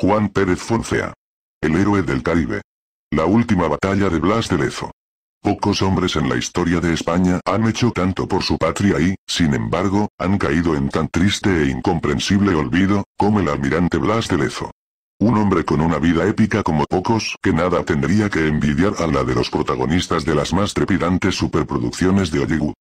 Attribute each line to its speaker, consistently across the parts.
Speaker 1: Juan Pérez Foncea. El héroe del Caribe. La última batalla de Blas de Lezo. Pocos hombres en la historia de España han hecho tanto por su patria y, sin embargo, han caído en tan triste e incomprensible olvido, como el almirante Blas de Lezo. Un hombre con una vida épica como pocos que nada tendría que envidiar a la de los protagonistas de las más trepidantes superproducciones de Hollywood.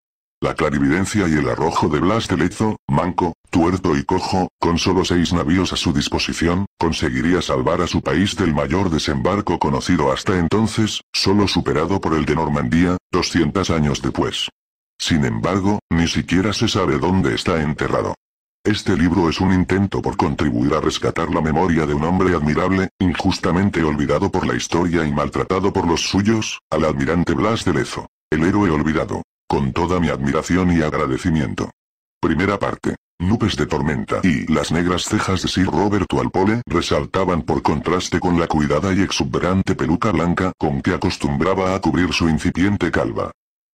Speaker 1: La clarividencia y el arrojo de Blas de Lezo, manco, tuerto y cojo, con solo seis navíos a su disposición, conseguiría salvar a su país del mayor desembarco conocido hasta entonces, solo superado por el de Normandía, 200 años después. Sin embargo, ni siquiera se sabe dónde está enterrado. Este libro es un intento por contribuir a rescatar la memoria de un hombre admirable, injustamente olvidado por la historia y maltratado por los suyos, al almirante Blas de Lezo, el héroe olvidado. Con toda mi admiración y agradecimiento. Primera parte. Nubes de tormenta y las negras cejas de Sir Robert Walpole resaltaban por contraste con la cuidada y exuberante peluca blanca con que acostumbraba a cubrir su incipiente calva.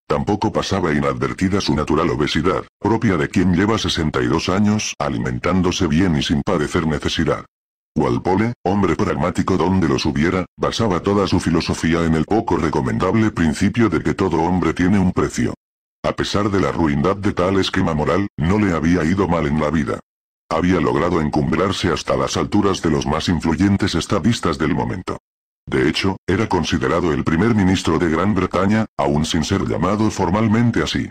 Speaker 1: Tampoco pasaba inadvertida su natural obesidad, propia de quien lleva 62 años alimentándose bien y sin padecer necesidad. Walpole, hombre pragmático donde los hubiera, basaba toda su filosofía en el poco recomendable principio de que todo hombre tiene un precio. A pesar de la ruindad de tal esquema moral, no le había ido mal en la vida. Había logrado encumbrarse hasta las alturas de los más influyentes estadistas del momento. De hecho, era considerado el primer ministro de Gran Bretaña, aún sin ser llamado formalmente así.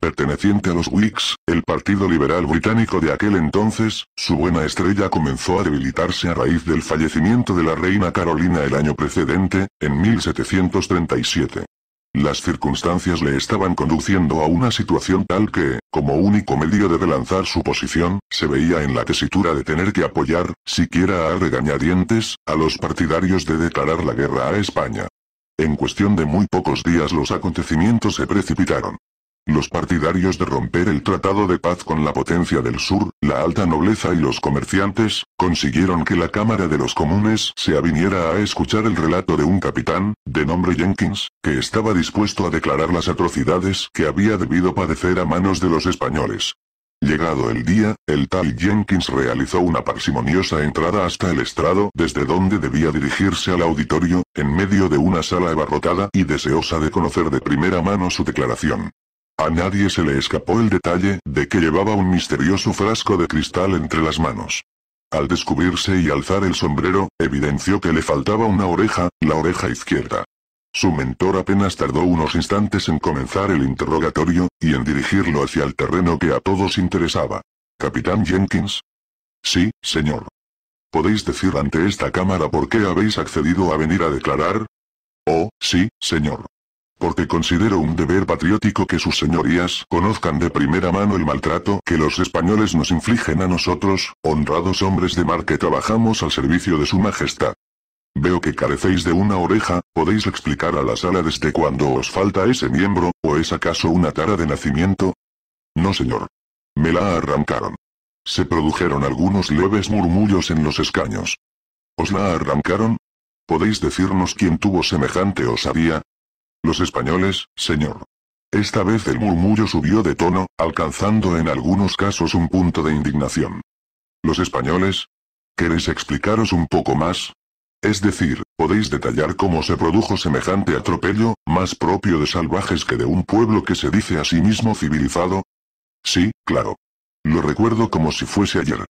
Speaker 1: Perteneciente a los Whigs, el Partido Liberal Británico de aquel entonces, su buena estrella comenzó a debilitarse a raíz del fallecimiento de la reina Carolina el año precedente, en 1737. Las circunstancias le estaban conduciendo a una situación tal que, como único medio de relanzar su posición, se veía en la tesitura de tener que apoyar, siquiera a regañadientes, a los partidarios de declarar la guerra a España. En cuestión de muy pocos días los acontecimientos se precipitaron. Los partidarios de romper el tratado de paz con la potencia del sur, la alta nobleza y los comerciantes, consiguieron que la Cámara de los Comunes se aviniera a escuchar el relato de un capitán, de nombre Jenkins, que estaba dispuesto a declarar las atrocidades que había debido padecer a manos de los españoles. Llegado el día, el tal Jenkins realizó una parsimoniosa entrada hasta el estrado desde donde debía dirigirse al auditorio, en medio de una sala abarrotada y deseosa de conocer de primera mano su declaración. A nadie se le escapó el detalle de que llevaba un misterioso frasco de cristal entre las manos. Al descubrirse y alzar el sombrero, evidenció que le faltaba una oreja, la oreja izquierda. Su mentor apenas tardó unos instantes en comenzar el interrogatorio, y en dirigirlo hacia el terreno que a todos interesaba. Capitán Jenkins. Sí, señor. ¿Podéis decir ante esta cámara por qué habéis accedido a venir a declarar? Oh, sí, señor porque considero un deber patriótico que sus señorías conozcan de primera mano el maltrato que los españoles nos infligen a nosotros, honrados hombres de mar que trabajamos al servicio de su majestad. Veo que carecéis de una oreja, ¿podéis explicar a la sala desde cuándo os falta ese miembro, o es acaso una tara de nacimiento? No señor. Me la arrancaron. Se produjeron algunos leves murmullos en los escaños. ¿Os la arrancaron? ¿Podéis decirnos quién tuvo semejante osadía? Los españoles, señor. Esta vez el murmullo subió de tono, alcanzando en algunos casos un punto de indignación. ¿Los españoles? ¿Queréis explicaros un poco más? Es decir, podéis detallar cómo se produjo semejante atropello, más propio de salvajes que de un pueblo que se dice a sí mismo civilizado. Sí, claro. Lo recuerdo como si fuese ayer.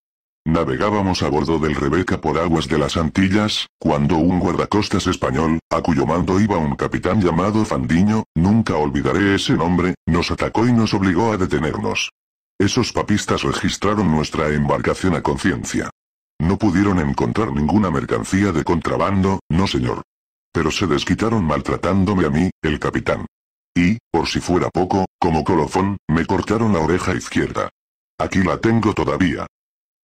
Speaker 1: Navegábamos a bordo del Rebeca por aguas de las Antillas, cuando un guardacostas español, a cuyo mando iba un capitán llamado Fandiño, nunca olvidaré ese nombre, nos atacó y nos obligó a detenernos. Esos papistas registraron nuestra embarcación a conciencia. No pudieron encontrar ninguna mercancía de contrabando, no señor. Pero se desquitaron maltratándome a mí, el capitán. Y, por si fuera poco, como colofón, me cortaron la oreja izquierda. Aquí la tengo todavía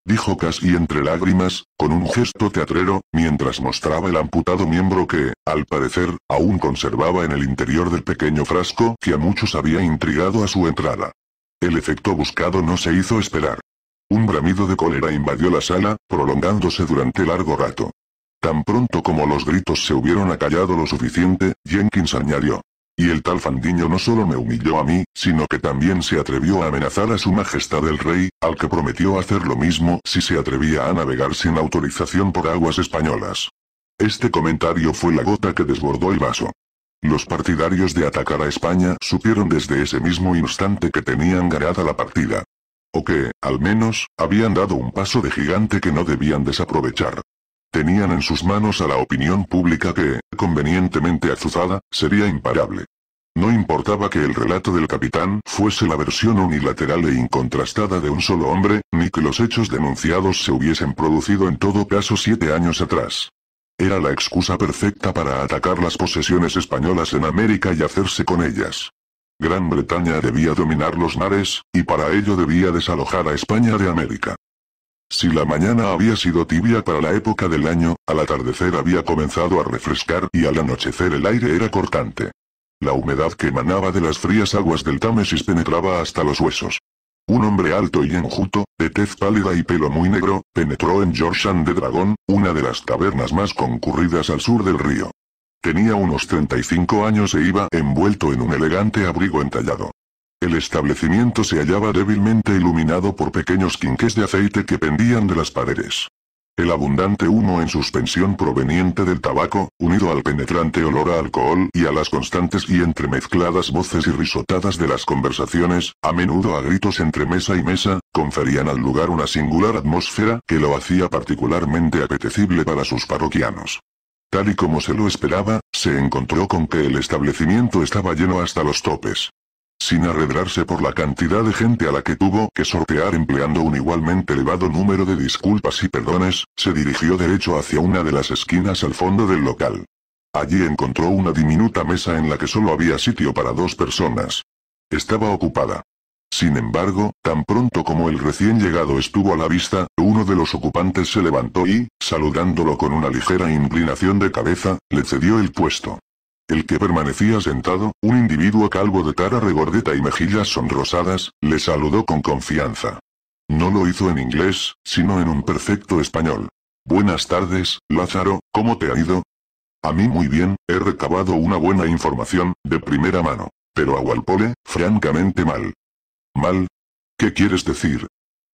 Speaker 1: dijo casi entre lágrimas, con un gesto teatrero, mientras mostraba el amputado miembro que, al parecer, aún conservaba en el interior del pequeño frasco que a muchos había intrigado a su entrada. El efecto buscado no se hizo esperar. Un bramido de cólera invadió la sala, prolongándose durante largo rato. Tan pronto como los gritos se hubieron acallado lo suficiente, Jenkins añadió. Y el tal Fandiño no solo me humilló a mí, sino que también se atrevió a amenazar a su majestad el rey, al que prometió hacer lo mismo si se atrevía a navegar sin autorización por aguas españolas. Este comentario fue la gota que desbordó el vaso. Los partidarios de atacar a España supieron desde ese mismo instante que tenían ganada la partida. O que, al menos, habían dado un paso de gigante que no debían desaprovechar. Tenían en sus manos a la opinión pública que, convenientemente azuzada, sería imparable. No importaba que el relato del capitán fuese la versión unilateral e incontrastada de un solo hombre, ni que los hechos denunciados se hubiesen producido en todo caso siete años atrás. Era la excusa perfecta para atacar las posesiones españolas en América y hacerse con ellas. Gran Bretaña debía dominar los mares, y para ello debía desalojar a España de América. Si la mañana había sido tibia para la época del año, al atardecer había comenzado a refrescar y al anochecer el aire era cortante. La humedad que emanaba de las frías aguas del Támesis penetraba hasta los huesos. Un hombre alto y enjuto, de tez pálida y pelo muy negro, penetró en Georgian de Dragón, una de las tabernas más concurridas al sur del río. Tenía unos 35 años e iba envuelto en un elegante abrigo entallado. El establecimiento se hallaba débilmente iluminado por pequeños quinques de aceite que pendían de las paredes. El abundante humo en suspensión proveniente del tabaco, unido al penetrante olor a alcohol y a las constantes y entremezcladas voces y risotadas de las conversaciones, a menudo a gritos entre mesa y mesa, conferían al lugar una singular atmósfera que lo hacía particularmente apetecible para sus parroquianos. Tal y como se lo esperaba, se encontró con que el establecimiento estaba lleno hasta los topes sin arredrarse por la cantidad de gente a la que tuvo que sortear empleando un igualmente elevado número de disculpas y perdones, se dirigió derecho hacia una de las esquinas al fondo del local. Allí encontró una diminuta mesa en la que solo había sitio para dos personas. Estaba ocupada. Sin embargo, tan pronto como el recién llegado estuvo a la vista, uno de los ocupantes se levantó y, saludándolo con una ligera inclinación de cabeza, le cedió el puesto. El que permanecía sentado, un individuo calvo de cara regordeta y mejillas sonrosadas, le saludó con confianza. No lo hizo en inglés, sino en un perfecto español. Buenas tardes, Lázaro, ¿cómo te ha ido? A mí muy bien, he recabado una buena información, de primera mano. Pero a Walpole, francamente mal. ¿Mal? ¿Qué quieres decir?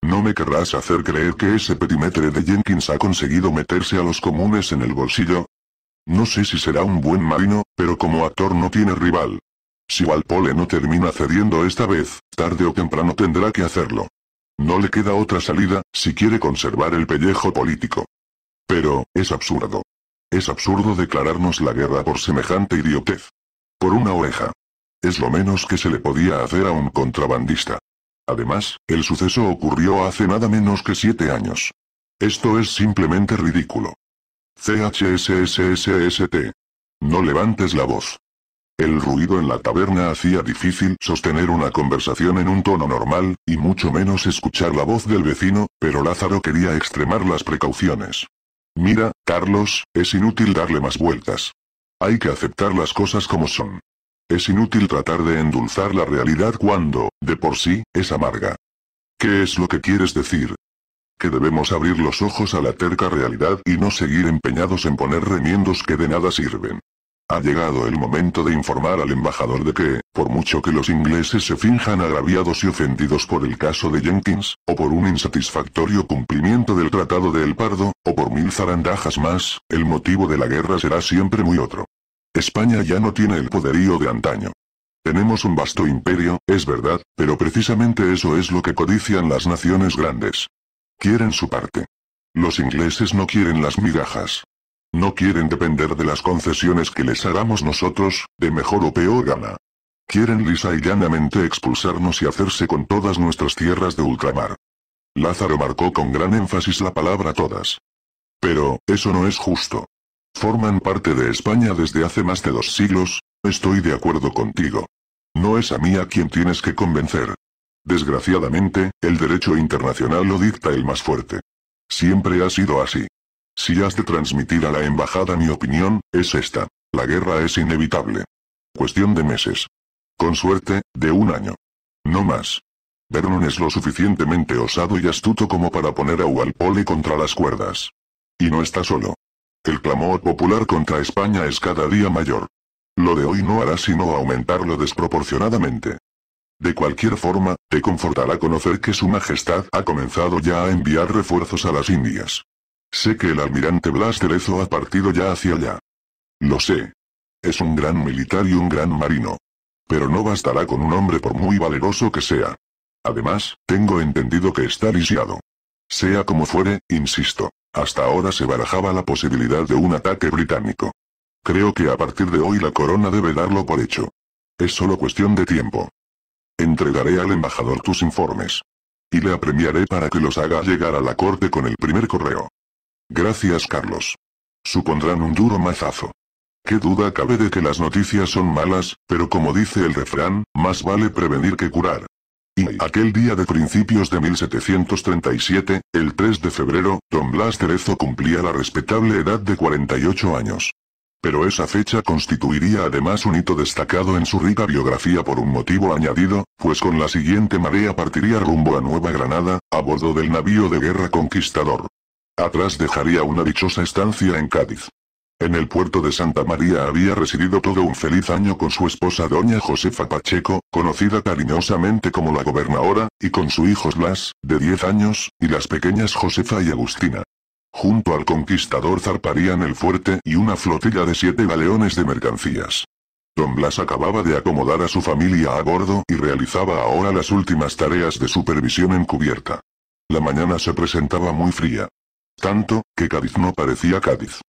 Speaker 1: No me querrás hacer creer que ese petimetre de Jenkins ha conseguido meterse a los comunes en el bolsillo, no sé si será un buen marino, pero como actor no tiene rival. Si Walpole no termina cediendo esta vez, tarde o temprano tendrá que hacerlo. No le queda otra salida, si quiere conservar el pellejo político. Pero, es absurdo. Es absurdo declararnos la guerra por semejante idiotez. Por una oreja. Es lo menos que se le podía hacer a un contrabandista. Además, el suceso ocurrió hace nada menos que siete años. Esto es simplemente ridículo. CHSSSST. No levantes la voz. El ruido en la taberna hacía difícil sostener una conversación en un tono normal, y mucho menos escuchar la voz del vecino, pero Lázaro quería extremar las precauciones. Mira, Carlos, es inútil darle más vueltas. Hay que aceptar las cosas como son. Es inútil tratar de endulzar la realidad cuando, de por sí, es amarga. ¿Qué es lo que quieres decir? que debemos abrir los ojos a la terca realidad y no seguir empeñados en poner remiendos que de nada sirven. Ha llegado el momento de informar al embajador de que, por mucho que los ingleses se finjan agraviados y ofendidos por el caso de Jenkins, o por un insatisfactorio cumplimiento del Tratado de El Pardo, o por mil zarandajas más, el motivo de la guerra será siempre muy otro. España ya no tiene el poderío de antaño. Tenemos un vasto imperio, es verdad, pero precisamente eso es lo que codician las naciones grandes. Quieren su parte. Los ingleses no quieren las migajas. No quieren depender de las concesiones que les hagamos nosotros, de mejor o peor gana. Quieren lisa y llanamente expulsarnos y hacerse con todas nuestras tierras de ultramar. Lázaro marcó con gran énfasis la palabra todas. Pero, eso no es justo. Forman parte de España desde hace más de dos siglos, estoy de acuerdo contigo. No es a mí a quien tienes que convencer, Desgraciadamente, el derecho internacional lo dicta el más fuerte. Siempre ha sido así. Si has de transmitir a la embajada mi opinión, es esta. La guerra es inevitable. Cuestión de meses. Con suerte, de un año. No más. Vernon es lo suficientemente osado y astuto como para poner a Walpole contra las cuerdas. Y no está solo. El clamor popular contra España es cada día mayor. Lo de hoy no hará sino aumentarlo desproporcionadamente. De cualquier forma, te confortará conocer que su majestad ha comenzado ya a enviar refuerzos a las Indias. Sé que el almirante Blas ha partido ya hacia allá. Lo sé. Es un gran militar y un gran marino. Pero no bastará con un hombre por muy valeroso que sea. Además, tengo entendido que está lisiado. Sea como fuere, insisto, hasta ahora se barajaba la posibilidad de un ataque británico. Creo que a partir de hoy la corona debe darlo por hecho. Es solo cuestión de tiempo. Entregaré al embajador tus informes. Y le apremiaré para que los haga llegar a la corte con el primer correo. Gracias Carlos. Supondrán un duro mazazo. Qué duda cabe de que las noticias son malas, pero como dice el refrán, más vale prevenir que curar. Y aquel día de principios de 1737, el 3 de febrero, don Blas Cerezo cumplía la respetable edad de 48 años. Pero esa fecha constituiría además un hito destacado en su rica biografía por un motivo añadido, pues con la siguiente marea partiría rumbo a Nueva Granada, a bordo del navío de guerra conquistador. Atrás dejaría una dichosa estancia en Cádiz. En el puerto de Santa María había residido todo un feliz año con su esposa doña Josefa Pacheco, conocida cariñosamente como la gobernadora, y con su hijo Blas, de 10 años, y las pequeñas Josefa y Agustina. Junto al conquistador zarparían el fuerte y una flotilla de siete galeones de mercancías. Don Blas acababa de acomodar a su familia a bordo y realizaba ahora las últimas tareas de supervisión encubierta. La mañana se presentaba muy fría. Tanto, que Cádiz no parecía Cádiz.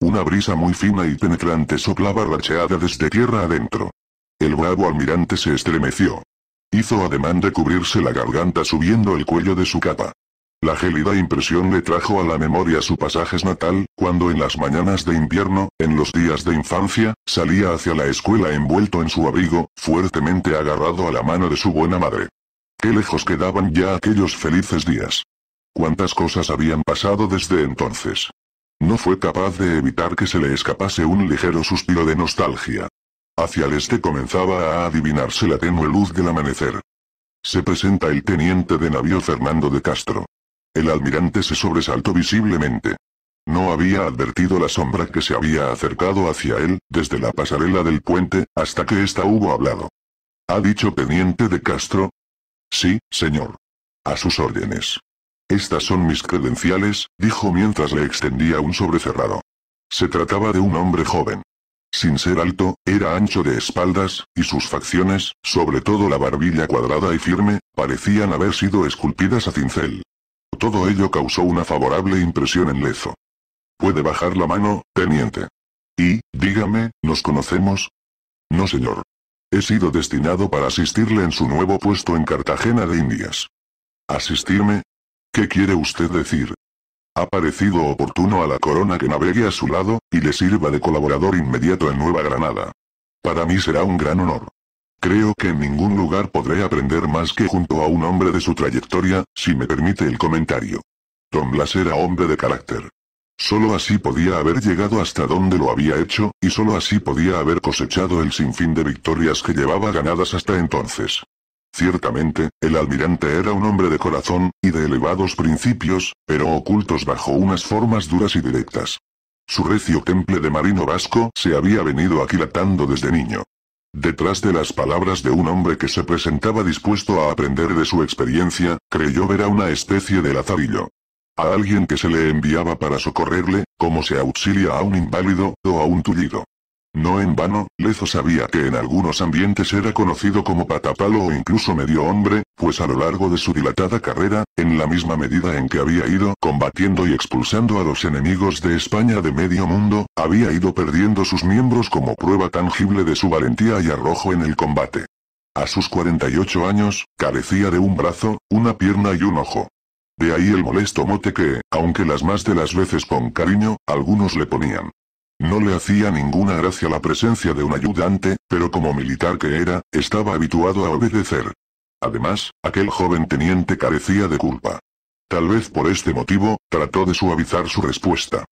Speaker 1: Una brisa muy fina y penetrante soplaba racheada desde tierra adentro. El bravo almirante se estremeció. Hizo ademán de cubrirse la garganta subiendo el cuello de su capa. La gélida impresión le trajo a la memoria su pasaje natal, cuando en las mañanas de invierno, en los días de infancia, salía hacia la escuela envuelto en su abrigo, fuertemente agarrado a la mano de su buena madre. Qué lejos quedaban ya aquellos felices días. Cuántas cosas habían pasado desde entonces. No fue capaz de evitar que se le escapase un ligero suspiro de nostalgia. Hacia el este comenzaba a adivinarse la tenue luz del amanecer. Se presenta el teniente de navío Fernando de Castro. El almirante se sobresaltó visiblemente. No había advertido la sombra que se había acercado hacia él, desde la pasarela del puente, hasta que ésta hubo hablado. ¿Ha dicho teniente de Castro? Sí, señor. A sus órdenes. Estas son mis credenciales, dijo mientras le extendía un sobrecerrado. Se trataba de un hombre joven. Sin ser alto, era ancho de espaldas, y sus facciones, sobre todo la barbilla cuadrada y firme, parecían haber sido esculpidas a cincel. Todo ello causó una favorable impresión en Lezo. ¿Puede bajar la mano, teniente? Y, dígame, ¿nos conocemos? No señor. He sido destinado para asistirle en su nuevo puesto en Cartagena de Indias. ¿Asistirme? ¿Qué quiere usted decir? Ha parecido oportuno a la corona que navegue a su lado, y le sirva de colaborador inmediato en Nueva Granada. Para mí será un gran honor. Creo que en ningún lugar podré aprender más que junto a un hombre de su trayectoria, si me permite el comentario. Tom Blas era hombre de carácter. Solo así podía haber llegado hasta donde lo había hecho, y solo así podía haber cosechado el sinfín de victorias que llevaba ganadas hasta entonces. Ciertamente, el almirante era un hombre de corazón, y de elevados principios, pero ocultos bajo unas formas duras y directas. Su recio temple de marino vasco se había venido aquilatando desde niño. Detrás de las palabras de un hombre que se presentaba dispuesto a aprender de su experiencia, creyó ver a una especie de lazarillo. A alguien que se le enviaba para socorrerle, como se auxilia a un inválido, o a un tullido. No en vano, Lezo sabía que en algunos ambientes era conocido como patapalo o incluso medio hombre, pues a lo largo de su dilatada carrera, en la misma medida en que había ido combatiendo y expulsando a los enemigos de España de medio mundo, había ido perdiendo sus miembros como prueba tangible de su valentía y arrojo en el combate. A sus 48 años, carecía de un brazo, una pierna y un ojo. De ahí el molesto mote que, aunque las más de las veces con cariño, algunos le ponían. No le hacía ninguna gracia la presencia de un ayudante, pero como militar que era, estaba habituado a obedecer. Además, aquel joven teniente carecía de culpa. Tal vez por este motivo, trató de suavizar su respuesta.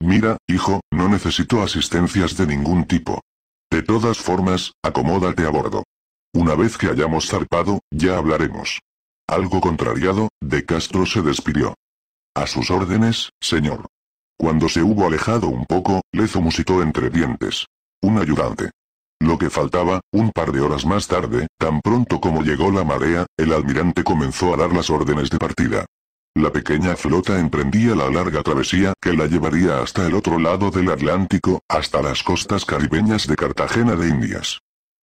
Speaker 1: Mira, hijo, no necesito asistencias de ningún tipo. De todas formas, acomódate a bordo. Una vez que hayamos zarpado, ya hablaremos. Algo contrariado, De Castro se despidió. A sus órdenes, señor. Cuando se hubo alejado un poco, Lezo musitó entre dientes. Un ayudante. Lo que faltaba, un par de horas más tarde, tan pronto como llegó la marea, el almirante comenzó a dar las órdenes de partida. La pequeña flota emprendía la larga travesía que la llevaría hasta el otro lado del Atlántico, hasta las costas caribeñas de Cartagena de Indias.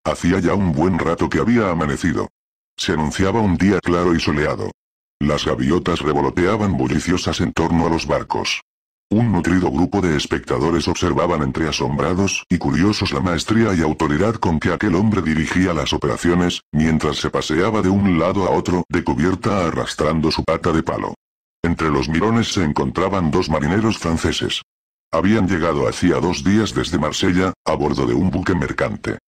Speaker 1: Hacía ya un buen rato que había amanecido. Se anunciaba un día claro y soleado. Las gaviotas revoloteaban bulliciosas en torno a los barcos. Un nutrido grupo de espectadores observaban entre asombrados y curiosos la maestría y autoridad con que aquel hombre dirigía las operaciones, mientras se paseaba de un lado a otro de cubierta arrastrando su pata de palo. Entre los mirones se encontraban dos marineros franceses. Habían llegado hacía dos días desde Marsella, a bordo de un buque mercante.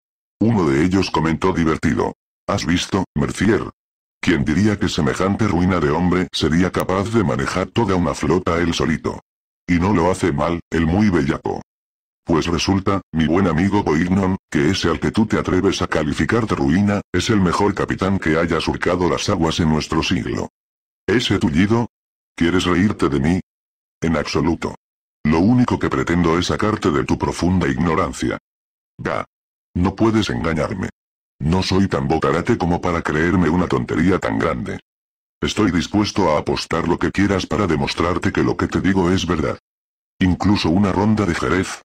Speaker 1: Uno de ellos comentó divertido. ¿Has visto, Mercier? ¿Quién diría que semejante ruina de hombre sería capaz de manejar toda una flota él solito? Y no lo hace mal, el muy bellaco. Pues resulta, mi buen amigo Boignon, que ese al que tú te atreves a calificar de ruina, es el mejor capitán que haya surcado las aguas en nuestro siglo. ¿Ese tullido? ¿Quieres reírte de mí? En absoluto. Lo único que pretendo es sacarte de tu profunda ignorancia. Ga. No puedes engañarme. No soy tan bocarate como para creerme una tontería tan grande. Estoy dispuesto a apostar lo que quieras para demostrarte que lo que te digo es verdad. Incluso una ronda de jerez.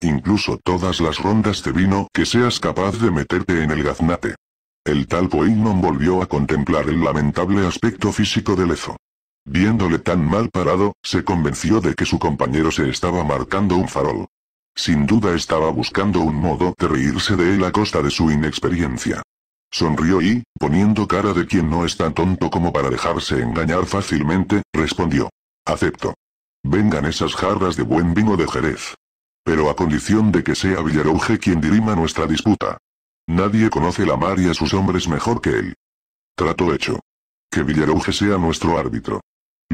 Speaker 1: Incluso todas las rondas de vino que seas capaz de meterte en el gaznate. El tal Poignon volvió a contemplar el lamentable aspecto físico de Lezo. Viéndole tan mal parado, se convenció de que su compañero se estaba marcando un farol. Sin duda estaba buscando un modo de reírse de él a costa de su inexperiencia. Sonrió y, poniendo cara de quien no es tan tonto como para dejarse engañar fácilmente, respondió. Acepto. Vengan esas jarras de buen vino de Jerez. Pero a condición de que sea Villarouge quien dirima nuestra disputa. Nadie conoce la mar y a sus hombres mejor que él. Trato hecho. Que Villarouge sea nuestro árbitro.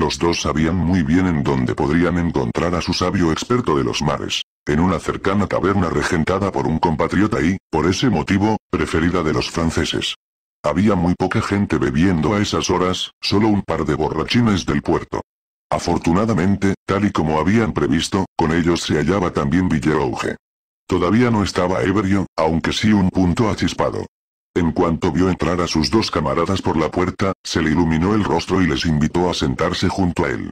Speaker 1: Los dos sabían muy bien en dónde podrían encontrar a su sabio experto de los mares. En una cercana taberna regentada por un compatriota y, por ese motivo, preferida de los franceses. Había muy poca gente bebiendo a esas horas, solo un par de borrachines del puerto. Afortunadamente, tal y como habían previsto, con ellos se hallaba también Villerouge. Todavía no estaba ebrio, aunque sí un punto achispado. En cuanto vio entrar a sus dos camaradas por la puerta, se le iluminó el rostro y les invitó a sentarse junto a él.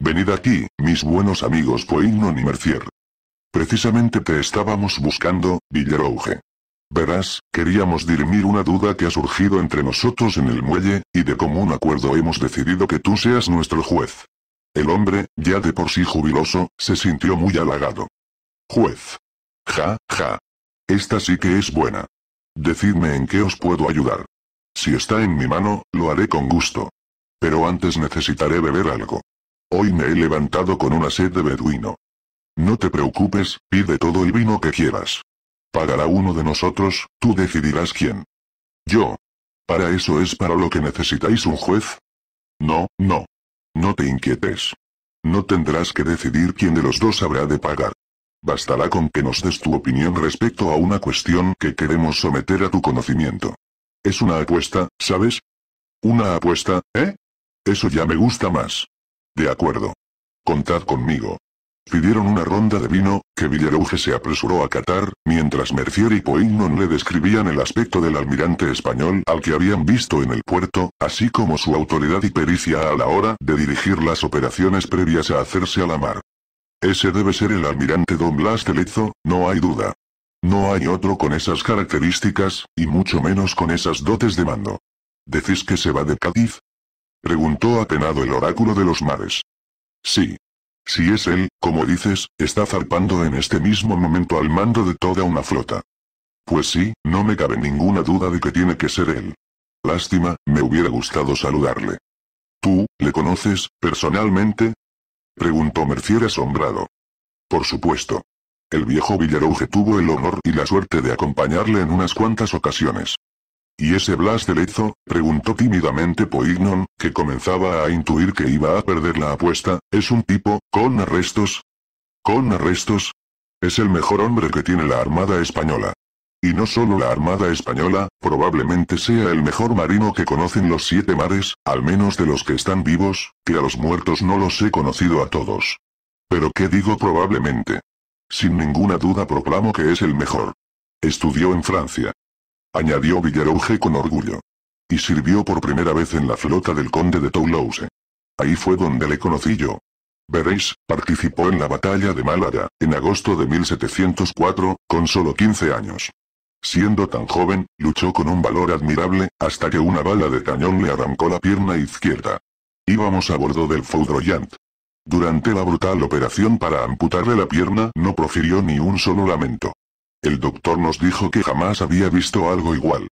Speaker 1: Venid aquí, mis buenos amigos Poignon y Mercier. Precisamente te estábamos buscando, Villerouge. Verás, queríamos dirimir una duda que ha surgido entre nosotros en el muelle, y de común acuerdo hemos decidido que tú seas nuestro juez. El hombre, ya de por sí jubiloso, se sintió muy halagado. Juez. Ja, ja. Esta sí que es buena. Decidme en qué os puedo ayudar. Si está en mi mano, lo haré con gusto. Pero antes necesitaré beber algo. Hoy me he levantado con una sed de beduino. No te preocupes, pide todo el vino que quieras. Pagará uno de nosotros, tú decidirás quién. Yo. ¿Para eso es para lo que necesitáis un juez? No, no. No te inquietes. No tendrás que decidir quién de los dos habrá de pagar. Bastará con que nos des tu opinión respecto a una cuestión que queremos someter a tu conocimiento. Es una apuesta, ¿sabes? Una apuesta, ¿eh? Eso ya me gusta más. De acuerdo. Contad conmigo. Pidieron una ronda de vino, que Villarouge se apresuró a catar, mientras Mercier y Poignon le describían el aspecto del almirante español al que habían visto en el puerto, así como su autoridad y pericia a la hora de dirigir las operaciones previas a hacerse a la mar. Ese debe ser el almirante Don Blas de Lezo, no hay duda. No hay otro con esas características, y mucho menos con esas dotes de mando. ¿Decís que se va de Cádiz? Preguntó apenado el oráculo de los mares. Sí. Si es él, como dices, está zarpando en este mismo momento al mando de toda una flota. Pues sí, no me cabe ninguna duda de que tiene que ser él. Lástima, me hubiera gustado saludarle. ¿Tú, le conoces, personalmente? Preguntó Mercier asombrado. Por supuesto. El viejo Villarouge tuvo el honor y la suerte de acompañarle en unas cuantas ocasiones. ¿Y ese Blas de Lezo? preguntó tímidamente Poignon, que comenzaba a intuir que iba a perder la apuesta, ¿es un tipo, con arrestos? ¿Con arrestos? Es el mejor hombre que tiene la Armada Española. Y no solo la Armada Española, probablemente sea el mejor marino que conocen los siete mares, al menos de los que están vivos, que a los muertos no los he conocido a todos. Pero qué digo probablemente. Sin ninguna duda proclamo que es el mejor. Estudió en Francia. Añadió Villarouge con orgullo. Y sirvió por primera vez en la flota del conde de Toulouse. Ahí fue donde le conocí yo. Veréis, participó en la batalla de Málaga, en agosto de 1704, con solo 15 años. Siendo tan joven, luchó con un valor admirable, hasta que una bala de cañón le arrancó la pierna izquierda. Íbamos a bordo del Foudroyant. Durante la brutal operación para amputarle la pierna no profirió ni un solo lamento. El doctor nos dijo que jamás había visto algo igual.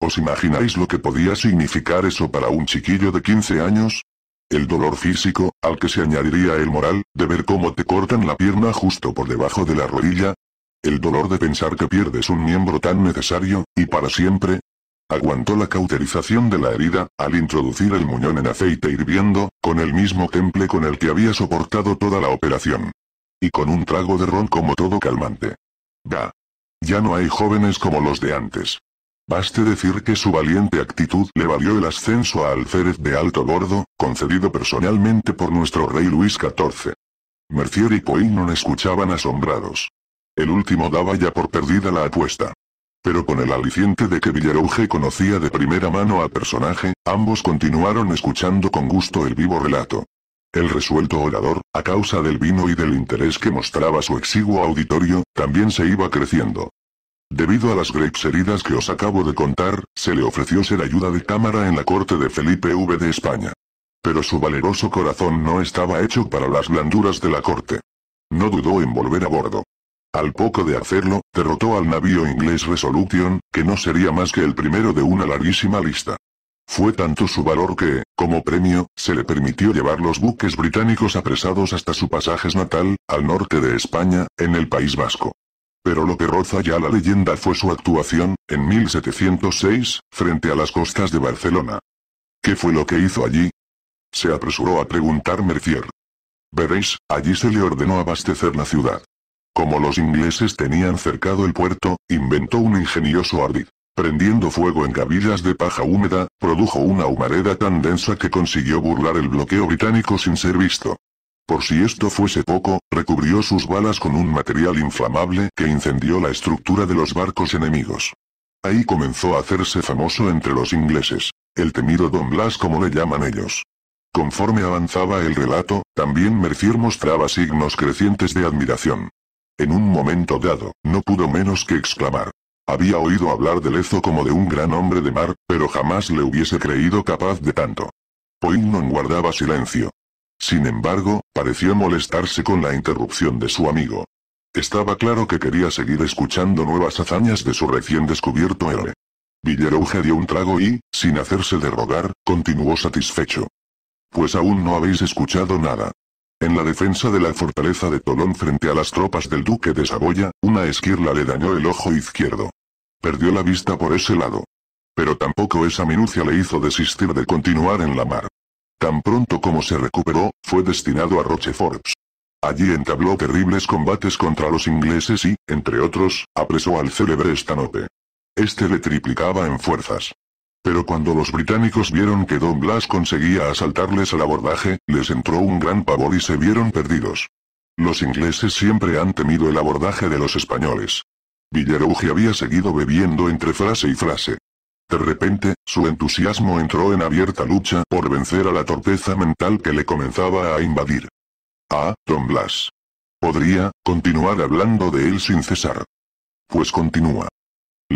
Speaker 1: ¿Os imagináis lo que podía significar eso para un chiquillo de 15 años? El dolor físico, al que se añadiría el moral, de ver cómo te cortan la pierna justo por debajo de la rodilla, el dolor de pensar que pierdes un miembro tan necesario, y para siempre. Aguantó la cauterización de la herida, al introducir el muñón en aceite hirviendo, con el mismo temple con el que había soportado toda la operación. Y con un trago de ron como todo calmante. Da. Ya no hay jóvenes como los de antes. Baste decir que su valiente actitud le valió el ascenso a alférez de alto gordo, concedido personalmente por nuestro rey Luis XIV. Mercier y no escuchaban asombrados. El último daba ya por perdida la apuesta. Pero con el aliciente de que Villarouge conocía de primera mano al personaje, ambos continuaron escuchando con gusto el vivo relato. El resuelto orador, a causa del vino y del interés que mostraba su exiguo auditorio, también se iba creciendo. Debido a las grapes heridas que os acabo de contar, se le ofreció ser ayuda de cámara en la corte de Felipe V de España. Pero su valeroso corazón no estaba hecho para las blanduras de la corte. No dudó en volver a bordo. Al poco de hacerlo, derrotó al navío inglés Resolution, que no sería más que el primero de una larguísima lista. Fue tanto su valor que, como premio, se le permitió llevar los buques británicos apresados hasta su pasajes natal, al norte de España, en el País Vasco. Pero lo que roza ya la leyenda fue su actuación, en 1706, frente a las costas de Barcelona. ¿Qué fue lo que hizo allí? Se apresuró a preguntar Mercier. Veréis, allí se le ordenó abastecer la ciudad. Como los ingleses tenían cercado el puerto, inventó un ingenioso ardid. Prendiendo fuego en gavillas de paja húmeda, produjo una humareda tan densa que consiguió burlar el bloqueo británico sin ser visto. Por si esto fuese poco, recubrió sus balas con un material inflamable que incendió la estructura de los barcos enemigos. Ahí comenzó a hacerse famoso entre los ingleses, el temido Don Blas como le llaman ellos. Conforme avanzaba el relato, también Mercier mostraba signos crecientes de admiración. En un momento dado, no pudo menos que exclamar. Había oído hablar de Lezo como de un gran hombre de mar, pero jamás le hubiese creído capaz de tanto. Poignon guardaba silencio. Sin embargo, pareció molestarse con la interrupción de su amigo. Estaba claro que quería seguir escuchando nuevas hazañas de su recién descubierto héroe. Villerouge dio un trago y, sin hacerse de rogar, continuó satisfecho. Pues aún no habéis escuchado nada. En la defensa de la fortaleza de Tolón frente a las tropas del duque de Saboya, una esquirla le dañó el ojo izquierdo. Perdió la vista por ese lado. Pero tampoco esa minucia le hizo desistir de continuar en la mar. Tan pronto como se recuperó, fue destinado a Rocheforts. Allí entabló terribles combates contra los ingleses y, entre otros, apresó al célebre Stanope. Este le triplicaba en fuerzas. Pero cuando los británicos vieron que Don Blas conseguía asaltarles al abordaje, les entró un gran pavor y se vieron perdidos. Los ingleses siempre han temido el abordaje de los españoles. Villarouge había seguido bebiendo entre frase y frase. De repente, su entusiasmo entró en abierta lucha por vencer a la torpeza mental que le comenzaba a invadir. Ah, Don Blas. Podría, continuar hablando de él sin cesar. Pues continúa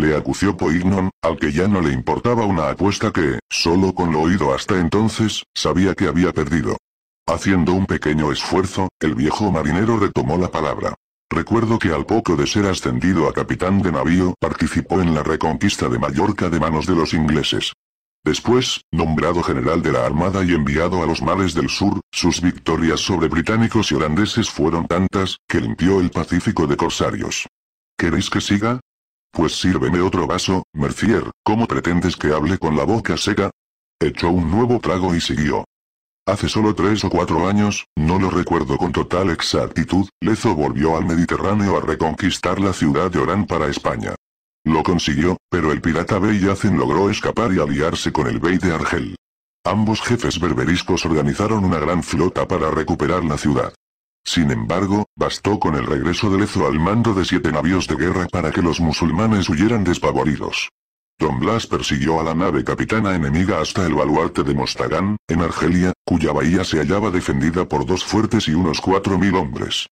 Speaker 1: le acució Poignon, al que ya no le importaba una apuesta que, solo con lo oído hasta entonces, sabía que había perdido. Haciendo un pequeño esfuerzo, el viejo marinero retomó la palabra. Recuerdo que al poco de ser ascendido a capitán de navío, participó en la reconquista de Mallorca de manos de los ingleses. Después, nombrado general de la Armada y enviado a los mares del sur, sus victorias sobre británicos y holandeses fueron tantas, que limpió el Pacífico de corsarios. ¿Queréis que siga? Pues sírveme otro vaso, Mercier, ¿cómo pretendes que hable con la boca seca? Echó un nuevo trago y siguió. Hace solo tres o cuatro años, no lo recuerdo con total exactitud, Lezo volvió al Mediterráneo a reconquistar la ciudad de Orán para España. Lo consiguió, pero el pirata Bey logró escapar y aliarse con el Bey de Argel. Ambos jefes berberiscos organizaron una gran flota para recuperar la ciudad. Sin embargo, bastó con el regreso de Lezo al mando de siete navíos de guerra para que los musulmanes huyeran despavoridos. Don Blas persiguió a la nave capitana enemiga hasta el baluarte de Mostagán, en Argelia, cuya bahía se hallaba defendida por dos fuertes y unos cuatro mil hombres.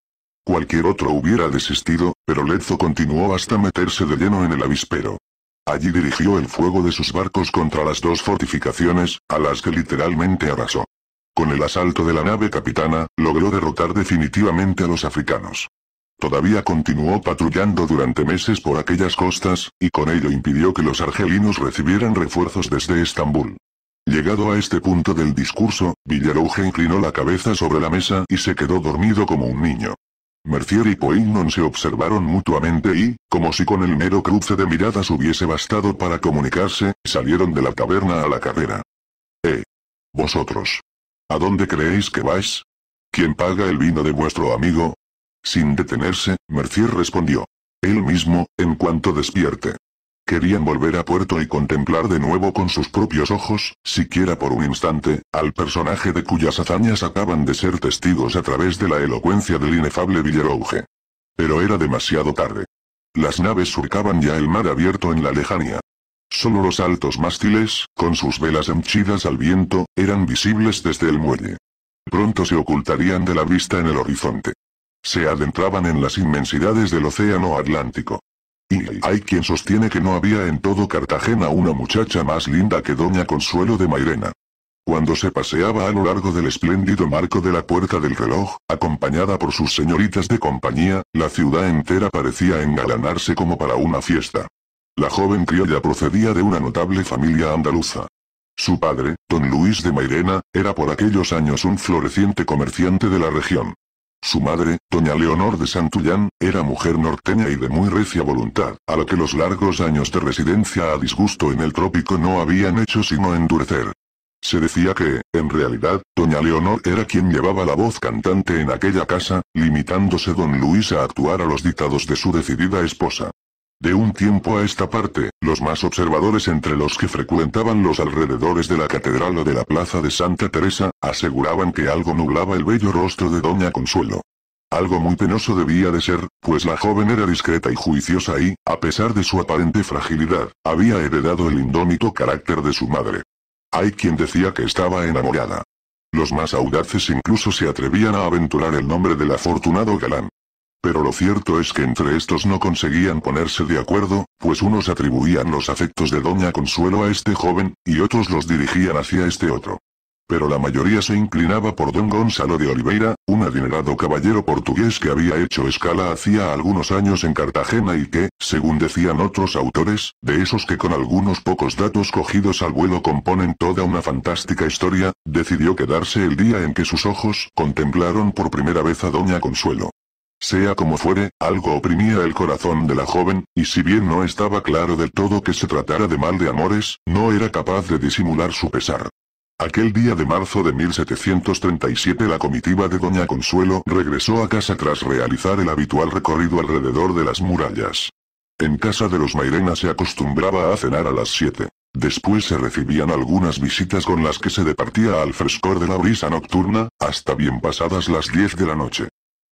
Speaker 1: Cualquier otro hubiera desistido, pero Lezo continuó hasta meterse de lleno en el avispero. Allí dirigió el fuego de sus barcos contra las dos fortificaciones, a las que literalmente arrasó. Con el asalto de la nave capitana, logró derrotar definitivamente a los africanos. Todavía continuó patrullando durante meses por aquellas costas, y con ello impidió que los argelinos recibieran refuerzos desde Estambul. Llegado a este punto del discurso, Villarouge inclinó la cabeza sobre la mesa y se quedó dormido como un niño. Mercier y Poignon se observaron mutuamente y, como si con el mero cruce de miradas hubiese bastado para comunicarse, salieron de la caverna a la carrera. Eh. Vosotros. ¿A dónde creéis que vais? ¿Quién paga el vino de vuestro amigo? Sin detenerse, Mercier respondió. Él mismo, en cuanto despierte. Querían volver a puerto y contemplar de nuevo con sus propios ojos, siquiera por un instante, al personaje de cuyas hazañas acaban de ser testigos a través de la elocuencia del inefable villarouge. Pero era demasiado tarde. Las naves surcaban ya el mar abierto en la lejanía. Solo los altos mástiles, con sus velas henchidas al viento, eran visibles desde el muelle. Pronto se ocultarían de la vista en el horizonte. Se adentraban en las inmensidades del océano Atlántico. Y hay quien sostiene que no había en todo Cartagena una muchacha más linda que Doña Consuelo de Mairena. Cuando se paseaba a lo largo del espléndido marco de la puerta del reloj, acompañada por sus señoritas de compañía, la ciudad entera parecía engalanarse como para una fiesta. La joven criolla procedía de una notable familia andaluza. Su padre, don Luis de Mairena, era por aquellos años un floreciente comerciante de la región. Su madre, doña Leonor de Santullán, era mujer norteña y de muy recia voluntad, a la que los largos años de residencia a disgusto en el trópico no habían hecho sino endurecer. Se decía que, en realidad, doña Leonor era quien llevaba la voz cantante en aquella casa, limitándose don Luis a actuar a los dictados de su decidida esposa. De un tiempo a esta parte, los más observadores entre los que frecuentaban los alrededores de la catedral o de la plaza de Santa Teresa, aseguraban que algo nublaba el bello rostro de Doña Consuelo. Algo muy penoso debía de ser, pues la joven era discreta y juiciosa y, a pesar de su aparente fragilidad, había heredado el indómito carácter de su madre. Hay quien decía que estaba enamorada. Los más audaces incluso se atrevían a aventurar el nombre del afortunado galán. Pero lo cierto es que entre estos no conseguían ponerse de acuerdo, pues unos atribuían los afectos de Doña Consuelo a este joven, y otros los dirigían hacia este otro. Pero la mayoría se inclinaba por don Gonzalo de Oliveira, un adinerado caballero portugués que había hecho escala hacía algunos años en Cartagena y que, según decían otros autores, de esos que con algunos pocos datos cogidos al vuelo componen toda una fantástica historia, decidió quedarse el día en que sus ojos contemplaron por primera vez a doña Consuelo. Sea como fuere, algo oprimía el corazón de la joven, y si bien no estaba claro del todo que se tratara de mal de amores, no era capaz de disimular su pesar. Aquel día de marzo de 1737 la comitiva de Doña Consuelo regresó a casa tras realizar el habitual recorrido alrededor de las murallas. En casa de los Mairena se acostumbraba a cenar a las 7. Después se recibían algunas visitas con las que se departía al frescor de la brisa nocturna, hasta bien pasadas las 10 de la noche.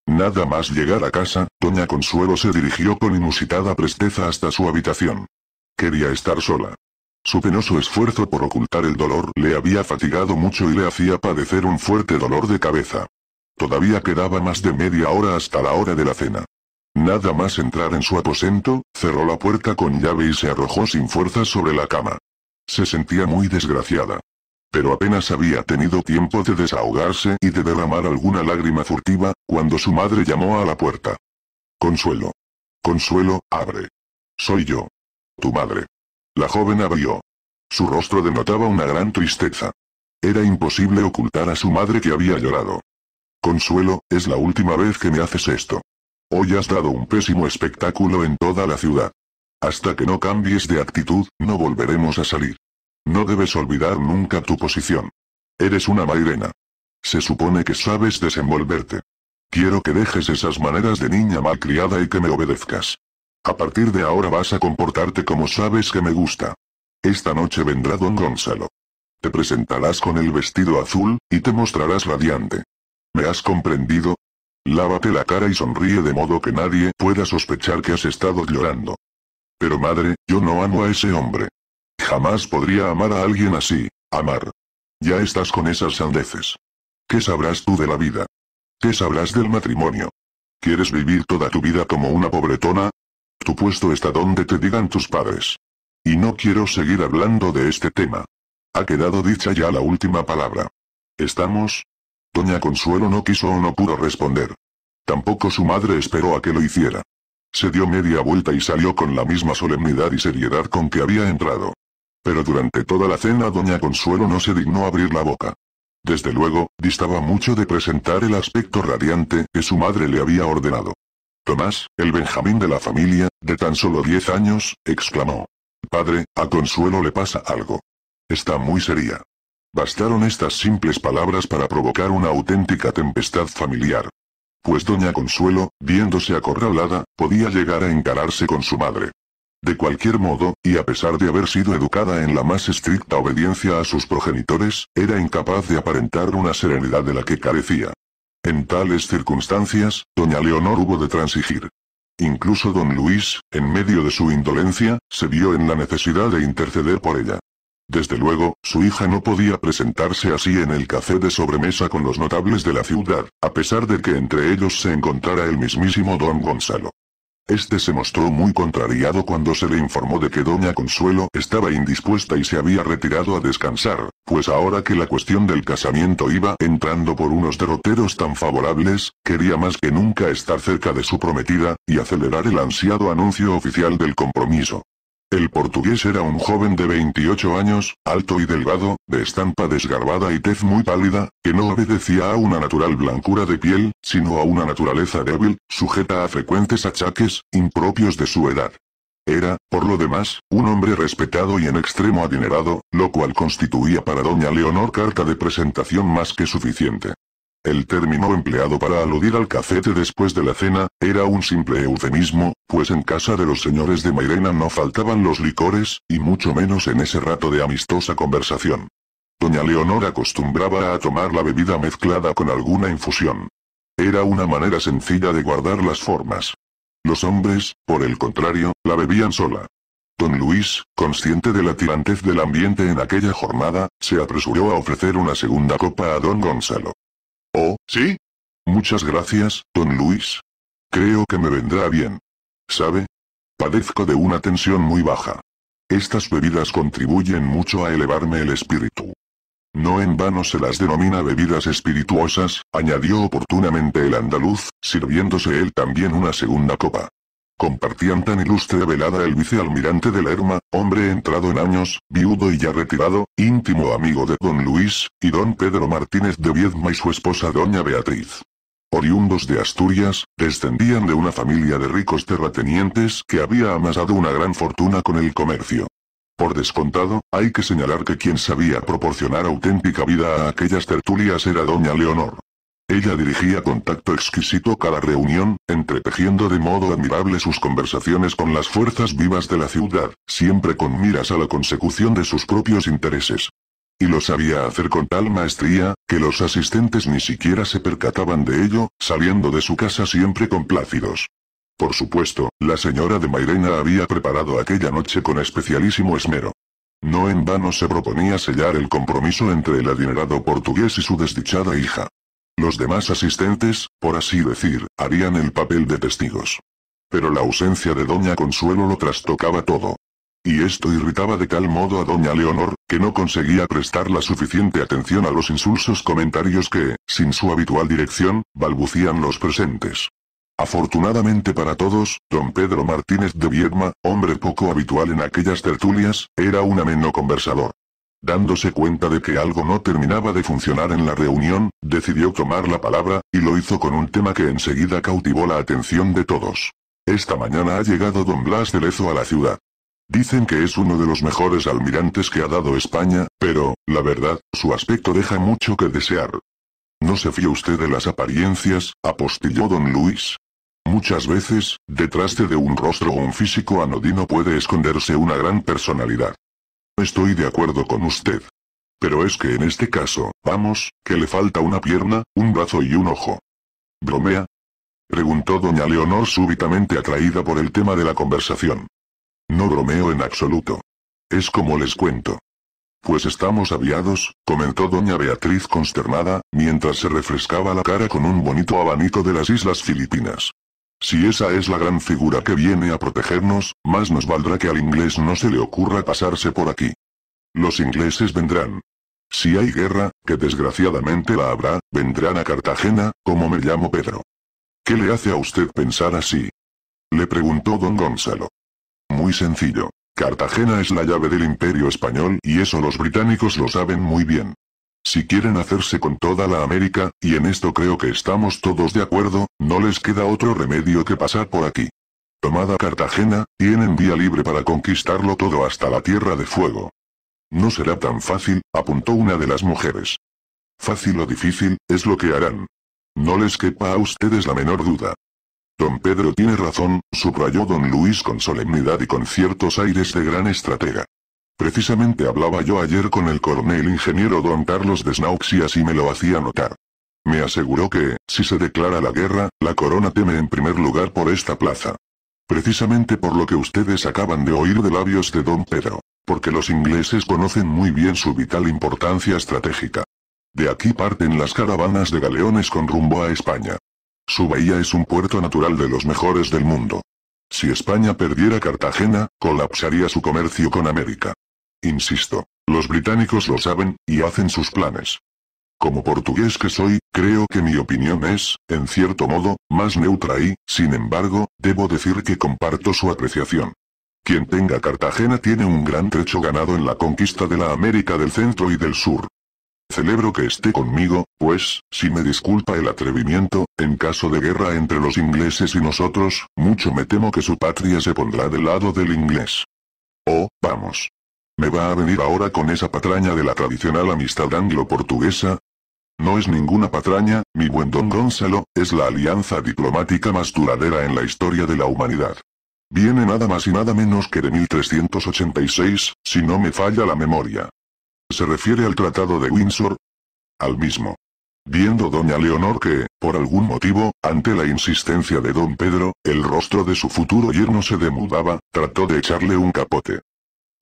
Speaker 1: Nada más llegar a casa, doña Consuelo se dirigió con inusitada presteza hasta su habitación. Quería estar sola. Su penoso esfuerzo por ocultar el dolor le había fatigado mucho y le hacía padecer un fuerte dolor de cabeza. Todavía quedaba más de media hora hasta la hora de la cena. Nada más entrar en su aposento, cerró la puerta con llave y se arrojó sin fuerza sobre la cama. Se sentía muy desgraciada pero apenas había tenido tiempo de desahogarse y de derramar alguna lágrima furtiva, cuando su madre llamó a la puerta. Consuelo. Consuelo, abre. Soy yo. Tu madre. La joven abrió. Su rostro denotaba una gran tristeza. Era imposible ocultar a su madre que había llorado. Consuelo, es la última vez que me haces esto. Hoy has dado un pésimo espectáculo en toda la ciudad. Hasta que no cambies de actitud, no volveremos a salir. No debes olvidar nunca tu posición. Eres una mairena. Se supone que sabes desenvolverte. Quiero que dejes esas maneras de niña malcriada y que me obedezcas. A partir de ahora vas a comportarte como sabes que me gusta. Esta noche vendrá don Gonzalo. Te presentarás con el vestido azul, y te mostrarás radiante. ¿Me has comprendido? Lávate la cara y sonríe de modo que nadie pueda sospechar que has estado llorando. Pero madre, yo no amo a ese hombre. Jamás podría amar a alguien así. Amar. Ya estás con esas sandeces. ¿Qué sabrás tú de la vida? ¿Qué sabrás del matrimonio? ¿Quieres vivir toda tu vida como una pobretona? Tu puesto está donde te digan tus padres. Y no quiero seguir hablando de este tema. Ha quedado dicha ya la última palabra. ¿Estamos? Doña Consuelo no quiso o no pudo responder. Tampoco su madre esperó a que lo hiciera. Se dio media vuelta y salió con la misma solemnidad y seriedad con que había entrado. Pero durante toda la cena doña Consuelo no se dignó abrir la boca. Desde luego, distaba mucho de presentar el aspecto radiante que su madre le había ordenado. Tomás, el Benjamín de la familia, de tan solo diez años, exclamó. Padre, a Consuelo le pasa algo. Está muy seria. Bastaron estas simples palabras para provocar una auténtica tempestad familiar. Pues doña Consuelo, viéndose acorralada, podía llegar a encararse con su madre. De cualquier modo, y a pesar de haber sido educada en la más estricta obediencia a sus progenitores, era incapaz de aparentar una serenidad de la que carecía. En tales circunstancias, doña Leonor hubo de transigir. Incluso don Luis, en medio de su indolencia, se vio en la necesidad de interceder por ella. Desde luego, su hija no podía presentarse así en el café de sobremesa con los notables de la ciudad, a pesar de que entre ellos se encontrara el mismísimo don Gonzalo. Este se mostró muy contrariado cuando se le informó de que Doña Consuelo estaba indispuesta y se había retirado a descansar, pues ahora que la cuestión del casamiento iba entrando por unos derroteros tan favorables, quería más que nunca estar cerca de su prometida, y acelerar el ansiado anuncio oficial del compromiso. El portugués era un joven de 28 años, alto y delgado, de estampa desgarbada y tez muy pálida, que no obedecía a una natural blancura de piel, sino a una naturaleza débil, sujeta a frecuentes achaques, impropios de su edad. Era, por lo demás, un hombre respetado y en extremo adinerado, lo cual constituía para doña Leonor carta de presentación más que suficiente. El término empleado para aludir al cacete después de la cena, era un simple eufemismo, pues en casa de los señores de Mairena no faltaban los licores, y mucho menos en ese rato de amistosa conversación. Doña Leonor acostumbraba a tomar la bebida mezclada con alguna infusión. Era una manera sencilla de guardar las formas. Los hombres, por el contrario, la bebían sola. Don Luis, consciente de la tirantez del ambiente en aquella jornada, se apresuró a ofrecer una segunda copa a don Gonzalo. Oh, sí. Muchas gracias, don Luis. Creo que me vendrá bien. ¿Sabe? Padezco de una tensión muy baja. Estas bebidas contribuyen mucho a elevarme el espíritu. No en vano se las denomina bebidas espirituosas, añadió oportunamente el andaluz, sirviéndose él también una segunda copa compartían tan ilustre velada el vicealmirante de Lerma, hombre entrado en años, viudo y ya retirado, íntimo amigo de don Luis, y don Pedro Martínez de Viedma y su esposa doña Beatriz. Oriundos de Asturias, descendían de una familia de ricos terratenientes que había amasado una gran fortuna con el comercio. Por descontado, hay que señalar que quien sabía proporcionar auténtica vida a aquellas tertulias era doña Leonor. Ella dirigía contacto exquisito cada reunión, entretejiendo de modo admirable sus conversaciones con las fuerzas vivas de la ciudad, siempre con miras a la consecución de sus propios intereses. Y lo sabía hacer con tal maestría, que los asistentes ni siquiera se percataban de ello, saliendo de su casa siempre complácidos. Por supuesto, la señora de Mairena había preparado aquella noche con especialísimo esmero. No en vano se proponía sellar el compromiso entre el adinerado portugués y su desdichada hija. Los demás asistentes, por así decir, harían el papel de testigos. Pero la ausencia de Doña Consuelo lo trastocaba todo. Y esto irritaba de tal modo a Doña Leonor, que no conseguía prestar la suficiente atención a los insulsos comentarios que, sin su habitual dirección, balbucían los presentes. Afortunadamente para todos, don Pedro Martínez de Viedma, hombre poco habitual en aquellas tertulias, era un ameno conversador. Dándose cuenta de que algo no terminaba de funcionar en la reunión, decidió tomar la palabra, y lo hizo con un tema que enseguida cautivó la atención de todos. Esta mañana ha llegado don Blas de Lezo a la ciudad. Dicen que es uno de los mejores almirantes que ha dado España, pero, la verdad, su aspecto deja mucho que desear. No se fía usted de las apariencias, apostilló don Luis. Muchas veces, detrás de un rostro o un físico anodino puede esconderse una gran personalidad. Estoy de acuerdo con usted. Pero es que en este caso, vamos, que le falta una pierna, un brazo y un ojo. ¿Bromea? Preguntó doña Leonor súbitamente atraída por el tema de la conversación. No bromeo en absoluto. Es como les cuento. Pues estamos aviados, comentó doña Beatriz consternada, mientras se refrescaba la cara con un bonito abanico de las Islas Filipinas. Si esa es la gran figura que viene a protegernos, más nos valdrá que al inglés no se le ocurra pasarse por aquí. Los ingleses vendrán. Si hay guerra, que desgraciadamente la habrá, vendrán a Cartagena, como me llamo Pedro. ¿Qué le hace a usted pensar así? Le preguntó don Gonzalo. Muy sencillo. Cartagena es la llave del imperio español y eso los británicos lo saben muy bien. Si quieren hacerse con toda la América, y en esto creo que estamos todos de acuerdo, no les queda otro remedio que pasar por aquí. Tomada Cartagena, tienen vía libre para conquistarlo todo hasta la Tierra de Fuego. No será tan fácil, apuntó una de las mujeres. Fácil o difícil, es lo que harán. No les quepa a ustedes la menor duda. Don Pedro tiene razón, subrayó don Luis con solemnidad y con ciertos aires de gran estratega. Precisamente hablaba yo ayer con el coronel ingeniero don Carlos de Snaux y así me lo hacía notar. Me aseguró que, si se declara la guerra, la corona teme en primer lugar por esta plaza. Precisamente por lo que ustedes acaban de oír de labios de don Pedro, porque los ingleses conocen muy bien su vital importancia estratégica. De aquí parten las caravanas de galeones con rumbo a España. Su bahía es un puerto natural de los mejores del mundo. Si España perdiera Cartagena, colapsaría su comercio con América. Insisto, los británicos lo saben, y hacen sus planes. Como portugués que soy, creo que mi opinión es, en cierto modo, más neutra y, sin embargo, debo decir que comparto su apreciación. Quien tenga Cartagena tiene un gran trecho ganado en la conquista de la América del Centro y del Sur. Celebro que esté conmigo, pues, si me disculpa el atrevimiento, en caso de guerra entre los ingleses y nosotros, mucho me temo que su patria se pondrá del lado del inglés. Oh, vamos. ¿Me va a venir ahora con esa patraña de la tradicional amistad anglo-portuguesa? No es ninguna patraña, mi buen don Gonzalo, es la alianza diplomática más duradera en la historia de la humanidad. Viene nada más y nada menos que de 1386, si no me falla la memoria. ¿Se refiere al Tratado de Windsor? Al mismo. Viendo doña Leonor que, por algún motivo, ante la insistencia de don Pedro, el rostro de su futuro yerno se demudaba, trató de echarle un capote.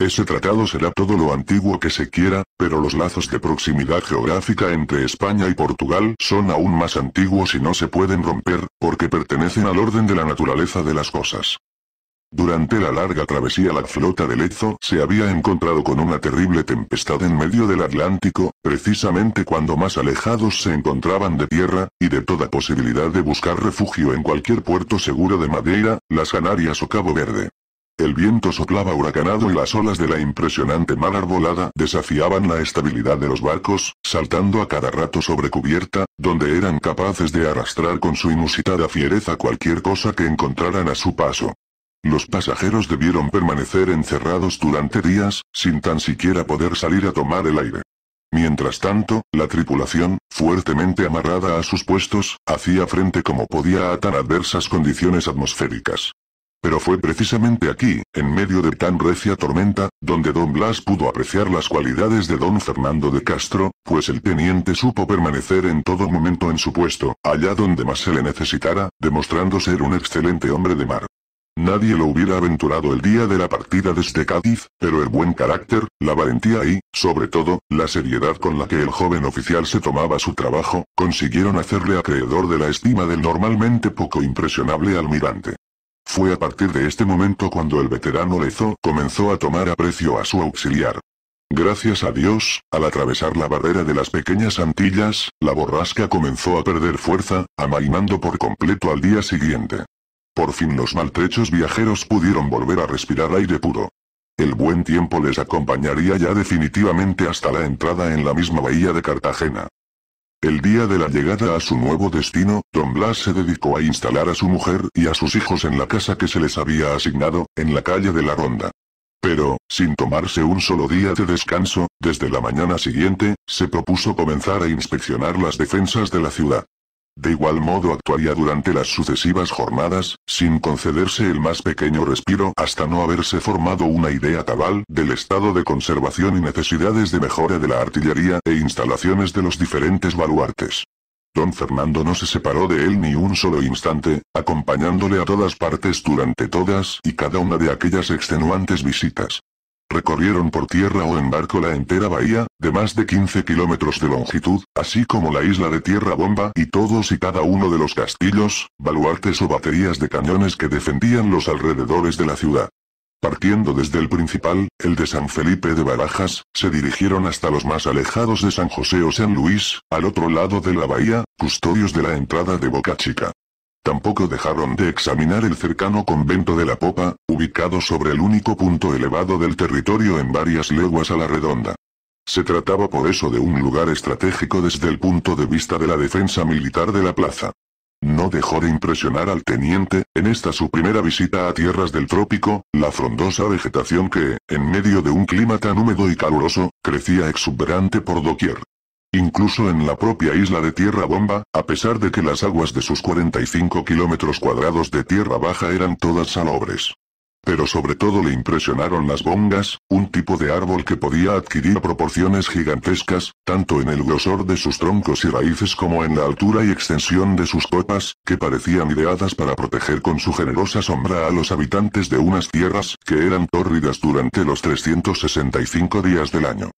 Speaker 1: Ese tratado será todo lo antiguo que se quiera, pero los lazos de proximidad geográfica entre España y Portugal son aún más antiguos y no se pueden romper, porque pertenecen al orden de la naturaleza de las cosas. Durante la larga travesía la flota de Lezo se había encontrado con una terrible tempestad en medio del Atlántico, precisamente cuando más alejados se encontraban de tierra, y de toda posibilidad de buscar refugio en cualquier puerto seguro de Madeira, las Canarias o Cabo Verde. El viento soplaba huracanado y las olas de la impresionante mar arbolada desafiaban la estabilidad de los barcos, saltando a cada rato sobre cubierta, donde eran capaces de arrastrar con su inusitada fiereza cualquier cosa que encontraran a su paso. Los pasajeros debieron permanecer encerrados durante días, sin tan siquiera poder salir a tomar el aire. Mientras tanto, la tripulación, fuertemente amarrada a sus puestos, hacía frente como podía a tan adversas condiciones atmosféricas. Pero fue precisamente aquí, en medio de tan recia tormenta, donde don Blas pudo apreciar las cualidades de don Fernando de Castro, pues el teniente supo permanecer en todo momento en su puesto, allá donde más se le necesitara, demostrando ser un excelente hombre de mar. Nadie lo hubiera aventurado el día de la partida desde Cádiz, pero el buen carácter, la valentía y, sobre todo, la seriedad con la que el joven oficial se tomaba su trabajo, consiguieron hacerle acreedor de la estima del normalmente poco impresionable almirante. Fue a partir de este momento cuando el veterano Lezo comenzó a tomar aprecio a su auxiliar. Gracias a Dios, al atravesar la barrera de las pequeñas Antillas, la borrasca comenzó a perder fuerza, amainando por completo al día siguiente. Por fin los maltrechos viajeros pudieron volver a respirar aire puro. El buen tiempo les acompañaría ya definitivamente hasta la entrada en la misma bahía de Cartagena. El día de la llegada a su nuevo destino, Don Blas se dedicó a instalar a su mujer y a sus hijos en la casa que se les había asignado, en la calle de la Ronda. Pero, sin tomarse un solo día de descanso, desde la mañana siguiente, se propuso comenzar a inspeccionar las defensas de la ciudad. De igual modo actuaría durante las sucesivas jornadas, sin concederse el más pequeño respiro hasta no haberse formado una idea cabal del estado de conservación y necesidades de mejora de la artillería e instalaciones de los diferentes baluartes. Don Fernando no se separó de él ni un solo instante, acompañándole a todas partes durante todas y cada una de aquellas extenuantes visitas. Recorrieron por tierra o en barco la entera bahía, de más de 15 kilómetros de longitud, así como la isla de Tierra Bomba y todos y cada uno de los castillos, baluartes o baterías de cañones que defendían los alrededores de la ciudad. Partiendo desde el principal, el de San Felipe de Barajas, se dirigieron hasta los más alejados de San José o San Luis, al otro lado de la bahía, custodios de la entrada de Boca Chica. Tampoco dejaron de examinar el cercano convento de la Popa, ubicado sobre el único punto elevado del territorio en varias leguas a la redonda. Se trataba por eso de un lugar estratégico desde el punto de vista de la defensa militar de la plaza. No dejó de impresionar al teniente, en esta su primera visita a tierras del trópico, la frondosa vegetación que, en medio de un clima tan húmedo y caluroso, crecía exuberante por doquier. Incluso en la propia isla de Tierra Bomba, a pesar de que las aguas de sus 45 kilómetros cuadrados de tierra baja eran todas salobres. Pero sobre todo le impresionaron las bongas, un tipo de árbol que podía adquirir proporciones gigantescas, tanto en el grosor de sus troncos y raíces como en la altura y extensión de sus copas, que parecían ideadas para proteger con su generosa sombra a los habitantes de unas tierras que eran tórridas durante los 365 días del año.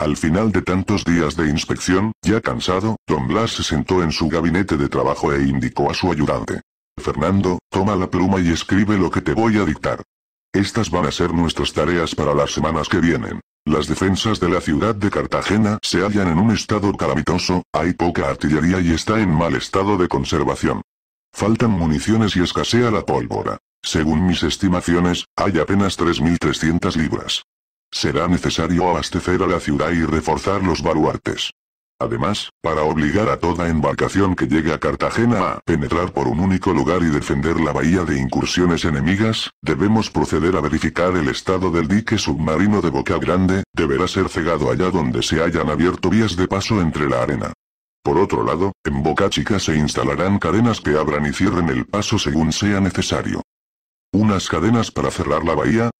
Speaker 1: Al final de tantos días de inspección, ya cansado, don Blas se sentó en su gabinete de trabajo e indicó a su ayudante. Fernando, toma la pluma y escribe lo que te voy a dictar. Estas van a ser nuestras tareas para las semanas que vienen. Las defensas de la ciudad de Cartagena se hallan en un estado calamitoso, hay poca artillería y está en mal estado de conservación. Faltan municiones y escasea la pólvora. Según mis estimaciones, hay apenas 3.300 libras. Será necesario abastecer a la ciudad y reforzar los baluartes. Además, para obligar a toda embarcación que llegue a Cartagena a penetrar por un único lugar y defender la bahía de incursiones enemigas, debemos proceder a verificar el estado del dique submarino de Boca Grande, deberá ser cegado allá donde se hayan abierto vías de paso entre la arena. Por otro lado, en Boca Chica se instalarán cadenas que abran y cierren el paso según sea necesario. Unas cadenas para cerrar la bahía,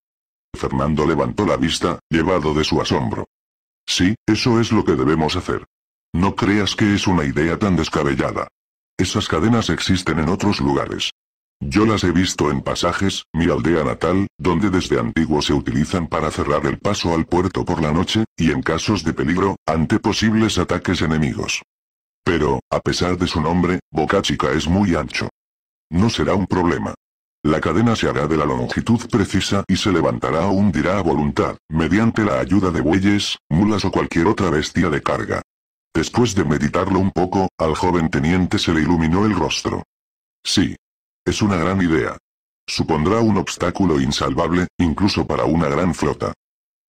Speaker 1: Fernando levantó la vista, llevado de su asombro. Sí, eso es lo que debemos hacer. No creas que es una idea tan descabellada. Esas cadenas existen en otros lugares. Yo las he visto en pasajes, mi aldea natal, donde desde antiguo se utilizan para cerrar el paso al puerto por la noche, y en casos de peligro, ante posibles ataques enemigos. Pero, a pesar de su nombre, Boca Chica es muy ancho. No será un problema. La cadena se hará de la longitud precisa y se levantará o hundirá a voluntad, mediante la ayuda de bueyes, mulas o cualquier otra bestia de carga. Después de meditarlo un poco, al joven teniente se le iluminó el rostro. Sí. Es una gran idea. Supondrá un obstáculo insalvable, incluso para una gran flota.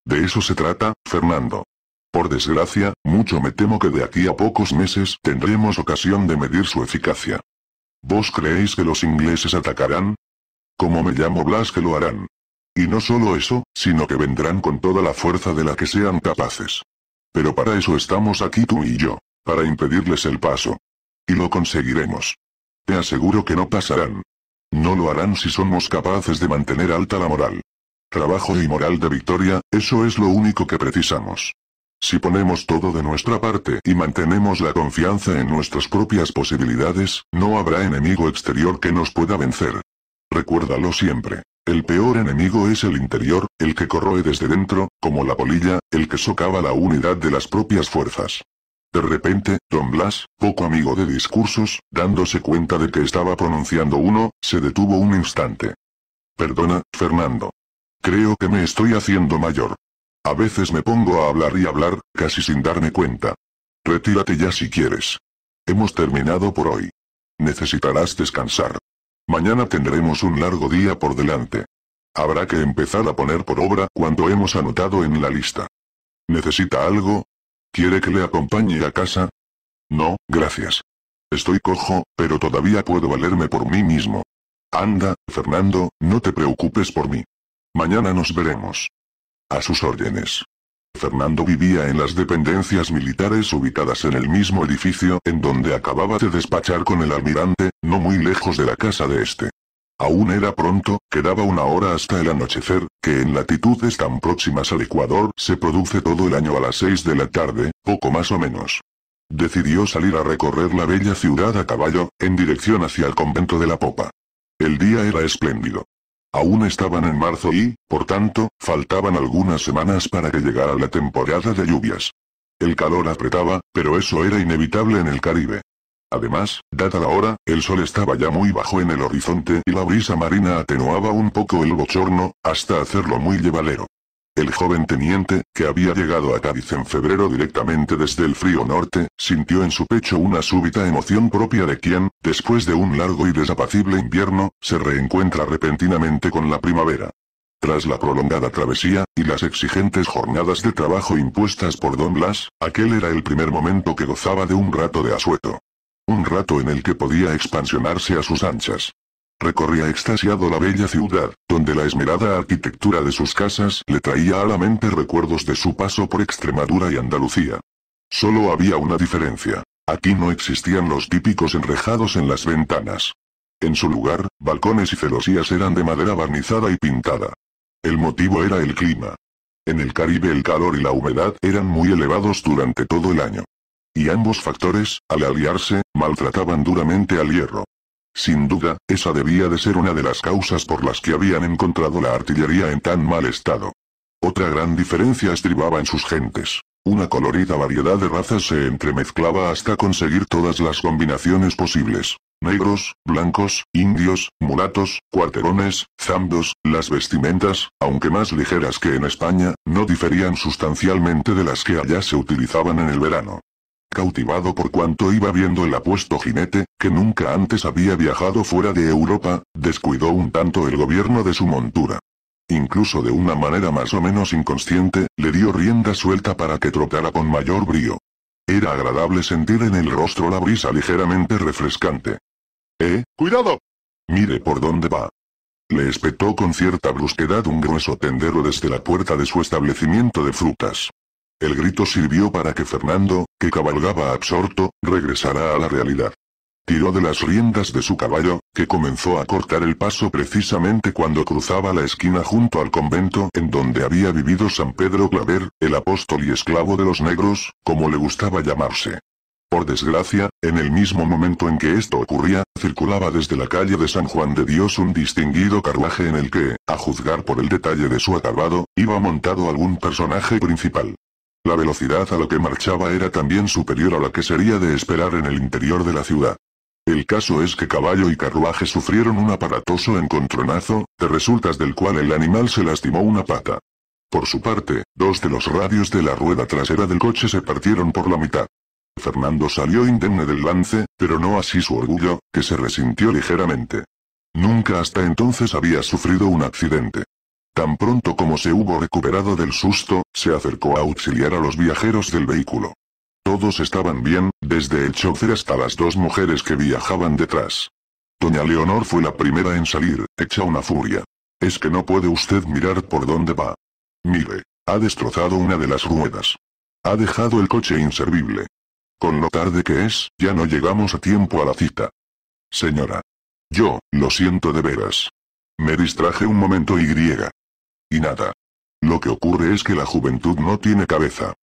Speaker 1: De eso se trata, Fernando. Por desgracia, mucho me temo que de aquí a pocos meses tendremos ocasión de medir su eficacia. ¿Vos creéis que los ingleses atacarán? Como me llamo Blas que lo harán. Y no solo eso, sino que vendrán con toda la fuerza de la que sean capaces. Pero para eso estamos aquí tú y yo, para impedirles el paso. Y lo conseguiremos. Te aseguro que no pasarán. No lo harán si somos capaces de mantener alta la moral. Trabajo y moral de victoria, eso es lo único que precisamos. Si ponemos todo de nuestra parte y mantenemos la confianza en nuestras propias posibilidades, no habrá enemigo exterior que nos pueda vencer. Recuérdalo siempre. El peor enemigo es el interior, el que corroe desde dentro, como la polilla, el que socava la unidad de las propias fuerzas. De repente, don Blas, poco amigo de discursos, dándose cuenta de que estaba pronunciando uno, se detuvo un instante. Perdona, Fernando. Creo que me estoy haciendo mayor. A veces me pongo a hablar y hablar, casi sin darme cuenta. Retírate ya si quieres. Hemos terminado por hoy. Necesitarás descansar. Mañana tendremos un largo día por delante. Habrá que empezar a poner por obra cuanto hemos anotado en la lista. ¿Necesita algo? ¿Quiere que le acompañe a casa? No, gracias. Estoy cojo, pero todavía puedo valerme por mí mismo. Anda, Fernando, no te preocupes por mí. Mañana nos veremos. A sus órdenes. Fernando vivía en las dependencias militares ubicadas en el mismo edificio en donde acababa de despachar con el almirante, no muy lejos de la casa de este. Aún era pronto, quedaba una hora hasta el anochecer, que en latitudes tan próximas al Ecuador se produce todo el año a las 6 de la tarde, poco más o menos. Decidió salir a recorrer la bella ciudad a caballo, en dirección hacia el convento de la Popa. El día era espléndido. Aún estaban en marzo y, por tanto, faltaban algunas semanas para que llegara la temporada de lluvias. El calor apretaba, pero eso era inevitable en el Caribe. Además, dada la hora, el sol estaba ya muy bajo en el horizonte y la brisa marina atenuaba un poco el bochorno, hasta hacerlo muy llevalero. El joven teniente, que había llegado a Cádiz en febrero directamente desde el frío norte, sintió en su pecho una súbita emoción propia de quien, después de un largo y desapacible invierno, se reencuentra repentinamente con la primavera. Tras la prolongada travesía, y las exigentes jornadas de trabajo impuestas por Don Blas, aquel era el primer momento que gozaba de un rato de asueto. Un rato en el que podía expansionarse a sus anchas. Recorría extasiado la bella ciudad, donde la esmerada arquitectura de sus casas le traía a la mente recuerdos de su paso por Extremadura y Andalucía. Solo había una diferencia. Aquí no existían los típicos enrejados en las ventanas. En su lugar, balcones y celosías eran de madera barnizada y pintada. El motivo era el clima. En el Caribe el calor y la humedad eran muy elevados durante todo el año. Y ambos factores, al aliarse, maltrataban duramente al hierro. Sin duda, esa debía de ser una de las causas por las que habían encontrado la artillería en tan mal estado. Otra gran diferencia estribaba en sus gentes. Una colorida variedad de razas se entremezclaba hasta conseguir todas las combinaciones posibles. Negros, blancos, indios, mulatos, cuarterones, zambos, las vestimentas, aunque más ligeras que en España, no diferían sustancialmente de las que allá se utilizaban en el verano. Cautivado por cuanto iba viendo el apuesto jinete, que nunca antes había viajado fuera de Europa, descuidó un tanto el gobierno de su montura. Incluso de una manera más o menos inconsciente, le dio rienda suelta para que trotara con mayor brío. Era agradable sentir en el rostro la brisa ligeramente refrescante. ¡Eh, cuidado! Mire por dónde va. Le espetó con cierta brusquedad un grueso tendero desde la puerta de su establecimiento de frutas. El grito sirvió para que Fernando, que cabalgaba absorto, regresara a la realidad. Tiró de las riendas de su caballo, que comenzó a cortar el paso precisamente cuando cruzaba la esquina junto al convento en donde había vivido San Pedro Claver, el apóstol y esclavo de los negros, como le gustaba llamarse. Por desgracia, en el mismo momento en que esto ocurría, circulaba desde la calle de San Juan de Dios un distinguido carruaje en el que, a juzgar por el detalle de su acabado, iba montado algún personaje principal. La velocidad a la que marchaba era también superior a la que sería de esperar en el interior de la ciudad. El caso es que caballo y carruaje sufrieron un aparatoso encontronazo, de resultas del cual el animal se lastimó una pata. Por su parte, dos de los radios de la rueda trasera del coche se partieron por la mitad. Fernando salió indemne del lance, pero no así su orgullo, que se resintió ligeramente. Nunca hasta entonces había sufrido un accidente. Tan pronto como se hubo recuperado del susto, se acercó a auxiliar a los viajeros del vehículo. Todos estaban bien, desde el chofer hasta las dos mujeres que viajaban detrás. Doña Leonor fue la primera en salir, hecha una furia. Es que no puede usted mirar por dónde va. Mire, ha destrozado una de las ruedas. Ha dejado el coche inservible. Con lo tarde que es, ya no llegamos a tiempo a la cita. Señora. Yo, lo siento de veras. Me distraje un momento y griega. Y nada. Lo que ocurre es que la juventud no tiene cabeza.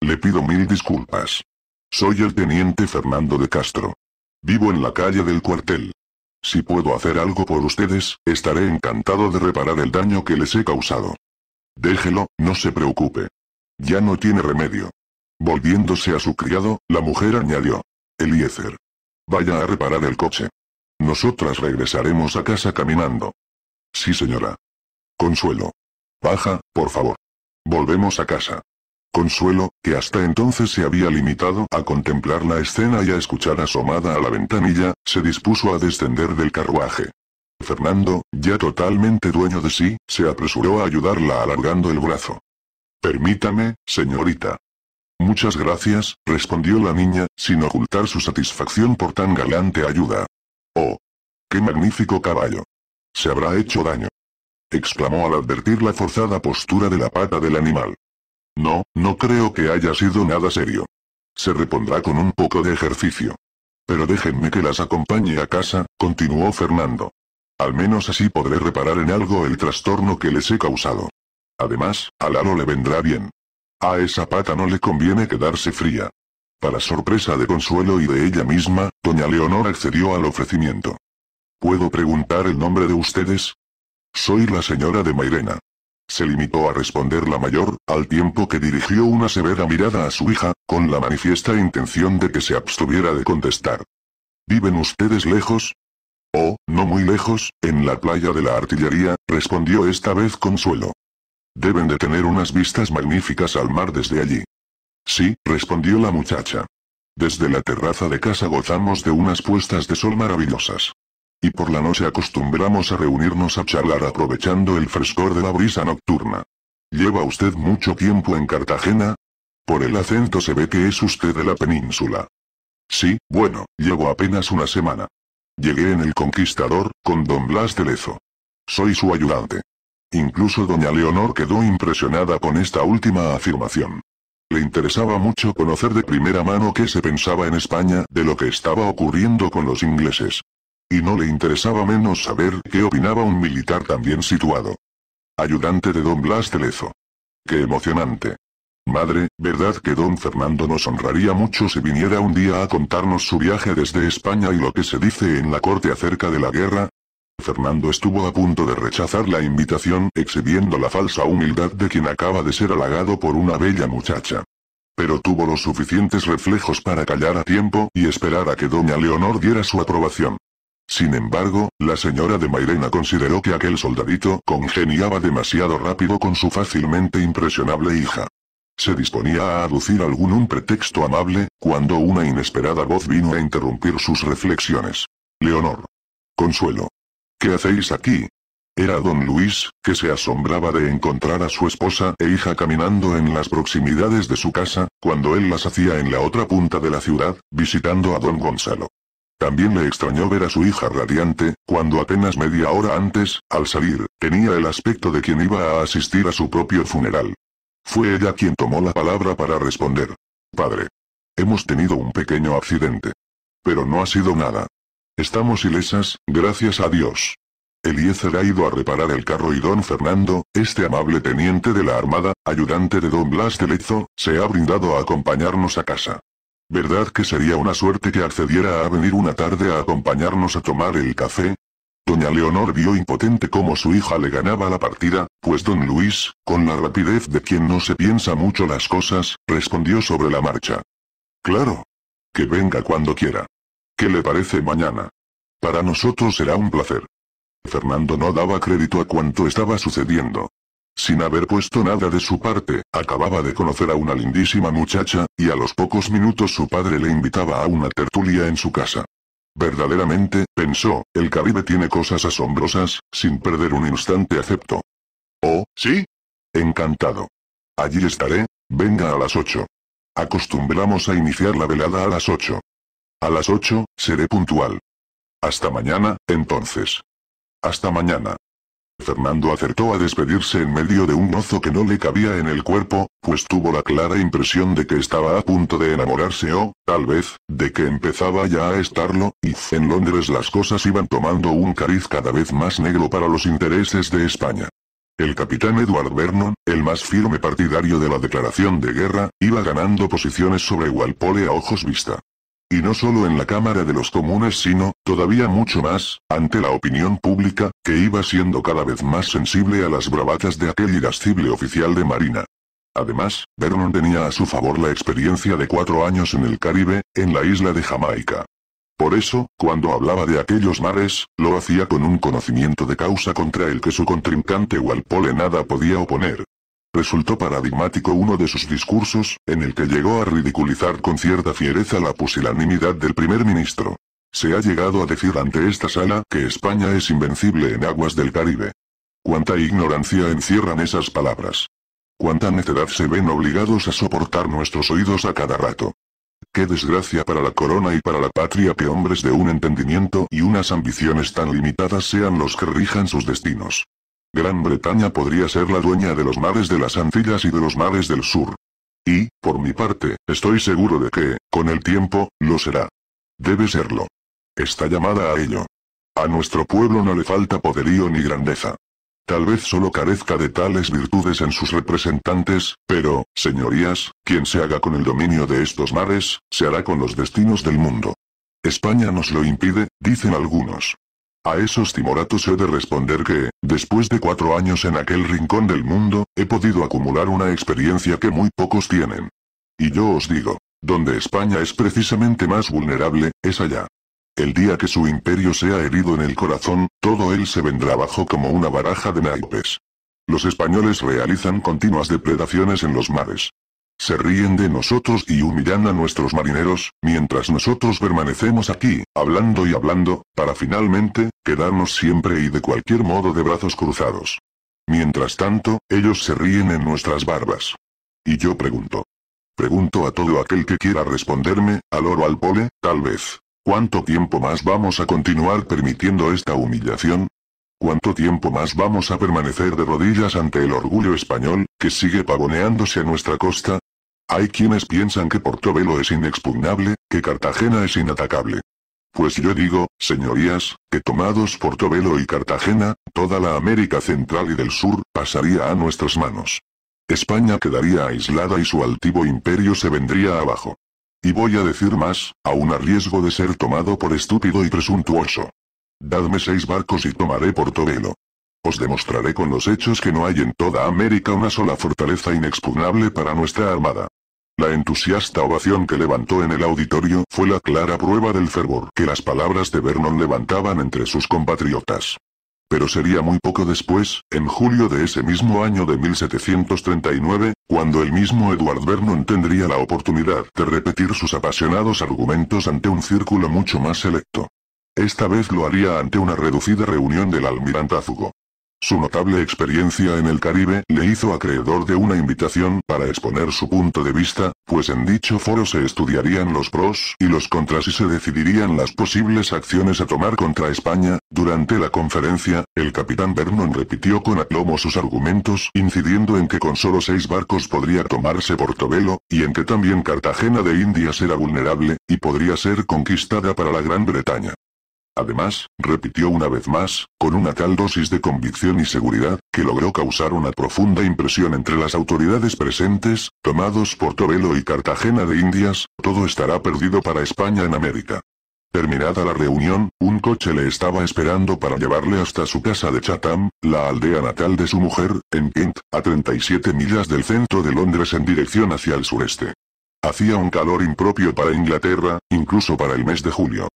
Speaker 1: Le pido mil disculpas. Soy el teniente Fernando de Castro. Vivo en la calle del cuartel. Si puedo hacer algo por ustedes, estaré encantado de reparar el daño que les he causado. Déjelo, no se preocupe. Ya no tiene remedio. Volviéndose a su criado, la mujer añadió. Eliezer. Vaya a reparar el coche. Nosotras regresaremos a casa caminando. Sí señora. Consuelo. Baja, por favor. Volvemos a casa. Consuelo, que hasta entonces se había limitado a contemplar la escena y a escuchar asomada a la ventanilla, se dispuso a descender del carruaje. Fernando, ya totalmente dueño de sí, se apresuró a ayudarla alargando el brazo. Permítame, señorita. Muchas gracias, respondió la niña, sin ocultar su satisfacción por tan galante ayuda. Oh. ¡Qué magnífico caballo! Se habrá hecho daño exclamó al advertir la forzada postura de la pata del animal. No, no creo que haya sido nada serio. Se repondrá con un poco de ejercicio. Pero déjenme que las acompañe a casa, continuó Fernando. Al menos así podré reparar en algo el trastorno que les he causado. Además, a Lalo le vendrá bien. A esa pata no le conviene quedarse fría. Para sorpresa de Consuelo y de ella misma, doña Leonor accedió al ofrecimiento. ¿Puedo preguntar el nombre de ustedes? Soy la señora de Mairena. Se limitó a responder la mayor, al tiempo que dirigió una severa mirada a su hija, con la manifiesta intención de que se abstuviera de contestar. ¿Viven ustedes lejos? Oh, no muy lejos, en la playa de la artillería, respondió esta vez Consuelo. Deben de tener unas vistas magníficas al mar desde allí. Sí, respondió la muchacha. Desde la terraza de casa gozamos de unas puestas de sol maravillosas y por la noche acostumbramos a reunirnos a charlar aprovechando el frescor de la brisa nocturna. ¿Lleva usted mucho tiempo en Cartagena? Por el acento se ve que es usted de la península. Sí, bueno, llevo apenas una semana. Llegué en el Conquistador, con don Blas de Lezo. Soy su ayudante. Incluso doña Leonor quedó impresionada con esta última afirmación. Le interesaba mucho conocer de primera mano qué se pensaba en España de lo que estaba ocurriendo con los ingleses. Y no le interesaba menos saber qué opinaba un militar tan bien situado. Ayudante de don Blas de Lezo. ¡Qué emocionante! Madre, ¿verdad que don Fernando nos honraría mucho si viniera un día a contarnos su viaje desde España y lo que se dice en la corte acerca de la guerra? Fernando estuvo a punto de rechazar la invitación exhibiendo la falsa humildad de quien acaba de ser halagado por una bella muchacha. Pero tuvo los suficientes reflejos para callar a tiempo y esperar a que doña Leonor diera su aprobación. Sin embargo, la señora de Mairena consideró que aquel soldadito congeniaba demasiado rápido con su fácilmente impresionable hija. Se disponía a aducir algún un pretexto amable, cuando una inesperada voz vino a interrumpir sus reflexiones. Leonor. Consuelo. ¿Qué hacéis aquí? Era don Luis, que se asombraba de encontrar a su esposa e hija caminando en las proximidades de su casa, cuando él las hacía en la otra punta de la ciudad, visitando a don Gonzalo. También le extrañó ver a su hija radiante, cuando apenas media hora antes, al salir, tenía el aspecto de quien iba a asistir a su propio funeral. Fue ella quien tomó la palabra para responder. Padre. Hemos tenido un pequeño accidente. Pero no ha sido nada. Estamos ilesas, gracias a Dios. Eliezer ha ido a reparar el carro y don Fernando, este amable teniente de la Armada, ayudante de don Blas de Lezo, se ha brindado a acompañarnos a casa. ¿Verdad que sería una suerte que accediera a venir una tarde a acompañarnos a tomar el café? Doña Leonor vio impotente cómo su hija le ganaba la partida, pues don Luis, con la rapidez de quien no se piensa mucho las cosas, respondió sobre la marcha. Claro. Que venga cuando quiera. ¿Qué le parece mañana? Para nosotros será un placer. Fernando no daba crédito a cuanto estaba sucediendo. Sin haber puesto nada de su parte, acababa de conocer a una lindísima muchacha, y a los pocos minutos su padre le invitaba a una tertulia en su casa. Verdaderamente, pensó, el Caribe tiene cosas asombrosas, sin perder un instante acepto. ¿Oh, sí? Encantado. Allí estaré, venga a las ocho. Acostumbramos a iniciar la velada a las ocho. A las ocho, seré puntual. Hasta mañana, entonces. Hasta mañana. Fernando acertó a despedirse en medio de un mozo que no le cabía en el cuerpo, pues tuvo la clara impresión de que estaba a punto de enamorarse o, tal vez, de que empezaba ya a estarlo, y en Londres las cosas iban tomando un cariz cada vez más negro para los intereses de España. El capitán Edward Vernon, el más firme partidario de la declaración de guerra, iba ganando posiciones sobre Walpole a ojos vista y no solo en la Cámara de los Comunes sino, todavía mucho más, ante la opinión pública, que iba siendo cada vez más sensible a las bravatas de aquel irascible oficial de Marina. Además, Vernon tenía a su favor la experiencia de cuatro años en el Caribe, en la isla de Jamaica. Por eso, cuando hablaba de aquellos mares, lo hacía con un conocimiento de causa contra el que su contrincante Walpole nada podía oponer. Resultó paradigmático uno de sus discursos, en el que llegó a ridiculizar con cierta fiereza la pusilanimidad del primer ministro. Se ha llegado a decir ante esta sala que España es invencible en aguas del Caribe. Cuánta ignorancia encierran esas palabras. Cuánta necedad se ven obligados a soportar nuestros oídos a cada rato. Qué desgracia para la corona y para la patria que hombres de un entendimiento y unas ambiciones tan limitadas sean los que rijan sus destinos. Gran Bretaña podría ser la dueña de los mares de las Antillas y de los mares del sur. Y, por mi parte, estoy seguro de que, con el tiempo, lo será. Debe serlo. Está llamada a ello. A nuestro pueblo no le falta poderío ni grandeza. Tal vez solo carezca de tales virtudes en sus representantes, pero, señorías, quien se haga con el dominio de estos mares, se hará con los destinos del mundo. España nos lo impide, dicen algunos. A esos timoratos he de responder que, después de cuatro años en aquel rincón del mundo, he podido acumular una experiencia que muy pocos tienen. Y yo os digo, donde España es precisamente más vulnerable, es allá. El día que su imperio sea herido en el corazón, todo él se vendrá abajo como una baraja de naipes. Los españoles realizan continuas depredaciones en los mares. Se ríen de nosotros y humillan a nuestros marineros, mientras nosotros permanecemos aquí, hablando y hablando, para finalmente, quedarnos siempre y de cualquier modo de brazos cruzados. Mientras tanto, ellos se ríen en nuestras barbas. Y yo pregunto. Pregunto a todo aquel que quiera responderme, al oro al pole, tal vez. ¿Cuánto tiempo más vamos a continuar permitiendo esta humillación? ¿Cuánto tiempo más vamos a permanecer de rodillas ante el orgullo español, que sigue pavoneándose a nuestra costa? Hay quienes piensan que Portobelo es inexpugnable, que Cartagena es inatacable. Pues yo digo, señorías, que tomados Portobelo y Cartagena, toda la América Central y del Sur, pasaría a nuestras manos. España quedaría aislada y su altivo imperio se vendría abajo. Y voy a decir más, aún a riesgo de ser tomado por estúpido y presuntuoso. Dadme seis barcos y tomaré Portobelo. Os demostraré con los hechos que no hay en toda América una sola fortaleza inexpugnable para nuestra armada. La entusiasta ovación que levantó en el auditorio fue la clara prueba del fervor que las palabras de Vernon levantaban entre sus compatriotas. Pero sería muy poco después, en julio de ese mismo año de 1739, cuando el mismo Edward Vernon tendría la oportunidad de repetir sus apasionados argumentos ante un círculo mucho más selecto. Esta vez lo haría ante una reducida reunión del almirantazgo. Su notable experiencia en el Caribe le hizo acreedor de una invitación para exponer su punto de vista, pues en dicho foro se estudiarían los pros y los contras y se decidirían las posibles acciones a tomar contra España. Durante la conferencia, el capitán Vernon repitió con aplomo sus argumentos, incidiendo en que con solo seis barcos podría tomarse Portobelo, y en que también Cartagena de Indias era vulnerable, y podría ser conquistada para la Gran Bretaña. Además, repitió una vez más, con una tal dosis de convicción y seguridad, que logró causar una profunda impresión entre las autoridades presentes, tomados por Tobelo y Cartagena de Indias, todo estará perdido para España en América. Terminada la reunión, un coche le estaba esperando para llevarle hasta su casa de Chatham, la aldea natal de su mujer, en Kent, a 37 millas del centro de Londres en dirección hacia el sureste. Hacía un calor impropio para Inglaterra, incluso para el mes de julio.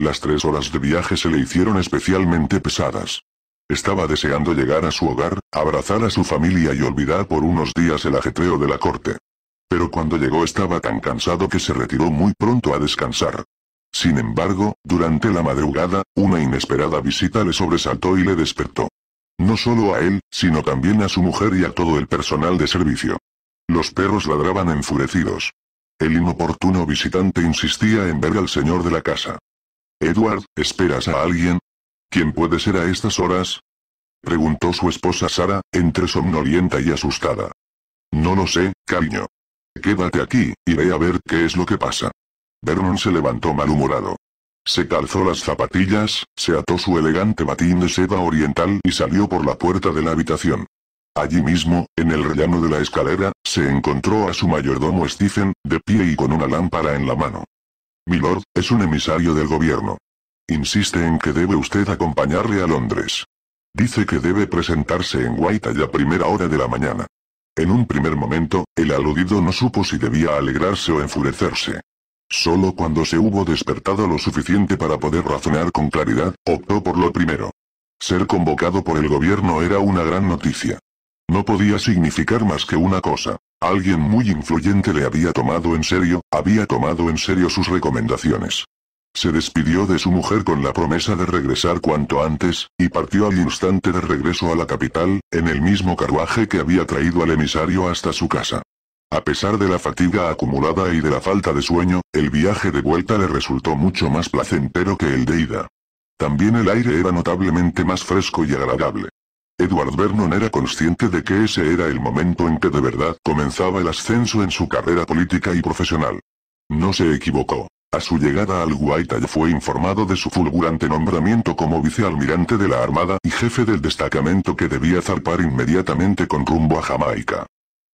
Speaker 1: Las tres horas de viaje se le hicieron especialmente pesadas. Estaba deseando llegar a su hogar, abrazar a su familia y olvidar por unos días el ajetreo de la corte. Pero cuando llegó estaba tan cansado que se retiró muy pronto a descansar. Sin embargo, durante la madrugada, una inesperada visita le sobresaltó y le despertó. No solo a él, sino también a su mujer y a todo el personal de servicio. Los perros ladraban enfurecidos. El inoportuno visitante insistía en ver al señor de la casa. Edward, ¿esperas a alguien? ¿Quién puede ser a estas horas? Preguntó su esposa Sara, entre somnolienta y asustada. No lo sé, cariño. Quédate aquí, iré a ver qué es lo que pasa. Vernon se levantó malhumorado. Se calzó las zapatillas, se ató su elegante batín de seda oriental y salió por la puerta de la habitación. Allí mismo, en el rellano de la escalera, se encontró a su mayordomo Stephen, de pie y con una lámpara en la mano. Milord, es un emisario del gobierno. Insiste en que debe usted acompañarle a Londres. Dice que debe presentarse en Whitehall a primera hora de la mañana. En un primer momento, el aludido no supo si debía alegrarse o enfurecerse. Solo cuando se hubo despertado lo suficiente para poder razonar con claridad, optó por lo primero. Ser convocado por el gobierno era una gran noticia. No podía significar más que una cosa. Alguien muy influyente le había tomado en serio, había tomado en serio sus recomendaciones. Se despidió de su mujer con la promesa de regresar cuanto antes, y partió al instante de regreso a la capital, en el mismo carruaje que había traído al emisario hasta su casa. A pesar de la fatiga acumulada y de la falta de sueño, el viaje de vuelta le resultó mucho más placentero que el de ida. También el aire era notablemente más fresco y agradable. Edward Vernon era consciente de que ese era el momento en que de verdad comenzaba el ascenso en su carrera política y profesional. No se equivocó. A su llegada al ya fue informado de su fulgurante nombramiento como vicealmirante de la Armada y jefe del destacamento que debía zarpar inmediatamente con rumbo a Jamaica.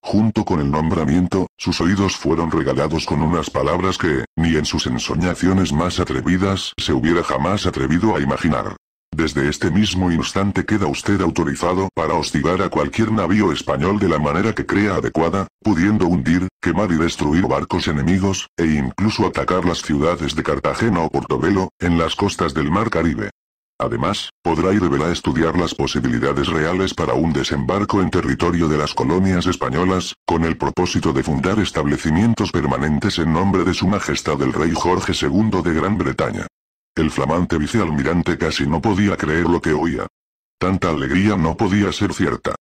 Speaker 1: Junto con el nombramiento, sus oídos fueron regalados con unas palabras que, ni en sus ensoñaciones más atrevidas, se hubiera jamás atrevido a imaginar. Desde este mismo instante queda usted autorizado para hostigar a cualquier navío español de la manera que crea adecuada, pudiendo hundir, quemar y destruir barcos enemigos, e incluso atacar las ciudades de Cartagena o Portobelo, en las costas del Mar Caribe. Además, podrá y deberá estudiar las posibilidades reales para un desembarco en territorio de las colonias españolas, con el propósito de fundar establecimientos permanentes en nombre de Su Majestad el Rey Jorge II de Gran Bretaña. El flamante vicealmirante casi no podía creer lo que oía. Tanta alegría no podía ser cierta.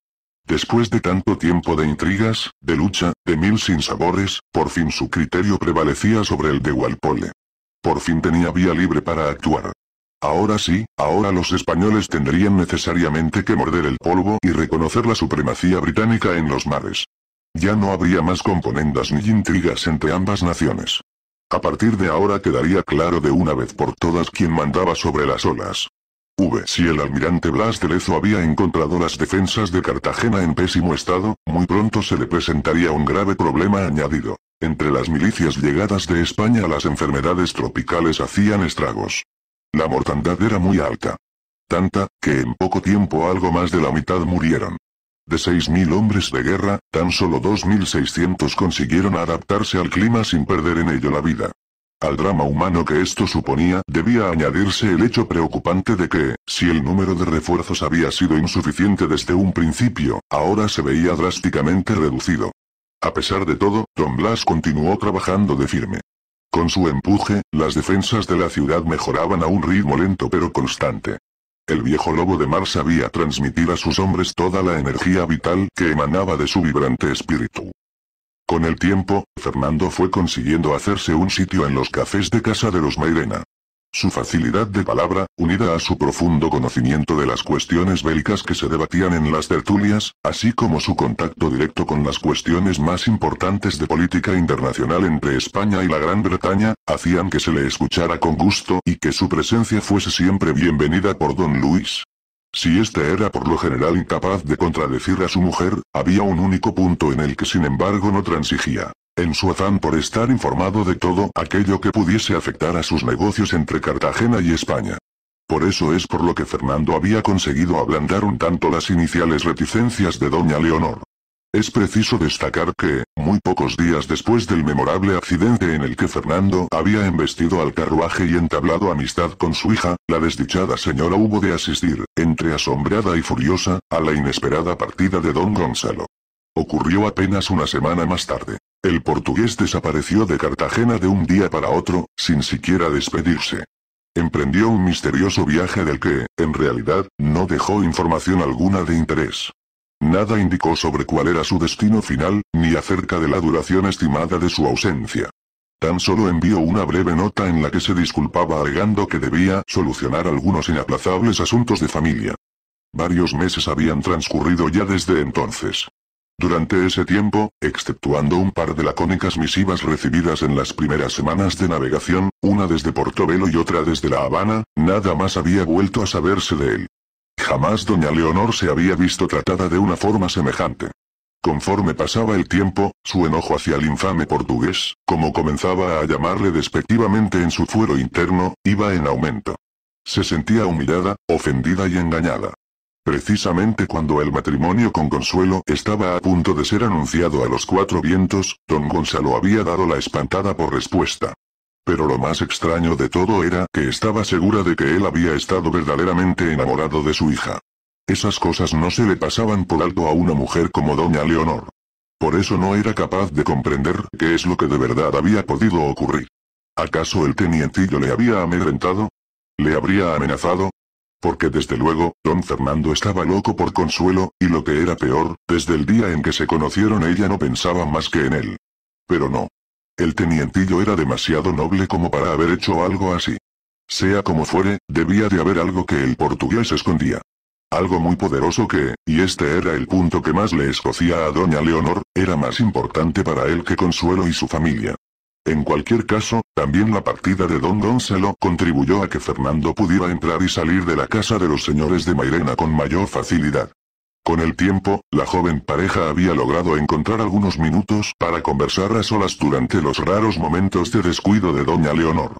Speaker 1: Después de tanto tiempo de intrigas, de lucha, de mil sinsabores, por fin su criterio prevalecía sobre el de Walpole. Por fin tenía vía libre para actuar. Ahora sí, ahora los españoles tendrían necesariamente que morder el polvo y reconocer la supremacía británica en los mares. Ya no habría más componendas ni intrigas entre ambas naciones. A partir de ahora quedaría claro de una vez por todas quién mandaba sobre las olas. V. Si el almirante Blas de Lezo había encontrado las defensas de Cartagena en pésimo estado, muy pronto se le presentaría un grave problema añadido. Entre las milicias llegadas de España las enfermedades tropicales hacían estragos. La mortandad era muy alta. Tanta, que en poco tiempo algo más de la mitad murieron. De 6.000 hombres de guerra, tan solo 2.600 consiguieron adaptarse al clima sin perder en ello la vida. Al drama humano que esto suponía debía añadirse el hecho preocupante de que, si el número de refuerzos había sido insuficiente desde un principio, ahora se veía drásticamente reducido. A pesar de todo, Don Blas continuó trabajando de firme. Con su empuje, las defensas de la ciudad mejoraban a un ritmo lento pero constante. El viejo lobo de mar sabía transmitir a sus hombres toda la energía vital que emanaba de su vibrante espíritu. Con el tiempo, Fernando fue consiguiendo hacerse un sitio en los cafés de casa de los Mairena. Su facilidad de palabra, unida a su profundo conocimiento de las cuestiones bélicas que se debatían en las tertulias, así como su contacto directo con las cuestiones más importantes de política internacional entre España y la Gran Bretaña, hacían que se le escuchara con gusto y que su presencia fuese siempre bienvenida por don Luis. Si éste era por lo general incapaz de contradecir a su mujer, había un único punto en el que sin embargo no transigía. En su afán por estar informado de todo aquello que pudiese afectar a sus negocios entre Cartagena y España. Por eso es por lo que Fernando había conseguido ablandar un tanto las iniciales reticencias de doña Leonor. Es preciso destacar que, muy pocos días después del memorable accidente en el que Fernando había embestido al carruaje y entablado amistad con su hija, la desdichada señora hubo de asistir, entre asombrada y furiosa, a la inesperada partida de don Gonzalo. Ocurrió apenas una semana más tarde. El portugués desapareció de Cartagena de un día para otro, sin siquiera despedirse. Emprendió un misterioso viaje del que, en realidad, no dejó información alguna de interés. Nada indicó sobre cuál era su destino final, ni acerca de la duración estimada de su ausencia. Tan solo envió una breve nota en la que se disculpaba alegando que debía solucionar algunos inaplazables asuntos de familia. Varios meses habían transcurrido ya desde entonces. Durante ese tiempo, exceptuando un par de lacónicas misivas recibidas en las primeras semanas de navegación, una desde Portobelo y otra desde La Habana, nada más había vuelto a saberse de él. Jamás doña Leonor se había visto tratada de una forma semejante. Conforme pasaba el tiempo, su enojo hacia el infame portugués, como comenzaba a llamarle despectivamente en su fuero interno, iba en aumento. Se sentía humillada, ofendida y engañada. Precisamente cuando el matrimonio con Consuelo estaba a punto de ser anunciado a los cuatro vientos, don Gonzalo había dado la espantada por respuesta. Pero lo más extraño de todo era que estaba segura de que él había estado verdaderamente enamorado de su hija. Esas cosas no se le pasaban por alto a una mujer como doña Leonor. Por eso no era capaz de comprender qué es lo que de verdad había podido ocurrir. ¿Acaso el tenientillo le había amedrentado? ¿Le habría amenazado? porque desde luego, don Fernando estaba loco por Consuelo, y lo que era peor, desde el día en que se conocieron ella no pensaba más que en él. Pero no. El tenientillo era demasiado noble como para haber hecho algo así. Sea como fuere, debía de haber algo que el portugués escondía. Algo muy poderoso que, y este era el punto que más le escocía a doña Leonor, era más importante para él que Consuelo y su familia. En cualquier caso, también la partida de don Gonzalo contribuyó a que Fernando pudiera entrar y salir de la casa de los señores de Mairena con mayor facilidad. Con el tiempo, la joven pareja había logrado encontrar algunos minutos para conversar a solas durante los raros momentos de descuido de doña Leonor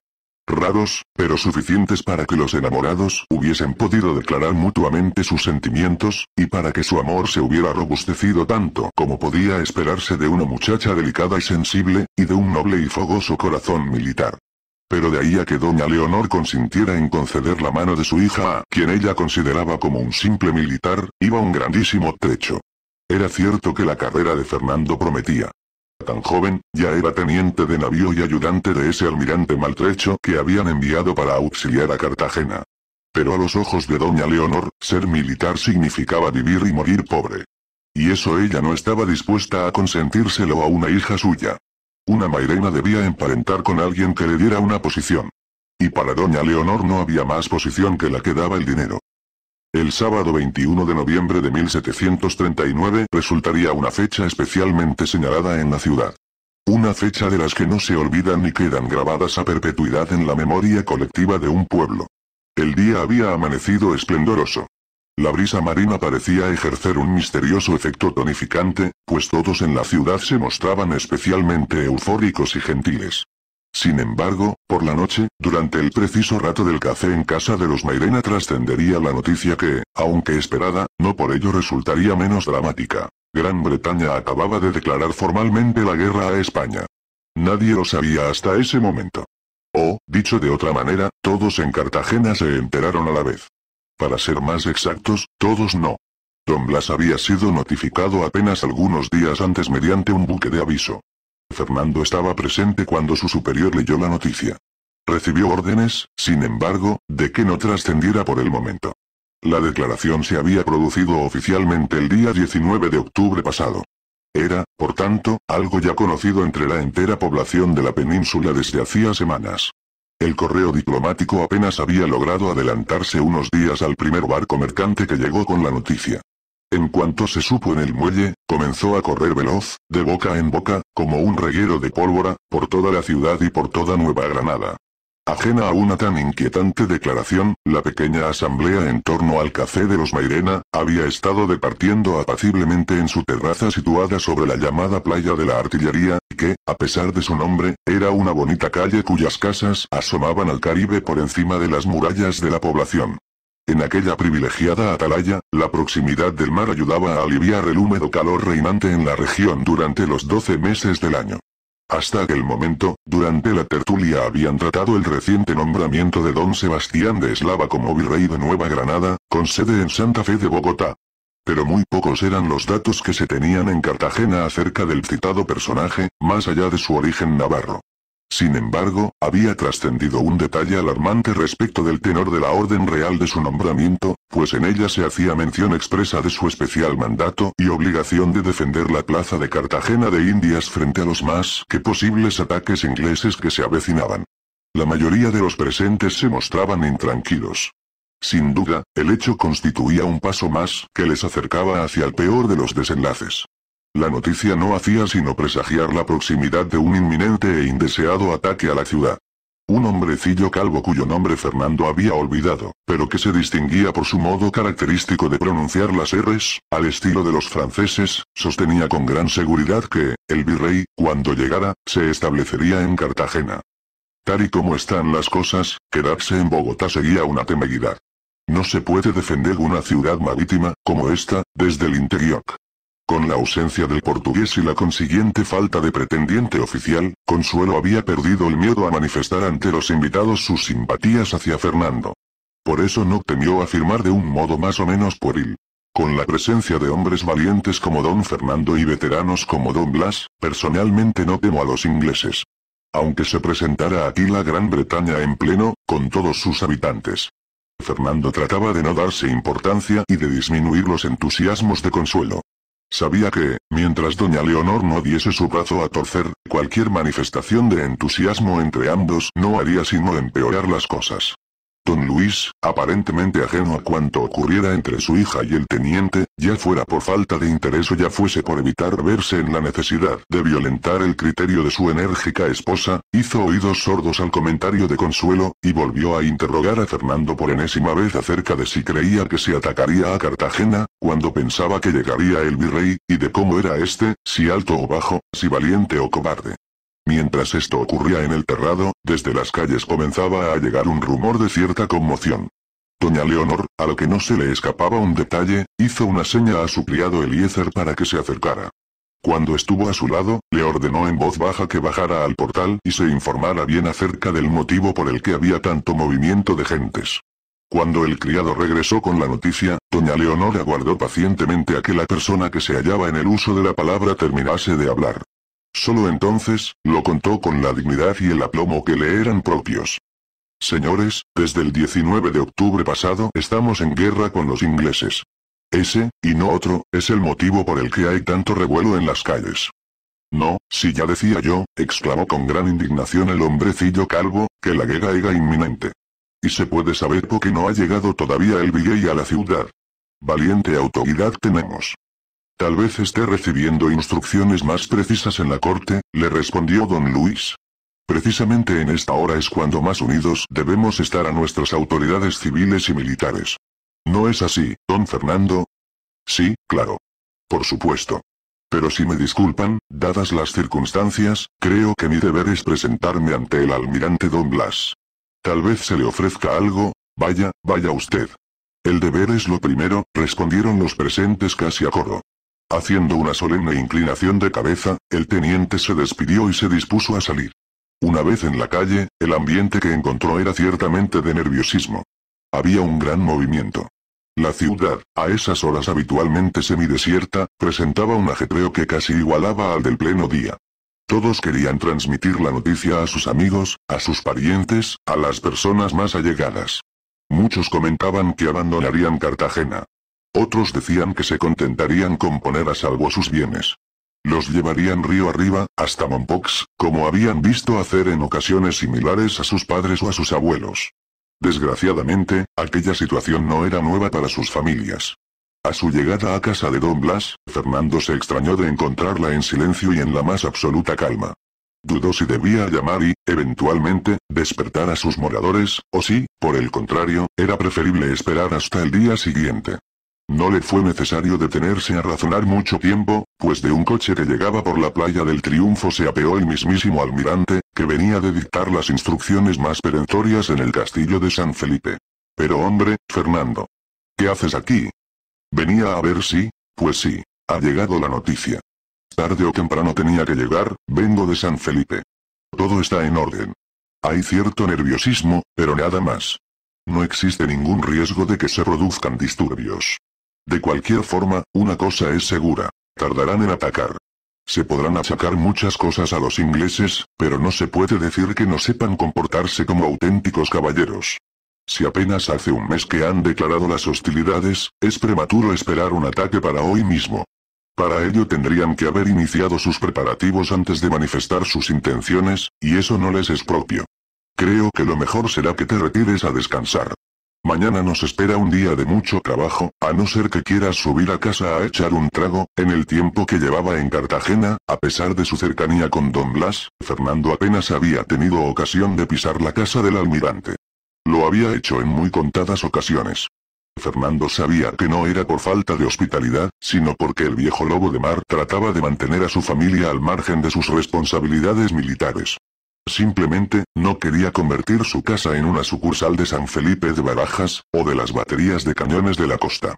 Speaker 1: raros, pero suficientes para que los enamorados hubiesen podido declarar mutuamente sus sentimientos, y para que su amor se hubiera robustecido tanto como podía esperarse de una muchacha delicada y sensible, y de un noble y fogoso corazón militar. Pero de ahí a que doña Leonor consintiera en conceder la mano de su hija a quien ella consideraba como un simple militar, iba un grandísimo trecho. Era cierto que la carrera de Fernando prometía, tan joven, ya era teniente de navío y ayudante de ese almirante maltrecho que habían enviado para auxiliar a Cartagena. Pero a los ojos de doña Leonor, ser militar significaba vivir y morir pobre. Y eso ella no estaba dispuesta a consentírselo a una hija suya. Una Mairena debía emparentar con alguien que le diera una posición. Y para doña Leonor no había más posición que la que daba el dinero. El sábado 21 de noviembre de 1739 resultaría una fecha especialmente señalada en la ciudad. Una fecha de las que no se olvidan ni quedan grabadas a perpetuidad en la memoria colectiva de un pueblo. El día había amanecido esplendoroso. La brisa marina parecía ejercer un misterioso efecto tonificante, pues todos en la ciudad se mostraban especialmente eufóricos y gentiles. Sin embargo, por la noche, durante el preciso rato del café en casa de los Mairena trascendería la noticia que, aunque esperada, no por ello resultaría menos dramática. Gran Bretaña acababa de declarar formalmente la guerra a España. Nadie lo sabía hasta ese momento. O, dicho de otra manera, todos en Cartagena se enteraron a la vez. Para ser más exactos, todos no. Don Blas había sido notificado apenas algunos días antes mediante un buque de aviso. Fernando estaba presente cuando su superior leyó la noticia. Recibió órdenes, sin embargo, de que no trascendiera por el momento. La declaración se había producido oficialmente el día 19 de octubre pasado. Era, por tanto, algo ya conocido entre la entera población de la península desde hacía semanas. El correo diplomático apenas había logrado adelantarse unos días al primer barco mercante que llegó con la noticia. En cuanto se supo en el muelle, comenzó a correr veloz, de boca en boca, como un reguero de pólvora, por toda la ciudad y por toda Nueva Granada. Ajena a una tan inquietante declaración, la pequeña asamblea en torno al café de los Mairena, había estado departiendo apaciblemente en su terraza situada sobre la llamada playa de la artillería, que, a pesar de su nombre, era una bonita calle cuyas casas asomaban al Caribe por encima de las murallas de la población. En aquella privilegiada atalaya, la proximidad del mar ayudaba a aliviar el húmedo calor reinante en la región durante los 12 meses del año. Hasta aquel momento, durante la tertulia habían tratado el reciente nombramiento de don Sebastián de Eslava como virrey de Nueva Granada, con sede en Santa Fe de Bogotá. Pero muy pocos eran los datos que se tenían en Cartagena acerca del citado personaje, más allá de su origen navarro. Sin embargo, había trascendido un detalle alarmante respecto del tenor de la orden real de su nombramiento, pues en ella se hacía mención expresa de su especial mandato y obligación de defender la plaza de Cartagena de Indias frente a los más que posibles ataques ingleses que se avecinaban. La mayoría de los presentes se mostraban intranquilos. Sin duda, el hecho constituía un paso más que les acercaba hacia el peor de los desenlaces. La noticia no hacía sino presagiar la proximidad de un inminente e indeseado ataque a la ciudad. Un hombrecillo calvo cuyo nombre Fernando había olvidado, pero que se distinguía por su modo característico de pronunciar las R's, al estilo de los franceses, sostenía con gran seguridad que, el virrey, cuando llegara, se establecería en Cartagena. Tal y como están las cosas, quedarse en Bogotá seguía una temeridad. No se puede defender una ciudad marítima, como esta, desde el interior. Con la ausencia del portugués y la consiguiente falta de pretendiente oficial, Consuelo había perdido el miedo a manifestar ante los invitados sus simpatías hacia Fernando. Por eso no temió afirmar de un modo más o menos pueril. Con la presencia de hombres valientes como don Fernando y veteranos como don Blas, personalmente no temo a los ingleses. Aunque se presentara aquí la Gran Bretaña en pleno, con todos sus habitantes. Fernando trataba de no darse importancia y de disminuir los entusiasmos de consuelo. Sabía que, mientras doña Leonor no diese su brazo a torcer, cualquier manifestación de entusiasmo entre ambos no haría sino empeorar las cosas. Don Luis, aparentemente ajeno a cuanto ocurriera entre su hija y el teniente, ya fuera por falta de interés o ya fuese por evitar verse en la necesidad de violentar el criterio de su enérgica esposa, hizo oídos sordos al comentario de Consuelo, y volvió a interrogar a Fernando por enésima vez acerca de si creía que se atacaría a Cartagena, cuando pensaba que llegaría el virrey, y de cómo era este, si alto o bajo, si valiente o cobarde. Mientras esto ocurría en el terrado, desde las calles comenzaba a llegar un rumor de cierta conmoción. Doña Leonor, a lo que no se le escapaba un detalle, hizo una seña a su criado Eliezer para que se acercara. Cuando estuvo a su lado, le ordenó en voz baja que bajara al portal y se informara bien acerca del motivo por el que había tanto movimiento de gentes. Cuando el criado regresó con la noticia, doña Leonor aguardó pacientemente a que la persona que se hallaba en el uso de la palabra terminase de hablar. Solo entonces, lo contó con la dignidad y el aplomo que le eran propios. Señores, desde el 19 de octubre pasado estamos en guerra con los ingleses. Ese, y no otro, es el motivo por el que hay tanto revuelo en las calles. No, si ya decía yo, exclamó con gran indignación el hombrecillo calvo, que la guerra era inminente. Y se puede saber por qué no ha llegado todavía el billete a la ciudad. Valiente autoridad tenemos. Tal vez esté recibiendo instrucciones más precisas en la corte, le respondió don Luis. Precisamente en esta hora es cuando más unidos debemos estar a nuestras autoridades civiles y militares. ¿No es así, don Fernando? Sí, claro. Por supuesto. Pero si me disculpan, dadas las circunstancias, creo que mi deber es presentarme ante el almirante don Blas. Tal vez se le ofrezca algo, vaya, vaya usted. El deber es lo primero, respondieron los presentes casi a coro. Haciendo una solemne inclinación de cabeza, el teniente se despidió y se dispuso a salir. Una vez en la calle, el ambiente que encontró era ciertamente de nerviosismo. Había un gran movimiento. La ciudad, a esas horas habitualmente semidesierta, presentaba un ajetreo que casi igualaba al del pleno día. Todos querían transmitir la noticia a sus amigos, a sus parientes, a las personas más allegadas. Muchos comentaban que abandonarían Cartagena, otros decían que se contentarían con poner a salvo sus bienes. Los llevarían río arriba, hasta Mompox, como habían visto hacer en ocasiones similares a sus padres o a sus abuelos. Desgraciadamente, aquella situación no era nueva para sus familias. A su llegada a casa de Don Blas, Fernando se extrañó de encontrarla en silencio y en la más absoluta calma. Dudó si debía llamar y, eventualmente, despertar a sus moradores, o si, por el contrario, era preferible esperar hasta el día siguiente. No le fue necesario detenerse a razonar mucho tiempo, pues de un coche que llegaba por la playa del Triunfo se apeó el mismísimo almirante, que venía de dictar las instrucciones más perentorias en el castillo de San Felipe. Pero hombre, Fernando. ¿Qué haces aquí? Venía a ver si, pues sí, ha llegado la noticia. Tarde o temprano tenía que llegar, vengo de San Felipe. Todo está en orden. Hay cierto nerviosismo, pero nada más. No existe ningún riesgo de que se produzcan disturbios. De cualquier forma, una cosa es segura. Tardarán en atacar. Se podrán achacar muchas cosas a los ingleses, pero no se puede decir que no sepan comportarse como auténticos caballeros. Si apenas hace un mes que han declarado las hostilidades, es prematuro esperar un ataque para hoy mismo. Para ello tendrían que haber iniciado sus preparativos antes de manifestar sus intenciones, y eso no les es propio. Creo que lo mejor será que te retires a descansar. Mañana nos espera un día de mucho trabajo, a no ser que quieras subir a casa a echar un trago, en el tiempo que llevaba en Cartagena, a pesar de su cercanía con Don Blas, Fernando apenas había tenido ocasión de pisar la casa del almirante. Lo había hecho en muy contadas ocasiones. Fernando sabía que no era por falta de hospitalidad, sino porque el viejo lobo de mar trataba de mantener a su familia al margen de sus responsabilidades militares. Simplemente, no quería convertir su casa en una sucursal de San Felipe de Barajas, o de las baterías de cañones de la costa.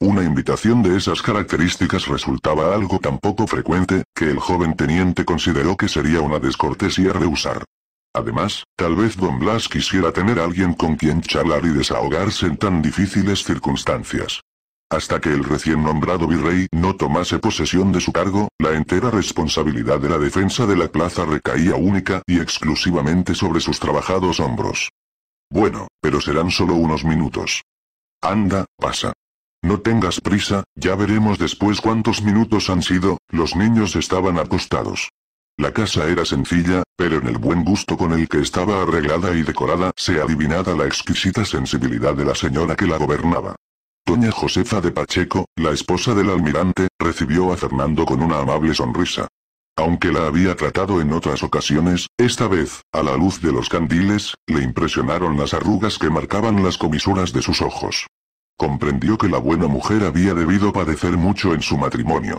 Speaker 1: Una invitación de esas características resultaba algo tan poco frecuente, que el joven teniente consideró que sería una descortesía rehusar. Además, tal vez Don Blas quisiera tener alguien con quien charlar y desahogarse en tan difíciles circunstancias hasta que el recién nombrado virrey no tomase posesión de su cargo, la entera responsabilidad de la defensa de la plaza recaía única y exclusivamente sobre sus trabajados hombros. Bueno, pero serán solo unos minutos. Anda, pasa. No tengas prisa, ya veremos después cuántos minutos han sido, los niños estaban acostados. La casa era sencilla, pero en el buen gusto con el que estaba arreglada y decorada se adivinaba la exquisita sensibilidad de la señora que la gobernaba. Doña Josefa de Pacheco, la esposa del almirante, recibió a Fernando con una amable sonrisa. Aunque la había tratado en otras ocasiones, esta vez, a la luz de los candiles, le impresionaron las arrugas que marcaban las comisuras de sus ojos. Comprendió que la buena mujer había debido padecer mucho en su matrimonio.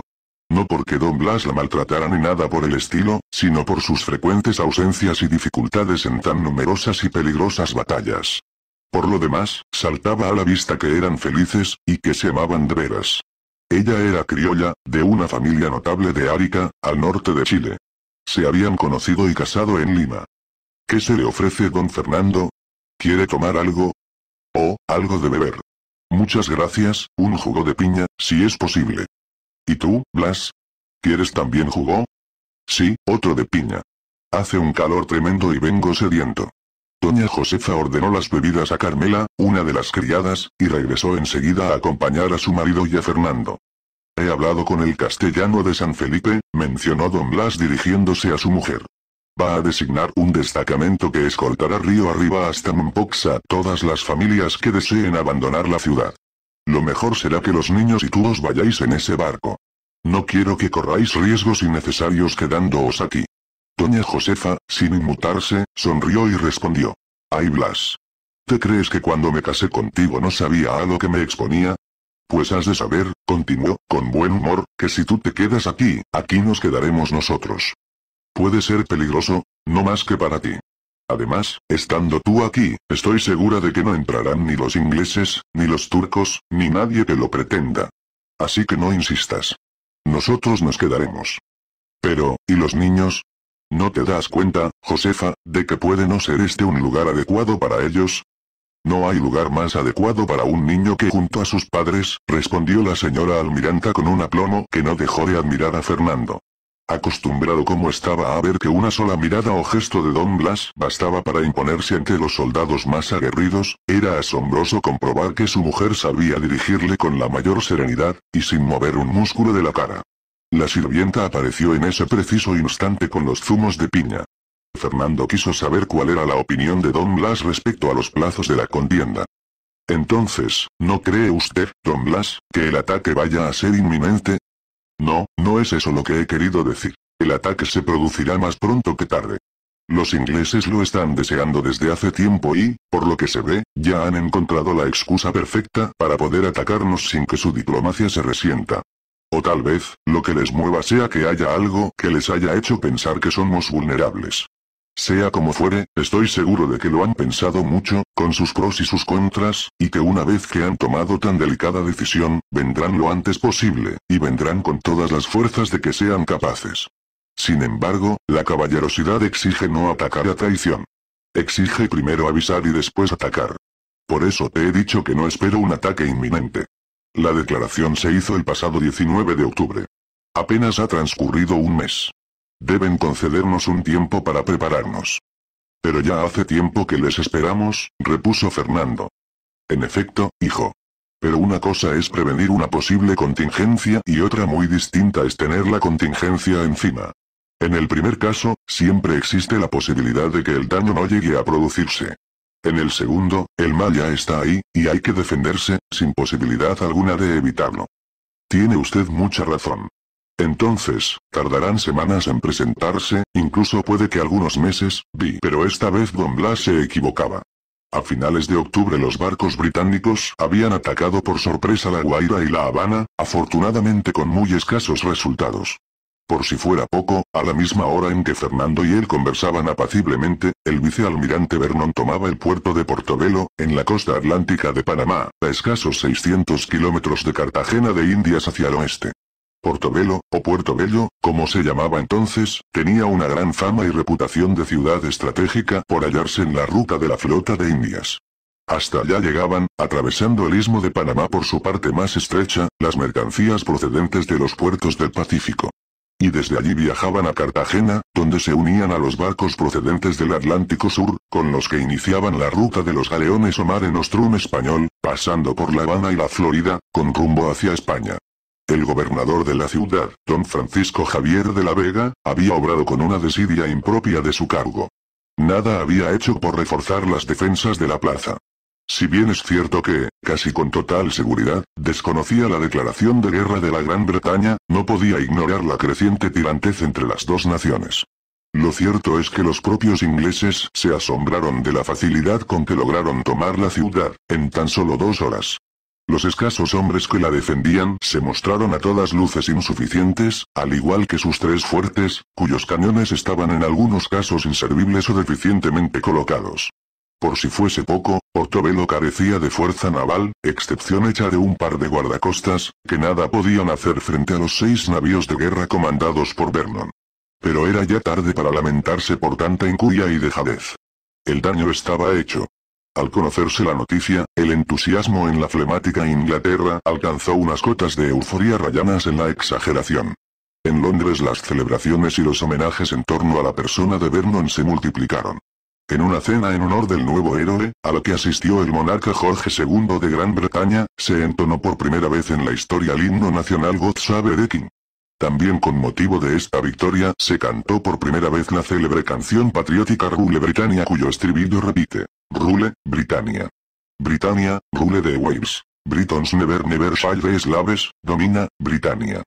Speaker 1: No porque don Blas la maltratara ni nada por el estilo, sino por sus frecuentes ausencias y dificultades en tan numerosas y peligrosas batallas. Por lo demás, saltaba a la vista que eran felices, y que se amaban de veras. Ella era criolla, de una familia notable de Árica, al norte de Chile. Se habían conocido y casado en Lima. ¿Qué se le ofrece don Fernando? ¿Quiere tomar algo? Oh, algo de beber. Muchas gracias, un jugo de piña, si es posible. ¿Y tú, Blas? ¿Quieres también jugo? Sí, otro de piña. Hace un calor tremendo y vengo sediento. Doña Josefa ordenó las bebidas a Carmela, una de las criadas, y regresó enseguida a acompañar a su marido y a Fernando. He hablado con el castellano de San Felipe, mencionó don Blas dirigiéndose a su mujer. Va a designar un destacamento que escoltará río arriba hasta Mompoxa a todas las familias que deseen abandonar la ciudad. Lo mejor será que los niños y tú os vayáis en ese barco. No quiero que corráis riesgos innecesarios quedándoos aquí. Doña Josefa, sin inmutarse, sonrió y respondió. Ay Blas. ¿Te crees que cuando me casé contigo no sabía a lo que me exponía? Pues has de saber, continuó, con buen humor, que si tú te quedas aquí, aquí nos quedaremos nosotros. Puede ser peligroso, no más que para ti. Además, estando tú aquí, estoy segura de que no entrarán ni los ingleses, ni los turcos, ni nadie que lo pretenda. Así que no insistas. Nosotros nos quedaremos. Pero, ¿y los niños? ¿No te das cuenta, Josefa, de que puede no ser este un lugar adecuado para ellos? No hay lugar más adecuado para un niño que junto a sus padres, respondió la señora almiranta con un aplomo que no dejó de admirar a Fernando. Acostumbrado como estaba a ver que una sola mirada o gesto de Don Blas bastaba para imponerse ante los soldados más aguerridos, era asombroso comprobar que su mujer sabía dirigirle con la mayor serenidad, y sin mover un músculo de la cara. La sirvienta apareció en ese preciso instante con los zumos de piña. Fernando quiso saber cuál era la opinión de don Blas respecto a los plazos de la contienda. Entonces, ¿no cree usted, don Blas, que el ataque vaya a ser inminente? No, no es eso lo que he querido decir. El ataque se producirá más pronto que tarde. Los ingleses lo están deseando desde hace tiempo y, por lo que se ve, ya han encontrado la excusa perfecta para poder atacarnos sin que su diplomacia se resienta. O tal vez, lo que les mueva sea que haya algo que les haya hecho pensar que somos vulnerables. Sea como fuere, estoy seguro de que lo han pensado mucho, con sus pros y sus contras, y que una vez que han tomado tan delicada decisión, vendrán lo antes posible, y vendrán con todas las fuerzas de que sean capaces. Sin embargo, la caballerosidad exige no atacar a traición. Exige primero avisar y después atacar. Por eso te he dicho que no espero un ataque inminente. La declaración se hizo el pasado 19 de octubre. Apenas ha transcurrido un mes. Deben concedernos un tiempo para prepararnos. Pero ya hace tiempo que les esperamos, repuso Fernando. En efecto, hijo. Pero una cosa es prevenir una posible contingencia y otra muy distinta es tener la contingencia encima. En el primer caso, siempre existe la posibilidad de que el daño no llegue a producirse. En el segundo, el mal ya está ahí, y hay que defenderse, sin posibilidad alguna de evitarlo. Tiene usted mucha razón. Entonces, tardarán semanas en presentarse, incluso puede que algunos meses, vi. Pero esta vez Don Blas se equivocaba. A finales de octubre los barcos británicos habían atacado por sorpresa La Guaira y La Habana, afortunadamente con muy escasos resultados. Por si fuera poco, a la misma hora en que Fernando y él conversaban apaciblemente, el vicealmirante Vernon tomaba el puerto de Portobelo, en la costa atlántica de Panamá, a escasos 600 kilómetros de Cartagena de Indias hacia el oeste. Portobelo, o Puerto Bello, como se llamaba entonces, tenía una gran fama y reputación de ciudad estratégica por hallarse en la ruta de la flota de Indias. Hasta allá llegaban, atravesando el istmo de Panamá por su parte más estrecha, las mercancías procedentes de los puertos del Pacífico. Y desde allí viajaban a Cartagena, donde se unían a los barcos procedentes del Atlántico Sur, con los que iniciaban la ruta de los galeones o en Nostrum español, pasando por La Habana y la Florida, con rumbo hacia España. El gobernador de la ciudad, don Francisco Javier de la Vega, había obrado con una desidia impropia de su cargo. Nada había hecho por reforzar las defensas de la plaza. Si bien es cierto que, casi con total seguridad, desconocía la declaración de guerra de la Gran Bretaña, no podía ignorar la creciente tirantez entre las dos naciones. Lo cierto es que los propios ingleses se asombraron de la facilidad con que lograron tomar la ciudad, en tan solo dos horas. Los escasos hombres que la defendían se mostraron a todas luces insuficientes, al igual que sus tres fuertes, cuyos cañones estaban en algunos casos inservibles o deficientemente colocados. Por si fuese poco, velo carecía de fuerza naval, excepción hecha de un par de guardacostas, que nada podían hacer frente a los seis navíos de guerra comandados por Vernon. Pero era ya tarde para lamentarse por tanta incuria y dejadez. El daño estaba hecho. Al conocerse la noticia, el entusiasmo en la flemática Inglaterra alcanzó unas cotas de euforia rayanas en la exageración. En Londres las celebraciones y los homenajes en torno a la persona de Vernon se multiplicaron. En una cena en honor del nuevo héroe, a la que asistió el monarca Jorge II de Gran Bretaña, se entonó por primera vez en la historia el himno nacional God Save the King. También con motivo de esta victoria se cantó por primera vez la célebre canción patriótica Rule Britannia cuyo estribillo repite, Rule, Britannia. Britannia, Rule the Waves. Britons never never shall the slaves, domina, Britannia.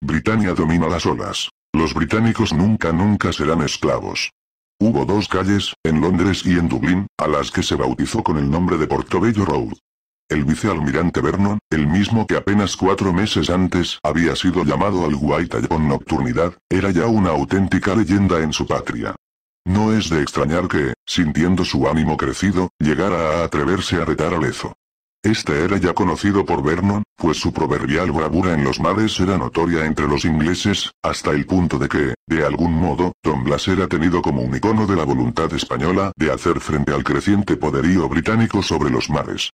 Speaker 1: Britannia domina las olas. Los británicos nunca nunca serán esclavos. Hubo dos calles, en Londres y en Dublín, a las que se bautizó con el nombre de Portobello Road. El vicealmirante Vernon, el mismo que apenas cuatro meses antes había sido llamado al Guaita con nocturnidad, era ya una auténtica leyenda en su patria. No es de extrañar que, sintiendo su ánimo crecido, llegara a atreverse a retar al Lezo. Este era ya conocido por Vernon, pues su proverbial bravura en los mares era notoria entre los ingleses, hasta el punto de que, de algún modo, Don Blas era tenido como un icono de la voluntad española de hacer frente al creciente poderío británico sobre los mares.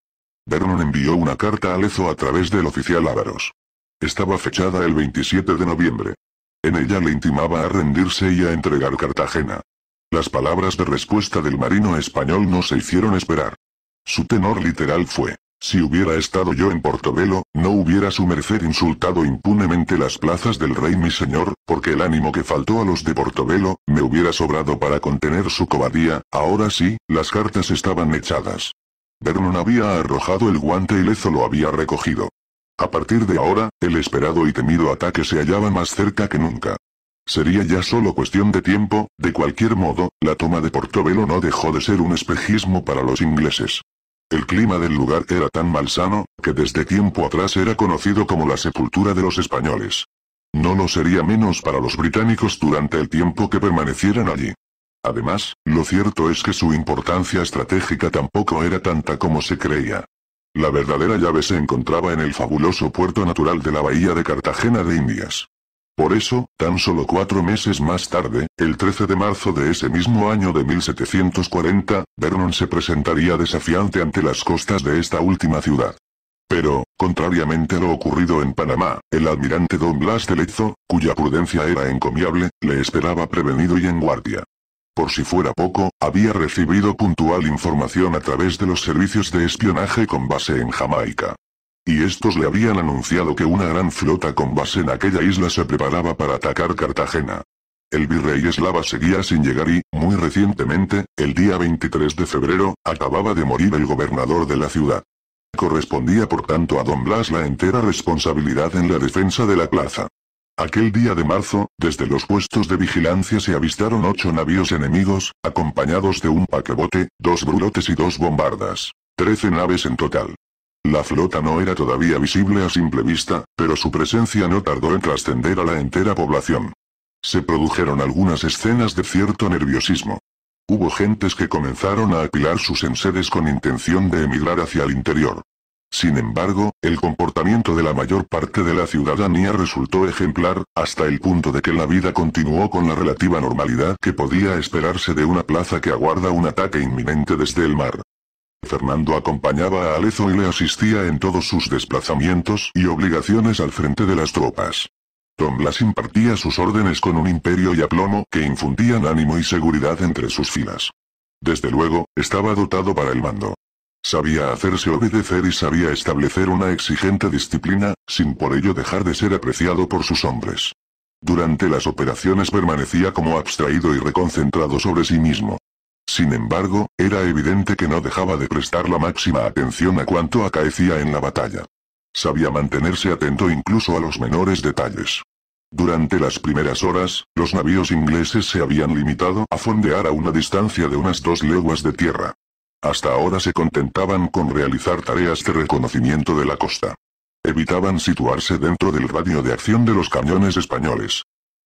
Speaker 1: Vernon envió una carta a Lezo a través del oficial Ávaros. Estaba fechada el 27 de noviembre. En ella le intimaba a rendirse y a entregar Cartagena. Las palabras de respuesta del marino español no se hicieron esperar. Su tenor literal fue, si hubiera estado yo en Portobelo, no hubiera su merced insultado impunemente las plazas del rey mi señor, porque el ánimo que faltó a los de Portobelo, me hubiera sobrado para contener su cobardía, ahora sí, las cartas estaban echadas. Vernon había arrojado el guante y Lezo lo había recogido. A partir de ahora, el esperado y temido ataque se hallaba más cerca que nunca. Sería ya solo cuestión de tiempo, de cualquier modo, la toma de Portobelo no dejó de ser un espejismo para los ingleses. El clima del lugar era tan malsano, que desde tiempo atrás era conocido como la sepultura de los españoles. No lo sería menos para los británicos durante el tiempo que permanecieran allí. Además, lo cierto es que su importancia estratégica tampoco era tanta como se creía. La verdadera llave se encontraba en el fabuloso puerto natural de la bahía de Cartagena de Indias. Por eso, tan solo cuatro meses más tarde, el 13 de marzo de ese mismo año de 1740, Vernon se presentaría desafiante ante las costas de esta última ciudad. Pero, contrariamente a lo ocurrido en Panamá, el almirante Don Blas de Lezo, cuya prudencia era encomiable, le esperaba prevenido y en guardia. Por si fuera poco, había recibido puntual información a través de los servicios de espionaje con base en Jamaica y estos le habían anunciado que una gran flota con base en aquella isla se preparaba para atacar Cartagena. El virrey eslava seguía sin llegar y, muy recientemente, el día 23 de febrero, acababa de morir el gobernador de la ciudad. Correspondía por tanto a don Blas la entera responsabilidad en la defensa de la plaza. Aquel día de marzo, desde los puestos de vigilancia se avistaron ocho navíos enemigos, acompañados de un paquebote, dos brulotes y dos bombardas. Trece naves en total. La flota no era todavía visible a simple vista, pero su presencia no tardó en trascender a la entera población. Se produjeron algunas escenas de cierto nerviosismo. Hubo gentes que comenzaron a apilar sus enseres con intención de emigrar hacia el interior. Sin embargo, el comportamiento de la mayor parte de la ciudadanía resultó ejemplar, hasta el punto de que la vida continuó con la relativa normalidad que podía esperarse de una plaza que aguarda un ataque inminente desde el mar. Fernando acompañaba a Alezo y le asistía en todos sus desplazamientos y obligaciones al frente de las tropas. Don Blas impartía sus órdenes con un imperio y aplomo que infundían ánimo y seguridad entre sus filas. Desde luego, estaba dotado para el mando. Sabía hacerse obedecer y sabía establecer una exigente disciplina, sin por ello dejar de ser apreciado por sus hombres. Durante las operaciones permanecía como abstraído y reconcentrado sobre sí mismo, sin embargo, era evidente que no dejaba de prestar la máxima atención a cuanto acaecía en la batalla. Sabía mantenerse atento incluso a los menores detalles. Durante las primeras horas, los navíos ingleses se habían limitado a fondear a una distancia de unas dos leguas de tierra. Hasta ahora se contentaban con realizar tareas de reconocimiento de la costa. Evitaban situarse dentro del radio de acción de los cañones españoles.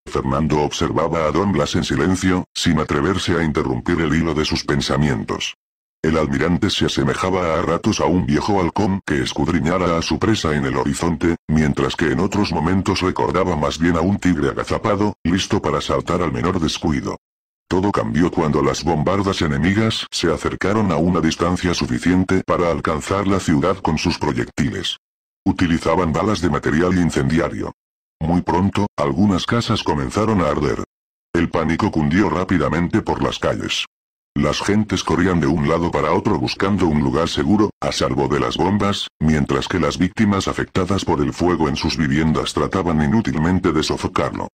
Speaker 1: Fernando observaba a Don Blas en silencio, sin atreverse a interrumpir el hilo de sus pensamientos. El almirante se asemejaba a ratos a un viejo halcón que escudriñara a su presa en el horizonte, mientras que en otros momentos recordaba más bien a un tigre agazapado, listo para saltar al menor descuido. Todo cambió cuando las bombardas enemigas se acercaron a una distancia suficiente para alcanzar la ciudad con sus proyectiles. Utilizaban balas de material incendiario. Muy pronto, algunas casas comenzaron a arder. El pánico cundió rápidamente por las calles. Las gentes corrían de un lado para otro buscando un lugar seguro, a salvo de las bombas, mientras que las víctimas afectadas por el fuego en sus viviendas trataban inútilmente de sofocarlo.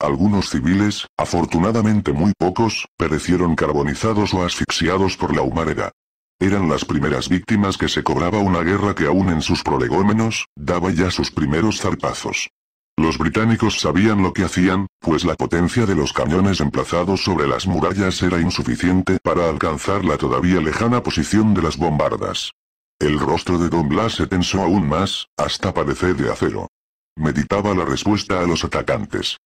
Speaker 1: Algunos civiles, afortunadamente muy pocos, perecieron carbonizados o asfixiados por la humareda. Eran las primeras víctimas que se cobraba una guerra que aún en sus prolegómenos, daba ya sus primeros zarpazos. Los británicos sabían lo que hacían, pues la potencia de los cañones emplazados sobre las murallas era insuficiente para alcanzar la todavía lejana posición de las bombardas. El rostro de Don Blas se tensó aún más, hasta parecer de acero. Meditaba la respuesta a los atacantes.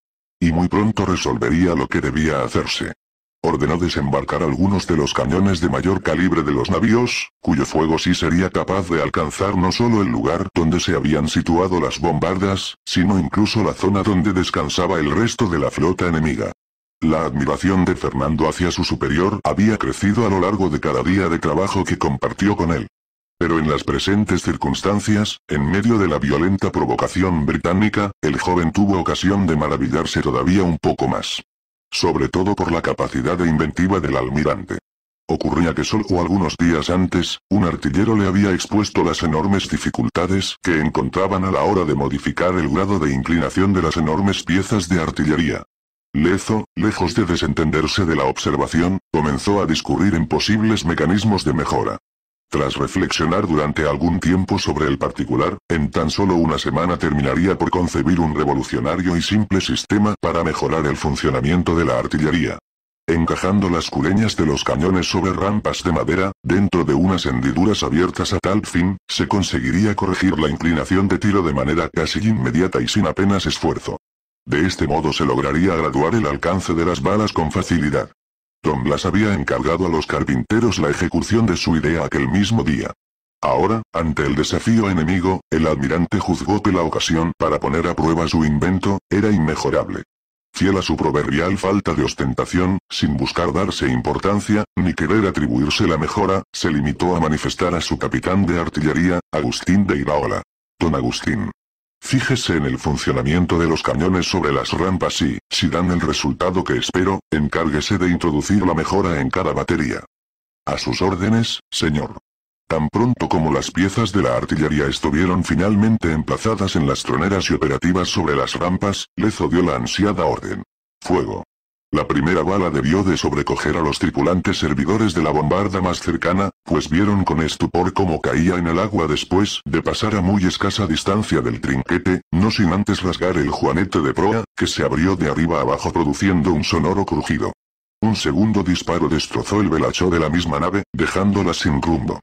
Speaker 1: Y muy pronto resolvería lo que debía hacerse. Ordenó desembarcar algunos de los cañones de mayor calibre de los navíos, cuyo fuego sí sería capaz de alcanzar no solo el lugar donde se habían situado las bombardas, sino incluso la zona donde descansaba el resto de la flota enemiga. La admiración de Fernando hacia su superior había crecido a lo largo de cada día de trabajo que compartió con él. Pero en las presentes circunstancias, en medio de la violenta provocación británica, el joven tuvo ocasión de maravillarse todavía un poco más sobre todo por la capacidad de inventiva del almirante. Ocurría que solo algunos días antes, un artillero le había expuesto las enormes dificultades que encontraban a la hora de modificar el grado de inclinación de las enormes piezas de artillería. Lezo, lejos de desentenderse de la observación, comenzó a discurrir en posibles mecanismos de mejora. Tras reflexionar durante algún tiempo sobre el particular, en tan solo una semana terminaría por concebir un revolucionario y simple sistema para mejorar el funcionamiento de la artillería. Encajando las cureñas de los cañones sobre rampas de madera, dentro de unas hendiduras abiertas a tal fin, se conseguiría corregir la inclinación de tiro de manera casi inmediata y sin apenas esfuerzo. De este modo se lograría graduar el alcance de las balas con facilidad. Don Blas había encargado a los carpinteros la ejecución de su idea aquel mismo día. Ahora, ante el desafío enemigo, el almirante juzgó que la ocasión para poner a prueba su invento, era inmejorable. Fiel a su proverbial falta de ostentación, sin buscar darse importancia, ni querer atribuirse la mejora, se limitó a manifestar a su capitán de artillería, Agustín de Iraola. Don Agustín, Fíjese en el funcionamiento de los cañones sobre las rampas y, si dan el resultado que espero, encárguese de introducir la mejora en cada batería. A sus órdenes, señor. Tan pronto como las piezas de la artillería estuvieron finalmente emplazadas en las troneras y operativas sobre las rampas, Lezo dio la ansiada orden. Fuego. La primera bala debió de sobrecoger a los tripulantes servidores de la bombarda más cercana, pues vieron con estupor cómo caía en el agua después de pasar a muy escasa distancia del trinquete, no sin antes rasgar el juanete de proa, que se abrió de arriba abajo produciendo un sonoro crujido. Un segundo disparo destrozó el velacho de la misma nave, dejándola sin rumbo.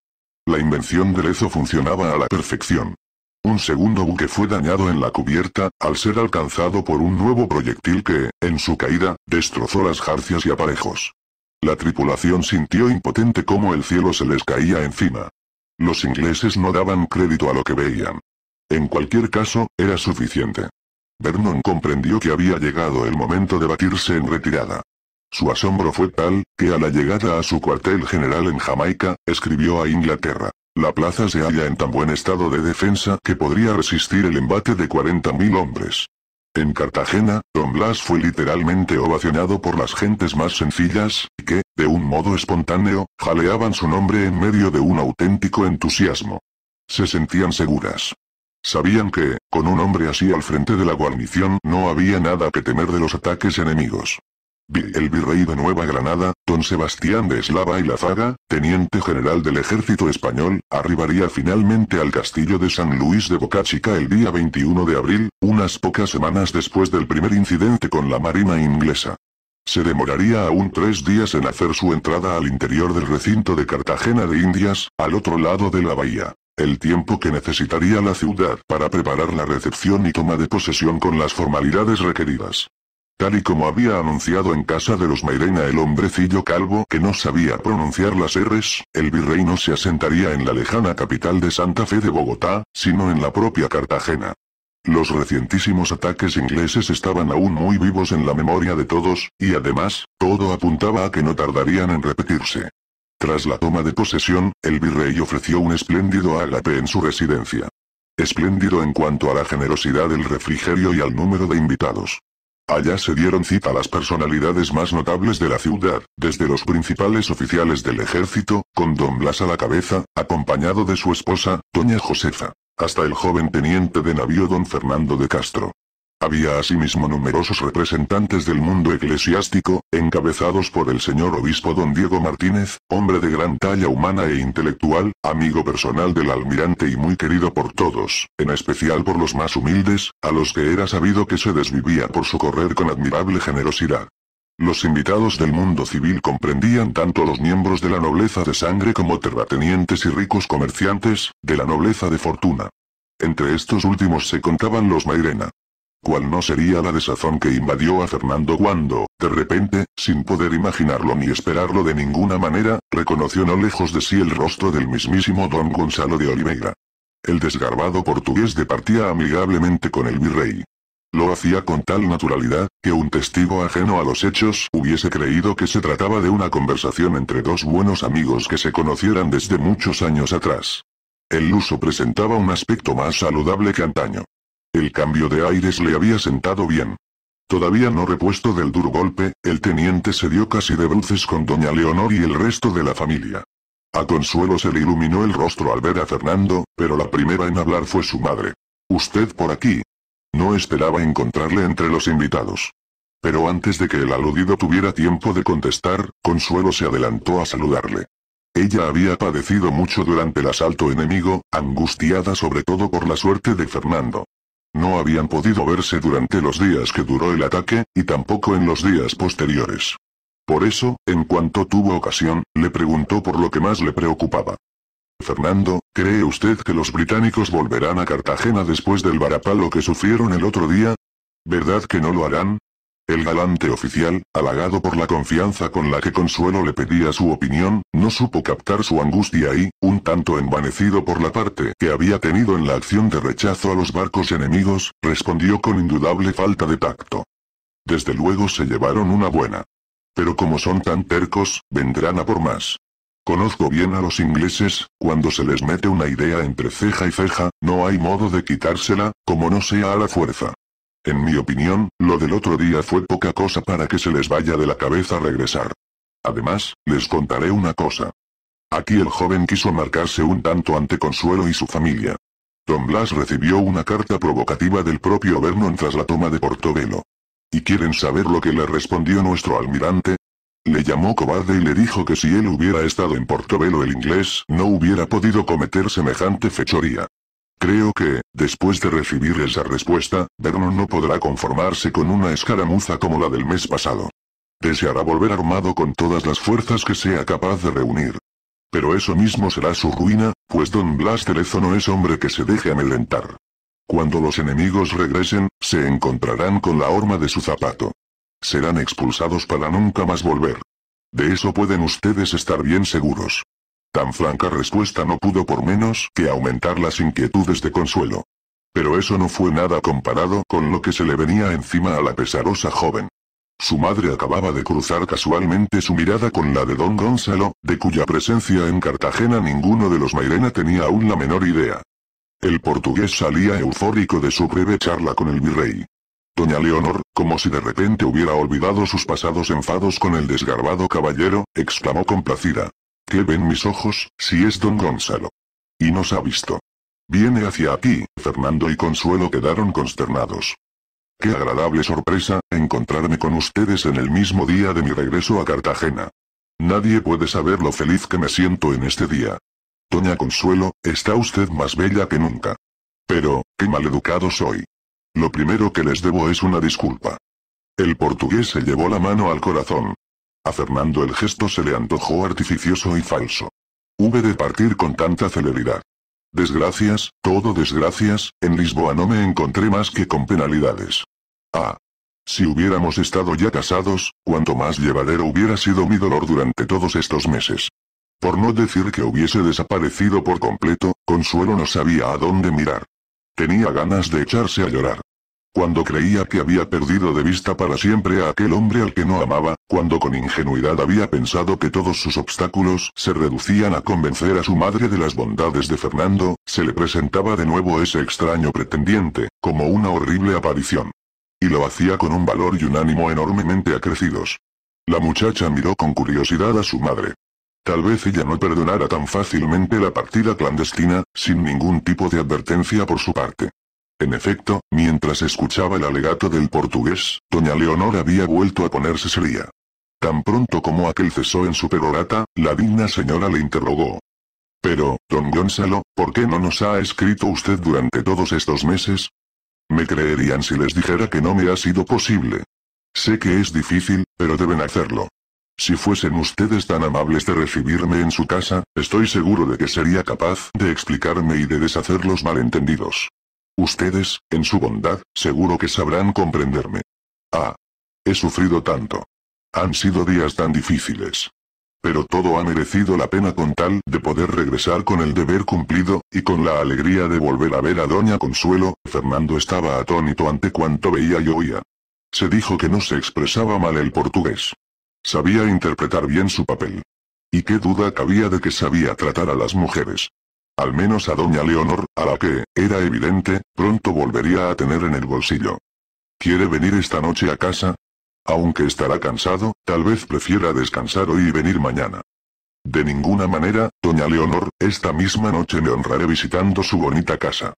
Speaker 1: La invención de Lezo funcionaba a la perfección. Un segundo buque fue dañado en la cubierta, al ser alcanzado por un nuevo proyectil que, en su caída, destrozó las jarcias y aparejos. La tripulación sintió impotente como el cielo se les caía encima. Los ingleses no daban crédito a lo que veían. En cualquier caso, era suficiente. Vernon comprendió que había llegado el momento de batirse en retirada. Su asombro fue tal, que a la llegada a su cuartel general en Jamaica, escribió a Inglaterra. La plaza se halla en tan buen estado de defensa que podría resistir el embate de 40.000 hombres. En Cartagena, Don Blas fue literalmente ovacionado por las gentes más sencillas, que, de un modo espontáneo, jaleaban su nombre en medio de un auténtico entusiasmo. Se sentían seguras. Sabían que, con un hombre así al frente de la guarnición no había nada que temer de los ataques enemigos el virrey de Nueva Granada, don Sebastián de Eslava y la teniente general del ejército español, arribaría finalmente al castillo de San Luis de Bocachica el día 21 de abril, unas pocas semanas después del primer incidente con la marina inglesa. Se demoraría aún tres días en hacer su entrada al interior del recinto de Cartagena de Indias, al otro lado de la bahía el tiempo que necesitaría la ciudad para preparar la recepción y toma de posesión con las formalidades requeridas. Tal y como había anunciado en casa de los Mairena el hombrecillo calvo que no sabía pronunciar las R's, el virrey no se asentaría en la lejana capital de Santa Fe de Bogotá, sino en la propia Cartagena. Los recientísimos ataques ingleses estaban aún muy vivos en la memoria de todos, y además, todo apuntaba a que no tardarían en repetirse. Tras la toma de posesión, el virrey ofreció un espléndido ágape en su residencia. Espléndido en cuanto a la generosidad del refrigerio y al número de invitados. Allá se dieron cita las personalidades más notables de la ciudad, desde los principales oficiales del ejército, con Don Blas a la cabeza, acompañado de su esposa, Doña Josefa, hasta el joven teniente de navío Don Fernando de Castro. Había asimismo numerosos representantes del mundo eclesiástico, encabezados por el señor obispo don Diego Martínez, hombre de gran talla humana e intelectual, amigo personal del almirante y muy querido por todos, en especial por los más humildes, a los que era sabido que se desvivía por su correr con admirable generosidad. Los invitados del mundo civil comprendían tanto los miembros de la nobleza de sangre como terratenientes y ricos comerciantes, de la nobleza de fortuna. Entre estos últimos se contaban los Mairena. ¿Cuál no sería la desazón que invadió a Fernando cuando, de repente, sin poder imaginarlo ni esperarlo de ninguna manera, reconoció no lejos de sí el rostro del mismísimo don Gonzalo de Oliveira. El desgarbado portugués departía amigablemente con el virrey. Lo hacía con tal naturalidad, que un testigo ajeno a los hechos hubiese creído que se trataba de una conversación entre dos buenos amigos que se conocieran desde muchos años atrás. El luso presentaba un aspecto más saludable que antaño. El cambio de aires le había sentado bien. Todavía no repuesto del duro golpe, el teniente se dio casi de bruces con doña Leonor y el resto de la familia. A Consuelo se le iluminó el rostro al ver a Fernando, pero la primera en hablar fue su madre. Usted por aquí. No esperaba encontrarle entre los invitados. Pero antes de que el aludido tuviera tiempo de contestar, Consuelo se adelantó a saludarle. Ella había padecido mucho durante el asalto enemigo, angustiada sobre todo por la suerte de Fernando. No habían podido verse durante los días que duró el ataque, y tampoco en los días posteriores. Por eso, en cuanto tuvo ocasión, le preguntó por lo que más le preocupaba. Fernando, ¿cree usted que los británicos volverán a Cartagena después del varapalo que sufrieron el otro día? ¿Verdad que no lo harán? El galante oficial, halagado por la confianza con la que Consuelo le pedía su opinión, no supo captar su angustia y, un tanto envanecido por la parte que había tenido en la acción de rechazo a los barcos enemigos, respondió con indudable falta de tacto. Desde luego se llevaron una buena. Pero como son tan tercos, vendrán a por más. Conozco bien a los ingleses, cuando se les mete una idea entre ceja y ceja, no hay modo de quitársela, como no sea a la fuerza. En mi opinión, lo del otro día fue poca cosa para que se les vaya de la cabeza regresar. Además, les contaré una cosa. Aquí el joven quiso marcarse un tanto ante Consuelo y su familia. Don Blas recibió una carta provocativa del propio Vernon tras la toma de Portobelo. ¿Y quieren saber lo que le respondió nuestro almirante? Le llamó cobarde y le dijo que si él hubiera estado en Portobelo el inglés no hubiera podido cometer semejante fechoría. Creo que, después de recibir esa respuesta, Vernon no podrá conformarse con una escaramuza como la del mes pasado. Deseará volver armado con todas las fuerzas que sea capaz de reunir. Pero eso mismo será su ruina, pues Don Blas Terezo no es hombre que se deje amelentar. Cuando los enemigos regresen, se encontrarán con la horma de su zapato. Serán expulsados para nunca más volver. De eso pueden ustedes estar bien seguros. Tan franca respuesta no pudo por menos que aumentar las inquietudes de Consuelo. Pero eso no fue nada comparado con lo que se le venía encima a la pesarosa joven. Su madre acababa de cruzar casualmente su mirada con la de don Gonzalo, de cuya presencia en Cartagena ninguno de los Mairena tenía aún la menor idea. El portugués salía eufórico de su breve charla con el virrey. Doña Leonor, como si de repente hubiera olvidado sus pasados enfados con el desgarbado caballero, exclamó complacida. ¿Qué ven mis ojos, si es don Gonzalo? Y nos ha visto. Viene hacia aquí, Fernando y Consuelo quedaron consternados. Qué agradable sorpresa, encontrarme con ustedes en el mismo día de mi regreso a Cartagena. Nadie puede saber lo feliz que me siento en este día. Doña Consuelo, está usted más bella que nunca. Pero, qué maleducado soy. Lo primero que les debo es una disculpa. El portugués se llevó la mano al corazón, a Fernando el gesto se le antojó artificioso y falso. Hube de partir con tanta celeridad. Desgracias, todo desgracias, en Lisboa no me encontré más que con penalidades. Ah. Si hubiéramos estado ya casados, cuanto más llevadero hubiera sido mi dolor durante todos estos meses. Por no decir que hubiese desaparecido por completo, Consuelo no sabía a dónde mirar. Tenía ganas de echarse a llorar. Cuando creía que había perdido de vista para siempre a aquel hombre al que no amaba, cuando con ingenuidad había pensado que todos sus obstáculos se reducían a convencer a su madre de las bondades de Fernando, se le presentaba de nuevo ese extraño pretendiente, como una horrible aparición. Y lo hacía con un valor y un ánimo enormemente acrecidos. La muchacha miró con curiosidad a su madre. Tal vez ella no perdonara tan fácilmente la partida clandestina, sin ningún tipo de advertencia por su parte. En efecto, mientras escuchaba el alegato del portugués, doña Leonor había vuelto a ponerse seria. Tan pronto como aquel cesó en su perorata, la digna señora le interrogó. Pero, don Gonzalo, ¿por qué no nos ha escrito usted durante todos estos meses? Me creerían si les dijera que no me ha sido posible. Sé que es difícil, pero deben hacerlo. Si fuesen ustedes tan amables de recibirme en su casa, estoy seguro de que sería capaz de explicarme y de deshacer los malentendidos. Ustedes, en su bondad, seguro que sabrán comprenderme. Ah. He sufrido tanto. Han sido días tan difíciles. Pero todo ha merecido la pena con tal de poder regresar con el deber cumplido, y con la alegría de volver a ver a Doña Consuelo, Fernando estaba atónito ante cuanto veía y oía. Se dijo que no se expresaba mal el portugués. Sabía interpretar bien su papel. Y qué duda cabía de que sabía tratar a las mujeres. Al menos a doña Leonor, a la que, era evidente, pronto volvería a tener en el bolsillo. ¿Quiere venir esta noche a casa? Aunque estará cansado, tal vez prefiera descansar hoy y venir mañana. De ninguna manera, doña Leonor, esta misma noche me honraré visitando su bonita casa.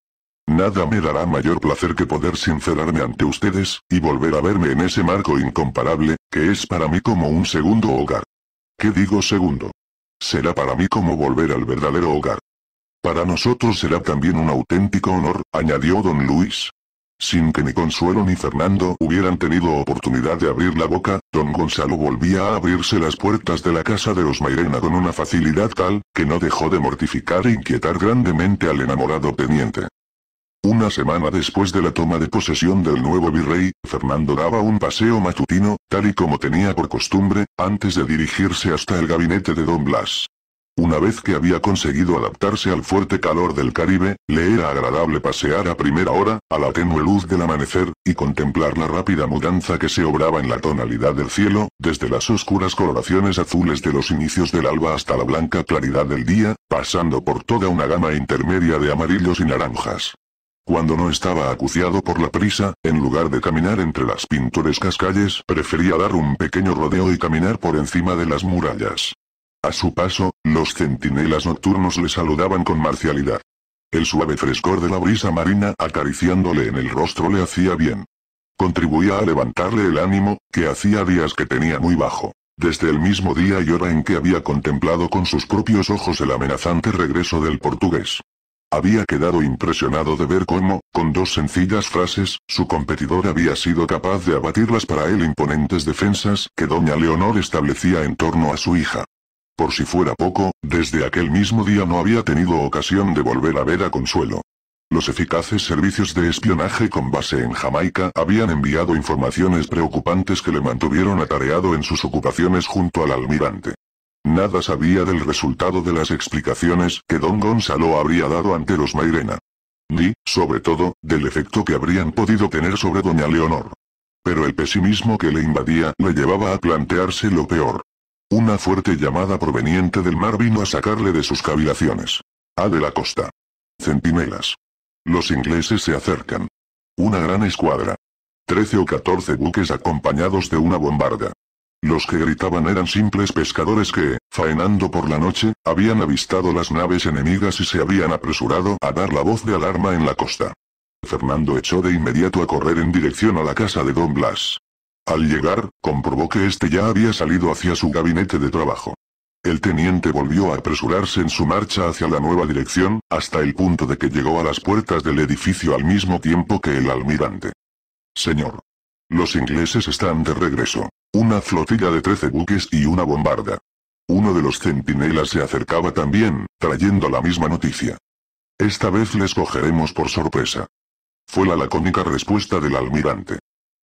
Speaker 1: Nada me dará mayor placer que poder sincerarme ante ustedes, y volver a verme en ese marco incomparable, que es para mí como un segundo hogar. ¿Qué digo segundo? Será para mí como volver al verdadero hogar. Para nosotros será también un auténtico honor, añadió don Luis. Sin que ni Consuelo ni Fernando hubieran tenido oportunidad de abrir la boca, don Gonzalo volvía a abrirse las puertas de la casa de Osmairena con una facilidad tal, que no dejó de mortificar e inquietar grandemente al enamorado teniente. Una semana después de la toma de posesión del nuevo virrey, Fernando daba un paseo matutino, tal y como tenía por costumbre, antes de dirigirse hasta el gabinete de don Blas. Una vez que había conseguido adaptarse al fuerte calor del Caribe, le era agradable pasear a primera hora, a la tenue luz del amanecer, y contemplar la rápida mudanza que se obraba en la tonalidad del cielo, desde las oscuras coloraciones azules de los inicios del alba hasta la blanca claridad del día, pasando por toda una gama intermedia de amarillos y naranjas. Cuando no estaba acuciado por la prisa, en lugar de caminar entre las pintorescas calles, prefería dar un pequeño rodeo y caminar por encima de las murallas. A su paso, los centinelas nocturnos le saludaban con marcialidad. El suave frescor de la brisa marina acariciándole en el rostro le hacía bien. Contribuía a levantarle el ánimo, que hacía días que tenía muy bajo. Desde el mismo día y hora en que había contemplado con sus propios ojos el amenazante regreso del portugués. Había quedado impresionado de ver cómo, con dos sencillas frases, su competidor había sido capaz de abatir las para él imponentes defensas que doña Leonor establecía en torno a su hija. Por si fuera poco, desde aquel mismo día no había tenido ocasión de volver a ver a Consuelo. Los eficaces servicios de espionaje con base en Jamaica habían enviado informaciones preocupantes que le mantuvieron atareado en sus ocupaciones junto al almirante. Nada sabía del resultado de las explicaciones que don Gonzalo habría dado ante los Mairena. Ni, sobre todo, del efecto que habrían podido tener sobre doña Leonor. Pero el pesimismo que le invadía le llevaba a plantearse lo peor. Una fuerte llamada proveniente del mar vino a sacarle de sus cavilaciones. A de la costa. Centinelas. Los ingleses se acercan. Una gran escuadra. Trece o catorce buques acompañados de una bombarda. Los que gritaban eran simples pescadores que, faenando por la noche, habían avistado las naves enemigas y se habían apresurado a dar la voz de alarma en la costa. Fernando echó de inmediato a correr en dirección a la casa de Don Blas. Al llegar, comprobó que este ya había salido hacia su gabinete de trabajo. El teniente volvió a apresurarse en su marcha hacia la nueva dirección, hasta el punto de que llegó a las puertas del edificio al mismo tiempo que el almirante. Señor. Los ingleses están de regreso. Una flotilla de trece buques y una bombarda. Uno de los centinelas se acercaba también, trayendo la misma noticia. Esta vez les cogeremos por sorpresa. Fue la lacónica respuesta del almirante.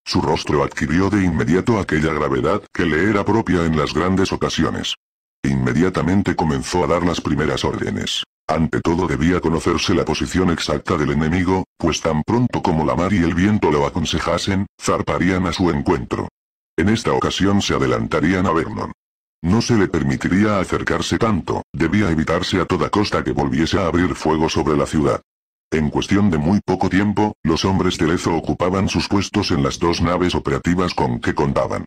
Speaker 1: Su rostro adquirió de inmediato aquella gravedad que le era propia en las grandes ocasiones. Inmediatamente comenzó a dar las primeras órdenes. Ante todo debía conocerse la posición exacta del enemigo, pues tan pronto como la mar y el viento lo aconsejasen, zarparían a su encuentro. En esta ocasión se adelantarían a Vernon. No se le permitiría acercarse tanto, debía evitarse a toda costa que volviese a abrir fuego sobre la ciudad. En cuestión de muy poco tiempo, los hombres de Lezo ocupaban sus puestos en las dos naves operativas con que contaban.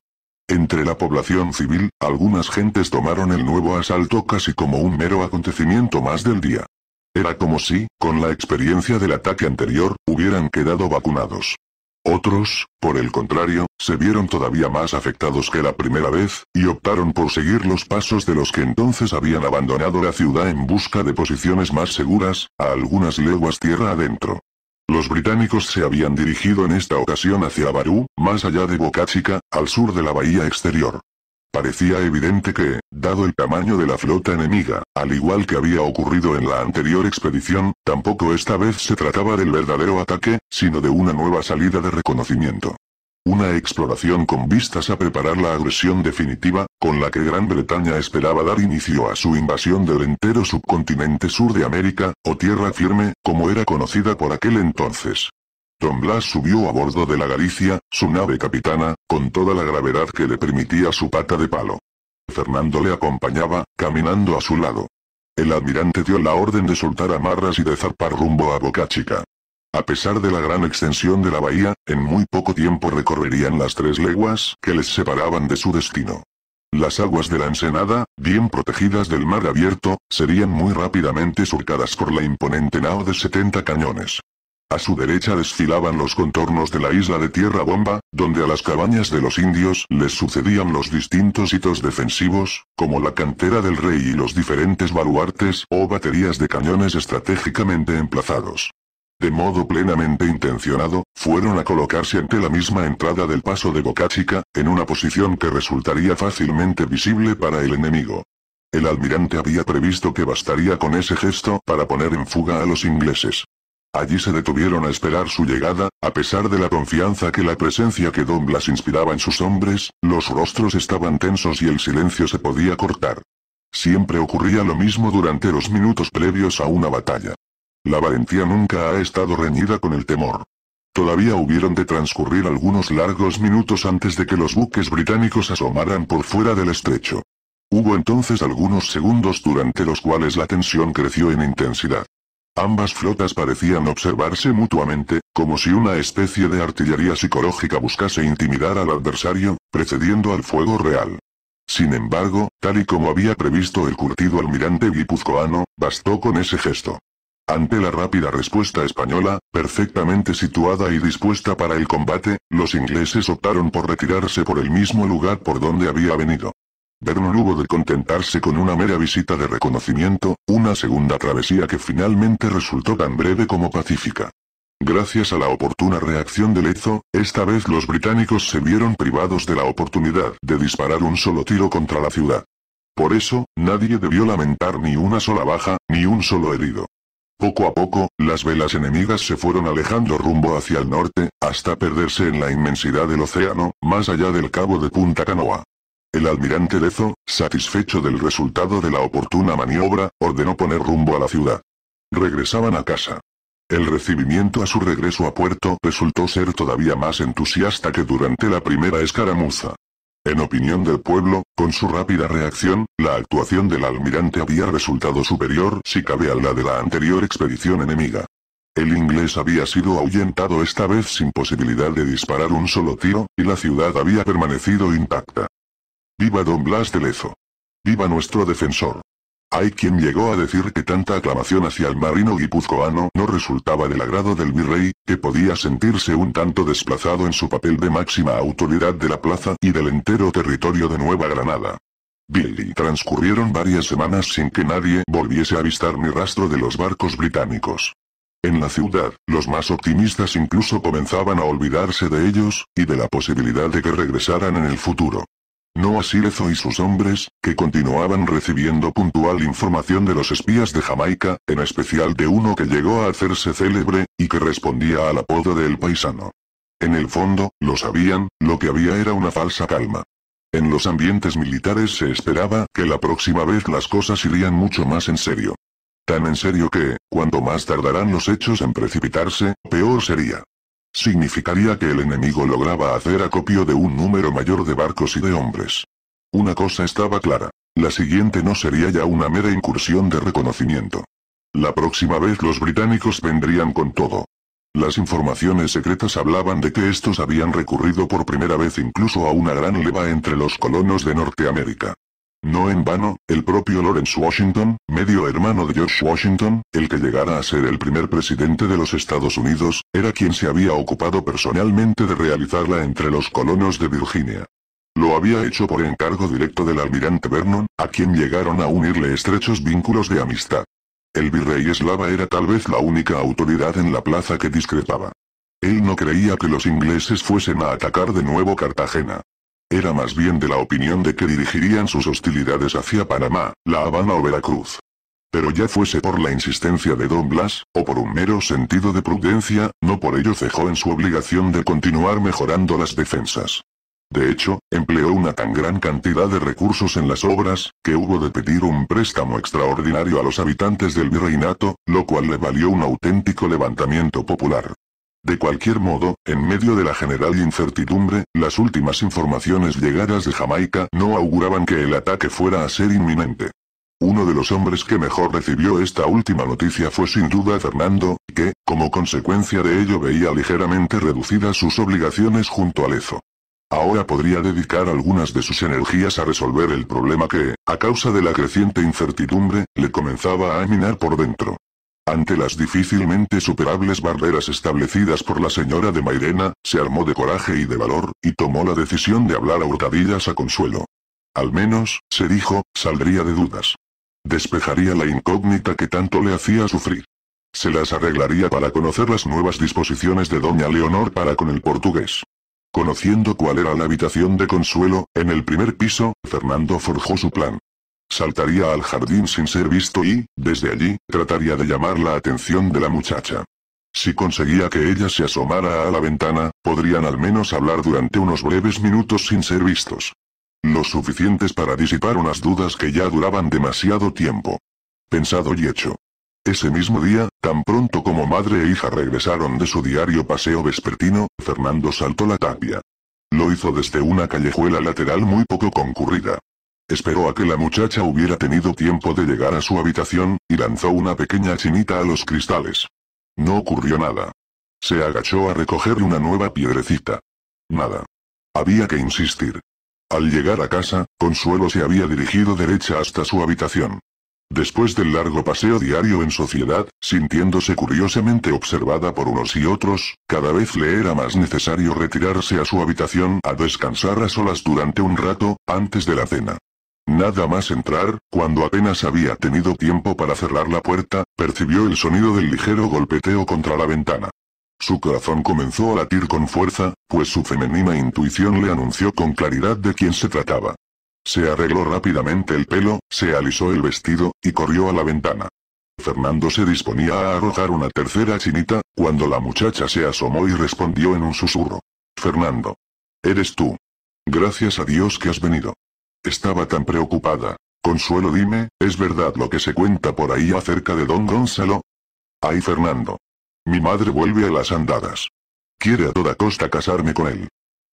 Speaker 1: Entre la población civil, algunas gentes tomaron el nuevo asalto casi como un mero acontecimiento más del día. Era como si, con la experiencia del ataque anterior, hubieran quedado vacunados. Otros, por el contrario, se vieron todavía más afectados que la primera vez, y optaron por seguir los pasos de los que entonces habían abandonado la ciudad en busca de posiciones más seguras, a algunas leguas tierra adentro. Los británicos se habían dirigido en esta ocasión hacia Barú, más allá de Bocachica, al sur de la bahía exterior. Parecía evidente que, dado el tamaño de la flota enemiga, al igual que había ocurrido en la anterior expedición, tampoco esta vez se trataba del verdadero ataque, sino de una nueva salida de reconocimiento. Una exploración con vistas a preparar la agresión definitiva, con la que Gran Bretaña esperaba dar inicio a su invasión del entero subcontinente sur de América, o Tierra Firme, como era conocida por aquel entonces. Don Blas subió a bordo de la Galicia, su nave capitana, con toda la gravedad que le permitía su pata de palo. Fernando le acompañaba, caminando a su lado. El almirante dio la orden de soltar amarras y de zarpar rumbo a Boca Chica. A pesar de la gran extensión de la bahía, en muy poco tiempo recorrerían las tres leguas que les separaban de su destino. Las aguas de la ensenada, bien protegidas del mar abierto, serían muy rápidamente surcadas por la imponente nao de 70 cañones. A su derecha desfilaban los contornos de la isla de Tierra Bomba, donde a las cabañas de los indios les sucedían los distintos hitos defensivos, como la cantera del rey y los diferentes baluartes o baterías de cañones estratégicamente emplazados. De modo plenamente intencionado, fueron a colocarse ante la misma entrada del paso de Bocachica, en una posición que resultaría fácilmente visible para el enemigo. El almirante había previsto que bastaría con ese gesto para poner en fuga a los ingleses. Allí se detuvieron a esperar su llegada, a pesar de la confianza que la presencia que Don Blas inspiraba en sus hombres, los rostros estaban tensos y el silencio se podía cortar. Siempre ocurría lo mismo durante los minutos previos a una batalla. La valentía nunca ha estado reñida con el temor. Todavía hubieron de transcurrir algunos largos minutos antes de que los buques británicos asomaran por fuera del estrecho. Hubo entonces algunos segundos durante los cuales la tensión creció en intensidad. Ambas flotas parecían observarse mutuamente, como si una especie de artillería psicológica buscase intimidar al adversario, precediendo al fuego real. Sin embargo, tal y como había previsto el curtido almirante guipuzcoano, bastó con ese gesto. Ante la rápida respuesta española, perfectamente situada y dispuesta para el combate, los ingleses optaron por retirarse por el mismo lugar por donde había venido. Vernon hubo de contentarse con una mera visita de reconocimiento, una segunda travesía que finalmente resultó tan breve como pacífica. Gracias a la oportuna reacción de Lezo, esta vez los británicos se vieron privados de la oportunidad de disparar un solo tiro contra la ciudad. Por eso, nadie debió lamentar ni una sola baja, ni un solo herido. Poco a poco, las velas enemigas se fueron alejando rumbo hacia el norte, hasta perderse en la inmensidad del océano, más allá del cabo de Punta Canoa. El almirante dezo, satisfecho del resultado de la oportuna maniobra, ordenó poner rumbo a la ciudad. Regresaban a casa. El recibimiento a su regreso a puerto resultó ser todavía más entusiasta que durante la primera escaramuza. En opinión del pueblo, con su rápida reacción, la actuación del almirante había resultado superior si cabe a la de la anterior expedición enemiga. El inglés había sido ahuyentado esta vez sin posibilidad de disparar un solo tiro, y la ciudad había permanecido intacta. Viva don Blas de Lezo. Viva nuestro defensor. Hay quien llegó a decir que tanta aclamación hacia el marino guipuzcoano no resultaba del agrado del virrey, que podía sentirse un tanto desplazado en su papel de máxima autoridad de la plaza y del entero territorio de Nueva Granada. Billy transcurrieron varias semanas sin que nadie volviese a avistar ni rastro de los barcos británicos. En la ciudad, los más optimistas incluso comenzaban a olvidarse de ellos, y de la posibilidad de que regresaran en el futuro. No así Lezo y sus hombres, que continuaban recibiendo puntual información de los espías de Jamaica, en especial de uno que llegó a hacerse célebre, y que respondía al apodo del Paisano. En el fondo, lo sabían, lo que había era una falsa calma. En los ambientes militares se esperaba que la próxima vez las cosas irían mucho más en serio. Tan en serio que, cuanto más tardarán los hechos en precipitarse, peor sería. Significaría que el enemigo lograba hacer acopio de un número mayor de barcos y de hombres. Una cosa estaba clara. La siguiente no sería ya una mera incursión de reconocimiento. La próxima vez los británicos vendrían con todo. Las informaciones secretas hablaban de que estos habían recurrido por primera vez incluso a una gran leva entre los colonos de Norteamérica. No en vano, el propio Lawrence Washington, medio hermano de George Washington, el que llegara a ser el primer presidente de los Estados Unidos, era quien se había ocupado personalmente de realizarla entre los colonos de Virginia. Lo había hecho por encargo directo del almirante Vernon, a quien llegaron a unirle estrechos vínculos de amistad. El virrey eslava era tal vez la única autoridad en la plaza que discrepaba. Él no creía que los ingleses fuesen a atacar de nuevo Cartagena. Era más bien de la opinión de que dirigirían sus hostilidades hacia Panamá, La Habana o Veracruz. Pero ya fuese por la insistencia de Don Blas, o por un mero sentido de prudencia, no por ello cejó en su obligación de continuar mejorando las defensas. De hecho, empleó una tan gran cantidad de recursos en las obras, que hubo de pedir un préstamo extraordinario a los habitantes del virreinato, lo cual le valió un auténtico levantamiento popular. De cualquier modo, en medio de la general incertidumbre, las últimas informaciones llegadas de Jamaica no auguraban que el ataque fuera a ser inminente. Uno de los hombres que mejor recibió esta última noticia fue sin duda Fernando, que, como consecuencia de ello veía ligeramente reducidas sus obligaciones junto a Lezo. Ahora podría dedicar algunas de sus energías a resolver el problema que, a causa de la creciente incertidumbre, le comenzaba a minar por dentro. Ante las difícilmente superables barreras establecidas por la señora de Mairena, se armó de coraje y de valor, y tomó la decisión de hablar a hurtadillas a Consuelo. Al menos, se dijo, saldría de dudas. Despejaría la incógnita que tanto le hacía sufrir. Se las arreglaría para conocer las nuevas disposiciones de doña Leonor para con el portugués. Conociendo cuál era la habitación de Consuelo, en el primer piso, Fernando forjó su plan. Saltaría al jardín sin ser visto y, desde allí, trataría de llamar la atención de la muchacha. Si conseguía que ella se asomara a la ventana, podrían al menos hablar durante unos breves minutos sin ser vistos. Lo suficientes para disipar unas dudas que ya duraban demasiado tiempo. Pensado y hecho. Ese mismo día, tan pronto como madre e hija regresaron de su diario paseo vespertino, Fernando saltó la tapia. Lo hizo desde una callejuela lateral muy poco concurrida. Esperó a que la muchacha hubiera tenido tiempo de llegar a su habitación, y lanzó una pequeña chinita a los cristales. No ocurrió nada. Se agachó a recoger una nueva piedrecita. Nada. Había que insistir. Al llegar a casa, Consuelo se había dirigido derecha hasta su habitación. Después del largo paseo diario en sociedad, sintiéndose curiosamente observada por unos y otros, cada vez le era más necesario retirarse a su habitación a descansar a solas durante un rato, antes de la cena. Nada más entrar, cuando apenas había tenido tiempo para cerrar la puerta, percibió el sonido del ligero golpeteo contra la ventana. Su corazón comenzó a latir con fuerza, pues su femenina intuición le anunció con claridad de quién se trataba. Se arregló rápidamente el pelo, se alisó el vestido, y corrió a la ventana. Fernando se disponía a arrojar una tercera chinita, cuando la muchacha se asomó y respondió en un susurro. Fernando. Eres tú. Gracias a Dios que has venido. Estaba tan preocupada. Consuelo dime, ¿es verdad lo que se cuenta por ahí acerca de don Gonzalo? Ay Fernando. Mi madre vuelve a las andadas. Quiere a toda costa casarme con él.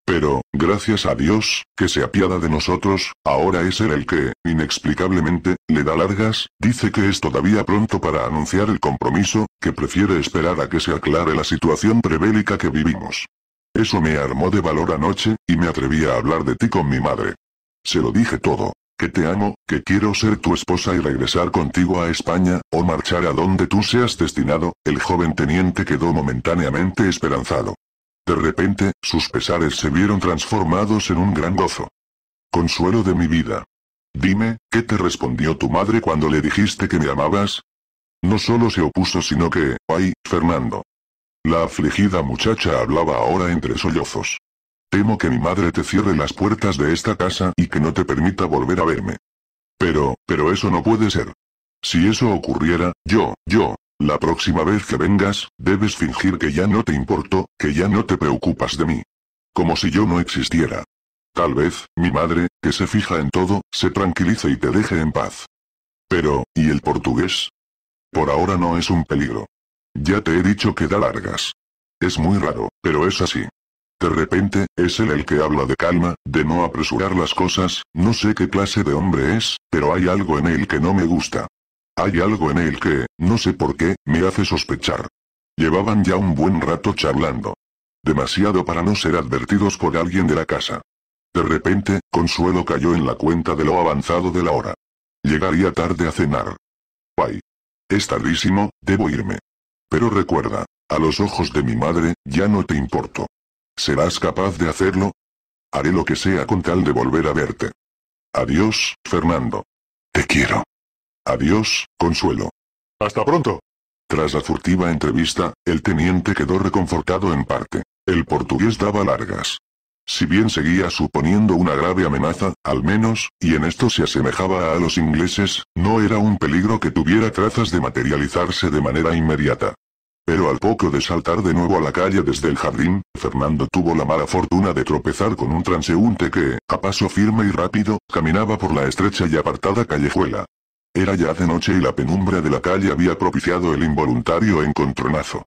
Speaker 1: Pero, gracias a Dios, que se apiada de nosotros, ahora es él el que, inexplicablemente, le da largas, dice que es todavía pronto para anunciar el compromiso, que prefiere esperar a que se aclare la situación prebélica que vivimos. Eso me armó de valor anoche, y me atreví a hablar de ti con mi madre. Se lo dije todo. Que te amo, que quiero ser tu esposa y regresar contigo a España, o marchar a donde tú seas destinado, el joven teniente quedó momentáneamente esperanzado. De repente, sus pesares se vieron transformados en un gran gozo. Consuelo de mi vida. Dime, ¿qué te respondió tu madre cuando le dijiste que me amabas? No solo se opuso sino que, ay, Fernando. La afligida muchacha hablaba ahora entre sollozos. Temo que mi madre te cierre las puertas de esta casa y que no te permita volver a verme. Pero, pero eso no puede ser. Si eso ocurriera, yo, yo, la próxima vez que vengas, debes fingir que ya no te importo, que ya no te preocupas de mí. Como si yo no existiera. Tal vez, mi madre, que se fija en todo, se tranquilice y te deje en paz. Pero, ¿y el portugués? Por ahora no es un peligro. Ya te he dicho que da largas. Es muy raro, pero es así. De repente, es él el que habla de calma, de no apresurar las cosas, no sé qué clase de hombre es, pero hay algo en él que no me gusta. Hay algo en él que, no sé por qué, me hace sospechar. Llevaban ya un buen rato charlando. Demasiado para no ser advertidos por alguien de la casa. De repente, Consuelo cayó en la cuenta de lo avanzado de la hora. Llegaría tarde a cenar. Ay. Es tardísimo, debo irme. Pero recuerda, a los ojos de mi madre, ya no te importo. ¿Serás capaz de hacerlo? Haré lo que sea con tal de volver a verte. Adiós, Fernando. Te quiero. Adiós, Consuelo. Hasta pronto. Tras la furtiva entrevista, el teniente quedó reconfortado en parte. El portugués daba largas. Si bien seguía suponiendo una grave amenaza, al menos, y en esto se asemejaba a los ingleses, no era un peligro que tuviera trazas de materializarse de manera inmediata. Pero al poco de saltar de nuevo a la calle desde el jardín, Fernando tuvo la mala fortuna de tropezar con un transeúnte que, a paso firme y rápido, caminaba por la estrecha y apartada callejuela. Era ya de noche y la penumbra de la calle había propiciado el involuntario encontronazo.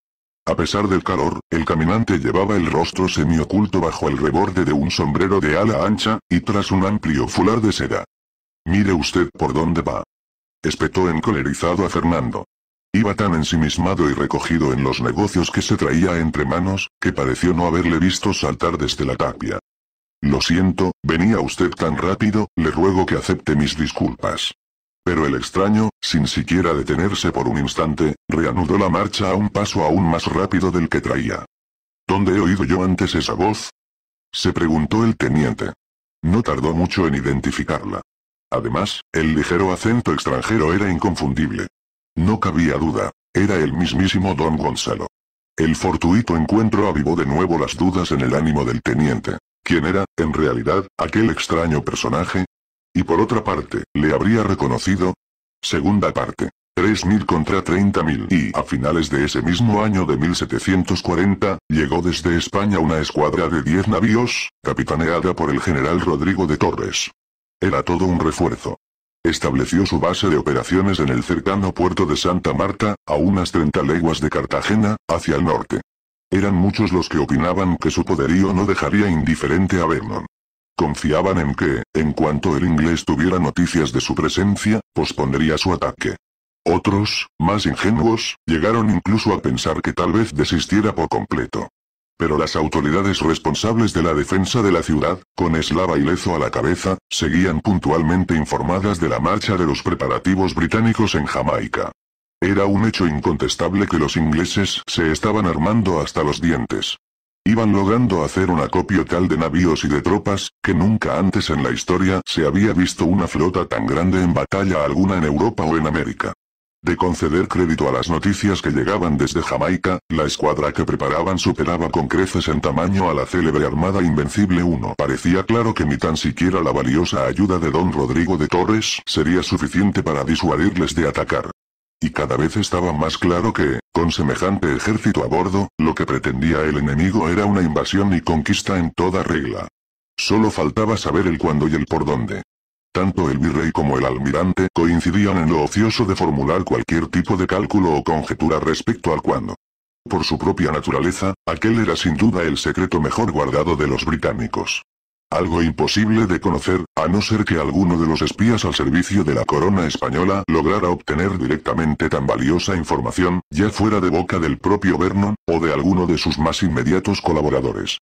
Speaker 1: A pesar del calor, el caminante llevaba el rostro semioculto bajo el reborde de un sombrero de ala ancha, y tras un amplio fular de seda. Mire usted por dónde va. Espetó encolerizado a Fernando. Iba tan ensimismado y recogido en los negocios que se traía entre manos, que pareció no haberle visto saltar desde la tapia. Lo siento, venía usted tan rápido, le ruego que acepte mis disculpas. Pero el extraño, sin siquiera detenerse por un instante, reanudó la marcha a un paso aún más rápido del que traía. ¿Dónde he oído yo antes esa voz? Se preguntó el teniente. No tardó mucho en identificarla. Además, el ligero acento extranjero era inconfundible. No cabía duda, era el mismísimo don Gonzalo. El fortuito encuentro avivó de nuevo las dudas en el ánimo del teniente. ¿Quién era, en realidad, aquel extraño personaje? Y por otra parte, ¿le habría reconocido? Segunda parte. 3.000 contra 30.000 y a finales de ese mismo año de 1740, llegó desde España una escuadra de 10 navíos, capitaneada por el general Rodrigo de Torres. Era todo un refuerzo. Estableció su base de operaciones en el cercano puerto de Santa Marta, a unas 30 leguas de Cartagena, hacia el norte. Eran muchos los que opinaban que su poderío no dejaría indiferente a Vernon. Confiaban en que, en cuanto el inglés tuviera noticias de su presencia, pospondría su ataque. Otros, más ingenuos, llegaron incluso a pensar que tal vez desistiera por completo pero las autoridades responsables de la defensa de la ciudad, con eslava y Lezo a la cabeza, seguían puntualmente informadas de la marcha de los preparativos británicos en Jamaica. Era un hecho incontestable que los ingleses se estaban armando hasta los dientes. Iban logrando hacer un acopio tal de navíos y de tropas, que nunca antes en la historia se había visto una flota tan grande en batalla alguna en Europa o en América. De conceder crédito a las noticias que llegaban desde Jamaica, la escuadra que preparaban superaba con creces en tamaño a la célebre Armada Invencible 1. Parecía claro que ni tan siquiera la valiosa ayuda de don Rodrigo de Torres sería suficiente para disuadirles de atacar. Y cada vez estaba más claro que, con semejante ejército a bordo, lo que pretendía el enemigo era una invasión y conquista en toda regla. Solo faltaba saber el cuándo y el por dónde. Tanto el virrey como el almirante coincidían en lo ocioso de formular cualquier tipo de cálculo o conjetura respecto al cuándo. Por su propia naturaleza, aquel era sin duda el secreto mejor guardado de los británicos. Algo imposible de conocer, a no ser que alguno de los espías al servicio de la corona española lograra obtener directamente tan valiosa información, ya fuera de boca del propio Vernon, o de alguno de sus más inmediatos colaboradores.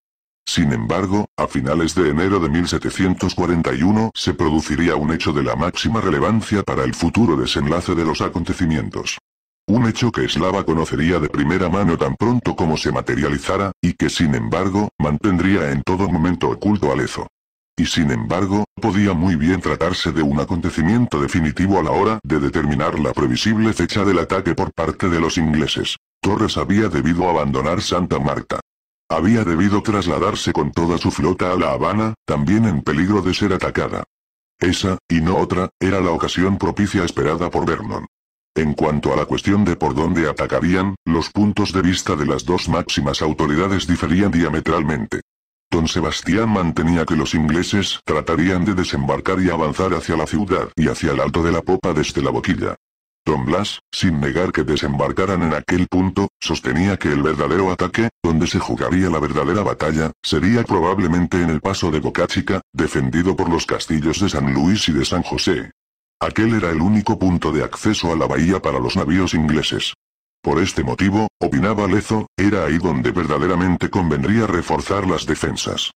Speaker 1: Sin embargo, a finales de enero de 1741 se produciría un hecho de la máxima relevancia para el futuro desenlace de los acontecimientos. Un hecho que Slava conocería de primera mano tan pronto como se materializara, y que sin embargo, mantendría en todo momento oculto a Lezo. Y sin embargo, podía muy bien tratarse de un acontecimiento definitivo a la hora de determinar la previsible fecha del ataque por parte de los ingleses. Torres había debido abandonar Santa Marta. Había debido trasladarse con toda su flota a La Habana, también en peligro de ser atacada. Esa, y no otra, era la ocasión propicia esperada por Vernon. En cuanto a la cuestión de por dónde atacarían, los puntos de vista de las dos máximas autoridades diferían diametralmente. Don Sebastián mantenía que los ingleses tratarían de desembarcar y avanzar hacia la ciudad y hacia el alto de la popa desde la boquilla. Don Blas, sin negar que desembarcaran en aquel punto, sostenía que el verdadero ataque, donde se jugaría la verdadera batalla, sería probablemente en el paso de Bocachica, defendido por los castillos de San Luis y de San José. Aquel era el único punto de acceso a la bahía para los navíos ingleses. Por este motivo, opinaba Lezo, era ahí donde verdaderamente convendría reforzar las defensas.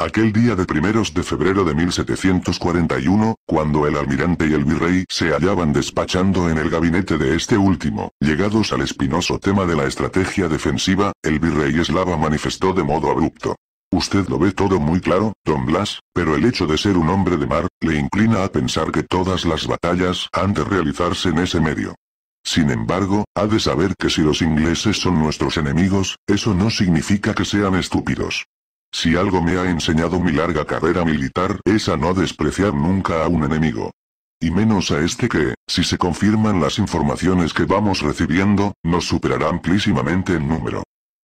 Speaker 1: Aquel día de primeros de febrero de 1741, cuando el almirante y el virrey se hallaban despachando en el gabinete de este último, llegados al espinoso tema de la estrategia defensiva, el virrey eslava manifestó de modo abrupto. Usted lo ve todo muy claro, don Blas, pero el hecho de ser un hombre de mar, le inclina a pensar que todas las batallas han de realizarse en ese medio. Sin embargo, ha de saber que si los ingleses son nuestros enemigos, eso no significa que sean estúpidos. Si algo me ha enseñado mi larga carrera militar es a no despreciar nunca a un enemigo. Y menos a este que, si se confirman las informaciones que vamos recibiendo, nos superará amplísimamente en número.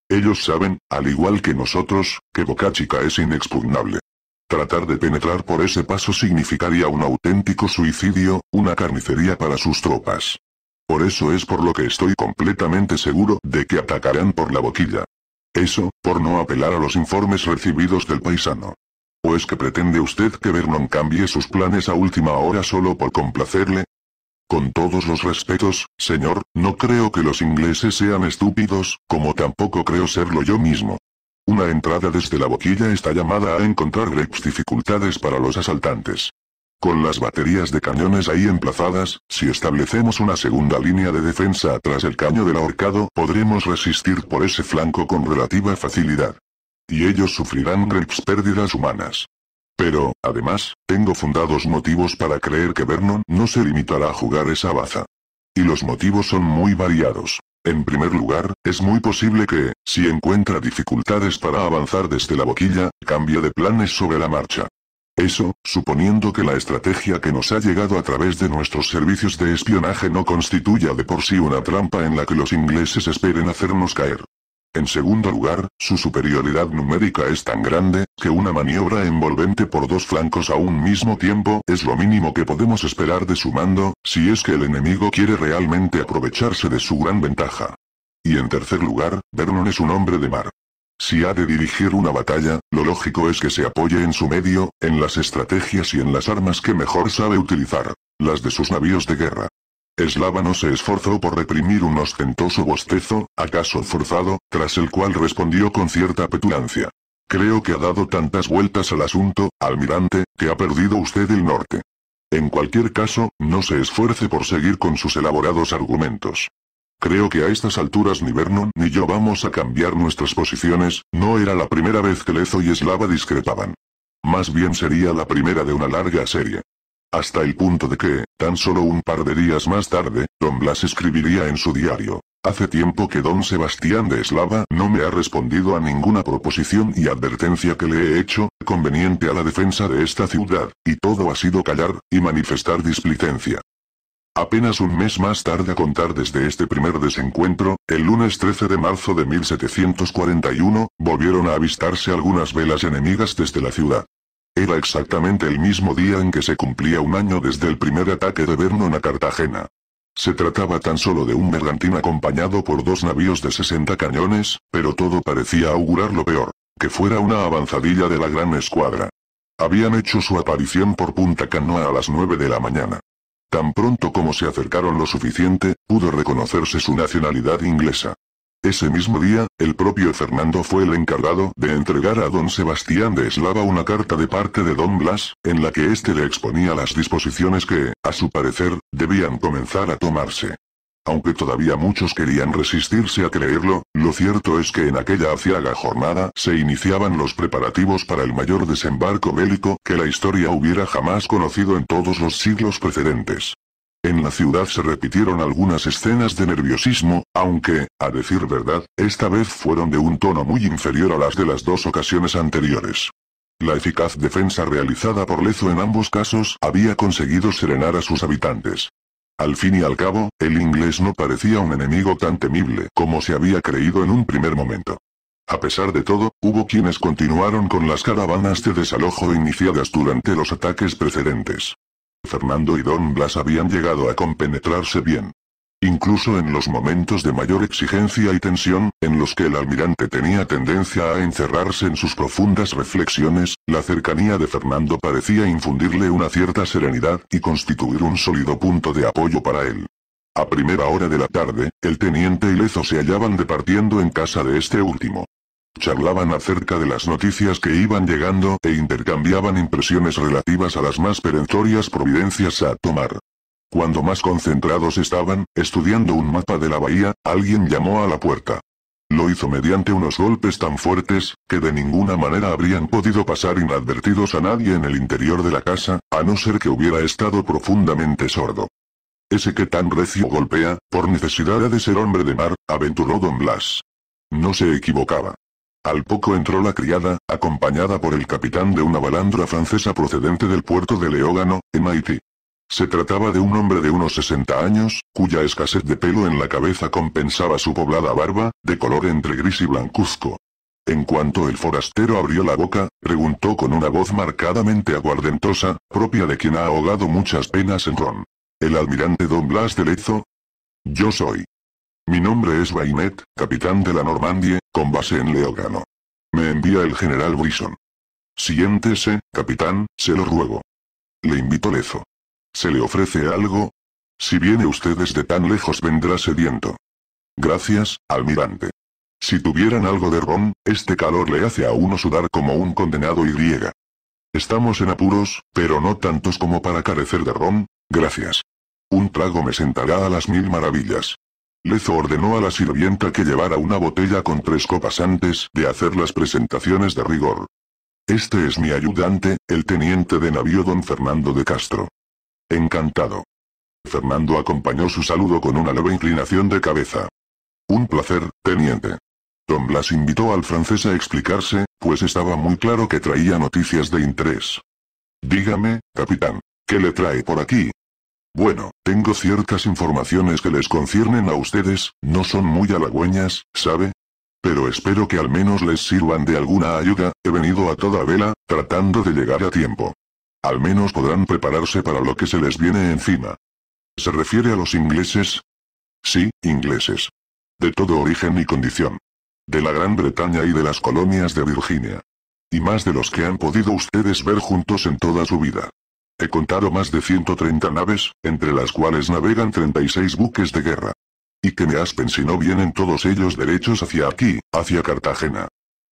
Speaker 1: Ellos saben, al igual que nosotros, que Bocachica es inexpugnable. Tratar de penetrar por ese paso significaría un auténtico suicidio, una carnicería para sus tropas. Por eso es por lo que estoy completamente seguro de que atacarán por la boquilla. Eso, por no apelar a los informes recibidos del paisano. ¿O es que pretende usted que Vernon cambie sus planes a última hora solo por complacerle? Con todos los respetos, señor, no creo que los ingleses sean estúpidos, como tampoco creo serlo yo mismo. Una entrada desde la boquilla está llamada a encontrar graves dificultades para los asaltantes. Con las baterías de cañones ahí emplazadas, si establecemos una segunda línea de defensa tras el caño del ahorcado, podremos resistir por ese flanco con relativa facilidad. Y ellos sufrirán grips pérdidas humanas. Pero, además, tengo fundados motivos para creer que Vernon no se limitará a jugar esa baza. Y los motivos son muy variados. En primer lugar, es muy posible que, si encuentra dificultades para avanzar desde la boquilla, cambie de planes sobre la marcha. Eso, suponiendo que la estrategia que nos ha llegado a través de nuestros servicios de espionaje no constituya de por sí una trampa en la que los ingleses esperen hacernos caer. En segundo lugar, su superioridad numérica es tan grande, que una maniobra envolvente por dos flancos a un mismo tiempo es lo mínimo que podemos esperar de su mando, si es que el enemigo quiere realmente aprovecharse de su gran ventaja. Y en tercer lugar, Vernon es un hombre de mar. Si ha de dirigir una batalla, lo lógico es que se apoye en su medio, en las estrategias y en las armas que mejor sabe utilizar, las de sus navíos de guerra. Eslava no se esforzó por reprimir un ostentoso bostezo, acaso forzado, tras el cual respondió con cierta petulancia. Creo que ha dado tantas vueltas al asunto, almirante, que ha perdido usted el norte. En cualquier caso, no se esfuerce por seguir con sus elaborados argumentos. Creo que a estas alturas ni Vernon ni yo vamos a cambiar nuestras posiciones, no era la primera vez que Lezo y Slava discrepaban. Más bien sería la primera de una larga serie. Hasta el punto de que, tan solo un par de días más tarde, Don Blas escribiría en su diario. Hace tiempo que don Sebastián de Eslava no me ha respondido a ninguna proposición y advertencia que le he hecho, conveniente a la defensa de esta ciudad, y todo ha sido callar, y manifestar displicencia. Apenas un mes más tarde a contar desde este primer desencuentro, el lunes 13 de marzo de 1741, volvieron a avistarse algunas velas enemigas desde la ciudad. Era exactamente el mismo día en que se cumplía un año desde el primer ataque de Vernon a Cartagena. Se trataba tan solo de un bergantín acompañado por dos navíos de 60 cañones, pero todo parecía augurar lo peor, que fuera una avanzadilla de la gran escuadra. Habían hecho su aparición por Punta Canoa a las 9 de la mañana. Tan pronto como se acercaron lo suficiente, pudo reconocerse su nacionalidad inglesa. Ese mismo día, el propio Fernando fue el encargado de entregar a don Sebastián de Eslava una carta de parte de don Blas, en la que éste le exponía las disposiciones que, a su parecer, debían comenzar a tomarse. Aunque todavía muchos querían resistirse a creerlo, lo cierto es que en aquella aciaga jornada se iniciaban los preparativos para el mayor desembarco bélico que la historia hubiera jamás conocido en todos los siglos precedentes. En la ciudad se repitieron algunas escenas de nerviosismo, aunque, a decir verdad, esta vez fueron de un tono muy inferior a las de las dos ocasiones anteriores. La eficaz defensa realizada por Lezo en ambos casos había conseguido serenar a sus habitantes. Al fin y al cabo, el inglés no parecía un enemigo tan temible como se había creído en un primer momento. A pesar de todo, hubo quienes continuaron con las caravanas de desalojo iniciadas durante los ataques precedentes. Fernando y Don Blas habían llegado a compenetrarse bien, Incluso en los momentos de mayor exigencia y tensión, en los que el almirante tenía tendencia a encerrarse en sus profundas reflexiones, la cercanía de Fernando parecía infundirle una cierta serenidad y constituir un sólido punto de apoyo para él. A primera hora de la tarde, el teniente y Lezo se hallaban departiendo en casa de este último. Charlaban acerca de las noticias que iban llegando e intercambiaban impresiones relativas a las más perentorias providencias a tomar. Cuando más concentrados estaban, estudiando un mapa de la bahía, alguien llamó a la puerta. Lo hizo mediante unos golpes tan fuertes, que de ninguna manera habrían podido pasar inadvertidos a nadie en el interior de la casa, a no ser que hubiera estado profundamente sordo. Ese que tan recio golpea, por necesidad ha de ser hombre de mar, aventuró don Blas. No se equivocaba. Al poco entró la criada, acompañada por el capitán de una balandra francesa procedente del puerto de Leógano, en Haití. Se trataba de un hombre de unos 60 años, cuya escasez de pelo en la cabeza compensaba su poblada barba, de color entre gris y blancuzco. En cuanto el forastero abrió la boca, preguntó con una voz marcadamente aguardentosa, propia de quien ha ahogado muchas penas en ron. ¿El almirante Don Blas de Lezo? Yo soy. Mi nombre es Bainet, capitán de la Normandie, con base en Leogano. Me envía el general Brisson. Siéntese, capitán, se lo ruego. Le invitó Lezo. ¿Se le ofrece algo? Si viene usted desde tan lejos vendrá sediento. Gracias, almirante. Si tuvieran algo de ron, este calor le hace a uno sudar como un condenado y griega. Estamos en apuros, pero no tantos como para carecer de ron, gracias. Un trago me sentará a las mil maravillas. Lezo ordenó a la sirvienta que llevara una botella con tres copas antes de hacer las presentaciones de rigor. Este es mi ayudante, el teniente de navío don Fernando de Castro. Encantado. Fernando acompañó su saludo con una leve inclinación de cabeza. Un placer, teniente. Don Blas invitó al francés a explicarse, pues estaba muy claro que traía noticias de interés. Dígame, capitán, ¿qué le trae por aquí? Bueno, tengo ciertas informaciones que les conciernen a ustedes, no son muy halagüeñas, ¿sabe? Pero espero que al menos les sirvan de alguna ayuda, he venido a toda vela, tratando de llegar a tiempo. Al menos podrán prepararse para lo que se les viene encima. ¿Se refiere a los ingleses? Sí, ingleses. De todo origen y condición. De la Gran Bretaña y de las colonias de Virginia. Y más de los que han podido ustedes ver juntos en toda su vida. He contado más de 130 naves, entre las cuales navegan 36 buques de guerra. Y que me aspen si no vienen todos ellos derechos hacia aquí, hacia Cartagena.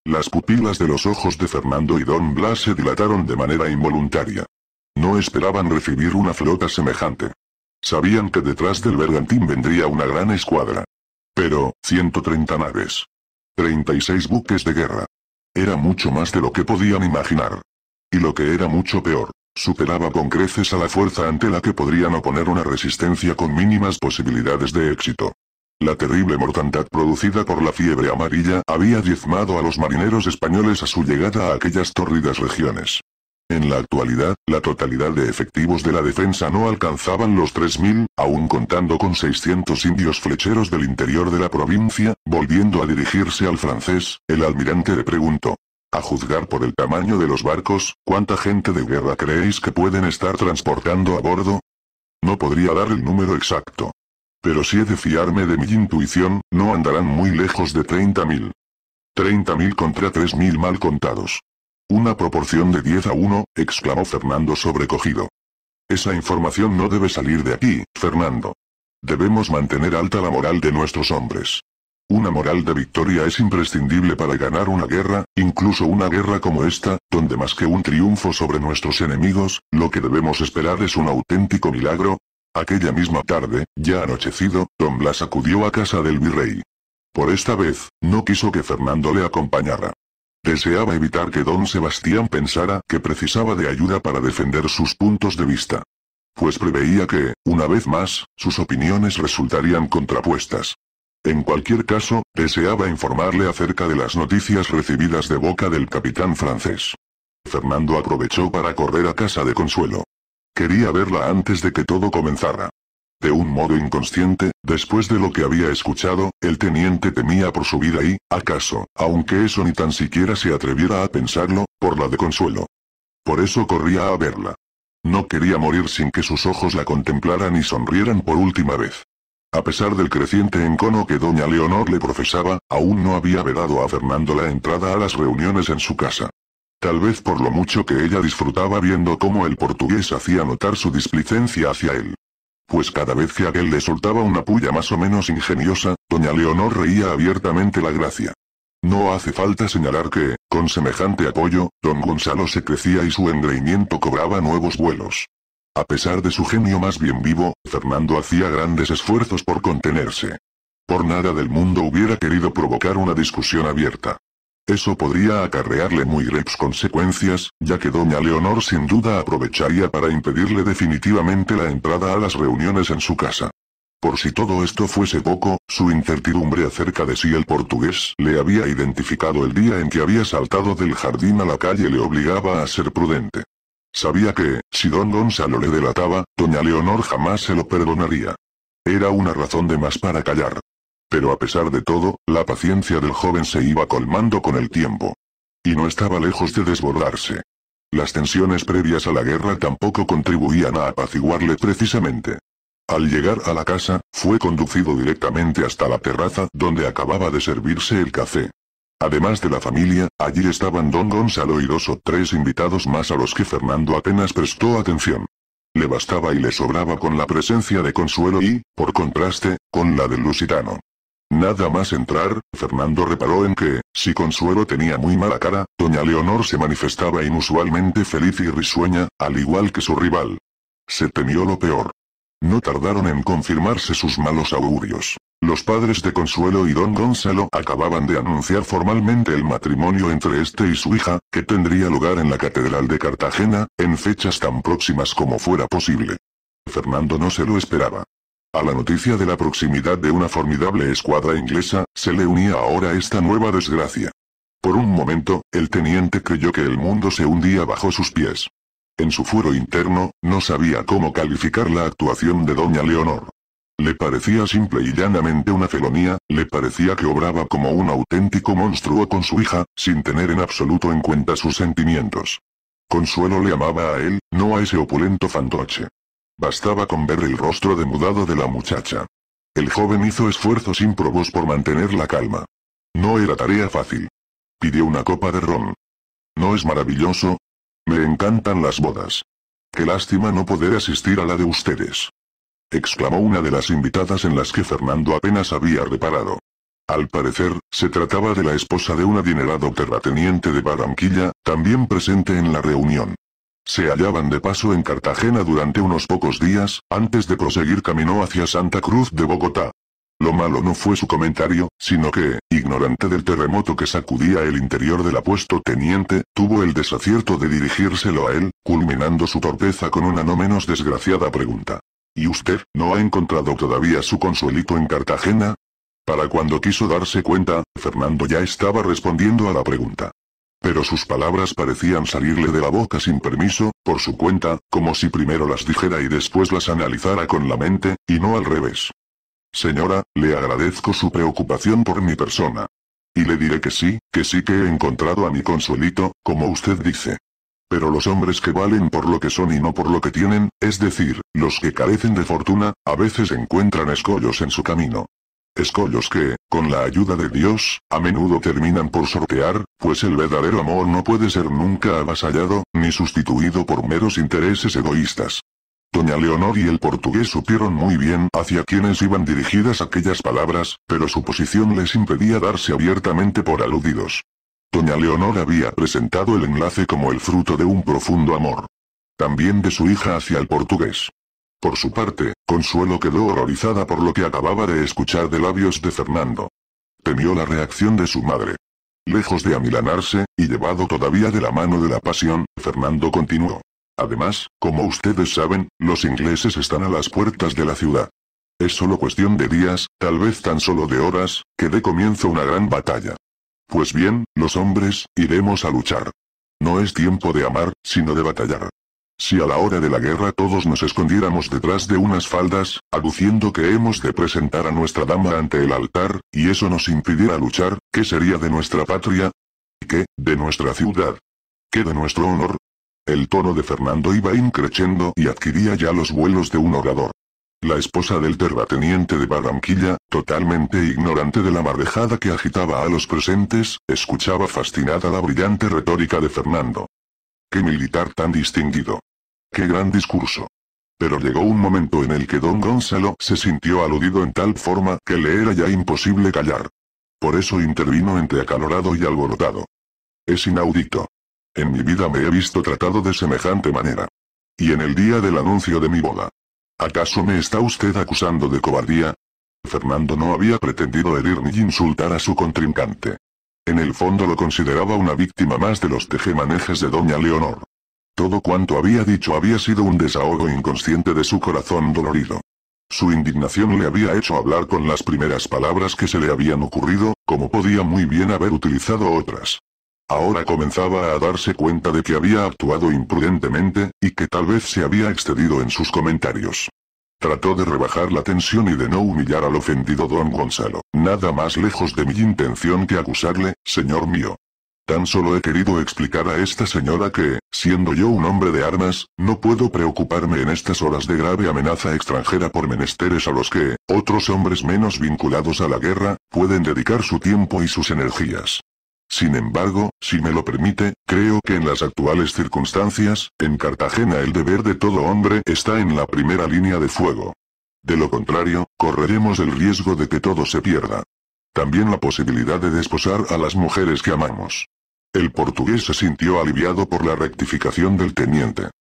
Speaker 1: Las pupilas de los ojos de Fernando y Don Blas se dilataron de manera involuntaria. No esperaban recibir una flota semejante. Sabían que detrás del bergantín vendría una gran escuadra. Pero, 130 naves. 36 buques de guerra. Era mucho más de lo que podían imaginar. Y lo que era mucho peor, superaba con creces a la fuerza ante la que podrían oponer una resistencia con mínimas posibilidades de éxito. La terrible mortandad producida por la fiebre amarilla había diezmado a los marineros españoles a su llegada a aquellas tórridas regiones. En la actualidad, la totalidad de efectivos de la defensa no alcanzaban los 3.000, aún contando con 600 indios flecheros del interior de la provincia, volviendo a dirigirse al francés, el almirante le preguntó. A juzgar por el tamaño de los barcos, ¿cuánta gente de guerra creéis que pueden estar transportando a bordo? No podría dar el número exacto, pero si he de fiarme de mi intuición, no andarán muy lejos de 30.000. 30.000 contra 3.000 mal contados. Una proporción de 10 a 1, exclamó Fernando sobrecogido. Esa información no debe salir de aquí, Fernando. Debemos mantener alta la moral de nuestros hombres. Una moral de victoria es imprescindible para ganar una guerra, incluso una guerra como esta, donde más que un triunfo sobre nuestros enemigos, lo que debemos esperar es un auténtico milagro, Aquella misma tarde, ya anochecido, don Blas acudió a casa del virrey. Por esta vez, no quiso que Fernando le acompañara. Deseaba evitar que don Sebastián pensara que precisaba de ayuda para defender sus puntos de vista. Pues preveía que, una vez más, sus opiniones resultarían contrapuestas. En cualquier caso, deseaba informarle acerca de las noticias recibidas de boca del capitán francés. Fernando aprovechó para correr a casa de Consuelo. Quería verla antes de que todo comenzara. De un modo inconsciente, después de lo que había escuchado, el teniente temía por su vida y, acaso, aunque eso ni tan siquiera se atreviera a pensarlo, por la de consuelo. Por eso corría a verla. No quería morir sin que sus ojos la contemplaran y sonrieran por última vez. A pesar del creciente encono que doña Leonor le profesaba, aún no había vedado a Fernando la entrada a las reuniones en su casa. Tal vez por lo mucho que ella disfrutaba viendo cómo el portugués hacía notar su displicencia hacia él. Pues cada vez que aquel le soltaba una puya más o menos ingeniosa, doña Leonor reía abiertamente la gracia. No hace falta señalar que, con semejante apoyo, don Gonzalo se crecía y su engreimiento cobraba nuevos vuelos. A pesar de su genio más bien vivo, Fernando hacía grandes esfuerzos por contenerse. Por nada del mundo hubiera querido provocar una discusión abierta. Eso podría acarrearle muy graves consecuencias, ya que doña Leonor sin duda aprovecharía para impedirle definitivamente la entrada a las reuniones en su casa. Por si todo esto fuese poco, su incertidumbre acerca de si el portugués le había identificado el día en que había saltado del jardín a la calle le obligaba a ser prudente. Sabía que, si don Gonzalo le delataba, doña Leonor jamás se lo perdonaría. Era una razón de más para callar. Pero a pesar de todo, la paciencia del joven se iba colmando con el tiempo. Y no estaba lejos de desbordarse. Las tensiones previas a la guerra tampoco contribuían a apaciguarle precisamente. Al llegar a la casa, fue conducido directamente hasta la terraza donde acababa de servirse el café. Además de la familia, allí estaban don Gonzalo y dos o tres invitados más a los que Fernando apenas prestó atención. Le bastaba y le sobraba con la presencia de Consuelo y, por contraste, con la del lusitano. Nada más entrar, Fernando reparó en que, si Consuelo tenía muy mala cara, doña Leonor se manifestaba inusualmente feliz y risueña, al igual que su rival. Se temió lo peor. No tardaron en confirmarse sus malos augurios. Los padres de Consuelo y don Gonzalo acababan de anunciar formalmente el matrimonio entre este y su hija, que tendría lugar en la Catedral de Cartagena, en fechas tan próximas como fuera posible. Fernando no se lo esperaba. A la noticia de la proximidad de una formidable escuadra inglesa, se le unía ahora esta nueva desgracia. Por un momento, el teniente creyó que el mundo se hundía bajo sus pies. En su fuero interno, no sabía cómo calificar la actuación de doña Leonor. Le parecía simple y llanamente una felonía, le parecía que obraba como un auténtico monstruo con su hija, sin tener en absoluto en cuenta sus sentimientos. Consuelo le amaba a él, no a ese opulento fantoche. Bastaba con ver el rostro demudado de la muchacha. El joven hizo esfuerzos probos por mantener la calma. No era tarea fácil. Pidió una copa de ron. ¿No es maravilloso? Me encantan las bodas. Qué lástima no poder asistir a la de ustedes. Exclamó una de las invitadas en las que Fernando apenas había reparado. Al parecer, se trataba de la esposa de un adinerado terrateniente de Barranquilla, también presente en la reunión. Se hallaban de paso en Cartagena durante unos pocos días, antes de proseguir camino hacia Santa Cruz de Bogotá. Lo malo no fue su comentario, sino que, ignorante del terremoto que sacudía el interior del apuesto teniente, tuvo el desacierto de dirigírselo a él, culminando su torpeza con una no menos desgraciada pregunta. ¿Y usted, no ha encontrado todavía su consuelito en Cartagena? Para cuando quiso darse cuenta, Fernando ya estaba respondiendo a la pregunta pero sus palabras parecían salirle de la boca sin permiso, por su cuenta, como si primero las dijera y después las analizara con la mente, y no al revés. Señora, le agradezco su preocupación por mi persona. Y le diré que sí, que sí que he encontrado a mi consuelito, como usted dice. Pero los hombres que valen por lo que son y no por lo que tienen, es decir, los que carecen de fortuna, a veces encuentran escollos en su camino. Escollos que, con la ayuda de Dios, a menudo terminan por sortear, pues el verdadero amor no puede ser nunca avasallado, ni sustituido por meros intereses egoístas. Doña Leonor y el portugués supieron muy bien hacia quienes iban dirigidas aquellas palabras, pero su posición les impedía darse abiertamente por aludidos. Doña Leonor había presentado el enlace como el fruto de un profundo amor. También de su hija hacia el portugués. Por su parte, Consuelo quedó horrorizada por lo que acababa de escuchar de labios de Fernando. Temió la reacción de su madre. Lejos de amilanarse, y llevado todavía de la mano de la pasión, Fernando continuó. Además, como ustedes saben, los ingleses están a las puertas de la ciudad. Es solo cuestión de días, tal vez tan solo de horas, que dé comienzo una gran batalla. Pues bien, los hombres, iremos a luchar. No es tiempo de amar, sino de batallar. Si a la hora de la guerra todos nos escondiéramos detrás de unas faldas, aduciendo que hemos de presentar a nuestra dama ante el altar, y eso nos impidiera luchar, ¿qué sería de nuestra patria? ¿Qué, de nuestra ciudad? ¿Qué de nuestro honor? El tono de Fernando iba increciendo y adquiría ya los vuelos de un orador. La esposa del terrateniente de Barranquilla, totalmente ignorante de la marejada que agitaba a los presentes, escuchaba fascinada la brillante retórica de Fernando. ¡Qué militar tan distinguido! ¡Qué gran discurso! Pero llegó un momento en el que don Gonzalo se sintió aludido en tal forma que le era ya imposible callar. Por eso intervino entre acalorado y alborotado. Es inaudito. En mi vida me he visto tratado de semejante manera. Y en el día del anuncio de mi boda. ¿Acaso me está usted acusando de cobardía? Fernando no había pretendido herir ni insultar a su contrincante. En el fondo lo consideraba una víctima más de los tejemanejes de doña Leonor. Todo cuanto había dicho había sido un desahogo inconsciente de su corazón dolorido. Su indignación le había hecho hablar con las primeras palabras que se le habían ocurrido, como podía muy bien haber utilizado otras. Ahora comenzaba a darse cuenta de que había actuado imprudentemente, y que tal vez se había excedido en sus comentarios. Trató de rebajar la tensión y de no humillar al ofendido don Gonzalo. Nada más lejos de mi intención que acusarle, señor mío. Tan solo he querido explicar a esta señora que, siendo yo un hombre de armas, no puedo preocuparme en estas horas de grave amenaza extranjera por menesteres a los que, otros hombres menos vinculados a la guerra, pueden dedicar su tiempo y sus energías. Sin embargo, si me lo permite, creo que en las actuales circunstancias, en Cartagena el deber de todo hombre está en la primera línea de fuego. De lo contrario, correremos el riesgo de que todo se pierda. También la posibilidad de desposar a las mujeres que amamos. El portugués se sintió aliviado por la rectificación del teniente.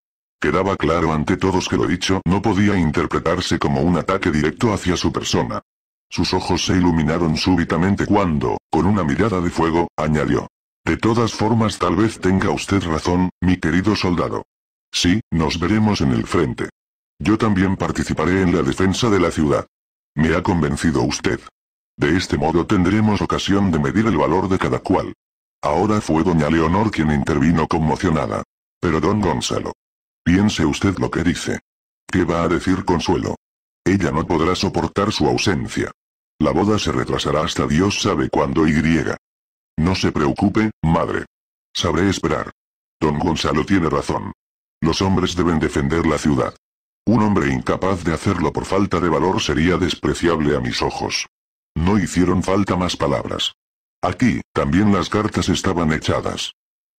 Speaker 1: Quedaba claro ante todos que lo dicho no podía interpretarse como un ataque directo hacia su persona. Sus ojos se iluminaron súbitamente cuando, con una mirada de fuego, añadió. De todas formas tal vez tenga usted razón, mi querido soldado. Sí, nos veremos en el frente. Yo también participaré en la defensa de la ciudad. Me ha convencido usted. De este modo tendremos ocasión de medir el valor de cada cual. Ahora fue doña Leonor quien intervino conmocionada. Pero don Gonzalo. Piense usted lo que dice. ¿Qué va a decir Consuelo? Ella no podrá soportar su ausencia. La boda se retrasará hasta Dios sabe cuándo y griega. No se preocupe, madre. Sabré esperar. Don Gonzalo tiene razón. Los hombres deben defender la ciudad. Un hombre incapaz de hacerlo por falta de valor sería despreciable a mis ojos. No hicieron falta más palabras. Aquí, también las cartas estaban echadas.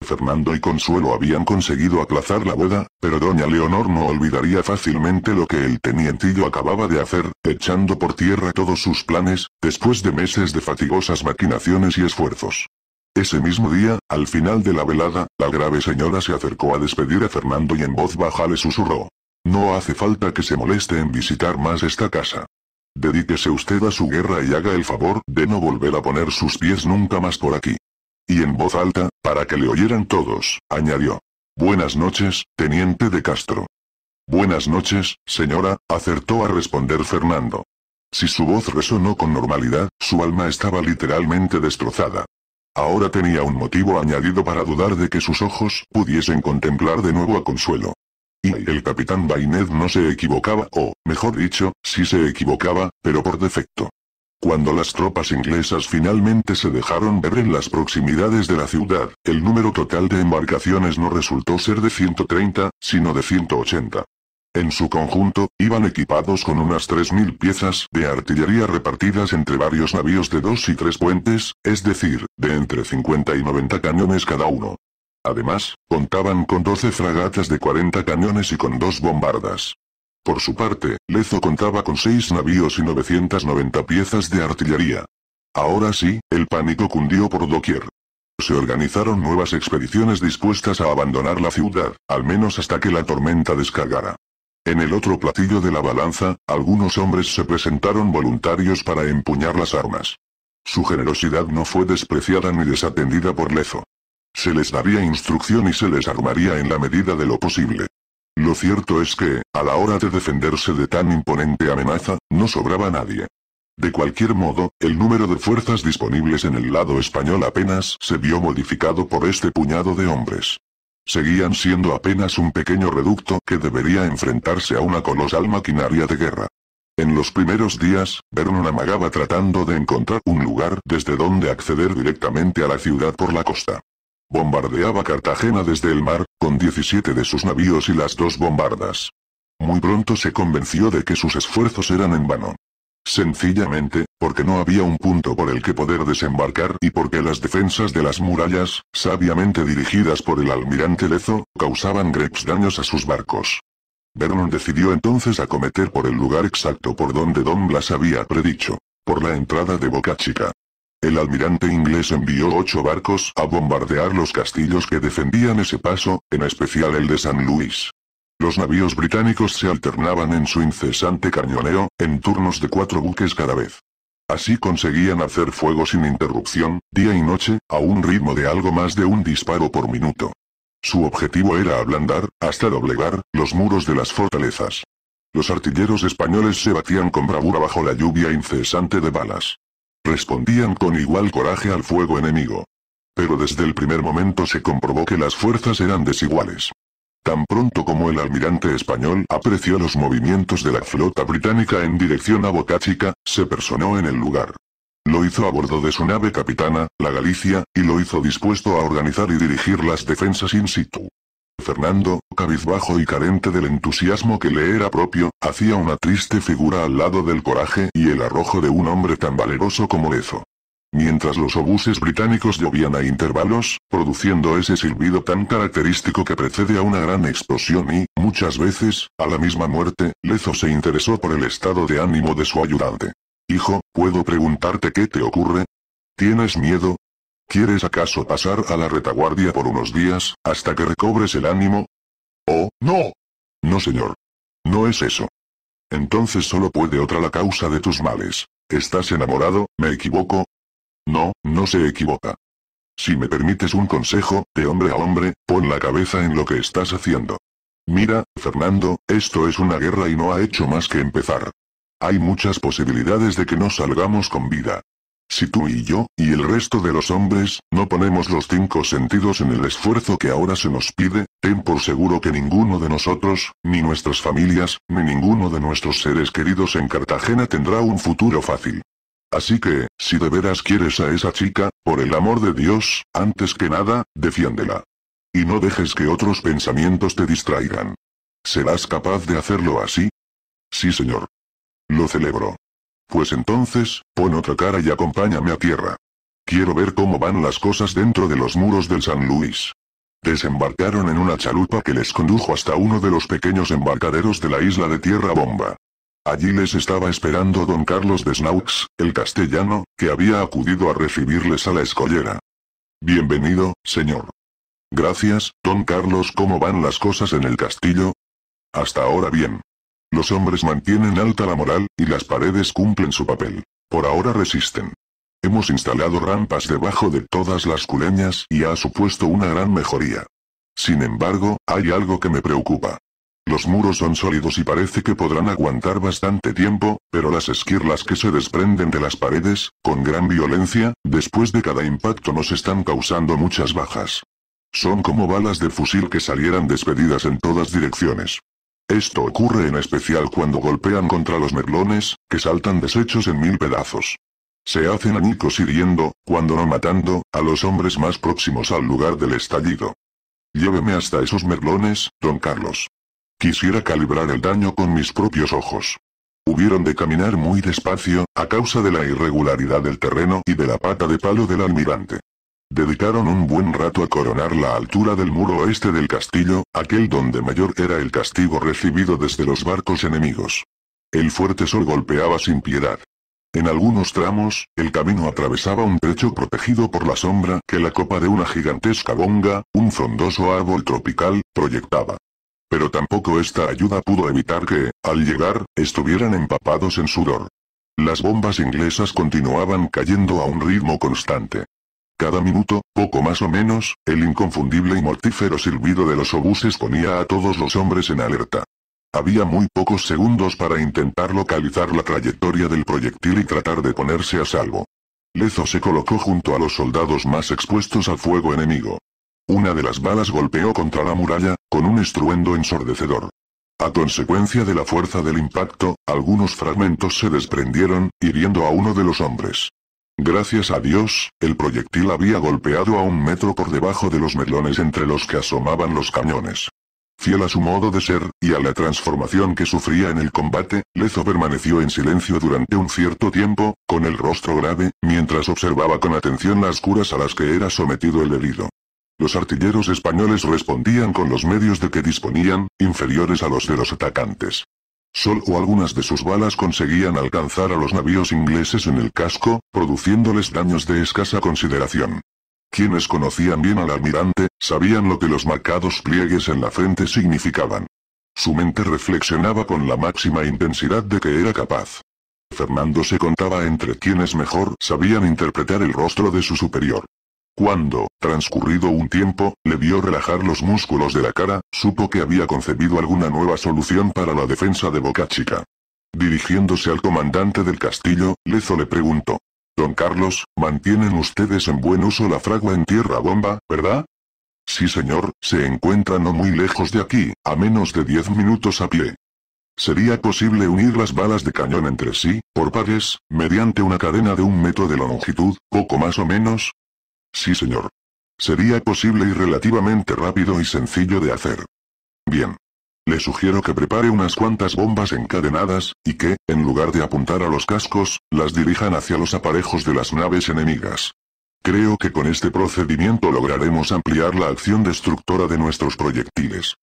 Speaker 1: Fernando y Consuelo habían conseguido aplazar la boda, pero doña Leonor no olvidaría fácilmente lo que el tenientillo acababa de hacer, echando por tierra todos sus planes, después de meses de fatigosas maquinaciones y esfuerzos. Ese mismo día, al final de la velada, la grave señora se acercó a despedir a Fernando y en voz baja le susurró. No hace falta que se moleste en visitar más esta casa. Dedíquese usted a su guerra y haga el favor de no volver a poner sus pies nunca más por aquí. Y en voz alta, para que le oyeran todos, añadió. Buenas noches, teniente de Castro. Buenas noches, señora, acertó a responder Fernando. Si su voz resonó con normalidad, su alma estaba literalmente destrozada. Ahora tenía un motivo añadido para dudar de que sus ojos pudiesen contemplar de nuevo a Consuelo. Y el capitán Bainez no se equivocaba o, mejor dicho, sí se equivocaba, pero por defecto. Cuando las tropas inglesas finalmente se dejaron ver en las proximidades de la ciudad, el número total de embarcaciones no resultó ser de 130, sino de 180. En su conjunto, iban equipados con unas 3.000 piezas de artillería repartidas entre varios navíos de dos y tres puentes, es decir, de entre 50 y 90 cañones cada uno. Además, contaban con 12 fragatas de 40 cañones y con dos bombardas. Por su parte, Lezo contaba con seis navíos y 990 piezas de artillería. Ahora sí, el pánico cundió por doquier. Se organizaron nuevas expediciones dispuestas a abandonar la ciudad, al menos hasta que la tormenta descargara. En el otro platillo de la balanza, algunos hombres se presentaron voluntarios para empuñar las armas. Su generosidad no fue despreciada ni desatendida por Lezo. Se les daría instrucción y se les armaría en la medida de lo posible. Lo cierto es que, a la hora de defenderse de tan imponente amenaza, no sobraba nadie. De cualquier modo, el número de fuerzas disponibles en el lado español apenas se vio modificado por este puñado de hombres. Seguían siendo apenas un pequeño reducto que debería enfrentarse a una colosal maquinaria de guerra. En los primeros días, Vernon amagaba tratando de encontrar un lugar desde donde acceder directamente a la ciudad por la costa. Bombardeaba Cartagena desde el mar, con 17 de sus navíos y las dos bombardas. Muy pronto se convenció de que sus esfuerzos eran en vano. Sencillamente, porque no había un punto por el que poder desembarcar y porque las defensas de las murallas, sabiamente dirigidas por el almirante Lezo, causaban grex daños a sus barcos. Vernon decidió entonces acometer por el lugar exacto por donde Don Blas había predicho, por la entrada de Boca Chica. El almirante inglés envió ocho barcos a bombardear los castillos que defendían ese paso, en especial el de San Luis. Los navíos británicos se alternaban en su incesante cañoneo, en turnos de cuatro buques cada vez. Así conseguían hacer fuego sin interrupción, día y noche, a un ritmo de algo más de un disparo por minuto. Su objetivo era ablandar, hasta doblegar, los muros de las fortalezas. Los artilleros españoles se batían con bravura bajo la lluvia incesante de balas respondían con igual coraje al fuego enemigo. Pero desde el primer momento se comprobó que las fuerzas eran desiguales. Tan pronto como el almirante español apreció los movimientos de la flota británica en dirección a Boca se personó en el lugar. Lo hizo a bordo de su nave capitana, la Galicia, y lo hizo dispuesto a organizar y dirigir las defensas in situ. Fernando, cabizbajo y carente del entusiasmo que le era propio, hacía una triste figura al lado del coraje y el arrojo de un hombre tan valeroso como Lezo. Mientras los obuses británicos llovían a intervalos, produciendo ese silbido tan característico que precede a una gran explosión y, muchas veces, a la misma muerte, Lezo se interesó por el estado de ánimo de su ayudante. Hijo, ¿puedo preguntarte qué te ocurre? ¿Tienes miedo? ¿Quieres acaso pasar a la retaguardia por unos días, hasta que recobres el ánimo? Oh, no. No, señor. No es eso. Entonces solo puede otra la causa de tus males. ¿Estás enamorado? ¿Me equivoco? No, no se equivoca. Si me permites un consejo, de hombre a hombre, pon la cabeza en lo que estás haciendo. Mira, Fernando, esto es una guerra y no ha hecho más que empezar. Hay muchas posibilidades de que no salgamos con vida. Si tú y yo, y el resto de los hombres, no ponemos los cinco sentidos en el esfuerzo que ahora se nos pide, ten por seguro que ninguno de nosotros, ni nuestras familias, ni ninguno de nuestros seres queridos en Cartagena tendrá un futuro fácil. Así que, si de veras quieres a esa chica, por el amor de Dios, antes que nada, defiéndela. Y no dejes que otros pensamientos te distraigan. ¿Serás capaz de hacerlo así? Sí señor. Lo celebro. Pues entonces, pon otra cara y acompáñame a tierra. Quiero ver cómo van las cosas dentro de los muros del San Luis. Desembarcaron en una chalupa que les condujo hasta uno de los pequeños embarcaderos de la isla de Tierra Bomba. Allí les estaba esperando don Carlos de Snaux, el castellano, que había acudido a recibirles a la escollera. Bienvenido, señor. Gracias, don Carlos. ¿Cómo van las cosas en el castillo? Hasta ahora bien. Los hombres mantienen alta la moral, y las paredes cumplen su papel. Por ahora resisten. Hemos instalado rampas debajo de todas las culeñas y ha supuesto una gran mejoría. Sin embargo, hay algo que me preocupa. Los muros son sólidos y parece que podrán aguantar bastante tiempo, pero las esquirlas que se desprenden de las paredes, con gran violencia, después de cada impacto nos están causando muchas bajas. Son como balas de fusil que salieran despedidas en todas direcciones. Esto ocurre en especial cuando golpean contra los merlones, que saltan deshechos en mil pedazos. Se hacen añicos hiriendo, cuando no matando, a los hombres más próximos al lugar del estallido. Lléveme hasta esos merlones, don Carlos. Quisiera calibrar el daño con mis propios ojos. Hubieron de caminar muy despacio, a causa de la irregularidad del terreno y de la pata de palo del almirante. Dedicaron un buen rato a coronar la altura del muro oeste del castillo, aquel donde mayor era el castigo recibido desde los barcos enemigos. El fuerte sol golpeaba sin piedad. En algunos tramos, el camino atravesaba un trecho protegido por la sombra que la copa de una gigantesca bonga, un frondoso árbol tropical, proyectaba. Pero tampoco esta ayuda pudo evitar que, al llegar, estuvieran empapados en sudor. Las bombas inglesas continuaban cayendo a un ritmo constante. Cada minuto, poco más o menos, el inconfundible y mortífero silbido de los obuses ponía a todos los hombres en alerta. Había muy pocos segundos para intentar localizar la trayectoria del proyectil y tratar de ponerse a salvo. Lezo se colocó junto a los soldados más expuestos al fuego enemigo. Una de las balas golpeó contra la muralla, con un estruendo ensordecedor. A consecuencia de la fuerza del impacto, algunos fragmentos se desprendieron, hiriendo a uno de los hombres. Gracias a Dios, el proyectil había golpeado a un metro por debajo de los melones entre los que asomaban los cañones. Fiel a su modo de ser, y a la transformación que sufría en el combate, Lezo permaneció en silencio durante un cierto tiempo, con el rostro grave, mientras observaba con atención las curas a las que era sometido el herido. Los artilleros españoles respondían con los medios de que disponían, inferiores a los de los atacantes sol o algunas de sus balas conseguían alcanzar a los navíos ingleses en el casco, produciéndoles daños de escasa consideración. Quienes conocían bien al almirante, sabían lo que los marcados pliegues en la frente significaban. Su mente reflexionaba con la máxima intensidad de que era capaz. Fernando se contaba entre quienes mejor sabían interpretar el rostro de su superior. Cuando, transcurrido un tiempo, le vio relajar los músculos de la cara, supo que había concebido alguna nueva solución para la defensa de Boca Chica. Dirigiéndose al comandante del castillo, Lezo le preguntó. Don Carlos, mantienen ustedes en buen uso la fragua en tierra bomba, ¿verdad? Sí señor, se encuentra no muy lejos de aquí, a menos de diez minutos a pie. ¿Sería posible unir las balas de cañón entre sí, por pares, mediante una cadena de un metro de longitud, poco más o menos? Sí señor. Sería posible y relativamente rápido y sencillo de hacer. Bien. Le sugiero que prepare unas cuantas bombas encadenadas, y que, en lugar de apuntar a los cascos, las dirijan hacia los aparejos de las naves enemigas. Creo que con este procedimiento lograremos ampliar la acción destructora de nuestros proyectiles.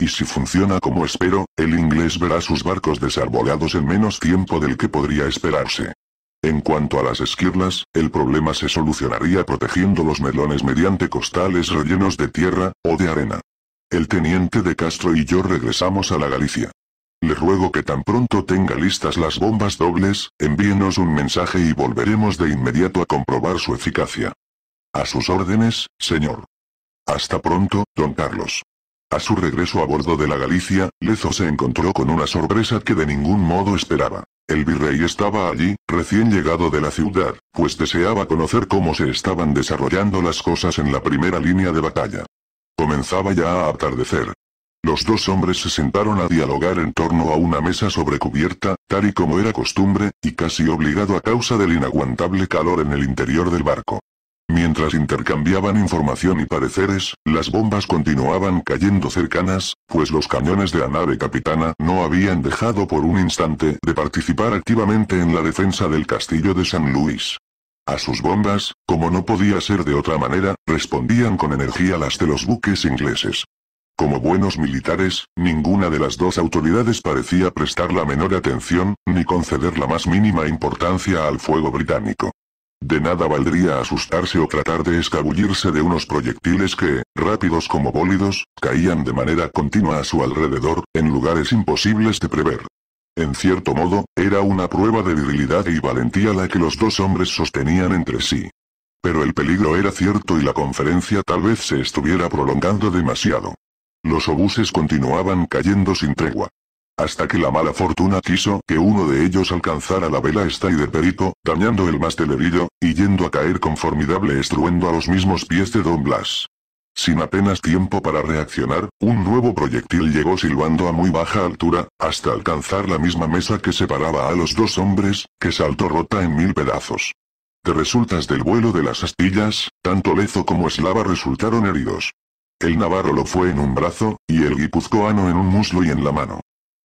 Speaker 1: Y si funciona como espero, el inglés verá sus barcos desarbolados en menos tiempo del que podría esperarse. En cuanto a las esquirlas, el problema se solucionaría protegiendo los melones mediante costales rellenos de tierra, o de arena. El teniente de Castro y yo regresamos a la Galicia. Le ruego que tan pronto tenga listas las bombas dobles, envíenos un mensaje y volveremos de inmediato a comprobar su eficacia. A sus órdenes, señor. Hasta pronto, don Carlos. A su regreso a bordo de la Galicia, Lezo se encontró con una sorpresa que de ningún modo esperaba. El virrey estaba allí, recién llegado de la ciudad, pues deseaba conocer cómo se estaban desarrollando las cosas en la primera línea de batalla. Comenzaba ya a atardecer. Los dos hombres se sentaron a dialogar en torno a una mesa sobre tal y como era costumbre, y casi obligado a causa del inaguantable calor en el interior del barco. Mientras intercambiaban información y pareceres, las bombas continuaban cayendo cercanas, pues los cañones de la nave capitana no habían dejado por un instante de participar activamente en la defensa del castillo de San Luis. A sus bombas, como no podía ser de otra manera, respondían con energía las de los buques ingleses. Como buenos militares, ninguna de las dos autoridades parecía prestar la menor atención, ni conceder la más mínima importancia al fuego británico. De nada valdría asustarse o tratar de escabullirse de unos proyectiles que, rápidos como bólidos, caían de manera continua a su alrededor, en lugares imposibles de prever. En cierto modo, era una prueba de virilidad y valentía la que los dos hombres sostenían entre sí. Pero el peligro era cierto y la conferencia tal vez se estuviera prolongando demasiado. Los obuses continuaban cayendo sin tregua hasta que la mala fortuna quiso que uno de ellos alcanzara la vela y de Perico, dañando el mastelerillo, y yendo a caer con formidable estruendo a los mismos pies de Don Blas. Sin apenas tiempo para reaccionar, un nuevo proyectil llegó silbando a muy baja altura, hasta alcanzar la misma mesa que separaba a los dos hombres, que saltó rota en mil pedazos. De resultas del vuelo de las astillas, tanto Lezo como Eslava resultaron heridos. El navarro lo fue en un brazo, y el guipuzcoano en un muslo y en la mano.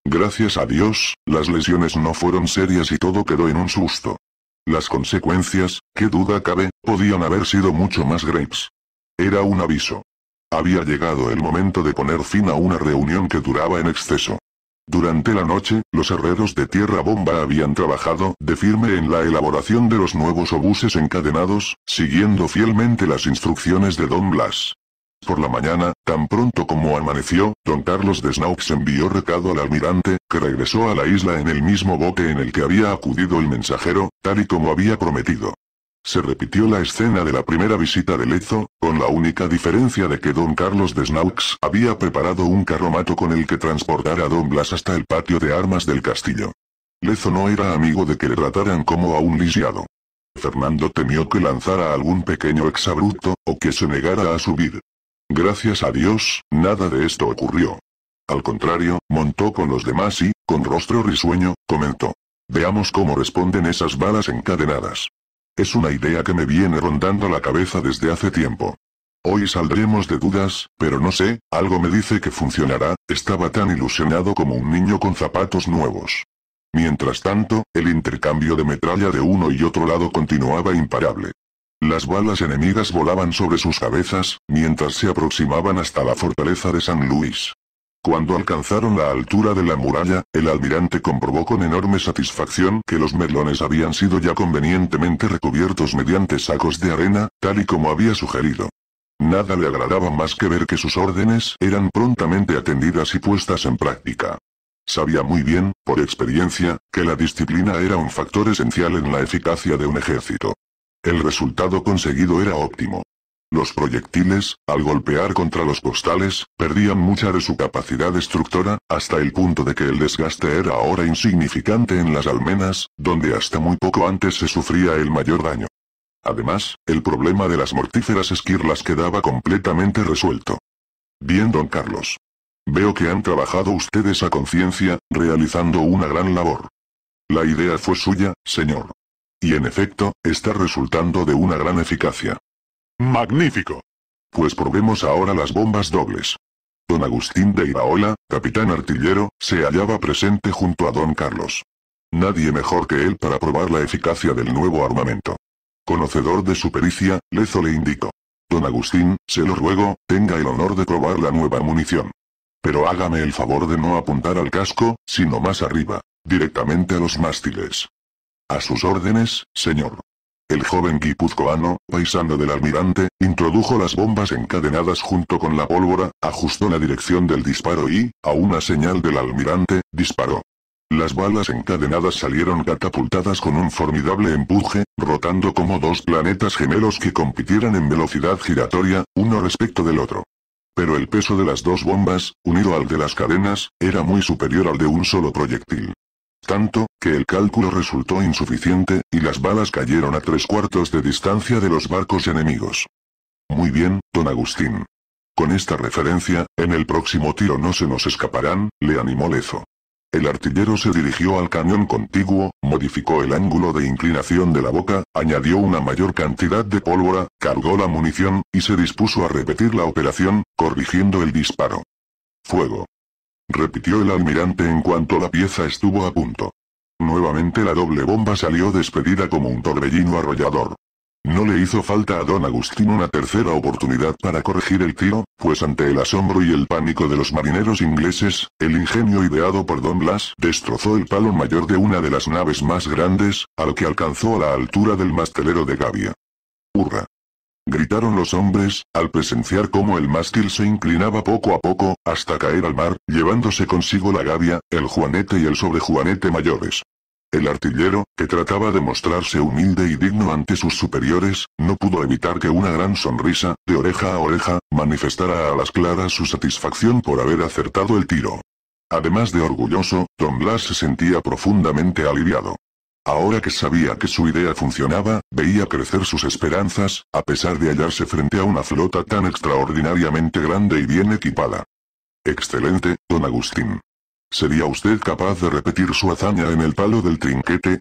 Speaker 1: Gracias a Dios, las lesiones no fueron serias y todo quedó en un susto. Las consecuencias, qué duda cabe, podían haber sido mucho más graves. Era un aviso. Había llegado el momento de poner fin a una reunión que duraba en exceso. Durante la noche, los herreros de Tierra Bomba habían trabajado de firme en la elaboración de los nuevos obuses encadenados, siguiendo fielmente las instrucciones de Don Blas. Por la mañana, tan pronto como amaneció, don Carlos de Snaux envió recado al almirante, que regresó a la isla en el mismo bote en el que había acudido el mensajero, tal y como había prometido. Se repitió la escena de la primera visita de Lezo, con la única diferencia de que don Carlos de Snaux había preparado un carromato con el que transportara a don Blas hasta el patio de armas del castillo. Lezo no era amigo de que le trataran como a un lisiado. Fernando temió que lanzara algún pequeño exabrupto, o que se negara a subir, Gracias a Dios, nada de esto ocurrió. Al contrario, montó con los demás y, con rostro risueño, comentó. Veamos cómo responden esas balas encadenadas. Es una idea que me viene rondando la cabeza desde hace tiempo. Hoy saldremos de dudas, pero no sé, algo me dice que funcionará, estaba tan ilusionado como un niño con zapatos nuevos. Mientras tanto, el intercambio de metralla de uno y otro lado continuaba imparable. Las balas enemigas volaban sobre sus cabezas, mientras se aproximaban hasta la fortaleza de San Luis. Cuando alcanzaron la altura de la muralla, el almirante comprobó con enorme satisfacción que los merlones habían sido ya convenientemente recubiertos mediante sacos de arena, tal y como había sugerido. Nada le agradaba más que ver que sus órdenes eran prontamente atendidas y puestas en práctica. Sabía muy bien, por experiencia, que la disciplina era un factor esencial en la eficacia de un ejército. El resultado conseguido era óptimo. Los proyectiles, al golpear contra los costales, perdían mucha de su capacidad destructora, hasta el punto de que el desgaste era ahora insignificante en las almenas, donde hasta muy poco antes se sufría el mayor daño. Además, el problema de las mortíferas esquirlas quedaba completamente resuelto. Bien, don Carlos. Veo que han trabajado ustedes a conciencia, realizando una gran labor. La idea fue suya, señor. Y en efecto, está resultando de una gran eficacia. ¡Magnífico! Pues probemos ahora las bombas dobles. Don Agustín de Iraola, capitán artillero, se hallaba presente junto a don Carlos. Nadie mejor que él para probar la eficacia del nuevo armamento. Conocedor de su pericia, Lezo le indicó. Don Agustín, se lo ruego, tenga el honor de probar la nueva munición. Pero hágame el favor de no apuntar al casco, sino más arriba, directamente a los mástiles. A sus órdenes, señor. El joven guipuzcoano, paisano del almirante, introdujo las bombas encadenadas junto con la pólvora, ajustó la dirección del disparo y, a una señal del almirante, disparó. Las balas encadenadas salieron catapultadas con un formidable empuje, rotando como dos planetas gemelos que compitieran en velocidad giratoria, uno respecto del otro. Pero el peso de las dos bombas, unido al de las cadenas, era muy superior al de un solo proyectil tanto, que el cálculo resultó insuficiente, y las balas cayeron a tres cuartos de distancia de los barcos enemigos. Muy bien, don Agustín. Con esta referencia, en el próximo tiro no se nos escaparán, le animó Lezo. El artillero se dirigió al cañón contiguo, modificó el ángulo de inclinación de la boca, añadió una mayor cantidad de pólvora, cargó la munición, y se dispuso a repetir la operación, corrigiendo el disparo. Fuego repitió el almirante en cuanto la pieza estuvo a punto. Nuevamente la doble bomba salió despedida como un torbellino arrollador. No le hizo falta a don Agustín una tercera oportunidad para corregir el tiro, pues ante el asombro y el pánico de los marineros ingleses, el ingenio ideado por don Blas destrozó el palo mayor de una de las naves más grandes, al que alcanzó a la altura del mastelero de Gavia. ¡Hurra! gritaron los hombres, al presenciar cómo el mástil se inclinaba poco a poco, hasta caer al mar, llevándose consigo la gavia, el juanete y el sobrejuanete mayores. El artillero, que trataba de mostrarse humilde y digno ante sus superiores, no pudo evitar que una gran sonrisa, de oreja a oreja, manifestara a las claras su satisfacción por haber acertado el tiro. Además de orgulloso, Don Blas se sentía profundamente aliviado. Ahora que sabía que su idea funcionaba, veía crecer sus esperanzas, a pesar de hallarse frente a una flota tan extraordinariamente grande y bien equipada. Excelente, don Agustín. ¿Sería usted capaz de repetir su hazaña en el palo del trinquete?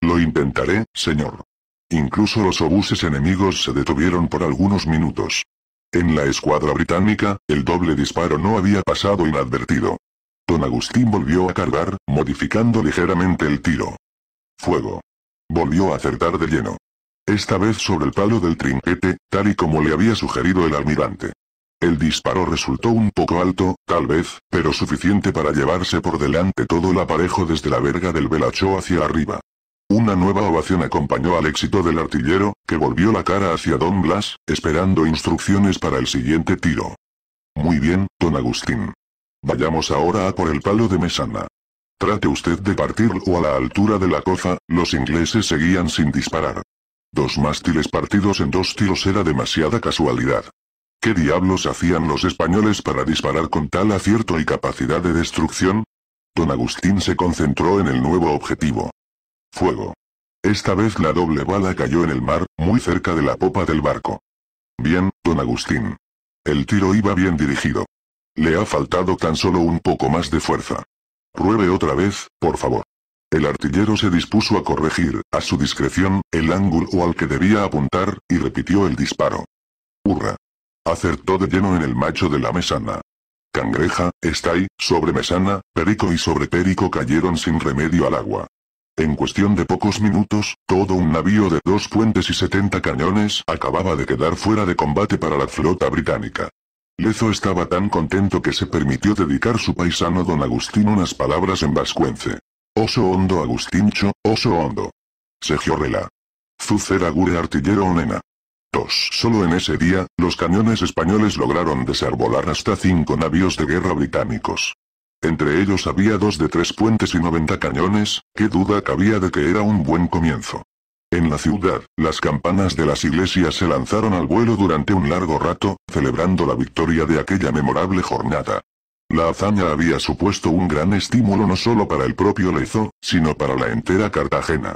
Speaker 1: Lo intentaré, señor. Incluso los obuses enemigos se detuvieron por algunos minutos. En la escuadra británica, el doble disparo no había pasado inadvertido. Don Agustín volvió a cargar, modificando ligeramente el tiro. Fuego. Volvió a acertar de lleno. Esta vez sobre el palo del trinquete, tal y como le había sugerido el almirante. El disparo resultó un poco alto, tal vez, pero suficiente para llevarse por delante todo el aparejo desde la verga del velacho hacia arriba. Una nueva ovación acompañó al éxito del artillero, que volvió la cara hacia Don Blas, esperando instrucciones para el siguiente tiro. Muy bien, Don Agustín. Vayamos ahora a por el palo de mesana. Trate usted de partir o a la altura de la coza, los ingleses seguían sin disparar. Dos mástiles partidos en dos tiros era demasiada casualidad. ¿Qué diablos hacían los españoles para disparar con tal acierto y capacidad de destrucción? Don Agustín se concentró en el nuevo objetivo. Fuego. Esta vez la doble bala cayó en el mar, muy cerca de la popa del barco. Bien, don Agustín. El tiro iba bien dirigido. Le ha faltado tan solo un poco más de fuerza. Pruebe otra vez, por favor. El artillero se dispuso a corregir, a su discreción, el ángulo al que debía apuntar, y repitió el disparo. ¡Hurra! Acertó de lleno en el macho de la mesana. Cangreja, ahí, sobre mesana, Perico y sobre Perico cayeron sin remedio al agua. En cuestión de pocos minutos, todo un navío de dos puentes y 70 cañones acababa de quedar fuera de combate para la flota británica. Lezo estaba tan contento que se permitió dedicar su paisano don Agustín unas palabras en vascuence. Oso hondo Agustincho, oso hondo. Se Zuceragure Zucer agure artillero nena. Tos. Solo en ese día, los cañones españoles lograron desarbolar hasta cinco navíos de guerra británicos. Entre ellos había dos de tres puentes y 90 cañones, qué duda cabía de que era un buen comienzo. En la ciudad, las campanas de las iglesias se lanzaron al vuelo durante un largo rato, celebrando la victoria de aquella memorable jornada. La hazaña había supuesto un gran estímulo no solo para el propio Lezo, sino para la entera Cartagena.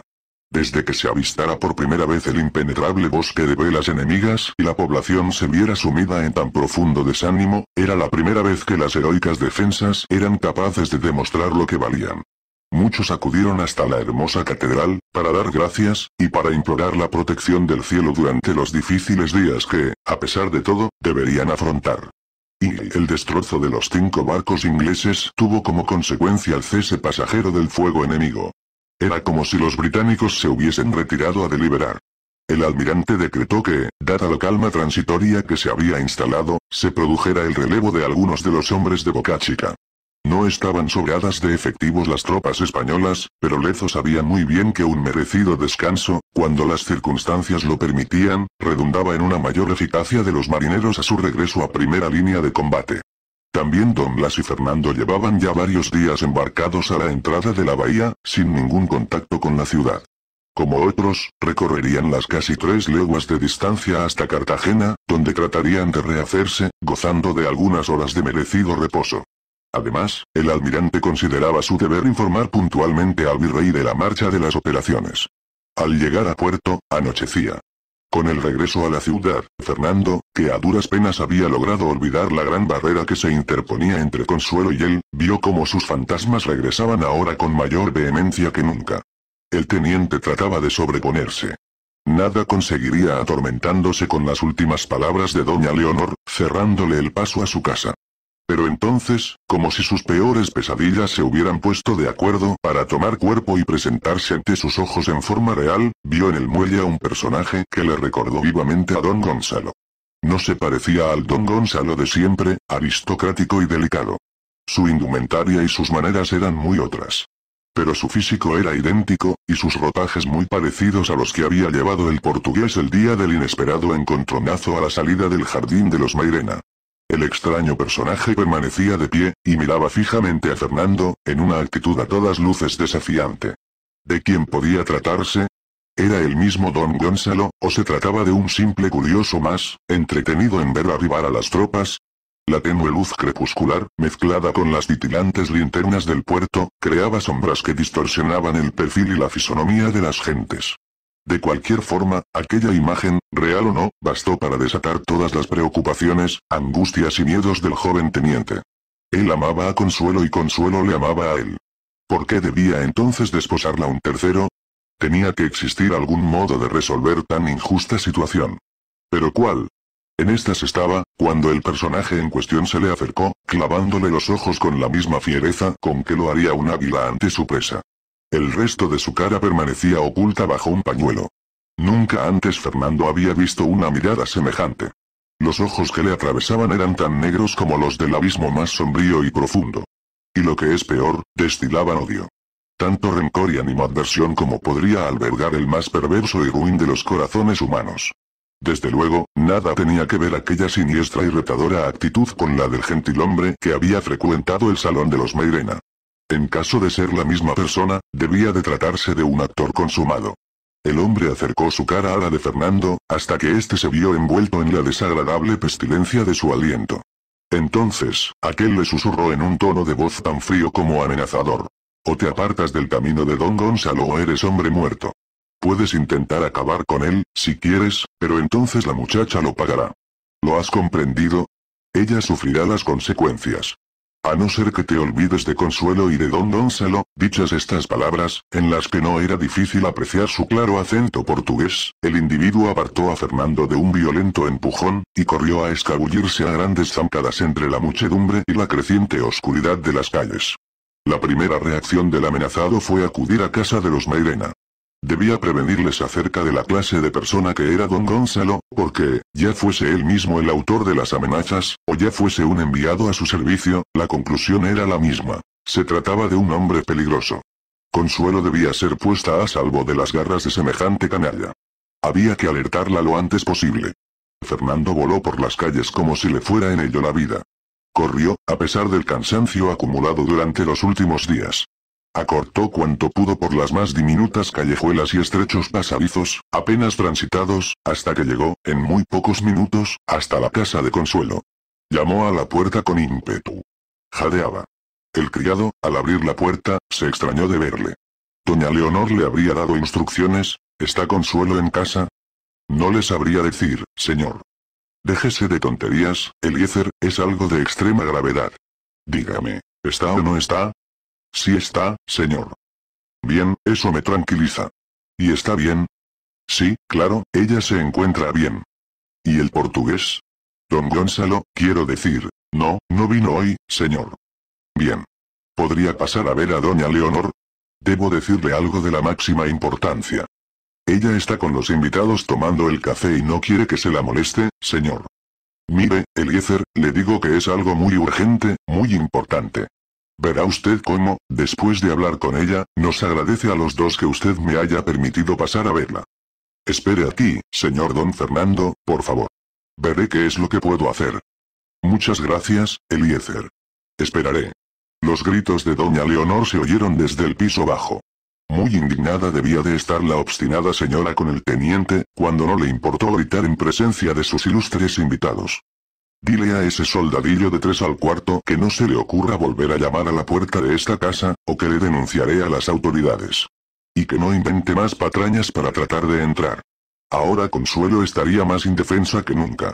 Speaker 1: Desde que se avistara por primera vez el impenetrable bosque de velas enemigas y la población se viera sumida en tan profundo desánimo, era la primera vez que las heroicas defensas eran capaces de demostrar lo que valían. Muchos acudieron hasta la hermosa catedral, para dar gracias, y para implorar la protección del cielo durante los difíciles días que, a pesar de todo, deberían afrontar. Y el destrozo de los cinco barcos ingleses tuvo como consecuencia el cese pasajero del fuego enemigo. Era como si los británicos se hubiesen retirado a deliberar. El almirante decretó que, dada la calma transitoria que se había instalado, se produjera el relevo de algunos de los hombres de Boca no estaban sobradas de efectivos las tropas españolas, pero Lezo sabía muy bien que un merecido descanso, cuando las circunstancias lo permitían, redundaba en una mayor eficacia de los marineros a su regreso a primera línea de combate. También Don Blas y Fernando llevaban ya varios días embarcados a la entrada de la bahía, sin ningún contacto con la ciudad. Como otros, recorrerían las casi tres leguas de distancia hasta Cartagena, donde tratarían de rehacerse, gozando de algunas horas de merecido reposo. Además, el almirante consideraba su deber informar puntualmente al virrey de la marcha de las operaciones. Al llegar a puerto, anochecía. Con el regreso a la ciudad, Fernando, que a duras penas había logrado olvidar la gran barrera que se interponía entre Consuelo y él, vio cómo sus fantasmas regresaban ahora con mayor vehemencia que nunca. El teniente trataba de sobreponerse. Nada conseguiría atormentándose con las últimas palabras de doña Leonor, cerrándole el paso a su casa. Pero entonces, como si sus peores pesadillas se hubieran puesto de acuerdo para tomar cuerpo y presentarse ante sus ojos en forma real, vio en el muelle a un personaje que le recordó vivamente a don Gonzalo. No se parecía al don Gonzalo de siempre, aristocrático y delicado. Su indumentaria y sus maneras eran muy otras. Pero su físico era idéntico, y sus rotajes muy parecidos a los que había llevado el portugués el día del inesperado encontronazo a la salida del jardín de los Mairena. El extraño personaje permanecía de pie, y miraba fijamente a Fernando, en una actitud a todas luces desafiante. ¿De quién podía tratarse? ¿Era el mismo don Gonzalo, o se trataba de un simple curioso más, entretenido en ver arribar a las tropas? La tenue luz crepuscular, mezclada con las titilantes linternas del puerto, creaba sombras que distorsionaban el perfil y la fisonomía de las gentes. De cualquier forma, aquella imagen, real o no, bastó para desatar todas las preocupaciones, angustias y miedos del joven teniente. Él amaba a Consuelo y Consuelo le amaba a él. ¿Por qué debía entonces desposarla un tercero? Tenía que existir algún modo de resolver tan injusta situación. ¿Pero cuál? En estas estaba, cuando el personaje en cuestión se le acercó, clavándole los ojos con la misma fiereza con que lo haría un águila ante su presa. El resto de su cara permanecía oculta bajo un pañuelo. Nunca antes Fernando había visto una mirada semejante. Los ojos que le atravesaban eran tan negros como los del abismo más sombrío y profundo. Y lo que es peor, destilaban odio. Tanto rencor y animadversión como podría albergar el más perverso y ruin de los corazones humanos. Desde luego, nada tenía que ver aquella siniestra y retadora actitud con la del gentilhombre que había frecuentado el salón de los Meirena. En caso de ser la misma persona, debía de tratarse de un actor consumado. El hombre acercó su cara a la de Fernando, hasta que éste se vio envuelto en la desagradable pestilencia de su aliento. Entonces, aquel le susurró en un tono de voz tan frío como amenazador. O te apartas del camino de don Gonzalo o eres hombre muerto. Puedes intentar acabar con él, si quieres, pero entonces la muchacha lo pagará. ¿Lo has comprendido? Ella sufrirá las consecuencias. A no ser que te olvides de Consuelo y de don Gonzalo, dichas estas palabras, en las que no era difícil apreciar su claro acento portugués, el individuo apartó a Fernando de un violento empujón, y corrió a escabullirse a grandes zancadas entre la muchedumbre y la creciente oscuridad de las calles. La primera reacción del amenazado fue acudir a casa de los Mairena. Debía prevenirles acerca de la clase de persona que era don Gonzalo, porque, ya fuese él mismo el autor de las amenazas, o ya fuese un enviado a su servicio, la conclusión era la misma. Se trataba de un hombre peligroso. Consuelo debía ser puesta a salvo de las garras de semejante canalla. Había que alertarla lo antes posible. Fernando voló por las calles como si le fuera en ello la vida. Corrió, a pesar del cansancio acumulado durante los últimos días acortó cuanto pudo por las más diminutas callejuelas y estrechos pasadizos, apenas transitados, hasta que llegó, en muy pocos minutos, hasta la casa de Consuelo. Llamó a la puerta con ímpetu. Jadeaba. El criado, al abrir la puerta, se extrañó de verle. Doña Leonor le habría dado instrucciones, ¿está Consuelo en casa? No le sabría decir, señor. Déjese de tonterías, Eliezer, es algo de extrema gravedad. Dígame, ¿está o no está? Sí está, señor. Bien, eso me tranquiliza. ¿Y está bien? Sí, claro, ella se encuentra bien. ¿Y el portugués? Don Gonzalo, quiero decir, no, no vino hoy, señor. Bien. ¿Podría pasar a ver a doña Leonor? Debo decirle algo de la máxima importancia. Ella está con los invitados tomando el café y no quiere que se la moleste, señor. Mire, Eliezer, le digo que es algo muy urgente, muy importante. Verá usted cómo, después de hablar con ella, nos agradece a los dos que usted me haya permitido pasar a verla. Espere aquí, señor don Fernando, por favor. Veré qué es lo que puedo hacer. Muchas gracias, Eliezer. Esperaré. Los gritos de doña Leonor se oyeron desde el piso bajo. Muy indignada debía de estar la obstinada señora con el teniente, cuando no le importó gritar en presencia de sus ilustres invitados. Dile a ese soldadillo de tres al cuarto que no se le ocurra volver a llamar a la puerta de esta casa, o que le denunciaré a las autoridades. Y que no invente más patrañas para tratar de entrar. Ahora Consuelo estaría más indefensa que nunca.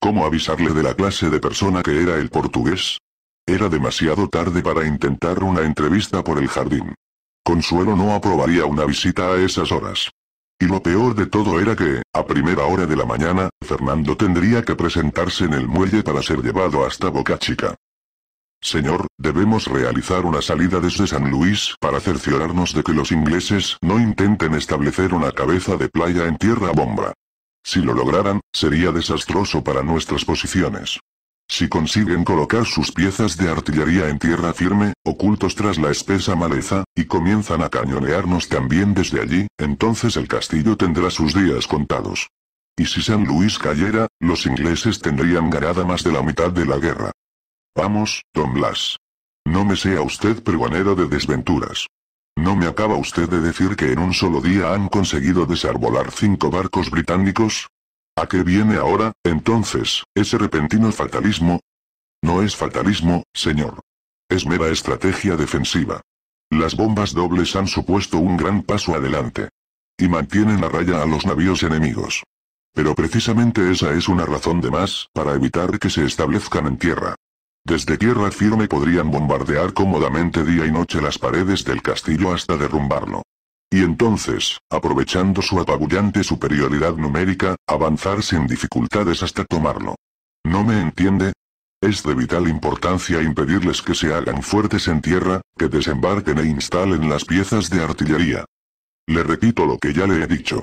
Speaker 1: ¿Cómo avisarle de la clase de persona que era el portugués? Era demasiado tarde para intentar una entrevista por el jardín. Consuelo no aprobaría una visita a esas horas. Y lo peor de todo era que, a primera hora de la mañana, Fernando tendría que presentarse en el muelle para ser llevado hasta Boca Chica. Señor, debemos realizar una salida desde San Luis para cerciorarnos de que los ingleses no intenten establecer una cabeza de playa en tierra bomba. Si lo lograran, sería desastroso para nuestras posiciones. Si consiguen colocar sus piezas de artillería en tierra firme, ocultos tras la espesa maleza, y comienzan a cañonearnos también desde allí, entonces el castillo tendrá sus días contados. Y si San Luis cayera, los ingleses tendrían ganada más de la mitad de la guerra. Vamos, don Blas. No me sea usted pregonero de desventuras. ¿No me acaba usted de decir que en un solo día han conseguido desarbolar cinco barcos británicos? ¿A qué viene ahora, entonces, ese repentino fatalismo? No es fatalismo, señor. Es mera estrategia defensiva. Las bombas dobles han supuesto un gran paso adelante. Y mantienen a raya a los navíos enemigos. Pero precisamente esa es una razón de más, para evitar que se establezcan en tierra. Desde tierra firme podrían bombardear cómodamente día y noche las paredes del castillo hasta derrumbarlo. Y entonces, aprovechando su apabullante superioridad numérica, avanzar sin dificultades hasta tomarlo. ¿No me entiende? Es de vital importancia impedirles que se hagan fuertes en tierra, que desembarquen e instalen las piezas de artillería. Le repito lo que ya le he dicho.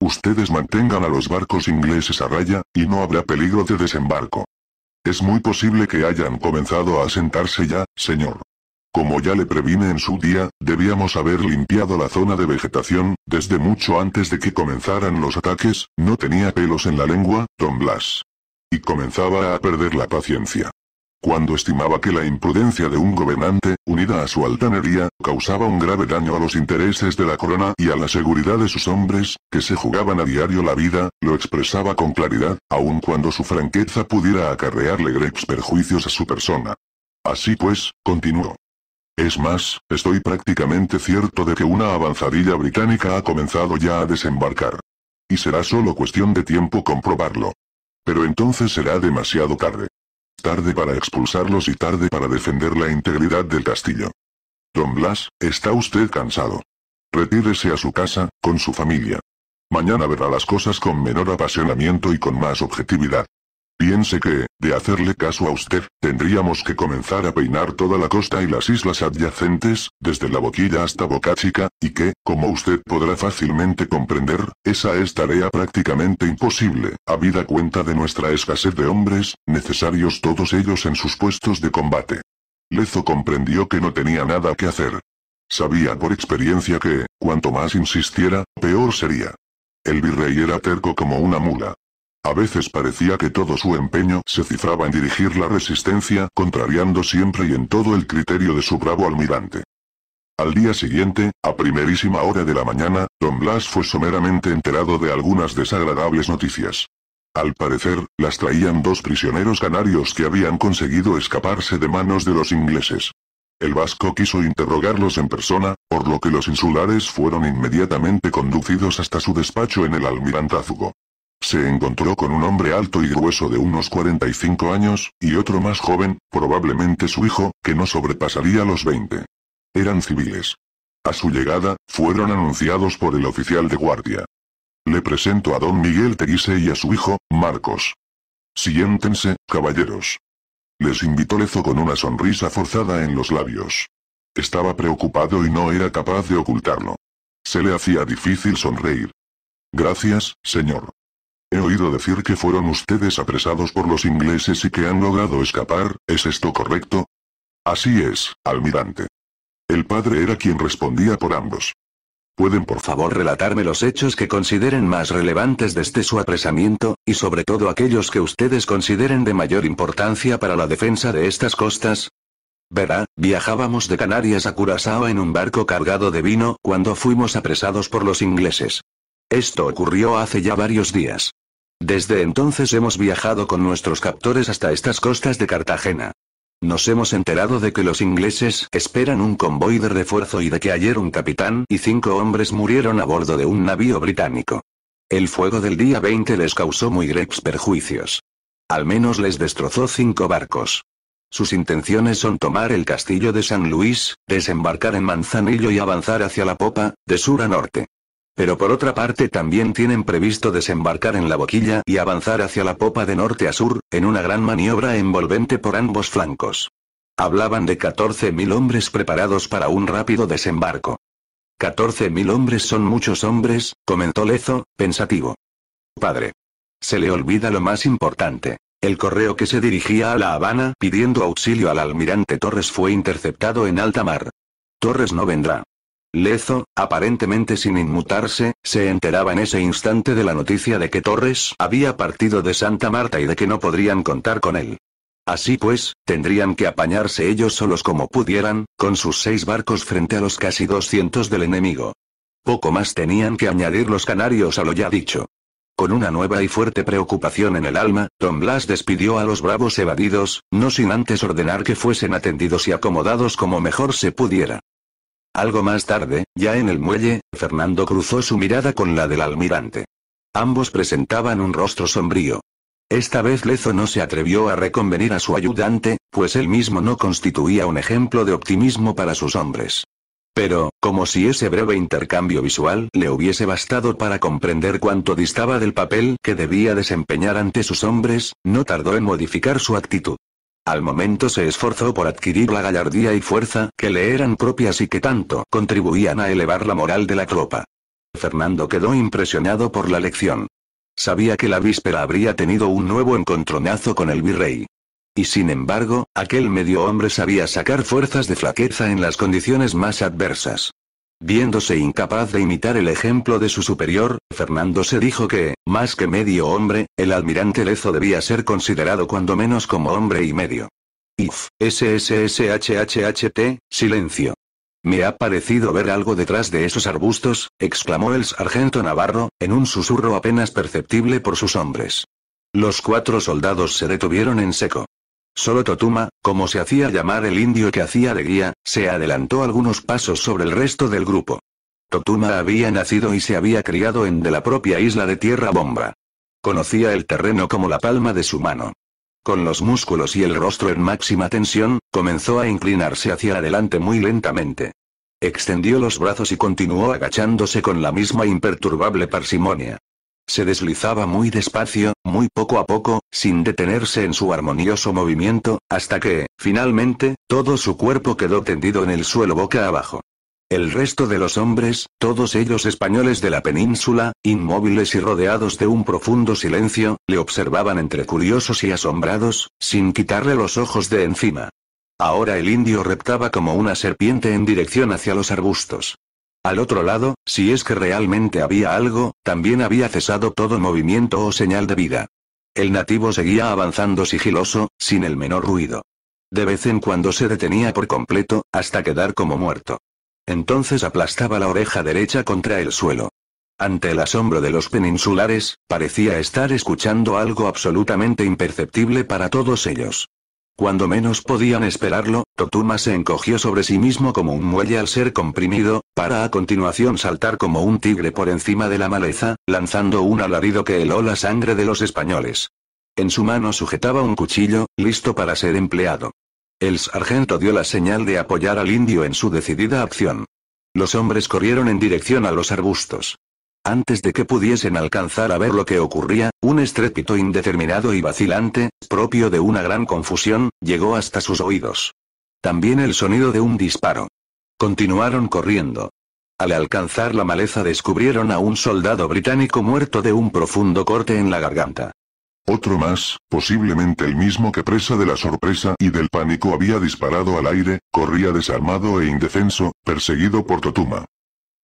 Speaker 1: Ustedes mantengan a los barcos ingleses a raya, y no habrá peligro de desembarco. Es muy posible que hayan comenzado a asentarse ya, señor. Como ya le previne en su día, debíamos haber limpiado la zona de vegetación, desde mucho antes de que comenzaran los ataques, no tenía pelos en la lengua, Don Blas. Y comenzaba a perder la paciencia. Cuando estimaba que la imprudencia de un gobernante, unida a su altanería, causaba un grave daño a los intereses de la corona y a la seguridad de sus hombres, que se jugaban a diario la vida, lo expresaba con claridad, aun cuando su franqueza pudiera acarrearle grex perjuicios a su persona. Así pues, continuó. Es más, estoy prácticamente cierto de que una avanzadilla británica ha comenzado ya a desembarcar. Y será solo cuestión de tiempo comprobarlo. Pero entonces será demasiado tarde. Tarde para expulsarlos y tarde para defender la integridad del castillo. Don Blas, está usted cansado. Retírese a su casa, con su familia. Mañana verá las cosas con menor apasionamiento y con más objetividad. Piense que, de hacerle caso a usted, tendríamos que comenzar a peinar toda la costa y las islas adyacentes, desde la boquilla hasta Boca Chica, y que, como usted podrá fácilmente comprender, esa es tarea prácticamente imposible, habida cuenta de nuestra escasez de hombres, necesarios todos ellos en sus puestos de combate. Lezo comprendió que no tenía nada que hacer. Sabía por experiencia que, cuanto más insistiera, peor sería. El virrey era terco como una mula, a veces parecía que todo su empeño se cifraba en dirigir la resistencia, contrariando siempre y en todo el criterio de su bravo almirante. Al día siguiente, a primerísima hora de la mañana, don Blas fue someramente enterado de algunas desagradables noticias. Al parecer, las traían dos prisioneros canarios que habían conseguido escaparse de manos de los ingleses. El vasco quiso interrogarlos en persona, por lo que los insulares fueron inmediatamente conducidos hasta su despacho en el almirantazgo. Se encontró con un hombre alto y grueso de unos 45 años, y otro más joven, probablemente su hijo, que no sobrepasaría los 20. Eran civiles. A su llegada, fueron anunciados por el oficial de guardia. Le presento a don Miguel Teguise y a su hijo, Marcos. Siéntense, caballeros. Les invitó Lezo con una sonrisa forzada en los labios. Estaba preocupado y no era capaz de ocultarlo. Se le hacía difícil sonreír. Gracias, señor. He oído decir que fueron ustedes apresados por los ingleses y que han logrado escapar, ¿es esto correcto? Así es, almirante.
Speaker 2: El padre era quien respondía por ambos. ¿Pueden por favor relatarme los hechos que consideren más relevantes desde este su apresamiento, y sobre todo aquellos que ustedes consideren de mayor importancia para la defensa de estas costas? Verá, viajábamos de Canarias a Curazao en un barco cargado de vino cuando fuimos apresados por los ingleses. Esto ocurrió hace ya varios días. Desde entonces hemos viajado con nuestros captores hasta estas costas de Cartagena. Nos hemos enterado de que los ingleses esperan un convoy de refuerzo y de que ayer un capitán y cinco hombres murieron a bordo de un navío británico. El fuego del día 20 les causó muy graves perjuicios. Al menos les destrozó cinco barcos. Sus intenciones son tomar el castillo de San Luis, desembarcar en Manzanillo y avanzar hacia la popa, de sur a norte. Pero por otra parte también tienen previsto desembarcar en la boquilla y avanzar hacia la popa de norte a sur, en una gran maniobra envolvente por ambos flancos. Hablaban de 14.000 hombres preparados para un rápido desembarco. 14.000 hombres son muchos hombres, comentó Lezo, pensativo. Padre. Se le olvida lo más importante. El correo que se dirigía a La Habana pidiendo auxilio al almirante Torres fue interceptado en alta mar. Torres no vendrá. Lezo, aparentemente sin inmutarse, se enteraba en ese instante de la noticia de que Torres había partido de Santa Marta y de que no podrían contar con él. Así pues, tendrían que apañarse ellos solos como pudieran, con sus seis barcos frente a los casi 200 del enemigo. Poco más tenían que añadir los canarios a lo ya dicho. Con una nueva y fuerte preocupación en el alma, Don Blas despidió a los bravos evadidos, no sin antes ordenar que fuesen atendidos y acomodados como mejor se pudiera. Algo más tarde, ya en el muelle, Fernando cruzó su mirada con la del almirante. Ambos presentaban un rostro sombrío. Esta vez Lezo no se atrevió a reconvenir a su ayudante, pues él mismo no constituía un ejemplo de optimismo para sus hombres. Pero, como si ese breve intercambio visual le hubiese bastado para comprender cuánto distaba del papel que debía desempeñar ante sus hombres, no tardó en modificar su actitud. Al momento se esforzó por adquirir la gallardía y fuerza que le eran propias y que tanto contribuían a elevar la moral de la tropa. Fernando quedó impresionado por la lección. Sabía que la víspera habría tenido un nuevo encontronazo con el virrey. Y sin embargo, aquel medio hombre sabía sacar fuerzas de flaqueza en las condiciones más adversas. Viéndose incapaz de imitar el ejemplo de su superior, Fernando se dijo que, más que medio hombre, el almirante Lezo debía ser considerado cuando menos como hombre y medio. If, ssshht, silencio. Me ha parecido ver algo detrás de esos arbustos, exclamó el sargento Navarro, en un susurro apenas perceptible por sus hombres. Los cuatro soldados se detuvieron en seco. Solo Totuma, como se hacía llamar el indio que hacía de guía, se adelantó algunos pasos sobre el resto del grupo. Totuma había nacido y se había criado en de la propia isla de Tierra Bomba. Conocía el terreno como la palma de su mano. Con los músculos y el rostro en máxima tensión, comenzó a inclinarse hacia adelante muy lentamente. Extendió los brazos y continuó agachándose con la misma imperturbable parsimonia. Se deslizaba muy despacio, muy poco a poco, sin detenerse en su armonioso movimiento, hasta que, finalmente, todo su cuerpo quedó tendido en el suelo boca abajo. El resto de los hombres, todos ellos españoles de la península, inmóviles y rodeados de un profundo silencio, le observaban entre curiosos y asombrados, sin quitarle los ojos de encima. Ahora el indio reptaba como una serpiente en dirección hacia los arbustos. Al otro lado, si es que realmente había algo, también había cesado todo movimiento o señal de vida. El nativo seguía avanzando sigiloso, sin el menor ruido. De vez en cuando se detenía por completo, hasta quedar como muerto. Entonces aplastaba la oreja derecha contra el suelo. Ante el asombro de los peninsulares, parecía estar escuchando algo absolutamente imperceptible para todos ellos. Cuando menos podían esperarlo, Totuma se encogió sobre sí mismo como un muelle al ser comprimido, para a continuación saltar como un tigre por encima de la maleza, lanzando un alarido que heló la sangre de los españoles. En su mano sujetaba un cuchillo, listo para ser empleado. El sargento dio la señal de apoyar al indio en su decidida acción. Los hombres corrieron en dirección a los arbustos. Antes de que pudiesen alcanzar a ver lo que ocurría, un estrépito indeterminado y vacilante, propio de una gran confusión, llegó hasta sus oídos. También el sonido de un disparo. Continuaron corriendo. Al alcanzar la maleza descubrieron a un soldado británico muerto de un profundo corte en la garganta. Otro más, posiblemente
Speaker 1: el mismo que presa de la sorpresa y del pánico había disparado al aire, corría desarmado e indefenso, perseguido por Totuma.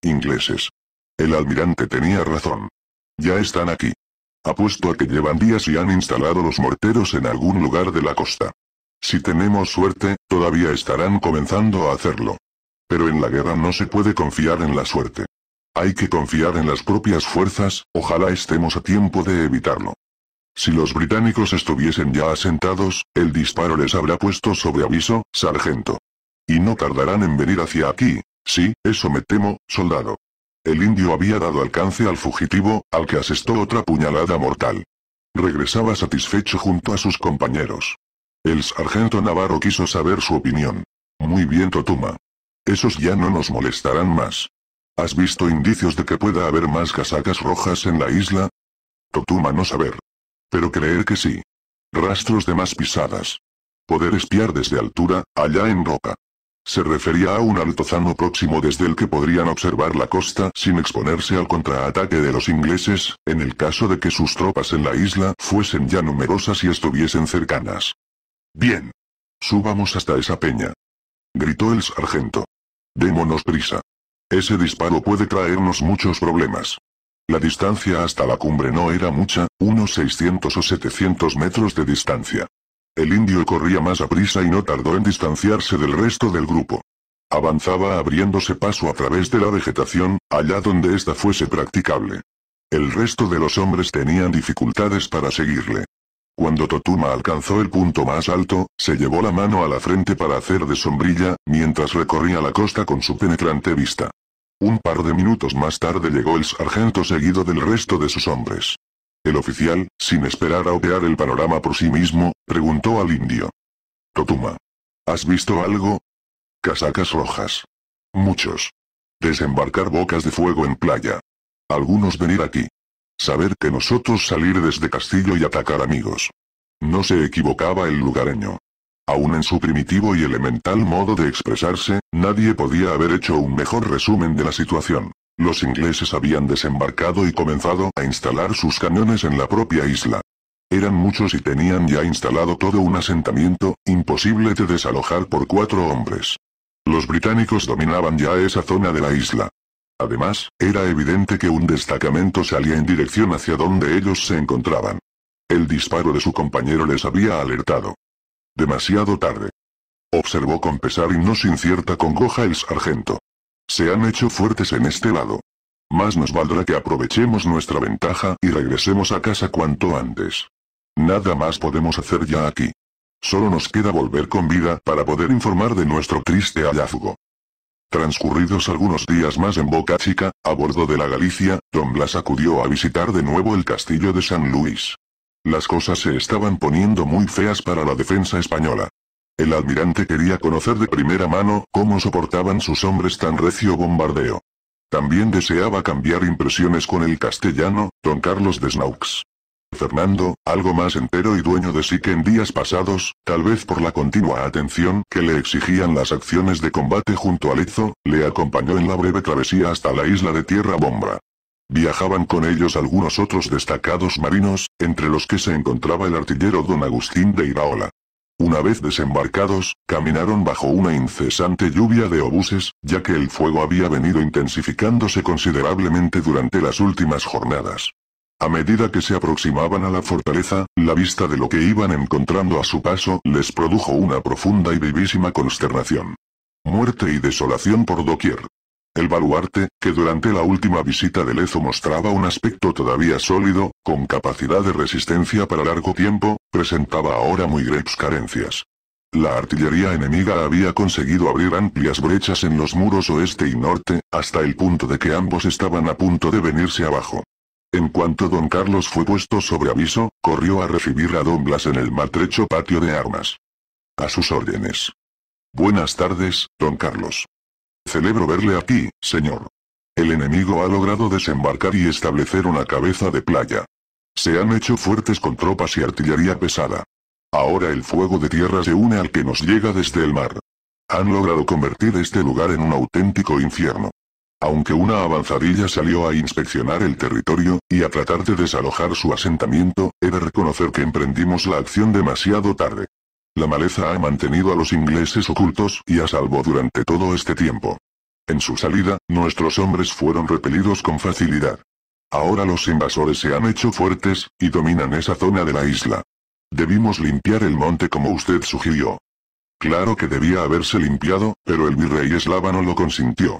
Speaker 1: Ingleses. El almirante tenía razón. Ya están aquí. Apuesto a que llevan días y han instalado los morteros en algún lugar de la costa. Si tenemos suerte, todavía estarán comenzando a hacerlo. Pero en la guerra no se puede confiar en la suerte. Hay que confiar en las propias fuerzas, ojalá estemos a tiempo de evitarlo. Si los británicos estuviesen ya asentados, el disparo les habrá puesto sobre aviso, sargento. Y no tardarán en venir hacia aquí, sí, eso me temo, soldado. El indio había dado alcance al fugitivo, al que asestó otra puñalada mortal. Regresaba satisfecho junto a sus compañeros. El sargento Navarro quiso saber su opinión. Muy bien Totuma. Esos ya no nos molestarán más. ¿Has visto indicios de que pueda haber más casacas rojas en la isla? Totuma no saber. Pero creer que sí. Rastros de más pisadas. Poder espiar desde altura, allá en roca. Se refería a un altozano próximo desde el que podrían observar la costa sin exponerse al contraataque de los ingleses, en el caso de que sus tropas en la isla fuesen ya numerosas y estuviesen cercanas. Bien. Subamos hasta esa peña. Gritó el sargento. Démonos prisa. Ese disparo puede traernos muchos problemas. La distancia hasta la cumbre no era mucha, unos 600 o 700 metros de distancia. El indio corría más a prisa y no tardó en distanciarse del resto del grupo. Avanzaba abriéndose paso a través de la vegetación, allá donde ésta fuese practicable. El resto de los hombres tenían dificultades para seguirle. Cuando Totuma alcanzó el punto más alto, se llevó la mano a la frente para hacer de sombrilla, mientras recorría la costa con su penetrante vista. Un par de minutos más tarde llegó el sargento seguido del resto de sus hombres. El oficial, sin esperar a opear el panorama por sí mismo, preguntó al indio. Totuma. ¿Has visto algo? Casacas rojas. Muchos. Desembarcar bocas de fuego en playa. Algunos venir aquí. Saber que nosotros salir desde castillo y atacar amigos. No se equivocaba el lugareño. Aún en su primitivo y elemental modo de expresarse, nadie podía haber hecho un mejor resumen de la situación. Los ingleses habían desembarcado y comenzado a instalar sus cañones en la propia isla. Eran muchos y tenían ya instalado todo un asentamiento, imposible de desalojar por cuatro hombres. Los británicos dominaban ya esa zona de la isla. Además, era evidente que un destacamento salía en dirección hacia donde ellos se encontraban. El disparo de su compañero les había alertado. Demasiado tarde. Observó con pesar y no sin cierta congoja el sargento. Se han hecho fuertes en este lado. Más nos valdrá que aprovechemos nuestra ventaja y regresemos a casa cuanto antes. Nada más podemos hacer ya aquí. Solo nos queda volver con vida para poder informar de nuestro triste hallazgo. Transcurridos algunos días más en Boca Chica, a bordo de la Galicia, Don Blas acudió a visitar de nuevo el castillo de San Luis. Las cosas se estaban poniendo muy feas para la defensa española. El almirante quería conocer de primera mano cómo soportaban sus hombres tan recio bombardeo. También deseaba cambiar impresiones con el castellano, don Carlos de Snaux. Fernando, algo más entero y dueño de sí que en días pasados, tal vez por la continua atención que le exigían las acciones de combate junto a Lezo, le acompañó en la breve travesía hasta la isla de Tierra Bombra. Viajaban con ellos algunos otros destacados marinos, entre los que se encontraba el artillero don Agustín de Iraola. Una vez desembarcados, caminaron bajo una incesante lluvia de obuses, ya que el fuego había venido intensificándose considerablemente durante las últimas jornadas. A medida que se aproximaban a la fortaleza, la vista de lo que iban encontrando a su paso les produjo una profunda y vivísima consternación. Muerte y desolación por doquier. El baluarte, que durante la última visita de Lezo mostraba un aspecto todavía sólido, con capacidad de resistencia para largo tiempo, presentaba ahora muy graves carencias. La artillería enemiga había conseguido abrir amplias brechas en los muros oeste y norte, hasta el punto de que ambos estaban a punto de venirse abajo. En cuanto don Carlos fue puesto sobre aviso, corrió a recibir a don Blas en el maltrecho patio de armas. A sus órdenes. Buenas tardes, don Carlos. Celebro verle aquí, señor. El enemigo ha logrado desembarcar y establecer una cabeza de playa. Se han hecho fuertes con tropas y artillería pesada. Ahora el fuego de tierra se une al que nos llega desde el mar. Han logrado convertir este lugar en un auténtico infierno. Aunque una avanzadilla salió a inspeccionar el territorio, y a tratar de desalojar su asentamiento, he de reconocer que emprendimos la acción demasiado tarde. La maleza ha mantenido a los ingleses ocultos y a salvo durante todo este tiempo. En su salida, nuestros hombres fueron repelidos con facilidad. Ahora los invasores se han hecho fuertes, y dominan esa zona de la isla. Debimos limpiar el monte como usted sugirió. Claro que debía haberse limpiado, pero el virrey eslava no lo consintió.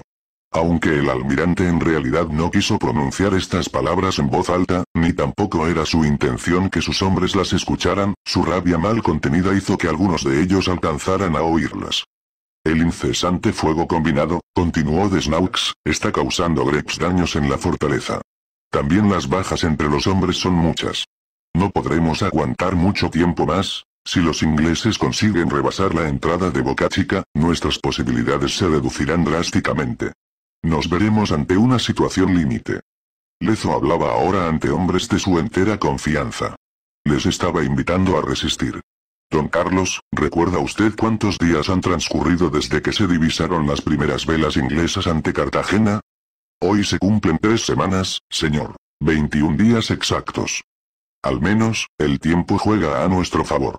Speaker 1: Aunque el almirante en realidad no quiso pronunciar estas palabras en voz alta, ni tampoco era su intención que sus hombres las escucharan, su rabia mal contenida hizo que algunos de ellos alcanzaran a oírlas. El incesante fuego combinado, continuó de está causando grex daños en la fortaleza. También las bajas entre los hombres son muchas. No podremos aguantar mucho tiempo más, si los ingleses consiguen rebasar la entrada de Boca Chica, nuestras posibilidades se reducirán drásticamente. Nos veremos ante una situación límite. Lezo hablaba ahora ante hombres de su entera confianza. Les estaba invitando a resistir. Don Carlos, ¿recuerda usted cuántos días han transcurrido desde que se divisaron las primeras velas inglesas ante Cartagena? Hoy se cumplen tres semanas, señor. 21 días exactos. Al menos, el tiempo juega a nuestro favor.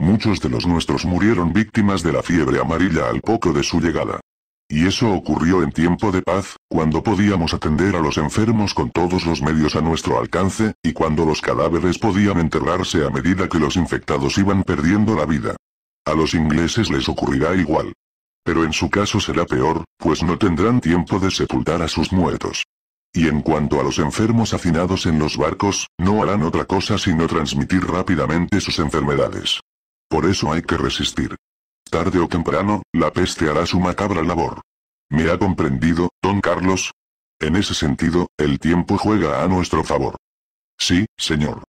Speaker 1: Muchos de los nuestros murieron víctimas de la fiebre amarilla al poco de su llegada. Y eso ocurrió en tiempo de paz, cuando podíamos atender a los enfermos con todos los medios a nuestro alcance, y cuando los cadáveres podían enterrarse a medida que los infectados iban perdiendo la vida. A los ingleses les ocurrirá igual. Pero en su caso será peor, pues no tendrán tiempo de sepultar a sus muertos. Y en cuanto a los enfermos hacinados en los barcos, no harán otra cosa sino transmitir rápidamente sus enfermedades. Por eso hay que resistir. Tarde o temprano, la peste hará su macabra labor. ¿Me ha comprendido, don Carlos? En ese sentido, el tiempo juega a nuestro favor. Sí, señor.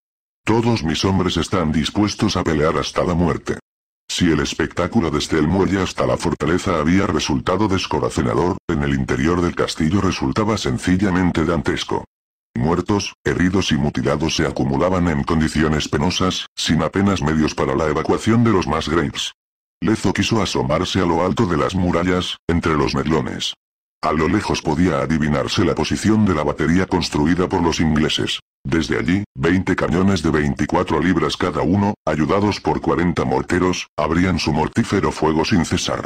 Speaker 1: Todos mis hombres están dispuestos a pelear hasta la muerte. Si el espectáculo desde el este muelle hasta la fortaleza había resultado descorazonador, en el interior del castillo resultaba sencillamente dantesco. Muertos, heridos y mutilados se acumulaban en condiciones penosas, sin apenas medios para la evacuación de los más graves. Lezo quiso asomarse a lo alto de las murallas, entre los merlones. A lo lejos podía adivinarse la posición de la batería construida por los ingleses. Desde allí, 20 cañones de 24 libras cada uno, ayudados por 40 morteros, abrían su mortífero fuego sin cesar.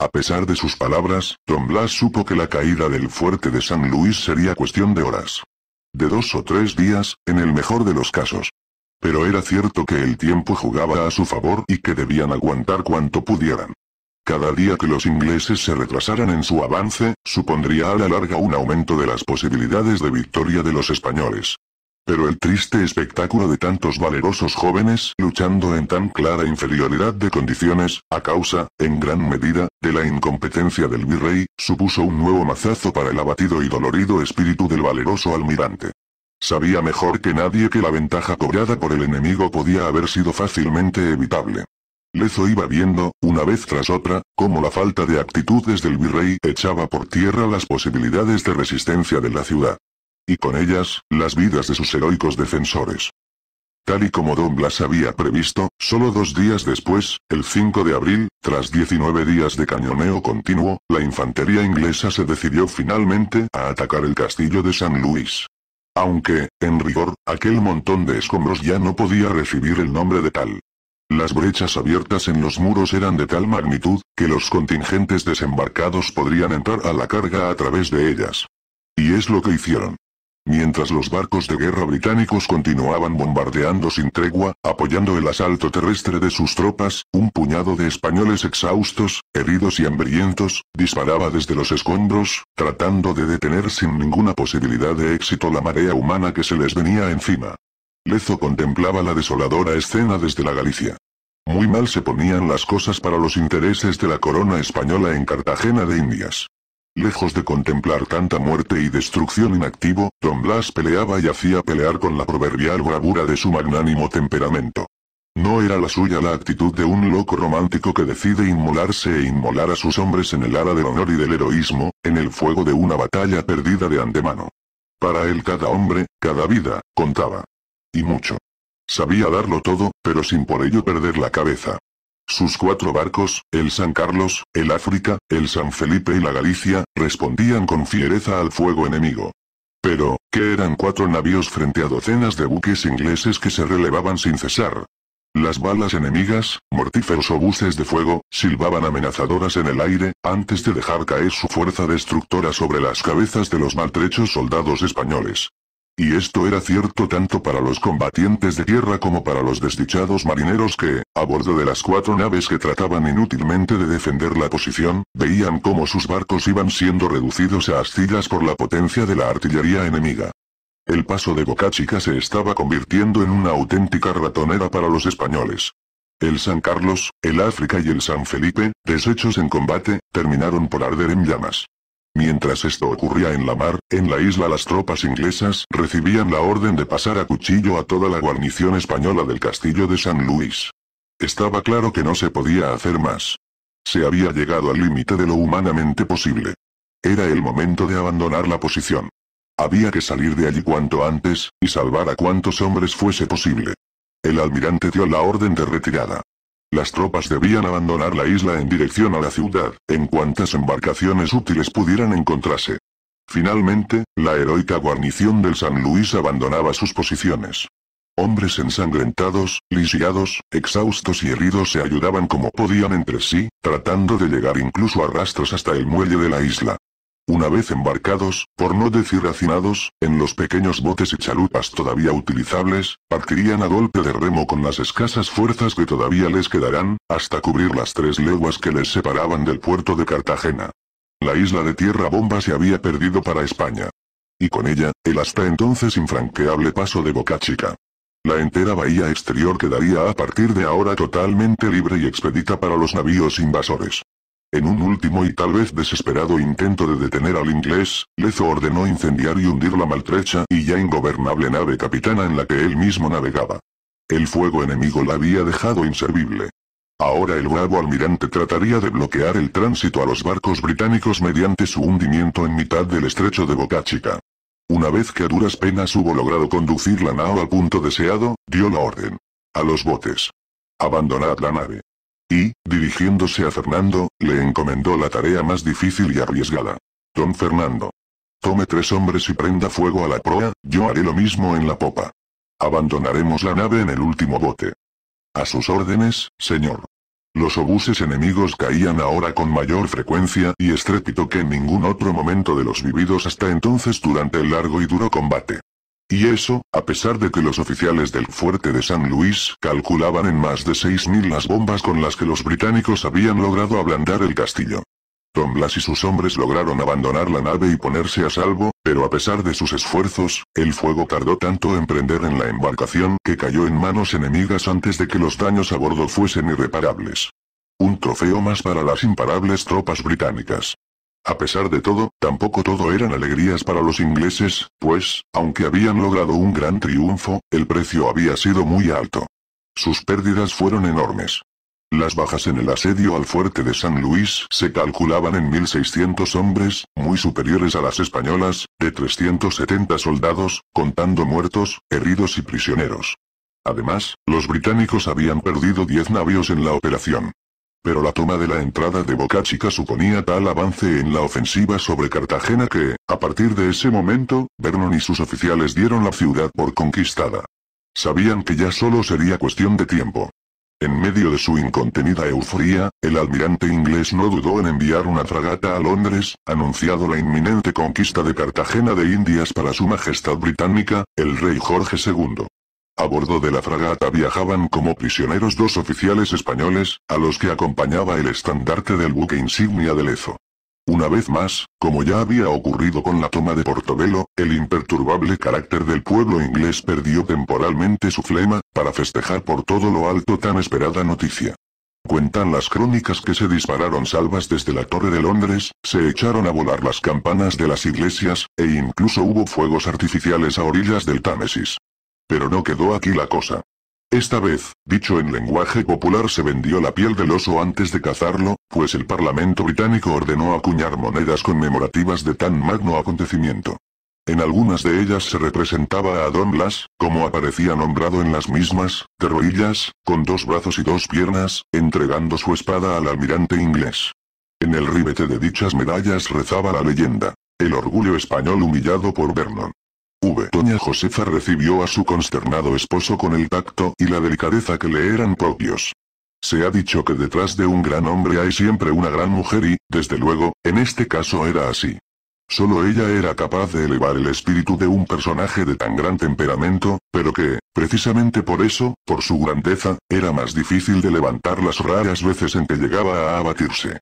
Speaker 1: A pesar de sus palabras, Don Blas supo que la caída del fuerte de San Luis sería cuestión de horas. De dos o tres días, en el mejor de los casos. Pero era cierto que el tiempo jugaba a su favor y que debían aguantar cuanto pudieran. Cada día que los ingleses se retrasaran en su avance, supondría a la larga un aumento de las posibilidades de victoria de los españoles. Pero el triste espectáculo de tantos valerosos jóvenes luchando en tan clara inferioridad de condiciones, a causa, en gran medida, de la incompetencia del virrey, supuso un nuevo mazazo para el abatido y dolorido espíritu del valeroso almirante. Sabía mejor que nadie que la ventaja cobrada por el enemigo podía haber sido fácilmente evitable. Lezo iba viendo, una vez tras otra, cómo la falta de actitudes del virrey echaba por tierra las posibilidades de resistencia de la ciudad. Y con ellas, las vidas de sus heroicos defensores. Tal y como Don Blas había previsto, solo dos días después, el 5 de abril, tras 19 días de cañoneo continuo, la infantería inglesa se decidió finalmente a atacar el castillo de San Luis. Aunque, en rigor, aquel montón de escombros ya no podía recibir el nombre de tal. Las brechas abiertas en los muros eran de tal magnitud, que los contingentes desembarcados podrían entrar a la carga a través de ellas. Y es lo que hicieron. Mientras los barcos de guerra británicos continuaban bombardeando sin tregua, apoyando el asalto terrestre de sus tropas, un puñado de españoles exhaustos, heridos y hambrientos, disparaba desde los escombros, tratando de detener sin ninguna posibilidad de éxito la marea humana que se les venía encima. Lezo contemplaba la desoladora escena desde la Galicia. Muy mal se ponían las cosas para los intereses de la corona española en Cartagena de Indias. Lejos de contemplar tanta muerte y destrucción inactivo, Don Blas peleaba y hacía pelear con la proverbial bravura de su magnánimo temperamento. No era la suya la actitud de un loco romántico que decide inmolarse e inmolar a sus hombres en el ara del honor y del heroísmo, en el fuego de una batalla perdida de antemano. Para él cada hombre, cada vida, contaba. Y mucho. Sabía darlo todo, pero sin por ello perder la cabeza. Sus cuatro barcos, el San Carlos, el África, el San Felipe y la Galicia, respondían con fiereza al fuego enemigo. Pero, ¿qué eran cuatro navíos frente a docenas de buques ingleses que se relevaban sin cesar? Las balas enemigas, mortíferos obuses de fuego, silbaban amenazadoras en el aire, antes de dejar caer su fuerza destructora sobre las cabezas de los maltrechos soldados españoles. Y esto era cierto tanto para los combatientes de tierra como para los desdichados marineros que, a bordo de las cuatro naves que trataban inútilmente de defender la posición, veían cómo sus barcos iban siendo reducidos a astillas por la potencia de la artillería enemiga. El paso de Bocachica se estaba convirtiendo en una auténtica ratonera para los españoles. El San Carlos, el África y el San Felipe, deshechos en combate, terminaron por arder en llamas. Mientras esto ocurría en la mar, en la isla las tropas inglesas recibían la orden de pasar a cuchillo a toda la guarnición española del castillo de San Luis. Estaba claro que no se podía hacer más. Se había llegado al límite de lo humanamente posible. Era el momento de abandonar la posición. Había que salir de allí cuanto antes, y salvar a cuantos hombres fuese posible. El almirante dio la orden de retirada. Las tropas debían abandonar la isla en dirección a la ciudad, en cuantas embarcaciones útiles pudieran encontrarse. Finalmente, la heroica guarnición del San Luis abandonaba sus posiciones. Hombres ensangrentados, lisiados, exhaustos y heridos se ayudaban como podían entre sí, tratando de llegar incluso a rastros hasta el muelle de la isla. Una vez embarcados, por no decir hacinados, en los pequeños botes y chalupas todavía utilizables, partirían a golpe de remo con las escasas fuerzas que todavía les quedarán, hasta cubrir las tres leguas que les separaban del puerto de Cartagena. La isla de Tierra Bomba se había perdido para España. Y con ella, el hasta entonces infranqueable paso de Boca Chica. La entera bahía exterior quedaría a partir de ahora totalmente libre y expedita para los navíos invasores. En un último y tal vez desesperado intento de detener al inglés, Lezo ordenó incendiar y hundir la maltrecha y ya ingobernable nave capitana en la que él mismo navegaba. El fuego enemigo la había dejado inservible. Ahora el bravo almirante trataría de bloquear el tránsito a los barcos británicos mediante su hundimiento en mitad del estrecho de Boca Chica. Una vez que a duras penas hubo logrado conducir la nave al punto deseado, dio la orden. A los botes. Abandonad la nave. Y, dirigiéndose a Fernando, le encomendó la tarea más difícil y arriesgada. Don Fernando. Tome tres hombres y prenda fuego a la proa, yo haré lo mismo en la popa. Abandonaremos la nave en el último bote. A sus órdenes, señor. Los obuses enemigos caían ahora con mayor frecuencia y estrépito que en ningún otro momento de los vividos hasta entonces durante el largo y duro combate. Y eso, a pesar de que los oficiales del fuerte de San Luis calculaban en más de 6.000 las bombas con las que los británicos habían logrado ablandar el castillo. Tomblas y sus hombres lograron abandonar la nave y ponerse a salvo, pero a pesar de sus esfuerzos, el fuego tardó tanto en prender en la embarcación que cayó en manos enemigas antes de que los daños a bordo fuesen irreparables. Un trofeo más para las imparables tropas británicas. A pesar de todo, tampoco todo eran alegrías para los ingleses, pues, aunque habían logrado un gran triunfo, el precio había sido muy alto. Sus pérdidas fueron enormes. Las bajas en el asedio al fuerte de San Luis se calculaban en 1.600 hombres, muy superiores a las españolas, de 370 soldados, contando muertos, heridos y prisioneros. Además, los británicos habían perdido 10 navíos en la operación pero la toma de la entrada de Bocachica suponía tal avance en la ofensiva sobre Cartagena que, a partir de ese momento, Vernon y sus oficiales dieron la ciudad por conquistada. Sabían que ya solo sería cuestión de tiempo. En medio de su incontenida euforía, el almirante inglés no dudó en enviar una fragata a Londres, anunciado la inminente conquista de Cartagena de Indias para su Majestad Británica, el rey Jorge II. A bordo de la fragata viajaban como prisioneros dos oficiales españoles, a los que acompañaba el estandarte del buque insignia de Lezo. Una vez más, como ya había ocurrido con la toma de Portobelo, el imperturbable carácter del pueblo inglés perdió temporalmente su flema, para festejar por todo lo alto tan esperada noticia. Cuentan las crónicas que se dispararon salvas desde la Torre de Londres, se echaron a volar las campanas de las iglesias, e incluso hubo fuegos artificiales a orillas del Támesis. Pero no quedó aquí la cosa. Esta vez, dicho en lenguaje popular se vendió la piel del oso antes de cazarlo, pues el Parlamento británico ordenó acuñar monedas conmemorativas de tan magno acontecimiento. En algunas de ellas se representaba a Don Blas, como aparecía nombrado en las mismas, de rodillas, con dos brazos y dos piernas, entregando su espada al almirante inglés. En el ribete de dichas medallas rezaba la leyenda. El orgullo español humillado por Vernon. Doña Josefa recibió a su consternado esposo con el tacto y la delicadeza que le eran propios. Se ha dicho que detrás de un gran hombre hay siempre una gran mujer y, desde luego, en este caso era así. Solo ella era capaz de elevar el espíritu de un personaje de tan gran temperamento, pero que, precisamente por eso, por su grandeza, era más difícil de levantar las raras veces en que llegaba a abatirse.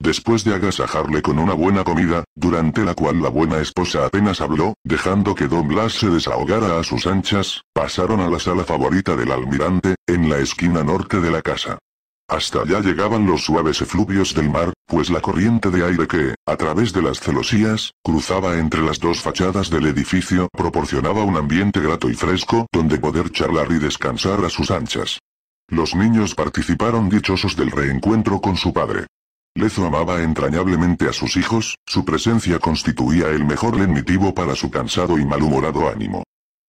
Speaker 1: Después de agasajarle con una buena comida, durante la cual la buena esposa apenas habló, dejando que Don Blas se desahogara a sus anchas, pasaron a la sala favorita del almirante, en la esquina norte de la casa. Hasta allá llegaban los suaves efluvios del mar, pues la corriente de aire que, a través de las celosías, cruzaba entre las dos fachadas del edificio proporcionaba un ambiente grato y fresco donde poder charlar y descansar a sus anchas. Los niños participaron dichosos del reencuentro con su padre. Lezo amaba entrañablemente a sus hijos, su presencia constituía el mejor lenitivo para su cansado y malhumorado ánimo.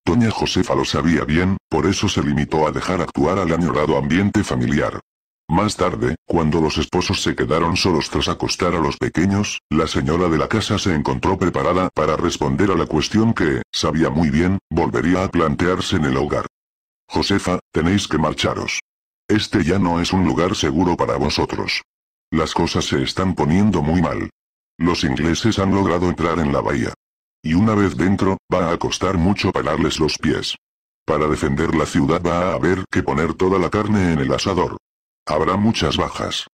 Speaker 1: Doña Josefa lo sabía bien, por eso se limitó a dejar actuar al añorado ambiente familiar. Más tarde, cuando los esposos se quedaron solos tras acostar a los pequeños, la señora de la casa se encontró preparada para responder a la cuestión que, sabía muy bien, volvería a plantearse en el hogar. Josefa, tenéis que marcharos. Este ya no es un lugar seguro para vosotros. Las cosas se están poniendo muy mal. Los ingleses han logrado entrar en la bahía. Y una vez dentro, va a costar mucho pararles los pies. Para defender la ciudad va a haber que poner toda la carne en el asador. Habrá muchas bajas.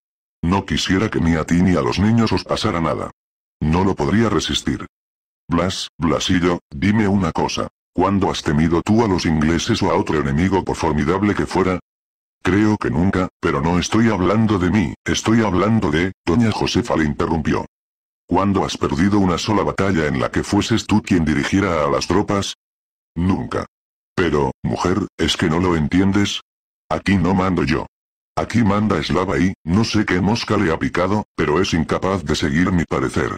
Speaker 1: No quisiera que ni a ti ni a los niños os pasara nada. No lo podría resistir. Blas, Blasillo, dime una cosa. ¿Cuándo has temido tú a los ingleses o a otro enemigo por formidable que fuera? Creo que nunca, pero no estoy hablando de mí, estoy hablando de, doña Josefa le interrumpió. ¿Cuándo has perdido una sola batalla en la que fueses tú quien dirigiera a las tropas? Nunca. Pero, mujer, ¿es que no lo entiendes? Aquí no mando yo. Aquí manda Slava y, no sé qué mosca le ha picado, pero es incapaz de seguir mi parecer.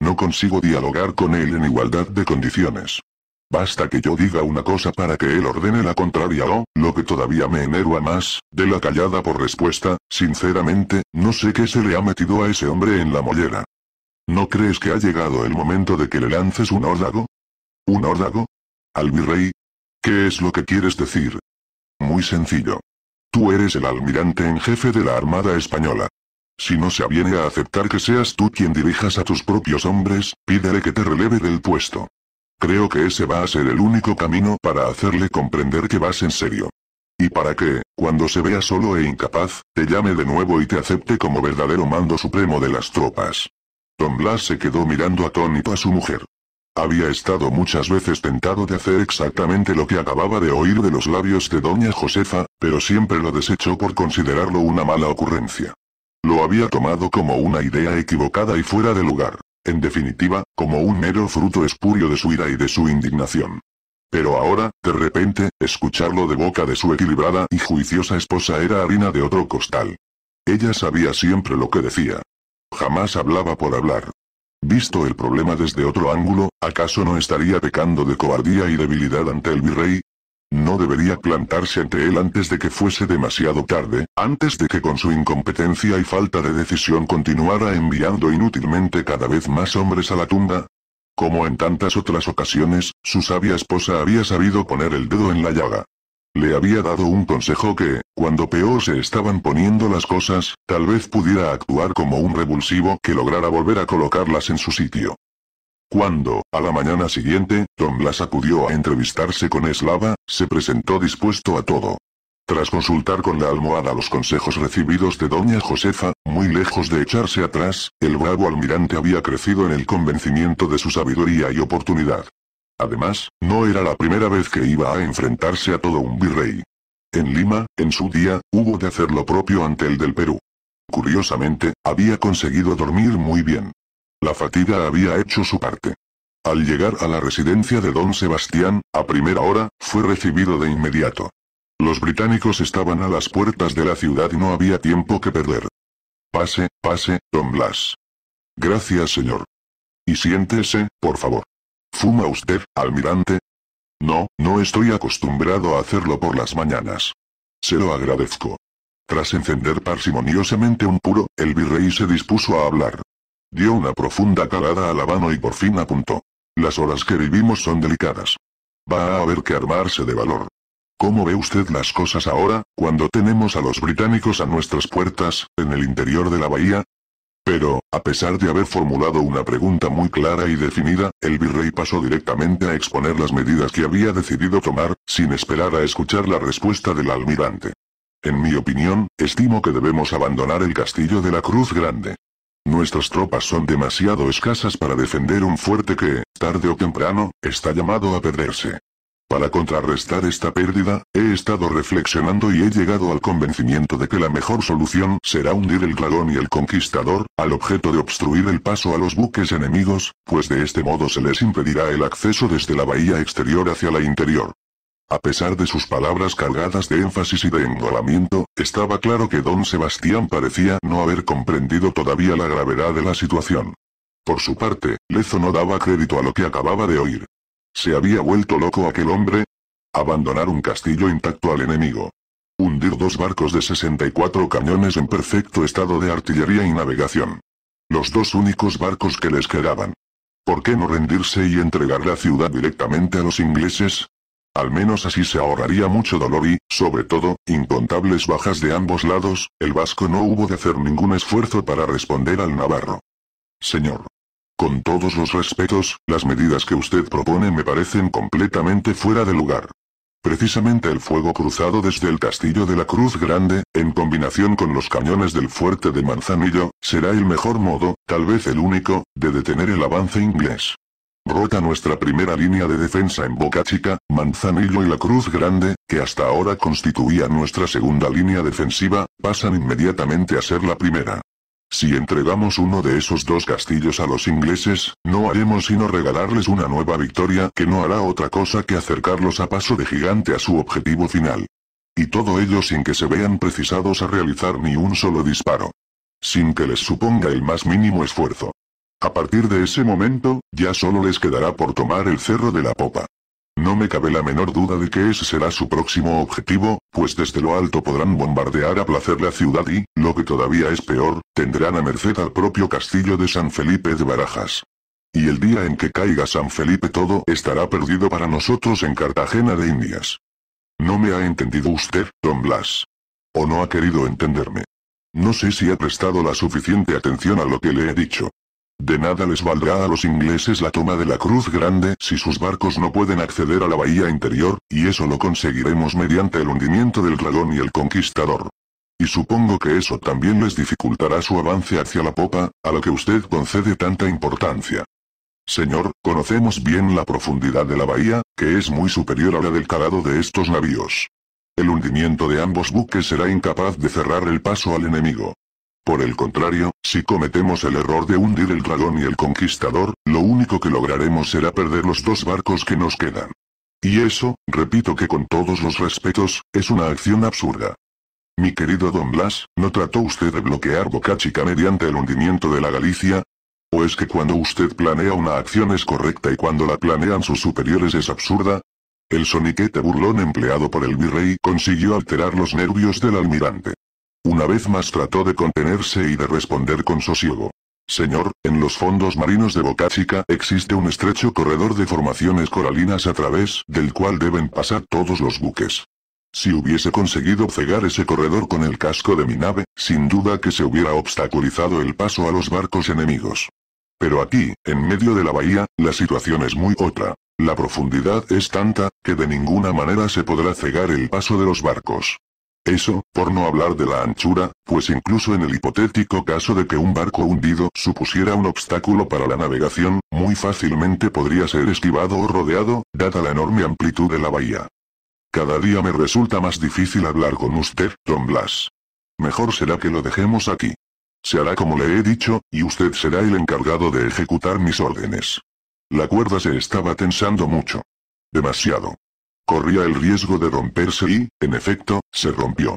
Speaker 1: No consigo dialogar con él en igualdad de condiciones. Basta que yo diga una cosa para que él ordene la contraria o, lo que todavía me enerva más, de la callada por respuesta, sinceramente, no sé qué se le ha metido a ese hombre en la mollera. ¿No crees que ha llegado el momento de que le lances un órdago? ¿Un órdago? ¿Al virrey? ¿Qué es lo que quieres decir? Muy sencillo. Tú eres el almirante en jefe de la Armada Española. Si no se aviene a aceptar que seas tú quien dirijas a tus propios hombres, pídele que te releve del puesto. Creo que ese va a ser el único camino para hacerle comprender que vas en serio. Y para que, cuando se vea solo e incapaz, te llame de nuevo y te acepte como verdadero mando supremo de las tropas. Don Blas se quedó mirando atónito a su mujer. Había estado muchas veces tentado de hacer exactamente lo que acababa de oír de los labios de doña Josefa, pero siempre lo desechó por considerarlo una mala ocurrencia. Lo había tomado como una idea equivocada y fuera de lugar en definitiva, como un mero fruto espurio de su ira y de su indignación. Pero ahora, de repente, escucharlo de boca de su equilibrada y juiciosa esposa era harina de otro costal. Ella sabía siempre lo que decía. Jamás hablaba por hablar. Visto el problema desde otro ángulo, ¿acaso no estaría pecando de cobardía y debilidad ante el virrey? No debería plantarse ante él antes de que fuese demasiado tarde, antes de que con su incompetencia y falta de decisión continuara enviando inútilmente cada vez más hombres a la tumba. Como en tantas otras ocasiones, su sabia esposa había sabido poner el dedo en la llaga. Le había dado un consejo que, cuando peor se estaban poniendo las cosas, tal vez pudiera actuar como un revulsivo que lograra volver a colocarlas en su sitio. Cuando, a la mañana siguiente, Tom Blas acudió a entrevistarse con Eslava, se presentó dispuesto a todo. Tras consultar con la almohada los consejos recibidos de doña Josefa, muy lejos de echarse atrás, el bravo almirante había crecido en el convencimiento de su sabiduría y oportunidad. Además, no era la primera vez que iba a enfrentarse a todo un virrey. En Lima, en su día, hubo de hacer lo propio ante el del Perú. Curiosamente, había conseguido dormir muy bien. La fatiga había hecho su parte. Al llegar a la residencia de don Sebastián, a primera hora, fue recibido de inmediato. Los británicos estaban a las puertas de la ciudad y no había tiempo que perder. Pase, pase, don Blas. Gracias, señor. Y siéntese, por favor. ¿Fuma usted, almirante? No, no estoy acostumbrado a hacerlo por las mañanas. Se lo agradezco. Tras encender parsimoniosamente un puro, el virrey se dispuso a hablar. Dio una profunda calada a la mano y por fin apuntó. Las horas que vivimos son delicadas. Va a haber que armarse de valor. ¿Cómo ve usted las cosas ahora, cuando tenemos a los británicos a nuestras puertas, en el interior de la bahía? Pero, a pesar de haber formulado una pregunta muy clara y definida, el virrey pasó directamente a exponer las medidas que había decidido tomar, sin esperar a escuchar la respuesta del almirante. En mi opinión, estimo que debemos abandonar el castillo de la Cruz Grande. Nuestras tropas son demasiado escasas para defender un fuerte que, tarde o temprano, está llamado a perderse. Para contrarrestar esta pérdida, he estado reflexionando y he llegado al convencimiento de que la mejor solución será hundir el dragón y el conquistador, al objeto de obstruir el paso a los buques enemigos, pues de este modo se les impedirá el acceso desde la bahía exterior hacia la interior. A pesar de sus palabras cargadas de énfasis y de engolamiento, estaba claro que don Sebastián parecía no haber comprendido todavía la gravedad de la situación. Por su parte, Lezo no daba crédito a lo que acababa de oír. ¿Se había vuelto loco aquel hombre? Abandonar un castillo intacto al enemigo. Hundir dos barcos de 64 cañones en perfecto estado de artillería y navegación. Los dos únicos barcos que les quedaban. ¿Por qué no rendirse y entregar la ciudad directamente a los ingleses? Al menos así se ahorraría mucho dolor y, sobre todo, incontables bajas de ambos lados, el vasco no hubo de hacer ningún esfuerzo para responder al navarro. Señor. Con todos los respetos, las medidas que usted propone me parecen completamente fuera de lugar. Precisamente el fuego cruzado desde el castillo de la Cruz Grande, en combinación con los cañones del fuerte de Manzanillo, será el mejor modo, tal vez el único, de detener el avance inglés rota nuestra primera línea de defensa en Boca Chica, Manzanillo y la Cruz Grande, que hasta ahora constituía nuestra segunda línea defensiva, pasan inmediatamente a ser la primera. Si entregamos uno de esos dos castillos a los ingleses, no haremos sino regalarles una nueva victoria que no hará otra cosa que acercarlos a paso de gigante a su objetivo final. Y todo ello sin que se vean precisados a realizar ni un solo disparo. Sin que les suponga el más mínimo esfuerzo. A partir de ese momento, ya solo les quedará por tomar el cerro de la popa. No me cabe la menor duda de que ese será su próximo objetivo, pues desde lo alto podrán bombardear a placer la ciudad y, lo que todavía es peor, tendrán a merced al propio castillo de San Felipe de Barajas. Y el día en que caiga San Felipe todo estará perdido para nosotros en Cartagena de Indias. No me ha entendido usted, don Blas. O no ha querido entenderme. No sé si ha prestado la suficiente atención a lo que le he dicho. De nada les valdrá a los ingleses la toma de la Cruz Grande si sus barcos no pueden acceder a la bahía interior, y eso lo conseguiremos mediante el hundimiento del dragón y el conquistador. Y supongo que eso también les dificultará su avance hacia la popa, a lo que usted concede tanta importancia. Señor, conocemos bien la profundidad de la bahía, que es muy superior a la del calado de estos navíos. El hundimiento de ambos buques será incapaz de cerrar el paso al enemigo. Por el contrario, si cometemos el error de hundir el dragón y el conquistador, lo único que lograremos será perder los dos barcos que nos quedan. Y eso, repito que con todos los respetos, es una acción absurda. Mi querido Don Blas, ¿no trató usted de bloquear Boca mediante el hundimiento de la Galicia? ¿O es que cuando usted planea una acción es correcta y cuando la planean sus superiores es absurda? El soniquete burlón empleado por el virrey consiguió alterar los nervios del almirante. Una vez más trató de contenerse y de responder con sosiego. Señor, en los fondos marinos de Boca existe un estrecho corredor de formaciones coralinas a través del cual deben pasar todos los buques. Si hubiese conseguido cegar ese corredor con el casco de mi nave, sin duda que se hubiera obstaculizado el paso a los barcos enemigos. Pero aquí, en medio de la bahía, la situación es muy otra. La profundidad es tanta, que de ninguna manera se podrá cegar el paso de los barcos. Eso, por no hablar de la anchura, pues incluso en el hipotético caso de que un barco hundido supusiera un obstáculo para la navegación, muy fácilmente podría ser esquivado o rodeado, dada la enorme amplitud de la bahía. Cada día me resulta más difícil hablar con usted, don Blas. Mejor será que lo dejemos aquí. Se hará como le he dicho, y usted será el encargado de ejecutar mis órdenes. La cuerda se estaba tensando mucho. Demasiado corría el riesgo de romperse y, en efecto, se rompió.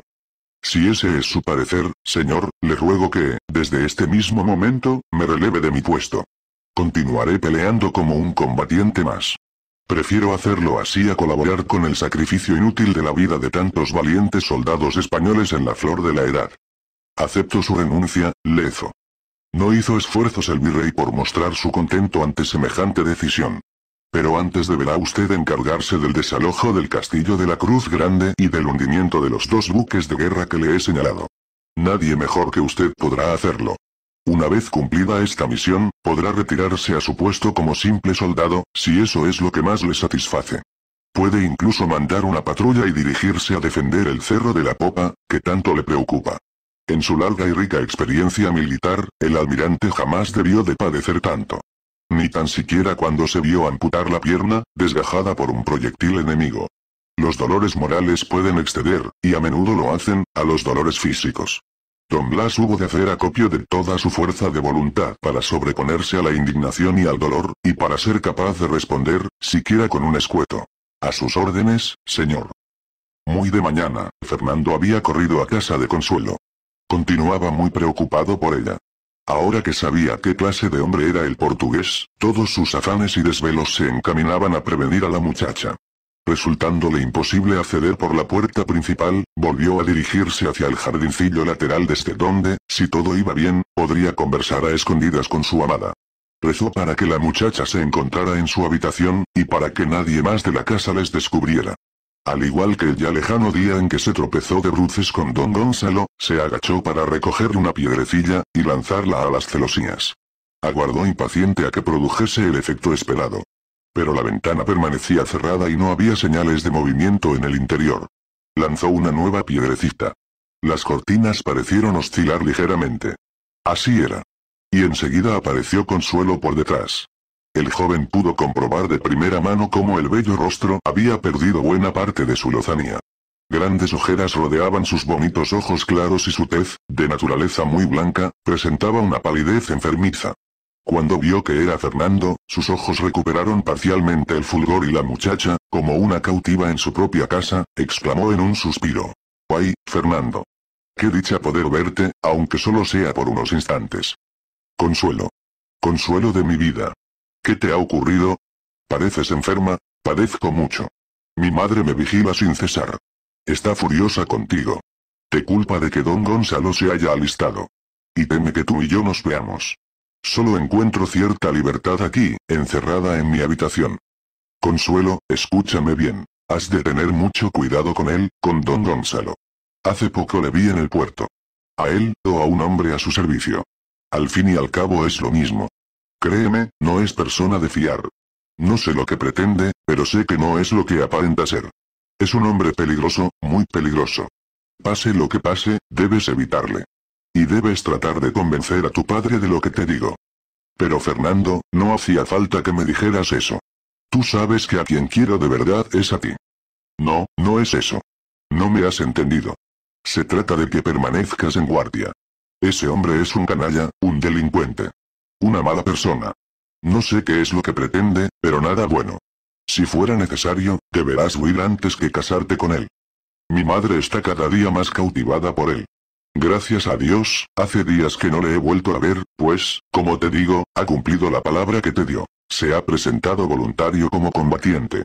Speaker 1: Si ese es su parecer, señor, le ruego que, desde este mismo momento, me releve de mi puesto. Continuaré peleando como un combatiente más. Prefiero hacerlo así a colaborar con el sacrificio inútil de la vida de tantos valientes soldados españoles en la flor de la edad. Acepto su renuncia, Lezo. No hizo esfuerzos el virrey por mostrar su contento ante semejante decisión. Pero antes deberá usted encargarse del desalojo del castillo de la Cruz Grande y del hundimiento de los dos buques de guerra que le he señalado. Nadie mejor que usted podrá hacerlo. Una vez cumplida esta misión, podrá retirarse a su puesto como simple soldado, si eso es lo que más le satisface. Puede incluso mandar una patrulla y dirigirse a defender el cerro de la popa, que tanto le preocupa. En su larga y rica experiencia militar, el almirante jamás debió de padecer tanto. Ni tan siquiera cuando se vio amputar la pierna, desgajada por un proyectil enemigo. Los dolores morales pueden exceder, y a menudo lo hacen, a los dolores físicos. Don Blas hubo de hacer acopio de toda su fuerza de voluntad para sobreponerse a la indignación y al dolor, y para ser capaz de responder, siquiera con un escueto. A sus órdenes, señor. Muy de mañana, Fernando había corrido a casa de Consuelo. Continuaba muy preocupado por ella. Ahora que sabía qué clase de hombre era el portugués, todos sus afanes y desvelos se encaminaban a prevenir a la muchacha. Resultándole imposible acceder por la puerta principal, volvió a dirigirse hacia el jardincillo lateral desde donde, si todo iba bien, podría conversar a escondidas con su amada. Rezó para que la muchacha se encontrara en su habitación, y para que nadie más de la casa les descubriera. Al igual que el ya lejano día en que se tropezó de bruces con don Gonzalo, se agachó para recoger una piedrecilla, y lanzarla a las celosías. Aguardó impaciente a que produjese el efecto esperado. Pero la ventana permanecía cerrada y no había señales de movimiento en el interior. Lanzó una nueva piedrecita. Las cortinas parecieron oscilar ligeramente. Así era. Y enseguida apareció Consuelo por detrás. El joven pudo comprobar de primera mano cómo el bello rostro había perdido buena parte de su lozanía. Grandes ojeras rodeaban sus bonitos ojos claros y su tez, de naturaleza muy blanca, presentaba una palidez enfermiza. Cuando vio que era Fernando, sus ojos recuperaron parcialmente el fulgor y la muchacha, como una cautiva en su propia casa, exclamó en un suspiro. ¡Ay, Fernando! ¡Qué dicha poder verte, aunque solo sea por unos instantes! Consuelo. Consuelo de mi vida. ¿Qué te ha ocurrido? Pareces enferma, padezco mucho. Mi madre me vigila sin cesar. Está furiosa contigo. Te culpa de que don Gonzalo se haya alistado. Y teme que tú y yo nos veamos. Solo encuentro cierta libertad aquí, encerrada en mi habitación. Consuelo, escúchame bien. Has de tener mucho cuidado con él, con don Gonzalo. Hace poco le vi en el puerto. A él, o a un hombre a su servicio. Al fin y al cabo es lo mismo, Créeme, no es persona de fiar. No sé lo que pretende, pero sé que no es lo que aparenta ser. Es un hombre peligroso, muy peligroso. Pase lo que pase, debes evitarle. Y debes tratar de convencer a tu padre de lo que te digo. Pero Fernando, no hacía falta que me dijeras eso. Tú sabes que a quien quiero de verdad es a ti. No, no es eso. No me has entendido. Se trata de que permanezcas en guardia. Ese hombre es un canalla, un delincuente. Una mala persona. No sé qué es lo que pretende, pero nada bueno. Si fuera necesario, deberás huir antes que casarte con él. Mi madre está cada día más cautivada por él. Gracias a Dios, hace días que no le he vuelto a ver, pues, como te digo, ha cumplido la palabra que te dio. Se ha presentado voluntario como combatiente.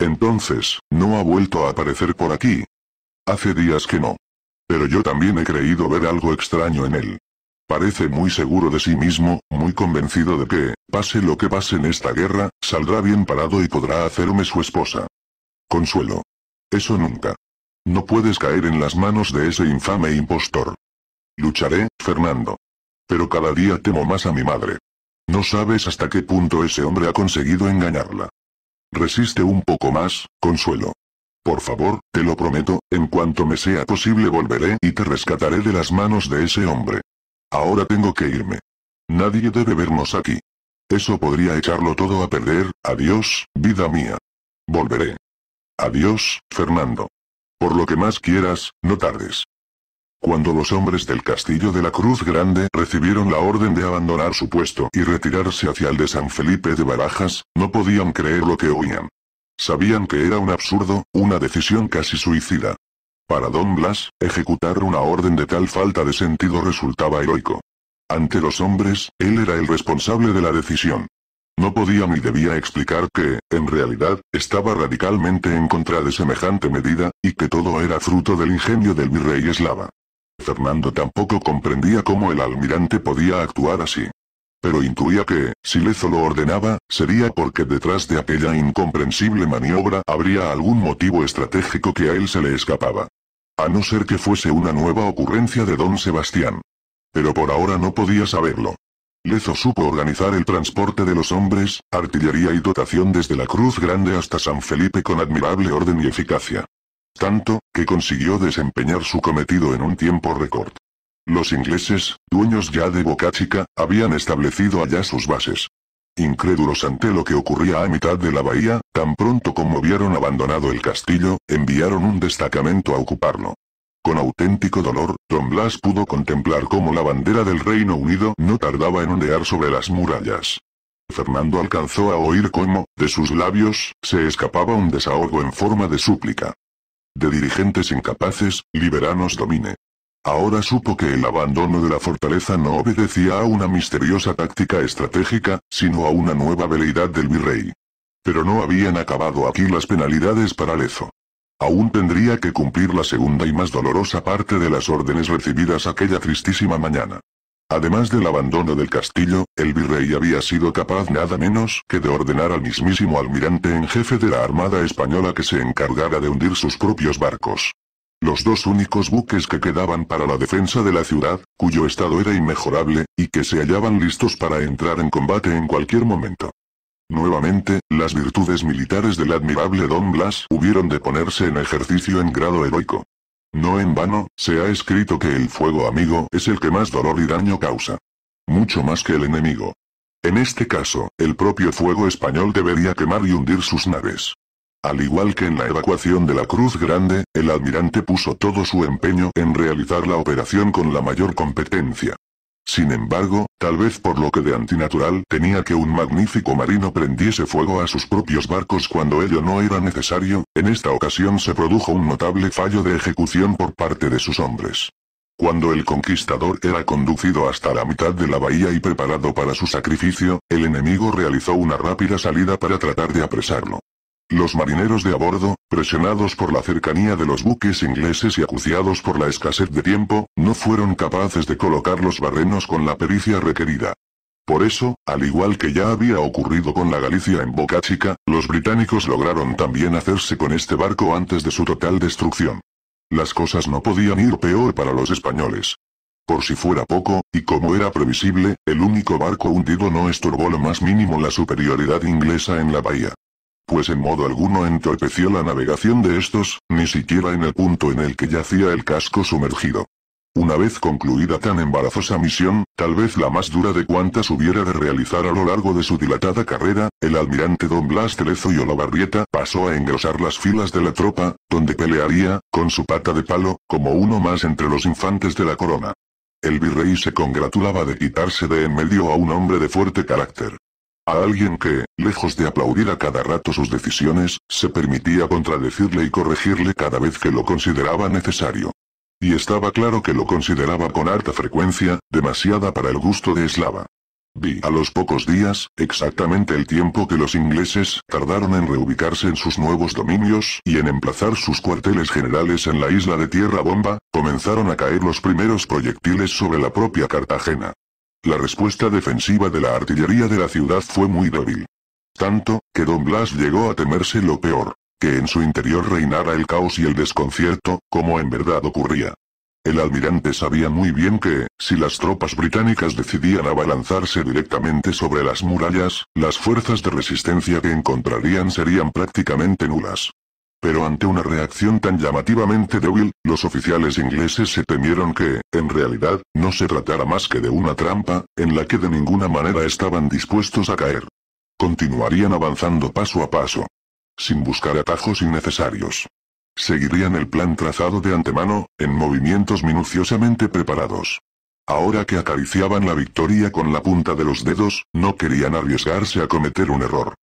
Speaker 1: Entonces, no ha vuelto a aparecer por aquí. Hace días que no. Pero yo también he creído ver algo extraño en él. Parece muy seguro de sí mismo, muy convencido de que, pase lo que pase en esta guerra, saldrá bien parado y podrá hacerme su esposa. Consuelo. Eso nunca. No puedes caer en las manos de ese infame impostor. Lucharé, Fernando. Pero cada día temo más a mi madre. No sabes hasta qué punto ese hombre ha conseguido engañarla. Resiste un poco más, Consuelo. Por favor, te lo prometo, en cuanto me sea posible volveré y te rescataré de las manos de ese hombre. Ahora tengo que irme. Nadie debe vernos aquí. Eso podría echarlo todo a perder, adiós, vida mía. Volveré. Adiós, Fernando. Por lo que más quieras, no tardes. Cuando los hombres del castillo de la Cruz Grande recibieron la orden de abandonar su puesto y retirarse hacia el de San Felipe de Barajas, no podían creer lo que oían. Sabían que era un absurdo, una decisión casi suicida. Para Don Blas, ejecutar una orden de tal falta de sentido resultaba heroico. Ante los hombres, él era el responsable de la decisión. No podía ni debía explicar que, en realidad, estaba radicalmente en contra de semejante medida, y que todo era fruto del ingenio del virrey eslava. Fernando tampoco comprendía cómo el almirante podía actuar así pero intuía que, si Lezo lo ordenaba, sería porque detrás de aquella incomprensible maniobra habría algún motivo estratégico que a él se le escapaba. A no ser que fuese una nueva ocurrencia de don Sebastián. Pero por ahora no podía saberlo. Lezo supo organizar el transporte de los hombres, artillería y dotación desde la Cruz Grande hasta San Felipe con admirable orden y eficacia. Tanto, que consiguió desempeñar su cometido en un tiempo récord. Los ingleses, dueños ya de Boca habían establecido allá sus bases. Incrédulos ante lo que ocurría a mitad de la bahía, tan pronto como vieron abandonado el castillo, enviaron un destacamento a ocuparlo. Con auténtico dolor, Don Blas pudo contemplar cómo la bandera del Reino Unido no tardaba en ondear sobre las murallas. Fernando alcanzó a oír cómo, de sus labios, se escapaba un desahogo en forma de súplica. De dirigentes incapaces, liberanos domine. Ahora supo que el abandono de la fortaleza no obedecía a una misteriosa táctica estratégica, sino a una nueva veleidad del virrey. Pero no habían acabado aquí las penalidades para Lezo. Aún tendría que cumplir la segunda y más dolorosa parte de las órdenes recibidas aquella tristísima mañana. Además del abandono del castillo, el virrey había sido capaz nada menos que de ordenar al mismísimo almirante en jefe de la Armada Española que se encargara de hundir sus propios barcos. Los dos únicos buques que quedaban para la defensa de la ciudad, cuyo estado era inmejorable, y que se hallaban listos para entrar en combate en cualquier momento. Nuevamente, las virtudes militares del admirable Don Blas hubieron de ponerse en ejercicio en grado heroico. No en vano, se ha escrito que el fuego amigo es el que más dolor y daño causa. Mucho más que el enemigo. En este caso, el propio fuego español debería quemar y hundir sus naves. Al igual que en la evacuación de la Cruz Grande, el almirante puso todo su empeño en realizar la operación con la mayor competencia. Sin embargo, tal vez por lo que de antinatural tenía que un magnífico marino prendiese fuego a sus propios barcos cuando ello no era necesario, en esta ocasión se produjo un notable fallo de ejecución por parte de sus hombres. Cuando el conquistador era conducido hasta la mitad de la bahía y preparado para su sacrificio, el enemigo realizó una rápida salida para tratar de apresarlo. Los marineros de a bordo, presionados por la cercanía de los buques ingleses y acuciados por la escasez de tiempo, no fueron capaces de colocar los barrenos con la pericia requerida. Por eso, al igual que ya había ocurrido con la Galicia en Boca Chica, los británicos lograron también hacerse con este barco antes de su total destrucción. Las cosas no podían ir peor para los españoles. Por si fuera poco, y como era previsible, el único barco hundido no estorbó lo más mínimo la superioridad inglesa en la bahía pues en modo alguno entorpeció la navegación de estos, ni siquiera en el punto en el que yacía el casco sumergido. Una vez concluida tan embarazosa misión, tal vez la más dura de cuantas hubiera de realizar a lo largo de su dilatada carrera, el almirante Don Blas Lezo y Olavarrieta pasó a engrosar las filas de la tropa, donde pelearía, con su pata de palo, como uno más entre los infantes de la corona. El virrey se congratulaba de quitarse de en medio a un hombre de fuerte carácter. A alguien que, lejos de aplaudir a cada rato sus decisiones, se permitía contradecirle y corregirle cada vez que lo consideraba necesario. Y estaba claro que lo consideraba con harta frecuencia, demasiada para el gusto de eslava. Vi a los pocos días, exactamente el tiempo que los ingleses tardaron en reubicarse en sus nuevos dominios y en emplazar sus cuarteles generales en la isla de Tierra Bomba, comenzaron a caer los primeros proyectiles sobre la propia Cartagena. La respuesta defensiva de la artillería de la ciudad fue muy débil. Tanto, que Don Blas llegó a temerse lo peor, que en su interior reinara el caos y el desconcierto, como en verdad ocurría. El almirante sabía muy bien que, si las tropas británicas decidían abalanzarse directamente sobre las murallas, las fuerzas de resistencia que encontrarían serían prácticamente nulas. Pero ante una reacción tan llamativamente débil, los oficiales ingleses se temieron que, en realidad, no se tratara más que de una trampa, en la que de ninguna manera estaban dispuestos a caer. Continuarían avanzando paso a paso. Sin buscar atajos innecesarios. Seguirían el plan trazado de antemano, en movimientos minuciosamente preparados. Ahora que acariciaban la victoria con la punta de los dedos, no querían arriesgarse a cometer un error.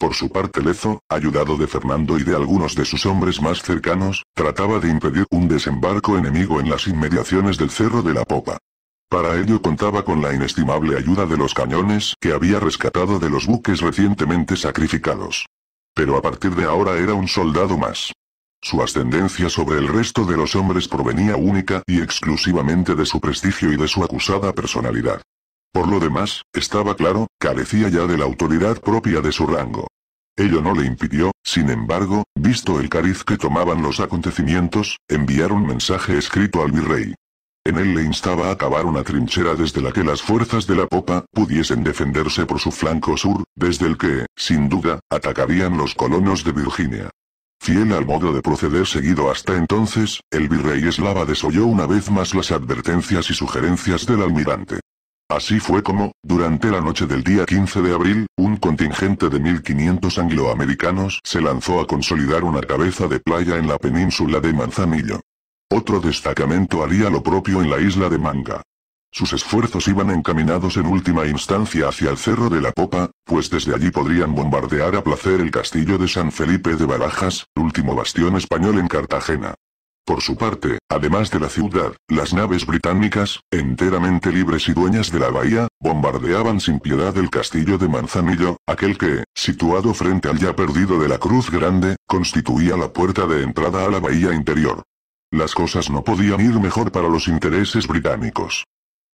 Speaker 1: Por su parte Lezo, ayudado de Fernando y de algunos de sus hombres más cercanos, trataba de impedir un desembarco enemigo en las inmediaciones del Cerro de la Popa. Para ello contaba con la inestimable ayuda de los cañones que había rescatado de los buques recientemente sacrificados. Pero a partir de ahora era un soldado más. Su ascendencia sobre el resto de los hombres provenía única y exclusivamente de su prestigio y de su acusada personalidad. Por lo demás, estaba claro, carecía ya de la autoridad propia de su rango. Ello no le impidió, sin embargo, visto el cariz que tomaban los acontecimientos, enviar un mensaje escrito al virrey. En él le instaba a acabar una trinchera desde la que las fuerzas de la popa pudiesen defenderse por su flanco sur, desde el que, sin duda, atacarían los colonos de Virginia. Fiel al modo de proceder seguido hasta entonces, el virrey eslava desoyó una vez más las advertencias y sugerencias del almirante. Así fue como, durante la noche del día 15 de abril, un contingente de 1.500 angloamericanos se lanzó a consolidar una cabeza de playa en la península de Manzanillo. Otro destacamento haría lo propio en la isla de Manga. Sus esfuerzos iban encaminados en última instancia hacia el Cerro de la Popa, pues desde allí podrían bombardear a placer el castillo de San Felipe de Barajas, último bastión español en Cartagena. Por su parte, además de la ciudad, las naves británicas, enteramente libres y dueñas de la bahía, bombardeaban sin piedad el castillo de Manzanillo, aquel que, situado frente al ya perdido de la Cruz Grande, constituía la puerta de entrada a la bahía interior. Las cosas no podían ir mejor para los intereses británicos.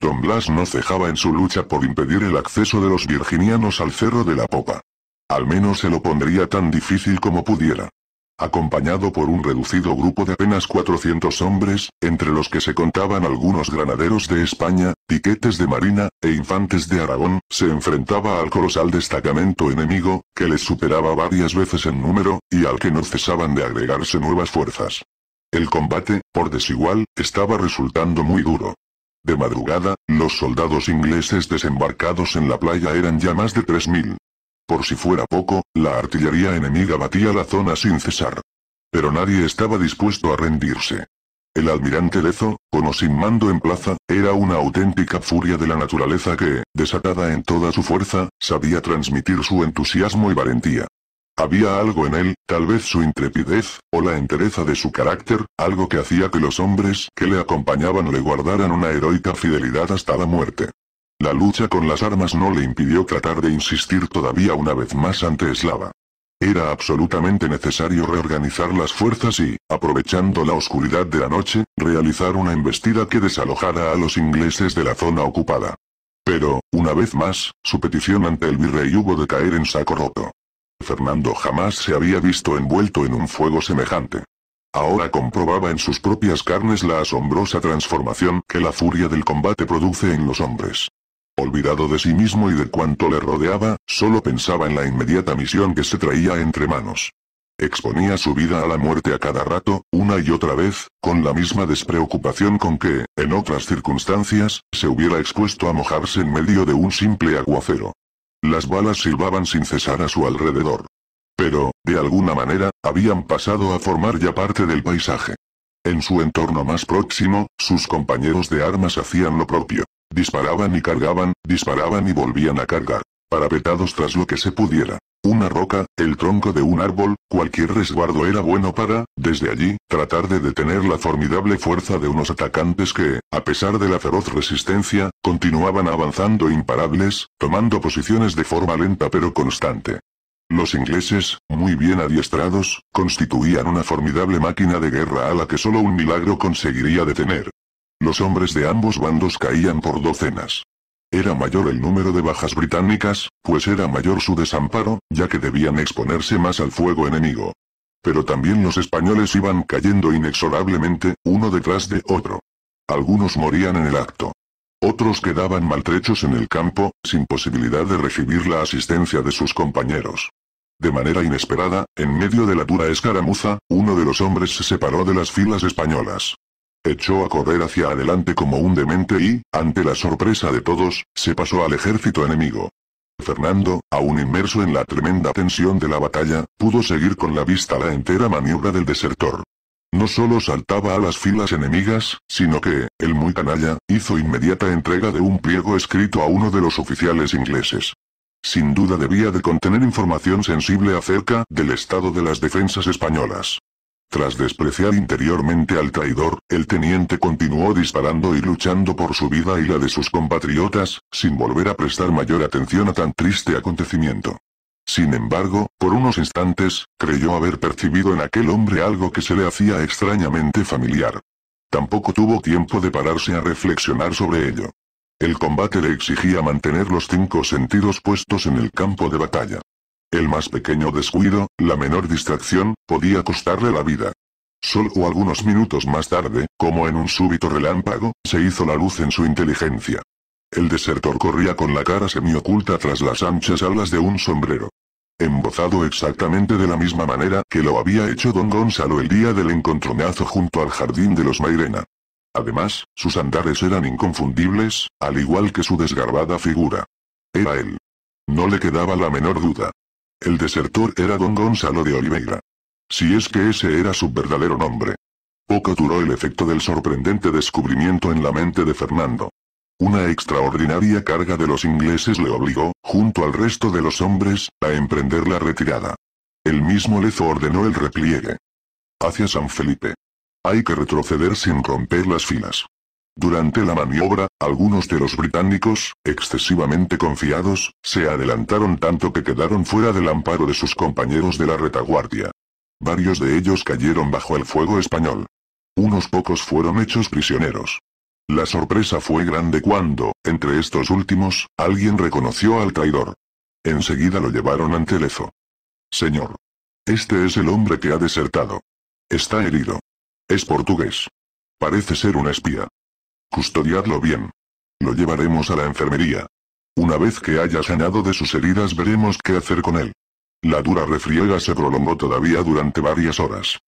Speaker 1: Don Blas no cejaba en su lucha por impedir el acceso de los virginianos al cerro de la popa. Al menos se lo pondría tan difícil como pudiera. Acompañado por un reducido grupo de apenas 400 hombres, entre los que se contaban algunos granaderos de España, piquetes de marina, e infantes de Aragón, se enfrentaba al colosal destacamento enemigo, que les superaba varias veces en número, y al que no cesaban de agregarse nuevas fuerzas. El combate, por desigual, estaba resultando muy duro. De madrugada, los soldados ingleses desembarcados en la playa eran ya más de 3.000. Por si fuera poco, la artillería enemiga batía la zona sin cesar. Pero nadie estaba dispuesto a rendirse. El almirante Lezo, con o sin mando en plaza, era una auténtica furia de la naturaleza que, desatada en toda su fuerza, sabía transmitir su entusiasmo y valentía. Había algo en él, tal vez su intrepidez, o la entereza de su carácter, algo que hacía que los hombres que le acompañaban le guardaran una heroica fidelidad hasta la muerte. La lucha con las armas no le impidió tratar de insistir todavía una vez más ante Eslava. Era absolutamente necesario reorganizar las fuerzas y, aprovechando la oscuridad de la noche, realizar una embestida que desalojara a los ingleses de la zona ocupada. Pero, una vez más, su petición ante el virrey hubo de caer en saco roto. Fernando jamás se había visto envuelto en un fuego semejante. Ahora comprobaba en sus propias carnes la asombrosa transformación que la furia del combate produce en los hombres. Olvidado de sí mismo y de cuanto le rodeaba, solo pensaba en la inmediata misión que se traía entre manos. Exponía su vida a la muerte a cada rato, una y otra vez, con la misma despreocupación con que, en otras circunstancias, se hubiera expuesto a mojarse en medio de un simple aguacero. Las balas silbaban sin cesar a su alrededor. Pero, de alguna manera, habían pasado a formar ya parte del paisaje. En su entorno más próximo, sus compañeros de armas hacían lo propio. Disparaban y cargaban, disparaban y volvían a cargar. Parapetados tras lo que se pudiera. Una roca, el tronco de un árbol, cualquier resguardo era bueno para, desde allí, tratar de detener la formidable fuerza de unos atacantes que, a pesar de la feroz resistencia, continuaban avanzando imparables, tomando posiciones de forma lenta pero constante. Los ingleses, muy bien adiestrados, constituían una formidable máquina de guerra a la que solo un milagro conseguiría detener. Los hombres de ambos bandos caían por docenas. Era mayor el número de bajas británicas, pues era mayor su desamparo, ya que debían exponerse más al fuego enemigo. Pero también los españoles iban cayendo inexorablemente, uno detrás de otro. Algunos morían en el acto. Otros quedaban maltrechos en el campo, sin posibilidad de recibir la asistencia de sus compañeros. De manera inesperada, en medio de la dura escaramuza, uno de los hombres se separó de las filas españolas. Echó a correr hacia adelante como un demente y, ante la sorpresa de todos, se pasó al ejército enemigo. Fernando, aún inmerso en la tremenda tensión de la batalla, pudo seguir con la vista la entera maniobra del desertor. No solo saltaba a las filas enemigas, sino que, el muy canalla, hizo inmediata entrega de un pliego escrito a uno de los oficiales ingleses. Sin duda debía de contener información sensible acerca del estado de las defensas españolas. Tras despreciar interiormente al traidor, el teniente continuó disparando y luchando por su vida y la de sus compatriotas, sin volver a prestar mayor atención a tan triste acontecimiento. Sin embargo, por unos instantes, creyó haber percibido en aquel hombre algo que se le hacía extrañamente familiar. Tampoco tuvo tiempo de pararse a reflexionar sobre ello. El combate le exigía mantener los cinco sentidos puestos en el campo de batalla. El más pequeño descuido, la menor distracción, podía costarle la vida. Solo algunos minutos más tarde, como en un súbito relámpago, se hizo la luz en su inteligencia. El desertor corría con la cara semioculta tras las anchas alas de un sombrero. Embozado exactamente de la misma manera que lo había hecho don Gonzalo el día del encontronazo junto al jardín de los Mairena. Además, sus andares eran inconfundibles, al igual que su desgarbada figura. Era él. No le quedaba la menor duda. El desertor era don Gonzalo de Oliveira. Si es que ese era su verdadero nombre. Poco duró el efecto del sorprendente descubrimiento en la mente de Fernando. Una extraordinaria carga de los ingleses le obligó, junto al resto de los hombres, a emprender la retirada. El mismo Lezo ordenó el repliegue. Hacia San Felipe. Hay que retroceder sin romper las filas. Durante la maniobra, algunos de los británicos, excesivamente confiados, se adelantaron tanto que quedaron fuera del amparo de sus compañeros de la retaguardia. Varios de ellos cayeron bajo el fuego español. Unos pocos fueron hechos prisioneros. La sorpresa fue grande cuando, entre estos últimos, alguien reconoció al traidor. Enseguida lo llevaron ante Lezo. Señor. Este es el hombre que ha desertado. Está herido. Es portugués. Parece ser un espía. Custodiadlo bien. Lo llevaremos a la enfermería. Una vez que haya sanado de sus heridas veremos qué hacer con él. La dura refriega se prolongó todavía durante varias horas.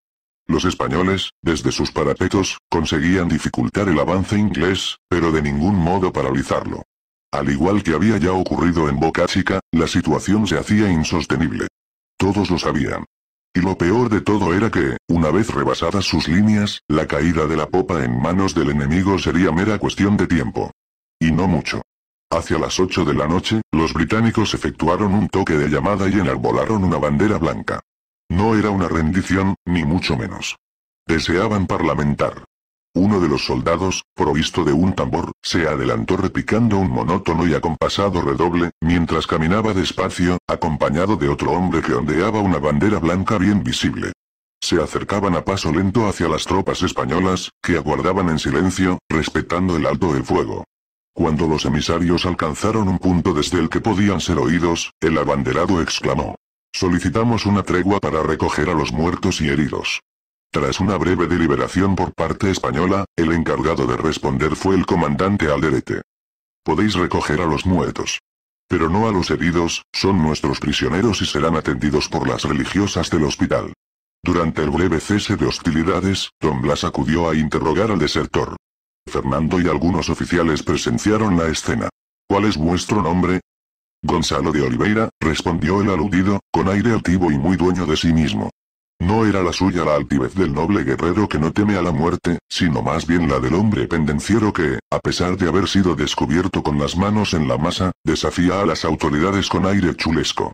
Speaker 1: Los españoles, desde sus parapetos, conseguían dificultar el avance inglés, pero de ningún modo paralizarlo. Al igual que había ya ocurrido en Boca Chica, la situación se hacía insostenible. Todos lo sabían. Y lo peor de todo era que, una vez rebasadas sus líneas, la caída de la popa en manos del enemigo sería mera cuestión de tiempo. Y no mucho. Hacia las 8 de la noche, los británicos efectuaron un toque de llamada y enarbolaron una bandera blanca. No era una rendición, ni mucho menos. Deseaban parlamentar. Uno de los soldados, provisto de un tambor, se adelantó repicando un monótono y acompasado redoble, mientras caminaba despacio, acompañado de otro hombre que ondeaba una bandera blanca bien visible. Se acercaban a paso lento hacia las tropas españolas, que aguardaban en silencio, respetando el alto el fuego. Cuando los emisarios alcanzaron un punto desde el que podían ser oídos, el abanderado exclamó. Solicitamos una tregua para recoger a los muertos y heridos. Tras una breve deliberación por parte española, el encargado de responder fue el comandante Alderete. Podéis recoger a los muertos. Pero no a los heridos, son nuestros prisioneros y serán atendidos por las religiosas del hospital. Durante el breve cese de hostilidades, don Blas acudió a interrogar al desertor. Fernando y algunos oficiales presenciaron la escena. ¿Cuál es vuestro nombre? Gonzalo de Oliveira, respondió el aludido, con aire altivo y muy dueño de sí mismo. No era la suya la altivez del noble guerrero que no teme a la muerte, sino más bien la del hombre pendenciero que, a pesar de haber sido descubierto con las manos en la masa, desafía a las autoridades con aire chulesco.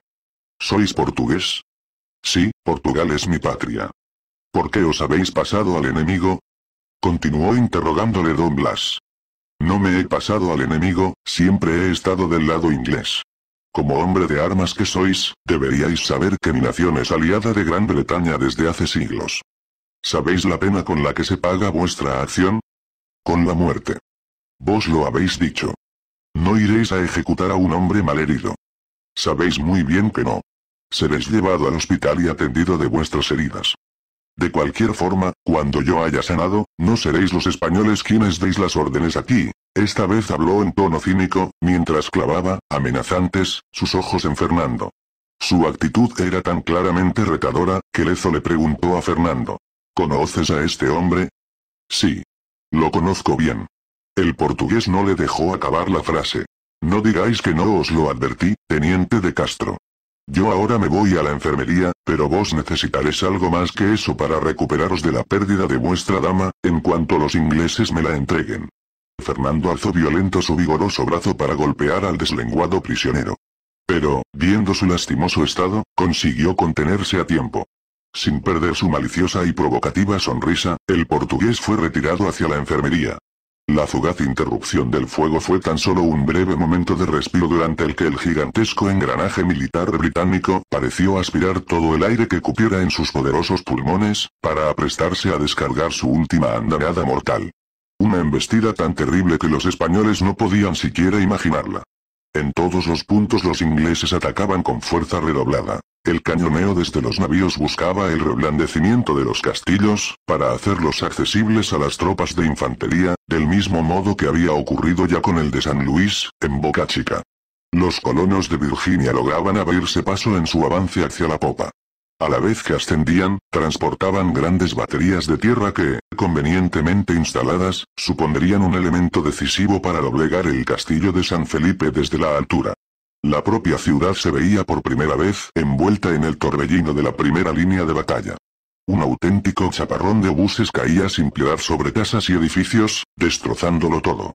Speaker 1: ¿Sois portugués? Sí, Portugal es mi patria. ¿Por qué os habéis pasado al enemigo? Continuó interrogándole Don Blas. No me he pasado al enemigo, siempre he estado del lado inglés. Como hombre de armas que sois, deberíais saber que mi nación es aliada de Gran Bretaña desde hace siglos. ¿Sabéis la pena con la que se paga vuestra acción? Con la muerte. Vos lo habéis dicho. No iréis a ejecutar a un hombre malherido. Sabéis muy bien que no. Seréis llevado al hospital y atendido de vuestras heridas. De cualquier forma, cuando yo haya sanado, no seréis los españoles quienes deis las órdenes aquí, esta vez habló en tono cínico, mientras clavaba, amenazantes, sus ojos en Fernando. Su actitud era tan claramente retadora, que Lezo le preguntó a Fernando. ¿Conoces a este hombre? Sí. Lo conozco bien. El portugués no le dejó acabar la frase. No digáis que no os lo advertí, teniente de Castro. Yo ahora me voy a la enfermería, pero vos necesitaréis algo más que eso para recuperaros de la pérdida de vuestra dama, en cuanto los ingleses me la entreguen. Fernando alzó violento su vigoroso brazo para golpear al deslenguado prisionero. Pero, viendo su lastimoso estado, consiguió contenerse a tiempo. Sin perder su maliciosa y provocativa sonrisa, el portugués fue retirado hacia la enfermería. La fugaz interrupción del fuego fue tan solo un breve momento de respiro durante el que el gigantesco engranaje militar británico pareció aspirar todo el aire que cupiera en sus poderosos pulmones, para aprestarse a descargar su última andanada mortal. Una embestida tan terrible que los españoles no podían siquiera imaginarla. En todos los puntos los ingleses atacaban con fuerza redoblada. El cañoneo desde los navíos buscaba el reblandecimiento de los castillos, para hacerlos accesibles a las tropas de infantería, del mismo modo que había ocurrido ya con el de San Luis, en Boca Chica. Los colonos de Virginia lograban abrirse paso en su avance hacia la popa. A la vez que ascendían, transportaban grandes baterías de tierra que, convenientemente instaladas, supondrían un elemento decisivo para doblegar el castillo de San Felipe desde la altura. La propia ciudad se veía por primera vez envuelta en el torbellino de la primera línea de batalla. Un auténtico chaparrón de obuses caía sin piedad sobre casas y edificios, destrozándolo todo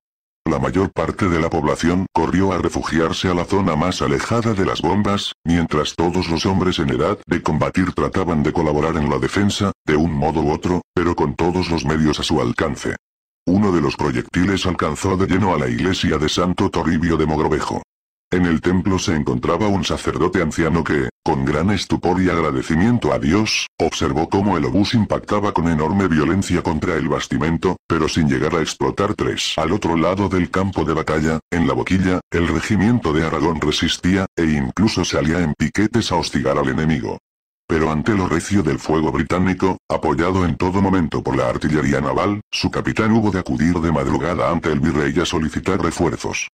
Speaker 1: la mayor parte de la población corrió a refugiarse a la zona más alejada de las bombas, mientras todos los hombres en edad de combatir trataban de colaborar en la defensa, de un modo u otro, pero con todos los medios a su alcance. Uno de los proyectiles alcanzó de lleno a la iglesia de Santo Toribio de Mogrovejo. En el templo se encontraba un sacerdote anciano que, con gran estupor y agradecimiento a Dios, observó cómo el obús impactaba con enorme violencia contra el bastimento, pero sin llegar a explotar tres. Al otro lado del campo de batalla, en la boquilla, el regimiento de Aragón resistía, e incluso salía en piquetes a hostigar al enemigo. Pero ante lo recio del fuego británico, apoyado en todo momento por la artillería naval, su capitán hubo de acudir de madrugada ante el virrey a solicitar refuerzos.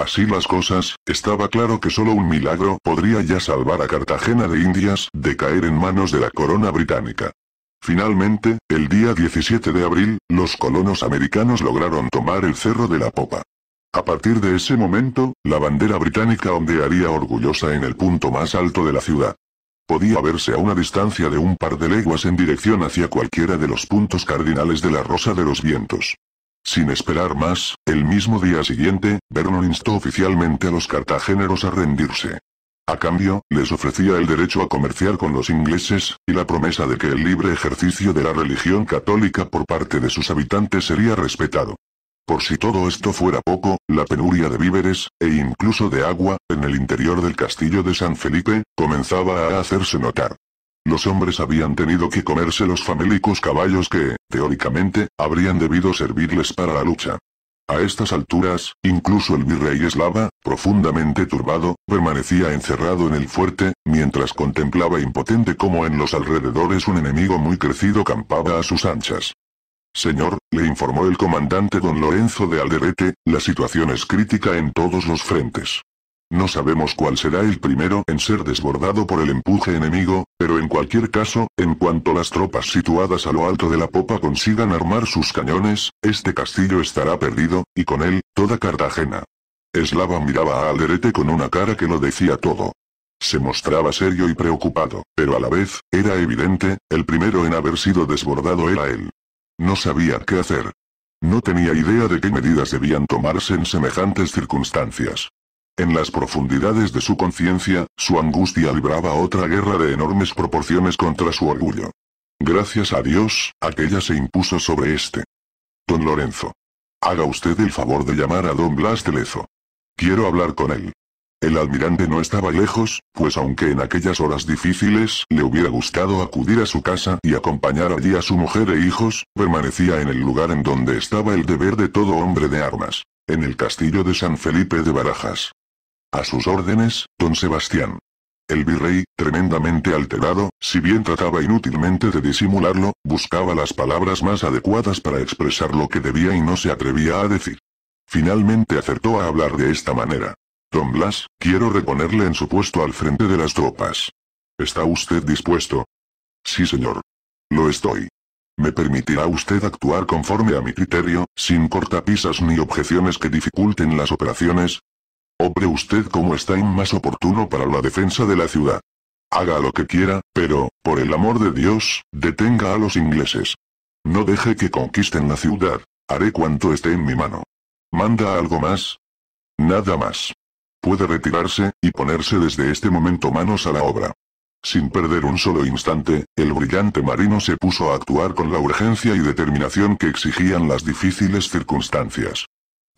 Speaker 1: Así las cosas, estaba claro que solo un milagro podría ya salvar a Cartagena de Indias de caer en manos de la corona británica. Finalmente, el día 17 de abril, los colonos americanos lograron tomar el Cerro de la Popa. A partir de ese momento, la bandera británica ondearía orgullosa en el punto más alto de la ciudad. Podía verse a una distancia de un par de leguas en dirección hacia cualquiera de los puntos cardinales de la Rosa de los Vientos. Sin esperar más, el mismo día siguiente, Vernon instó oficialmente a los cartageneros a rendirse. A cambio, les ofrecía el derecho a comerciar con los ingleses, y la promesa de que el libre ejercicio de la religión católica por parte de sus habitantes sería respetado. Por si todo esto fuera poco, la penuria de víveres, e incluso de agua, en el interior del castillo de San Felipe, comenzaba a hacerse notar. Los hombres habían tenido que comerse los famélicos caballos que, teóricamente, habrían debido servirles para la lucha. A estas alturas, incluso el virrey eslava, profundamente turbado, permanecía encerrado en el fuerte, mientras contemplaba impotente cómo en los alrededores un enemigo muy crecido campaba a sus anchas. Señor, le informó el comandante don Lorenzo de Alderete, la situación es crítica en todos los frentes. No sabemos cuál será el primero en ser desbordado por el empuje enemigo, pero en cualquier caso, en cuanto las tropas situadas a lo alto de la popa consigan armar sus cañones, este castillo estará perdido, y con él, toda Cartagena. Eslava miraba a Alderete con una cara que lo decía todo. Se mostraba serio y preocupado, pero a la vez, era evidente, el primero en haber sido desbordado era él. No sabía qué hacer. No tenía idea de qué medidas debían tomarse en semejantes circunstancias. En las profundidades de su conciencia, su angustia libraba otra guerra de enormes proporciones contra su orgullo. Gracias a Dios, aquella se impuso sobre este. Don Lorenzo. Haga usted el favor de llamar a don Blas de Lezo. Quiero hablar con él. El almirante no estaba lejos, pues aunque en aquellas horas difíciles le hubiera gustado acudir a su casa y acompañar allí a su mujer e hijos, permanecía en el lugar en donde estaba el deber de todo hombre de armas, en el castillo de San Felipe de Barajas. A sus órdenes, don Sebastián. El virrey, tremendamente alterado, si bien trataba inútilmente de disimularlo, buscaba las palabras más adecuadas para expresar lo que debía y no se atrevía a decir. Finalmente acertó a hablar de esta manera. Don Blas, quiero reponerle en su puesto al frente de las tropas. ¿Está usted dispuesto? Sí, señor. Lo estoy. Me permitirá usted actuar conforme a mi criterio, sin cortapisas ni objeciones que dificulten las operaciones, Obre usted como está en más oportuno para la defensa de la ciudad. Haga lo que quiera, pero, por el amor de Dios, detenga a los ingleses. No deje que conquisten la ciudad. Haré cuanto esté en mi mano. ¿Manda algo más? Nada más. Puede retirarse, y ponerse desde este momento manos a la obra. Sin perder un solo instante, el brillante marino se puso a actuar con la urgencia y determinación que exigían las difíciles circunstancias.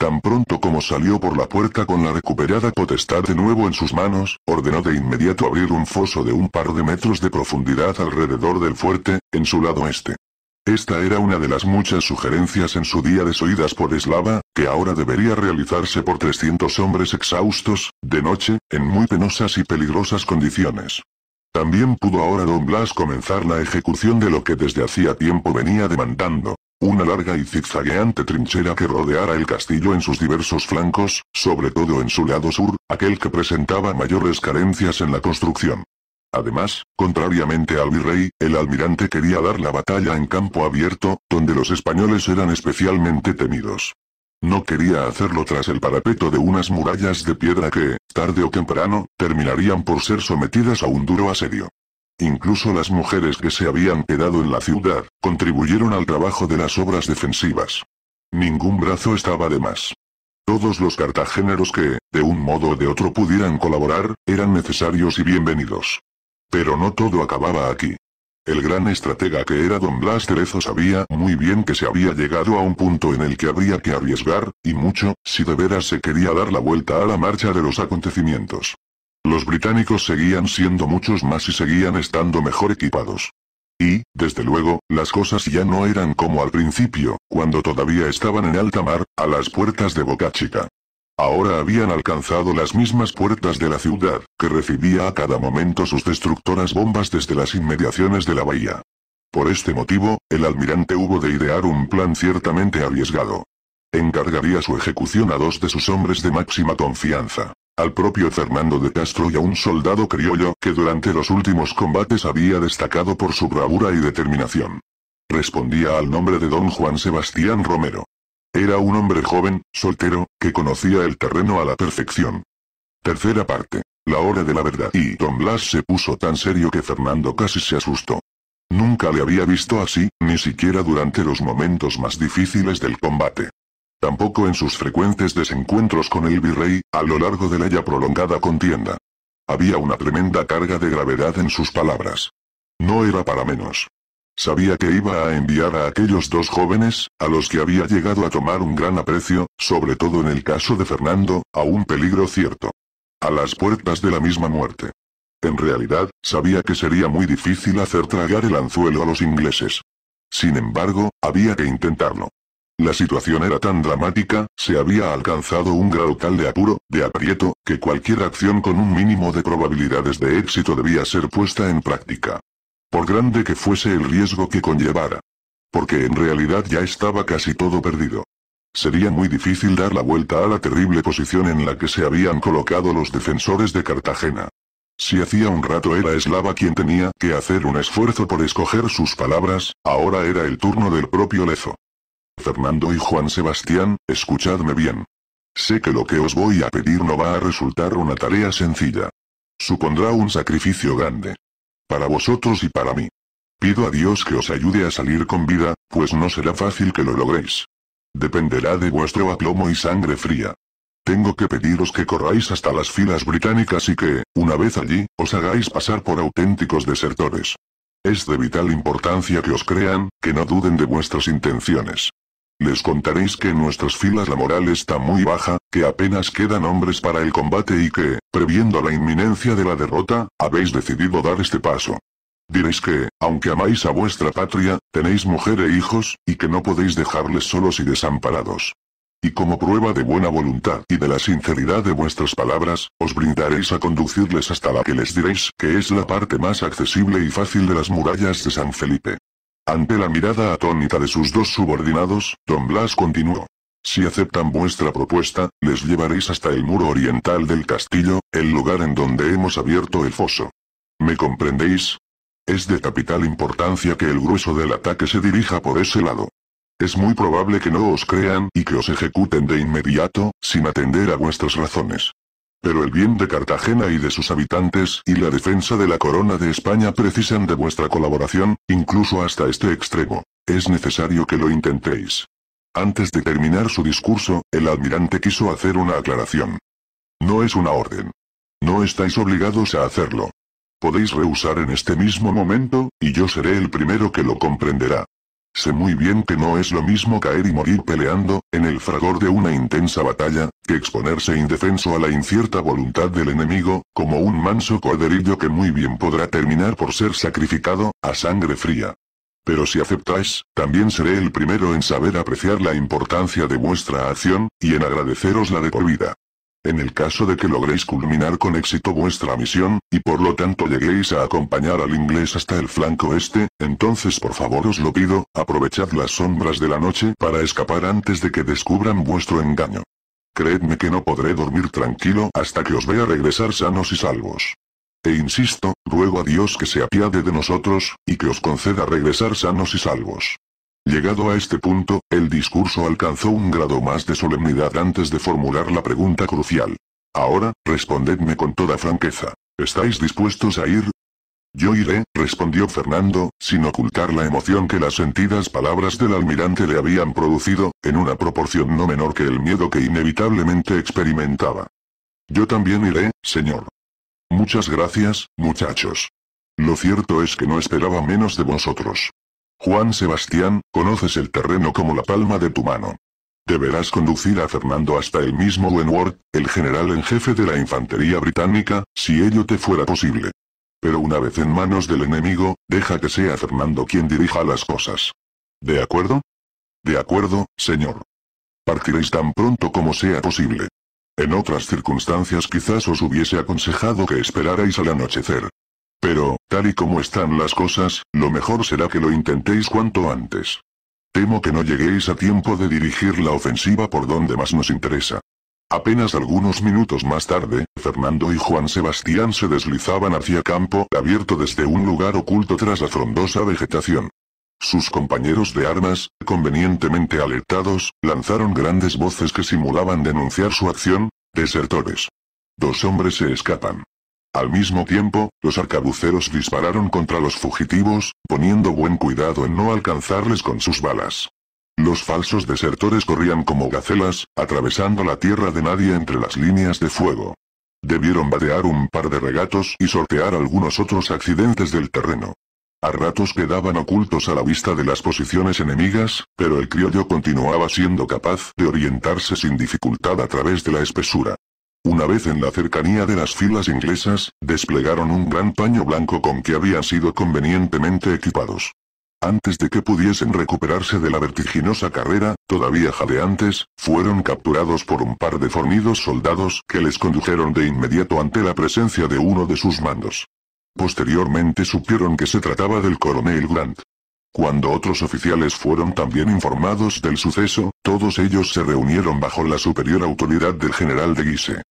Speaker 1: Tan pronto como salió por la puerta con la recuperada potestad de nuevo en sus manos, ordenó de inmediato abrir un foso de un par de metros de profundidad alrededor del fuerte, en su lado este. Esta era una de las muchas sugerencias en su día desoídas por Eslava, que ahora debería realizarse por 300 hombres exhaustos, de noche, en muy penosas y peligrosas condiciones. También pudo ahora Don Blas comenzar la ejecución de lo que desde hacía tiempo venía demandando, una larga y zigzagueante trinchera que rodeara el castillo en sus diversos flancos, sobre todo en su lado sur, aquel que presentaba mayores carencias en la construcción. Además, contrariamente al virrey, el almirante quería dar la batalla en campo abierto, donde los españoles eran especialmente temidos. No quería hacerlo tras el parapeto de unas murallas de piedra que, tarde o temprano, terminarían por ser sometidas a un duro asedio. Incluso las mujeres que se habían quedado en la ciudad, contribuyeron al trabajo de las obras defensivas. Ningún brazo estaba de más. Todos los cartageneros que, de un modo o de otro pudieran colaborar, eran necesarios y bienvenidos. Pero no todo acababa aquí. El gran estratega que era don Blas Terezo sabía muy bien que se había llegado a un punto en el que habría que arriesgar, y mucho, si de veras se quería dar la vuelta a la marcha de los acontecimientos. Los británicos seguían siendo muchos más y seguían estando mejor equipados. Y, desde luego, las cosas ya no eran como al principio, cuando todavía estaban en alta mar, a las puertas de Boca Chica. Ahora habían alcanzado las mismas puertas de la ciudad, que recibía a cada momento sus destructoras bombas desde las inmediaciones de la bahía. Por este motivo, el almirante hubo de idear un plan ciertamente arriesgado. Encargaría su ejecución a dos de sus hombres de máxima confianza al propio Fernando de Castro y a un soldado criollo que durante los últimos combates había destacado por su bravura y determinación. Respondía al nombre de don Juan Sebastián Romero. Era un hombre joven, soltero, que conocía el terreno a la perfección. Tercera parte. La hora de la verdad. Y don Blas se puso tan serio que Fernando casi se asustó. Nunca le había visto así, ni siquiera durante los momentos más difíciles del combate. Tampoco en sus frecuentes desencuentros con el virrey, a lo largo de la ya prolongada contienda. Había una tremenda carga de gravedad en sus palabras. No era para menos. Sabía que iba a enviar a aquellos dos jóvenes, a los que había llegado a tomar un gran aprecio, sobre todo en el caso de Fernando, a un peligro cierto. A las puertas de la misma muerte. En realidad, sabía que sería muy difícil hacer tragar el anzuelo a los ingleses. Sin embargo, había que intentarlo. La situación era tan dramática, se había alcanzado un grado tal de apuro, de aprieto, que cualquier acción con un mínimo de probabilidades de éxito debía ser puesta en práctica. Por grande que fuese el riesgo que conllevara. Porque en realidad ya estaba casi todo perdido. Sería muy difícil dar la vuelta a la terrible posición en la que se habían colocado los defensores de Cartagena. Si hacía un rato era Eslava quien tenía que hacer un esfuerzo por escoger sus palabras, ahora era el turno del propio Lezo. Fernando y Juan Sebastián, escuchadme bien. Sé que lo que os voy a pedir no va a resultar una tarea sencilla. Supondrá un sacrificio grande. Para vosotros y para mí. Pido a Dios que os ayude a salir con vida, pues no será fácil que lo logréis. Dependerá de vuestro aplomo y sangre fría. Tengo que pediros que corráis hasta las filas británicas y que, una vez allí, os hagáis pasar por auténticos desertores. Es de vital importancia que os crean, que no duden de vuestras intenciones. Les contaréis que en nuestras filas la moral está muy baja, que apenas quedan hombres para el combate y que, previendo la inminencia de la derrota, habéis decidido dar este paso. Diréis que, aunque amáis a vuestra patria, tenéis mujer e hijos, y que no podéis dejarles solos y desamparados. Y como prueba de buena voluntad y de la sinceridad de vuestras palabras, os brindaréis a conducirles hasta la que les diréis que es la parte más accesible y fácil de las murallas de San Felipe. Ante la mirada atónita de sus dos subordinados, Don Blas continuó. Si aceptan vuestra propuesta, les llevaréis hasta el muro oriental del castillo, el lugar en donde hemos abierto el foso. ¿Me comprendéis? Es de capital importancia que el grueso del ataque se dirija por ese lado. Es muy probable que no os crean y que os ejecuten de inmediato, sin atender a vuestras razones. Pero el bien de Cartagena y de sus habitantes y la defensa de la corona de España precisan de vuestra colaboración, incluso hasta este extremo. Es necesario que lo intentéis. Antes de terminar su discurso, el almirante quiso hacer una aclaración. No es una orden. No estáis obligados a hacerlo. Podéis rehusar en este mismo momento, y yo seré el primero que lo comprenderá. Sé muy bien que no es lo mismo caer y morir peleando, en el fragor de una intensa batalla, que exponerse indefenso a la incierta voluntad del enemigo, como un manso corderillo que muy bien podrá terminar por ser sacrificado, a sangre fría. Pero si aceptáis, también seré el primero en saber apreciar la importancia de vuestra acción, y en agradeceros la de por vida. En el caso de que logréis culminar con éxito vuestra misión, y por lo tanto lleguéis a acompañar al inglés hasta el flanco este, entonces por favor os lo pido, aprovechad las sombras de la noche para escapar antes de que descubran vuestro engaño. Creedme que no podré dormir tranquilo hasta que os vea regresar sanos y salvos. E insisto, ruego a Dios que se apiade de nosotros, y que os conceda regresar sanos y salvos. Llegado a este punto, el discurso alcanzó un grado más de solemnidad antes de formular la pregunta crucial. Ahora, respondedme con toda franqueza. ¿Estáis dispuestos a ir? Yo iré, respondió Fernando, sin ocultar la emoción que las sentidas palabras del almirante le habían producido, en una proporción no menor que el miedo que inevitablemente experimentaba. Yo también iré, señor. Muchas gracias, muchachos. Lo cierto es que no esperaba menos de vosotros. Juan Sebastián, conoces el terreno como la palma de tu mano. Deberás conducir a Fernando hasta el mismo Wentworth, el general en jefe de la infantería británica, si ello te fuera posible. Pero una vez en manos del enemigo, deja que sea Fernando quien dirija las cosas. ¿De acuerdo? De acuerdo, señor. Partiréis tan pronto como sea posible. En otras circunstancias quizás os hubiese aconsejado que esperarais al anochecer. Pero, tal y como están las cosas, lo mejor será que lo intentéis cuanto antes. Temo que no lleguéis a tiempo de dirigir la ofensiva por donde más nos interesa. Apenas algunos minutos más tarde, Fernando y Juan Sebastián se deslizaban hacia campo abierto desde un lugar oculto tras la frondosa vegetación. Sus compañeros de armas, convenientemente alertados, lanzaron grandes voces que simulaban denunciar su acción, desertores. Dos hombres se escapan. Al mismo tiempo, los arcabuceros dispararon contra los fugitivos, poniendo buen cuidado en no alcanzarles con sus balas. Los falsos desertores corrían como gacelas, atravesando la tierra de nadie entre las líneas de fuego. Debieron vadear un par de regatos y sortear algunos otros accidentes del terreno. A ratos quedaban ocultos a la vista de las posiciones enemigas, pero el criollo continuaba siendo capaz de orientarse sin dificultad a través de la espesura. Una vez en la cercanía de las filas inglesas, desplegaron un gran paño blanco con que habían sido convenientemente equipados. Antes de que pudiesen recuperarse de la vertiginosa carrera, todavía jadeantes, fueron capturados por un par de fornidos soldados que les condujeron de inmediato ante la presencia de uno de sus mandos. Posteriormente supieron que se trataba del coronel Grant. Cuando otros oficiales fueron también informados del suceso, todos ellos se reunieron bajo la superior autoridad del general de Guise.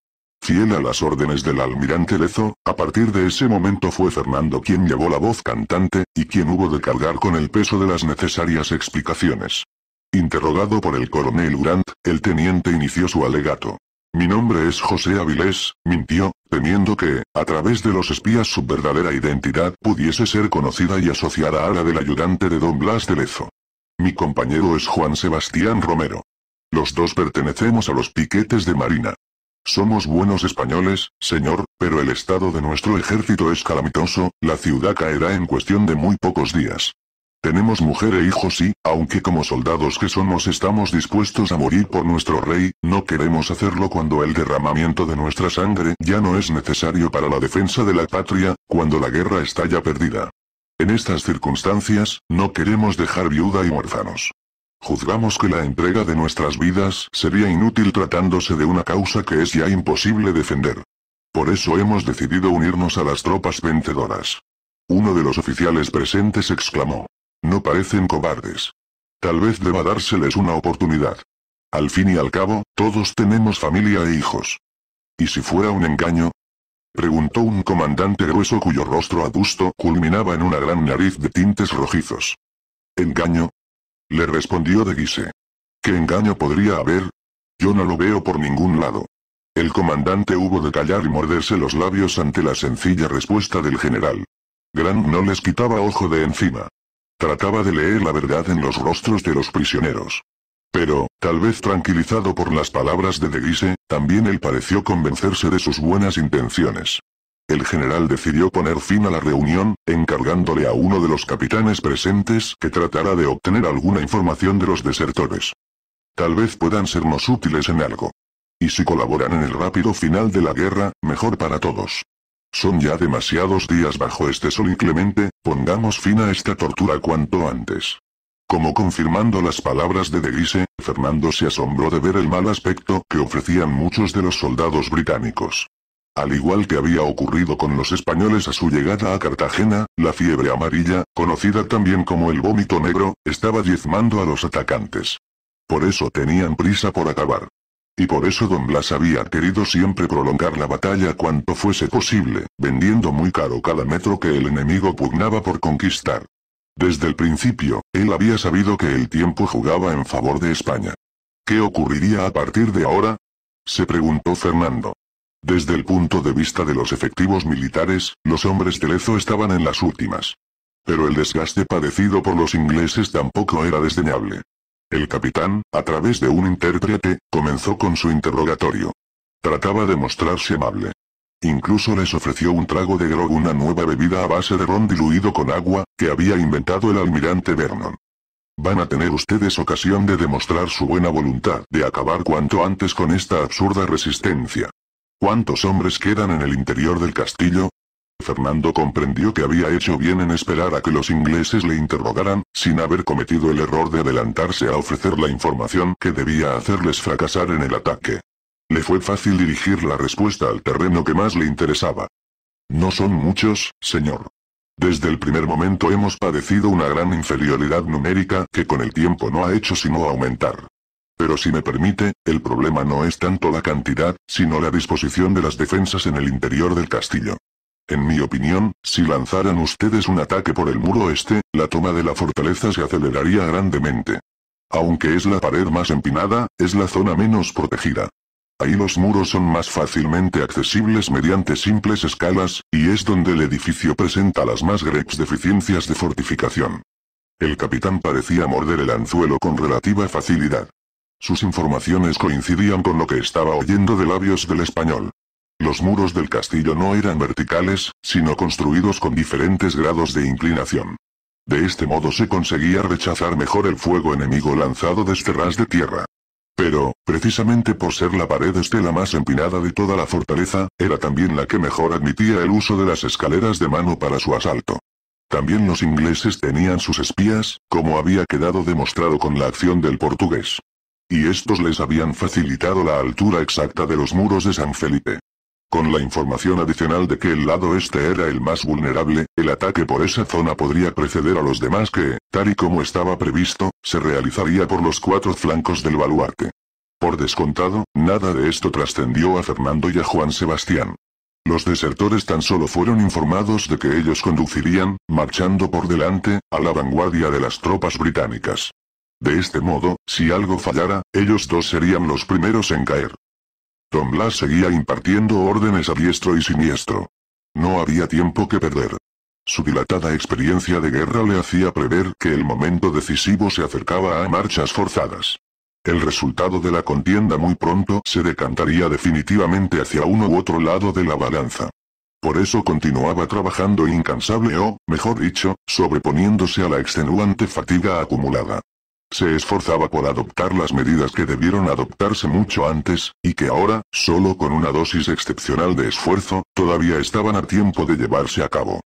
Speaker 1: Fiel a las órdenes del almirante Lezo, a partir de ese momento fue Fernando quien llevó la voz cantante, y quien hubo de cargar con el peso de las necesarias explicaciones. Interrogado por el coronel Urant, el teniente inició su alegato. Mi nombre es José Avilés, mintió, temiendo que, a través de los espías su verdadera identidad pudiese ser conocida y asociada a la del ayudante de Don Blas de Lezo. Mi compañero es Juan Sebastián Romero. Los dos pertenecemos a los piquetes de Marina. Somos buenos españoles, señor, pero el estado de nuestro ejército es calamitoso, la ciudad caerá en cuestión de muy pocos días. Tenemos mujer e hijos y, aunque como soldados que somos estamos dispuestos a morir por nuestro rey, no queremos hacerlo cuando el derramamiento de nuestra sangre ya no es necesario para la defensa de la patria, cuando la guerra está ya perdida. En estas circunstancias, no queremos dejar viuda y huérfanos. Juzgamos que la entrega de nuestras vidas sería inútil tratándose de una causa que es ya imposible defender. Por eso hemos decidido unirnos a las tropas vencedoras. Uno de los oficiales presentes exclamó. No parecen cobardes. Tal vez deba dárseles una oportunidad. Al fin y al cabo, todos tenemos familia e hijos. ¿Y si fuera un engaño? Preguntó un comandante grueso cuyo rostro adusto culminaba en una gran nariz de tintes rojizos. ¿Engaño? Le respondió de Guise. ¿Qué engaño podría haber? Yo no lo veo por ningún lado. El comandante hubo de callar y morderse los labios ante la sencilla respuesta del general. Grant no les quitaba ojo de encima. Trataba de leer la verdad en los rostros de los prisioneros. Pero, tal vez tranquilizado por las palabras de De Guise, también él pareció convencerse de sus buenas intenciones. El general decidió poner fin a la reunión, encargándole a uno de los capitanes presentes que tratara de obtener alguna información de los desertores. Tal vez puedan sernos útiles en algo. Y si colaboran en el rápido final de la guerra, mejor para todos. Son ya demasiados días bajo este sol inclemente, pongamos fin a esta tortura cuanto antes. Como confirmando las palabras de De Guise, Fernando se asombró de ver el mal aspecto que ofrecían muchos de los soldados británicos. Al igual que había ocurrido con los españoles a su llegada a Cartagena, la fiebre amarilla, conocida también como el vómito negro, estaba diezmando a los atacantes. Por eso tenían prisa por acabar. Y por eso Don Blas había querido siempre prolongar la batalla cuanto fuese posible, vendiendo muy caro cada metro que el enemigo pugnaba por conquistar. Desde el principio, él había sabido que el tiempo jugaba en favor de España. ¿Qué ocurriría a partir de ahora? Se preguntó Fernando. Desde el punto de vista de los efectivos militares, los hombres de Lezo estaban en las últimas. Pero el desgaste padecido por los ingleses tampoco era desdeñable. El capitán, a través de un intérprete, comenzó con su interrogatorio. Trataba de mostrarse amable. Incluso les ofreció un trago de grog, una nueva bebida a base de ron diluido con agua, que había inventado el almirante Vernon. Van a tener ustedes ocasión de demostrar su buena voluntad de acabar cuanto antes con esta absurda resistencia. ¿Cuántos hombres quedan en el interior del castillo? Fernando comprendió que había hecho bien en esperar a que los ingleses le interrogaran, sin haber cometido el error de adelantarse a ofrecer la información que debía hacerles fracasar en el ataque. Le fue fácil dirigir la respuesta al terreno que más le interesaba. No son muchos, señor. Desde el primer momento hemos padecido una gran inferioridad numérica que con el tiempo no ha hecho sino aumentar. Pero si me permite, el problema no es tanto la cantidad, sino la disposición de las defensas en el interior del castillo. En mi opinión, si lanzaran ustedes un ataque por el muro este, la toma de la fortaleza se aceleraría grandemente. Aunque es la pared más empinada, es la zona menos protegida. Ahí los muros son más fácilmente accesibles mediante simples escalas, y es donde el edificio presenta las más graves deficiencias de fortificación. El capitán parecía morder el anzuelo con relativa facilidad. Sus informaciones coincidían con lo que estaba oyendo de labios del español. Los muros del castillo no eran verticales, sino construidos con diferentes grados de inclinación. De este modo se conseguía rechazar mejor el fuego enemigo lanzado desde ras de tierra. Pero, precisamente por ser la pared estela más empinada de toda la fortaleza, era también la que mejor admitía el uso de las escaleras de mano para su asalto. También los ingleses tenían sus espías, como había quedado demostrado con la acción del portugués. Y estos les habían facilitado la altura exacta de los muros de San Felipe. Con la información adicional de que el lado este era el más vulnerable, el ataque por esa zona podría preceder a los demás que, tal y como estaba previsto, se realizaría por los cuatro flancos del baluarte. Por descontado, nada de esto trascendió a Fernando y a Juan Sebastián. Los desertores tan solo fueron informados de que ellos conducirían, marchando por delante, a la vanguardia de las tropas británicas. De este modo, si algo fallara, ellos dos serían los primeros en caer. Don Blas seguía impartiendo órdenes a diestro y siniestro. No había tiempo que perder. Su dilatada experiencia de guerra le hacía prever que el momento decisivo se acercaba a marchas forzadas. El resultado de la contienda muy pronto se decantaría definitivamente hacia uno u otro lado de la balanza. Por eso continuaba trabajando incansable o, mejor dicho, sobreponiéndose a la extenuante fatiga acumulada se esforzaba por adoptar las medidas que debieron adoptarse mucho antes, y que ahora, solo con una dosis excepcional de esfuerzo, todavía estaban a tiempo de llevarse a cabo.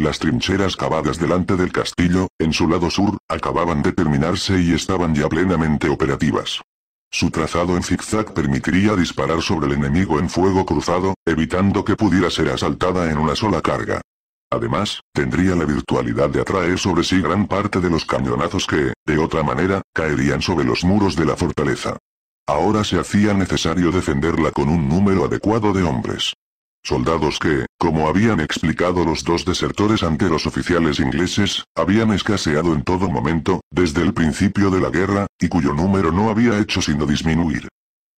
Speaker 1: Las trincheras cavadas delante del castillo, en su lado sur, acababan de terminarse y estaban ya plenamente operativas. Su trazado en zigzag permitiría disparar sobre el enemigo en fuego cruzado, evitando que pudiera ser asaltada en una sola carga. Además, tendría la virtualidad de atraer sobre sí gran parte de los cañonazos que, de otra manera, caerían sobre los muros de la fortaleza. Ahora se hacía necesario defenderla con un número adecuado de hombres. Soldados que, como habían explicado los dos desertores ante los oficiales ingleses, habían escaseado en todo momento, desde el principio de la guerra, y cuyo número no había hecho sino disminuir.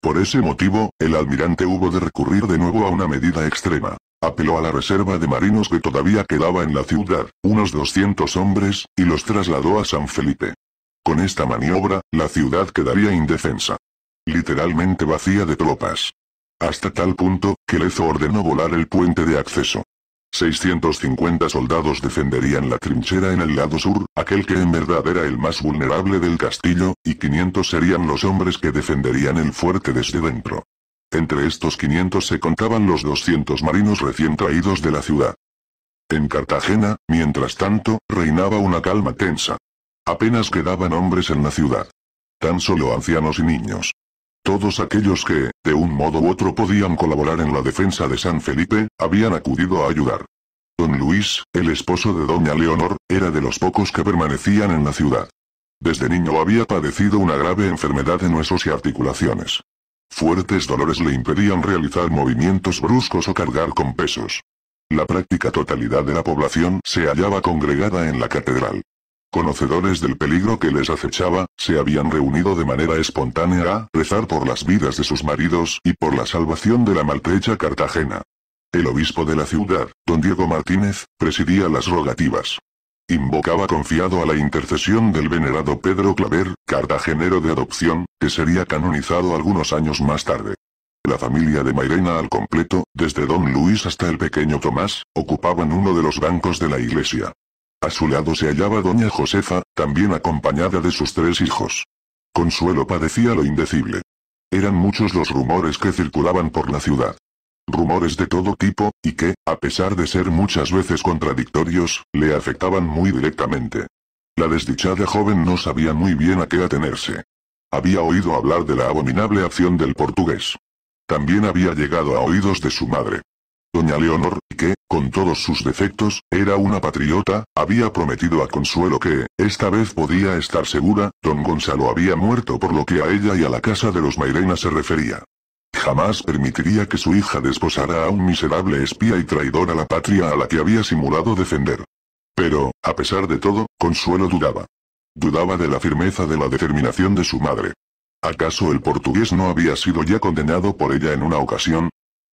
Speaker 1: Por ese motivo, el almirante hubo de recurrir de nuevo a una medida extrema apeló a la reserva de marinos que todavía quedaba en la ciudad, unos 200 hombres, y los trasladó a San Felipe. Con esta maniobra, la ciudad quedaría indefensa. Literalmente vacía de tropas. Hasta tal punto, que Lezo ordenó volar el puente de acceso. 650 soldados defenderían la trinchera en el lado sur, aquel que en verdad era el más vulnerable del castillo, y 500 serían los hombres que defenderían el fuerte desde dentro. Entre estos 500 se contaban los 200 marinos recién traídos de la ciudad. En Cartagena, mientras tanto, reinaba una calma tensa. Apenas quedaban hombres en la ciudad. Tan solo ancianos y niños. Todos aquellos que, de un modo u otro podían colaborar en la defensa de San Felipe, habían acudido a ayudar. Don Luis, el esposo de doña Leonor, era de los pocos que permanecían en la ciudad. Desde niño había padecido una grave enfermedad de huesos y articulaciones. Fuertes dolores le impedían realizar movimientos bruscos o cargar con pesos. La práctica totalidad de la población se hallaba congregada en la catedral. Conocedores del peligro que les acechaba, se habían reunido de manera espontánea a rezar por las vidas de sus maridos y por la salvación de la maltrecha Cartagena. El obispo de la ciudad, don Diego Martínez, presidía las rogativas. Invocaba confiado a la intercesión del venerado Pedro Claver, cartagenero de adopción, que sería canonizado algunos años más tarde. La familia de Mairena al completo, desde don Luis hasta el pequeño Tomás, ocupaban uno de los bancos de la iglesia. A su lado se hallaba doña Josefa, también acompañada de sus tres hijos. Consuelo padecía lo indecible. Eran muchos los rumores que circulaban por la ciudad rumores de todo tipo, y que, a pesar de ser muchas veces contradictorios, le afectaban muy directamente. La desdichada joven no sabía muy bien a qué atenerse. Había oído hablar de la abominable acción del portugués. También había llegado a oídos de su madre. Doña Leonor, que, con todos sus defectos, era una patriota, había prometido a Consuelo que, esta vez podía estar segura, don Gonzalo había muerto por lo que a ella y a la casa de los Mairena se refería. Jamás permitiría que su hija desposara a un miserable espía y traidor a la patria a la que había simulado defender. Pero, a pesar de todo, Consuelo dudaba. Dudaba de la firmeza de la determinación de su madre. ¿Acaso el portugués no había sido ya condenado por ella en una ocasión?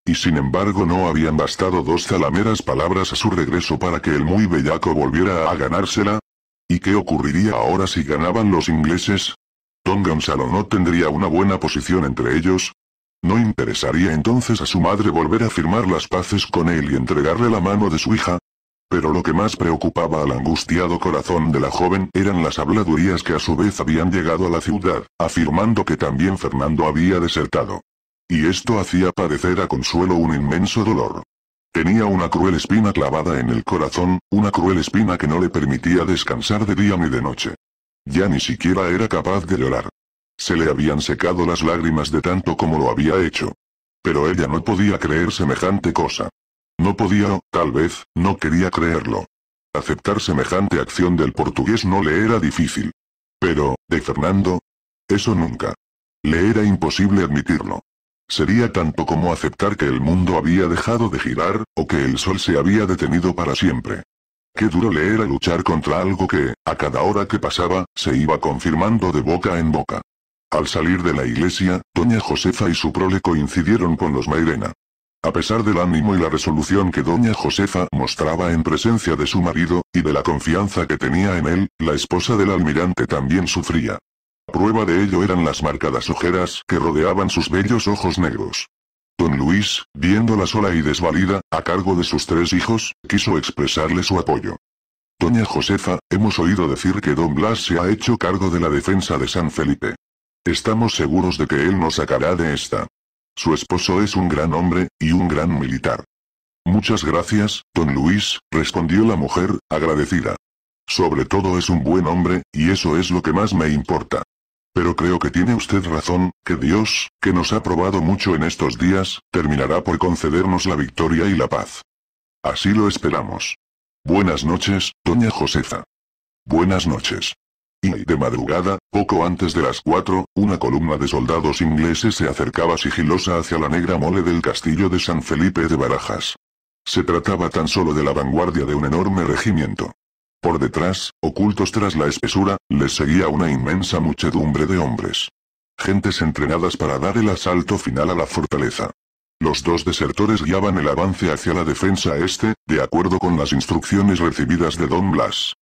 Speaker 1: Y sin embargo no habían bastado dos zalameras palabras a su regreso para que el muy bellaco volviera a ganársela. ¿Y qué ocurriría ahora si ganaban los ingleses? Don Gonzalo no tendría una buena posición entre ellos, ¿No interesaría entonces a su madre volver a firmar las paces con él y entregarle la mano de su hija? Pero lo que más preocupaba al angustiado corazón de la joven eran las habladurías que a su vez habían llegado a la ciudad, afirmando que también Fernando había desertado. Y esto hacía padecer a Consuelo un inmenso dolor. Tenía una cruel espina clavada en el corazón, una cruel espina que no le permitía descansar de día ni de noche. Ya ni siquiera era capaz de llorar. Se le habían secado las lágrimas de tanto como lo había hecho. Pero ella no podía creer semejante cosa. No podía tal vez, no quería creerlo. Aceptar semejante acción del portugués no le era difícil. Pero, de Fernando, eso nunca. Le era imposible admitirlo. Sería tanto como aceptar que el mundo había dejado de girar, o que el sol se había detenido para siempre. Qué duro le era luchar contra algo que, a cada hora que pasaba, se iba confirmando de boca en boca. Al salir de la iglesia, doña Josefa y su prole coincidieron con los Mairena. A pesar del ánimo y la resolución que doña Josefa mostraba en presencia de su marido, y de la confianza que tenía en él, la esposa del almirante también sufría. Prueba de ello eran las marcadas ojeras que rodeaban sus bellos ojos negros. Don Luis, viéndola sola y desvalida, a cargo de sus tres hijos, quiso expresarle su apoyo. Doña Josefa, hemos oído decir que don Blas se ha hecho cargo de la defensa de San Felipe. Estamos seguros de que él nos sacará de esta. Su esposo es un gran hombre, y un gran militar. Muchas gracias, don Luis, respondió la mujer, agradecida. Sobre todo es un buen hombre, y eso es lo que más me importa. Pero creo que tiene usted razón, que Dios, que nos ha probado mucho en estos días, terminará por concedernos la victoria y la paz. Así lo esperamos. Buenas noches, doña Josefa. Buenas noches. Y, de madrugada, poco antes de las cuatro, una columna de soldados ingleses se acercaba sigilosa hacia la negra mole del castillo de San Felipe de Barajas. Se trataba tan solo de la vanguardia de un enorme regimiento. Por detrás, ocultos tras la espesura, les seguía una inmensa muchedumbre de hombres. Gentes entrenadas para dar el asalto final a la fortaleza. Los dos desertores guiaban el avance hacia la defensa este, de acuerdo con las instrucciones recibidas de Don Blas.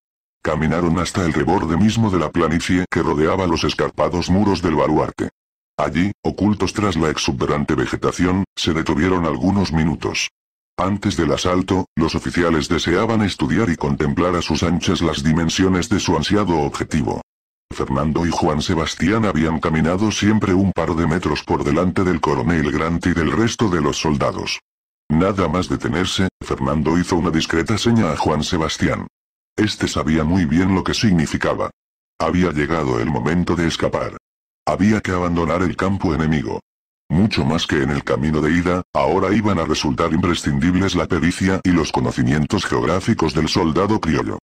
Speaker 1: Caminaron hasta el reborde mismo de la planicie que rodeaba los escarpados muros del baluarte. Allí, ocultos tras la exuberante vegetación, se detuvieron algunos minutos. Antes del asalto, los oficiales deseaban estudiar y contemplar a sus anchas las dimensiones de su ansiado objetivo. Fernando y Juan Sebastián habían caminado siempre un par de metros por delante del coronel Grant y del resto de los soldados. Nada más detenerse, Fernando hizo una discreta seña a Juan Sebastián. Este sabía muy bien lo que significaba. Había llegado el momento de escapar. Había que abandonar el campo enemigo. Mucho más que en el camino de ida, ahora iban a resultar imprescindibles la pericia y los conocimientos geográficos del soldado criollo.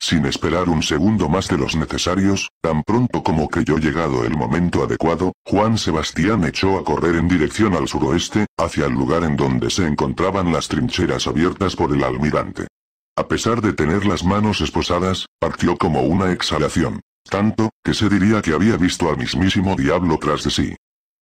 Speaker 1: Sin esperar un segundo más de los necesarios, tan pronto como creyó llegado el momento adecuado, Juan Sebastián echó a correr en dirección al suroeste, hacia el lugar en donde se encontraban las trincheras abiertas por el almirante. A pesar de tener las manos esposadas, partió como una exhalación. Tanto, que se diría que había visto al mismísimo diablo tras de sí.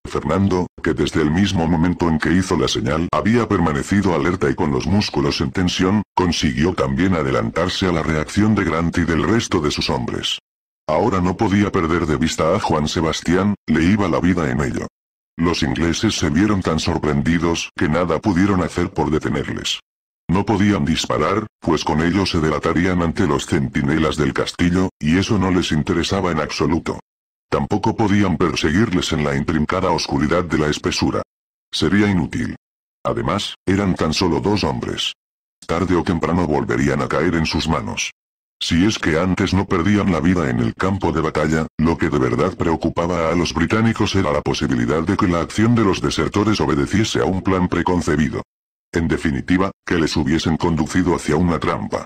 Speaker 1: Fernando, que desde el mismo momento en que hizo la señal había permanecido alerta y con los músculos en tensión, consiguió también adelantarse a la reacción de Grant y del resto de sus hombres. Ahora no podía perder de vista a Juan Sebastián, le iba la vida en ello. Los ingleses se vieron tan sorprendidos que nada pudieron hacer por detenerles. No podían disparar, pues con ello se delatarían ante los centinelas del castillo, y eso no les interesaba en absoluto. Tampoco podían perseguirles en la intrincada oscuridad de la espesura. Sería inútil. Además, eran tan solo dos hombres. Tarde o temprano volverían a caer en sus manos. Si es que antes no perdían la vida en el campo de batalla, lo que de verdad preocupaba a los británicos era la posibilidad de que la acción de los desertores obedeciese a un plan preconcebido. En definitiva, que les hubiesen conducido hacia una trampa.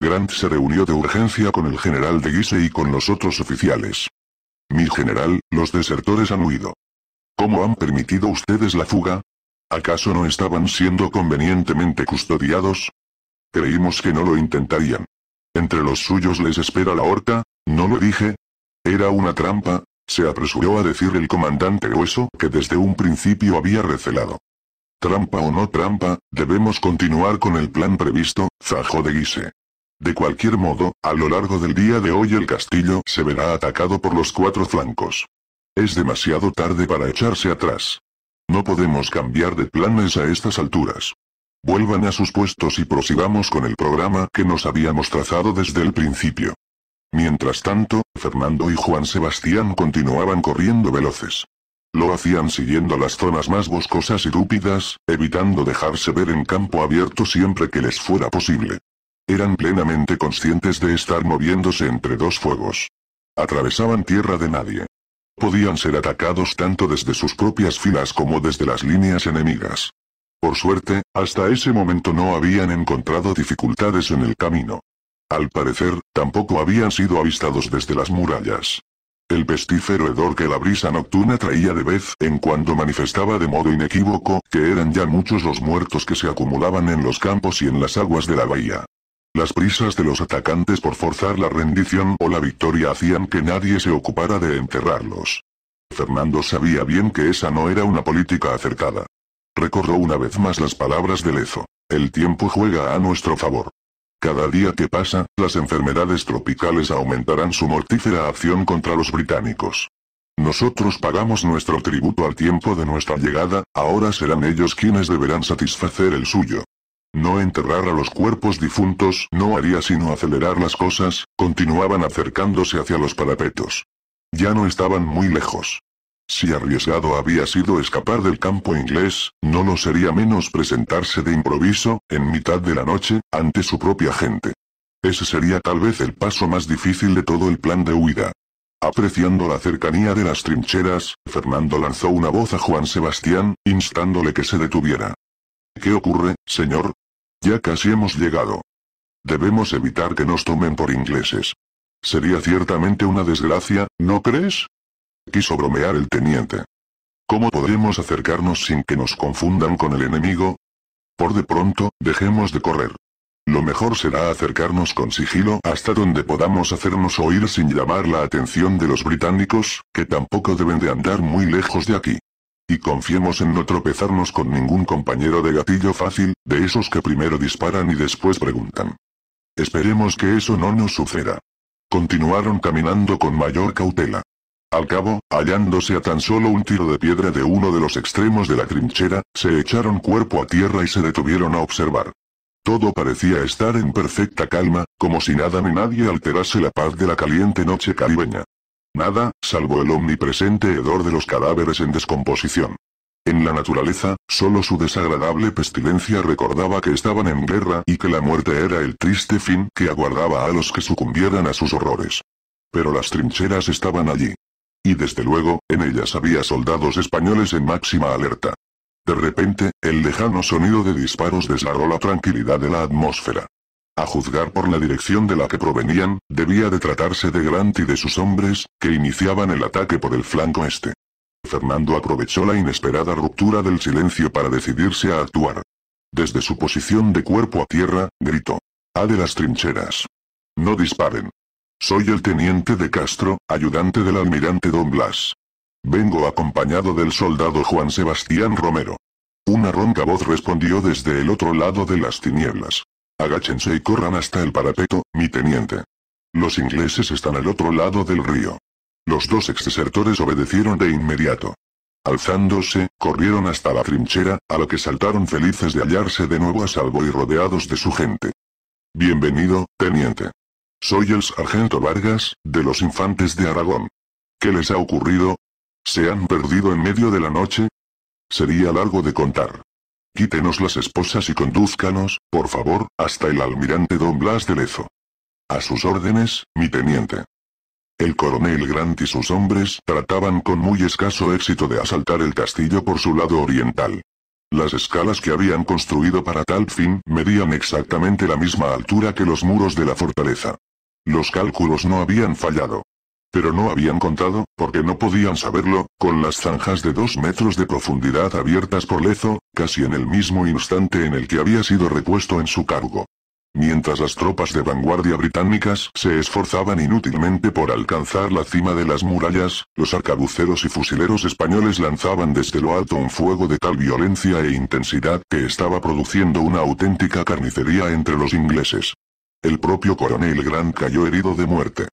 Speaker 1: Grant se reunió de urgencia con el general de Guise y con los otros oficiales. Mi general, los desertores han huido. ¿Cómo han permitido ustedes la fuga? ¿Acaso no estaban siendo convenientemente custodiados? Creímos que no lo intentarían. Entre los suyos les espera la horta, ¿no lo dije? Era una trampa, se apresuró a decir el comandante Hueso que desde un principio había recelado. Trampa o no trampa, debemos continuar con el plan previsto, zajo de Guise. De cualquier modo, a lo largo del día de hoy el castillo se verá atacado por los cuatro flancos. Es demasiado tarde para echarse atrás. No podemos cambiar de planes a estas alturas. Vuelvan a sus puestos y prosigamos con el programa que nos habíamos trazado desde el principio. Mientras tanto, Fernando y Juan Sebastián continuaban corriendo veloces. Lo hacían siguiendo las zonas más boscosas y rúpidas, evitando dejarse ver en campo abierto siempre que les fuera posible. Eran plenamente conscientes de estar moviéndose entre dos fuegos. Atravesaban tierra de nadie. Podían ser atacados tanto desde sus propias filas como desde las líneas enemigas. Por suerte, hasta ese momento no habían encontrado dificultades en el camino. Al parecer, tampoco habían sido avistados desde las murallas. El pestífero hedor que la brisa nocturna traía de vez en cuando manifestaba de modo inequívoco que eran ya muchos los muertos que se acumulaban en los campos y en las aguas de la bahía. Las prisas de los atacantes por forzar la rendición o la victoria hacían que nadie se ocupara de enterrarlos. Fernando sabía bien que esa no era una política acertada. Recordó una vez más las palabras de Lezo. El tiempo juega a nuestro favor. Cada día que pasa, las enfermedades tropicales aumentarán su mortífera acción contra los británicos. Nosotros pagamos nuestro tributo al tiempo de nuestra llegada, ahora serán ellos quienes deberán satisfacer el suyo. No enterrar a los cuerpos difuntos no haría sino acelerar las cosas, continuaban acercándose hacia los parapetos. Ya no estaban muy lejos. Si arriesgado había sido escapar del campo inglés, no lo sería menos presentarse de improviso, en mitad de la noche, ante su propia gente. Ese sería tal vez el paso más difícil de todo el plan de huida. Apreciando la cercanía de las trincheras, Fernando lanzó una voz a Juan Sebastián, instándole que se detuviera. ¿Qué ocurre, señor? Ya casi hemos llegado. Debemos evitar que nos tomen por ingleses. Sería ciertamente una desgracia, ¿no crees? quiso bromear el teniente. ¿Cómo podremos acercarnos sin que nos confundan con el enemigo? Por de pronto, dejemos de correr. Lo mejor será acercarnos con sigilo hasta donde podamos hacernos oír sin llamar la atención de los británicos, que tampoco deben de andar muy lejos de aquí. Y confiemos en no tropezarnos con ningún compañero de gatillo fácil, de esos que primero disparan y después preguntan. Esperemos que eso no nos suceda. Continuaron caminando con mayor cautela. Al cabo, hallándose a tan solo un tiro de piedra de uno de los extremos de la trinchera, se echaron cuerpo a tierra y se detuvieron a observar. Todo parecía estar en perfecta calma, como si nada ni nadie alterase la paz de la caliente noche caribeña. Nada, salvo el omnipresente hedor de los cadáveres en descomposición. En la naturaleza, solo su desagradable pestilencia recordaba que estaban en guerra y que la muerte era el triste fin que aguardaba a los que sucumbieran a sus horrores. Pero las trincheras estaban allí. Y desde luego, en ellas había soldados españoles en máxima alerta. De repente, el lejano sonido de disparos desgarró la tranquilidad de la atmósfera. A juzgar por la dirección de la que provenían, debía de tratarse de Grant y de sus hombres, que iniciaban el ataque por el flanco este. Fernando aprovechó la inesperada ruptura del silencio para decidirse a actuar. Desde su posición de cuerpo a tierra, gritó. A de las trincheras. No disparen. Soy el teniente de Castro, ayudante del almirante Don Blas. Vengo acompañado del soldado Juan Sebastián Romero. Una ronca voz respondió desde el otro lado de las tinieblas. Agáchense y corran hasta el parapeto, mi teniente. Los ingleses están al otro lado del río. Los dos exdesertores obedecieron de inmediato. Alzándose, corrieron hasta la trinchera, a la que saltaron felices de hallarse de nuevo a salvo y rodeados de su gente. Bienvenido, teniente. Soy el sargento Vargas, de los infantes de Aragón. ¿Qué les ha ocurrido? ¿Se han perdido en medio de la noche? Sería largo de contar. Quítenos las esposas y condúzcanos, por favor, hasta el almirante Don Blas de Lezo. A sus órdenes, mi teniente. El coronel Grant y sus hombres trataban con muy escaso éxito de asaltar el castillo por su lado oriental. Las escalas que habían construido para tal fin medían exactamente la misma altura que los muros de la fortaleza. Los cálculos no habían fallado. Pero no habían contado, porque no podían saberlo, con las zanjas de dos metros de profundidad abiertas por Lezo, casi en el mismo instante en el que había sido repuesto en su cargo. Mientras las tropas de vanguardia británicas se esforzaban inútilmente por alcanzar la cima de las murallas, los arcabuceros y fusileros españoles lanzaban desde lo alto un fuego de tal violencia e intensidad que estaba produciendo una auténtica carnicería entre los ingleses. El propio coronel Grant cayó herido de muerte.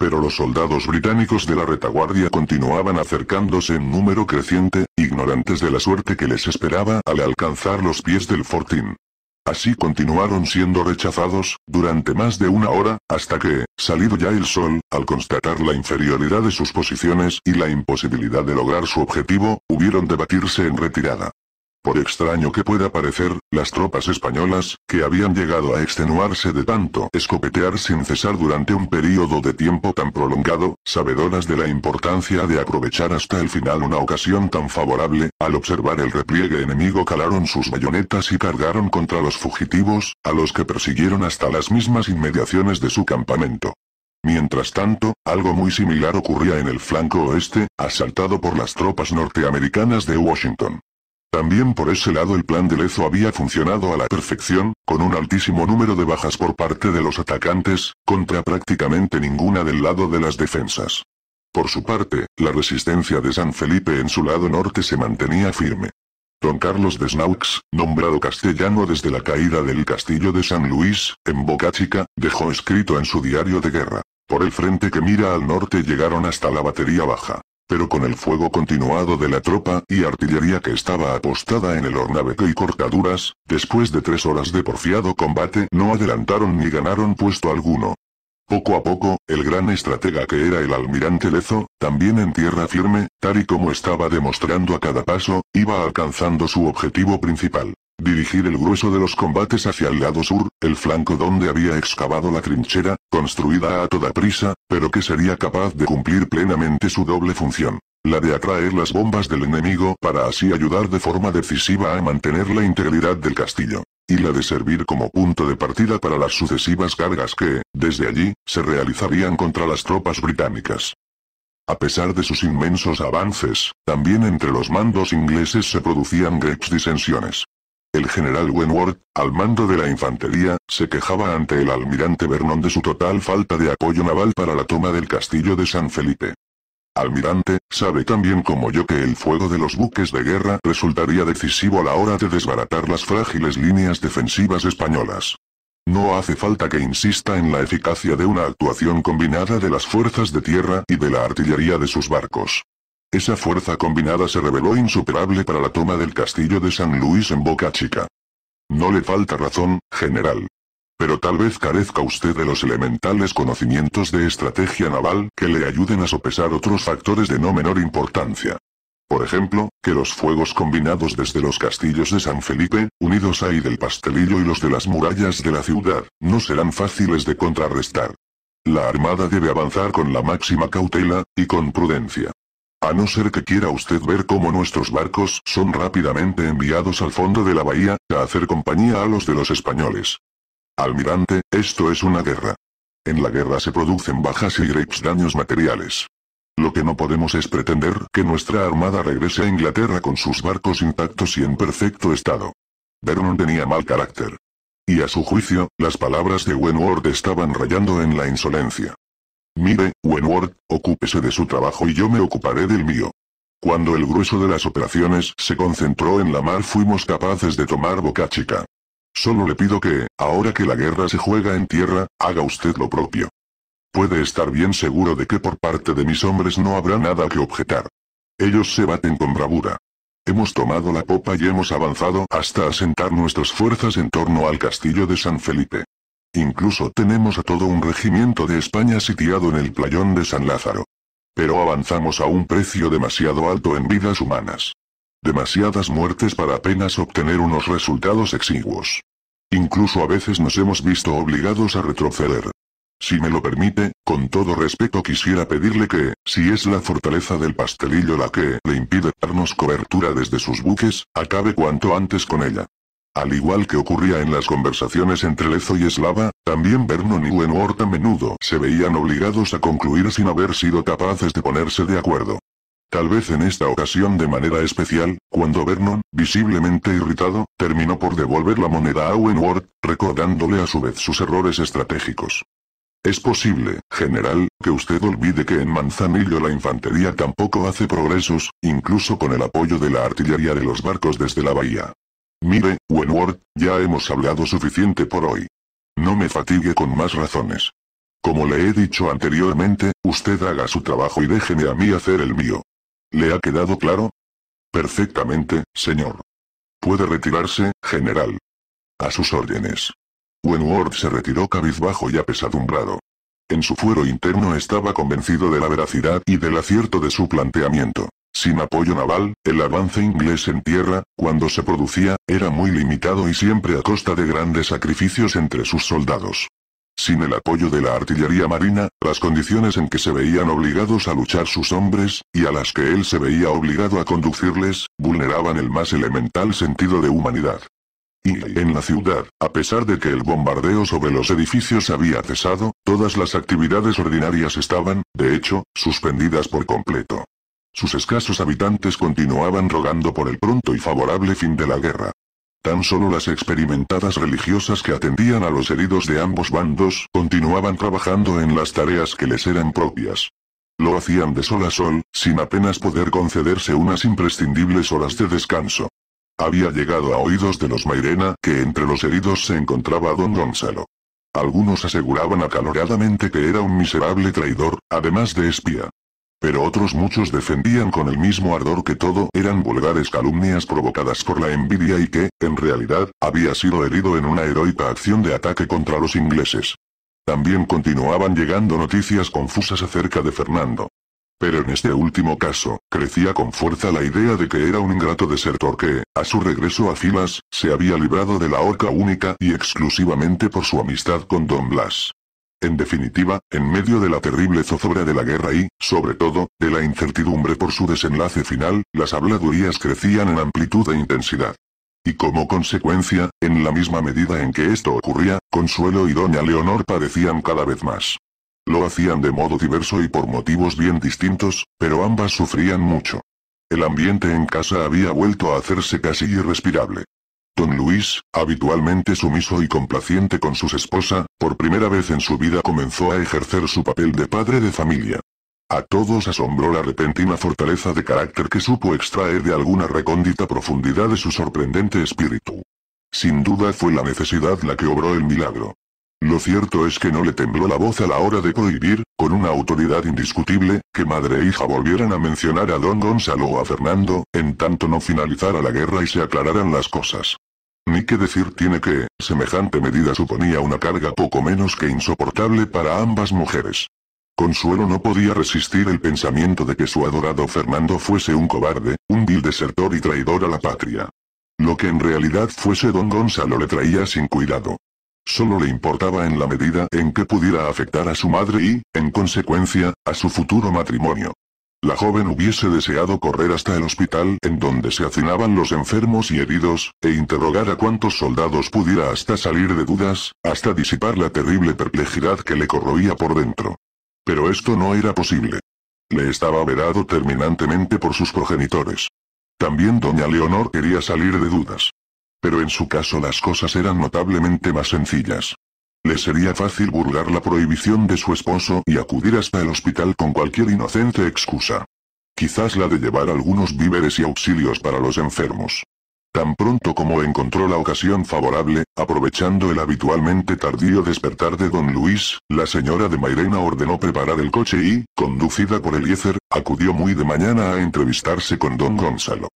Speaker 1: Pero los soldados británicos de la retaguardia continuaban acercándose en número creciente, ignorantes de la suerte que les esperaba al alcanzar los pies del fortín. Así continuaron siendo rechazados, durante más de una hora, hasta que, salido ya el sol, al constatar la inferioridad de sus posiciones y la imposibilidad de lograr su objetivo, hubieron de batirse en retirada. Por extraño que pueda parecer, las tropas españolas, que habían llegado a extenuarse de tanto escopetear sin cesar durante un período de tiempo tan prolongado, sabedoras de la importancia de aprovechar hasta el final una ocasión tan favorable, al observar el repliegue enemigo calaron sus bayonetas y cargaron contra los fugitivos, a los que persiguieron hasta las mismas inmediaciones de su campamento. Mientras tanto, algo muy similar ocurría en el flanco oeste, asaltado por las tropas norteamericanas de Washington. También por ese lado el plan de Lezo había funcionado a la perfección, con un altísimo número de bajas por parte de los atacantes, contra prácticamente ninguna del lado de las defensas. Por su parte, la resistencia de San Felipe en su lado norte se mantenía firme. Don Carlos de Snaux, nombrado castellano desde la caída del castillo de San Luis, en Boca Chica, dejó escrito en su diario de guerra. Por el frente que mira al norte llegaron hasta la batería baja. Pero con el fuego continuado de la tropa y artillería que estaba apostada en el hornabeque y cortaduras, después de tres horas de porfiado combate no adelantaron ni ganaron puesto alguno. Poco a poco, el gran estratega que era el almirante Lezo, también en tierra firme, tal y como estaba demostrando a cada paso, iba alcanzando su objetivo principal. Dirigir el grueso de los combates hacia el lado sur, el flanco donde había excavado la trinchera, construida a toda prisa, pero que sería capaz de cumplir plenamente su doble función. La de atraer las bombas del enemigo para así ayudar de forma decisiva a mantener la integridad del castillo y la de servir como punto de partida para las sucesivas cargas que, desde allí, se realizarían contra las tropas británicas. A pesar de sus inmensos avances, también entre los mandos ingleses se producían graves disensiones. El general Wentworth, al mando de la infantería, se quejaba ante el almirante Vernon de su total falta de apoyo naval para la toma del castillo de San Felipe. Almirante, sabe tan bien como yo que el fuego de los buques de guerra resultaría decisivo a la hora de desbaratar las frágiles líneas defensivas españolas. No hace falta que insista en la eficacia de una actuación combinada de las fuerzas de tierra y de la artillería de sus barcos. Esa fuerza combinada se reveló insuperable para la toma del castillo de San Luis en Boca Chica. No le falta razón, general. Pero tal vez carezca usted de los elementales conocimientos de estrategia naval que le ayuden a sopesar otros factores de no menor importancia. Por ejemplo, que los fuegos combinados desde los castillos de San Felipe, unidos ahí del pastelillo y los de las murallas de la ciudad, no serán fáciles de contrarrestar. La Armada debe avanzar con la máxima cautela, y con prudencia. A no ser que quiera usted ver cómo nuestros barcos son rápidamente enviados al fondo de la bahía, a hacer compañía a los de los españoles. Almirante, esto es una guerra. En la guerra se producen bajas y graves daños materiales. Lo que no podemos es pretender que nuestra armada regrese a Inglaterra con sus barcos intactos y en perfecto estado. Vernon tenía mal carácter. Y a su juicio, las palabras de Wenward estaban rayando en la insolencia. Mire, Wenward, ocúpese de su trabajo y yo me ocuparé del mío. Cuando el grueso de las operaciones se concentró en la mar fuimos capaces de tomar Boca Chica. Solo le pido que, ahora que la guerra se juega en tierra, haga usted lo propio. Puede estar bien seguro de que por parte de mis hombres no habrá nada que objetar. Ellos se baten con bravura. Hemos tomado la popa y hemos avanzado hasta asentar nuestras fuerzas en torno al castillo de San Felipe. Incluso tenemos a todo un regimiento de España sitiado en el playón de San Lázaro. Pero avanzamos a un precio demasiado alto en vidas humanas. Demasiadas muertes para apenas obtener unos resultados exiguos. Incluso a veces nos hemos visto obligados a retroceder. Si me lo permite, con todo respeto quisiera pedirle que, si es la fortaleza del pastelillo la que le impide darnos cobertura desde sus buques, acabe cuanto antes con ella. Al igual que ocurría en las conversaciones entre Lezo y Slava, también Vernon y Wenhort a menudo se veían obligados a concluir sin haber sido capaces de ponerse de acuerdo. Tal vez en esta ocasión de manera especial, cuando Vernon, visiblemente irritado, terminó por devolver la moneda a Wenworth, recordándole a su vez sus errores estratégicos. Es posible, general, que usted olvide que en Manzanillo la infantería tampoco hace progresos, incluso con el apoyo de la artillería de los barcos desde la bahía. Mire, Wenworth, ya hemos hablado suficiente por hoy. No me fatigue con más razones. Como le he dicho anteriormente, usted haga su trabajo y déjeme a mí hacer el mío. ¿Le ha quedado claro? Perfectamente, señor. Puede retirarse, general. A sus órdenes. Wentworth se retiró cabizbajo y apesadumbrado. En su fuero interno estaba convencido de la veracidad y del acierto de su planteamiento. Sin apoyo naval, el avance inglés en tierra, cuando se producía, era muy limitado y siempre a costa de grandes sacrificios entre sus soldados. Sin el apoyo de la artillería marina, las condiciones en que se veían obligados a luchar sus hombres, y a las que él se veía obligado a conducirles, vulneraban el más elemental sentido de humanidad. Y, en la ciudad, a pesar de que el bombardeo sobre los edificios había cesado, todas las actividades ordinarias estaban, de hecho, suspendidas por completo. Sus escasos habitantes continuaban rogando por el pronto y favorable fin de la guerra. Tan solo las experimentadas religiosas que atendían a los heridos de ambos bandos continuaban trabajando en las tareas que les eran propias. Lo hacían de sol a sol, sin apenas poder concederse unas imprescindibles horas de descanso. Había llegado a oídos de los Mairena que entre los heridos se encontraba don Gonzalo. Algunos aseguraban acaloradamente que era un miserable traidor, además de espía. Pero otros muchos defendían con el mismo ardor que todo eran vulgares calumnias provocadas por la envidia y que, en realidad, había sido herido en una heroica acción de ataque contra los ingleses. También continuaban llegando noticias confusas acerca de Fernando. Pero en este último caso, crecía con fuerza la idea de que era un ingrato desertor que, a su regreso a Filas, se había librado de la horca única y exclusivamente por su amistad con Don Blas. En definitiva, en medio de la terrible zozobra de la guerra y, sobre todo, de la incertidumbre por su desenlace final, las habladurías crecían en amplitud e intensidad. Y como consecuencia, en la misma medida en que esto ocurría, Consuelo y Doña Leonor padecían cada vez más. Lo hacían de modo diverso y por motivos bien distintos, pero ambas sufrían mucho. El ambiente en casa había vuelto a hacerse casi irrespirable. Don Luis, habitualmente sumiso y complaciente con sus esposa, por primera vez en su vida comenzó a ejercer su papel de padre de familia. A todos asombró la repentina fortaleza de carácter que supo extraer de alguna recóndita profundidad de su sorprendente espíritu. Sin duda fue la necesidad la que obró el milagro. Lo cierto es que no le tembló la voz a la hora de prohibir, con una autoridad indiscutible, que madre e hija volvieran a mencionar a don Gonzalo o a Fernando, en tanto no finalizara la guerra y se aclararan las cosas. Ni que decir tiene que, semejante medida suponía una carga poco menos que insoportable para ambas mujeres. Consuelo no podía resistir el pensamiento de que su adorado Fernando fuese un cobarde, un vil desertor y traidor a la patria. Lo que en realidad fuese don Gonzalo le traía sin cuidado. Solo le importaba en la medida en que pudiera afectar a su madre y, en consecuencia, a su futuro matrimonio. La joven hubiese deseado correr hasta el hospital en donde se hacinaban los enfermos y heridos, e interrogar a cuantos soldados pudiera hasta salir de dudas, hasta disipar la terrible perplejidad que le corroía por dentro. Pero esto no era posible. Le estaba vedado terminantemente por sus progenitores. También doña Leonor quería salir de dudas. Pero en su caso las cosas eran notablemente más sencillas. Le sería fácil burlar la prohibición de su esposo y acudir hasta el hospital con cualquier inocente excusa. Quizás la de llevar algunos víveres y auxilios para los enfermos. Tan pronto como encontró la ocasión favorable, aprovechando el habitualmente tardío despertar de don Luis, la señora de Mairena ordenó preparar el coche y, conducida por Eliezer, acudió muy de mañana a entrevistarse con don Gonzalo.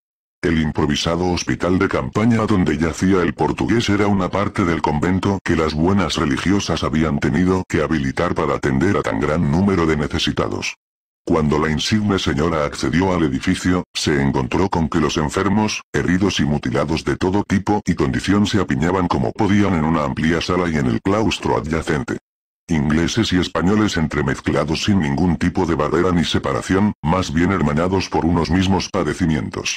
Speaker 1: El improvisado hospital de campaña donde yacía el portugués era una parte del convento que las buenas religiosas habían tenido que habilitar para atender a tan gran número de necesitados. Cuando la insigne señora accedió al edificio, se encontró con que los enfermos, heridos y mutilados de todo tipo y condición se apiñaban como podían en una amplia sala y en el claustro adyacente. Ingleses y españoles entremezclados sin ningún tipo de barrera ni separación, más bien hermanados por unos mismos padecimientos.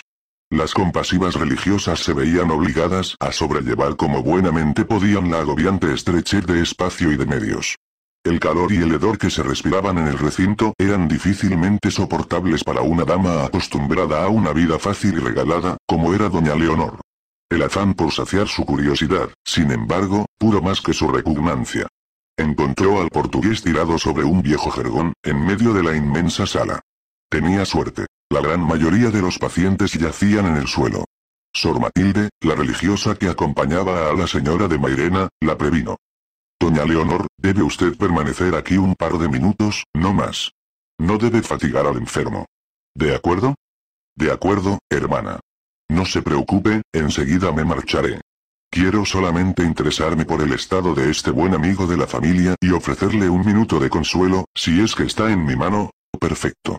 Speaker 1: Las compasivas religiosas se veían obligadas a sobrellevar como buenamente podían la agobiante estrechez de espacio y de medios. El calor y el hedor que se respiraban en el recinto eran difícilmente soportables para una dama acostumbrada a una vida fácil y regalada, como era doña Leonor. El afán por saciar su curiosidad, sin embargo, puro más que su repugnancia. Encontró al portugués tirado sobre un viejo jergón, en medio de la inmensa sala. Tenía suerte. La gran mayoría de los pacientes yacían en el suelo. Sor Matilde, la religiosa que acompañaba a la señora de Mairena, la previno. Doña Leonor, debe usted permanecer aquí un par de minutos, no más. No debe fatigar al enfermo. ¿De acuerdo? De acuerdo, hermana. No se preocupe, enseguida me marcharé. Quiero solamente interesarme por el estado de este buen amigo de la familia y ofrecerle un minuto de consuelo, si es que está en mi mano, perfecto.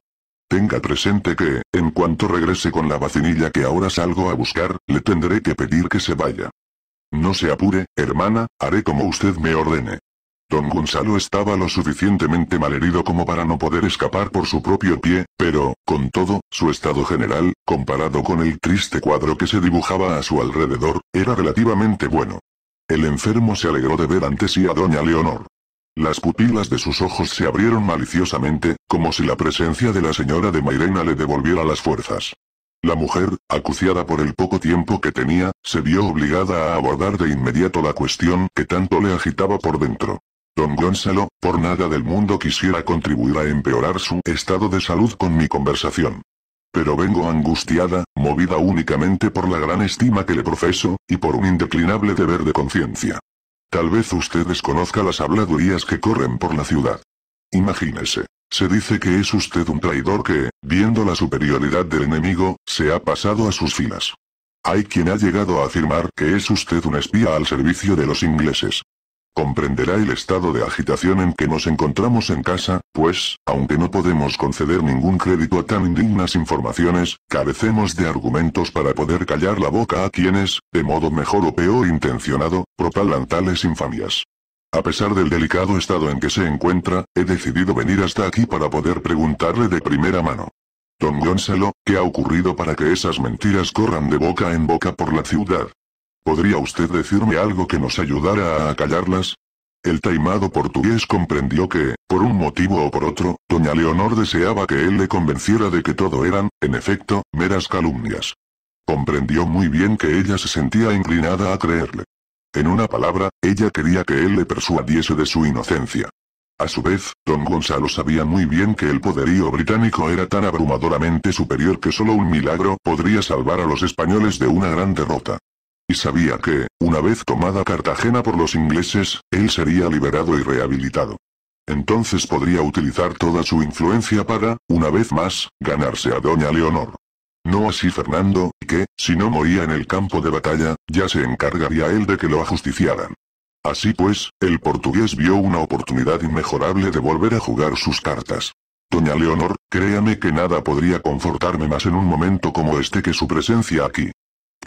Speaker 1: Tenga presente que, en cuanto regrese con la vacinilla que ahora salgo a buscar, le tendré que pedir que se vaya. No se apure, hermana, haré como usted me ordene. Don Gonzalo estaba lo suficientemente malherido como para no poder escapar por su propio pie, pero, con todo, su estado general, comparado con el triste cuadro que se dibujaba a su alrededor, era relativamente bueno. El enfermo se alegró de ver ante sí a doña Leonor. Las pupilas de sus ojos se abrieron maliciosamente, como si la presencia de la señora de Mairena le devolviera las fuerzas. La mujer, acuciada por el poco tiempo que tenía, se vio obligada a abordar de inmediato la cuestión que tanto le agitaba por dentro. Don Gonzalo, por nada del mundo quisiera contribuir a empeorar su estado de salud con mi conversación. Pero vengo angustiada, movida únicamente por la gran estima que le profeso, y por un indeclinable deber de conciencia. Tal vez usted desconozca las habladurías que corren por la ciudad. Imagínese. Se dice que es usted un traidor que, viendo la superioridad del enemigo, se ha pasado a sus filas. Hay quien ha llegado a afirmar que es usted un espía al servicio de los ingleses. Comprenderá el estado de agitación en que nos encontramos en casa, pues, aunque no podemos conceder ningún crédito a tan indignas informaciones, carecemos de argumentos para poder callar la boca a quienes, de modo mejor o peor intencionado, propalan tales infamias. A pesar del delicado estado en que se encuentra, he decidido venir hasta aquí para poder preguntarle de primera mano. Don Gonzalo, ¿qué ha ocurrido para que esas mentiras corran de boca en boca por la ciudad? ¿Podría usted decirme algo que nos ayudara a acallarlas? El taimado portugués comprendió que, por un motivo o por otro, doña Leonor deseaba que él le convenciera de que todo eran, en efecto, meras calumnias. Comprendió muy bien que ella se sentía inclinada a creerle. En una palabra, ella quería que él le persuadiese de su inocencia. A su vez, don Gonzalo sabía muy bien que el poderío británico era tan abrumadoramente superior que solo un milagro podría salvar a los españoles de una gran derrota y sabía que, una vez tomada Cartagena por los ingleses, él sería liberado y rehabilitado. Entonces podría utilizar toda su influencia para, una vez más, ganarse a doña Leonor. No así Fernando, que, si no moría en el campo de batalla, ya se encargaría él de que lo ajusticiaran. Así pues, el portugués vio una oportunidad inmejorable de volver a jugar sus cartas. Doña Leonor, créame que nada podría confortarme más en un momento como este que su presencia aquí.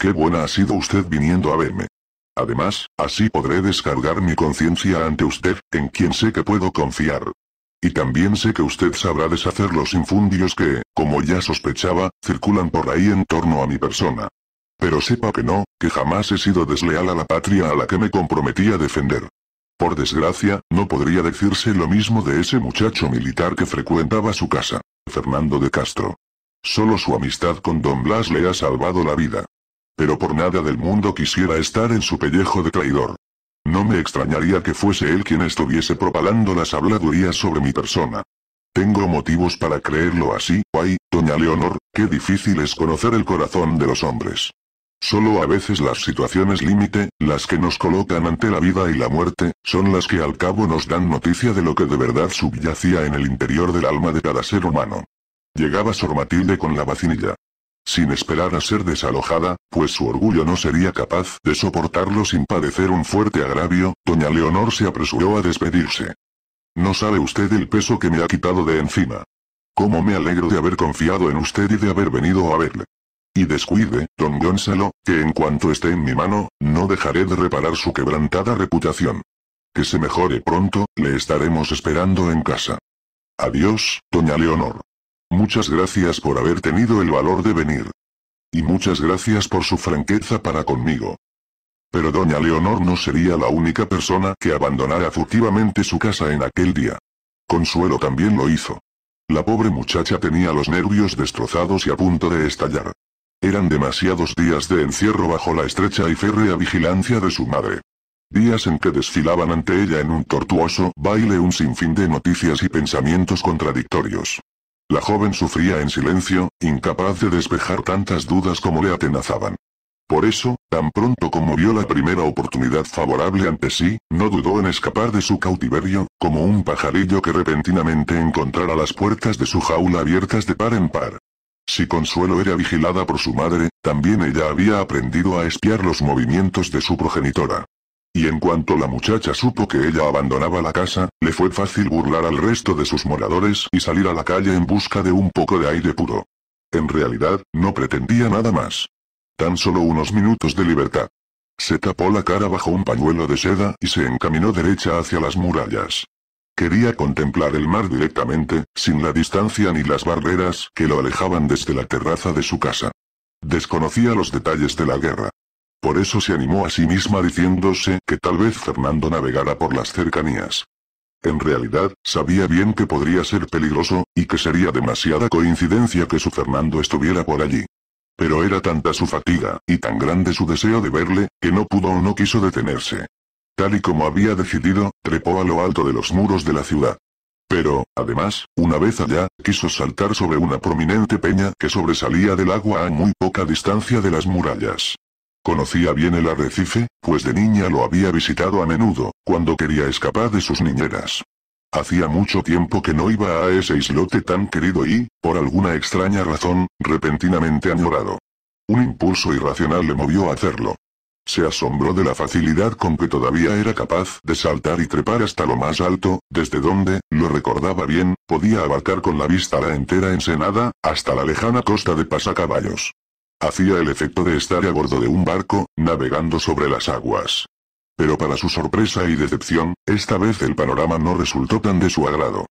Speaker 1: Qué buena ha sido usted viniendo a verme. Además, así podré descargar mi conciencia ante usted, en quien sé que puedo confiar. Y también sé que usted sabrá deshacer los infundios que, como ya sospechaba, circulan por ahí en torno a mi persona. Pero sepa que no, que jamás he sido desleal a la patria a la que me comprometí a defender. Por desgracia, no podría decirse lo mismo de ese muchacho militar que frecuentaba su casa, Fernando de Castro. Solo su amistad con don Blas le ha salvado la vida. Pero por nada del mundo quisiera estar en su pellejo de traidor. No me extrañaría que fuese él quien estuviese propagando las habladurías sobre mi persona. Tengo motivos para creerlo así, ay, doña Leonor, qué difícil es conocer el corazón de los hombres. Solo a veces las situaciones límite, las que nos colocan ante la vida y la muerte, son las que al cabo nos dan noticia de lo que de verdad subyacía en el interior del alma de cada ser humano. Llegaba Sor Matilde con la vacinilla sin esperar a ser desalojada, pues su orgullo no sería capaz de soportarlo sin padecer un fuerte agravio, doña Leonor se apresuró a despedirse. No sabe usted el peso que me ha quitado de encima. Cómo me alegro de haber confiado en usted y de haber venido a verle. Y descuide, don Gonzalo, que en cuanto esté en mi mano, no dejaré de reparar su quebrantada reputación. Que se mejore pronto, le estaremos esperando en casa. Adiós, doña Leonor. Muchas gracias por haber tenido el valor de venir. Y muchas gracias por su franqueza para conmigo. Pero doña Leonor no sería la única persona que abandonara furtivamente su casa en aquel día. Consuelo también lo hizo. La pobre muchacha tenía los nervios destrozados y a punto de estallar. Eran demasiados días de encierro bajo la estrecha y férrea vigilancia de su madre. Días en que desfilaban ante ella en un tortuoso baile un sinfín de noticias y pensamientos contradictorios. La joven sufría en silencio, incapaz de despejar tantas dudas como le atenazaban. Por eso, tan pronto como vio la primera oportunidad favorable ante sí, no dudó en escapar de su cautiverio, como un pajarillo que repentinamente encontrara las puertas de su jaula abiertas de par en par. Si Consuelo era vigilada por su madre, también ella había aprendido a espiar los movimientos de su progenitora. Y en cuanto la muchacha supo que ella abandonaba la casa, le fue fácil burlar al resto de sus moradores y salir a la calle en busca de un poco de aire puro. En realidad, no pretendía nada más. Tan solo unos minutos de libertad. Se tapó la cara bajo un pañuelo de seda y se encaminó derecha hacia las murallas. Quería contemplar el mar directamente, sin la distancia ni las barreras que lo alejaban desde la terraza de su casa. Desconocía los detalles de la guerra. Por eso se animó a sí misma diciéndose que tal vez Fernando navegara por las cercanías. En realidad, sabía bien que podría ser peligroso, y que sería demasiada coincidencia que su Fernando estuviera por allí. Pero era tanta su fatiga, y tan grande su deseo de verle, que no pudo o no quiso detenerse. Tal y como había decidido, trepó a lo alto de los muros de la ciudad. Pero, además, una vez allá, quiso saltar sobre una prominente peña que sobresalía del agua a muy poca distancia de las murallas. Conocía bien el arrecife, pues de niña lo había visitado a menudo, cuando quería escapar de sus niñeras. Hacía mucho tiempo que no iba a ese islote tan querido y, por alguna extraña razón, repentinamente añorado. Un impulso irracional le movió a hacerlo. Se asombró de la facilidad con que todavía era capaz de saltar y trepar hasta lo más alto, desde donde, lo recordaba bien, podía abarcar con la vista la entera ensenada, hasta la lejana costa de Pasacaballos. Hacía el efecto de estar a bordo de un barco, navegando sobre las aguas. Pero para su sorpresa y decepción, esta vez el panorama no resultó tan de su agrado.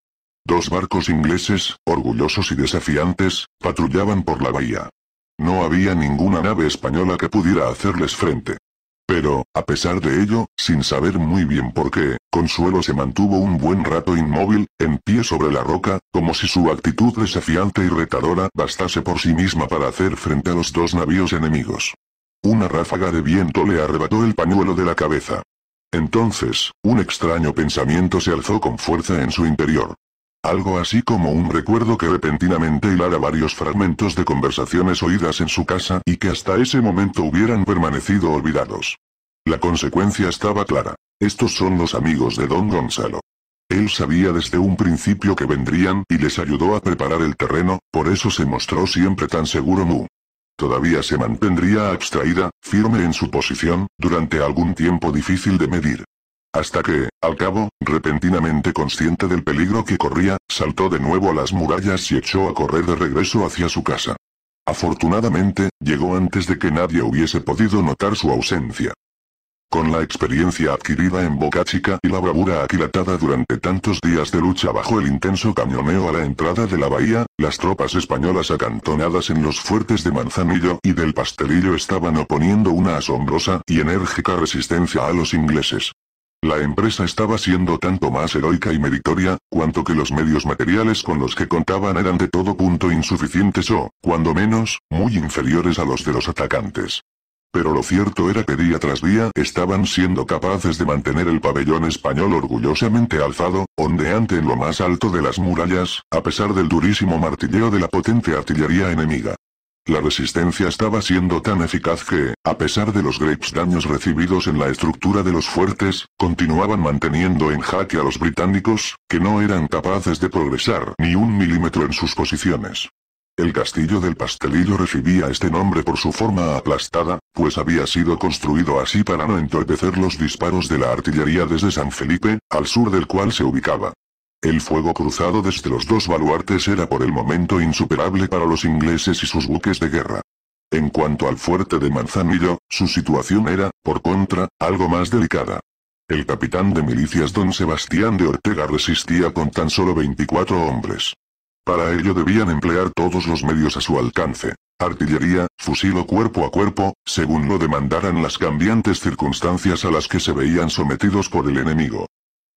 Speaker 1: Dos barcos ingleses, orgullosos y desafiantes, patrullaban por la bahía. No había ninguna nave española que pudiera hacerles frente. Pero, a pesar de ello, sin saber muy bien por qué, Consuelo se mantuvo un buen rato inmóvil, en pie sobre la roca, como si su actitud desafiante y retadora bastase por sí misma para hacer frente a los dos navíos enemigos. Una ráfaga de viento le arrebató el pañuelo de la cabeza. Entonces, un extraño pensamiento se alzó con fuerza en su interior. Algo así como un recuerdo que repentinamente hilara varios fragmentos de conversaciones oídas en su casa y que hasta ese momento hubieran permanecido olvidados. La consecuencia estaba clara. Estos son los amigos de don Gonzalo. Él sabía desde un principio que vendrían y les ayudó a preparar el terreno, por eso se mostró siempre tan seguro Mu. Todavía se mantendría abstraída, firme en su posición, durante algún tiempo difícil de medir. Hasta que, al cabo, repentinamente consciente del peligro que corría, saltó de nuevo a las murallas y echó a correr de regreso hacia su casa. Afortunadamente, llegó antes de que nadie hubiese podido notar su ausencia. Con la experiencia adquirida en Boca Chica y la bravura aquilatada durante tantos días de lucha bajo el intenso cañoneo a la entrada de la bahía, las tropas españolas acantonadas en los fuertes de Manzanillo y del Pastelillo estaban oponiendo una asombrosa y enérgica resistencia a los ingleses. La empresa estaba siendo tanto más heroica y meritoria, cuanto que los medios materiales con los que contaban eran de todo punto insuficientes o, cuando menos, muy inferiores a los de los atacantes. Pero lo cierto era que día tras día estaban siendo capaces de mantener el pabellón español orgullosamente alzado, ondeante en lo más alto de las murallas, a pesar del durísimo martilleo de la potente artillería enemiga. La resistencia estaba siendo tan eficaz que, a pesar de los graves daños recibidos en la estructura de los fuertes, continuaban manteniendo en jaque a los británicos, que no eran capaces de progresar ni un milímetro en sus posiciones. El castillo del pastelillo recibía este nombre por su forma aplastada, pues había sido construido así para no entorpecer los disparos de la artillería desde San Felipe, al sur del cual se ubicaba. El fuego cruzado desde los dos baluartes era por el momento insuperable para los ingleses y sus buques de guerra. En cuanto al fuerte de Manzanillo, su situación era, por contra, algo más delicada. El capitán de milicias don Sebastián de Ortega resistía con tan solo 24 hombres. Para ello debían emplear todos los medios a su alcance. Artillería, fusil o cuerpo a cuerpo, según lo demandaran las cambiantes circunstancias a las que se veían sometidos por el enemigo.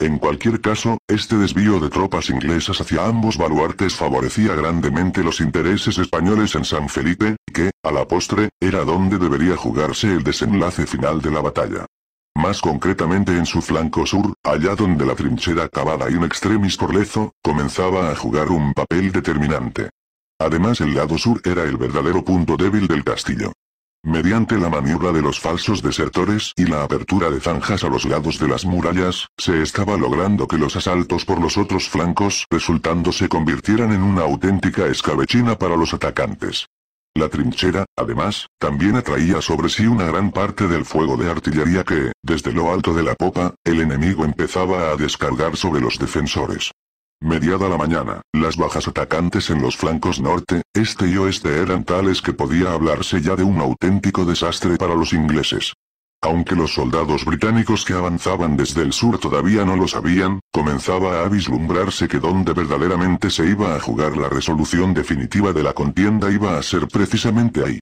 Speaker 1: En cualquier caso, este desvío de tropas inglesas hacia ambos baluartes favorecía grandemente los intereses españoles en San Felipe, que, a la postre, era donde debería jugarse el desenlace final de la batalla. Más concretamente en su flanco sur, allá donde la trinchera cavada y un extremis por Lezo, comenzaba a jugar un papel determinante. Además el lado sur era el verdadero punto débil del castillo. Mediante la maniobra de los falsos desertores y la apertura de zanjas a los lados de las murallas, se estaba logrando que los asaltos por los otros flancos resultando se convirtieran en una auténtica escabechina para los atacantes. La trinchera, además, también atraía sobre sí una gran parte del fuego de artillería que, desde lo alto de la popa, el enemigo empezaba a descargar sobre los defensores. Mediada la mañana, las bajas atacantes en los flancos norte, este y oeste eran tales que podía hablarse ya de un auténtico desastre para los ingleses. Aunque los soldados británicos que avanzaban desde el sur todavía no lo sabían, comenzaba a vislumbrarse que donde verdaderamente se iba a jugar la resolución definitiva de la contienda iba a ser precisamente ahí.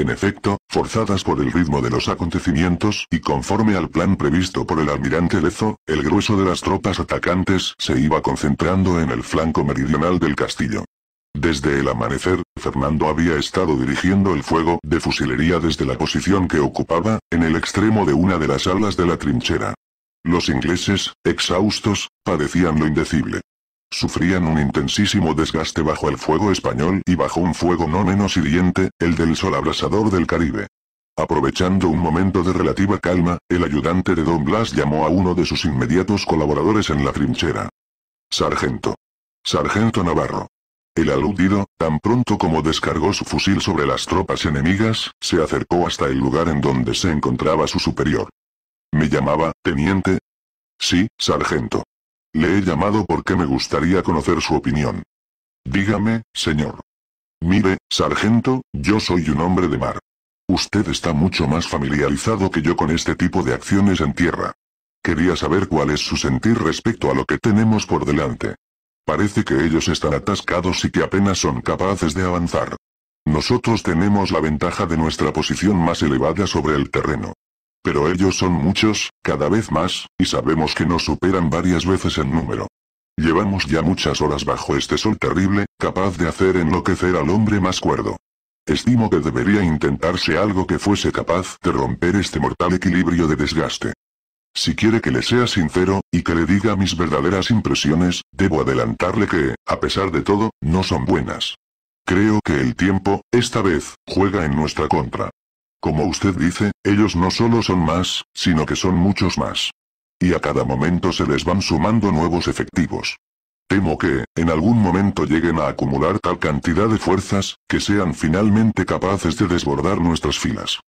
Speaker 1: En efecto, forzadas por el ritmo de los acontecimientos y conforme al plan previsto por el almirante Lezo, el grueso de las tropas atacantes se iba concentrando en el flanco meridional del castillo. Desde el amanecer, Fernando había estado dirigiendo el fuego de fusilería desde la posición que ocupaba, en el extremo de una de las alas de la trinchera. Los ingleses, exhaustos, padecían lo indecible. Sufrían un intensísimo desgaste bajo el fuego español y bajo un fuego no menos hiriente, el del sol abrasador del Caribe. Aprovechando un momento de relativa calma, el ayudante de Don Blas llamó a uno de sus inmediatos colaboradores en la trinchera. Sargento. Sargento Navarro. El aludido, tan pronto como descargó su fusil sobre las tropas enemigas, se acercó hasta el lugar en donde se encontraba su superior. ¿Me llamaba, teniente? Sí, sargento. Le he llamado porque me gustaría conocer su opinión. Dígame, señor. Mire, sargento, yo soy un hombre de mar. Usted está mucho más familiarizado que yo con este tipo de acciones en tierra. Quería saber cuál es su sentir respecto a lo que tenemos por delante. Parece que ellos están atascados y que apenas son capaces de avanzar. Nosotros tenemos la ventaja de nuestra posición más elevada sobre el terreno. Pero ellos son muchos, cada vez más, y sabemos que nos superan varias veces en número. Llevamos ya muchas horas bajo este sol terrible, capaz de hacer enloquecer al hombre más cuerdo. Estimo que debería intentarse algo que fuese capaz de romper este mortal equilibrio de desgaste. Si quiere que le sea sincero, y que le diga mis verdaderas impresiones, debo adelantarle que, a pesar de todo, no son buenas. Creo que el tiempo, esta vez, juega en nuestra contra. Como usted dice, ellos no solo son más, sino que son muchos más. Y a cada momento se les van sumando nuevos efectivos. Temo que, en algún momento lleguen a acumular tal cantidad de fuerzas, que sean finalmente capaces de desbordar nuestras filas.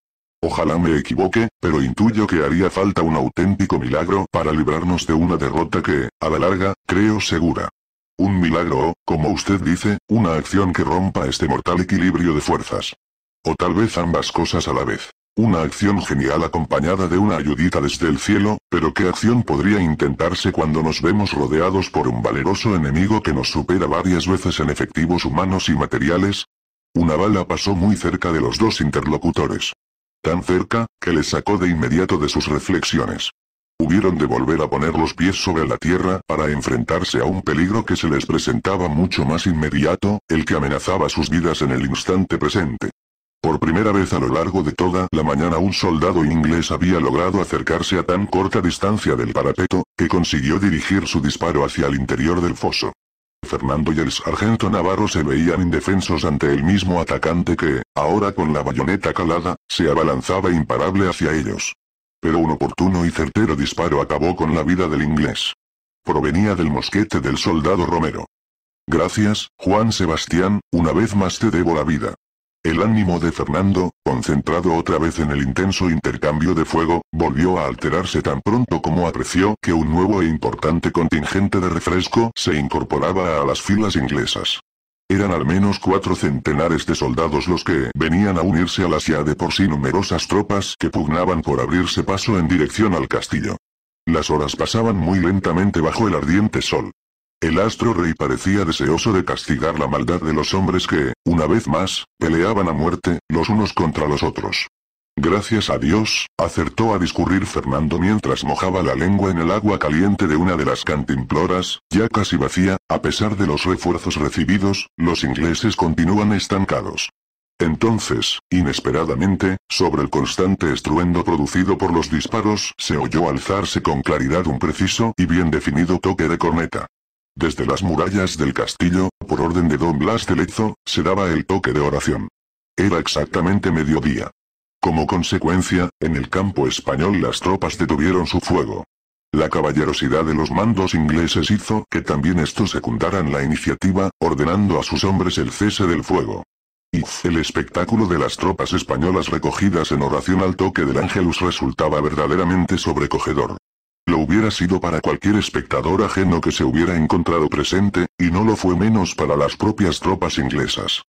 Speaker 1: Ojalá me equivoque, pero intuyo que haría falta un auténtico milagro para librarnos de una derrota que, a la larga, creo segura. Un milagro como usted dice, una acción que rompa este mortal equilibrio de fuerzas. O tal vez ambas cosas a la vez. Una acción genial acompañada de una ayudita desde el cielo, pero ¿qué acción podría intentarse cuando nos vemos rodeados por un valeroso enemigo que nos supera varias veces en efectivos humanos y materiales? Una bala pasó muy cerca de los dos interlocutores. Tan cerca, que les sacó de inmediato de sus reflexiones. Hubieron de volver a poner los pies sobre la tierra para enfrentarse a un peligro que se les presentaba mucho más inmediato, el que amenazaba sus vidas en el instante presente. Por primera vez a lo largo de toda la mañana un soldado inglés había logrado acercarse a tan corta distancia del parapeto, que consiguió dirigir su disparo hacia el interior del foso. Fernando y el sargento Navarro se veían indefensos ante el mismo atacante que, ahora con la bayoneta calada, se abalanzaba imparable hacia ellos. Pero un oportuno y certero disparo acabó con la vida del inglés. Provenía del mosquete del soldado Romero. Gracias, Juan Sebastián, una vez más te debo la vida. El ánimo de Fernando, concentrado otra vez en el intenso intercambio de fuego, volvió a alterarse tan pronto como apreció que un nuevo e importante contingente de refresco se incorporaba a las filas inglesas. Eran al menos cuatro centenares de soldados los que venían a unirse a las ya de por sí numerosas tropas que pugnaban por abrirse paso en dirección al castillo. Las horas pasaban muy lentamente bajo el ardiente sol. El astro rey parecía deseoso de castigar la maldad de los hombres que, una vez más, peleaban a muerte, los unos contra los otros. Gracias a Dios, acertó a discurrir Fernando mientras mojaba la lengua en el agua caliente de una de las cantimploras, ya casi vacía, a pesar de los refuerzos recibidos, los ingleses continúan estancados. Entonces, inesperadamente, sobre el constante estruendo producido por los disparos, se oyó alzarse con claridad un preciso y bien definido toque de corneta. Desde las murallas del castillo, por orden de Don Blas de Lezo, se daba el toque de oración. Era exactamente mediodía. Como consecuencia, en el campo español las tropas detuvieron su fuego. La caballerosidad de los mandos ingleses hizo que también estos secundaran la iniciativa, ordenando a sus hombres el cese del fuego. Y el espectáculo de las tropas españolas recogidas en oración al toque del ángelus resultaba verdaderamente sobrecogedor. Lo hubiera sido para cualquier espectador ajeno que se hubiera encontrado presente, y no lo fue menos para las propias tropas inglesas.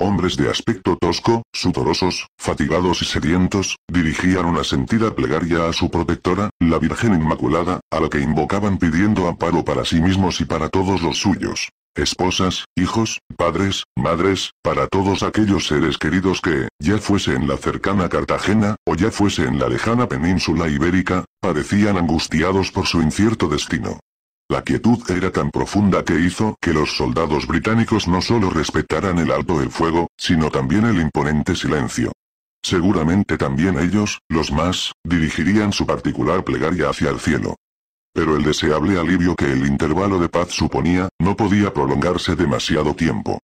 Speaker 1: Hombres de aspecto tosco, sudorosos, fatigados y sedientos, dirigían una sentida plegaria a su protectora, la Virgen Inmaculada, a la que invocaban pidiendo amparo para sí mismos y para todos los suyos esposas, hijos, padres, madres, para todos aquellos seres queridos que, ya fuese en la cercana Cartagena, o ya fuese en la lejana península ibérica, parecían angustiados por su incierto destino. La quietud era tan profunda que hizo que los soldados británicos no solo respetaran el alto el fuego, sino también el imponente silencio. Seguramente también ellos, los más, dirigirían su particular plegaria hacia el cielo. Pero el deseable alivio que el intervalo de paz suponía, no podía prolongarse demasiado tiempo.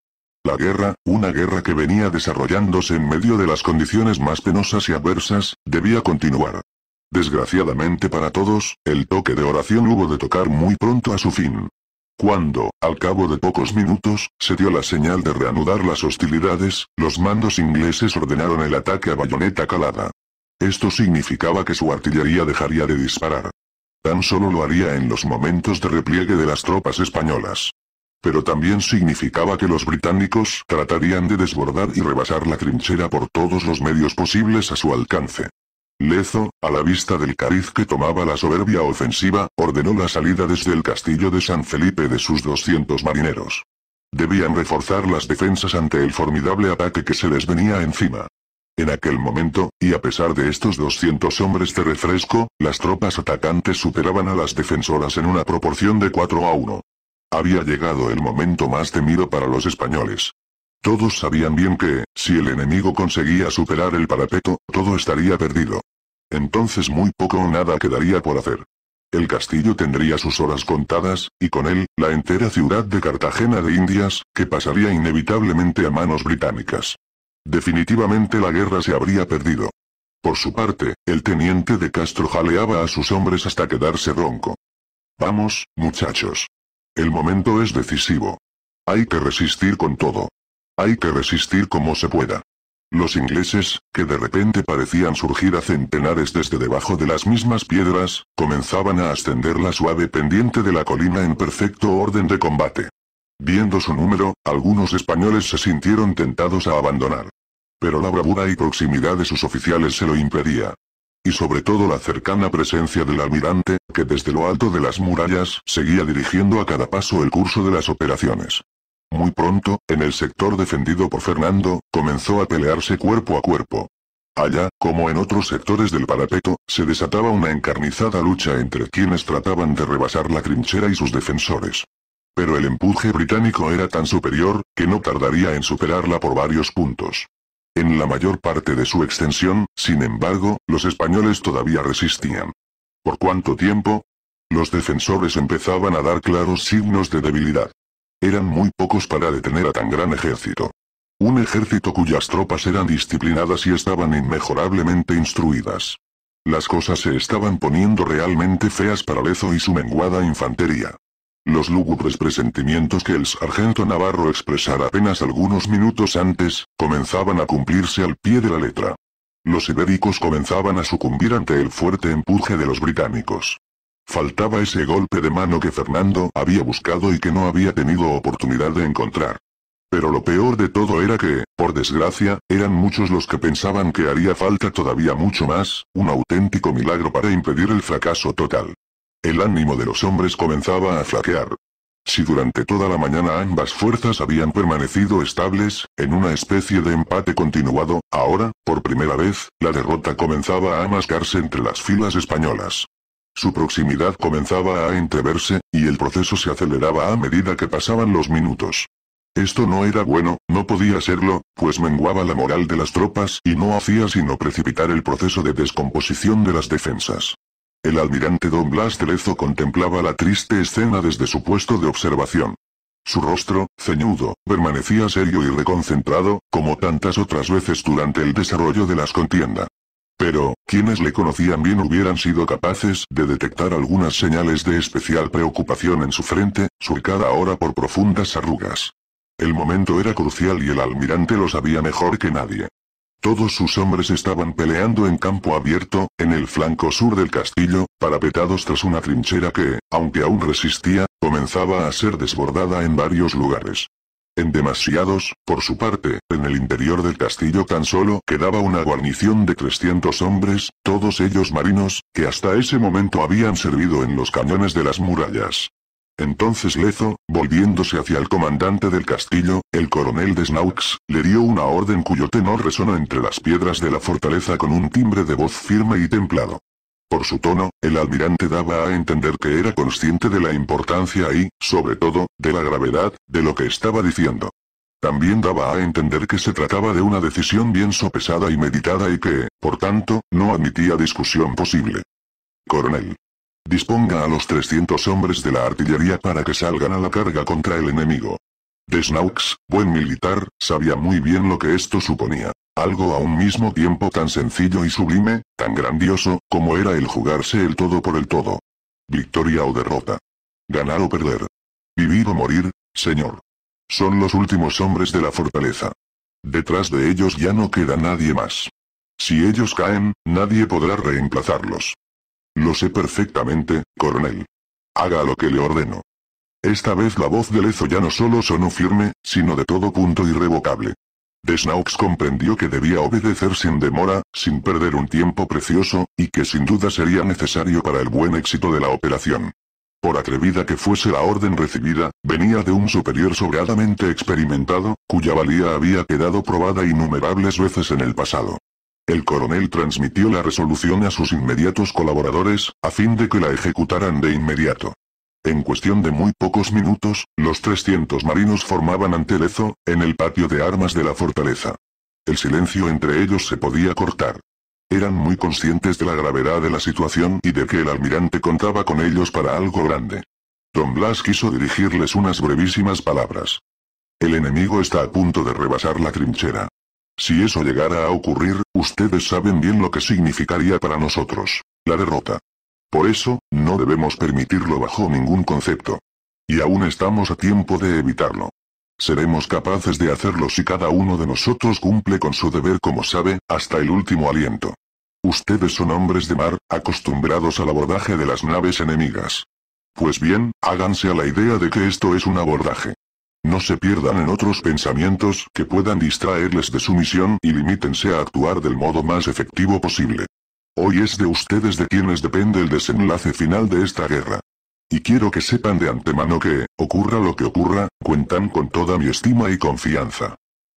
Speaker 1: La guerra, una guerra que venía desarrollándose en medio de las condiciones más penosas y adversas, debía continuar. Desgraciadamente para todos, el toque de oración hubo de tocar muy pronto a su fin. Cuando, al cabo de pocos minutos, se dio la señal de reanudar las hostilidades, los mandos ingleses ordenaron el ataque a bayoneta calada. Esto significaba que su artillería dejaría de disparar. Tan solo lo haría en los momentos de repliegue de las tropas españolas. Pero también significaba que los británicos tratarían de desbordar y rebasar la trinchera por todos los medios posibles a su alcance. Lezo, a la vista del cariz que tomaba la soberbia ofensiva, ordenó la salida desde el castillo de San Felipe de sus 200 marineros. Debían reforzar las defensas ante el formidable ataque que se les venía encima. En aquel momento, y a pesar de estos 200 hombres de refresco, las tropas atacantes superaban a las defensoras en una proporción de 4 a 1. Había llegado el momento más temido para los españoles. Todos sabían bien que, si el enemigo conseguía superar el parapeto, todo estaría perdido. Entonces muy poco o nada quedaría por hacer. El castillo tendría sus horas contadas, y con él, la entera ciudad de Cartagena de Indias, que pasaría inevitablemente a manos británicas. Definitivamente la guerra se habría perdido. Por su parte, el teniente de Castro jaleaba a sus hombres hasta quedarse ronco. Vamos, muchachos. El momento es decisivo. Hay que resistir con todo. Hay que resistir como se pueda. Los ingleses, que de repente parecían surgir a centenares desde debajo de las mismas piedras, comenzaban a ascender la suave pendiente de la colina en perfecto orden de combate. Viendo su número, algunos españoles se sintieron tentados a abandonar. Pero la bravura y proximidad de sus oficiales se lo impedía. Y sobre todo la cercana presencia del almirante, que desde lo alto de las murallas seguía dirigiendo a cada paso el curso de las operaciones. Muy pronto, en el sector defendido por Fernando, comenzó a pelearse cuerpo a cuerpo. Allá, como en otros sectores del parapeto, se desataba una encarnizada lucha entre quienes trataban de rebasar la trinchera y sus defensores. Pero el empuje británico era tan superior, que no tardaría en superarla por varios puntos. En la mayor parte de su extensión, sin embargo, los españoles todavía resistían. ¿Por cuánto tiempo? Los defensores empezaban a dar claros signos de debilidad. Eran muy pocos para detener a tan gran ejército. Un ejército cuyas tropas eran disciplinadas y estaban inmejorablemente instruidas. Las cosas se estaban poniendo realmente feas para Lezo y su menguada infantería. Los lúgubres presentimientos que el sargento Navarro expresara apenas algunos minutos antes, comenzaban a cumplirse al pie de la letra. Los ibéricos comenzaban a sucumbir ante el fuerte empuje de los británicos. Faltaba ese golpe de mano que Fernando había buscado y que no había tenido oportunidad de encontrar. Pero lo peor de todo era que, por desgracia, eran muchos los que pensaban que haría falta todavía mucho más, un auténtico milagro para impedir el fracaso total. El ánimo de los hombres comenzaba a flaquear. Si durante toda la mañana ambas fuerzas habían permanecido estables, en una especie de empate continuado, ahora, por primera vez, la derrota comenzaba a mascarse entre las filas españolas. Su proximidad comenzaba a entreverse, y el proceso se aceleraba a medida que pasaban los minutos. Esto no era bueno, no podía serlo, pues menguaba la moral de las tropas y no hacía sino precipitar el proceso de descomposición de las defensas. El almirante Don Blas Lezo contemplaba la triste escena desde su puesto de observación. Su rostro, ceñudo, permanecía serio y reconcentrado, como tantas otras veces durante el desarrollo de las contiendas. Pero, quienes le conocían bien hubieran sido capaces de detectar algunas señales de especial preocupación en su frente, surcada ahora por profundas arrugas. El momento era crucial y el almirante lo sabía mejor que nadie. Todos sus hombres estaban peleando en campo abierto, en el flanco sur del castillo, parapetados tras una trinchera que, aunque aún resistía, comenzaba a ser desbordada en varios lugares. En demasiados, por su parte, en el interior del castillo tan solo quedaba una guarnición de 300 hombres, todos ellos marinos, que hasta ese momento habían servido en los cañones de las murallas. Entonces Lezo, volviéndose hacia el comandante del castillo, el coronel de Snaux, le dio una orden cuyo tenor resonó entre las piedras de la fortaleza con un timbre de voz firme y templado. Por su tono, el almirante daba a entender que era consciente de la importancia y, sobre todo, de la gravedad, de lo que estaba diciendo. También daba a entender que se trataba de una decisión bien sopesada y meditada y que, por tanto, no admitía discusión posible. Coronel, Disponga a los 300 hombres de la artillería para que salgan a la carga contra el enemigo. Desnaux, buen militar, sabía muy bien lo que esto suponía. Algo a un mismo tiempo tan sencillo y sublime, tan grandioso, como era el jugarse el todo por el todo. Victoria o derrota. Ganar o perder. Vivir o morir, señor. Son los últimos hombres de la fortaleza. Detrás de ellos ya no queda nadie más. Si ellos caen, nadie podrá reemplazarlos. Lo sé perfectamente, coronel. Haga lo que le ordeno. Esta vez la voz de Lezo ya no solo sonó firme, sino de todo punto irrevocable. Desnaux comprendió que debía obedecer sin demora, sin perder un tiempo precioso, y que sin duda sería necesario para el buen éxito de la operación. Por atrevida que fuese la orden recibida, venía de un superior sobradamente experimentado, cuya valía había quedado probada innumerables veces en el pasado. El coronel transmitió la resolución a sus inmediatos colaboradores, a fin de que la ejecutaran de inmediato. En cuestión de muy pocos minutos, los 300 marinos formaban ante Lezo, en el patio de armas de la fortaleza. El silencio entre ellos se podía cortar. Eran muy conscientes de la gravedad de la situación y de que el almirante contaba con ellos para algo grande. Don Blas quiso dirigirles unas brevísimas palabras. El enemigo está a punto de rebasar la trinchera. Si eso llegara a ocurrir, ustedes saben bien lo que significaría para nosotros, la derrota. Por eso, no debemos permitirlo bajo ningún concepto. Y aún estamos a tiempo de evitarlo. Seremos capaces de hacerlo si cada uno de nosotros cumple con su deber como sabe, hasta el último aliento. Ustedes son hombres de mar, acostumbrados al abordaje de las naves enemigas. Pues bien, háganse a la idea de que esto es un abordaje. No se pierdan en otros pensamientos que puedan distraerles de su misión y limítense a actuar del modo más efectivo posible. Hoy es de ustedes de quienes depende el desenlace final de esta guerra. Y quiero que sepan de antemano que, ocurra lo que ocurra, cuentan con toda mi estima y confianza.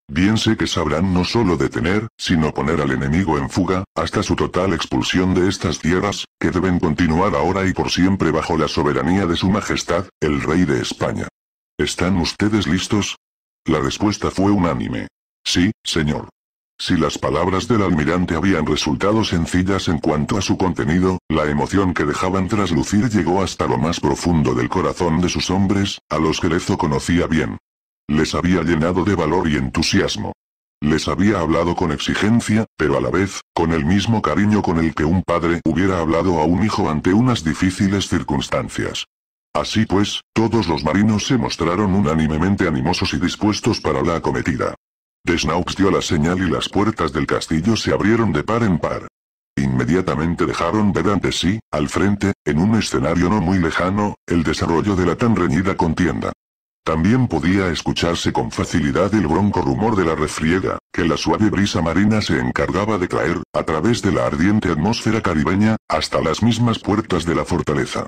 Speaker 1: Bien sé que sabrán no solo detener, sino poner al enemigo en fuga, hasta su total expulsión de estas tierras, que deben continuar ahora y por siempre bajo la soberanía de su Majestad, el Rey de España. ¿Están ustedes listos? La respuesta fue unánime. Sí, señor. Si las palabras del almirante habían resultado sencillas en cuanto a su contenido, la emoción que dejaban traslucir llegó hasta lo más profundo del corazón de sus hombres, a los que Lezo conocía bien. Les había llenado de valor y entusiasmo. Les había hablado con exigencia, pero a la vez, con el mismo cariño con el que un padre hubiera hablado a un hijo ante unas difíciles circunstancias. Así pues, todos los marinos se mostraron unánimemente animosos y dispuestos para la acometida. Desnaux dio la señal y las puertas del castillo se abrieron de par en par. Inmediatamente dejaron ver ante sí, al frente, en un escenario no muy lejano, el desarrollo de la tan reñida contienda. También podía escucharse con facilidad el bronco rumor de la refriega, que la suave brisa marina se encargaba de traer, a través de la ardiente atmósfera caribeña, hasta las mismas puertas de la fortaleza.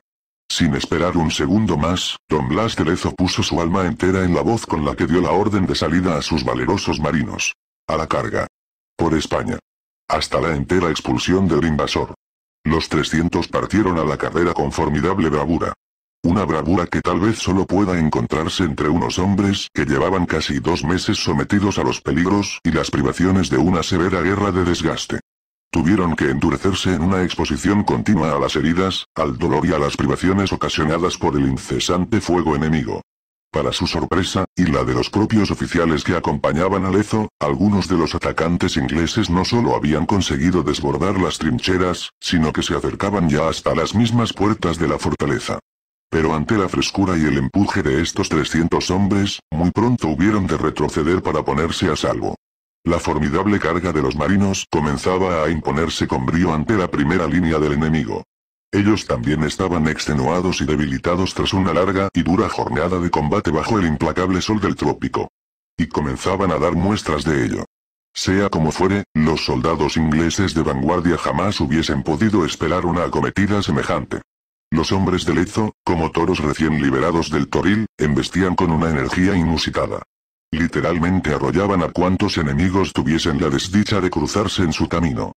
Speaker 1: Sin esperar un segundo más, Don Blas de Lezo puso su alma entera en la voz con la que dio la orden de salida a sus valerosos marinos. A la carga. Por España. Hasta la entera expulsión del invasor. Los 300 partieron a la carrera con formidable bravura. Una bravura que tal vez solo pueda encontrarse entre unos hombres que llevaban casi dos meses sometidos a los peligros y las privaciones de una severa guerra de desgaste. Tuvieron que endurecerse en una exposición continua a las heridas, al dolor y a las privaciones ocasionadas por el incesante fuego enemigo. Para su sorpresa, y la de los propios oficiales que acompañaban a Lezo, algunos de los atacantes ingleses no solo habían conseguido desbordar las trincheras, sino que se acercaban ya hasta las mismas puertas de la fortaleza. Pero ante la frescura y el empuje de estos 300 hombres, muy pronto hubieron de retroceder para ponerse a salvo. La formidable carga de los marinos comenzaba a imponerse con brío ante la primera línea del enemigo. Ellos también estaban extenuados y debilitados tras una larga y dura jornada de combate bajo el implacable sol del trópico. Y comenzaban a dar muestras de ello. Sea como fuere, los soldados ingleses de vanguardia jamás hubiesen podido esperar una acometida semejante. Los hombres de Lezo, como toros recién liberados del toril, embestían con una energía inusitada. Literalmente arrollaban a cuantos enemigos tuviesen la desdicha de cruzarse en su camino.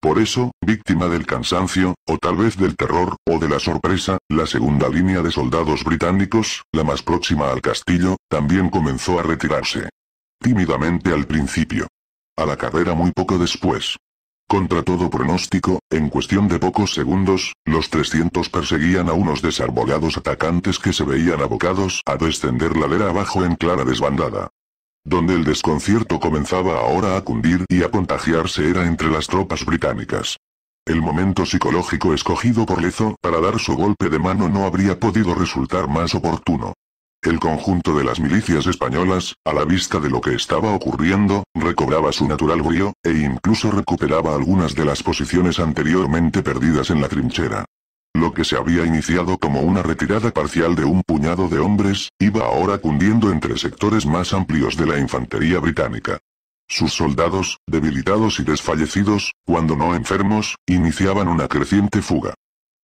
Speaker 1: Por eso, víctima del cansancio, o tal vez del terror, o de la sorpresa, la segunda línea de soldados británicos, la más próxima al castillo, también comenzó a retirarse. Tímidamente al principio. A la carrera muy poco después. Contra todo pronóstico, en cuestión de pocos segundos, los 300 perseguían a unos desarbolados atacantes que se veían abocados a descender la ladera abajo en clara desbandada. Donde el desconcierto comenzaba ahora a cundir y a contagiarse era entre las tropas británicas. El momento psicológico escogido por Lezo para dar su golpe de mano no habría podido resultar más oportuno. El conjunto de las milicias españolas, a la vista de lo que estaba ocurriendo, recobraba su natural brío, e incluso recuperaba algunas de las posiciones anteriormente perdidas en la trinchera. Lo que se había iniciado como una retirada parcial de un puñado de hombres, iba ahora cundiendo entre sectores más amplios de la infantería británica. Sus soldados, debilitados y desfallecidos, cuando no enfermos, iniciaban una creciente fuga.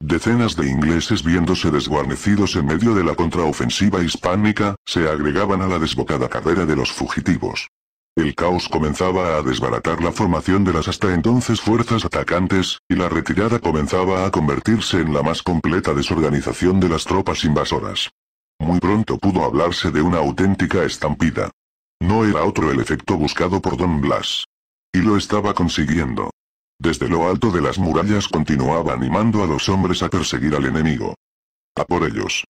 Speaker 1: Decenas de ingleses viéndose desguarnecidos en medio de la contraofensiva hispánica, se agregaban a la desbocada carrera de los fugitivos. El caos comenzaba a desbaratar la formación de las hasta entonces fuerzas atacantes, y la retirada comenzaba a convertirse en la más completa desorganización de las tropas invasoras. Muy pronto pudo hablarse de una auténtica estampida. No era otro el efecto buscado por Don Blas. Y lo estaba consiguiendo. Desde lo alto de las murallas continuaba animando a los hombres a perseguir al enemigo. A por ellos.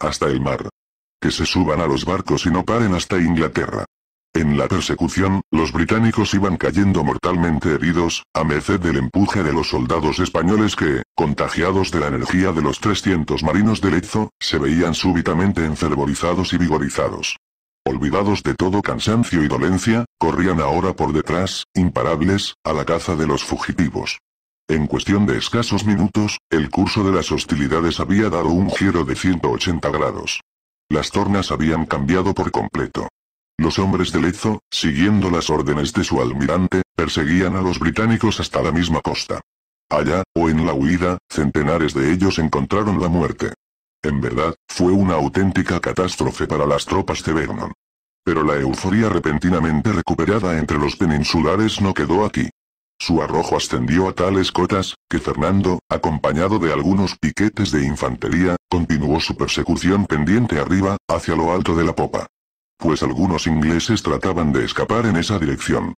Speaker 1: Hasta el mar. Que se suban a los barcos y no paren hasta Inglaterra. En la persecución, los británicos iban cayendo mortalmente heridos, a merced del empuje de los soldados españoles que, contagiados de la energía de los 300 marinos de Lezo, se veían súbitamente enfervorizados y vigorizados. Olvidados de todo cansancio y dolencia, corrían ahora por detrás, imparables, a la caza de los fugitivos. En cuestión de escasos minutos, el curso de las hostilidades había dado un giro de 180 grados. Las tornas habían cambiado por completo. Los hombres de Lezo, siguiendo las órdenes de su almirante, perseguían a los británicos hasta la misma costa. Allá, o en la huida, centenares de ellos encontraron la muerte. En verdad, fue una auténtica catástrofe para las tropas de Vernon. Pero la euforia repentinamente recuperada entre los peninsulares no quedó aquí. Su arrojo ascendió a tales cotas, que Fernando, acompañado de algunos piquetes de infantería, continuó su persecución pendiente arriba, hacia lo alto de la popa pues algunos ingleses trataban de escapar en esa dirección.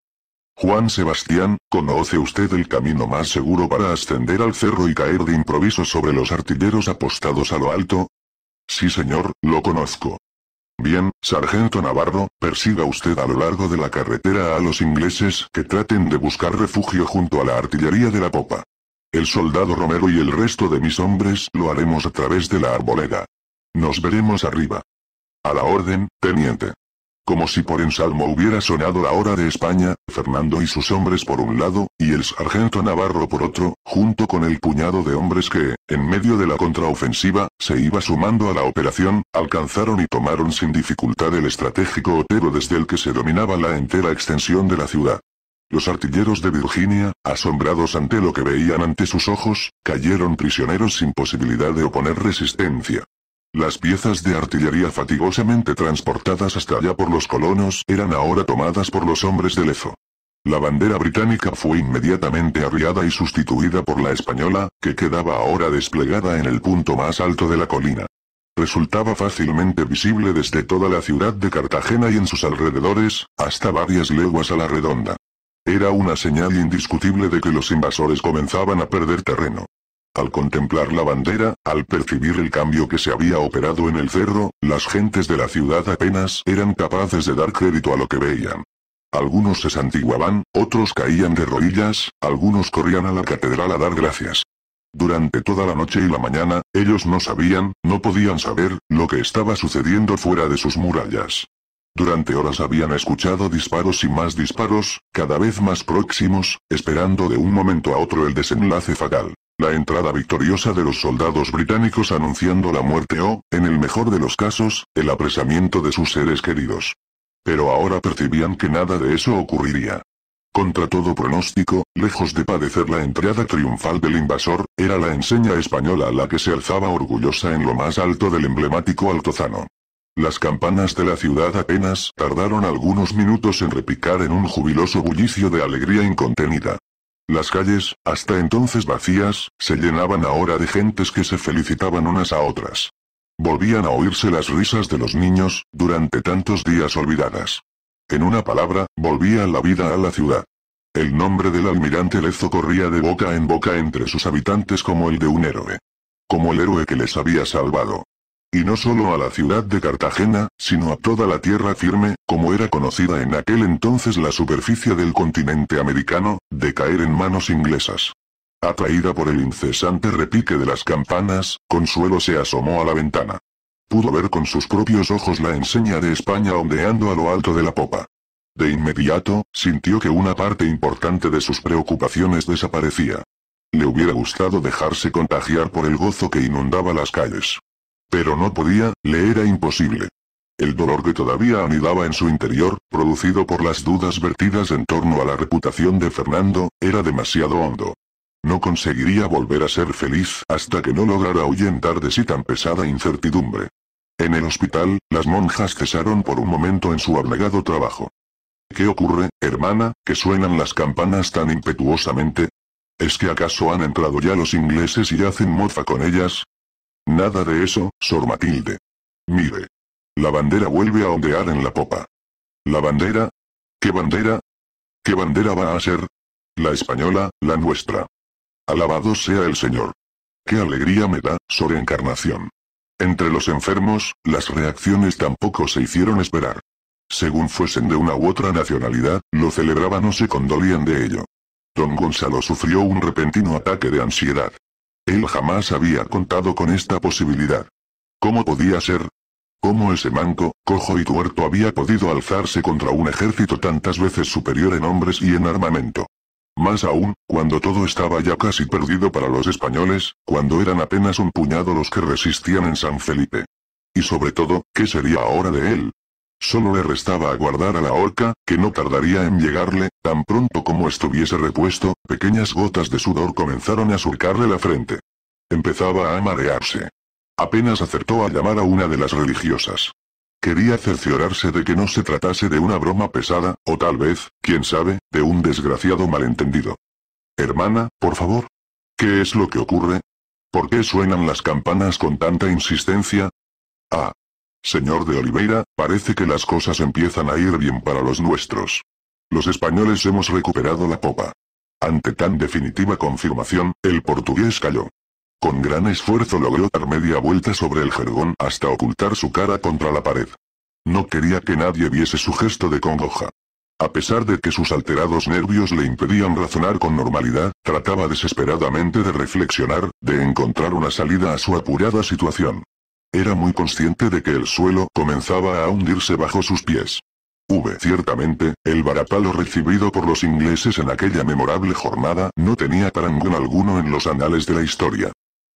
Speaker 1: Juan Sebastián, ¿conoce usted el camino más seguro para ascender al cerro y caer de improviso sobre los artilleros apostados a lo alto? Sí señor, lo conozco. Bien, sargento Navarro, persiga usted a lo largo de la carretera a los ingleses que traten de buscar refugio junto a la artillería de la popa. El soldado Romero y el resto de mis hombres lo haremos a través de la arboleda. Nos veremos arriba. A la orden, teniente. Como si por ensalmo hubiera sonado la hora de España, Fernando y sus hombres por un lado, y el sargento Navarro por otro, junto con el puñado de hombres que, en medio de la contraofensiva, se iba sumando a la operación, alcanzaron y tomaron sin dificultad el estratégico Otero desde el que se dominaba la entera extensión de la ciudad. Los artilleros de Virginia, asombrados ante lo que veían ante sus ojos, cayeron prisioneros sin posibilidad de oponer resistencia. Las piezas de artillería fatigosamente transportadas hasta allá por los colonos eran ahora tomadas por los hombres de Lezo. La bandera británica fue inmediatamente arriada y sustituida por la española, que quedaba ahora desplegada en el punto más alto de la colina. Resultaba fácilmente visible desde toda la ciudad de Cartagena y en sus alrededores, hasta varias leguas a la redonda. Era una señal indiscutible de que los invasores comenzaban a perder terreno. Al contemplar la bandera, al percibir el cambio que se había operado en el cerro, las gentes de la ciudad apenas eran capaces de dar crédito a lo que veían. Algunos se santiguaban, otros caían de rodillas, algunos corrían a la catedral a dar gracias. Durante toda la noche y la mañana, ellos no sabían, no podían saber, lo que estaba sucediendo fuera de sus murallas. Durante horas habían escuchado disparos y más disparos, cada vez más próximos, esperando de un momento a otro el desenlace fatal. La entrada victoriosa de los soldados británicos anunciando la muerte o, en el mejor de los casos, el apresamiento de sus seres queridos. Pero ahora percibían que nada de eso ocurriría. Contra todo pronóstico, lejos de padecer la entrada triunfal del invasor, era la enseña española la que se alzaba orgullosa en lo más alto del emblemático altozano. Las campanas de la ciudad apenas tardaron algunos minutos en repicar en un jubiloso bullicio de alegría incontenida. Las calles, hasta entonces vacías, se llenaban ahora de gentes que se felicitaban unas a otras. Volvían a oírse las risas de los niños, durante tantos días olvidadas. En una palabra, volvía la vida a la ciudad. El nombre del almirante Lezo corría de boca en boca entre sus habitantes como el de un héroe. Como el héroe que les había salvado y no solo a la ciudad de Cartagena, sino a toda la tierra firme, como era conocida en aquel entonces la superficie del continente americano, de caer en manos inglesas. Atraída por el incesante repique de las campanas, Consuelo se asomó a la ventana. Pudo ver con sus propios ojos la enseña de España ondeando a lo alto de la popa. De inmediato, sintió que una parte importante de sus preocupaciones desaparecía. Le hubiera gustado dejarse contagiar por el gozo que inundaba las calles. Pero no podía, le era imposible. El dolor que todavía anidaba en su interior, producido por las dudas vertidas en torno a la reputación de Fernando, era demasiado hondo. No conseguiría volver a ser feliz hasta que no lograra ahuyentar de sí tan pesada incertidumbre. En el hospital, las monjas cesaron por un momento en su abnegado trabajo. ¿Qué ocurre, hermana, que suenan las campanas tan impetuosamente? ¿Es que acaso han entrado ya los ingleses y hacen mofa con ellas? Nada de eso, Sor Matilde. Mire. La bandera vuelve a ondear en la popa. ¿La bandera? ¿Qué bandera? ¿Qué bandera va a ser? La española, la nuestra. Alabado sea el Señor. Qué alegría me da, Sor Encarnación. Entre los enfermos, las reacciones tampoco se hicieron esperar. Según fuesen de una u otra nacionalidad, lo celebraban o se condolían de ello. Don Gonzalo sufrió un repentino ataque de ansiedad. Él jamás había contado con esta posibilidad. ¿Cómo podía ser? ¿Cómo ese manco, cojo y tuerto había podido alzarse contra un ejército tantas veces superior en hombres y en armamento? Más aún, cuando todo estaba ya casi perdido para los españoles, cuando eran apenas un puñado los que resistían en San Felipe. Y sobre todo, ¿qué sería ahora de él? Solo le restaba aguardar a la horca, que no tardaría en llegarle, tan pronto como estuviese repuesto, pequeñas gotas de sudor comenzaron a surcarle la frente. Empezaba a marearse. Apenas acertó a llamar a una de las religiosas. Quería cerciorarse de que no se tratase de una broma pesada, o tal vez, quién sabe, de un desgraciado malentendido. Hermana, por favor. ¿Qué es lo que ocurre? ¿Por qué suenan las campanas con tanta insistencia? Ah, Señor de Oliveira, parece que las cosas empiezan a ir bien para los nuestros. Los españoles hemos recuperado la popa. Ante tan definitiva confirmación, el portugués cayó. Con gran esfuerzo logró dar media vuelta sobre el jergón hasta ocultar su cara contra la pared. No quería que nadie viese su gesto de congoja. A pesar de que sus alterados nervios le impedían razonar con normalidad, trataba desesperadamente de reflexionar, de encontrar una salida a su apurada situación. Era muy consciente de que el suelo comenzaba a hundirse bajo sus pies. V. Ciertamente, el varapalo recibido por los ingleses en aquella memorable jornada no tenía parangón alguno en los anales de la historia.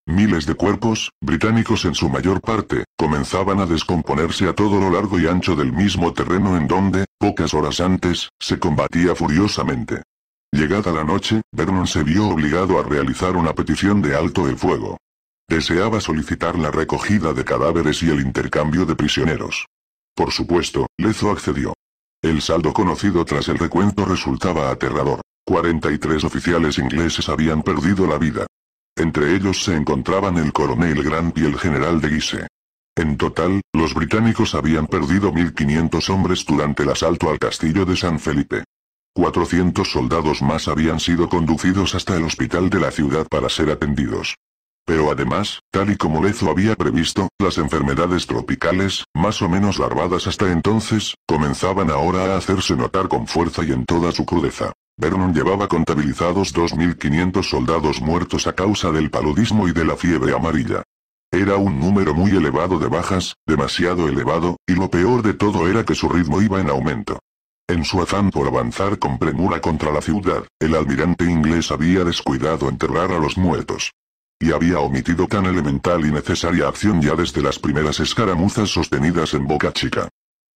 Speaker 1: Miles de cuerpos, británicos en su mayor parte, comenzaban a descomponerse a todo lo largo y ancho del mismo terreno en donde, pocas horas antes, se combatía furiosamente. Llegada la noche, Vernon se vio obligado a realizar una petición de alto el fuego. Deseaba solicitar la recogida de cadáveres y el intercambio de prisioneros. Por supuesto, Lezo accedió. El saldo conocido tras el recuento resultaba aterrador. 43 oficiales ingleses habían perdido la vida. Entre ellos se encontraban el coronel Grant y el general de Guise. En total, los británicos habían perdido 1.500 hombres durante el asalto al castillo de San Felipe. 400 soldados más habían sido conducidos hasta el hospital de la ciudad para ser atendidos. Pero además, tal y como Lezo había previsto, las enfermedades tropicales, más o menos larvadas hasta entonces, comenzaban ahora a hacerse notar con fuerza y en toda su crudeza. Vernon llevaba contabilizados 2.500 soldados muertos a causa del paludismo y de la fiebre amarilla. Era un número muy elevado de bajas, demasiado elevado, y lo peor de todo era que su ritmo iba en aumento. En su afán por avanzar con premura contra la ciudad, el almirante inglés había descuidado enterrar a los muertos. Y había omitido tan elemental y necesaria acción ya desde las primeras escaramuzas sostenidas en Boca Chica.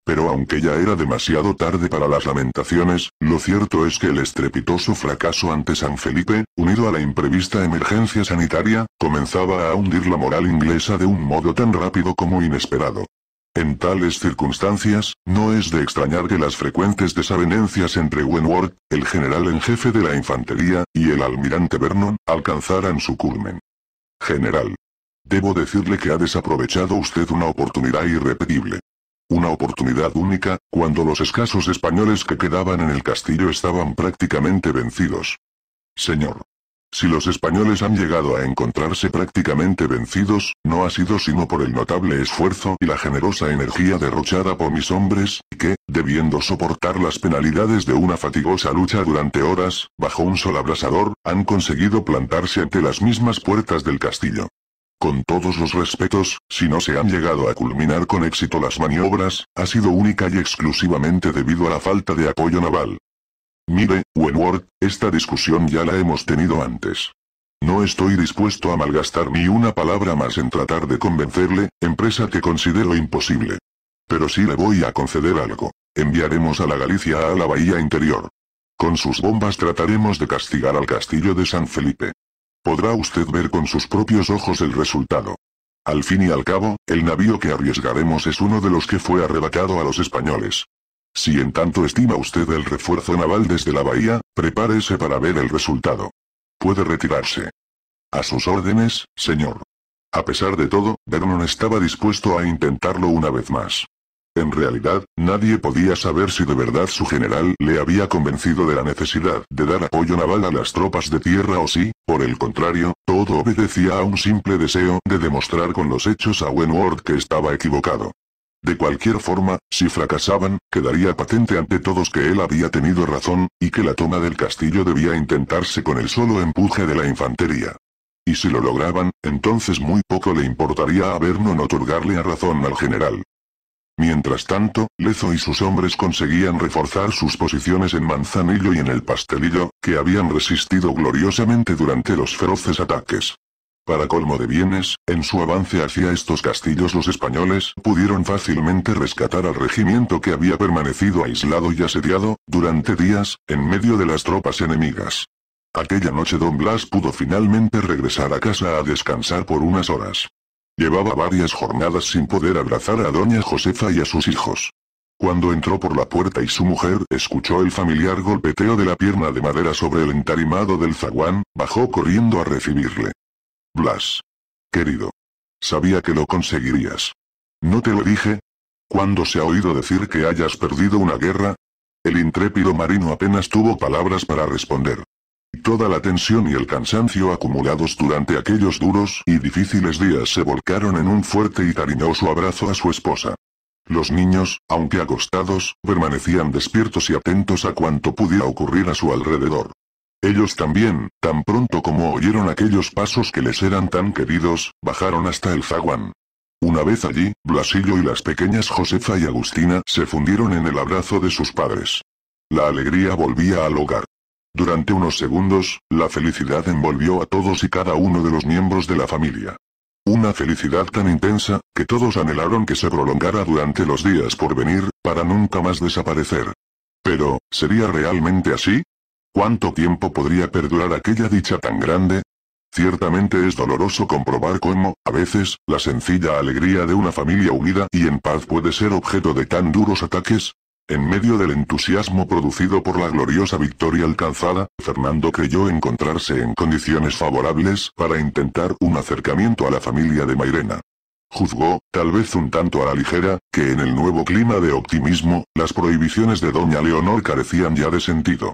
Speaker 1: Pero aunque ya era demasiado tarde para las lamentaciones, lo cierto es que el estrepitoso fracaso ante San Felipe, unido a la imprevista emergencia sanitaria, comenzaba a hundir la moral inglesa de un modo tan rápido como inesperado. En tales circunstancias, no es de extrañar que las frecuentes desavenencias entre Wentworth, el general en jefe de la infantería, y el almirante Vernon, alcanzaran su culmen. General. Debo decirle que ha desaprovechado usted una oportunidad irrepetible. Una oportunidad única, cuando los escasos españoles que quedaban en el castillo estaban prácticamente vencidos. Señor. Si los españoles han llegado a encontrarse prácticamente vencidos, no ha sido sino por el notable esfuerzo y la generosa energía derrochada por mis hombres, que, debiendo soportar las penalidades de una fatigosa lucha durante horas, bajo un sol abrasador, han conseguido plantarse ante las mismas puertas del castillo. Con todos los respetos, si no se han llegado a culminar con éxito las maniobras, ha sido única y exclusivamente debido a la falta de apoyo naval. Mire, Wenworth, esta discusión ya la hemos tenido antes. No estoy dispuesto a malgastar ni una palabra más en tratar de convencerle, empresa que considero imposible. Pero sí le voy a conceder algo. Enviaremos a la Galicia a la bahía interior. Con sus bombas trataremos de castigar al castillo de San Felipe. Podrá usted ver con sus propios ojos el resultado. Al fin y al cabo, el navío que arriesgaremos es uno de los que fue arrebatado a los españoles. Si en tanto estima usted el refuerzo naval desde la bahía, prepárese para ver el resultado. Puede retirarse. A sus órdenes, señor. A pesar de todo, Vernon estaba dispuesto a intentarlo una vez más. En realidad, nadie podía saber si de verdad su general le había convencido de la necesidad de dar apoyo naval a las tropas de tierra o si, por el contrario, todo obedecía a un simple deseo de demostrar con los hechos a Wenward que estaba equivocado. De cualquier forma, si fracasaban, quedaría patente ante todos que él había tenido razón, y que la toma del castillo debía intentarse con el solo empuje de la infantería. Y si lo lograban, entonces muy poco le importaría a no otorgarle a razón al general. Mientras tanto, Lezo y sus hombres conseguían reforzar sus posiciones en Manzanillo y en el Pastelillo, que habían resistido gloriosamente durante los feroces ataques. Para colmo de bienes, en su avance hacia estos castillos los españoles pudieron fácilmente rescatar al regimiento que había permanecido aislado y asediado, durante días, en medio de las tropas enemigas. Aquella noche don Blas pudo finalmente regresar a casa a descansar por unas horas. Llevaba varias jornadas sin poder abrazar a doña Josefa y a sus hijos. Cuando entró por la puerta y su mujer escuchó el familiar golpeteo de la pierna de madera sobre el entarimado del zaguán, bajó corriendo a recibirle. Blas. Querido. Sabía que lo conseguirías. ¿No te lo dije? ¿Cuándo se ha oído decir que hayas perdido una guerra? El intrépido marino apenas tuvo palabras para responder. Toda la tensión y el cansancio acumulados durante aquellos duros y difíciles días se volcaron en un fuerte y cariñoso abrazo a su esposa. Los niños, aunque acostados, permanecían despiertos y atentos a cuanto pudiera ocurrir a su alrededor. Ellos también, tan pronto como oyeron aquellos pasos que les eran tan queridos, bajaron hasta el zaguán. Una vez allí, Blasillo y las pequeñas Josefa y Agustina se fundieron en el abrazo de sus padres. La alegría volvía al hogar. Durante unos segundos, la felicidad envolvió a todos y cada uno de los miembros de la familia. Una felicidad tan intensa, que todos anhelaron que se prolongara durante los días por venir, para nunca más desaparecer. Pero, ¿sería realmente así? ¿Cuánto tiempo podría perdurar aquella dicha tan grande? Ciertamente es doloroso comprobar cómo, a veces, la sencilla alegría de una familia unida y en paz puede ser objeto de tan duros ataques. En medio del entusiasmo producido por la gloriosa victoria alcanzada, Fernando creyó encontrarse en condiciones favorables para intentar un acercamiento a la familia de Mairena. Juzgó, tal vez un tanto a la ligera, que en el nuevo clima de optimismo, las prohibiciones de doña Leonor carecían ya de sentido.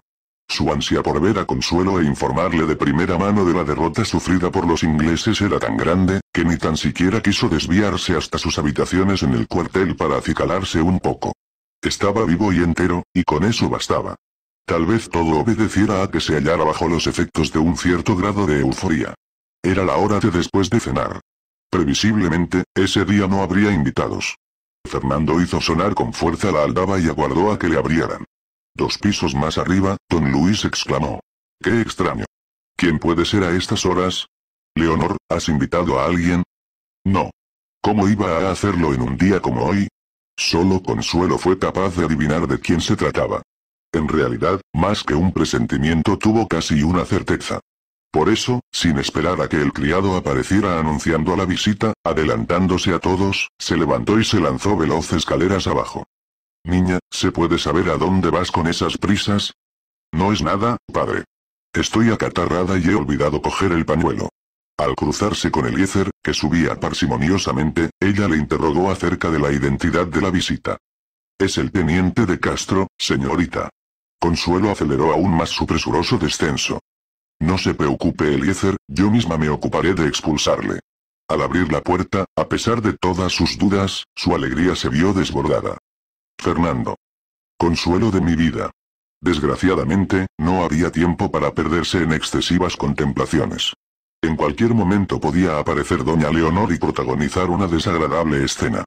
Speaker 1: Su ansia por ver a Consuelo e informarle de primera mano de la derrota sufrida por los ingleses era tan grande, que ni tan siquiera quiso desviarse hasta sus habitaciones en el cuartel para acicalarse un poco. Estaba vivo y entero, y con eso bastaba. Tal vez todo obedeciera a que se hallara bajo los efectos de un cierto grado de euforía. Era la hora de después de cenar. Previsiblemente, ese día no habría invitados. Fernando hizo sonar con fuerza la aldaba y aguardó a que le abrieran. Dos pisos más arriba, don Luis exclamó. ¡Qué extraño! ¿Quién puede ser a estas horas? Leonor, ¿has invitado a alguien? No. ¿Cómo iba a hacerlo en un día como hoy? Solo Consuelo fue capaz de adivinar de quién se trataba. En realidad, más que un presentimiento tuvo casi una certeza. Por eso, sin esperar a que el criado apareciera anunciando la visita, adelantándose a todos, se levantó y se lanzó veloz escaleras abajo. Niña, ¿se puede saber a dónde vas con esas prisas? No es nada, padre. Estoy acatarrada y he olvidado coger el pañuelo. Al cruzarse con Eliezer, que subía parsimoniosamente, ella le interrogó acerca de la identidad de la visita. Es el teniente de Castro, señorita. Consuelo aceleró aún más su presuroso descenso. No se preocupe Eliezer, yo misma me ocuparé de expulsarle. Al abrir la puerta, a pesar de todas sus dudas, su alegría se vio desbordada. Fernando. Consuelo de mi vida. Desgraciadamente, no había tiempo para perderse en excesivas contemplaciones. En cualquier momento podía aparecer doña Leonor y protagonizar una desagradable escena.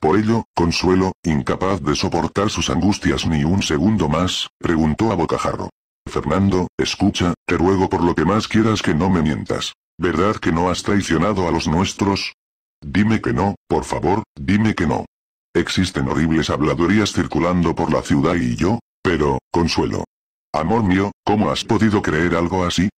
Speaker 1: Por ello, Consuelo, incapaz de soportar sus angustias ni un segundo más, preguntó a Bocajarro. Fernando, escucha, te ruego por lo que más quieras que no me mientas. ¿Verdad que no has traicionado a los nuestros? Dime que no, por favor, dime que no. Existen horribles habladurías circulando por la ciudad y yo, pero, consuelo. Amor mío, ¿cómo has podido creer algo así?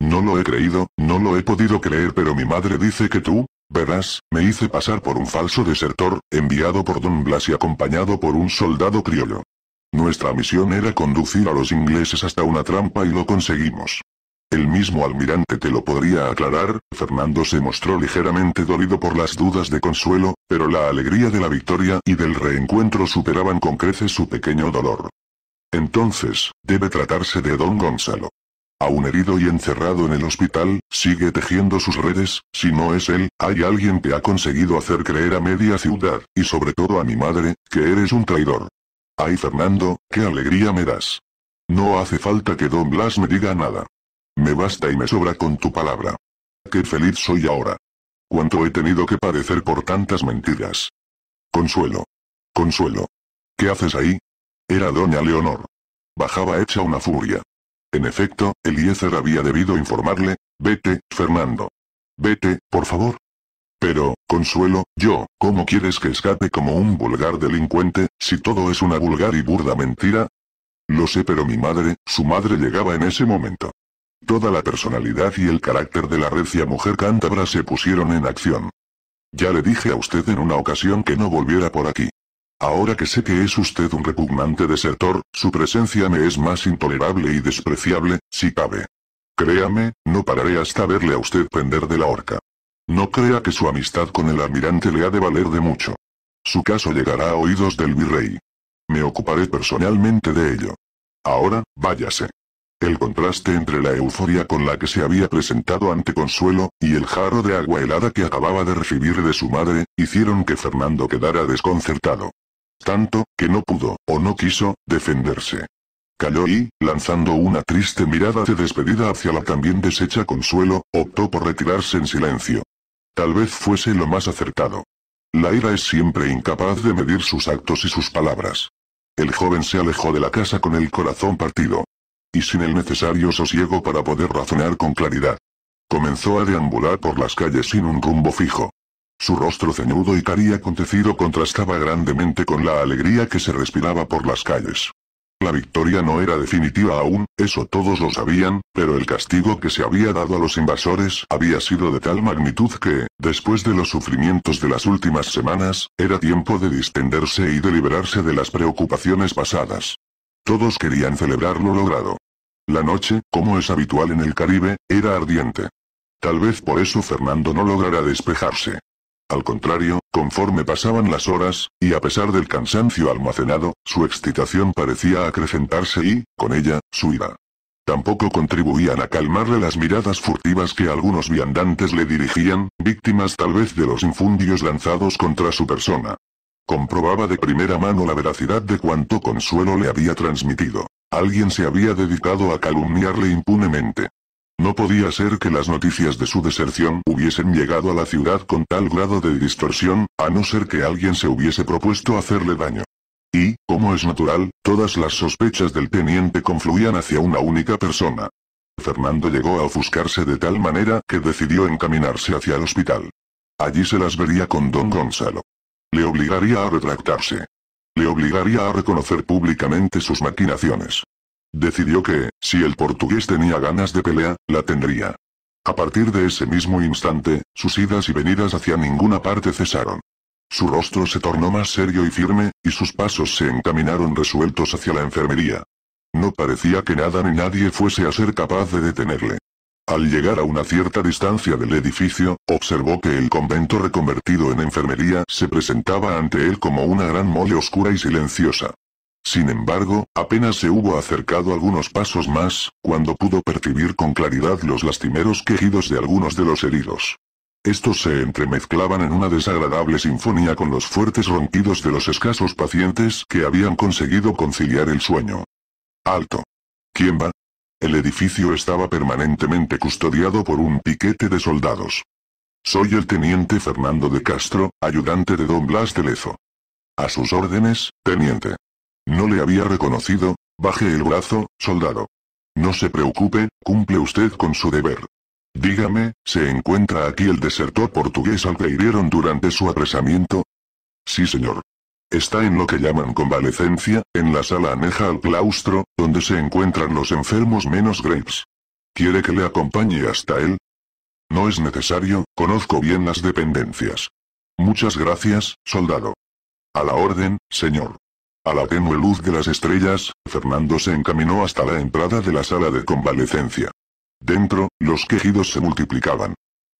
Speaker 1: No lo he creído, no lo he podido creer, pero mi madre dice que tú, verás, me hice pasar por un falso desertor, enviado por Don Blas y acompañado por un soldado criollo. Nuestra misión era conducir a los ingleses hasta una trampa y lo conseguimos. El mismo almirante te lo podría aclarar, Fernando se mostró ligeramente dolido por las dudas de consuelo, pero la alegría de la victoria y del reencuentro superaban con creces su pequeño dolor. Entonces, debe tratarse de don Gonzalo. Aún herido y encerrado en el hospital, sigue tejiendo sus redes, si no es él, hay alguien que ha conseguido hacer creer a media ciudad, y sobre todo a mi madre, que eres un traidor. Ay Fernando, qué alegría me das. No hace falta que don Blas me diga nada. Me basta y me sobra con tu palabra. Qué feliz soy ahora. Cuánto he tenido que padecer por tantas mentiras. Consuelo. Consuelo. ¿Qué haces ahí? Era doña Leonor. Bajaba hecha una furia. En efecto, Eliezer había debido informarle, vete, Fernando. Vete, por favor. Pero, Consuelo, yo, ¿cómo quieres que escape como un vulgar delincuente, si todo es una vulgar y burda mentira? Lo sé, pero mi madre, su madre llegaba en ese momento. Toda la personalidad y el carácter de la recia mujer cántabra se pusieron en acción. Ya le dije a usted en una ocasión que no volviera por aquí. Ahora que sé que es usted un repugnante desertor, su presencia me es más intolerable y despreciable, si cabe. Créame, no pararé hasta verle a usted pender de la horca. No crea que su amistad con el almirante le ha de valer de mucho. Su caso llegará a oídos del virrey. Me ocuparé personalmente de ello. Ahora, váyase. El contraste entre la euforia con la que se había presentado ante Consuelo, y el jarro de agua helada que acababa de recibir de su madre, hicieron que Fernando quedara desconcertado. Tanto, que no pudo, o no quiso, defenderse. Cayó y, lanzando una triste mirada de despedida hacia la también deshecha Consuelo, optó por retirarse en silencio. Tal vez fuese lo más acertado. La ira es siempre incapaz de medir sus actos y sus palabras. El joven se alejó de la casa con el corazón partido y sin el necesario sosiego para poder razonar con claridad. Comenzó a deambular por las calles sin un rumbo fijo. Su rostro ceñudo y cari acontecido contrastaba grandemente con la alegría que se respiraba por las calles. La victoria no era definitiva aún, eso todos lo sabían, pero el castigo que se había dado a los invasores había sido de tal magnitud que, después de los sufrimientos de las últimas semanas, era tiempo de distenderse y de liberarse de las preocupaciones pasadas. Todos querían celebrar lo logrado. La noche, como es habitual en el Caribe, era ardiente. Tal vez por eso Fernando no lograra despejarse. Al contrario, conforme pasaban las horas, y a pesar del cansancio almacenado, su excitación parecía acrecentarse y, con ella, su ira. Tampoco contribuían a calmarle las miradas furtivas que algunos viandantes le dirigían, víctimas tal vez de los infundios lanzados contra su persona. Comprobaba de primera mano la veracidad de cuanto consuelo le había transmitido. Alguien se había dedicado a calumniarle impunemente. No podía ser que las noticias de su deserción hubiesen llegado a la ciudad con tal grado de distorsión, a no ser que alguien se hubiese propuesto hacerle daño. Y, como es natural, todas las sospechas del teniente confluían hacia una única persona. Fernando llegó a ofuscarse de tal manera que decidió encaminarse hacia el hospital. Allí se las vería con don Gonzalo. Le obligaría a retractarse le obligaría a reconocer públicamente sus maquinaciones. Decidió que, si el portugués tenía ganas de pelea, la tendría. A partir de ese mismo instante, sus idas y venidas hacia ninguna parte cesaron. Su rostro se tornó más serio y firme, y sus pasos se encaminaron resueltos hacia la enfermería. No parecía que nada ni nadie fuese a ser capaz de detenerle. Al llegar a una cierta distancia del edificio, observó que el convento reconvertido en enfermería se presentaba ante él como una gran mole oscura y silenciosa. Sin embargo, apenas se hubo acercado algunos pasos más, cuando pudo percibir con claridad los lastimeros quejidos de algunos de los heridos. Estos se entremezclaban en una desagradable sinfonía con los fuertes ronquidos de los escasos pacientes que habían conseguido conciliar el sueño. Alto. ¿Quién va? El edificio estaba permanentemente custodiado por un piquete de soldados. Soy el teniente Fernando de Castro, ayudante de don Blas de Lezo. A sus órdenes, teniente. No le había reconocido, baje el brazo, soldado. No se preocupe, cumple usted con su deber. Dígame, ¿se encuentra aquí el desertor portugués al que hirieron durante su apresamiento? Sí señor. Está en lo que llaman convalecencia, en la sala aneja al claustro, donde se encuentran los enfermos menos graves. ¿Quiere que le acompañe hasta él? No es necesario, conozco bien las dependencias. Muchas gracias, soldado. A la orden, señor. A la tenue luz de las estrellas, Fernando se encaminó hasta la entrada de la sala de convalecencia. Dentro, los quejidos se multiplicaban.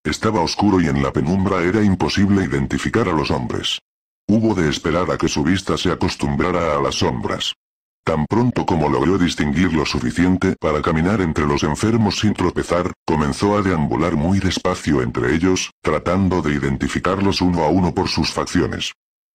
Speaker 1: Estaba oscuro y en la penumbra era imposible identificar a los hombres. Hubo de esperar a que su vista se acostumbrara a las sombras. Tan pronto como logró distinguir lo suficiente para caminar entre los enfermos sin tropezar, comenzó a deambular muy despacio entre ellos, tratando de identificarlos uno a uno por sus facciones.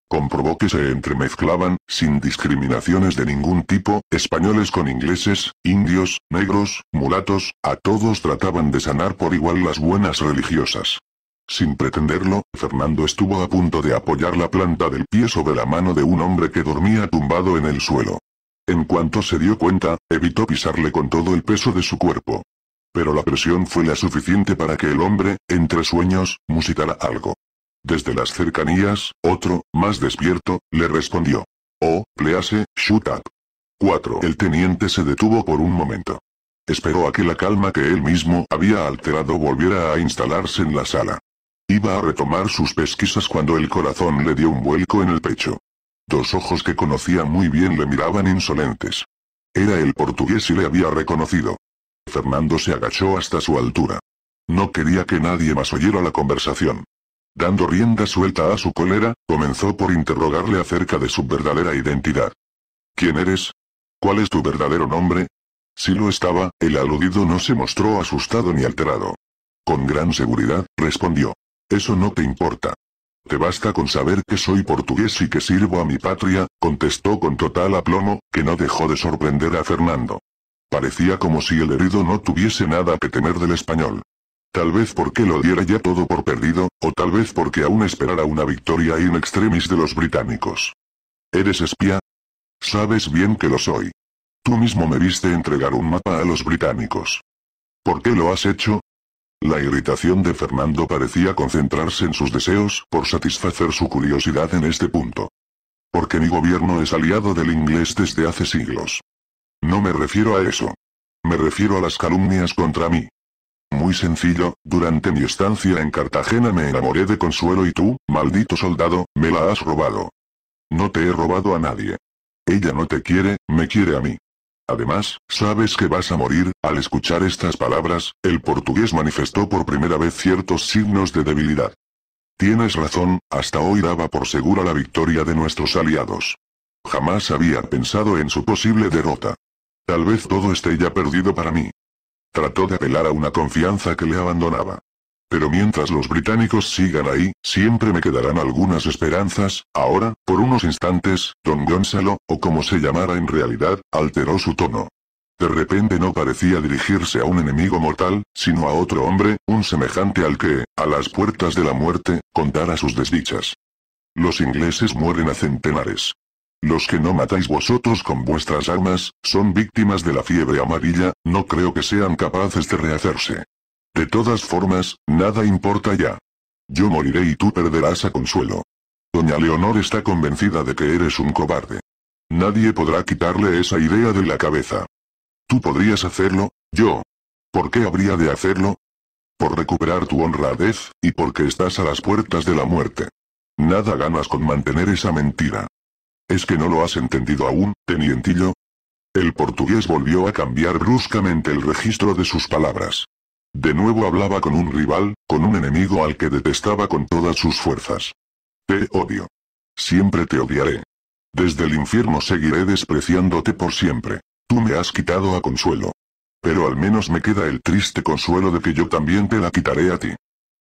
Speaker 1: Comprobó que se entremezclaban, sin discriminaciones de ningún tipo, españoles con ingleses, indios, negros, mulatos, a todos trataban de sanar por igual las buenas religiosas. Sin pretenderlo, Fernando estuvo a punto de apoyar la planta del pie sobre la mano de un hombre que dormía tumbado en el suelo. En cuanto se dio cuenta, evitó pisarle con todo el peso de su cuerpo. Pero la presión fue la suficiente para que el hombre, entre sueños, musitara algo. Desde las cercanías, otro, más despierto, le respondió. Oh, please, shoot up. 4. El teniente se detuvo por un momento. Esperó a que la calma que él mismo había alterado volviera a instalarse en la sala. Iba a retomar sus pesquisas cuando el corazón le dio un vuelco en el pecho. Dos ojos que conocía muy bien le miraban insolentes. Era el portugués y le había reconocido. Fernando se agachó hasta su altura. No quería que nadie más oyera la conversación. Dando rienda suelta a su cólera, comenzó por interrogarle acerca de su verdadera identidad. ¿Quién eres? ¿Cuál es tu verdadero nombre? Si lo estaba, el aludido no se mostró asustado ni alterado. Con gran seguridad, respondió. Eso no te importa. Te basta con saber que soy portugués y que sirvo a mi patria, contestó con total aplomo, que no dejó de sorprender a Fernando. Parecía como si el herido no tuviese nada que temer del español. Tal vez porque lo diera ya todo por perdido, o tal vez porque aún esperara una victoria in extremis de los británicos. ¿Eres espía? Sabes bien que lo soy. Tú mismo me viste entregar un mapa a los británicos. ¿Por qué lo has hecho? La irritación de Fernando parecía concentrarse en sus deseos por satisfacer su curiosidad en este punto. Porque mi gobierno es aliado del inglés desde hace siglos. No me refiero a eso. Me refiero a las calumnias contra mí. Muy sencillo, durante mi estancia en Cartagena me enamoré de Consuelo y tú, maldito soldado, me la has robado. No te he robado a nadie. Ella no te quiere, me quiere a mí. Además, sabes que vas a morir, al escuchar estas palabras, el portugués manifestó por primera vez ciertos signos de debilidad. Tienes razón, hasta hoy daba por segura la victoria de nuestros aliados. Jamás había pensado en su posible derrota. Tal vez todo esté ya perdido para mí. Trató de apelar a una confianza que le abandonaba. Pero mientras los británicos sigan ahí, siempre me quedarán algunas esperanzas. Ahora, por unos instantes, don Gonzalo, o como se llamara en realidad, alteró su tono. De repente no parecía dirigirse a un enemigo mortal, sino a otro hombre, un semejante al que, a las puertas de la muerte, contara sus desdichas. Los ingleses mueren a centenares. Los que no matáis vosotros con vuestras armas, son víctimas de la fiebre amarilla, no creo que sean capaces de rehacerse. De todas formas, nada importa ya. Yo moriré y tú perderás a Consuelo. Doña Leonor está convencida de que eres un cobarde. Nadie podrá quitarle esa idea de la cabeza. Tú podrías hacerlo, yo. ¿Por qué habría de hacerlo? Por recuperar tu honradez, y porque estás a las puertas de la muerte. Nada ganas con mantener esa mentira. ¿Es que no lo has entendido aún, tenientillo? El portugués volvió a cambiar bruscamente el registro de sus palabras. De nuevo hablaba con un rival, con un enemigo al que detestaba con todas sus fuerzas. Te odio. Siempre te odiaré. Desde el infierno seguiré despreciándote por siempre. Tú me has quitado a consuelo. Pero al menos me queda el triste consuelo de que yo también te la quitaré a ti.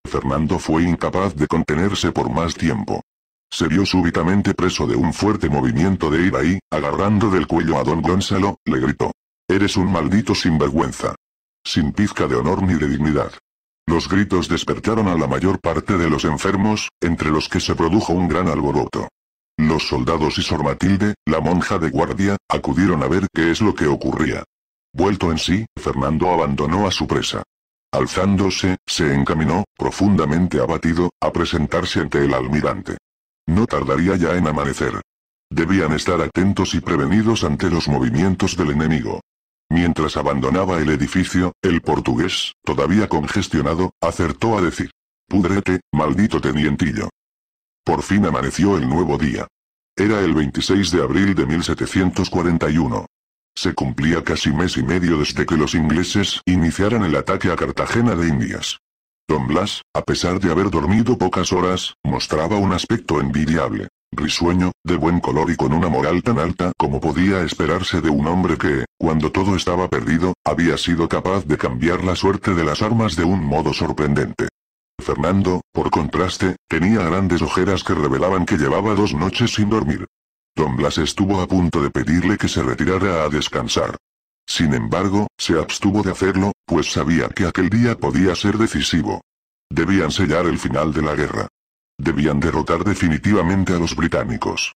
Speaker 1: Fernando fue incapaz de contenerse por más tiempo. Se vio súbitamente preso de un fuerte movimiento de ira y, agarrando del cuello a don Gonzalo, le gritó. Eres un maldito sinvergüenza sin pizca de honor ni de dignidad. Los gritos despertaron a la mayor parte de los enfermos, entre los que se produjo un gran alboroto. Los soldados y Sor Matilde, la monja de guardia, acudieron a ver qué es lo que ocurría. Vuelto en sí, Fernando abandonó a su presa. Alzándose, se encaminó, profundamente abatido, a presentarse ante el almirante. No tardaría ya en amanecer. Debían estar atentos y prevenidos ante los movimientos del enemigo. Mientras abandonaba el edificio, el portugués, todavía congestionado, acertó a decir. "Pudrete, maldito tenientillo. Por fin amaneció el nuevo día. Era el 26 de abril de 1741. Se cumplía casi mes y medio desde que los ingleses iniciaran el ataque a Cartagena de Indias. Don Blas, a pesar de haber dormido pocas horas, mostraba un aspecto envidiable risueño, de buen color y con una moral tan alta como podía esperarse de un hombre que, cuando todo estaba perdido, había sido capaz de cambiar la suerte de las armas de un modo sorprendente. Fernando, por contraste, tenía grandes ojeras que revelaban que llevaba dos noches sin dormir. Don Blas estuvo a punto de pedirle que se retirara a descansar. Sin embargo, se abstuvo de hacerlo, pues sabía que aquel día podía ser decisivo. Debían sellar el final de la guerra. Debían derrotar definitivamente a los británicos.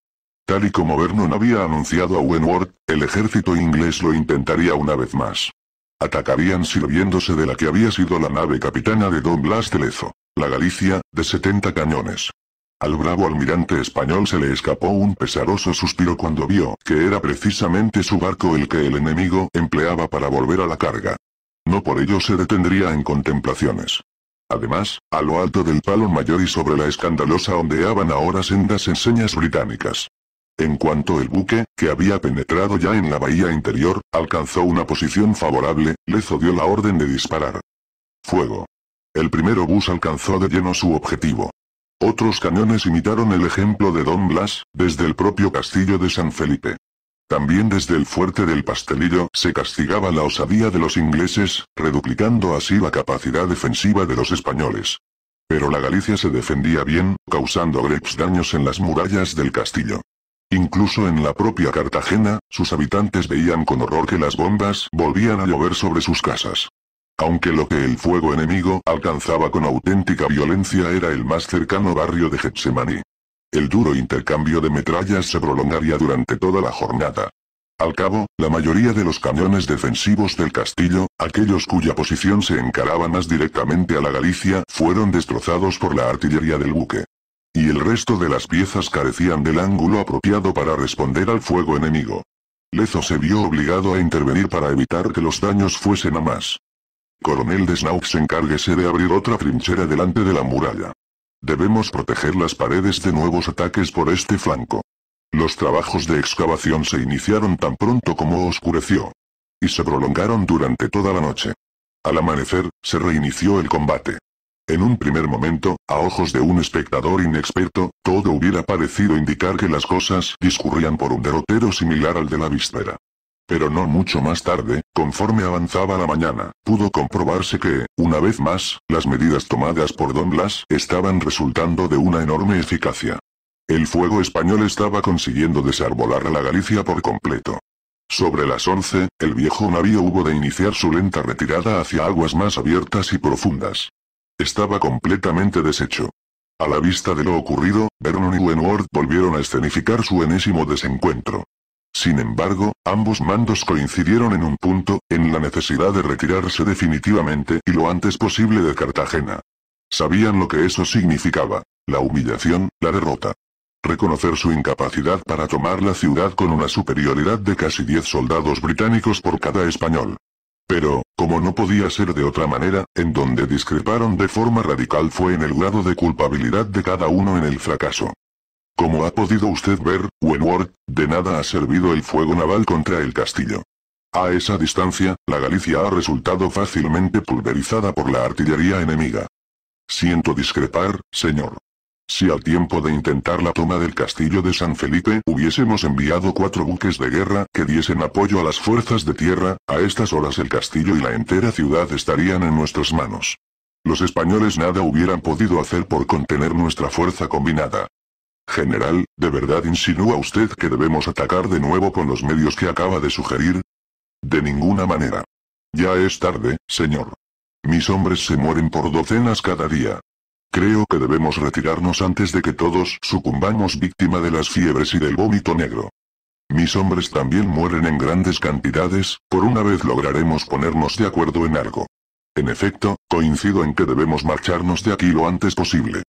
Speaker 1: Tal y como Vernon había anunciado a Wentworth, el ejército inglés lo intentaría una vez más. Atacarían sirviéndose de la que había sido la nave capitana de Don Blas de Lezo, la Galicia, de 70 cañones. Al bravo almirante español se le escapó un pesaroso suspiro cuando vio que era precisamente su barco el que el enemigo empleaba para volver a la carga. No por ello se detendría en contemplaciones. Además, a lo alto del palo mayor y sobre la escandalosa ondeaban ahora sendas enseñas británicas. En cuanto el buque, que había penetrado ya en la bahía interior, alcanzó una posición favorable, Lezo dio la orden de disparar. Fuego. El primer bus alcanzó de lleno su objetivo. Otros cañones imitaron el ejemplo de Don Blas, desde el propio castillo de San Felipe. También desde el fuerte del pastelillo se castigaba la osadía de los ingleses, reduplicando así la capacidad defensiva de los españoles. Pero la Galicia se defendía bien, causando greps daños en las murallas del castillo. Incluso en la propia Cartagena, sus habitantes veían con horror que las bombas volvían a llover sobre sus casas. Aunque lo que el fuego enemigo alcanzaba con auténtica violencia era el más cercano barrio de Getsemaní. El duro intercambio de metrallas se prolongaría durante toda la jornada. Al cabo, la mayoría de los cañones defensivos del castillo, aquellos cuya posición se encaraba más directamente a la Galicia, fueron destrozados por la artillería del buque. Y el resto de las piezas carecían del ángulo apropiado para responder al fuego enemigo. Lezo se vio obligado a intervenir para evitar que los daños fuesen a más. Coronel Desnaux encárguese de abrir otra trinchera delante de la muralla. Debemos proteger las paredes de nuevos ataques por este flanco. Los trabajos de excavación se iniciaron tan pronto como oscureció. Y se prolongaron durante toda la noche. Al amanecer, se reinició el combate. En un primer momento, a ojos de un espectador inexperto, todo hubiera parecido indicar que las cosas discurrían por un derrotero similar al de la víspera. Pero no mucho más tarde, conforme avanzaba la mañana, pudo comprobarse que, una vez más, las medidas tomadas por Don Blas estaban resultando de una enorme eficacia. El fuego español estaba consiguiendo desarbolar a la Galicia por completo. Sobre las 11, el viejo navío hubo de iniciar su lenta retirada hacia aguas más abiertas y profundas. Estaba completamente deshecho. A la vista de lo ocurrido, Vernon y Wenworth volvieron a escenificar su enésimo desencuentro. Sin embargo, ambos mandos coincidieron en un punto, en la necesidad de retirarse definitivamente y lo antes posible de Cartagena. Sabían lo que eso significaba, la humillación, la derrota. Reconocer su incapacidad para tomar la ciudad con una superioridad de casi 10 soldados británicos por cada español. Pero, como no podía ser de otra manera, en donde discreparon de forma radical fue en el grado de culpabilidad de cada uno en el fracaso. Como ha podido usted ver, Wenworth, de nada ha servido el fuego naval contra el castillo. A esa distancia, la Galicia ha resultado fácilmente pulverizada por la artillería enemiga. Siento discrepar, señor. Si al tiempo de intentar la toma del castillo de San Felipe hubiésemos enviado cuatro buques de guerra que diesen apoyo a las fuerzas de tierra, a estas horas el castillo y la entera ciudad estarían en nuestras manos. Los españoles nada hubieran podido hacer por contener nuestra fuerza combinada. General, ¿de verdad insinúa usted que debemos atacar de nuevo con los medios que acaba de sugerir? De ninguna manera. Ya es tarde, señor. Mis hombres se mueren por docenas cada día. Creo que debemos retirarnos antes de que todos sucumbamos víctima de las fiebres y del vómito negro. Mis hombres también mueren en grandes cantidades, por una vez lograremos ponernos de acuerdo en algo. En efecto, coincido en que debemos marcharnos de aquí lo antes posible.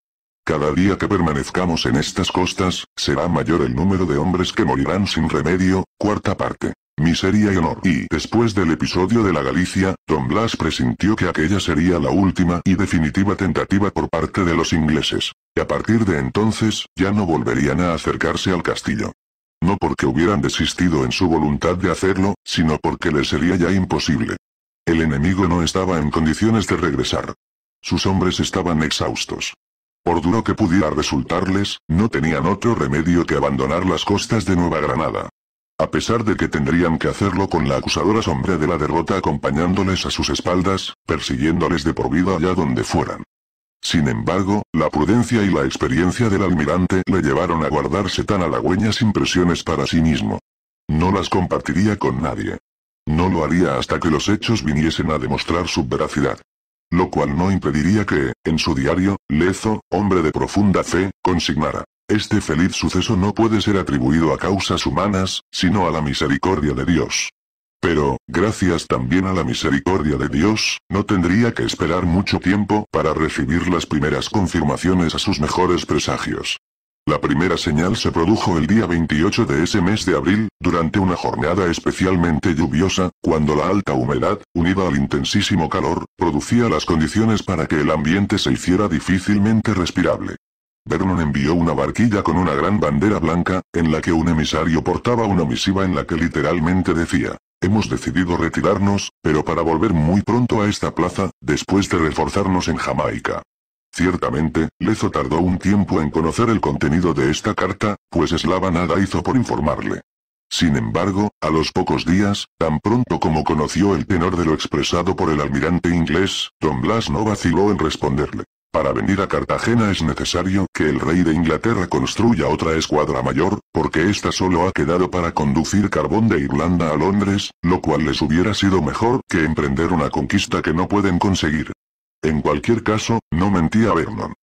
Speaker 1: Cada día que permanezcamos en estas costas, será mayor el número de hombres que morirán sin remedio, cuarta parte. Miseria y honor. Y después del episodio de la Galicia, Don Blas presintió que aquella sería la última y definitiva tentativa por parte de los ingleses. Y a partir de entonces, ya no volverían a acercarse al castillo. No porque hubieran desistido en su voluntad de hacerlo, sino porque les sería ya imposible. El enemigo no estaba en condiciones de regresar. Sus hombres estaban exhaustos. Por duro que pudiera resultarles, no tenían otro remedio que abandonar las costas de Nueva Granada. A pesar de que tendrían que hacerlo con la acusadora sombra de la derrota acompañándoles a sus espaldas, persiguiéndoles de por vida allá donde fueran. Sin embargo, la prudencia y la experiencia del almirante le llevaron a guardarse tan halagüeñas impresiones para sí mismo. No las compartiría con nadie. No lo haría hasta que los hechos viniesen a demostrar su veracidad lo cual no impediría que, en su diario, Lezo, hombre de profunda fe, consignara. Este feliz suceso no puede ser atribuido a causas humanas, sino a la misericordia de Dios. Pero, gracias también a la misericordia de Dios, no tendría que esperar mucho tiempo para recibir las primeras confirmaciones a sus mejores presagios. La primera señal se produjo el día 28 de ese mes de abril, durante una jornada especialmente lluviosa, cuando la alta humedad, unida al intensísimo calor, producía las condiciones para que el ambiente se hiciera difícilmente respirable. Vernon envió una barquilla con una gran bandera blanca, en la que un emisario portaba una misiva en la que literalmente decía, Hemos decidido retirarnos, pero para volver muy pronto a esta plaza, después de reforzarnos en Jamaica. Ciertamente, Lezo tardó un tiempo en conocer el contenido de esta carta, pues Slava nada hizo por informarle. Sin embargo, a los pocos días, tan pronto como conoció el tenor de lo expresado por el almirante inglés, Don Blas no vaciló en responderle. Para venir a Cartagena es necesario que el rey de Inglaterra construya otra escuadra mayor, porque esta solo ha quedado para conducir carbón de Irlanda a Londres, lo cual les hubiera sido mejor que emprender una conquista que no pueden conseguir. En cualquier caso, no mentía Vernon.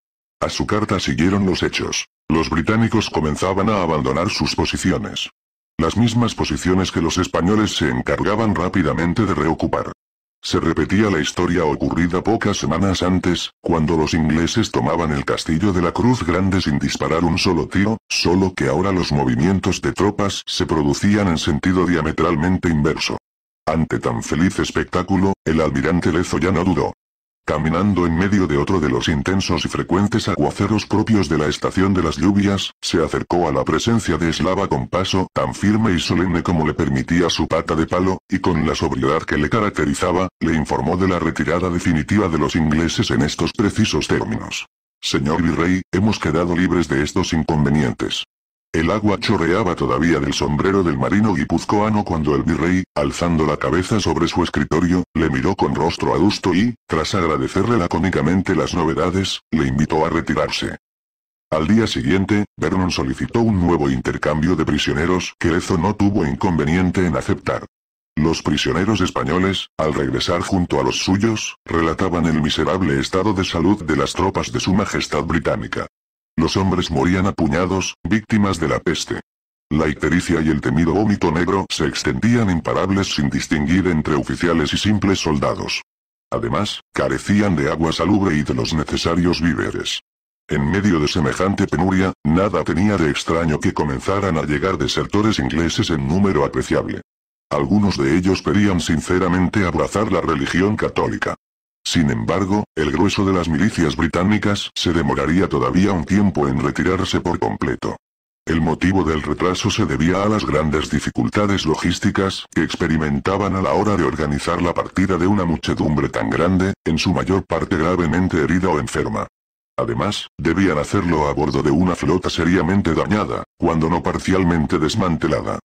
Speaker 1: A su carta siguieron los hechos. Los británicos comenzaban a abandonar sus posiciones. Las mismas posiciones que los españoles se encargaban rápidamente de reocupar. Se repetía la historia ocurrida pocas semanas antes, cuando los ingleses tomaban el castillo de la Cruz Grande sin disparar un solo tiro, solo que ahora los movimientos de tropas se producían en sentido diametralmente inverso. Ante tan feliz espectáculo, el almirante Lezo ya no dudó. Caminando en medio de otro de los intensos y frecuentes aguaceros propios de la estación de las lluvias, se acercó a la presencia de Eslava con paso tan firme y solemne como le permitía su pata de palo, y con la sobriedad que le caracterizaba, le informó de la retirada definitiva de los ingleses en estos precisos términos. Señor Virrey, hemos quedado libres de estos inconvenientes. El agua chorreaba todavía del sombrero del marino guipuzcoano cuando el virrey, alzando la cabeza sobre su escritorio, le miró con rostro adusto y, tras agradecerle lacónicamente las novedades, le invitó a retirarse. Al día siguiente, Vernon solicitó un nuevo intercambio de prisioneros que Ezo no tuvo inconveniente en aceptar. Los prisioneros españoles, al regresar junto a los suyos, relataban el miserable estado de salud de las tropas de su Majestad Británica. Los hombres morían a puñados, víctimas de la peste. La ictericia y el temido vómito negro se extendían imparables sin distinguir entre oficiales y simples soldados. Además, carecían de agua salubre y de los necesarios víveres. En medio de semejante penuria, nada tenía de extraño que comenzaran a llegar desertores ingleses en número apreciable. Algunos de ellos querían sinceramente abrazar la religión católica. Sin embargo, el grueso de las milicias británicas se demoraría todavía un tiempo en retirarse por completo. El motivo del retraso se debía a las grandes dificultades logísticas que experimentaban a la hora de organizar la partida de una muchedumbre tan grande, en su mayor parte gravemente herida o enferma. Además, debían hacerlo a bordo de una flota seriamente dañada, cuando no parcialmente desmantelada.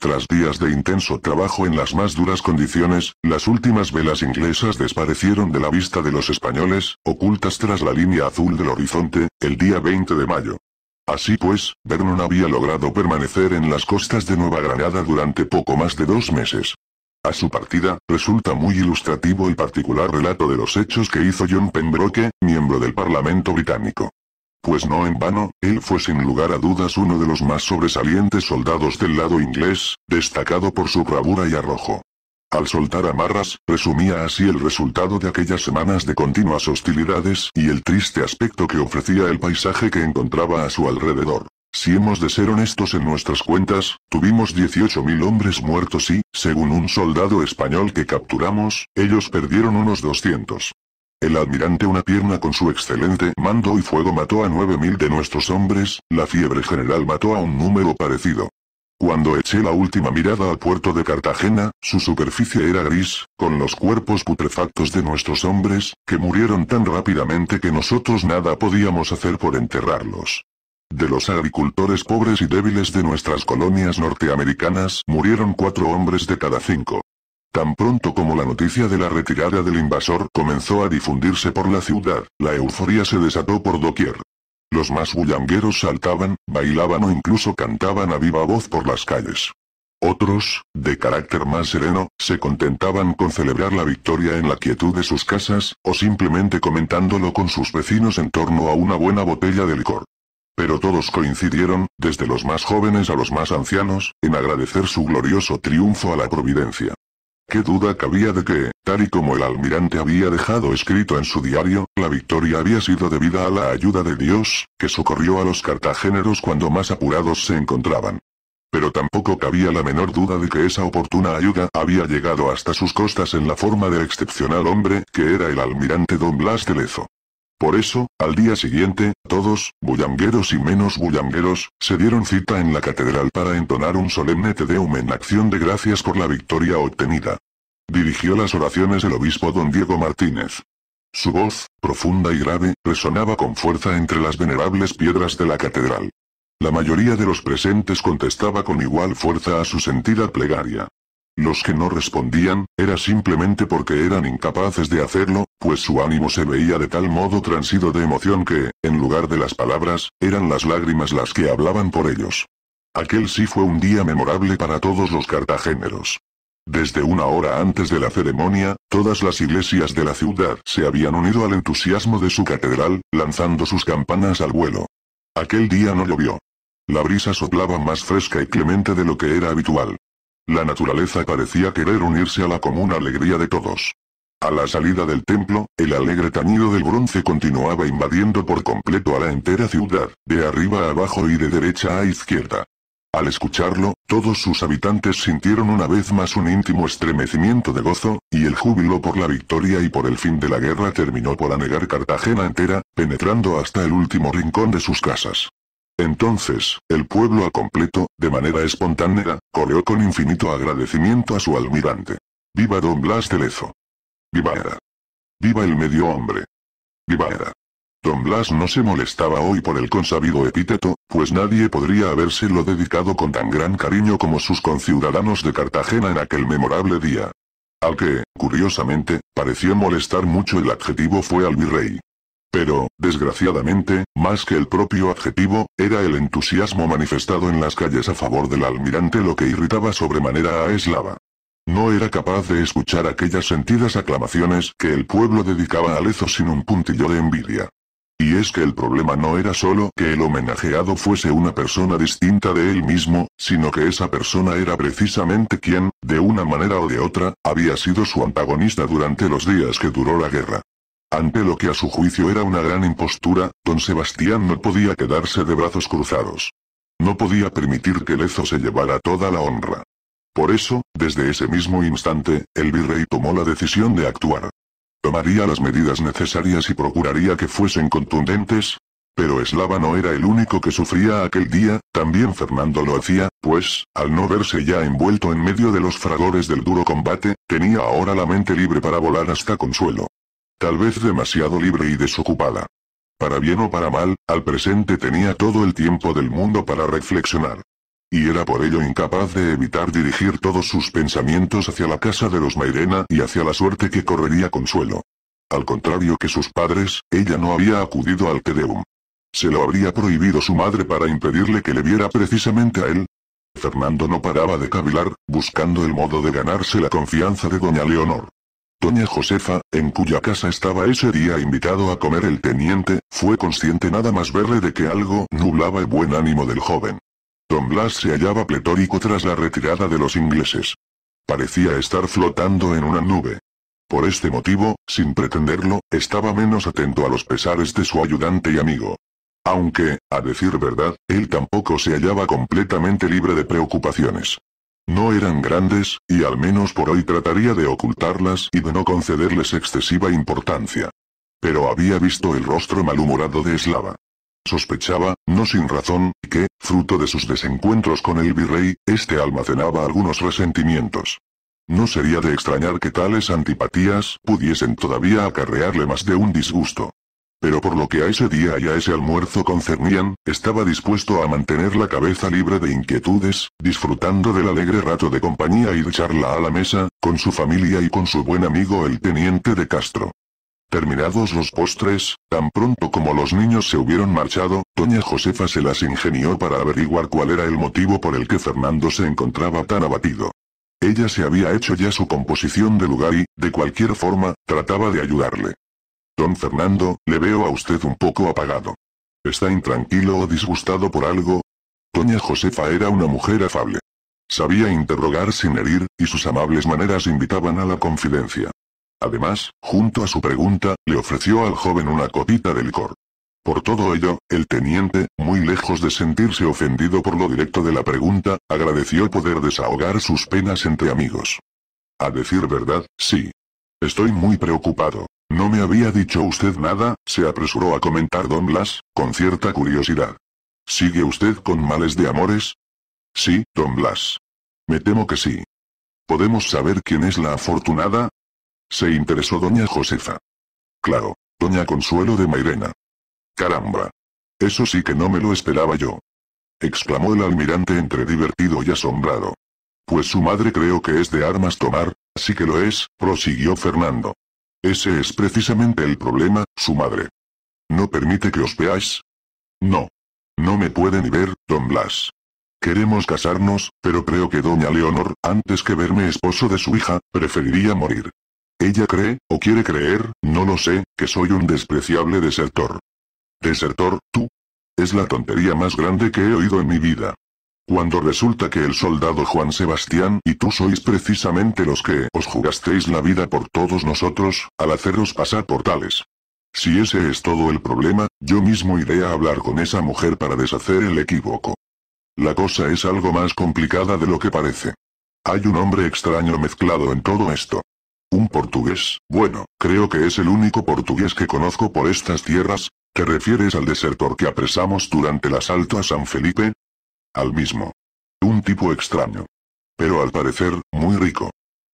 Speaker 1: Tras días de intenso trabajo en las más duras condiciones, las últimas velas inglesas desaparecieron de la vista de los españoles, ocultas tras la línea azul del horizonte, el día 20 de mayo. Así pues, Vernon había logrado permanecer en las costas de Nueva Granada durante poco más de dos meses. A su partida, resulta muy ilustrativo el particular relato de los hechos que hizo John Pembroke, miembro del Parlamento británico. Pues no en vano, él fue sin lugar a dudas uno de los más sobresalientes soldados del lado inglés, destacado por su bravura y arrojo. Al soltar amarras, resumía así el resultado de aquellas semanas de continuas hostilidades y el triste aspecto que ofrecía el paisaje que encontraba a su alrededor. Si hemos de ser honestos en nuestras cuentas, tuvimos 18.000 hombres muertos y, según un soldado español que capturamos, ellos perdieron unos 200. El almirante una pierna con su excelente mando y fuego mató a 9.000 de nuestros hombres, la fiebre general mató a un número parecido. Cuando eché la última mirada al puerto de Cartagena, su superficie era gris, con los cuerpos putrefactos de nuestros hombres, que murieron tan rápidamente que nosotros nada podíamos hacer por enterrarlos. De los agricultores pobres y débiles de nuestras colonias norteamericanas murieron cuatro hombres de cada cinco. Tan pronto como la noticia de la retirada del invasor comenzó a difundirse por la ciudad, la euforia se desató por doquier. Los más bullangueros saltaban, bailaban o incluso cantaban a viva voz por las calles. Otros, de carácter más sereno, se contentaban con celebrar la victoria en la quietud de sus casas, o simplemente comentándolo con sus vecinos en torno a una buena botella de licor. Pero todos coincidieron, desde los más jóvenes a los más ancianos, en agradecer su glorioso triunfo a la providencia. Qué duda cabía de que, tal y como el almirante había dejado escrito en su diario, la victoria había sido debida a la ayuda de Dios, que socorrió a los cartageneros cuando más apurados se encontraban. Pero tampoco cabía la menor duda de que esa oportuna ayuda había llegado hasta sus costas en la forma del excepcional hombre que era el almirante Don Blas de Lezo. Por eso, al día siguiente, todos, bullangueros y menos bullangueros, se dieron cita en la catedral para entonar un solemne Te Deum en acción de gracias por la victoria obtenida. Dirigió las oraciones el obispo don Diego Martínez. Su voz, profunda y grave, resonaba con fuerza entre las venerables piedras de la catedral. La mayoría de los presentes contestaba con igual fuerza a su sentida plegaria. Los que no respondían, era simplemente porque eran incapaces de hacerlo, pues su ánimo se veía de tal modo transido de emoción que, en lugar de las palabras, eran las lágrimas las que hablaban por ellos. Aquel sí fue un día memorable para todos los cartagéneros. Desde una hora antes de la ceremonia, todas las iglesias de la ciudad se habían unido al entusiasmo de su catedral, lanzando sus campanas al vuelo. Aquel día no llovió. La brisa soplaba más fresca y clemente de lo que era habitual. La naturaleza parecía querer unirse a la común alegría de todos. A la salida del templo, el alegre tañido del bronce continuaba invadiendo por completo a la entera ciudad, de arriba a abajo y de derecha a izquierda. Al escucharlo, todos sus habitantes sintieron una vez más un íntimo estremecimiento de gozo, y el júbilo por la victoria y por el fin de la guerra terminó por anegar Cartagena entera, penetrando hasta el último rincón de sus casas. Entonces, el pueblo a completo, de manera espontánea, coreó con infinito agradecimiento a su almirante. ¡Viva Don Blas de Lezo! ¡Viva ¡Viva el medio hombre! ¡Viva Era! Don Blas no se molestaba hoy por el consabido epíteto, pues nadie podría habérselo dedicado con tan gran cariño como sus conciudadanos de Cartagena en aquel memorable día. Al que, curiosamente, pareció molestar mucho el adjetivo fue al virrey. Pero, desgraciadamente, más que el propio adjetivo, era el entusiasmo manifestado en las calles a favor del almirante lo que irritaba sobremanera a Eslava. No era capaz de escuchar aquellas sentidas aclamaciones que el pueblo dedicaba a Lezo sin un puntillo de envidia. Y es que el problema no era solo que el homenajeado fuese una persona distinta de él mismo, sino que esa persona era precisamente quien, de una manera o de otra, había sido su antagonista durante los días que duró la guerra. Ante lo que a su juicio era una gran impostura, don Sebastián no podía quedarse de brazos cruzados. No podía permitir que Lezo se llevara toda la honra. Por eso, desde ese mismo instante, el virrey tomó la decisión de actuar. Tomaría las medidas necesarias y procuraría que fuesen contundentes. Pero Eslava no era el único que sufría aquel día, también Fernando lo hacía, pues, al no verse ya envuelto en medio de los fragores del duro combate, tenía ahora la mente libre para volar hasta Consuelo. Tal vez demasiado libre y desocupada. Para bien o para mal, al presente tenía todo el tiempo del mundo para reflexionar. Y era por ello incapaz de evitar dirigir todos sus pensamientos hacia la casa de los Mairena y hacia la suerte que correría Consuelo. Al contrario que sus padres, ella no había acudido al deum. Se lo habría prohibido su madre para impedirle que le viera precisamente a él. Fernando no paraba de cavilar, buscando el modo de ganarse la confianza de doña Leonor. Doña Josefa, en cuya casa estaba ese día invitado a comer el teniente, fue consciente nada más verle de que algo nublaba el buen ánimo del joven. Don Blas se hallaba pletórico tras la retirada de los ingleses. Parecía estar flotando en una nube. Por este motivo, sin pretenderlo, estaba menos atento a los pesares de su ayudante y amigo. Aunque, a decir verdad, él tampoco se hallaba completamente libre de preocupaciones. No eran grandes, y al menos por hoy trataría de ocultarlas y de no concederles excesiva importancia. Pero había visto el rostro malhumorado de Eslava. Sospechaba, no sin razón, que, fruto de sus desencuentros con el virrey, este almacenaba algunos resentimientos. No sería de extrañar que tales antipatías pudiesen todavía acarrearle más de un disgusto. Pero por lo que a ese día y a ese almuerzo concernían, estaba dispuesto a mantener la cabeza libre de inquietudes, disfrutando del alegre rato de compañía y de charla a la mesa, con su familia y con su buen amigo el teniente de Castro. Terminados los postres, tan pronto como los niños se hubieron marchado, doña Josefa se las ingenió para averiguar cuál era el motivo por el que Fernando se encontraba tan abatido. Ella se había hecho ya su composición de lugar y, de cualquier forma, trataba de ayudarle. Don Fernando, le veo a usted un poco apagado. ¿Está intranquilo o disgustado por algo? Doña Josefa era una mujer afable. Sabía interrogar sin herir, y sus amables maneras invitaban a la confidencia. Además, junto a su pregunta, le ofreció al joven una copita de licor. Por todo ello, el teniente, muy lejos de sentirse ofendido por lo directo de la pregunta, agradeció poder desahogar sus penas entre amigos. A decir verdad, sí. Estoy muy preocupado. ¿No me había dicho usted nada? se apresuró a comentar Don Blas, con cierta curiosidad. ¿Sigue usted con males de amores? Sí, Don Blas. Me temo que sí. ¿Podemos saber quién es la afortunada? Se interesó doña Josefa. Claro, doña Consuelo de Mairena. Caramba. Eso sí que no me lo esperaba yo. Exclamó el almirante entre divertido y asombrado. Pues su madre creo que es de armas tomar, así que lo es, prosiguió Fernando. Ese es precisamente el problema, su madre. ¿No permite que os veáis? No. No me puede ni ver, don Blas. Queremos casarnos, pero creo que doña Leonor, antes que verme esposo de su hija, preferiría morir. Ella cree, o quiere creer, no lo sé, que soy un despreciable desertor. ¿Desertor, tú? Es la tontería más grande que he oído en mi vida. Cuando resulta que el soldado Juan Sebastián y tú sois precisamente los que os jugasteis la vida por todos nosotros, al haceros pasar por tales. Si ese es todo el problema, yo mismo iré a hablar con esa mujer para deshacer el equívoco. La cosa es algo más complicada de lo que parece. Hay un hombre extraño mezclado en todo esto. Un portugués, bueno, creo que es el único portugués que conozco por estas tierras, ¿Te refieres al desertor que apresamos durante el asalto a San Felipe? al mismo. Un tipo extraño. Pero al parecer, muy rico.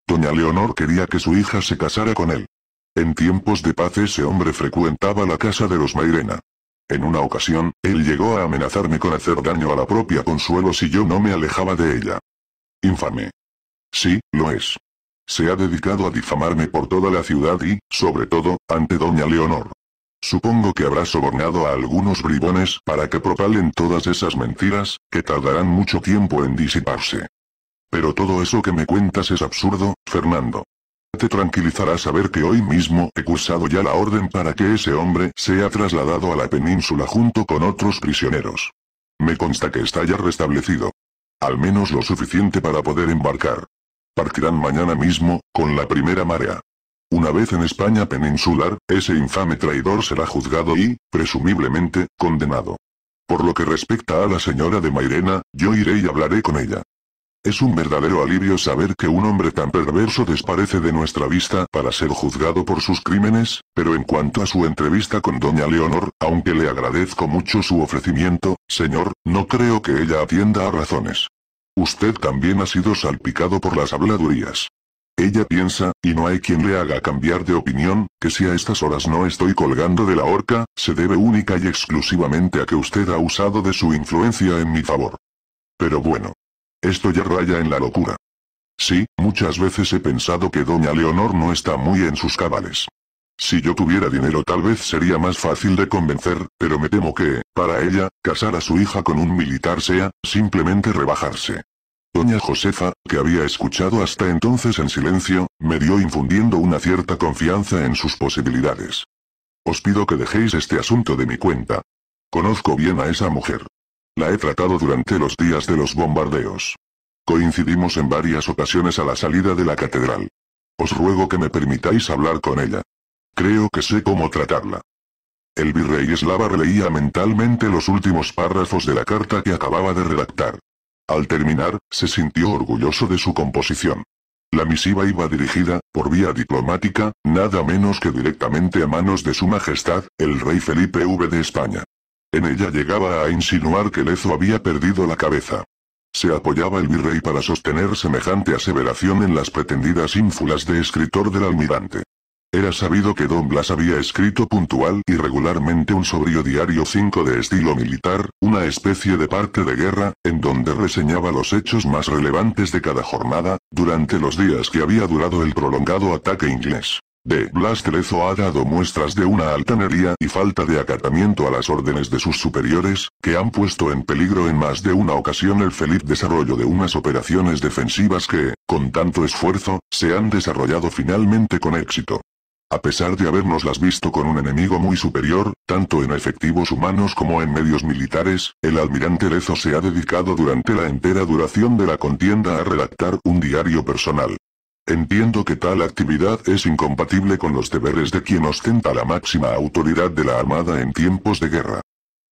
Speaker 1: Doña Leonor quería que su hija se casara con él. En tiempos de paz ese hombre frecuentaba la casa de los Mairena. En una ocasión, él llegó a amenazarme con hacer daño a la propia Consuelo si yo no me alejaba de ella. Infame. Sí, lo es. Se ha dedicado a difamarme por toda la ciudad y, sobre todo, ante doña Leonor. Supongo que habrá sobornado a algunos bribones para que propalen todas esas mentiras, que tardarán mucho tiempo en disiparse. Pero todo eso que me cuentas es absurdo, Fernando. Te tranquilizará saber que hoy mismo he cursado ya la orden para que ese hombre sea trasladado a la península junto con otros prisioneros. Me consta que está ya restablecido. Al menos lo suficiente para poder embarcar. Partirán mañana mismo, con la primera marea. Una vez en España peninsular, ese infame traidor será juzgado y, presumiblemente, condenado. Por lo que respecta a la señora de Mairena, yo iré y hablaré con ella. Es un verdadero alivio saber que un hombre tan perverso desparece de nuestra vista para ser juzgado por sus crímenes, pero en cuanto a su entrevista con doña Leonor, aunque le agradezco mucho su ofrecimiento, señor, no creo que ella atienda a razones. Usted también ha sido salpicado por las habladurías. Ella piensa, y no hay quien le haga cambiar de opinión, que si a estas horas no estoy colgando de la horca, se debe única y exclusivamente a que usted ha usado de su influencia en mi favor. Pero bueno. Esto ya raya en la locura. Sí, muchas veces he pensado que doña Leonor no está muy en sus cabales. Si yo tuviera dinero tal vez sería más fácil de convencer, pero me temo que, para ella, casar a su hija con un militar sea, simplemente rebajarse. Doña Josefa, que había escuchado hasta entonces en silencio, me dio infundiendo una cierta confianza en sus posibilidades. Os pido que dejéis este asunto de mi cuenta. Conozco bien a esa mujer. La he tratado durante los días de los bombardeos. Coincidimos en varias ocasiones a la salida de la catedral. Os ruego que me permitáis hablar con ella. Creo que sé cómo tratarla. El virrey eslava releía mentalmente los últimos párrafos de la carta que acababa de redactar. Al terminar, se sintió orgulloso de su composición. La misiva iba dirigida, por vía diplomática, nada menos que directamente a manos de su majestad, el rey Felipe V de España. En ella llegaba a insinuar que Lezo había perdido la cabeza. Se apoyaba el virrey para sostener semejante aseveración en las pretendidas ínfulas de escritor del almirante. Era sabido que Don Blas había escrito puntual y regularmente un sobrio diario 5 de estilo militar, una especie de parte de guerra, en donde reseñaba los hechos más relevantes de cada jornada, durante los días que había durado el prolongado ataque inglés. De Blas Trezo ha dado muestras de una altanería y falta de acatamiento a las órdenes de sus superiores, que han puesto en peligro en más de una ocasión el feliz desarrollo de unas operaciones defensivas que, con tanto esfuerzo, se han desarrollado finalmente con éxito. A pesar de habernoslas visto con un enemigo muy superior, tanto en efectivos humanos como en medios militares, el almirante Lezo se ha dedicado durante la entera duración de la contienda a redactar un diario personal. Entiendo que tal actividad es incompatible con los deberes de quien ostenta la máxima autoridad de la Armada en tiempos de guerra.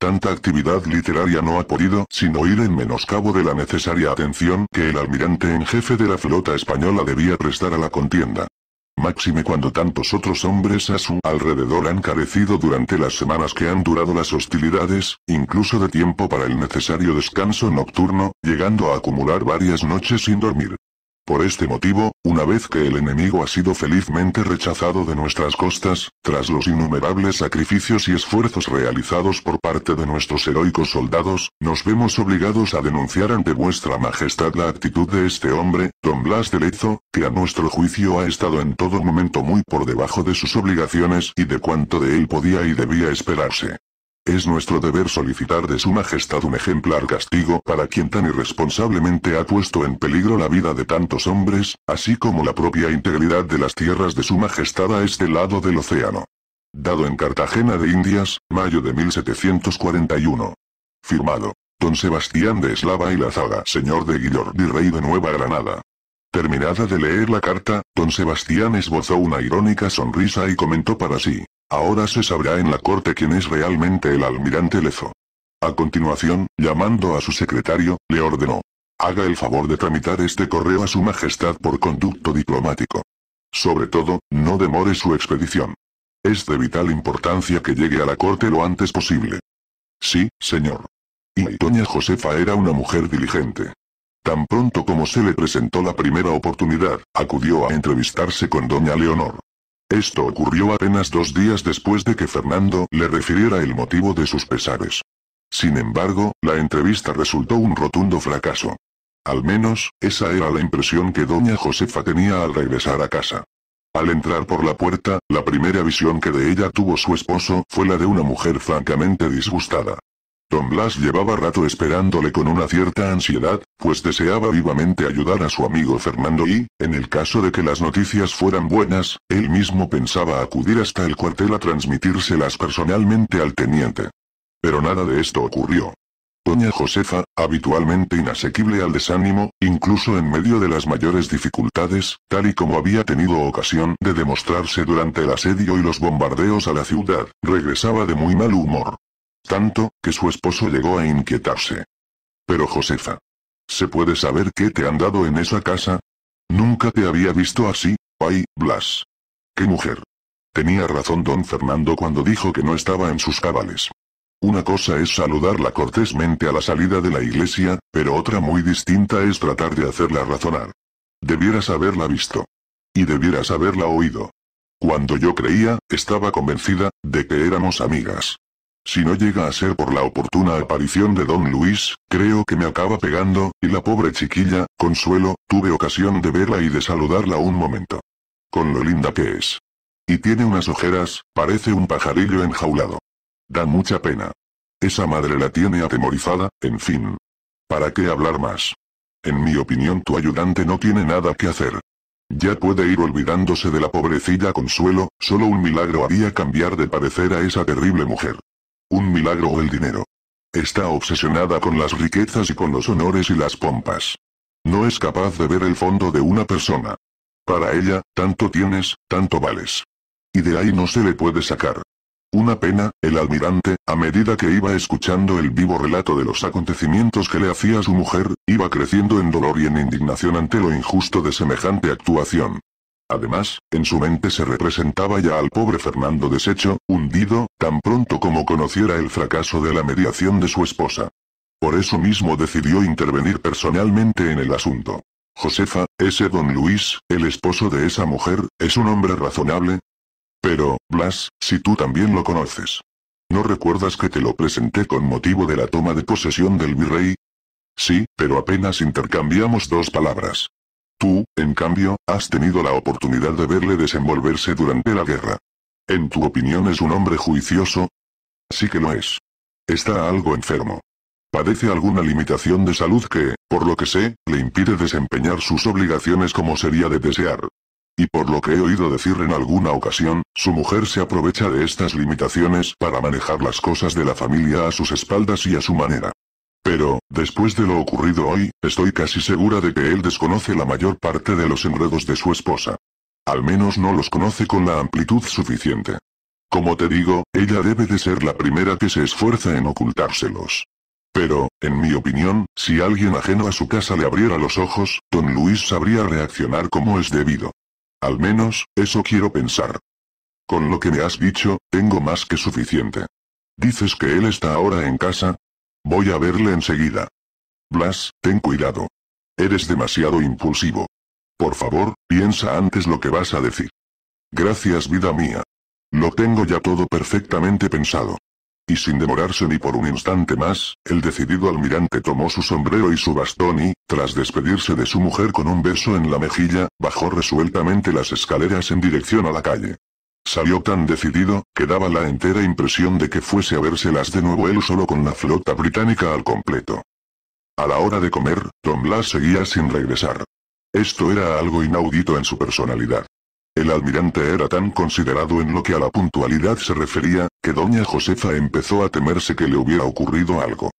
Speaker 1: Tanta actividad literaria no ha podido sino ir en menoscabo de la necesaria atención que el almirante en jefe de la flota española debía prestar a la contienda máxime cuando tantos otros hombres a su alrededor han carecido durante las semanas que han durado las hostilidades, incluso de tiempo para el necesario descanso nocturno, llegando a acumular varias noches sin dormir. Por este motivo, una vez que el enemigo ha sido felizmente rechazado de nuestras costas, tras los innumerables sacrificios y esfuerzos realizados por parte de nuestros heroicos soldados, nos vemos obligados a denunciar ante vuestra majestad la actitud de este hombre, don Blas de Lezo, que a nuestro juicio ha estado en todo momento muy por debajo de sus obligaciones y de cuanto de él podía y debía esperarse. Es nuestro deber solicitar de su majestad un ejemplar castigo para quien tan irresponsablemente ha puesto en peligro la vida de tantos hombres, así como la propia integridad de las tierras de su majestad a este lado del océano. Dado en Cartagena de Indias, mayo de 1741. Firmado. Don Sebastián de Eslava y Lazaga, señor de y rey de Nueva Granada. Terminada de leer la carta, don Sebastián esbozó una irónica sonrisa y comentó para sí. Ahora se sabrá en la corte quién es realmente el almirante Lezo. A continuación, llamando a su secretario, le ordenó. Haga el favor de tramitar este correo a su majestad por conducto diplomático. Sobre todo, no demore su expedición. Es de vital importancia que llegue a la corte lo antes posible. Sí, señor. Y doña Josefa era una mujer diligente. Tan pronto como se le presentó la primera oportunidad, acudió a entrevistarse con doña Leonor. Esto ocurrió apenas dos días después de que Fernando le refiriera el motivo de sus pesares. Sin embargo, la entrevista resultó un rotundo fracaso. Al menos, esa era la impresión que doña Josefa tenía al regresar a casa. Al entrar por la puerta, la primera visión que de ella tuvo su esposo fue la de una mujer francamente disgustada. Don Blas llevaba rato esperándole con una cierta ansiedad, pues deseaba vivamente ayudar a su amigo Fernando y, en el caso de que las noticias fueran buenas, él mismo pensaba acudir hasta el cuartel a transmitírselas personalmente al teniente. Pero nada de esto ocurrió. Doña Josefa, habitualmente inasequible al desánimo, incluso en medio de las mayores dificultades, tal y como había tenido ocasión de demostrarse durante el asedio y los bombardeos a la ciudad, regresaba de muy mal humor tanto, que su esposo llegó a inquietarse. Pero Josefa. ¿Se puede saber qué te han dado en esa casa? Nunca te había visto así, ay, Blas. ¡Qué mujer! Tenía razón don Fernando cuando dijo que no estaba en sus cabales. Una cosa es saludarla cortésmente a la salida de la iglesia, pero otra muy distinta es tratar de hacerla razonar. Debieras haberla visto. Y debieras haberla oído. Cuando yo creía, estaba convencida, de que éramos amigas. Si no llega a ser por la oportuna aparición de don Luis, creo que me acaba pegando, y la pobre chiquilla, Consuelo, tuve ocasión de verla y de saludarla un momento. Con lo linda que es. Y tiene unas ojeras, parece un pajarillo enjaulado. Da mucha pena. Esa madre la tiene atemorizada, en fin. ¿Para qué hablar más? En mi opinión tu ayudante no tiene nada que hacer. Ya puede ir olvidándose de la pobrecilla Consuelo, solo un milagro haría cambiar de parecer a esa terrible mujer. Un milagro el dinero. Está obsesionada con las riquezas y con los honores y las pompas. No es capaz de ver el fondo de una persona. Para ella, tanto tienes, tanto vales. Y de ahí no se le puede sacar. Una pena, el almirante, a medida que iba escuchando el vivo relato de los acontecimientos que le hacía su mujer, iba creciendo en dolor y en indignación ante lo injusto de semejante actuación. Además, en su mente se representaba ya al pobre Fernando deshecho, hundido, tan pronto como conociera el fracaso de la mediación de su esposa. Por eso mismo decidió intervenir personalmente en el asunto. Josefa, ese don Luis, el esposo de esa mujer, es un hombre razonable. Pero, Blas, si tú también lo conoces. ¿No recuerdas que te lo presenté con motivo de la toma de posesión del virrey? Sí, pero apenas intercambiamos dos palabras. Tú, en cambio, has tenido la oportunidad de verle desenvolverse durante la guerra. ¿En tu opinión es un hombre juicioso? Sí que lo es. Está algo enfermo. Padece alguna limitación de salud que, por lo que sé, le impide desempeñar sus obligaciones como sería de desear. Y por lo que he oído decir en alguna ocasión, su mujer se aprovecha de estas limitaciones para manejar las cosas de la familia a sus espaldas y a su manera. Pero, después de lo ocurrido hoy, estoy casi segura de que él desconoce la mayor parte de los enredos de su esposa. Al menos no los conoce con la amplitud suficiente. Como te digo, ella debe de ser la primera que se esfuerza en ocultárselos. Pero, en mi opinión, si alguien ajeno a su casa le abriera los ojos, don Luis sabría reaccionar como es debido. Al menos, eso quiero pensar. Con lo que me has dicho, tengo más que suficiente. ¿Dices que él está ahora en casa? Voy a verle enseguida. Blas, ten cuidado. Eres demasiado impulsivo. Por favor, piensa antes lo que vas a decir. Gracias vida mía. Lo tengo ya todo perfectamente pensado. Y sin demorarse ni por un instante más, el decidido almirante tomó su sombrero y su bastón y, tras despedirse de su mujer con un beso en la mejilla, bajó resueltamente las escaleras en dirección a la calle. Salió tan decidido, que daba la entera impresión de que fuese a vérselas de nuevo él solo con la flota británica al completo. A la hora de comer, Don Blas seguía sin regresar. Esto era algo inaudito en su personalidad. El almirante era tan considerado en lo que a la puntualidad se refería, que doña Josefa empezó a temerse que le hubiera ocurrido algo.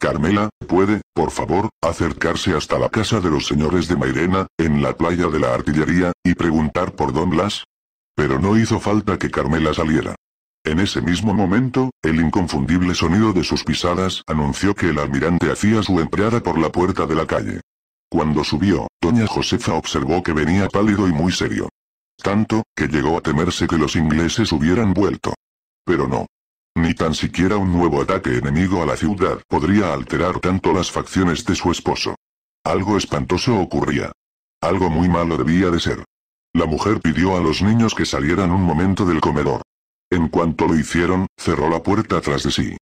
Speaker 1: Carmela, puede, por favor, acercarse hasta la casa de los señores de Mairena, en la playa de la artillería, y preguntar por Don Blas, pero no hizo falta que Carmela saliera. En ese mismo momento, el inconfundible sonido de sus pisadas anunció que el almirante hacía su entrada por la puerta de la calle. Cuando subió, doña Josefa observó que venía pálido y muy serio. Tanto, que llegó a temerse que los ingleses hubieran vuelto. Pero no. Ni tan siquiera un nuevo ataque enemigo a la ciudad podría alterar tanto las facciones de su esposo. Algo espantoso ocurría. Algo muy malo debía de ser. La mujer pidió a los niños que salieran un momento del comedor. En cuanto lo hicieron, cerró la puerta tras de sí.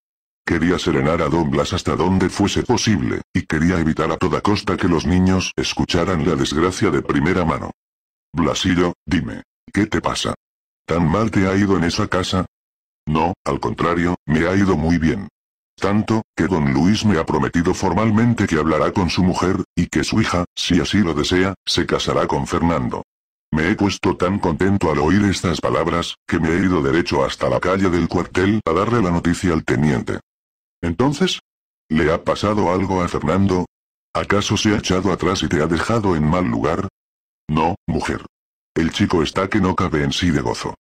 Speaker 1: Quería serenar a Don Blas hasta donde fuese posible, y quería evitar a toda costa que los niños escucharan la desgracia de primera mano. Blasillo, dime, ¿qué te pasa? ¿Tan mal te ha ido en esa casa? No, al contrario, me ha ido muy bien. Tanto, que don Luis me ha prometido formalmente que hablará con su mujer, y que su hija, si así lo desea, se casará con Fernando. Me he puesto tan contento al oír estas palabras, que me he ido derecho hasta la calle del cuartel a darle la noticia al teniente. Entonces, ¿le ha pasado algo a Fernando? ¿Acaso se ha echado atrás y te ha dejado en mal lugar? No, mujer. El chico está que no cabe en sí de gozo.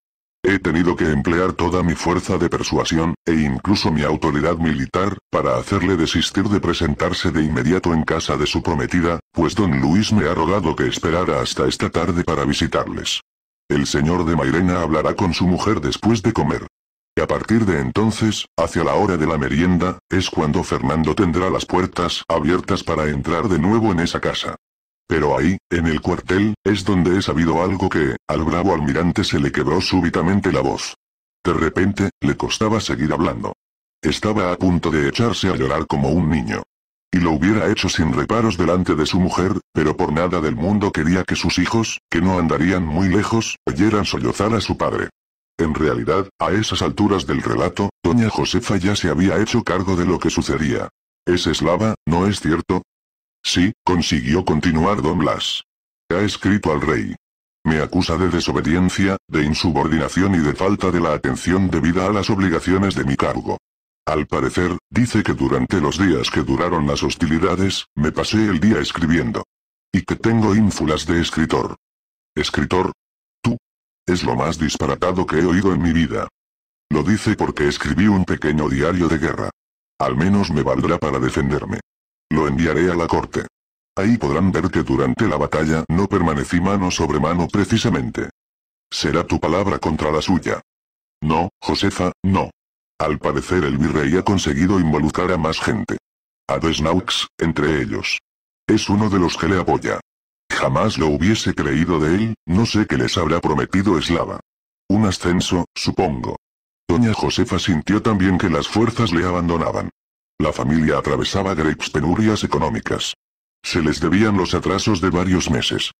Speaker 1: He tenido que emplear toda mi fuerza de persuasión, e incluso mi autoridad militar, para hacerle desistir de presentarse de inmediato en casa de su prometida, pues don Luis me ha rogado que esperara hasta esta tarde para visitarles. El señor de Mairena hablará con su mujer después de comer. Y a partir de entonces, hacia la hora de la merienda, es cuando Fernando tendrá las puertas abiertas para entrar de nuevo en esa casa. Pero ahí, en el cuartel, es donde he sabido algo que, al bravo almirante se le quebró súbitamente la voz. De repente, le costaba seguir hablando. Estaba a punto de echarse a llorar como un niño. Y lo hubiera hecho sin reparos delante de su mujer, pero por nada del mundo quería que sus hijos, que no andarían muy lejos, oyeran sollozar a su padre. En realidad, a esas alturas del relato, doña Josefa ya se había hecho cargo de lo que sucedía. ¿Es eslava, no es cierto? Sí, consiguió continuar Don Blas. Ha escrito al rey. Me acusa de desobediencia, de insubordinación y de falta de la atención debida a las obligaciones de mi cargo. Al parecer, dice que durante los días que duraron las hostilidades, me pasé el día escribiendo. Y que tengo ínfulas de escritor. ¿Escritor? Tú. Es lo más disparatado que he oído en mi vida. Lo dice porque escribí un pequeño diario de guerra. Al menos me valdrá para defenderme. Lo enviaré a la corte. Ahí podrán ver que durante la batalla no permanecí mano sobre mano precisamente. Será tu palabra contra la suya. No, Josefa, no. Al parecer el virrey ha conseguido involucrar a más gente. A Desnaux, entre ellos. Es uno de los que le apoya. Jamás lo hubiese creído de él, no sé qué les habrá prometido Eslava. Un ascenso, supongo. Doña Josefa sintió también que las fuerzas le abandonaban. La familia atravesaba graves penurias económicas. Se les debían los atrasos de varios meses.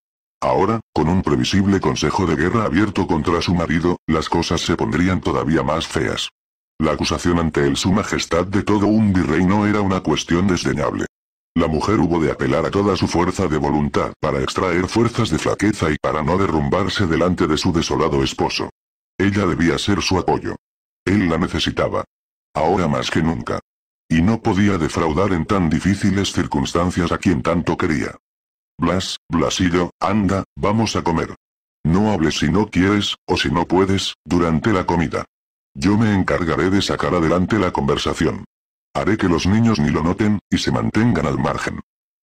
Speaker 1: Ahora, con un previsible consejo de guerra abierto contra su marido, las cosas se pondrían todavía más feas. La acusación ante el su majestad de todo un virrey no era una cuestión desdeñable. La mujer hubo de apelar a toda su fuerza de voluntad para extraer fuerzas de flaqueza y para no derrumbarse delante de su desolado esposo. Ella debía ser su apoyo. Él la necesitaba. Ahora más que nunca. Y no podía defraudar en tan difíciles circunstancias a quien tanto quería. Blas, Blasillo, anda, vamos a comer. No hables si no quieres, o si no puedes, durante la comida. Yo me encargaré de sacar adelante la conversación. Haré que los niños ni lo noten, y se mantengan al margen.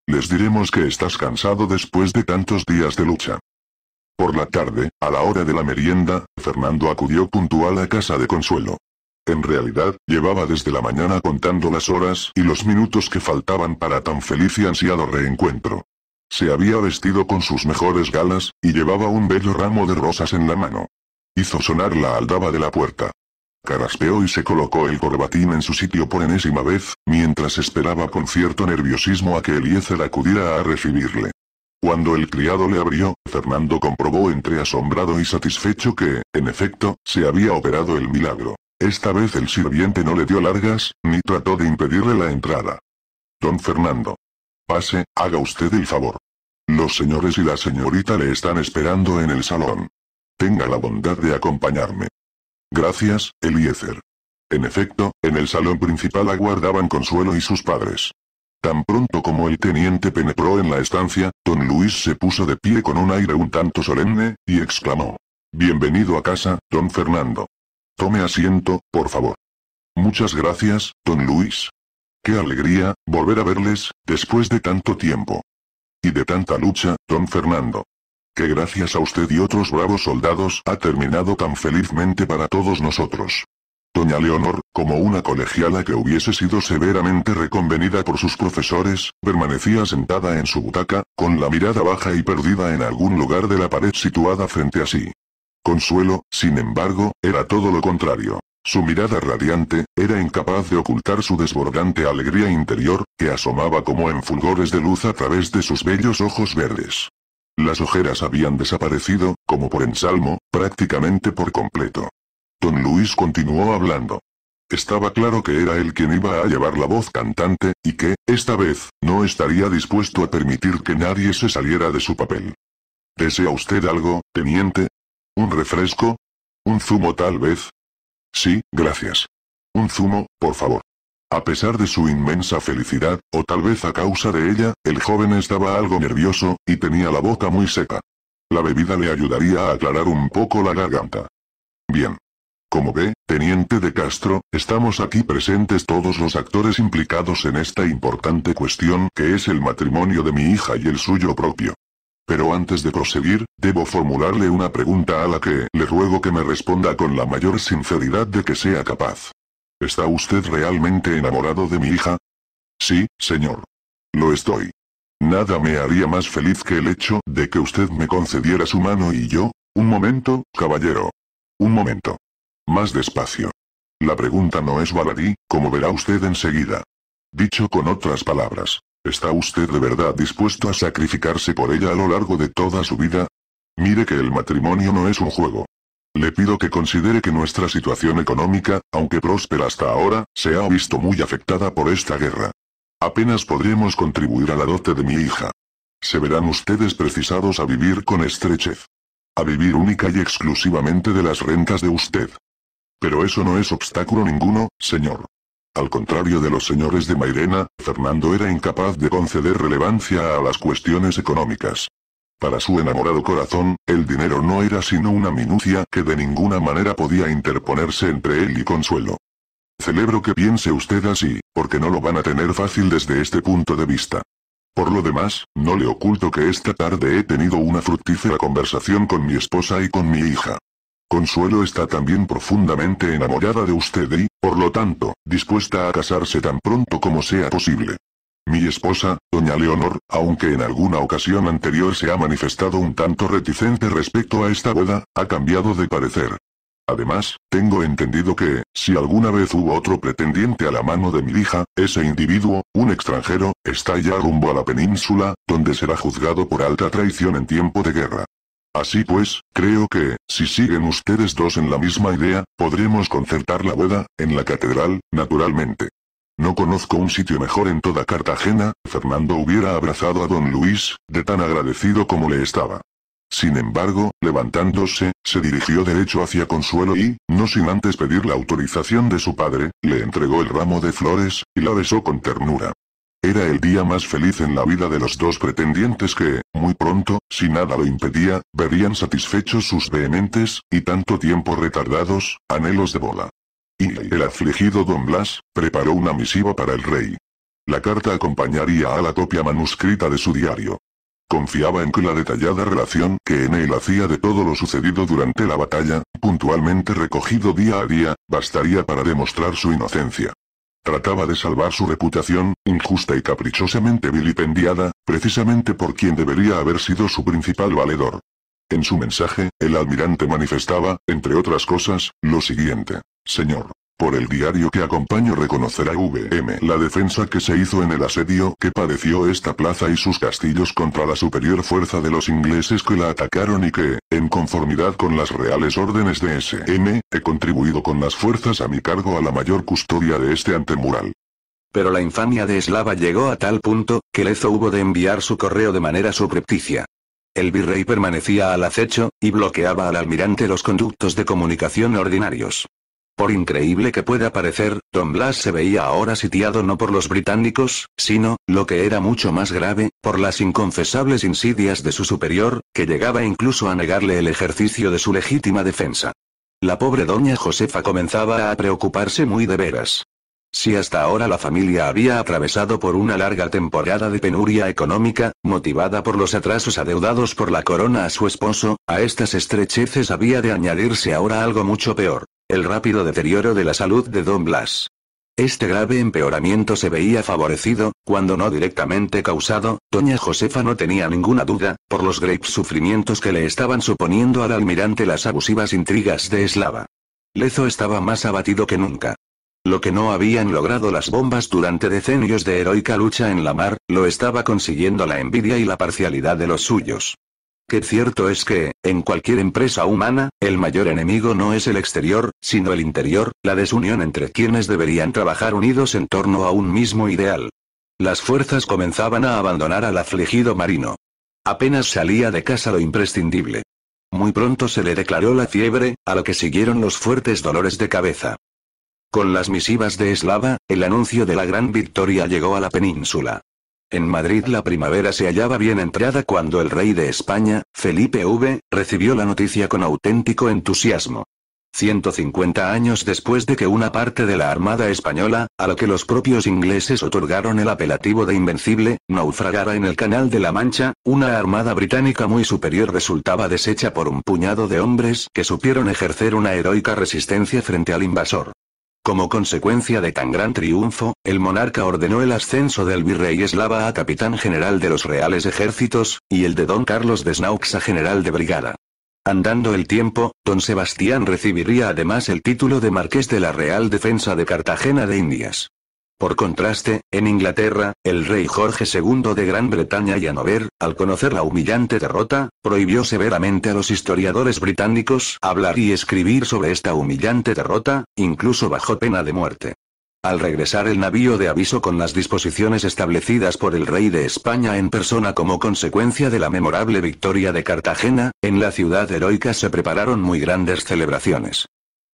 Speaker 1: Les diremos que estás cansado después de tantos días de lucha. Por la tarde, a la hora de la merienda, Fernando acudió puntual a casa de Consuelo. En realidad, llevaba desde la mañana contando las horas y los minutos que faltaban para tan feliz y ansiado reencuentro. Se había vestido con sus mejores galas, y llevaba un bello ramo de rosas en la mano. Hizo sonar la aldaba de la puerta. Caraspeó y se colocó el corbatín en su sitio por enésima vez, mientras esperaba con cierto nerviosismo a que Eliezer acudiera a recibirle. Cuando el criado le abrió, Fernando comprobó entre asombrado y satisfecho que, en efecto, se había operado el milagro. Esta vez el sirviente no le dio largas, ni trató de impedirle la entrada. Don Fernando. Pase, haga usted el favor. Los señores y la señorita le están esperando en el salón. Tenga la bondad de acompañarme. Gracias, Eliezer. En efecto, en el salón principal aguardaban Consuelo y sus padres. Tan pronto como el teniente penetró en la estancia, don Luis se puso de pie con un aire un tanto solemne, y exclamó. Bienvenido a casa, don Fernando. Tome asiento, por favor. Muchas gracias, don Luis. Qué alegría, volver a verles, después de tanto tiempo. Y de tanta lucha, don Fernando. Que gracias a usted y otros bravos soldados ha terminado tan felizmente para todos nosotros. Doña Leonor, como una colegiala que hubiese sido severamente reconvenida por sus profesores, permanecía sentada en su butaca, con la mirada baja y perdida en algún lugar de la pared situada frente a sí. Consuelo, sin embargo, era todo lo contrario. Su mirada radiante, era incapaz de ocultar su desbordante alegría interior, que asomaba como en fulgores de luz a través de sus bellos ojos verdes. Las ojeras habían desaparecido, como por ensalmo, prácticamente por completo. Don Luis continuó hablando. Estaba claro que era él quien iba a llevar la voz cantante, y que, esta vez, no estaría dispuesto a permitir que nadie se saliera de su papel. ¿Desea usted algo, teniente? ¿Un refresco? ¿Un zumo tal vez? Sí, gracias. Un zumo, por favor. A pesar de su inmensa felicidad, o tal vez a causa de ella, el joven estaba algo nervioso, y tenía la boca muy seca. La bebida le ayudaría a aclarar un poco la garganta. Bien. Como ve, teniente de Castro, estamos aquí presentes todos los actores implicados en esta importante cuestión que es el matrimonio de mi hija y el suyo propio. Pero antes de proseguir, debo formularle una pregunta a la que le ruego que me responda con la mayor sinceridad de que sea capaz. ¿Está usted realmente enamorado de mi hija? Sí, señor. Lo estoy. Nada me haría más feliz que el hecho de que usted me concediera su mano y yo. Un momento, caballero. Un momento. Más despacio. La pregunta no es baladí, como verá usted enseguida. Dicho con otras palabras, ¿Está usted de verdad dispuesto a sacrificarse por ella a lo largo de toda su vida? Mire que el matrimonio no es un juego. Le pido que considere que nuestra situación económica, aunque próspera hasta ahora, se ha visto muy afectada por esta guerra. Apenas podremos contribuir a la dote de mi hija. Se verán ustedes precisados a vivir con estrechez. A vivir única y exclusivamente de las rentas de usted. Pero eso no es obstáculo ninguno, señor. Al contrario de los señores de Mairena, Fernando era incapaz de conceder relevancia a las cuestiones económicas. Para su enamorado corazón, el dinero no era sino una minucia que de ninguna manera podía interponerse entre él y Consuelo. Celebro que piense usted así, porque no lo van a tener fácil desde este punto de vista. Por lo demás, no le oculto que esta tarde he tenido una fructífera conversación con mi esposa y con mi hija. Consuelo está también profundamente enamorada de usted y, por lo tanto, dispuesta a casarse tan pronto como sea posible. Mi esposa, doña Leonor, aunque en alguna ocasión anterior se ha manifestado un tanto reticente respecto a esta boda, ha cambiado de parecer. Además, tengo entendido que, si alguna vez hubo otro pretendiente a la mano de mi hija, ese individuo, un extranjero, está ya rumbo a la península, donde será juzgado por alta traición en tiempo de guerra. Así pues, creo que, si siguen ustedes dos en la misma idea, podremos concertar la boda, en la catedral, naturalmente. No conozco un sitio mejor en toda Cartagena, Fernando hubiera abrazado a don Luis, de tan agradecido como le estaba. Sin embargo, levantándose, se dirigió derecho hacia Consuelo y, no sin antes pedir la autorización de su padre, le entregó el ramo de flores, y la besó con ternura. Era el día más feliz en la vida de los dos pretendientes que, muy pronto, si nada lo impedía, verían satisfechos sus vehementes, y tanto tiempo retardados, anhelos de bola. Y el afligido don Blas, preparó una misiva para el rey. La carta acompañaría a la copia manuscrita de su diario. Confiaba en que la detallada relación que en él hacía de todo lo sucedido durante la batalla, puntualmente recogido día a día, bastaría para demostrar su inocencia. Trataba de salvar su reputación, injusta y caprichosamente vilipendiada, precisamente por quien debería haber sido su principal valedor. En su mensaje, el almirante manifestaba, entre otras cosas, lo siguiente. Señor, por el diario que acompaño reconocerá VM la defensa que se hizo en el asedio que padeció esta plaza y sus castillos contra la superior fuerza de los ingleses que la atacaron y que, en conformidad con las reales órdenes de SM, he contribuido con las
Speaker 2: fuerzas a mi cargo a la mayor custodia de este antemural. Pero la infamia de Eslava llegó a tal punto, que Lezo hubo de enviar su correo de manera suprepticia. El virrey permanecía al acecho, y bloqueaba al almirante los conductos de comunicación ordinarios. Por increíble que pueda parecer, Don Blas se veía ahora sitiado no por los británicos, sino, lo que era mucho más grave, por las inconfesables insidias de su superior, que llegaba incluso a negarle el ejercicio de su legítima defensa. La pobre doña Josefa comenzaba a preocuparse muy de veras. Si hasta ahora la familia había atravesado por una larga temporada de penuria económica, motivada por los atrasos adeudados por la corona a su esposo, a estas estrecheces había de añadirse ahora algo mucho peor el rápido deterioro de la salud de Don Blas. Este grave empeoramiento se veía favorecido, cuando no directamente causado, doña Josefa no tenía ninguna duda, por los graves sufrimientos que le estaban suponiendo al almirante las abusivas intrigas de Eslava. Lezo estaba más abatido que nunca. Lo que no habían logrado las bombas durante decenios de heroica lucha en la mar, lo estaba consiguiendo la envidia y la parcialidad de los suyos. Que cierto es que, en cualquier empresa humana, el mayor enemigo no es el exterior, sino el interior, la desunión entre quienes deberían trabajar unidos en torno a un mismo ideal. Las fuerzas comenzaban a abandonar al afligido marino. Apenas salía de casa lo imprescindible. Muy pronto se le declaró la fiebre, a lo que siguieron los fuertes dolores de cabeza. Con las misivas de Eslava, el anuncio de la gran victoria llegó a la península. En Madrid la primavera se hallaba bien entrada cuando el rey de España, Felipe V, recibió la noticia con auténtico entusiasmo. 150 años después de que una parte de la Armada Española, a la que los propios ingleses otorgaron el apelativo de Invencible, naufragara en el Canal de la Mancha, una armada británica muy superior resultaba deshecha por un puñado de hombres que supieron ejercer una heroica resistencia frente al invasor. Como consecuencia de tan gran triunfo, el monarca ordenó el ascenso del virrey eslava a capitán general de los reales ejércitos, y el de don Carlos de Snaux a general de brigada. Andando el tiempo, don Sebastián recibiría además el título de marqués de la Real Defensa de Cartagena de Indias. Por contraste, en Inglaterra, el rey Jorge II de Gran Bretaña y Anover, al conocer la humillante derrota, prohibió severamente a los historiadores británicos hablar y escribir sobre esta humillante derrota, incluso bajo pena de muerte. Al regresar el navío de aviso con las disposiciones establecidas por el rey de España en persona como consecuencia de la memorable victoria de Cartagena, en la ciudad heroica se prepararon muy grandes celebraciones.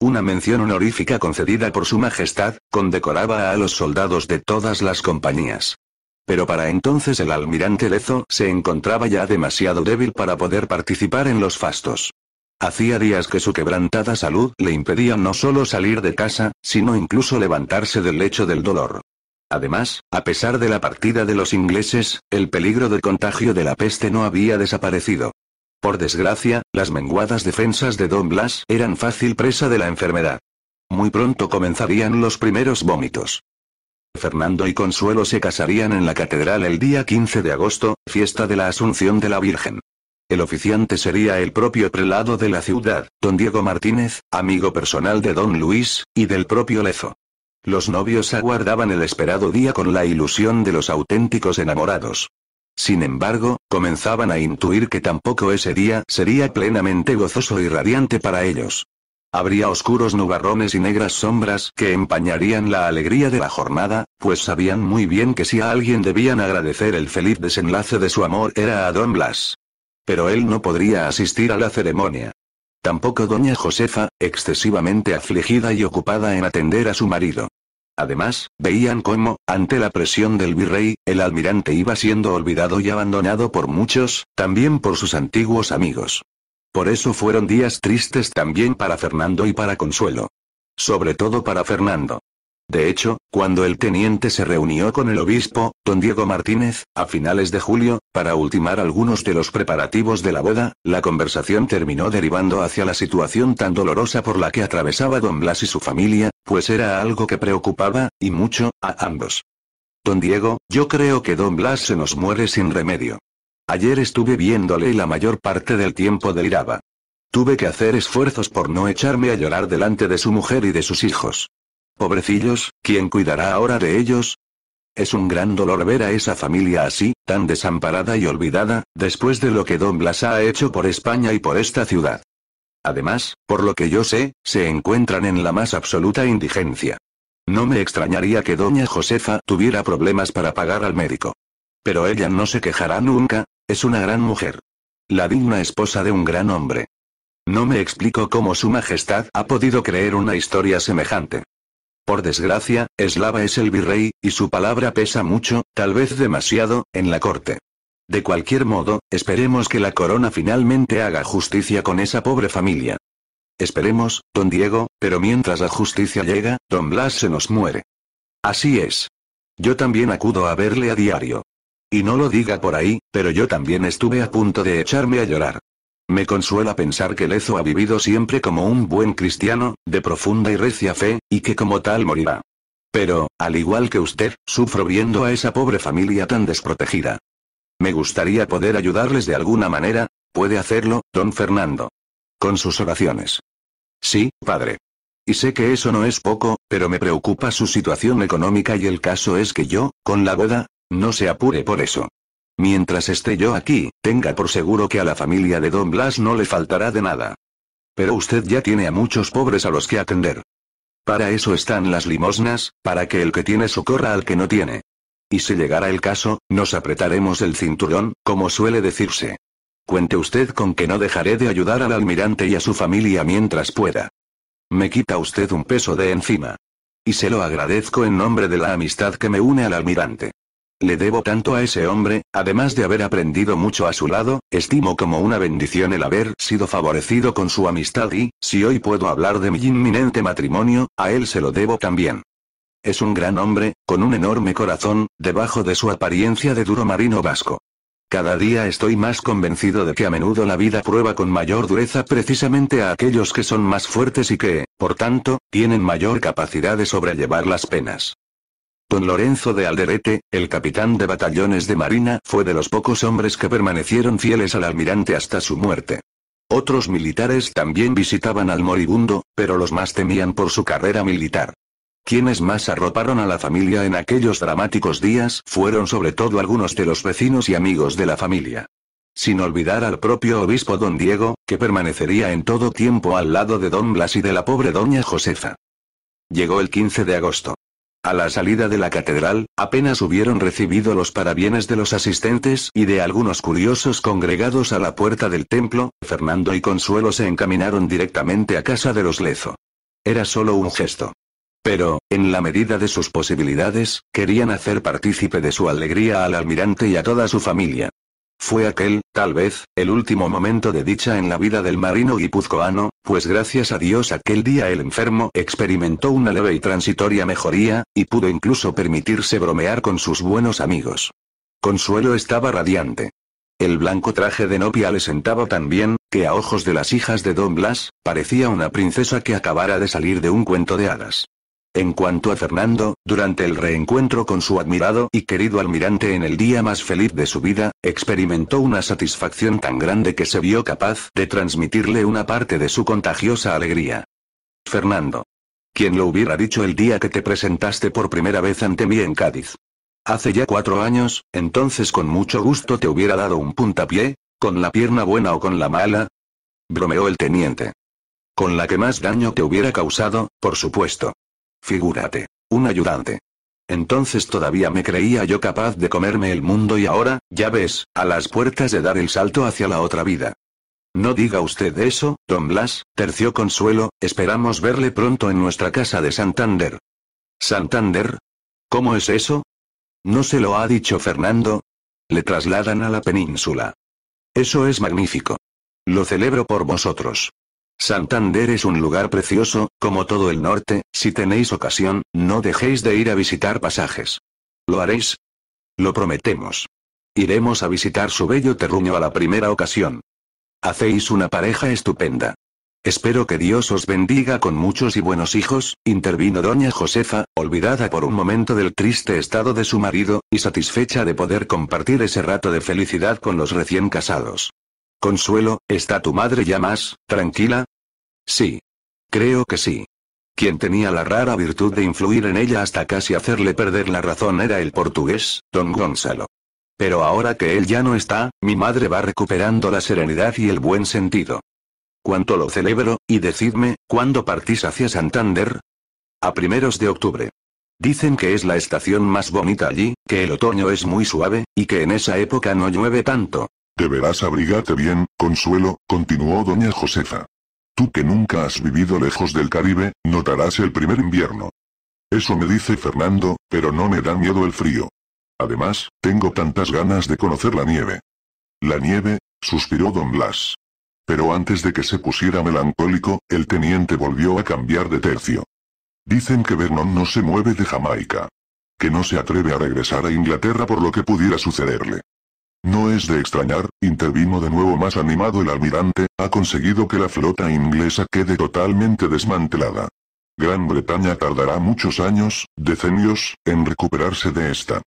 Speaker 2: Una mención honorífica concedida por su majestad, condecoraba a los soldados de todas las compañías. Pero para entonces el almirante Lezo se encontraba ya demasiado débil para poder participar en los fastos. Hacía días que su quebrantada salud le impedía no solo salir de casa, sino incluso levantarse del lecho del dolor. Además, a pesar de la partida de los ingleses, el peligro de contagio de la peste no había desaparecido. Por desgracia, las menguadas defensas de Don Blas eran fácil presa de la enfermedad. Muy pronto comenzarían los primeros vómitos. Fernando y Consuelo se casarían en la catedral el día 15 de agosto, fiesta de la Asunción de la Virgen. El oficiante sería el propio prelado de la ciudad, don Diego Martínez, amigo personal de don Luis, y del propio Lezo. Los novios aguardaban el esperado día con la ilusión de los auténticos enamorados. Sin embargo, comenzaban a intuir que tampoco ese día sería plenamente gozoso y radiante para ellos. Habría oscuros nubarrones y negras sombras que empañarían la alegría de la jornada, pues sabían muy bien que si a alguien debían agradecer el feliz desenlace de su amor era a Don Blas. Pero él no podría asistir a la ceremonia. Tampoco doña Josefa, excesivamente afligida y ocupada en atender a su marido. Además, veían cómo, ante la presión del virrey, el almirante iba siendo olvidado y abandonado por muchos, también por sus antiguos amigos. Por eso fueron días tristes también para Fernando y para Consuelo. Sobre todo para Fernando. De hecho, cuando el teniente se reunió con el obispo, don Diego Martínez, a finales de julio, para ultimar algunos de los preparativos de la boda, la conversación terminó derivando hacia la situación tan dolorosa por la que atravesaba don Blas y su familia, pues era algo que preocupaba, y mucho, a ambos. Don Diego, yo creo que don Blas se nos muere sin remedio. Ayer estuve viéndole y la mayor parte del tiempo deliraba. Tuve que hacer esfuerzos por no echarme a llorar delante de su mujer y de sus hijos. Pobrecillos, ¿quién cuidará ahora de ellos? Es un gran dolor ver a esa familia así, tan desamparada y olvidada, después de lo que Don Blas ha hecho por España y por esta ciudad. Además, por lo que yo sé, se encuentran en la más absoluta indigencia. No me extrañaría que doña Josefa tuviera problemas para pagar al médico. Pero ella no se quejará nunca, es una gran mujer. La digna esposa de un gran hombre. No me explico cómo Su Majestad ha podido creer una historia semejante. Por desgracia, Eslava es el virrey, y su palabra pesa mucho, tal vez demasiado, en la corte. De cualquier modo, esperemos que la corona finalmente haga justicia con esa pobre familia. Esperemos, don Diego, pero mientras la justicia llega, don Blas se nos muere. Así es. Yo también acudo a verle a diario. Y no lo diga por ahí, pero yo también estuve a punto de echarme a llorar. Me consuela pensar que Lezo ha vivido siempre como un buen cristiano, de profunda y recia fe, y que como tal morirá. Pero, al igual que usted, sufro viendo a esa pobre familia tan desprotegida. Me gustaría poder ayudarles de alguna manera, puede hacerlo, don Fernando. Con sus oraciones. Sí, padre. Y sé que eso no es poco, pero me preocupa su situación económica y el caso es que yo, con la boda, no se apure por eso. Mientras esté yo aquí, tenga por seguro que a la familia de Don Blas no le faltará de nada. Pero usted ya tiene a muchos pobres a los que atender. Para eso están las limosnas, para que el que tiene socorra al que no tiene. Y si llegara el caso, nos apretaremos el cinturón, como suele decirse. Cuente usted con que no dejaré de ayudar al almirante y a su familia mientras pueda. Me quita usted un peso de encima. Y se lo agradezco en nombre de la amistad que me une al almirante. Le debo tanto a ese hombre, además de haber aprendido mucho a su lado, estimo como una bendición el haber sido favorecido con su amistad y, si hoy puedo hablar de mi inminente matrimonio, a él se lo debo también. Es un gran hombre, con un enorme corazón, debajo de su apariencia de duro marino vasco. Cada día estoy más convencido de que a menudo la vida prueba con mayor dureza precisamente a aquellos que son más fuertes y que, por tanto, tienen mayor capacidad de sobrellevar las penas. Don Lorenzo de Alderete, el capitán de batallones de Marina, fue de los pocos hombres que permanecieron fieles al almirante hasta su muerte. Otros militares también visitaban al moribundo, pero los más temían por su carrera militar. Quienes más arroparon a la familia en aquellos dramáticos días fueron sobre todo algunos de los vecinos y amigos de la familia. Sin olvidar al propio obispo don Diego, que permanecería en todo tiempo al lado de don Blas y de la pobre doña Josefa. Llegó el 15 de agosto. A la salida de la catedral, apenas hubieron recibido los parabienes de los asistentes y de algunos curiosos congregados a la puerta del templo, Fernando y Consuelo se encaminaron directamente a casa de los Lezo. Era solo un gesto. Pero, en la medida de sus posibilidades, querían hacer partícipe de su alegría al almirante y a toda su familia. Fue aquel, tal vez, el último momento de dicha en la vida del marino guipuzcoano, pues gracias a Dios aquel día el enfermo experimentó una leve y transitoria mejoría, y pudo incluso permitirse bromear con sus buenos amigos. Consuelo estaba radiante. El blanco traje de Nopia le sentaba tan bien, que a ojos de las hijas de Don Blas, parecía una princesa que acabara de salir de un cuento de hadas. En cuanto a Fernando, durante el reencuentro con su admirado y querido almirante en el día más feliz de su vida, experimentó una satisfacción tan grande que se vio capaz de transmitirle una parte de su contagiosa alegría. Fernando. ¿Quién lo hubiera dicho el día que te presentaste por primera vez ante mí en Cádiz? Hace ya cuatro años, entonces con mucho gusto te hubiera dado un puntapié, con la pierna buena o con la mala. Bromeó el teniente. Con la que más daño te hubiera causado, por supuesto. Figúrate. Un ayudante. Entonces todavía me creía yo capaz de comerme el mundo y ahora, ya ves, a las puertas de dar el salto hacia la otra vida. No diga usted eso, don Blas, terció Consuelo, esperamos verle pronto en nuestra casa de Santander. ¿Santander? ¿Cómo es eso? ¿No se lo ha dicho Fernando? Le trasladan a la península. Eso es magnífico. Lo celebro por vosotros. Santander es un lugar precioso, como todo el norte, si tenéis ocasión, no dejéis de ir a visitar pasajes. ¿Lo haréis? Lo prometemos. Iremos a visitar su bello terruño a la primera ocasión. Hacéis una pareja estupenda. Espero que Dios os bendiga con muchos y buenos hijos, intervino doña Josefa, olvidada por un momento del triste estado de su marido, y satisfecha de poder compartir ese rato de felicidad con los recién casados. Consuelo, ¿está tu madre ya más, tranquila? Sí. Creo que sí. Quien tenía la rara virtud de influir en ella hasta casi hacerle perder la razón era el portugués, don Gonzalo. Pero ahora que él ya no está, mi madre va recuperando la serenidad y el buen sentido. ¿Cuánto lo celebro? Y decidme, ¿cuándo partís hacia Santander? A primeros de octubre. Dicen que es la estación más bonita allí, que el otoño es muy suave, y que en esa época no llueve tanto. Deberás abrigarte bien, Consuelo,
Speaker 1: continuó doña Josefa. Tú que nunca has vivido lejos del Caribe, notarás el primer invierno. Eso me dice Fernando, pero no me da miedo el frío. Además, tengo tantas ganas de conocer la nieve. La nieve, suspiró don Blas. Pero antes de que se pusiera melancólico, el teniente volvió a cambiar de tercio. Dicen que Vernon no se mueve de Jamaica. Que no se atreve a regresar a Inglaterra por lo que pudiera sucederle. No es de extrañar, intervino de nuevo más animado el almirante, ha conseguido que la flota inglesa quede totalmente desmantelada. Gran Bretaña tardará muchos años, decenios, en recuperarse de esta.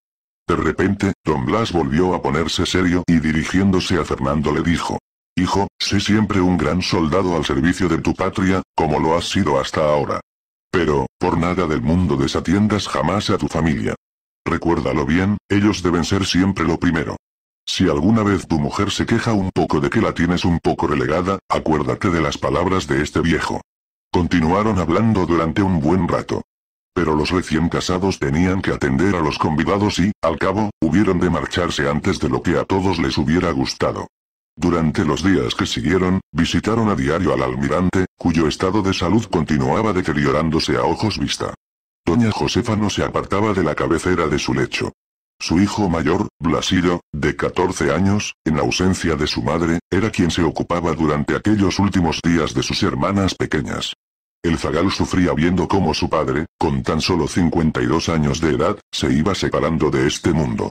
Speaker 1: De repente, Don Blas volvió a ponerse serio y dirigiéndose a Fernando le dijo. Hijo, sé siempre un gran soldado al servicio de tu patria, como lo has sido hasta ahora. Pero, por nada del mundo desatiendas jamás a tu familia. Recuérdalo bien, ellos deben ser siempre lo primero. Si alguna vez tu mujer se queja un poco de que la tienes un poco relegada, acuérdate de las palabras de este viejo. Continuaron hablando durante un buen rato. Pero los recién casados tenían que atender a los convidados y, al cabo, hubieron de marcharse antes de lo que a todos les hubiera gustado. Durante los días que siguieron, visitaron a diario al almirante, cuyo estado de salud continuaba deteriorándose a ojos vista. Doña Josefa no se apartaba de la cabecera de su lecho. Su hijo mayor, Blasillo, de 14 años, en ausencia de su madre, era quien se ocupaba durante aquellos últimos días de sus hermanas pequeñas. El zagal sufría viendo cómo su padre, con tan solo 52 años de edad, se iba separando de este mundo.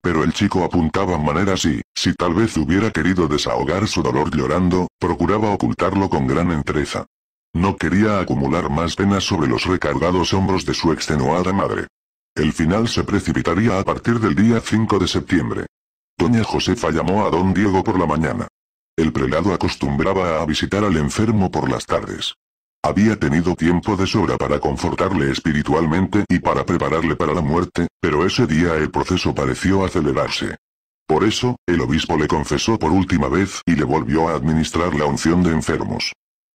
Speaker 1: Pero el chico apuntaba maneras y, si tal vez hubiera querido desahogar su dolor llorando, procuraba ocultarlo con gran entereza. No quería acumular más penas sobre los recargados hombros de su extenuada madre. El final se precipitaría a partir del día 5 de septiembre. Doña Josefa llamó a don Diego por la mañana. El prelado acostumbraba a visitar al enfermo por las tardes. Había tenido tiempo de sobra para confortarle espiritualmente y para prepararle para la muerte, pero ese día el proceso pareció acelerarse. Por eso, el obispo le confesó por última vez y le volvió a administrar la unción de enfermos.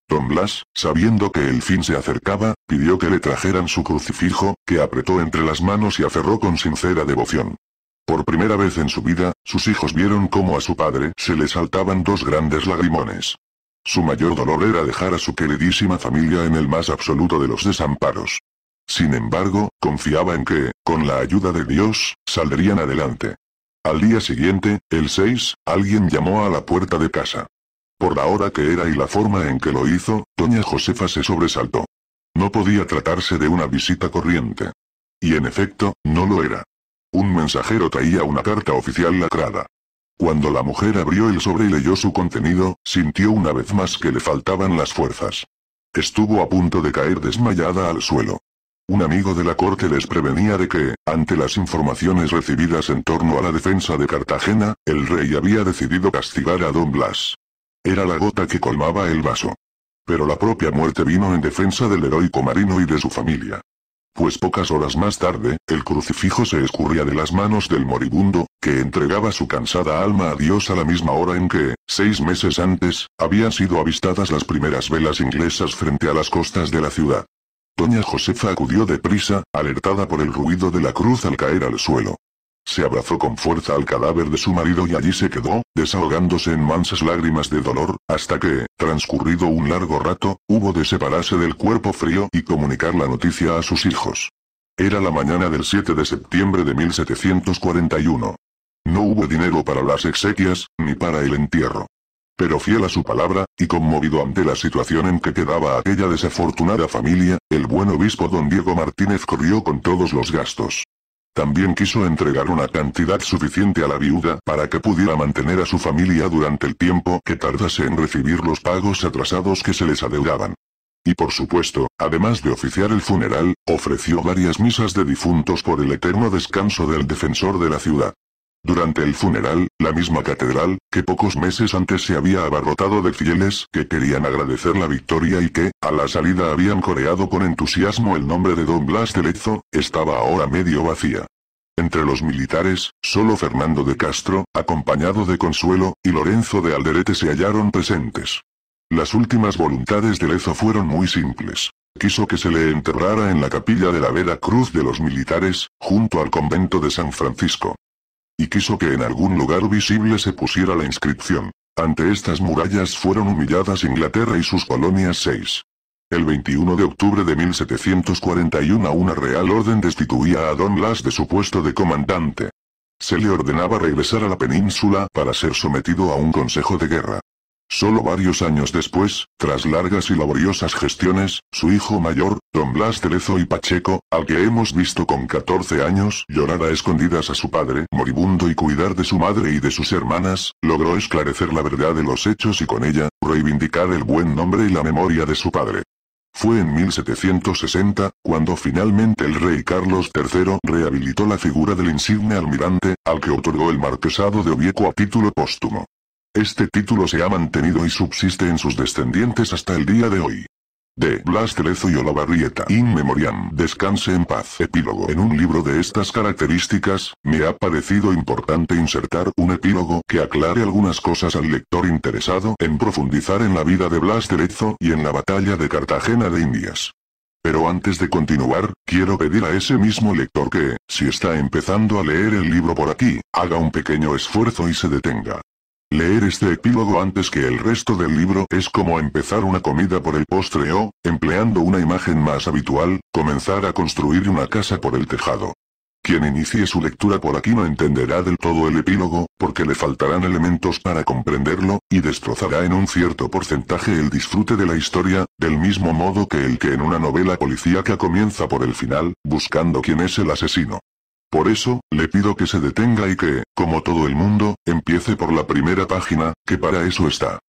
Speaker 1: Don Blas, sabiendo que el fin se acercaba, pidió que le trajeran su crucifijo, que apretó entre las manos y aferró con sincera devoción. Por primera vez en su vida, sus hijos vieron cómo a su padre se le saltaban dos grandes lagrimones. Su mayor dolor era dejar a su queridísima familia en el más absoluto de los desamparos. Sin embargo, confiaba en que, con la ayuda de Dios, saldrían adelante. Al día siguiente, el 6, alguien llamó a la puerta de casa. Por la hora que era y la forma en que lo hizo, doña Josefa se sobresaltó. No podía tratarse de una visita corriente. Y en efecto, no lo era. Un mensajero traía una carta oficial lacrada. Cuando la mujer abrió el sobre y leyó su contenido, sintió una vez más que le faltaban las fuerzas. Estuvo a punto de caer desmayada al suelo. Un amigo de la corte les prevenía de que, ante las informaciones recibidas en torno a la defensa de Cartagena, el rey había decidido castigar a don Blas. Era la gota que colmaba el vaso. Pero la propia muerte vino en defensa del heroico marino y de su familia. Pues pocas horas más tarde, el crucifijo se escurría de las manos del moribundo, que entregaba su cansada alma a Dios a la misma hora en que, seis meses antes, habían sido avistadas las primeras velas inglesas frente a las costas de la ciudad. Doña Josefa acudió deprisa, alertada por el ruido de la cruz al caer al suelo. Se abrazó con fuerza al cadáver de su marido y allí se quedó, desahogándose en mansas lágrimas de dolor, hasta que, transcurrido un largo rato, hubo de separarse del cuerpo frío y comunicar la noticia a sus hijos. Era la mañana del 7 de septiembre de 1741. No hubo dinero para las exequias, ni para el entierro. Pero fiel a su palabra, y conmovido ante la situación en que quedaba aquella desafortunada familia, el buen obispo don Diego Martínez corrió con todos los gastos. También quiso entregar una cantidad suficiente a la viuda para que pudiera mantener a su familia durante el tiempo que tardase en recibir los pagos atrasados que se les adeudaban. Y por supuesto, además de oficiar el funeral, ofreció varias misas de difuntos por el eterno descanso del defensor de la ciudad. Durante el funeral, la misma catedral, que pocos meses antes se había abarrotado de fieles que querían agradecer la victoria y que, a la salida habían coreado con entusiasmo el nombre de Don Blas de Lezo, estaba ahora medio vacía. Entre los militares, solo Fernando de Castro, acompañado de Consuelo, y Lorenzo de Alderete se hallaron presentes. Las últimas voluntades de Lezo fueron muy simples quiso que se le enterrara en la capilla de la Vera Cruz de los Militares, junto al convento de San Francisco y quiso que en algún lugar visible se pusiera la inscripción. Ante estas murallas fueron humilladas Inglaterra y sus colonias 6. El 21 de octubre de 1741 una real orden destituía a Don Las de su puesto de comandante. Se le ordenaba regresar a la península para ser sometido a un consejo de guerra. Solo varios años después, tras largas y laboriosas gestiones, su hijo mayor, don Blas Lezo y Pacheco, al que hemos visto con 14 años llorar a escondidas a su padre moribundo y cuidar de su madre y de sus hermanas, logró esclarecer la verdad de los hechos y con ella, reivindicar el buen nombre y la memoria de su padre. Fue en 1760, cuando finalmente el rey Carlos III rehabilitó la figura del insigne almirante, al que otorgó el marquesado de Ovieco a título póstumo. Este título se ha mantenido y subsiste en sus descendientes hasta el día de hoy. De Blas Terezo y Olavarrieta in memoriam. Descanse en paz. Epílogo. En un libro de estas características, me ha parecido importante insertar un epílogo que aclare algunas cosas al lector interesado en profundizar en la vida de Blas Terezo y en la batalla de Cartagena de Indias. Pero antes de continuar, quiero pedir a ese mismo lector que, si está empezando a leer el libro por aquí, haga un pequeño esfuerzo y se detenga. Leer este epílogo antes que el resto del libro es como empezar una comida por el postre o, empleando una imagen más habitual, comenzar a construir una casa por el tejado. Quien inicie su lectura por aquí no entenderá del todo el epílogo, porque le faltarán elementos para comprenderlo, y destrozará en un cierto porcentaje el disfrute de la historia, del mismo modo que el que en una novela policíaca comienza por el final, buscando quién es el asesino. Por eso, le pido que se detenga y que, como todo el mundo, empiece por la primera página, que para eso está.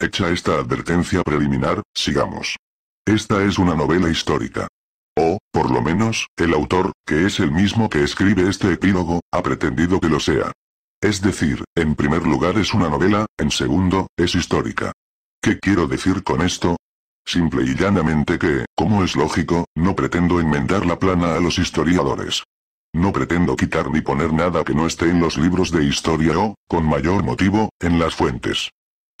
Speaker 1: Hecha esta advertencia preliminar, sigamos. Esta es una novela histórica. O, por lo menos, el autor, que es el mismo que escribe este epílogo, ha pretendido que lo sea. Es decir, en primer lugar es una novela, en segundo, es histórica. ¿Qué quiero decir con esto? Simple y llanamente que, como es lógico, no pretendo enmendar la plana a los historiadores. No pretendo quitar ni poner nada que no esté en los libros de historia o, con mayor motivo, en las fuentes.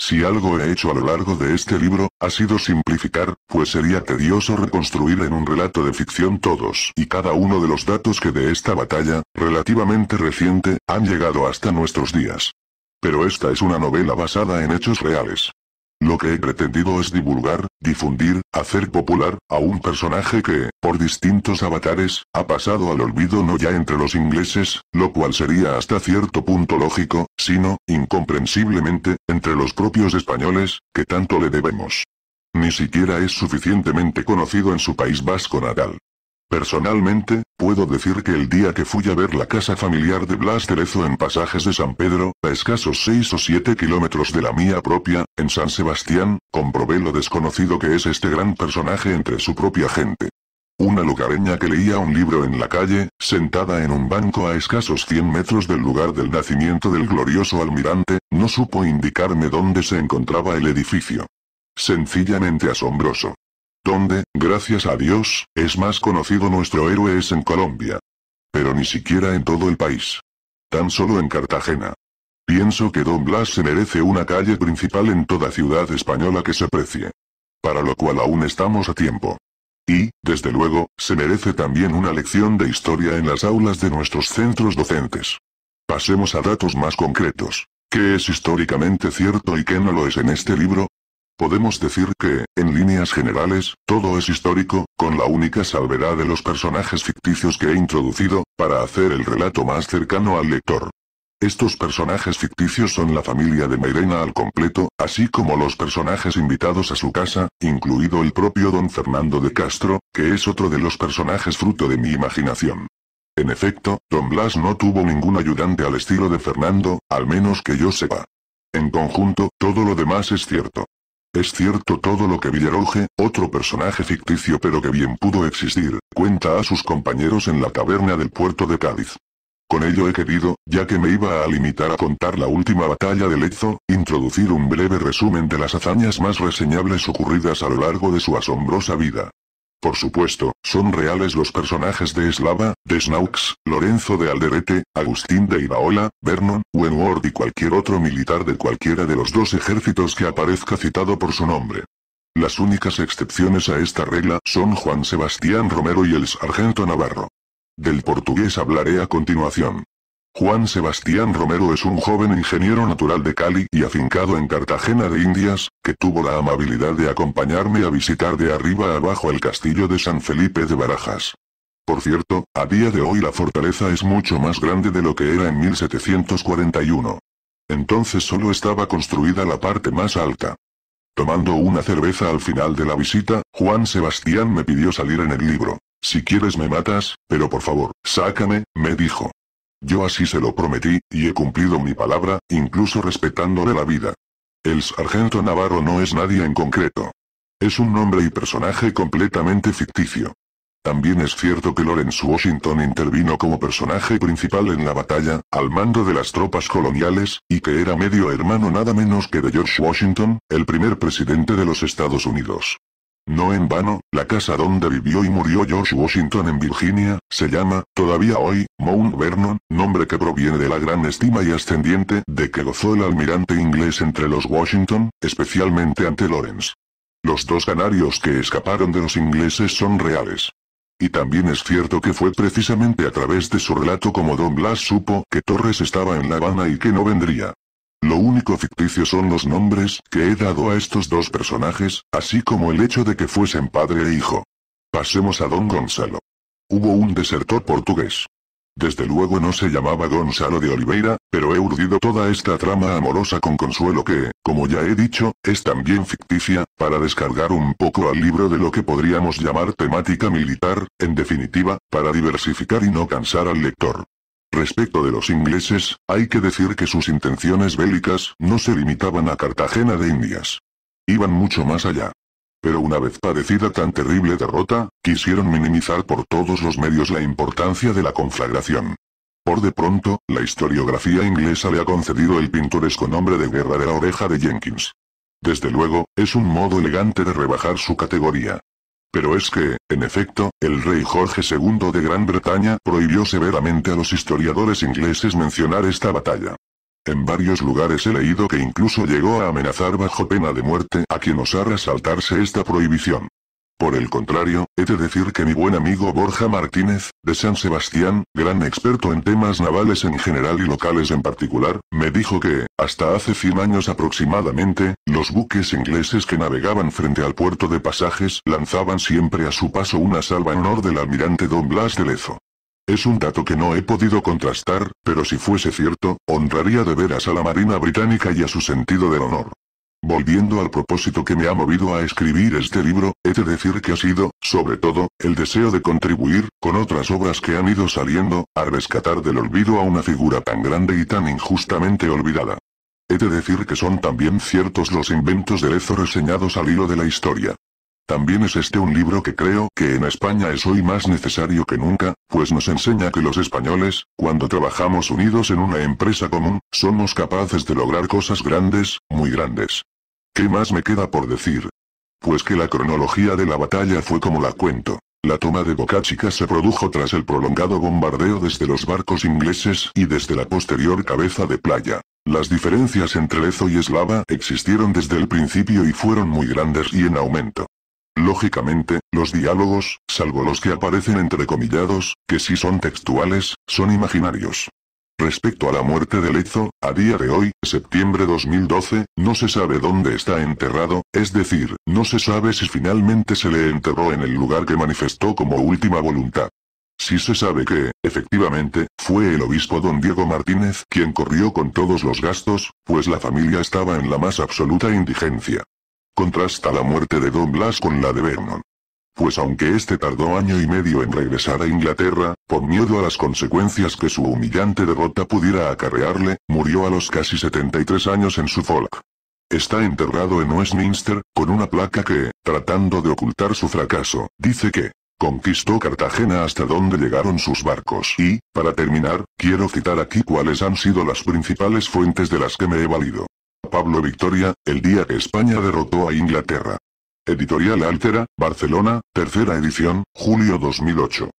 Speaker 1: Si algo he hecho a lo largo de este libro, ha sido simplificar, pues sería tedioso reconstruir en un relato de ficción todos y cada uno de los datos que de esta batalla, relativamente reciente, han llegado hasta nuestros días. Pero esta es una novela basada en hechos reales. Lo que he pretendido es divulgar, difundir, hacer popular, a un personaje que, por distintos avatares, ha pasado al olvido no ya entre los ingleses, lo cual sería hasta cierto punto lógico, sino, incomprensiblemente, entre los propios españoles, que tanto le debemos. Ni siquiera es suficientemente conocido en su país vasco natal. Personalmente, puedo decir que el día que fui a ver la casa familiar de Blas Cerezo en Pasajes de San Pedro, a escasos 6 o 7 kilómetros de la mía propia, en San Sebastián, comprobé lo desconocido que es este gran personaje entre su propia gente. Una lugareña que leía un libro en la calle, sentada en un banco a escasos 100 metros del lugar del nacimiento del glorioso almirante, no supo indicarme dónde se encontraba el edificio. Sencillamente asombroso donde, gracias a Dios, es más conocido nuestro héroe es en Colombia. Pero ni siquiera en todo el país. Tan solo en Cartagena. Pienso que Don Blas se merece una calle principal en toda ciudad española que se precie. Para lo cual aún estamos a tiempo. Y, desde luego, se merece también una lección de historia en las aulas de nuestros centros docentes. Pasemos a datos más concretos. ¿Qué es históricamente cierto y qué no lo es en este libro? Podemos decir que, en líneas generales, todo es histórico, con la única salvedad de los personajes ficticios que he introducido, para hacer el relato más cercano al lector. Estos personajes ficticios son la familia de Mairena al completo, así como los personajes invitados a su casa, incluido el propio don Fernando de Castro, que es otro de los personajes fruto de mi imaginación. En efecto, don Blas no tuvo ningún ayudante al estilo de Fernando, al menos que yo sepa. En conjunto, todo lo demás es cierto. Es cierto todo lo que Villaroge, otro personaje ficticio pero que bien pudo existir, cuenta a sus compañeros en la caverna del puerto de Cádiz. Con ello he querido, ya que me iba a limitar a contar la última batalla de Lezo, introducir un breve resumen de las hazañas más reseñables ocurridas a lo largo de su asombrosa vida. Por supuesto, son reales los personajes de Eslava, de Snaux, Lorenzo de Alderete, Agustín de Ibaola, Vernon, Wenward y cualquier otro militar de cualquiera de los dos ejércitos que aparezca citado por su nombre. Las únicas excepciones a esta regla son Juan Sebastián Romero y el sargento Navarro. Del portugués hablaré a continuación. Juan Sebastián Romero es un joven ingeniero natural de Cali y afincado en Cartagena de Indias, que tuvo la amabilidad de acompañarme a visitar de arriba abajo el castillo de San Felipe de Barajas. Por cierto, a día de hoy la fortaleza es mucho más grande de lo que era en 1741. Entonces solo estaba construida la parte más alta. Tomando una cerveza al final de la visita, Juan Sebastián me pidió salir en el libro. Si quieres me matas, pero por favor, sácame, me dijo. Yo así se lo prometí, y he cumplido mi palabra, incluso respetándole la vida. El sargento Navarro no es nadie en concreto. Es un nombre y personaje completamente ficticio. También es cierto que Lawrence Washington intervino como personaje principal en la batalla, al mando de las tropas coloniales, y que era medio hermano nada menos que de George Washington, el primer presidente de los Estados Unidos. No en vano, la casa donde vivió y murió George Washington en Virginia, se llama, todavía hoy, Mount Vernon, nombre que proviene de la gran estima y ascendiente de que gozó el almirante inglés entre los Washington, especialmente ante Lawrence. Los dos canarios que escaparon de los ingleses son reales. Y también es cierto que fue precisamente a través de su relato como Don Blas supo que Torres estaba en La Habana y que no vendría. Lo único ficticio son los nombres que he dado a estos dos personajes, así como el hecho de que fuesen padre e hijo. Pasemos a don Gonzalo. Hubo un desertor portugués. Desde luego no se llamaba Gonzalo de Oliveira, pero he urdido toda esta trama amorosa con consuelo que, como ya he dicho, es también ficticia, para descargar un poco al libro de lo que podríamos llamar temática militar, en definitiva, para diversificar y no cansar al lector. Respecto de los ingleses, hay que decir que sus intenciones bélicas no se limitaban a Cartagena de Indias. Iban mucho más allá. Pero una vez padecida tan terrible derrota, quisieron minimizar por todos los medios la importancia de la conflagración. Por de pronto, la historiografía inglesa le ha concedido el pintoresco nombre de Guerra de la Oreja de Jenkins. Desde luego, es un modo elegante de rebajar su categoría. Pero es que, en efecto, el rey Jorge II de Gran Bretaña prohibió severamente a los historiadores ingleses mencionar esta batalla. En varios lugares he leído que incluso llegó a amenazar bajo pena de muerte a quien osara saltarse esta prohibición. Por el contrario, he de decir que mi buen amigo Borja Martínez, de San Sebastián, gran experto en temas navales en general y locales en particular, me dijo que, hasta hace 100 años aproximadamente, los buques ingleses que navegaban frente al puerto de pasajes lanzaban siempre a su paso una salva en honor del almirante Don Blas de Lezo. Es un dato que no he podido contrastar, pero si fuese cierto, honraría de veras a la Marina Británica y a su sentido del honor. Volviendo al propósito que me ha movido a escribir este libro, he de decir que ha sido, sobre todo, el deseo de contribuir, con otras obras que han ido saliendo, a rescatar del olvido a una figura tan grande y tan injustamente olvidada. He de decir que son también ciertos los inventos de Lezo reseñados al hilo de la historia. También es este un libro que creo que en España es hoy más necesario que nunca, pues nos enseña que los españoles, cuando trabajamos unidos en una empresa común, somos capaces de lograr cosas grandes, muy grandes. ¿Qué más me queda por decir? Pues que la cronología de la batalla fue como la cuento. La toma de Boca se produjo tras el prolongado bombardeo desde los barcos ingleses y desde la posterior cabeza de playa. Las diferencias entre lezo y eslava existieron desde el principio y fueron muy grandes y en aumento. Lógicamente, los diálogos, salvo los que aparecen entrecomillados, que sí son textuales, son imaginarios. Respecto a la muerte de Lezo, a día de hoy, septiembre 2012, no se sabe dónde está enterrado, es decir, no se sabe si finalmente se le enterró en el lugar que manifestó como última voluntad. Si se sabe que, efectivamente, fue el obispo don Diego Martínez quien corrió con todos los gastos, pues la familia estaba en la más absoluta indigencia. Contrasta la muerte de Don Blas con la de Vernon. Pues aunque este tardó año y medio en regresar a Inglaterra, por miedo a las consecuencias que su humillante derrota pudiera acarrearle, murió a los casi 73 años en Suffolk. Está enterrado en Westminster, con una placa que, tratando de ocultar su fracaso, dice que, conquistó Cartagena hasta donde llegaron sus barcos. Y, para terminar, quiero citar aquí cuáles han sido las principales fuentes de las que me he valido. Pablo Victoria, el día que España derrotó a Inglaterra. Editorial Altera, Barcelona, tercera edición, julio 2008.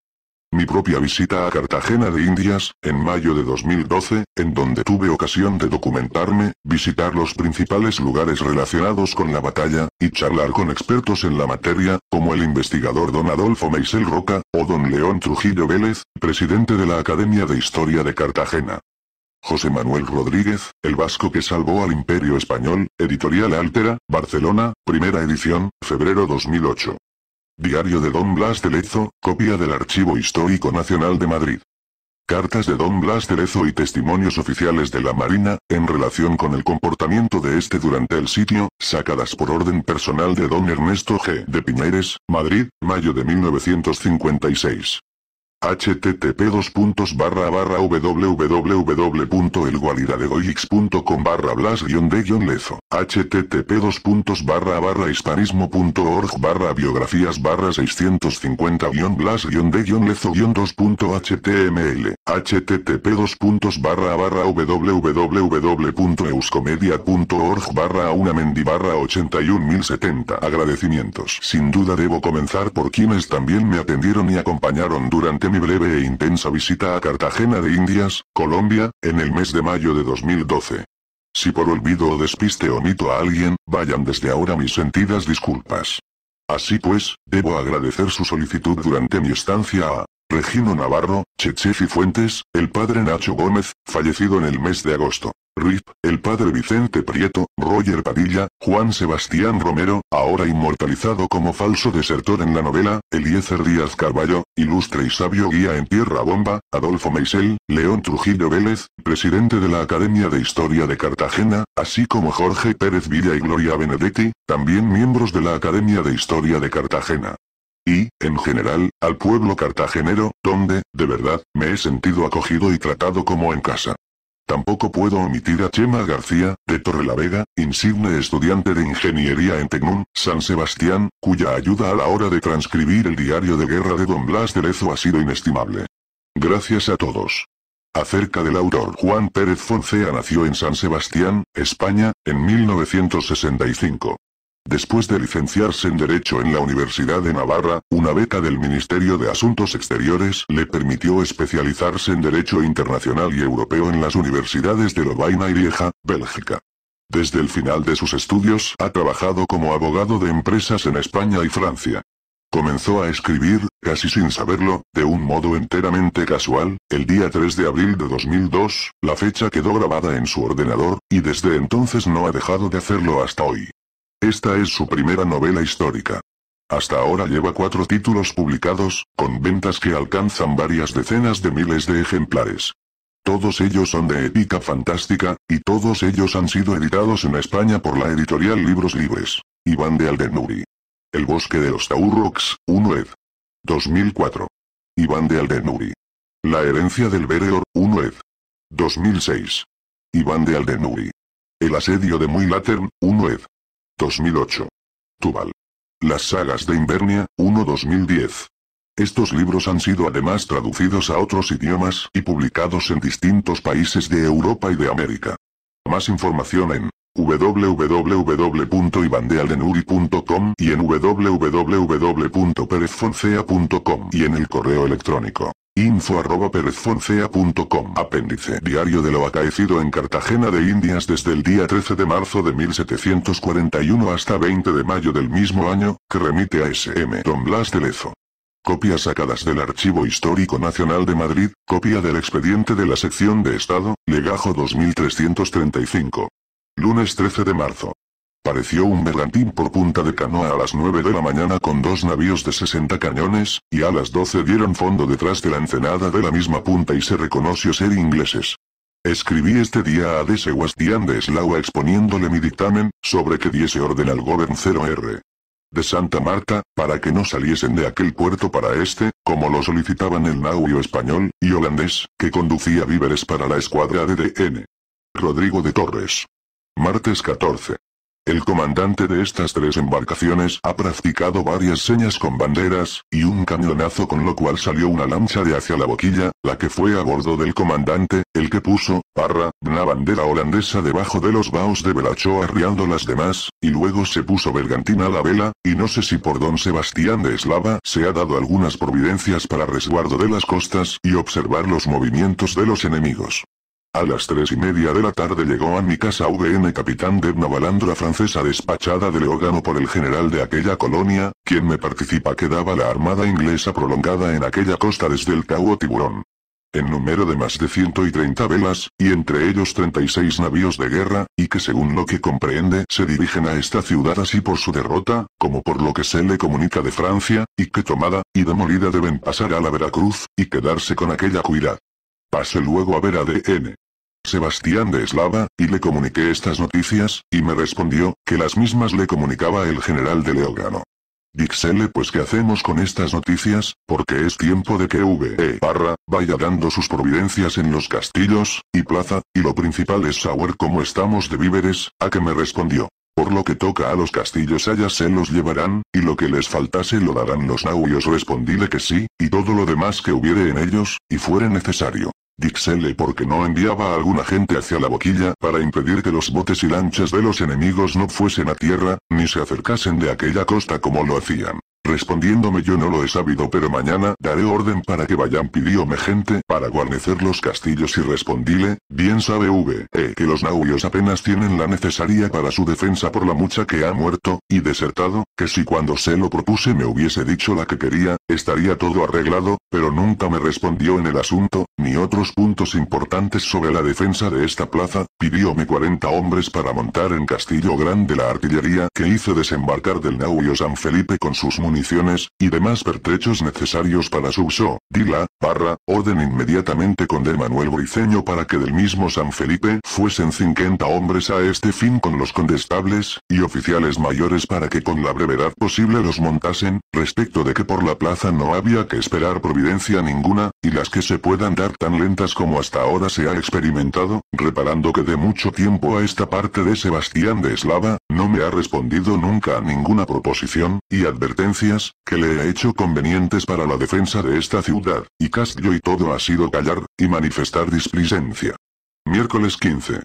Speaker 1: Mi propia visita a Cartagena de Indias, en mayo de 2012, en donde tuve ocasión de documentarme, visitar los principales lugares relacionados con la batalla, y charlar con expertos en la materia, como el investigador don Adolfo Meisel Roca, o don León Trujillo Vélez, presidente de la Academia de Historia de Cartagena. José Manuel Rodríguez, El Vasco que salvó al Imperio Español, Editorial Altera, Barcelona, primera edición, febrero 2008. Diario de Don Blas de Lezo, copia del Archivo Histórico Nacional de Madrid. Cartas de Don Blas de Lezo y testimonios oficiales de la Marina, en relación con el comportamiento de este durante el sitio, sacadas por orden personal de Don Ernesto G. de Piñeres, Madrid, mayo de 1956 http puntos barra blas de lezo http dos puntos barra barra hispanismo.org barra biografías barra 650 blas de lezo 2.html http dos puntos barra barra www.euscomedia.org barra una mendi barra 81070 agradecimientos sin duda debo comenzar por quienes también me atendieron y acompañaron durante mi breve e intensa visita a Cartagena de Indias, Colombia, en el mes de mayo de 2012. Si por olvido o despiste omito a alguien, vayan desde ahora mis sentidas disculpas. Así pues, debo agradecer su solicitud durante mi estancia a Regino Navarro, Chechefi Fuentes, el padre Nacho Gómez, fallecido en el mes de agosto. RIP, el padre Vicente Prieto, Roger Padilla, Juan Sebastián Romero, ahora inmortalizado como falso desertor en la novela, Eliezer Díaz Carballo, ilustre y sabio guía en Tierra Bomba, Adolfo Meisel, León Trujillo Vélez, presidente de la Academia de Historia de Cartagena, así como Jorge Pérez Villa y Gloria Benedetti, también miembros de la Academia de Historia de Cartagena y, en general, al pueblo cartagenero, donde, de verdad, me he sentido acogido y tratado como en casa. Tampoco puedo omitir a Chema García, de Torrelavega, insigne estudiante de ingeniería en Tecnún, San Sebastián, cuya ayuda a la hora de transcribir el diario de guerra de Don Blas de Lezo ha sido inestimable. Gracias a todos. Acerca del autor Juan Pérez Foncea nació en San Sebastián, España, en 1965. Después de licenciarse en Derecho en la Universidad de Navarra, una beca del Ministerio de Asuntos Exteriores le permitió especializarse en Derecho Internacional y Europeo en las universidades de Lovaina y Lieja, Bélgica. Desde el final de sus estudios ha trabajado como abogado de empresas en España y Francia. Comenzó a escribir, casi sin saberlo, de un modo enteramente casual, el día 3 de abril de 2002, la fecha quedó grabada en su ordenador, y desde entonces no ha dejado de hacerlo hasta hoy. Esta es su primera novela histórica. Hasta ahora lleva cuatro títulos publicados, con ventas que alcanzan varias decenas de miles de ejemplares. Todos ellos son de épica fantástica, y todos ellos han sido editados en España por la editorial Libros Libres. Iván de Aldenuri. El bosque de los Taurox, 1 ed. 2004. Iván de Aldenuri. La herencia del Bereor, 1 ed. 2006. Iván de Aldenuri. El asedio de Muy Latern, 1 ed. 2008. Tubal. Las sagas de Invernia, 1-2010. Estos libros han sido además traducidos a otros idiomas y publicados en distintos países de Europa y de América. Más información en www.ibandealenuri.com y en www.perezfoncea.com y en el correo electrónico Info arroba Apéndice Diario de lo acaecido en Cartagena de Indias desde el día 13 de marzo de 1741 hasta 20 de mayo del mismo año, que remite a SM Don Blas de Lezo. Copias sacadas del Archivo Histórico Nacional de Madrid, copia del expediente de la sección de Estado, legajo 2335. Lunes 13 de marzo. Pareció un bergantín por punta de canoa a las 9 de la mañana con dos navíos de 60 cañones, y a las 12 dieron fondo detrás de la encenada de la misma punta y se reconoció ser ingleses. Escribí este día a D. Sebastián de Eslaua exponiéndole mi dictamen, sobre que diese orden al Govern 0R de Santa Marta, para que no saliesen de aquel puerto para este, como lo solicitaban el navío español y holandés, que conducía víveres para la escuadra de DN. Rodrigo de Torres. Martes 14. El comandante de estas tres embarcaciones ha practicado varias señas con banderas, y un cañonazo con lo cual salió una lancha de hacia la boquilla, la que fue a bordo del comandante, el que puso, parra, una bandera holandesa debajo de los baos de Belacho arriando las demás, y luego se puso bergantina a la vela, y no sé si por don Sebastián de Eslava se ha dado algunas providencias para resguardo de las costas y observar los movimientos de los enemigos. A las tres y media de la tarde llegó a mi casa VN capitán de una balandra francesa despachada de Leógano por el general de aquella colonia, quien me participa que daba la armada inglesa prolongada en aquella costa desde el Cabo Tiburón. En número de más de 130 velas, y entre ellos 36 navíos de guerra, y que según lo que comprende se dirigen a esta ciudad así por su derrota, como por lo que se le comunica de Francia, y que tomada, y demolida deben pasar a la Veracruz, y quedarse con aquella cuidad. Pasé luego a ver a DN. Sebastián de Eslava, y le comuniqué estas noticias, y me respondió, que las mismas le comunicaba el general de Leogano. Dixele pues qué hacemos con estas noticias, porque es tiempo de que VE barra, vaya dando sus providencias en los castillos, y plaza, y lo principal es saber cómo estamos de víveres, a que me respondió. Por lo que toca a los castillos allá se los llevarán, y lo que les faltase lo darán los nauios respondíle que sí, y todo lo demás que hubiere en ellos, y fuere necesario. Díxele porque no enviaba a alguna gente hacia la boquilla para impedir que los botes y lanchas de los enemigos no fuesen a tierra, ni se acercasen de aquella costa como lo hacían. Respondiéndome yo no lo he sabido pero mañana daré orden para que vayan pidióme gente para guarnecer los castillos y respondíle, bien sabe V, e, que los naurios apenas tienen la necesaria para su defensa por la mucha que ha muerto, y desertado, que si cuando se lo propuse me hubiese dicho la que quería, estaría todo arreglado, pero nunca me respondió en el asunto, ni otros puntos importantes sobre la defensa de esta plaza, pidióme 40 hombres para montar en Castillo Grande la artillería que hizo desembarcar del naurio San Felipe con sus municiones, y demás pertrechos necesarios para su uso, dila, barra, orden inmediatamente con de Manuel Briceño para que del mismo San Felipe fuesen 50 hombres a este fin con los condestables, y oficiales mayores para que con la brevedad posible los montasen, respecto de que por la plaza no había que esperar providencia ninguna, y las que se puedan dar tan lentas como hasta ahora se ha experimentado, reparando que de mucho tiempo a esta parte de Sebastián de Eslava, no me ha respondido nunca a ninguna proposición, y advertencias, que le he hecho convenientes para la defensa de esta ciudad, y Castillo y todo ha sido callar, y manifestar displicencia. Miércoles 15.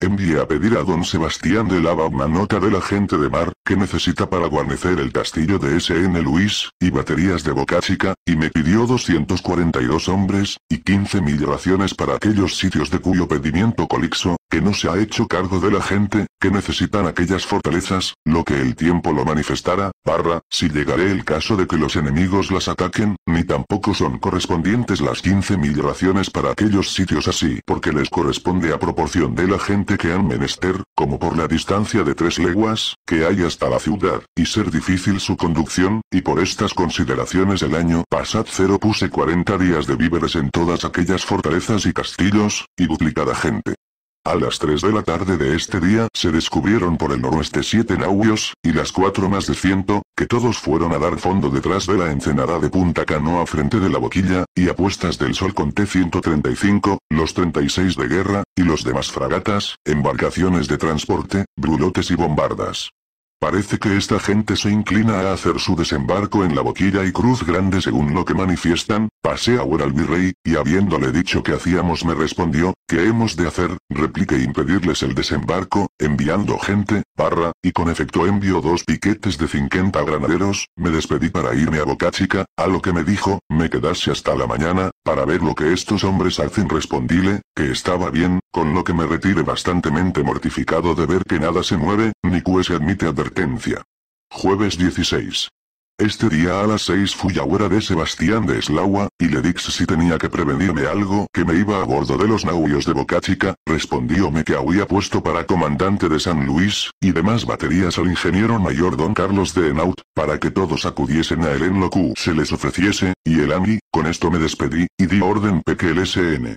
Speaker 1: Envié a pedir a don Sebastián de Lava una nota de la gente de mar, que necesita para guarnecer el castillo de SN Luis, y baterías de Boca y me pidió 242 hombres, y 15 mil raciones para aquellos sitios de cuyo pedimiento Colixo, que no se ha hecho cargo de la gente, que necesitan aquellas fortalezas, lo que el tiempo lo manifestará, barra, si llegaré el caso de que los enemigos las ataquen, ni tampoco son correspondientes las mil raciones para aquellos sitios así, porque les corresponde a proporción de la gente que han menester, como por la distancia de tres leguas, que hay hasta la ciudad, y ser difícil su conducción, y por estas consideraciones el año pasado cero puse 40 días de víveres en todas aquellas fortalezas y castillos, y duplicada gente. A las 3 de la tarde de este día, se descubrieron por el noroeste siete navios, y las cuatro más de ciento, que todos fueron a dar fondo detrás de la encenada de Punta Canoa frente de la boquilla, y a puestas del sol con T-135, los 36 de guerra, y los demás fragatas, embarcaciones de transporte, brulotes y bombardas. Parece que esta gente se inclina a hacer su desembarco en la boquilla y cruz grande según lo que manifiestan, pasé ahora al virrey, y habiéndole dicho que hacíamos me respondió, que hemos de hacer, replique impedirles el desembarco, enviando gente, barra, y con efecto envió dos piquetes de 50 granaderos, me despedí para irme a Boca Chica, a lo que me dijo, me quedase hasta la mañana, para ver lo que estos hombres hacen respondíle, que estaba bien, con lo que me retiré bastantemente mortificado de ver que nada se mueve, ni que se admite advertir Jueves 16. Este día a las 6 fui a huera de Sebastián de Eslaua, y le dije si tenía que prevenirme algo que me iba a bordo de los navíos de Bocachica, respondióme que había puesto para comandante de San Luis, y demás baterías al ingeniero mayor don Carlos de Enaut, para que todos acudiesen a él en lo se les ofreciese, y el ami, con esto me despedí, y di orden peque el SN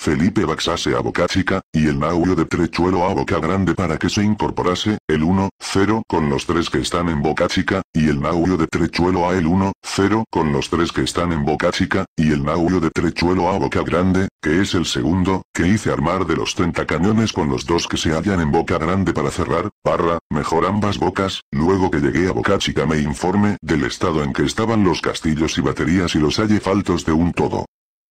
Speaker 1: Felipe baxase a boca chica, y el Mauro de Trechuelo a boca grande para que se incorporase, el 1-0 con los tres que están en boca chica, y el Mauro de Trechuelo a el 1-0 con los tres que están en boca chica, y el Mauro de Trechuelo a boca grande, que es el segundo, que hice armar de los 30 cañones con los dos que se hallan en boca grande para cerrar, barra, mejor ambas bocas, luego que llegué a boca chica me informe del estado en que estaban los castillos y baterías y los halle faltos de un todo.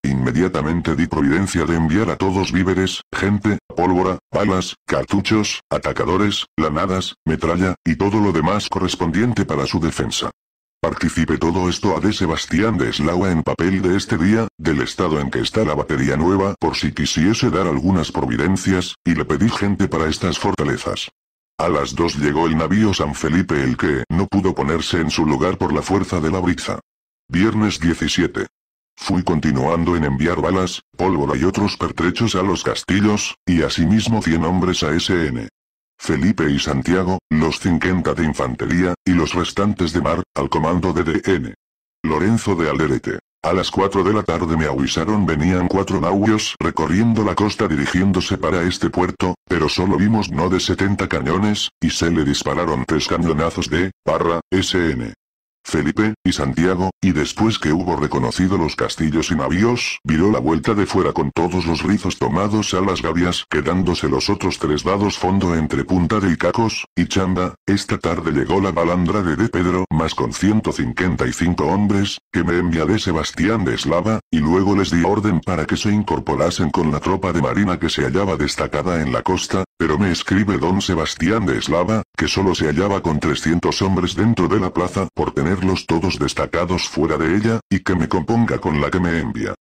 Speaker 1: Inmediatamente di providencia de enviar a todos víveres, gente, pólvora, balas, cartuchos, atacadores, lanadas, metralla, y todo lo demás correspondiente para su defensa. Participe todo esto a de Sebastián de Eslaua en papel de este día, del estado en que está la batería nueva por si quisiese dar algunas providencias, y le pedí gente para estas fortalezas. A las dos llegó el navío San Felipe el que no pudo ponerse en su lugar por la fuerza de la brisa. Viernes 17. Fui continuando en enviar balas, pólvora y otros pertrechos a los castillos, y asimismo 100 hombres a SN. Felipe y Santiago, los 50 de infantería, y los restantes de mar, al comando de DN. Lorenzo de Alderete. A las 4 de la tarde me avisaron venían cuatro navíos recorriendo la costa dirigiéndose para este puerto, pero solo vimos no de 70 cañones, y se le dispararon tres cañonazos de, barra, SN. Felipe, y Santiago, y después que hubo reconocido los castillos y navíos, viró la vuelta de fuera con todos los rizos tomados a las gavias, quedándose los otros tres dados fondo entre Punta de Icacos y Chanda, esta tarde llegó la balandra de De Pedro, más con 155 hombres, que me de Sebastián de Eslava, y luego les di orden para que se incorporasen con la tropa de marina que se hallaba destacada en la costa, pero me escribe don Sebastián de Eslava, que solo se hallaba con 300 hombres dentro de la plaza por tenerlos todos destacados fuera de ella, y que me componga con la que me envía.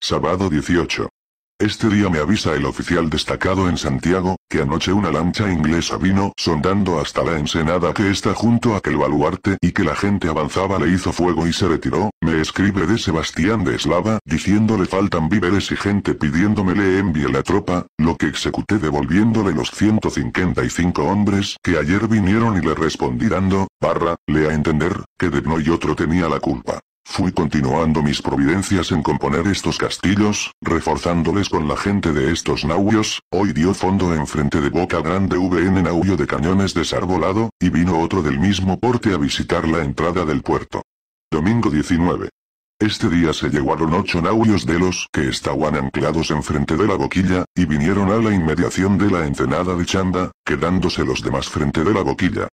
Speaker 1: Sábado 18. Este día me avisa el oficial destacado en Santiago, que anoche una lancha inglesa vino sondando hasta la ensenada que está junto a aquel baluarte y que la gente avanzaba le hizo fuego y se retiró, me escribe de Sebastián de Eslava, diciéndole faltan víveres y gente pidiéndome le envíe la tropa, lo que ejecuté devolviéndole los 155 hombres que ayer vinieron y le respondí dando, barra, le a entender, que de no y otro tenía la culpa. Fui continuando mis providencias en componer estos castillos, reforzándoles con la gente de estos nauios, hoy dio fondo enfrente de Boca Grande VN nauio de cañones desarbolado, y vino otro del mismo porte a visitar la entrada del puerto. Domingo 19. Este día se llevaron ocho nauios de los que estaban anclados enfrente de la boquilla, y vinieron a la inmediación de la encenada de Chanda, quedándose los demás frente de la boquilla.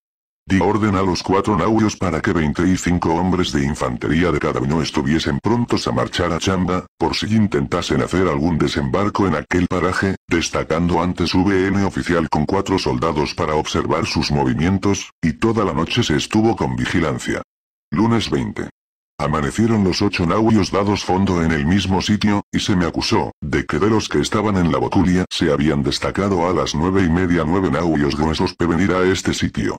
Speaker 1: Di orden a los cuatro naurios para que 25 hombres de infantería de cada uno estuviesen prontos a marchar a Chamba, por si intentasen hacer algún desembarco en aquel paraje, destacando antes VN oficial con cuatro soldados para observar sus movimientos, y toda la noche se estuvo con vigilancia. Lunes 20. Amanecieron los ocho naurios dados fondo en el mismo sitio, y se me acusó, de que de los que estaban en la boculia se habían destacado a las nueve y media nueve naurios gruesos para venir a este sitio,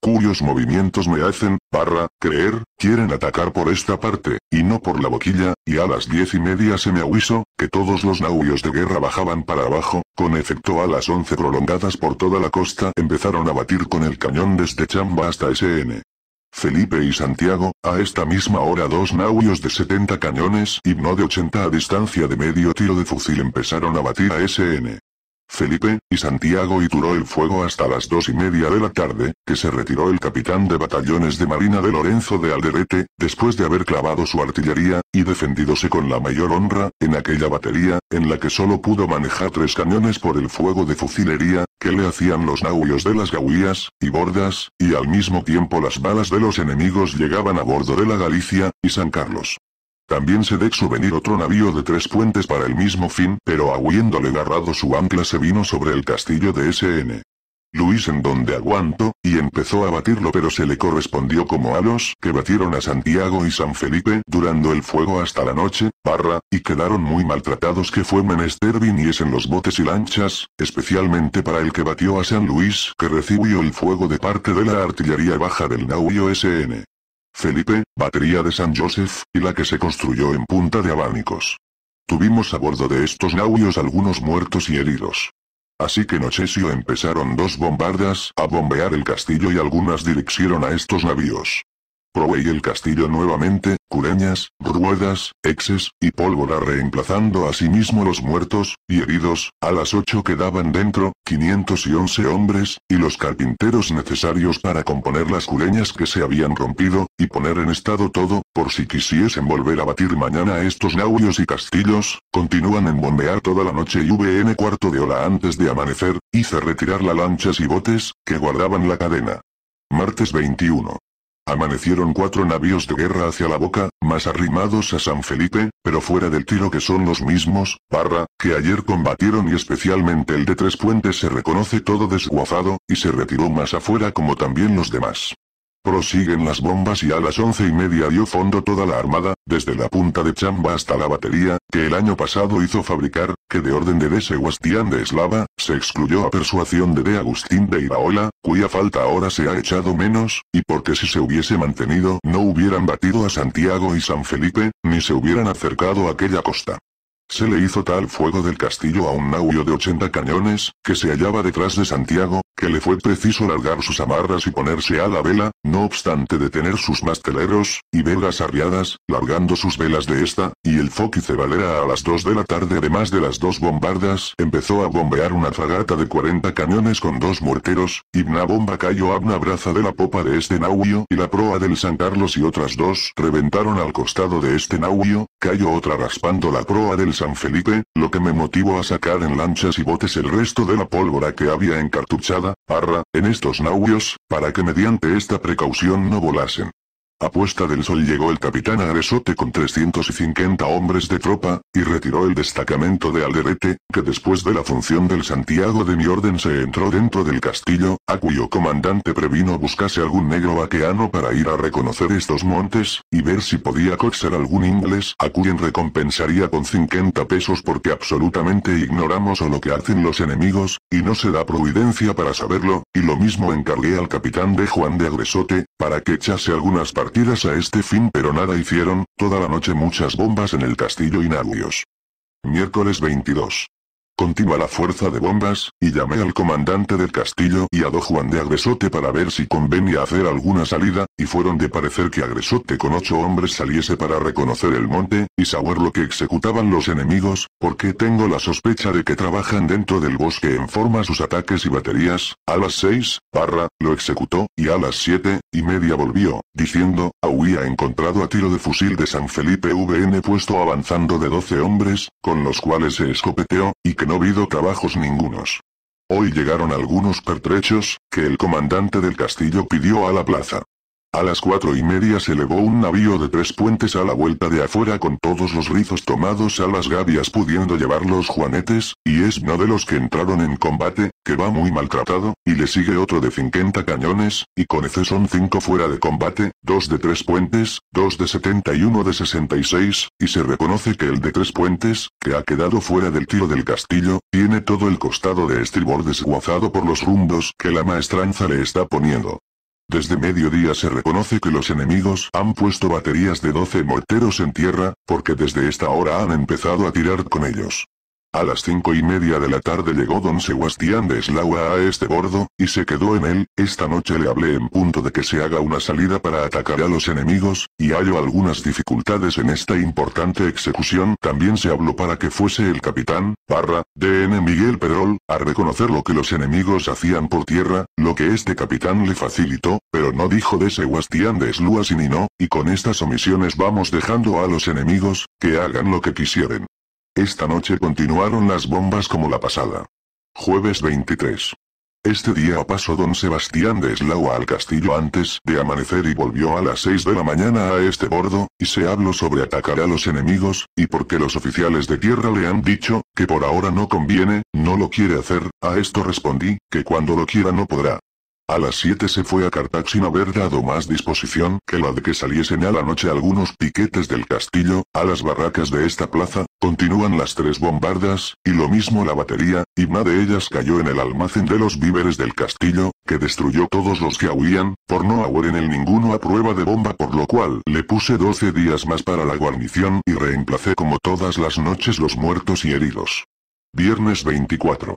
Speaker 1: cuyos movimientos me hacen, barra, creer, quieren atacar por esta parte, y no por la boquilla, y a las diez y media se me avisó, que todos los navíos de guerra bajaban para abajo, con efecto a las once prolongadas por toda la costa empezaron a batir con el cañón desde Chamba hasta SN. Felipe y Santiago, a esta misma hora dos navios de 70 cañones y no de 80 a distancia de medio tiro de fusil empezaron a batir a SN. Felipe, y Santiago y duró el fuego hasta las dos y media de la tarde, que se retiró el capitán de batallones de Marina de Lorenzo de Alderete, después de haber clavado su artillería, y defendidose con la mayor honra, en aquella batería, en la que solo pudo manejar tres cañones por el fuego de fusilería, que le hacían los nauyos de las gauías, y bordas, y al mismo tiempo las balas de los enemigos llegaban a bordo de la Galicia, y San Carlos. También se dexó venir otro navío de tres puentes para el mismo fin, pero aguiéndole agarrado su ancla se vino sobre el castillo de SN. Luis en donde aguantó, y empezó a batirlo pero se le correspondió como a los que batieron a Santiago y San Felipe durando el fuego hasta la noche, barra, y quedaron muy maltratados que fue menester viniesen los botes y lanchas, especialmente para el que batió a San Luis que recibió el fuego de parte de la artillería baja del navío SN. Felipe, batería de San Joseph, y la que se construyó en Punta de Abanicos. Tuvimos a bordo de estos navios algunos muertos y heridos. Así que Nochesio empezaron dos bombardas a bombear el castillo y algunas dirigieron a estos navíos y el castillo nuevamente, cureñas, ruedas, exes, y pólvora reemplazando asimismo sí los muertos, y heridos, a las ocho quedaban dentro, 511 hombres, y los carpinteros necesarios para componer las cureñas que se habían rompido, y poner en estado todo, por si quisiesen volver a batir mañana estos naurios y castillos, continúan en bombear toda la noche y VN cuarto de hora antes de amanecer, hice retirar las lanchas y botes, que guardaban la cadena. Martes 21. Amanecieron cuatro navíos de guerra hacia la boca, más arrimados a San Felipe, pero fuera del tiro que son los mismos, barra, que ayer combatieron y especialmente el de Tres Puentes se reconoce todo desguazado, y se retiró más afuera como también los demás. Prosiguen las bombas y a las once y media dio fondo toda la armada, desde la punta de chamba hasta la batería, que el año pasado hizo fabricar, que de orden de D. Sebastián de Eslava, se excluyó a persuasión de D. Agustín de Iraola, cuya falta ahora se ha echado menos, y porque si se hubiese mantenido no hubieran batido a Santiago y San Felipe, ni se hubieran acercado a aquella costa. Se le hizo tal fuego del castillo a un navío de 80 cañones, que se hallaba detrás de Santiago, que le fue preciso largar sus amarras y ponerse a la vela, no obstante detener sus masteleros, y velas arriadas, largando sus velas de esta, y el foquice Valera a las 2 de la tarde además de las dos bombardas, empezó a bombear una fragata de 40 cañones con dos morteros, y una bomba cayó a una braza de la popa de este navío y la proa del San Carlos y otras dos reventaron al costado de este navío, cayó otra raspando la proa del San Felipe, lo que me motivó a sacar en lanchas y botes el resto de la pólvora que había encartuchada, arra, en estos navios, para que mediante esta precaución no volasen. A puesta del sol llegó el capitán Agresote con 350 hombres de tropa, y retiró el destacamento de Alderete, que después de la función del Santiago de mi orden se entró dentro del castillo, a cuyo comandante previno buscase algún negro vaqueano para ir a reconocer estos montes, y ver si podía coxer algún inglés, a quien recompensaría con 50 pesos porque absolutamente ignoramos o lo que hacen los enemigos, y no se da providencia para saberlo, y lo mismo encargué al capitán de Juan de Agresote, para que echase algunas partidas Partidas a este fin pero nada hicieron, toda la noche muchas bombas en el castillo y navios. Miércoles 22. Continua la fuerza de bombas, y llamé al comandante del castillo y a do Juan de Agresote para ver si convenía hacer alguna salida, y fueron de parecer que Agresote con ocho hombres saliese para reconocer el monte, y saber lo que ejecutaban los enemigos, porque tengo la sospecha de que trabajan dentro del bosque en forma sus ataques y baterías, a las seis, Parra, lo ejecutó, y a las siete, y media volvió, diciendo, Aui ha encontrado a tiro de fusil de San Felipe VN puesto avanzando de doce hombres, con los cuales se escopeteó, y que no trabajos ningunos. Hoy llegaron algunos pertrechos, que el comandante del castillo pidió a la plaza. A las cuatro y media se elevó un navío de tres puentes a la vuelta de afuera con todos los rizos tomados a las gavias pudiendo llevar los juanetes, y es uno de los que entraron en combate, que va muy maltratado, y le sigue otro de 50 cañones, y con ese son cinco fuera de combate, dos de tres puentes, dos de 71 de 66, y se reconoce que el de tres puentes, que ha quedado fuera del tiro del castillo, tiene todo el costado de estribor desguazado por los rumbos que la maestranza le está poniendo. Desde mediodía se reconoce que los enemigos han puesto baterías de 12 morteros en tierra, porque desde esta hora han empezado a tirar con ellos. A las cinco y media de la tarde llegó don Sebastián de eslaua a este bordo, y se quedó en él, esta noche le hablé en punto de que se haga una salida para atacar a los enemigos, y hallo algunas dificultades en esta importante ejecución, también se habló para que fuese el capitán, barra, DN Miguel Perol, a reconocer lo que los enemigos hacían por tierra, lo que este capitán le facilitó, pero no dijo de Sebastián de Eslua sin y no, y con estas omisiones vamos dejando a los enemigos, que hagan lo que quisieren. Esta noche continuaron las bombas como la pasada. Jueves 23. Este día pasó don Sebastián de Eslao al castillo antes de amanecer y volvió a las 6 de la mañana a este bordo, y se habló sobre atacar a los enemigos, y porque los oficiales de tierra le han dicho, que por ahora no conviene, no lo quiere hacer, a esto respondí, que cuando lo quiera no podrá. A las 7 se fue a Cartax sin haber dado más disposición que la de que saliesen a la noche algunos piquetes del castillo, a las barracas de esta plaza, continúan las tres bombardas, y lo mismo la batería, y una de ellas cayó en el almacén de los víveres del castillo, que destruyó todos los que huían, por no haber en el ninguno a prueba de bomba por lo cual le puse 12 días más para la guarnición y reemplacé como todas las noches los muertos y heridos. Viernes 24.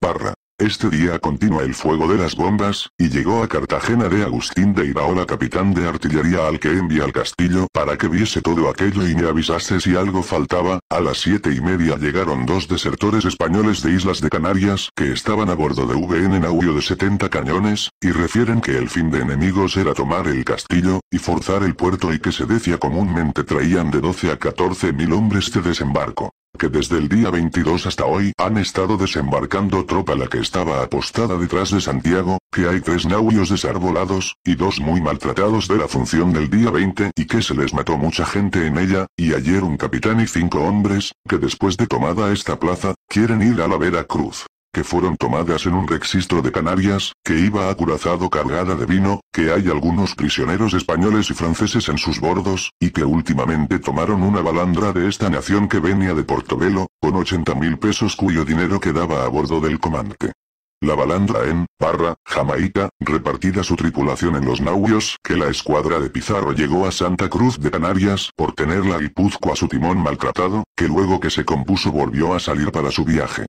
Speaker 1: Parra. Este día continúa el fuego de las bombas, y llegó a Cartagena de Agustín de Iraola capitán de artillería al que envía al castillo para que viese todo aquello y me avisase si algo faltaba, a las siete y media llegaron dos desertores españoles de Islas de Canarias que estaban a bordo de VN audio de 70 cañones, y refieren que el fin de enemigos era tomar el castillo, y forzar el puerto y que se decía comúnmente traían de 12 a 14 mil hombres de desembarco que desde el día 22 hasta hoy han estado desembarcando tropa la que estaba apostada detrás de Santiago, que hay tres naurios desarbolados, y dos muy maltratados de la función del día 20 y que se les mató mucha gente en ella, y ayer un capitán y cinco hombres, que después de tomada esta plaza, quieren ir a la Vera Cruz que fueron tomadas en un registro de Canarias, que iba acurazado cargada de vino, que hay algunos prisioneros españoles y franceses en sus bordos, y que últimamente tomaron una balandra de esta nación que venía de Portobelo, con 80 mil pesos cuyo dinero quedaba a bordo del comante. La balandra en, Parra, Jamaica, repartida su tripulación en los navios, que la escuadra de Pizarro llegó a Santa Cruz de Canarias por tener la a su timón maltratado, que luego que se compuso volvió a salir para su viaje.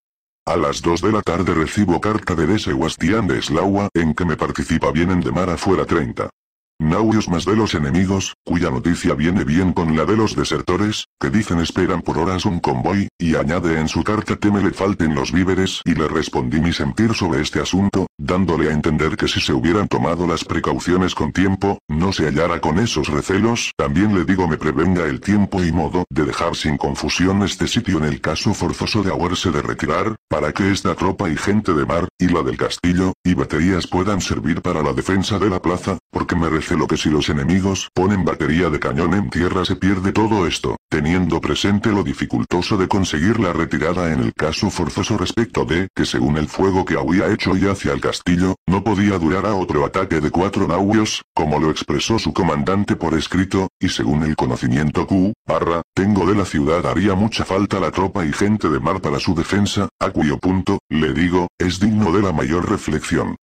Speaker 1: A las 2 de la tarde recibo carta de D. Sebastián de Eslaua en que me participa bien de mar afuera 30. Naurios más de los enemigos, cuya noticia viene bien con la de los desertores, que dicen esperan por horas un convoy, y añade en su carta que me le falten los víveres y le respondí mi sentir sobre este asunto, dándole a entender que si se hubieran tomado las precauciones con tiempo, no se hallara con esos recelos, también le digo me prevenga el tiempo y modo de dejar sin confusión este sitio en el caso forzoso de haberse de retirar, para que esta tropa y gente de mar, y la del castillo, y baterías puedan servir para la defensa de la plaza, porque me recelo que si los enemigos ponen batería de cañón en tierra se pierde todo esto, teniendo presente lo dificultoso de conseguir la retirada en el caso forzoso respecto de que según el fuego que había hecho y hacia el castillo, no podía durar a otro ataque de cuatro navios, como lo expresó su comandante por escrito, y según el conocimiento Q, barra, tengo de la ciudad haría mucha falta la tropa y gente de mar para su defensa, a cuyo punto, le digo, es digno de la mayor reflexión.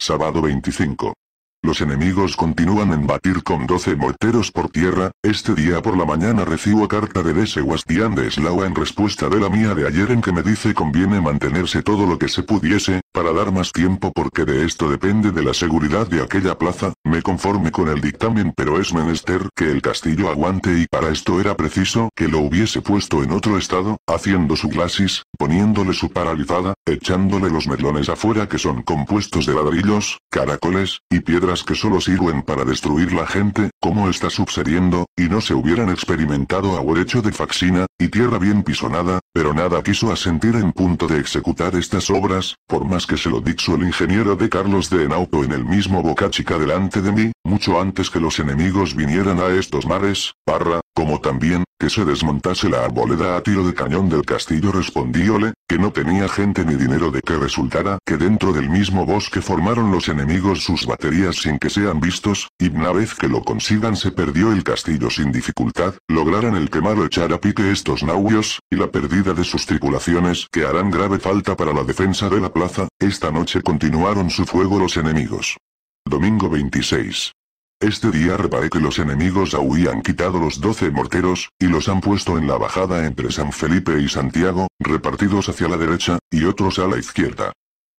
Speaker 1: Sábado 25. Los enemigos continúan en batir con 12 morteros por tierra, este día por la mañana recibo carta de D. Sebastián de Eslava en respuesta de la mía de ayer en que me dice conviene mantenerse todo lo que se pudiese, para dar más tiempo porque de esto depende de la seguridad de aquella plaza, me conforme con el dictamen pero es menester que el castillo aguante y para esto era preciso que lo hubiese puesto en otro estado, haciendo su glasis, poniéndole su paralizada, echándole los merlones afuera que son compuestos de ladrillos, caracoles, y piedras que solo sirven para destruir la gente, como está sucediendo, y no se hubieran experimentado a hecho de faxina, y tierra bien pisonada, pero nada quiso asentir en punto de ejecutar estas obras, por más que se lo dicho el ingeniero de Carlos de Enauto en el mismo Boca Chica delante de mí, mucho antes que los enemigos vinieran a estos mares, parra, como también, que se desmontase la arboleda a tiro de cañón del castillo respondióle, que no tenía gente ni dinero de que resultara que dentro del mismo bosque formaron los enemigos sus baterías sin que sean vistos, y una vez que lo consigan se perdió el castillo sin dificultad, lograran el quemar o echar a pique estos navios, y la pérdida de sus tripulaciones que harán grave falta para la defensa de la plaza, esta noche continuaron su fuego los enemigos. Domingo 26. Este día reparé que los enemigos aún han quitado los 12 morteros, y los han puesto en la bajada entre San Felipe y Santiago, repartidos hacia la derecha, y otros a la izquierda.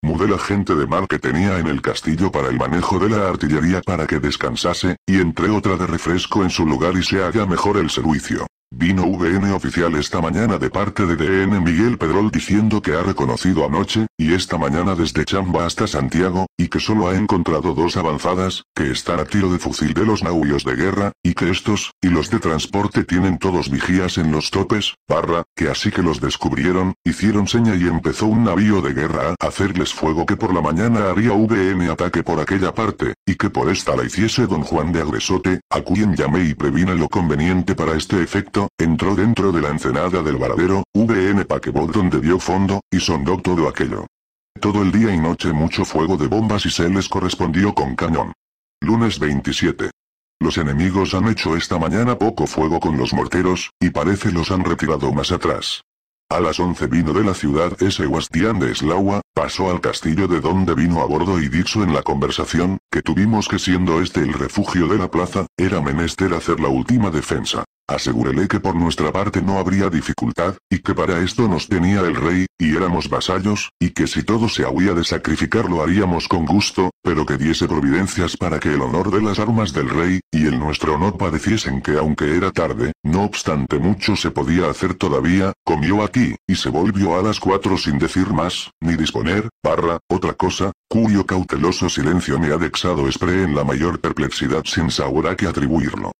Speaker 1: Mudé la gente de mar que tenía en el castillo para el manejo de la artillería para que descansase, y entré otra de refresco en su lugar y se haga mejor el servicio. Vino VN oficial esta mañana de parte de DN Miguel Pedrol diciendo que ha reconocido anoche, y esta mañana desde Chamba hasta Santiago, y que solo ha encontrado dos avanzadas, que están a tiro de fusil de los navíos de guerra, y que estos, y los de transporte tienen todos vigías en los topes, barra, que así que los descubrieron, hicieron seña y empezó un navío de guerra a hacerles fuego que por la mañana haría VN ataque por aquella parte, y que por esta la hiciese don Juan de Agresote, a quien llamé y previne lo conveniente para este efecto entró dentro de la encenada del varadero, VN Paquebot donde dio fondo, y sondó todo aquello. Todo el día y noche mucho fuego de bombas y se les correspondió con cañón. Lunes 27. Los enemigos han hecho esta mañana poco fuego con los morteros, y parece los han retirado más atrás. A las 11 vino de la ciudad ese Guastián de Eslaua, pasó al castillo de donde vino a bordo y Dixo en la conversación, que tuvimos que siendo este el refugio de la plaza, era menester hacer la última defensa. Asegúrele que por nuestra parte no habría dificultad, y que para esto nos tenía el rey, y éramos vasallos, y que si todo se había de sacrificar lo haríamos con gusto, pero que diese providencias para que el honor de las armas del rey, y el nuestro honor padeciesen que aunque era tarde, no obstante mucho se podía hacer todavía, comió aquí, y se volvió a las cuatro sin decir más, ni disponer, barra, otra cosa, cuyo cauteloso silencio me ha dexado espre en la mayor perplexidad sin saber a qué atribuirlo.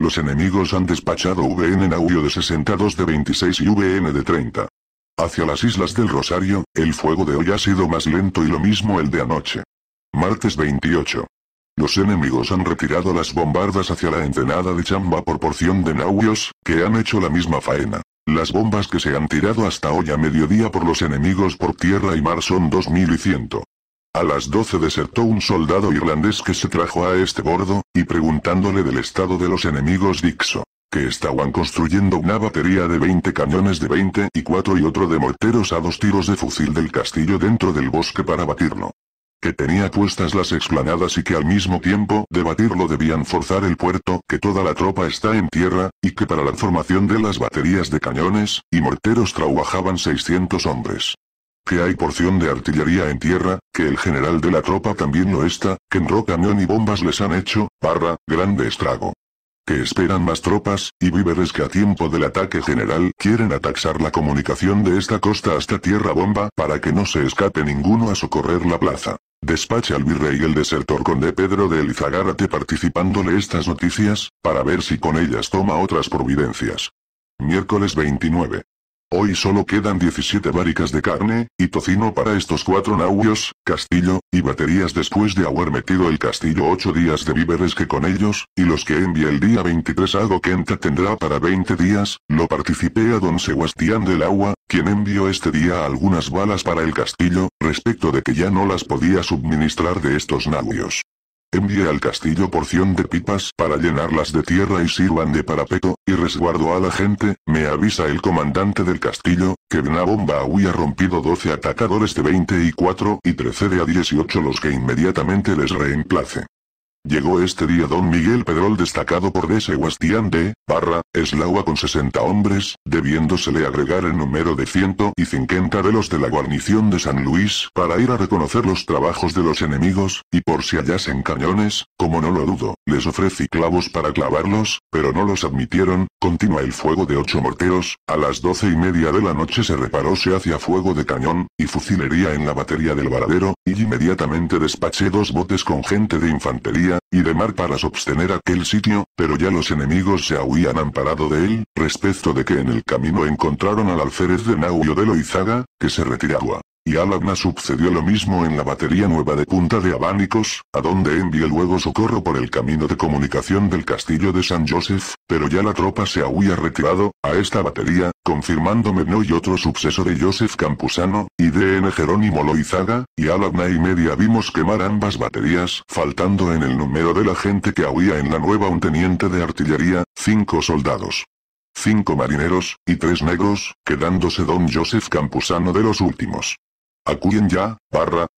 Speaker 1: Los enemigos han despachado VN en de 62 de 26 y VN de 30. Hacia las Islas del Rosario, el fuego de hoy ha sido más lento y lo mismo el de anoche. Martes 28. Los enemigos han retirado las bombardas hacia la entrenada de Chamba por porción de náufragos que han hecho la misma faena. Las bombas que se han tirado hasta hoy a mediodía por los enemigos por tierra y mar son 2100. A las 12 desertó un soldado irlandés que se trajo a este bordo, y preguntándole del estado de los enemigos Dixo, que estaban construyendo una batería de 20 cañones de 20 y 4 y otro de morteros a dos tiros de fusil del castillo dentro del bosque para batirlo. Que tenía puestas las explanadas y que al mismo tiempo de batirlo debían forzar el puerto, que toda la tropa está en tierra, y que para la formación de las baterías de cañones y morteros trabajaban 600 hombres que hay porción de artillería en tierra, que el general de la tropa también lo está, que en Camión y bombas les han hecho, barra, grande estrago. Que esperan más tropas, y víveres que a tiempo del ataque general quieren ataxar la comunicación de esta costa hasta tierra bomba para que no se escape ninguno a socorrer la plaza. Despache al virrey el desertor conde Pedro de Elizagárate participándole estas noticias, para ver si con ellas toma otras providencias. Miércoles 29. Hoy solo quedan 17 baricas de carne, y tocino para estos cuatro navios, castillo, y baterías después de haber metido el castillo 8 días de víveres que con ellos, y los que envía el día 23 a que tendrá para 20 días, lo participé a don Sebastián del Agua, quien envió este día algunas balas para el castillo, respecto de que ya no las podía suministrar de estos navios. Envíe al castillo porción de pipas para llenarlas de tierra y sirvan de parapeto, y resguardo a la gente, me avisa el comandante del castillo, que una bomba ha rompido 12 atacadores de 24 y 13 de a 18 los que inmediatamente les reemplace. Llegó este día don Miguel Pedrol destacado por D. Sebastián de, barra, Eslaua con 60 hombres, debiéndosele agregar el número de 150 de los de la guarnición de San Luis para ir a reconocer los trabajos de los enemigos, y por si hallasen cañones, como no lo dudo, les ofrecí clavos para clavarlos, pero no los admitieron, continúa el fuego de ocho morteros, a las doce y media de la noche se reparó se hacia fuego de cañón, y fusilería en la batería del varadero, y inmediatamente despaché dos botes con gente de infantería, y de mar para sostener aquel sitio, pero ya los enemigos se habían amparado de él, respecto de que en el camino encontraron al alférez de Odelo de Loizaga, que se retiraba. Y Alagna sucedió lo mismo en la batería nueva de Punta de Abanicos, a donde envió luego socorro por el camino de comunicación del castillo de San Joseph, pero ya la tropa se había retirado, a esta batería, confirmándome no y otro suceso de Joseph Campusano y DN Jerónimo Loizaga, y Alagna y media vimos quemar ambas baterías, faltando en el número de la gente que había en la nueva un teniente de artillería, cinco soldados cinco marineros, y tres negros, quedándose don Joseph Campusano de los últimos. ¿Acuden ya,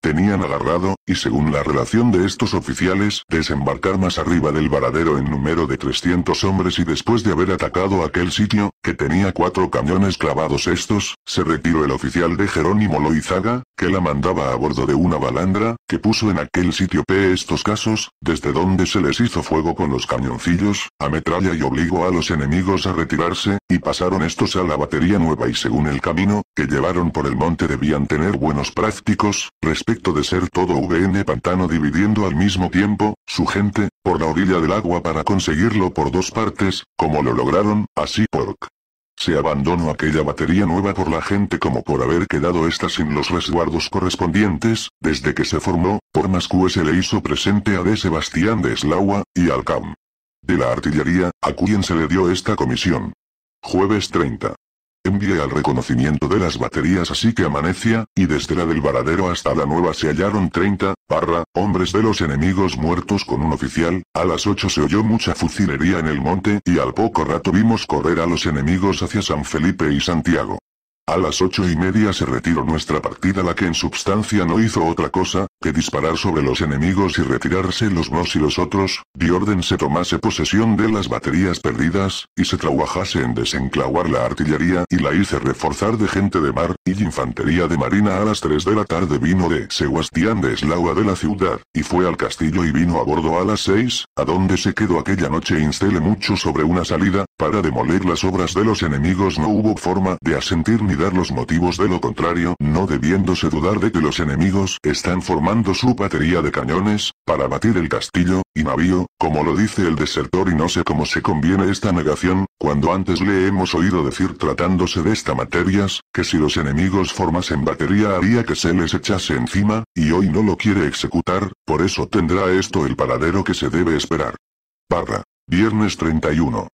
Speaker 1: tenían agarrado, y según la relación de estos oficiales, desembarcar más arriba del varadero en número de 300 hombres y después de haber atacado aquel sitio, que tenía cuatro cañones clavados estos, se retiró el oficial de Jerónimo Loizaga, que la mandaba a bordo de una balandra, que puso en aquel sitio P estos casos, desde donde se les hizo fuego con los cañoncillos, a metralla y obligó a los enemigos a retirarse, y pasaron estos a la batería nueva y según el camino, que llevaron por el monte debían tener buenos prácticos, respecto de ser todo VN pantano dividiendo al mismo tiempo, su gente, por la orilla del agua para conseguirlo por dos partes, como lo lograron, así Porque Se abandonó aquella batería nueva por la gente como por haber quedado esta sin los resguardos correspondientes, desde que se formó, por más que se le hizo presente a D. Sebastián de Eslaua, y al CAM. De la artillería, a quien se le dio esta comisión. Jueves 30. Envía al reconocimiento de las baterías así que amanecía, y desde la del varadero hasta la nueva se hallaron 30, barra, hombres de los enemigos muertos con un oficial, a las 8 se oyó mucha fusilería en el monte y al poco rato vimos correr a los enemigos hacia San Felipe y Santiago. A las ocho y media se retiró nuestra partida la que en substancia no hizo otra cosa, que disparar sobre los enemigos y retirarse los unos y los otros, de orden se tomase posesión de las baterías perdidas, y se trabajase en desenclavar la artillería y la hice reforzar de gente de mar, y infantería de marina a las tres de la tarde vino de Sebastián de Eslaua de la ciudad, y fue al castillo y vino a bordo a las seis, a donde se quedó aquella noche instele mucho sobre una salida, para demoler las obras de los enemigos no hubo forma de asentir ni los motivos de lo contrario, no debiéndose dudar de que los enemigos están formando su batería de cañones, para batir el castillo, y navío, como lo dice el desertor y no sé cómo se conviene esta negación, cuando antes le hemos oído decir tratándose de esta materias, que si los enemigos formasen batería haría que se les echase encima, y hoy no lo quiere ejecutar, por eso tendrá esto el paradero que se debe esperar. Parra. Viernes 31.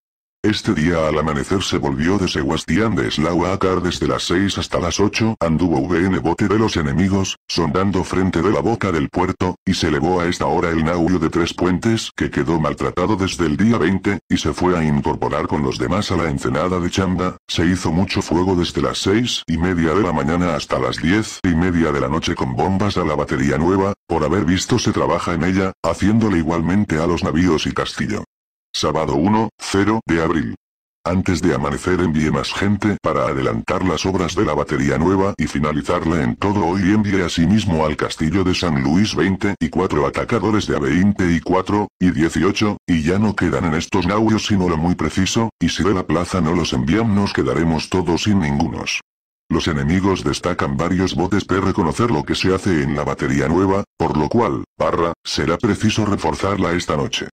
Speaker 1: Este día al amanecer se volvió de Sebastián de Eslau desde las 6 hasta las 8, anduvo VN bote de los enemigos, sondando frente de la boca del puerto, y se elevó a esta hora el navío de tres puentes que quedó maltratado desde el día 20, y se fue a incorporar con los demás a la encenada de Chanda, se hizo mucho fuego desde las 6 y media de la mañana hasta las 10 y media de la noche con bombas a la batería nueva, por haber visto se trabaja en ella, haciéndole igualmente a los navíos y castillo. Sábado 1, 0 de abril. Antes de amanecer envié más gente para adelantar las obras de la batería nueva y finalizarla en todo hoy envié asimismo al castillo de San Luis 20 y 4 atacadores de A20 y 4, y 18, y ya no quedan en estos naurios sino lo muy preciso, y si de la plaza no los enviamos nos quedaremos todos sin ningunos. Los enemigos destacan varios botes de reconocer lo que se hace en la batería nueva, por lo cual, barra, será preciso reforzarla esta noche.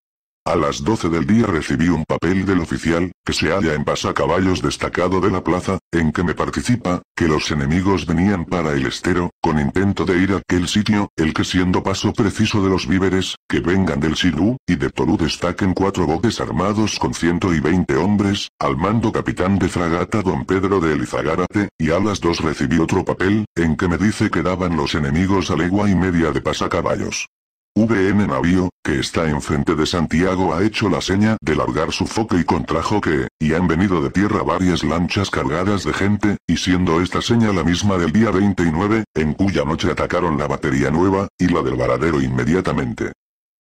Speaker 1: A las 12 del día recibí un papel del oficial, que se halla en pasacaballos destacado de la plaza, en que me participa, que los enemigos venían para el estero, con intento de ir a aquel sitio, el que siendo paso preciso de los víveres, que vengan del silú y de tolu destaquen cuatro botes armados con 120 hombres, al mando capitán de fragata don Pedro de Elizagárate, y a las dos recibí otro papel, en que me dice que daban los enemigos a legua y media de pasacaballos. VN Navío, que está enfrente de Santiago ha hecho la seña de largar su foque y contrajo que, y han venido de tierra varias lanchas cargadas de gente, y siendo esta seña la misma del día 29, en cuya noche atacaron la batería nueva, y la del varadero inmediatamente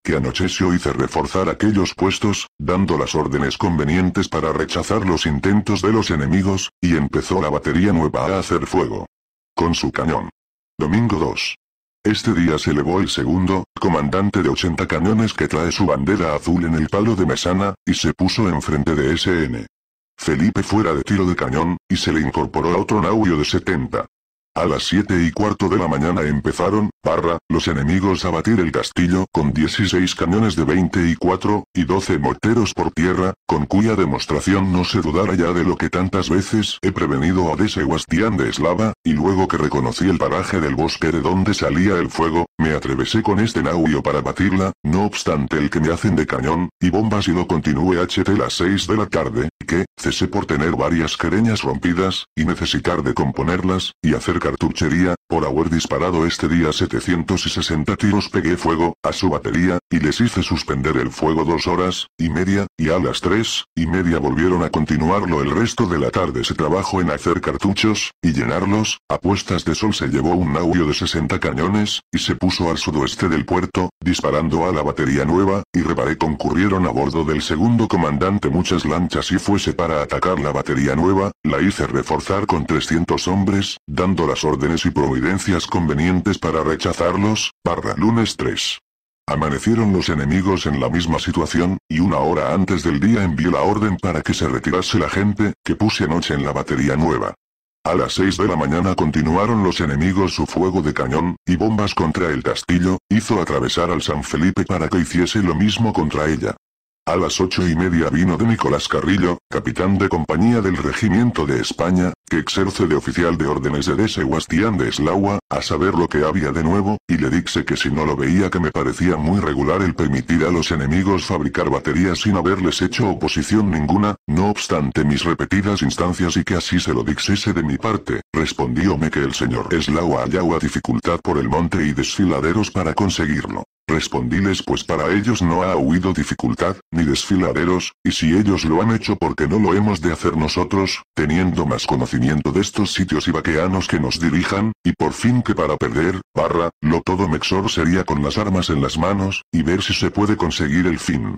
Speaker 1: que anocheció hice reforzar aquellos puestos, dando las órdenes convenientes para rechazar los intentos de los enemigos, y empezó la batería nueva a hacer fuego. Con su cañón. Domingo 2. Este día se elevó el segundo, comandante de 80 cañones que trae su bandera azul en el palo de mesana, y se puso enfrente de SN. Felipe fuera de tiro de cañón, y se le incorporó a otro nauio de 70. A las 7 y cuarto de la mañana empezaron, barra, los enemigos a batir el castillo con 16 cañones de 24, y 12 morteros por tierra, con cuya demostración no se dudara ya de lo que tantas veces he prevenido a de Sebastián de Eslava, y luego que reconocí el paraje del bosque de donde salía el fuego, me atrevesé con este nauio para batirla, no obstante el que me hacen de cañón, y bombas y no continúe HT las 6 de la tarde, que, cesé por tener varias quereñas rompidas, y necesitar de componerlas, y hacer cartuchería, por haber disparado este día 760 tiros pegué fuego, a su batería, y les hice suspender el fuego dos horas, y media, y a las tres, y media volvieron a continuarlo el resto de la tarde se trabajó en hacer cartuchos, y llenarlos, a puestas de sol se llevó un audio de 60 cañones, y se puso al sudoeste del puerto, disparando a la batería nueva, y reparé concurrieron a bordo del segundo comandante muchas lanchas y fuese para atacar la batería nueva, la hice reforzar con 300 hombres, dándola órdenes y providencias convenientes para rechazarlos, barra lunes 3. Amanecieron los enemigos en la misma situación, y una hora antes del día envió la orden para que se retirase la gente, que puse noche en la batería nueva. A las 6 de la mañana continuaron los enemigos su fuego de cañón, y bombas contra el castillo, hizo atravesar al San Felipe para que hiciese lo mismo contra ella. A las ocho y media vino de Nicolás Carrillo, capitán de compañía del Regimiento de España, que exerce de oficial de órdenes de D. Sebastián de Eslaua, a saber lo que había de nuevo, y le dije que si no lo veía que me parecía muy regular el permitir a los enemigos fabricar baterías sin haberles hecho oposición ninguna, no obstante mis repetidas instancias y que así se lo dixese de mi parte, respondióme que el señor Eslaua hallaba dificultad por el monte y desfiladeros para conseguirlo. Respondíles pues para ellos no ha huido dificultad, ni desfiladeros, y si ellos lo han hecho porque no lo hemos de hacer nosotros, teniendo más conocimiento de estos sitios y vaqueanos que nos dirijan, y por fin que para perder, barra, lo todo mexor sería con las armas en las manos, y ver si se puede conseguir el fin.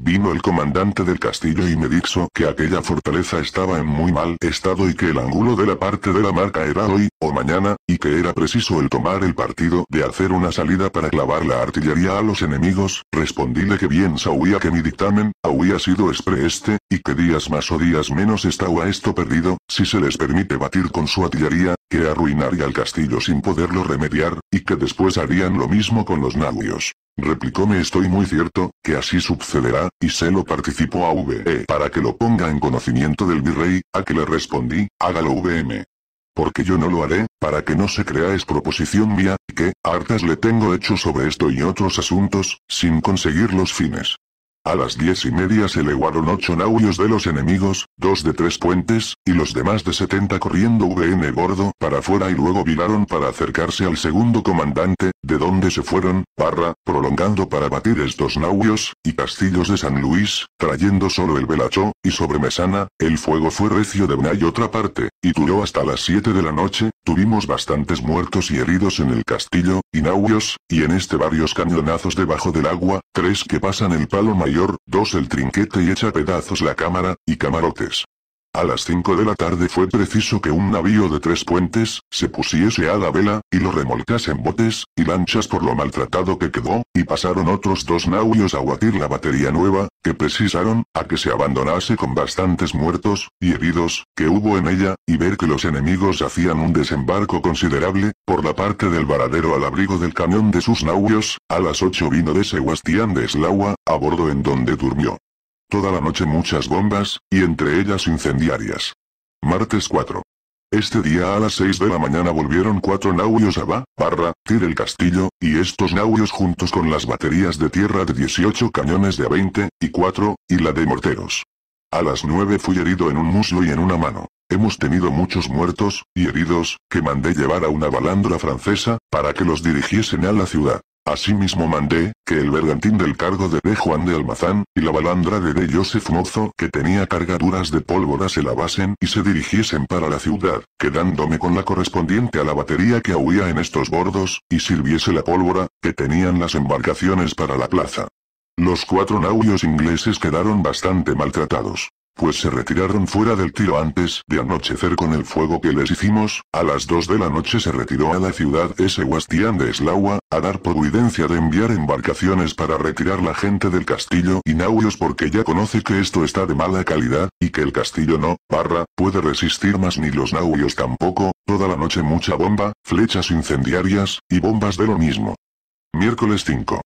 Speaker 1: Vino el comandante del castillo y me dijo que aquella fortaleza estaba en muy mal estado y que el ángulo de la parte de la marca era hoy, o mañana, y que era preciso el tomar el partido de hacer una salida para clavar la artillería a los enemigos, respondíle que bien sabía que mi dictamen, había sido este, y que días más o días menos estaba esto perdido, si se les permite batir con su artillería, que arruinaría el castillo sin poderlo remediar, y que después harían lo mismo con los navios replicó me estoy muy cierto, que así sucederá, y se lo participó a VE para que lo ponga en conocimiento del virrey, a que le respondí, hágalo VM. Porque yo no lo haré, para que no se crea es proposición mía, que, hartas le tengo hecho sobre esto y otros asuntos, sin conseguir los fines. A las diez y media se elevaron ocho naurios de los enemigos, dos de tres puentes, y los demás de setenta corriendo VN Gordo para afuera y luego viraron para acercarse al segundo comandante, de donde se fueron, barra, prolongando para batir estos naurios, y castillos de San Luis, trayendo solo el velacho, y sobre Mesana, el fuego fue recio de una y otra parte y duró hasta las 7 de la noche, tuvimos bastantes muertos y heridos en el castillo, inaurios, y en este varios cañonazos debajo del agua, tres que pasan el palo mayor, dos el trinquete y echa pedazos la cámara, y camarotes. A las 5 de la tarde fue preciso que un navío de tres puentes, se pusiese a la vela, y lo remolcase en botes, y lanchas por lo maltratado que quedó, y pasaron otros dos navios a guatir la batería nueva, que precisaron, a que se abandonase con bastantes muertos, y heridos, que hubo en ella, y ver que los enemigos hacían un desembarco considerable, por la parte del varadero al abrigo del cañón de sus navios, a las 8 vino de Sebastián de Eslaua, a bordo en donde durmió. Toda la noche muchas bombas, y entre ellas incendiarias. Martes 4. Este día a las 6 de la mañana volvieron cuatro naurios a Va, Barra, Tir el Castillo, y estos naurios juntos con las baterías de tierra de 18 cañones de A20, y 4, y la de morteros. A las 9 fui herido en un muslo y en una mano. Hemos tenido muchos muertos, y heridos, que mandé llevar a una balandra francesa, para que los dirigiesen a la ciudad. Asimismo mandé, que el bergantín del cargo de D. Juan de Almazán, y la balandra de D. Joseph Mozo que tenía cargaduras de pólvora se lavasen y se dirigiesen para la ciudad, quedándome con la correspondiente a la batería que huía en estos bordos, y sirviese la pólvora, que tenían las embarcaciones para la plaza. Los cuatro navios ingleses quedaron bastante maltratados. Pues se retiraron fuera del tiro antes de anochecer con el fuego que les hicimos, a las 2 de la noche se retiró a la ciudad ese Guastián de Eslaua, a dar providencia de enviar embarcaciones para retirar la gente del castillo y Naurios porque ya conoce que esto está de mala calidad, y que el castillo no, barra, puede resistir más ni los Naurios tampoco, toda la noche mucha bomba, flechas incendiarias, y bombas de lo mismo. Miércoles 5.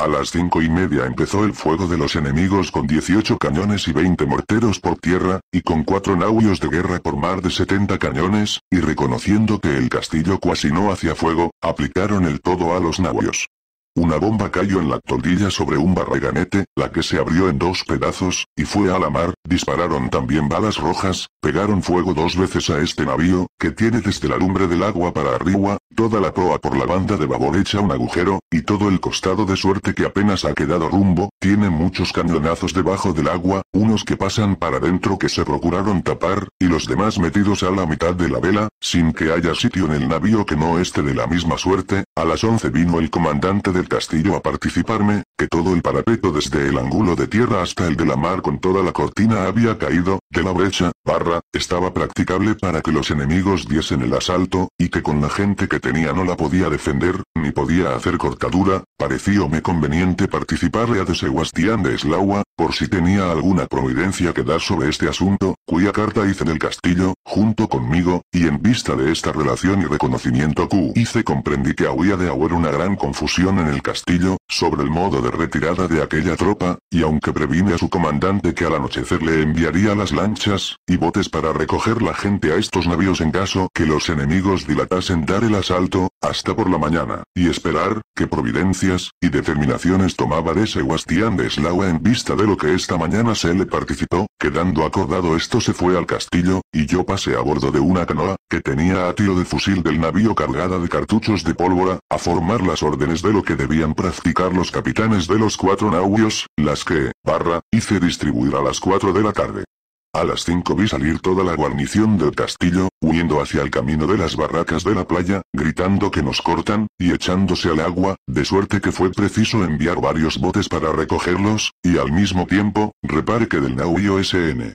Speaker 1: A las cinco y media empezó el fuego de los enemigos con 18 cañones y 20 morteros por tierra, y con cuatro navios de guerra por mar de 70 cañones, y reconociendo que el castillo cuasi no hacía fuego, aplicaron el todo a los navios. Una bomba cayó en la toldilla sobre un barraganete, la que se abrió en dos pedazos, y fue a la mar, dispararon también balas rojas, pegaron fuego dos veces a este navío, que tiene desde la lumbre del agua para arriba, toda la proa por la banda de babor hecha un agujero, y todo el costado de suerte que apenas ha quedado rumbo, tiene muchos cañonazos debajo del agua, unos que pasan para adentro que se procuraron tapar, y los demás metidos a la mitad de la vela, sin que haya sitio en el navío que no esté de la misma suerte, a las once vino el comandante del castillo a participarme, que todo el parapeto desde el ángulo de tierra hasta el de la mar con toda la cortina había caído, de la brecha, barra, estaba practicable para que los enemigos diesen el asalto, y que con la gente que tenía no la podía defender, ni podía hacer cortadura, parecióme conveniente participarle a desear. Sebastián de Eslaua, por si tenía alguna providencia que dar sobre este asunto, cuya carta hice en el castillo, junto conmigo, y en vista de esta relación y reconocimiento Q hice comprendí que había de haber una gran confusión en el castillo, sobre el modo de retirada de aquella tropa, y aunque previne a su comandante que al anochecer le enviaría las lanchas, y botes para recoger la gente a estos navíos en caso que los enemigos dilatasen dar el asalto, hasta por la mañana, y esperar, que providencias, y determinaciones tomaba de Guastián de en vista de lo que esta mañana se le participó, quedando acordado esto se fue al castillo, y yo pasé a bordo de una canoa, que tenía a tiro de fusil del navío cargada de cartuchos de pólvora, a formar las órdenes de lo que debían practicar los capitanes de los cuatro navios, las que, barra, hice distribuir a las cuatro de la tarde. A las 5 vi salir toda la guarnición del castillo, huyendo hacia el camino de las barracas de la playa, gritando que nos cortan, y echándose al agua, de suerte que fue preciso enviar varios botes para recogerlos, y al mismo tiempo, repare que del navío SN.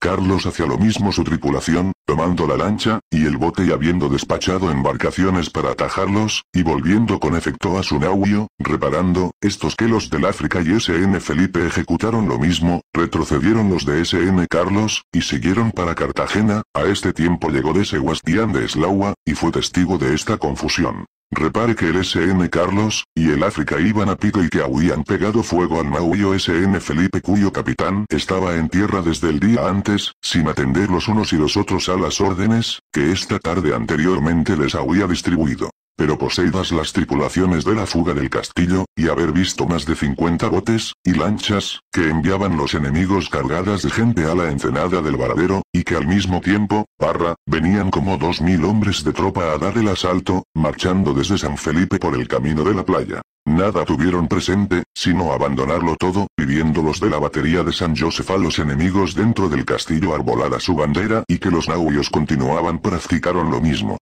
Speaker 1: Carlos hacia lo mismo su tripulación, tomando la lancha, y el bote y habiendo despachado embarcaciones para atajarlos, y volviendo con efecto a su navío, reparando, estos que los del África y SN Felipe ejecutaron lo mismo, retrocedieron los de SN Carlos, y siguieron para Cartagena, a este tiempo llegó de Sebastián de Eslaua, y fue testigo de esta confusión. Repare que el SN Carlos y el África iban a pico y que habían pegado fuego al navío SN Felipe cuyo capitán estaba en tierra desde el día antes, sin atender los unos y los otros a las órdenes, que esta tarde anteriormente les había distribuido. Pero poseídas las tripulaciones de la fuga del castillo, y haber visto más de 50 botes, y lanchas, que enviaban los enemigos cargadas de gente a la encenada del varadero, y que al mismo tiempo, parra, venían como dos mil hombres de tropa a dar el asalto, marchando desde San Felipe por el camino de la playa. Nada tuvieron presente, sino abandonarlo todo, viviendo los de la batería de San Joseph a los enemigos dentro del castillo arbolada su bandera y que los nauios continuaban practicaron lo mismo.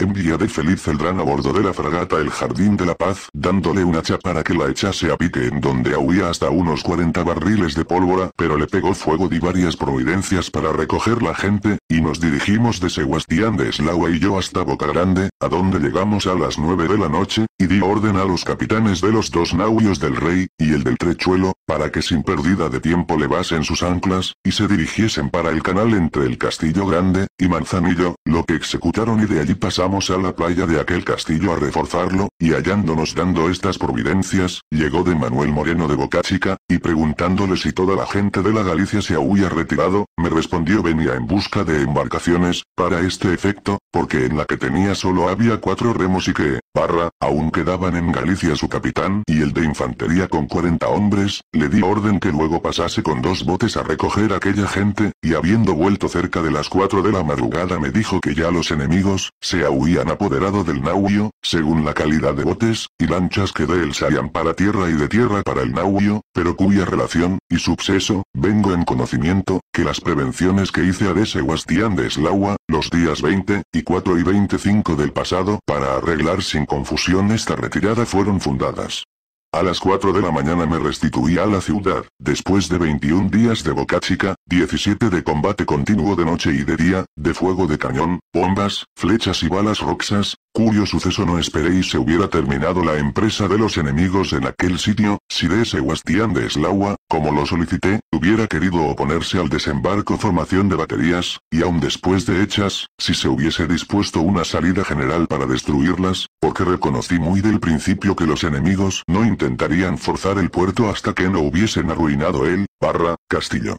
Speaker 1: Envía de feliz drán a bordo de la fragata El Jardín de la Paz, dándole un hacha para que la echase a pique en donde huía hasta unos 40 barriles de pólvora, pero le pegó fuego di varias providencias para recoger la gente, y nos dirigimos de Sebastián de y yo hasta Boca Grande, a donde llegamos a las 9 de la noche, y di orden a los capitanes de los dos navios del rey, y el del trechuelo, para que sin pérdida de tiempo levasen sus anclas, y se dirigiesen para el canal entre el Castillo Grande, y Manzanillo, lo que ejecutaron y de allí pasaron a la playa de aquel castillo a reforzarlo, y hallándonos dando estas providencias, llegó de Manuel Moreno de Bocachica, y preguntándole si toda la gente de la Galicia se había retirado, me respondió venía en busca de embarcaciones, para este efecto, porque en la que tenía solo había cuatro remos y que, barra, aún quedaban en Galicia su capitán y el de infantería con cuarenta hombres, le di orden que luego pasase con dos botes a recoger aquella gente, y habiendo vuelto cerca de las cuatro de la madrugada me dijo que ya los enemigos, se huían apoderado del nauio, según la calidad de botes, y lanchas que de él salían para tierra y de tierra para el nauio, pero cuya relación, y suceso vengo en conocimiento, que las prevenciones que hice a de Sebastián de Eslaua, los días 20, y 4 y 25 del pasado, para arreglar sin confusión esta retirada fueron fundadas. A las 4 de la mañana me restituí a la ciudad, después de 21 días de boca chica, 17 de combate continuo de noche y de día, de fuego de cañón, bombas, flechas y balas roxas, cuyo suceso no esperéis se hubiera terminado la empresa de los enemigos en aquel sitio, si de Sebastián de Eslaua, como lo solicité, hubiera querido oponerse al desembarco formación de baterías, y aun después de hechas, si se hubiese dispuesto una salida general para destruirlas, porque reconocí muy del principio que los enemigos no intentarían forzar el puerto hasta que no hubiesen arruinado el, barra, castillo.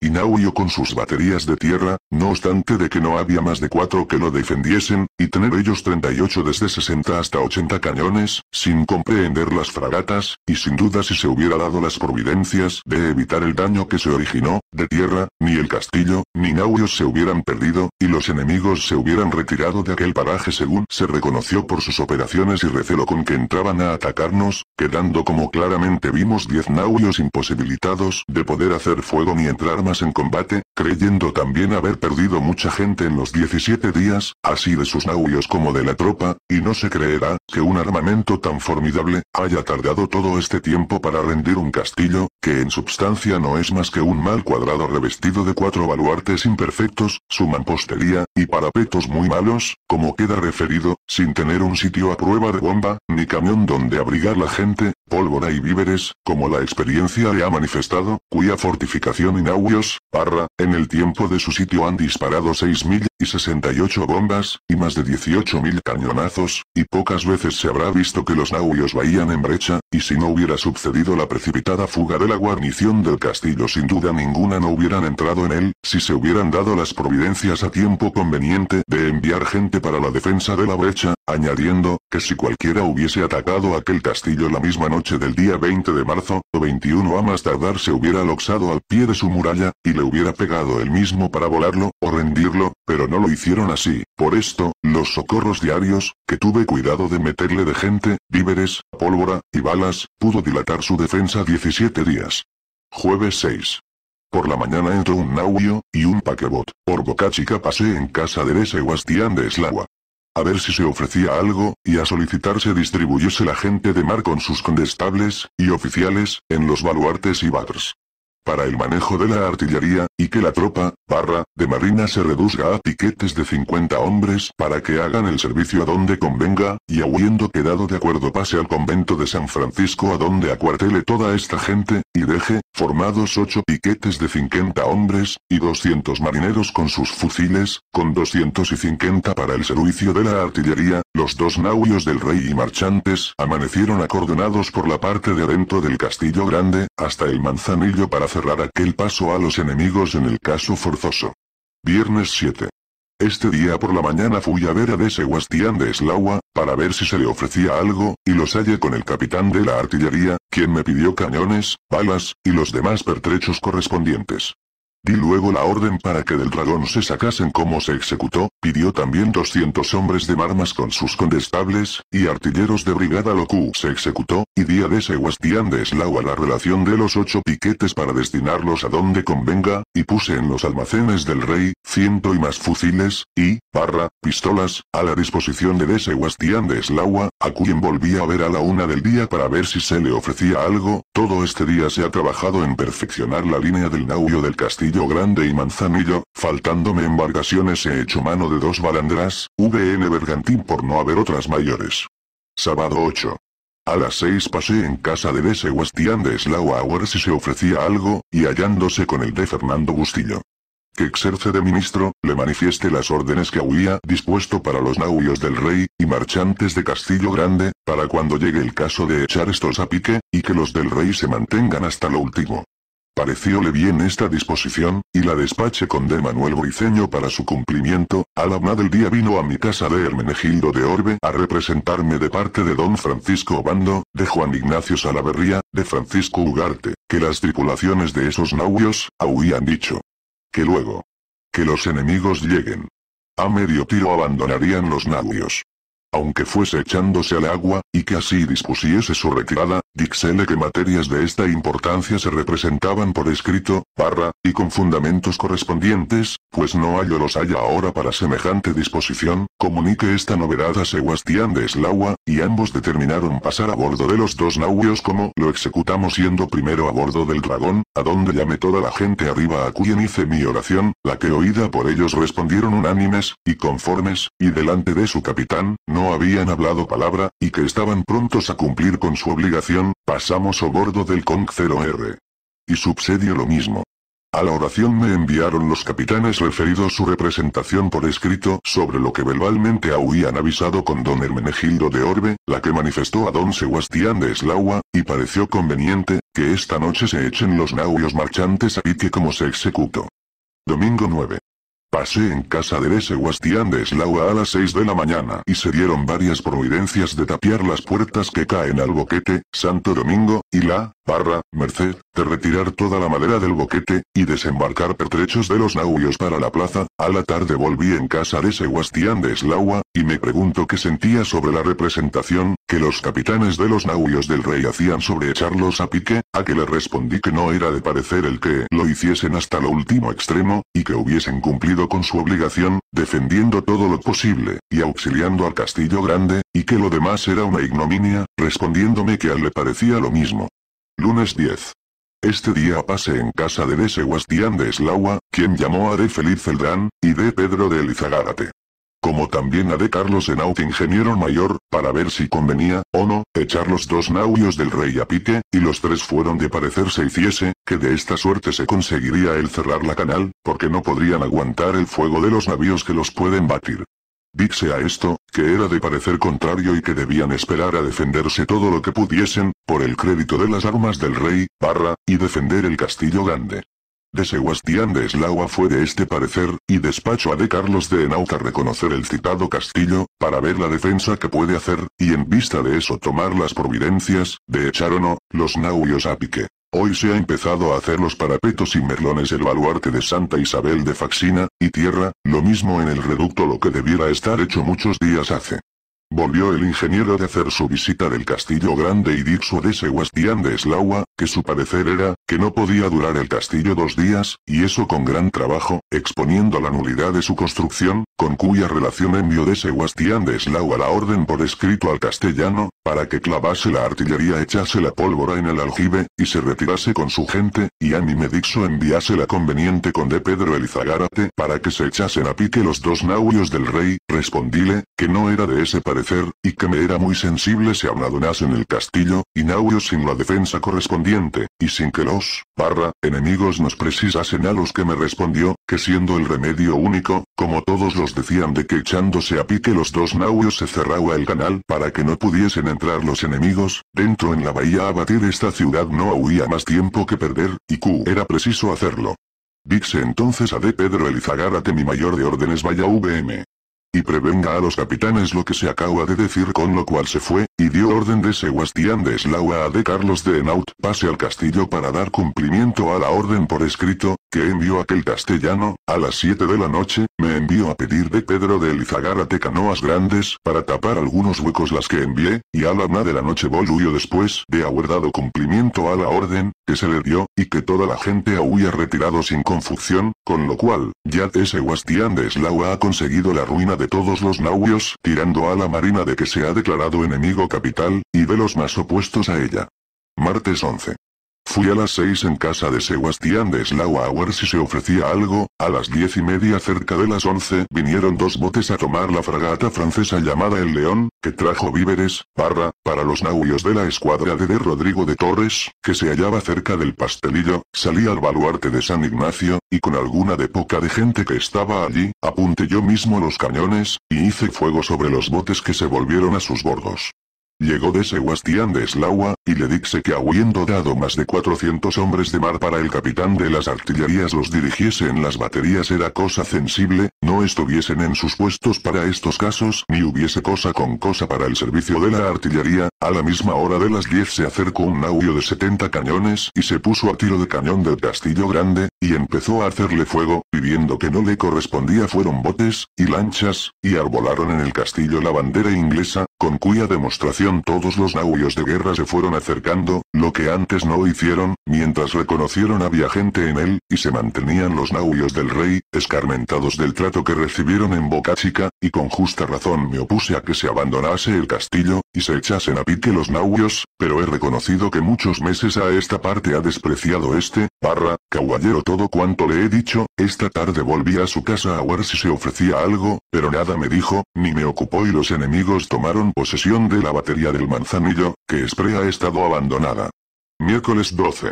Speaker 1: Inaulio con sus baterías de tierra, no obstante de que no había más de cuatro que lo defendiesen, y tener ellos 38 desde 60 hasta 80 cañones, sin comprender las fragatas, y sin duda si se hubiera dado las providencias de evitar el daño que se originó, de tierra, ni el castillo, ni Naurios se hubieran perdido, y los enemigos se hubieran retirado de aquel paraje según se reconoció por sus operaciones y recelo con que entraban a atacarnos, quedando como claramente vimos 10 Naurios imposibilitados de poder hacer fuego ni entrar más en combate, creyendo también haber perdido mucha gente en los 17 días, así de sus como de la tropa, y no se creerá, que un armamento tan formidable, haya tardado todo este tiempo para rendir un castillo, que en substancia no es más que un mal cuadrado revestido de cuatro baluartes imperfectos, su mampostería, y parapetos muy malos, como queda referido, sin tener un sitio a prueba de bomba, ni camión donde abrigar la gente, pólvora y víveres, como la experiencia le ha manifestado, cuya fortificación en barra, en el tiempo de su sitio han disparado 6.068 bombas, y más de 18.000 cañonazos, y pocas veces se habrá visto que los navios vayan en brecha, y si no hubiera sucedido la precipitada fuga de la guarnición del castillo sin duda ninguna no hubieran entrado en él, si se hubieran dado las providencias a tiempo conveniente de enviar gente para la defensa de la brecha, añadiendo, que si cualquiera hubiese atacado aquel castillo la misma noche del día 20 de marzo, o 21 a más tardar se hubiera aloxado al pie de su muralla, y le hubiera pegado el mismo para volarlo, o rendirlo, pero no lo hicieron así, por esto, los socorros diarios, que tuve cuidado de meterle de gente, víveres, pólvora, y balas, pudo dilatar su defensa 17 días. Jueves 6. Por la mañana entró un navío y un paquebot, por Boca pasé en casa de Sebastián de Eslawa. A ver si se ofrecía algo, y a solicitarse distribuyese la gente de mar con sus condestables, y oficiales, en los baluartes y bars para el manejo de la artillería, y que la tropa, barra, de marina se reduzca a piquetes de 50 hombres para que hagan el servicio a donde convenga, y habiendo quedado de acuerdo pase al convento de San Francisco a donde acuartele toda esta gente, y deje, formados 8 piquetes de 50 hombres, y 200 marineros con sus fusiles, con 250 para el servicio de la artillería, los dos navios del rey y marchantes amanecieron acordonados por la parte de adentro del castillo grande, hasta el manzanillo para cerrar aquel paso a los enemigos en el caso forzoso. Viernes 7. Este día por la mañana fui a ver a D. Sebastián de Eslaua, para ver si se le ofrecía algo, y los hallé con el capitán de la artillería, quien me pidió cañones, balas, y los demás pertrechos correspondientes. Di luego la orden para que del dragón se sacasen como se ejecutó, pidió también 200 hombres de marmas con sus condestables, y artilleros de brigada lo se ejecutó, y día de Sebastián de Eslao la relación de los ocho piquetes para destinarlos a donde convenga, y puse en los almacenes del rey, ciento y más fusiles, y, barra, pistolas, a la disposición de, d Sebastián de eslaua a quien volví a ver a la una del día para ver si se le ofrecía algo, todo este día se ha trabajado en perfeccionar la línea del nauyo del castillo Grande y Manzanillo, faltándome embarcaciones he hecho mano de dos balandras, VN Bergantín por no haber otras mayores. Sábado 8. A las 6 pasé en casa de S. Guastián de Slau si se ofrecía algo, y hallándose con el de Fernando Bustillo. Que exerce de ministro, le manifieste las órdenes que había dispuesto para los navios del rey, y marchantes de Castillo Grande, para cuando llegue el caso de echar estos a pique, y que los del rey se mantengan hasta lo último. Parecióle bien esta disposición, y la despache con D. Manuel Briceño para su cumplimiento, a la una del día vino a mi casa de Hermenegildo de Orbe a representarme de parte de don Francisco Obando, de Juan Ignacio Salaverría, de Francisco Ugarte, que las tripulaciones de esos navios, habían dicho. Que luego. Que los enemigos lleguen. A medio tiro abandonarían los navios aunque fuese echándose al agua, y que así dispusiese su retirada, Dixele que materias de esta importancia se representaban por escrito, barra, y con fundamentos correspondientes, pues no hallo los haya ahora para semejante disposición, comunique esta novedad a Sebastián de Eslawa, y ambos determinaron pasar a bordo de los dos navíos como lo ejecutamos Siendo primero a bordo del dragón, a donde llamé toda la gente arriba a quien hice mi oración, la que oída por ellos respondieron unánimes, y conformes, y delante de su capitán, no habían hablado palabra, y que estaban prontos a cumplir con su obligación pasamos a bordo del Kong 0R. Y subsedio lo mismo. A la oración me enviaron los capitanes referidos su representación por escrito sobre lo que verbalmente habían avisado con don Hermenegildo de Orbe, la que manifestó a don Sebastián de Eslaua, y pareció conveniente, que esta noche se echen los navios marchantes a que como se ejecutó. Domingo 9. Pasé en casa de ese Sebastián de Eslaua a las 6 de la mañana y se dieron varias providencias de tapiar las puertas que caen al boquete, Santo Domingo, y la, barra, Merced, de retirar toda la madera del boquete, y desembarcar pertrechos de los nauyos para la plaza, a la tarde volví en casa de Sebastián de Eslaua, y me pregunto qué sentía sobre la representación, que los capitanes de los navios del rey hacían sobre echarlos a pique, a que le respondí que no era de parecer el que lo hiciesen hasta lo último extremo, y que hubiesen cumplido con su obligación, defendiendo todo lo posible, y auxiliando al castillo grande, y que lo demás era una ignominia, respondiéndome que a él le parecía lo mismo. Lunes 10. Este día pasé en casa de D. Sebastián de Eslaua, quien llamó a D. Feliz Celdán, y de Pedro de Elizagárate como también a de Carlos en ingeniero mayor, para ver si convenía, o no, echar los dos navios del rey a pique, y los tres fueron de parecer se hiciese, que de esta suerte se conseguiría el cerrar la canal, porque no podrían aguantar el fuego de los navíos que los pueden batir. Dice a esto, que era de parecer contrario y que debían esperar a defenderse todo lo que pudiesen, por el crédito de las armas del rey, barra, y defender el castillo grande de Sebastián de Eslaua fue de este parecer, y despacho a de Carlos de Enauta reconocer el citado castillo, para ver la defensa que puede hacer, y en vista de eso tomar las providencias, de echar o no, los nauios a pique. Hoy se ha empezado a hacer los parapetos y merlones el baluarte de Santa Isabel de Faxina, y tierra, lo mismo en el reducto lo que debiera estar hecho muchos días hace. Volvió el ingeniero de hacer su visita del castillo grande y Dixo de Sebastián de Eslaua, que su parecer era, que no podía durar el castillo dos días, y eso con gran trabajo, exponiendo la nulidad de su construcción, con cuya relación envió de Sebastián de Eslaua la orden por escrito al castellano, para que clavase la artillería echase la pólvora en el aljibe, y se retirase con su gente, y Anime Dixo enviase la conveniente con de Pedro Elizagárate para que se echasen a pique los dos naurios del rey, respondíle que no era de ese parecer y que me era muy sensible se en el castillo, y inauguro sin la defensa correspondiente, y sin que los, barra, enemigos nos precisasen a los que me respondió, que siendo el remedio único, como todos los decían de que echándose a pique los dos navios se cerraba el canal para que no pudiesen entrar los enemigos, dentro en la bahía a batir esta ciudad no había más tiempo que perder, y Q era preciso hacerlo. Vixe entonces a D. Pedro que mi mayor de órdenes vaya VM, y prevenga a los capitanes lo que se acaba de decir con lo cual se fue, y dio orden de Sebastián de Eslava a de Carlos de Enaut pase al castillo para dar cumplimiento a la orden por escrito, que envió aquel castellano, a las 7 de la noche, me envió a pedir de Pedro de Elizagárate canoas grandes para tapar algunos huecos las que envié, y a la una de la noche volvió después de haber dado cumplimiento a la orden, que se le dio, y que toda la gente huya retirado sin confusión, con lo cual, ya ese Sebastián de Slau ha conseguido la ruina de todos los nauios, tirando a la marina de que se ha declarado enemigo capital, y de los más opuestos a ella. Martes 11. Fui a las seis en casa de Sebastián de Slau a ver si se ofrecía algo, a las diez y media cerca de las once vinieron dos botes a tomar la fragata francesa llamada El León, que trajo víveres, barra, para los nauios de la escuadra de, de Rodrigo de Torres, que se hallaba cerca del pastelillo, salí al baluarte de San Ignacio, y con alguna de poca de gente que estaba allí, apunté yo mismo los cañones, y hice fuego sobre los botes que se volvieron a sus bordos. Llegó de Sebastián de Eslaua, y le dice que habiendo dado más de 400 hombres de mar para el capitán de las artillerías los dirigiese en las baterías era cosa sensible, no estuviesen en sus puestos para estos casos ni hubiese cosa con cosa para el servicio de la artillería, a la misma hora de las 10 se acercó un navío de 70 cañones y se puso a tiro de cañón del castillo grande, y empezó a hacerle fuego, y viendo que no le correspondía fueron botes, y lanchas, y arbolaron en el castillo la bandera inglesa, con cuya demostración todos los nauios de guerra se fueron acercando, lo que antes no hicieron, mientras reconocieron había gente en él, y se mantenían los nauios del rey, escarmentados del trato que recibieron en Boca Chica, y con justa razón me opuse a que se abandonase el castillo, y se echasen a pique los nauios, pero he reconocido que muchos meses a esta parte ha despreciado este, Barra, caballero todo cuanto le he dicho, esta tarde volví a su casa a ver si se ofrecía algo, pero nada me dijo, ni me ocupó y los enemigos tomaron posesión de la batería del manzanillo, que es ha estado abandonada. Miércoles 12.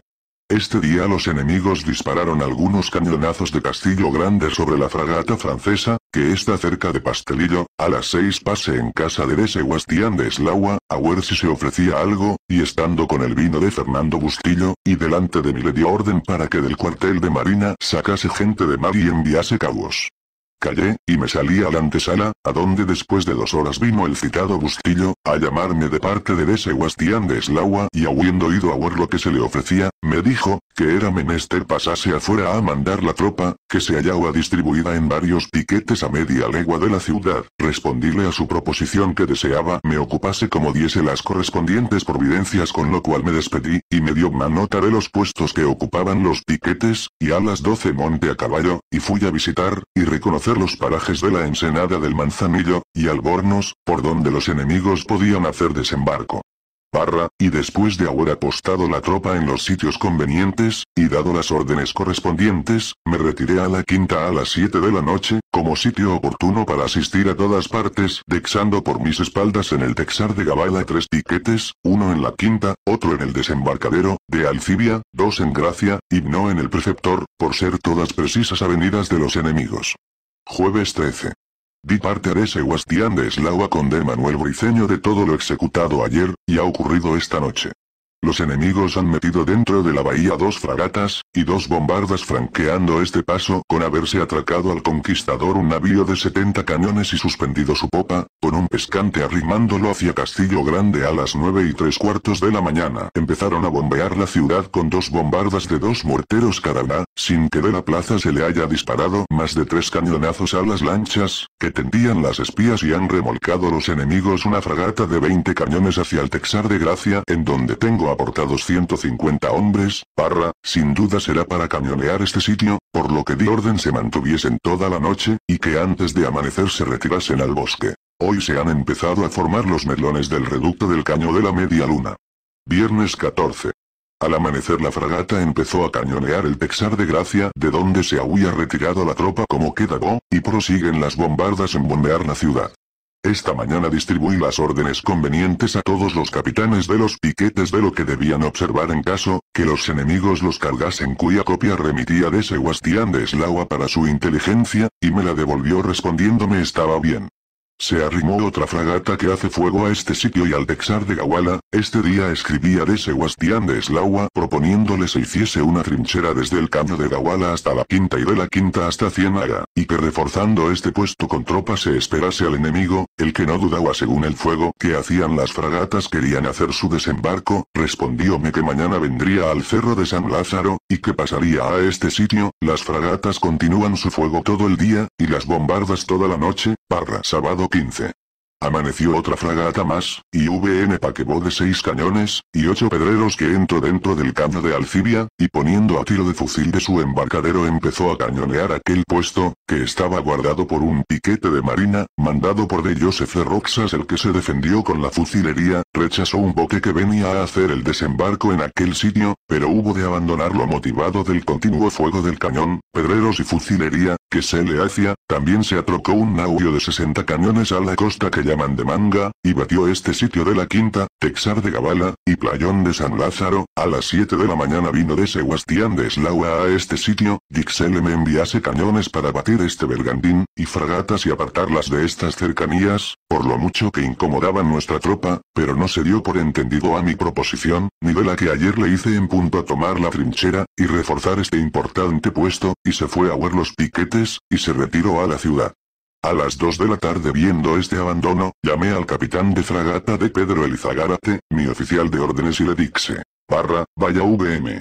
Speaker 1: Este día los enemigos dispararon algunos cañonazos de Castillo Grande sobre la fragata francesa, que está cerca de Pastelillo, a las seis pase en casa de D. Sebastián de Eslaua, a ver si se ofrecía algo, y estando con el vino de Fernando Bustillo, y delante de mí le dio orden para que del cuartel de Marina sacase gente de mar y enviase cabos. Callé, y me salí a la antesala, a donde después de dos horas vino el citado Bustillo, a llamarme de parte de D. Sebastián de Eslaua, y habiendo ido a ver lo que se le ofrecía, me dijo, que era menester pasase afuera a mandar la tropa, que se hallaba distribuida en varios piquetes a media legua de la ciudad, respondíle a su proposición que deseaba me ocupase como diese las correspondientes providencias con lo cual me despedí, y me dio manota de los puestos que ocupaban los piquetes, y a las doce monte a caballo, y fui a visitar, y reconocer los parajes de la ensenada del Manzanillo, y albornos, por donde los enemigos podían hacer desembarco barra, y después de haber apostado la tropa en los sitios convenientes, y dado las órdenes correspondientes, me retiré a la quinta a las 7 de la noche, como sitio oportuno para asistir a todas partes, dexando por mis espaldas en el texar de Gabala tres tiquetes, uno en la quinta, otro en el desembarcadero, de Alcibia, dos en Gracia, y no en el preceptor, por ser todas precisas avenidas de los enemigos. Jueves 13. Di parte de Sebastián de Eslava con de Manuel Briceño de todo lo ejecutado ayer, y ha ocurrido esta noche. Los enemigos han metido dentro de la bahía dos fragatas, y dos bombardas franqueando este paso con haberse atracado al conquistador un navío de 70 cañones y suspendido su popa, con un pescante arrimándolo hacia Castillo Grande a las 9 y tres cuartos de la mañana. Empezaron a bombear la ciudad con dos bombardas de dos morteros cada una sin que de la plaza se le haya disparado más de tres cañonazos a las lanchas, que tendían las espías y han remolcado los enemigos una fragata de 20 cañones hacia el Texar de Gracia en donde tengo aportados 150 hombres, Parra, sin duda será para cañonear este sitio, por lo que di orden se mantuviesen toda la noche, y que antes de amanecer se retirasen al bosque. Hoy se han empezado a formar los melones del reducto del caño de la media luna. Viernes 14. Al amanecer la fragata empezó a cañonear el Texar de Gracia, de donde se había retirado la tropa como quedaba y prosiguen las bombardas en bombear la ciudad. Esta mañana distribuí las órdenes convenientes a todos los capitanes de los piquetes de lo que debían observar en caso que los enemigos los cargasen cuya copia remitía de Sebastián de eslawa para su inteligencia, y me la devolvió respondiéndome estaba bien. Se arrimó otra fragata que hace fuego a este sitio y al Texar de Gawala, este día escribía de Sebastián de Eslaua proponiéndole se hiciese una trinchera desde el caño de Gawala hasta la quinta y de la quinta hasta Cienaga, y que reforzando este puesto con tropas se esperase al enemigo, el que no dudaba según el fuego que hacían las fragatas querían hacer su desembarco, respondióme que mañana vendría al cerro de San Lázaro, y que pasaría a este sitio, las fragatas continúan su fuego todo el día, y las bombardas toda la noche, Parra sábado 15. Amaneció otra fragata más, y VN Paquebó de seis cañones, y ocho pedreros que entró dentro del caño de Alcibia, y poniendo a tiro de fusil de su embarcadero empezó a cañonear aquel puesto, que estaba guardado por un piquete de marina, mandado por de Joseph Roxas el que se defendió con la fusilería, rechazó un boque que venía a hacer el desembarco en aquel sitio, pero hubo de abandonarlo motivado del continuo fuego del cañón, pedreros y fusilería, que se le hacía, también se atrocó un navío de 60 cañones a la costa que llaman manga, y batió este sitio de la Quinta, Texar de Gabala, y Playón de San Lázaro, a las 7 de la mañana vino de Sebastián de Eslaua a este sitio, Dixele me enviase cañones para batir este bergantín, y fragatas y apartarlas de estas cercanías, por lo mucho que incomodaban nuestra tropa, pero no se dio por entendido a mi proposición, ni de la que ayer le hice en punto a tomar la trinchera, y reforzar este importante puesto, y se fue a ver los piquetes, y se retiró a la ciudad. A las 2 de la tarde viendo este abandono, llamé al capitán de fragata de Pedro Elizagárate, mi oficial de órdenes y le dije, barra, vaya VM.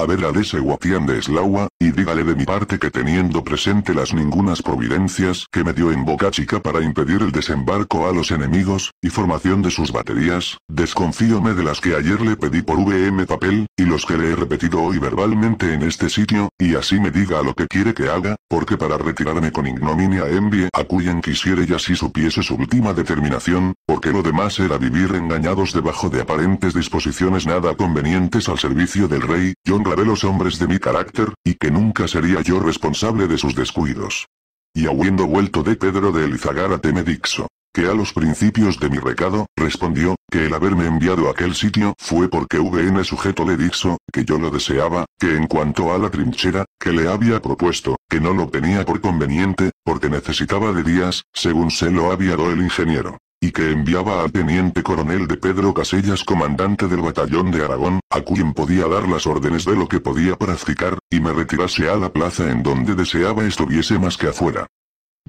Speaker 1: A ver a ese guatián de Eslaua, y dígale de mi parte que teniendo presente las ningunas providencias que me dio en Boca Chica para impedir el desembarco a los enemigos, y formación de sus baterías, desconfíome de las que ayer le pedí por VM papel, y los que le he repetido hoy verbalmente en este sitio, y así me diga lo que quiere que haga, porque para retirarme con ignominia envie a cuyen quisiera y así supiese su última determinación, porque lo demás era vivir engañados debajo de aparentes disposiciones nada convenientes al servicio del rey, John de los hombres de mi carácter, y que nunca sería yo responsable de sus descuidos. Y habiendo vuelto de Pedro de Elizagara me dixo, que a los principios de mi recado, respondió, que el haberme enviado a aquel sitio fue porque VN sujeto le dixo, que yo lo deseaba, que en cuanto a la trinchera, que le había propuesto, que no lo tenía por conveniente, porque necesitaba de días, según se lo había dado el ingeniero y que enviaba al teniente coronel de Pedro Casellas comandante del batallón de Aragón, a quien podía dar las órdenes de lo que podía practicar, y me retirase a la plaza en donde deseaba estuviese más que afuera.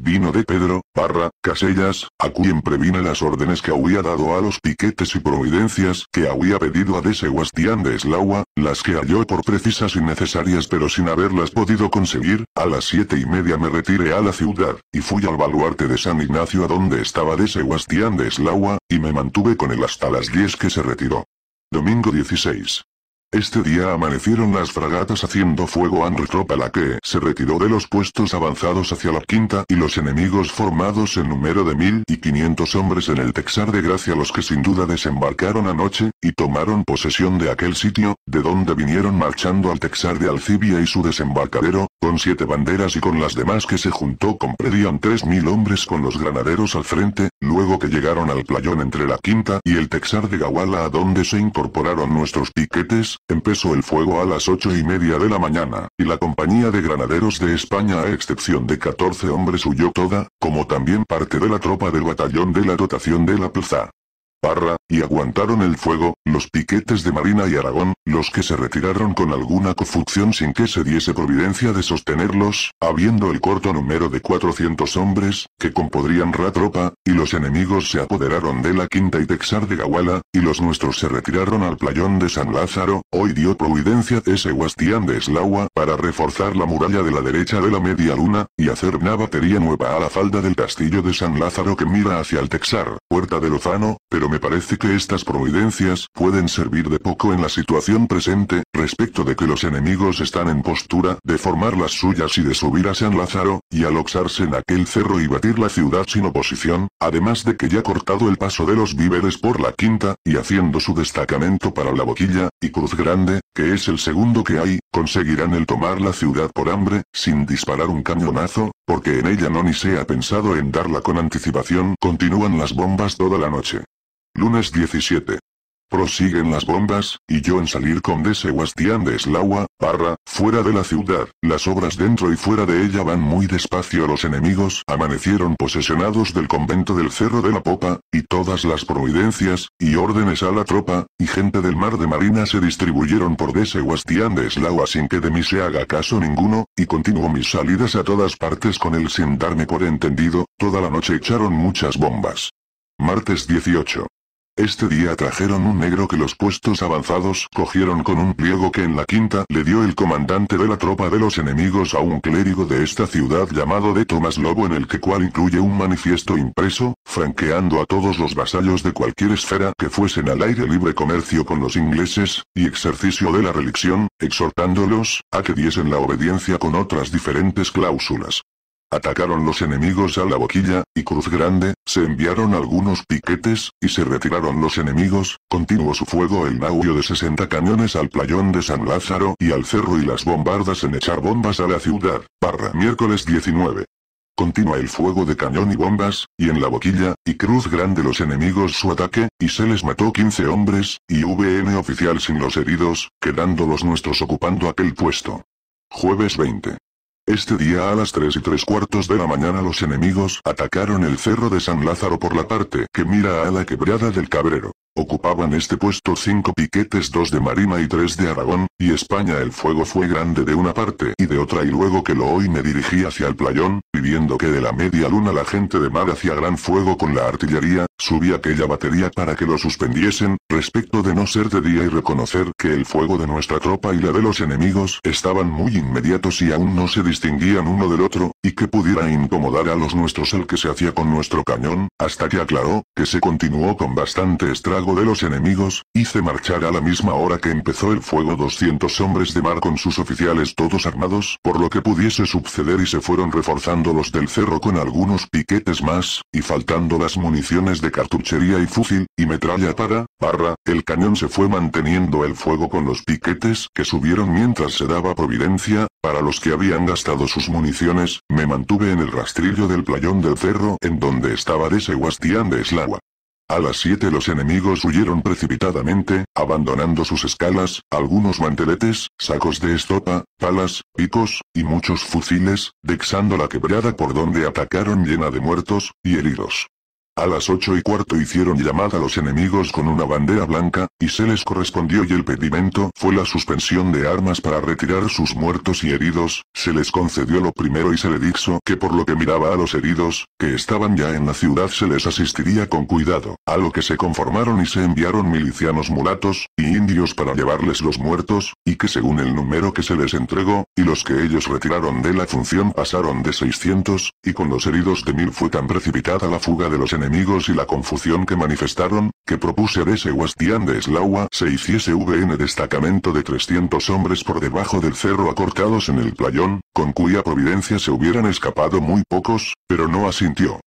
Speaker 1: Vino de Pedro, Parra, Casellas, a quien previne las órdenes que había dado a los piquetes y providencias que había pedido a de Sebastián de Eslaua, las que halló por precisas y necesarias pero sin haberlas podido conseguir, a las siete y media me retiré a la ciudad, y fui al baluarte de San Ignacio a donde estaba de Sebastián de Eslaua, y me mantuve con él hasta las diez que se retiró. Domingo 16. Este día amanecieron las fragatas haciendo fuego a tropa la que se retiró de los puestos avanzados hacia la quinta y los enemigos formados en número de mil y quinientos hombres en el Texar de Gracia los que sin duda desembarcaron anoche, y tomaron posesión de aquel sitio, de donde vinieron marchando al Texar de Alcibia y su desembarcadero, con siete banderas y con las demás que se juntó comprendían tres mil hombres con los granaderos al frente, Luego que llegaron al playón entre la quinta y el Texar de Gawala a donde se incorporaron nuestros piquetes, empezó el fuego a las ocho y media de la mañana, y la compañía de granaderos de España a excepción de 14 hombres huyó toda, como también parte de la tropa del batallón de la dotación de la plaza. Parra, y aguantaron el fuego, los piquetes de Marina y Aragón, los que se retiraron con alguna confusión sin que se diese providencia de sostenerlos, habiendo el corto número de 400 hombres, que compodrían Ratropa, y los enemigos se apoderaron de la quinta y texar de Gawala, y los nuestros se retiraron al playón de San Lázaro, hoy dio providencia ese Guastián de Eslaua para reforzar la muralla de la derecha de la media luna, y hacer una batería nueva a la falda del castillo de San Lázaro que mira hacia el texar, puerta de Lozano, pero me parece que estas providencias pueden servir de poco en la situación presente, respecto de que los enemigos están en postura de formar las suyas y de subir a San Lázaro, y aloxarse en aquel cerro y batir la ciudad sin oposición, además de que ya cortado el paso de los víveres por la quinta, y haciendo su destacamento para la boquilla, y Cruz Grande, que es el segundo que hay, conseguirán el tomar la ciudad por hambre, sin disparar un cañonazo, porque en ella no ni se ha pensado en darla con anticipación, continúan las bombas toda la noche. Lunes 17. Prosiguen las bombas, y yo en salir con de Sebastián de Eslaua, barra, fuera de la ciudad, las obras dentro y fuera de ella van muy despacio los enemigos amanecieron posesionados del convento del Cerro de la Popa, y todas las providencias, y órdenes a la tropa, y gente del mar de Marina se distribuyeron por de Sebastián de Eslaua sin que de mí se haga caso ninguno, y continuó mis salidas a todas partes con él sin darme por entendido, toda la noche echaron muchas bombas. Martes 18. Este día trajeron un negro que los puestos avanzados cogieron con un pliego que en la quinta le dio el comandante de la tropa de los enemigos a un clérigo de esta ciudad llamado de Tomás Lobo en el que cual incluye un manifiesto impreso, franqueando a todos los vasallos de cualquier esfera que fuesen al aire libre comercio con los ingleses, y ejercicio de la religión, exhortándolos, a que diesen la obediencia con otras diferentes cláusulas. Atacaron los enemigos a la boquilla, y Cruz Grande, se enviaron algunos piquetes, y se retiraron los enemigos, continuó su fuego el naulio de 60 cañones al playón de San Lázaro y al cerro y las bombardas en echar bombas a la ciudad, barra miércoles 19. Continúa el fuego de cañón y bombas, y en la boquilla, y Cruz Grande los enemigos su ataque, y se les mató 15 hombres, y VN oficial sin los heridos, quedando los nuestros ocupando aquel puesto. Jueves 20. Este día a las 3 y 3 cuartos de la mañana los enemigos atacaron el cerro de San Lázaro por la parte que mira a la quebrada del Cabrero. Ocupaban este puesto cinco piquetes, dos de Marina y tres de Aragón, y España el fuego fue grande de una parte y de otra y luego que lo oí me dirigí hacia el playón, viviendo que de la media luna la gente de mar hacía gran fuego con la artillería, subí aquella batería para que lo suspendiesen, respecto de no ser de día y reconocer que el fuego de nuestra tropa y la de los enemigos estaban muy inmediatos y aún no se distinguían uno del otro, y que pudiera incomodar a los nuestros el que se hacía con nuestro cañón, hasta que aclaró, que se continuó con bastante estrago de los enemigos, hice marchar a la misma hora que empezó el fuego 200 hombres de mar con sus oficiales todos armados por lo que pudiese suceder y se fueron reforzando los del cerro con algunos piquetes más, y faltando las municiones de cartuchería y fusil, y metralla para, barra, el cañón se fue manteniendo el fuego con los piquetes que subieron mientras se daba providencia, para los que habían gastado sus municiones, me mantuve en el rastrillo del playón del cerro en donde estaba de Sebastián de Eslagua. A las 7 los enemigos huyeron precipitadamente, abandonando sus escalas, algunos manteletes, sacos de estopa, palas, picos, y muchos fusiles, dexando la quebrada por donde atacaron llena de muertos, y heridos. A las ocho y cuarto hicieron llamada a los enemigos con una bandera blanca, y se les correspondió y el pedimento fue la suspensión de armas para retirar sus muertos y heridos, se les concedió lo primero y se le dijo que por lo que miraba a los heridos, que estaban ya en la ciudad se les asistiría con cuidado, a lo que se conformaron y se enviaron milicianos mulatos, y indios para llevarles los muertos, y que según el número que se les entregó, y los que ellos retiraron de la función pasaron de 600, y con los heridos de mil fue tan precipitada la fuga de los enemigos amigos y la confusión que manifestaron, que propuse de Sebastián de Eslaua se hiciese VN destacamento de 300 hombres por debajo del cerro acortados en el playón, con cuya providencia se hubieran escapado muy pocos, pero no asintió.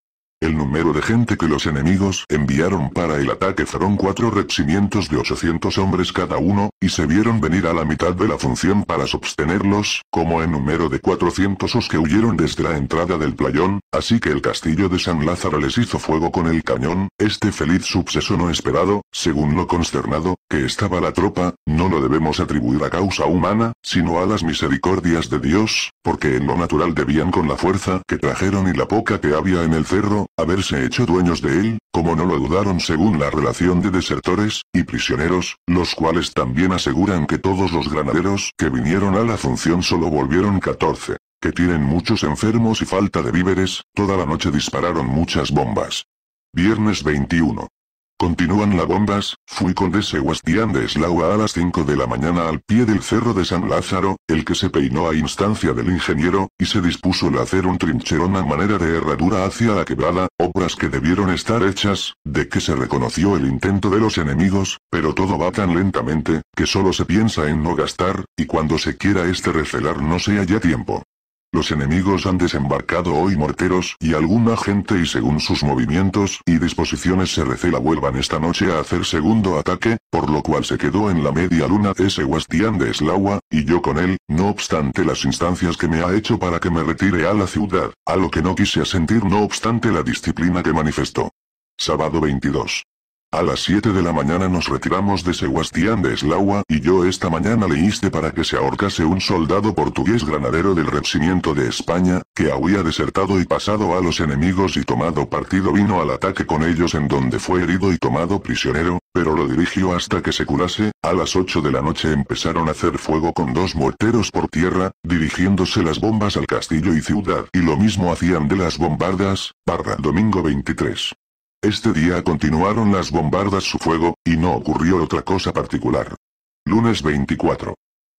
Speaker 1: El número de gente que los enemigos enviaron para el ataque fueron cuatro regimientos de 800 hombres cada uno, y se vieron venir a la mitad de la función para sostenerlos, como el número de 400 os que huyeron desde la entrada del playón, así que el castillo de San Lázaro les hizo fuego con el cañón, este feliz suceso no esperado, según lo consternado, que estaba la tropa, no lo debemos atribuir a causa humana, sino a las misericordias de Dios, porque en lo natural debían con la fuerza que trajeron y la poca que había en el cerro, haberse hecho dueños de él, como no lo dudaron según la relación de desertores y prisioneros, los cuales también aseguran que todos los granaderos que vinieron a la función solo volvieron 14, que tienen muchos enfermos y falta de víveres, toda la noche dispararon muchas bombas. Viernes 21. Continúan las bombas, fui con de Sebastián de Eslaua a las 5 de la mañana al pie del cerro de San Lázaro, el que se peinó a instancia del ingeniero, y se dispuso a hacer un trincherón a manera de herradura hacia la quebrada, obras que debieron estar hechas, de que se reconoció el intento de los enemigos, pero todo va tan lentamente, que solo se piensa en no gastar, y cuando se quiera este recelar no se halla tiempo. Los enemigos han desembarcado hoy morteros y alguna gente y según sus movimientos y disposiciones se recela vuelvan esta noche a hacer segundo ataque, por lo cual se quedó en la media luna ese Sebastián de Eslawa, y yo con él, no obstante las instancias que me ha hecho para que me retire a la ciudad, a lo que no quise asentir no obstante la disciplina que manifestó. Sábado 22. A las 7 de la mañana nos retiramos de Sebastián de Eslaua, y yo esta mañana le hice para que se ahorcase un soldado portugués granadero del regimiento de España, que había desertado y pasado a los enemigos y tomado partido vino al ataque con ellos en donde fue herido y tomado prisionero, pero lo dirigió hasta que se curase, a las 8 de la noche empezaron a hacer fuego con dos morteros por tierra, dirigiéndose las bombas al castillo y ciudad, y lo mismo hacían de las bombardas, barra domingo 23. Este día continuaron las bombardas su fuego, y no ocurrió otra cosa particular. Lunes 24.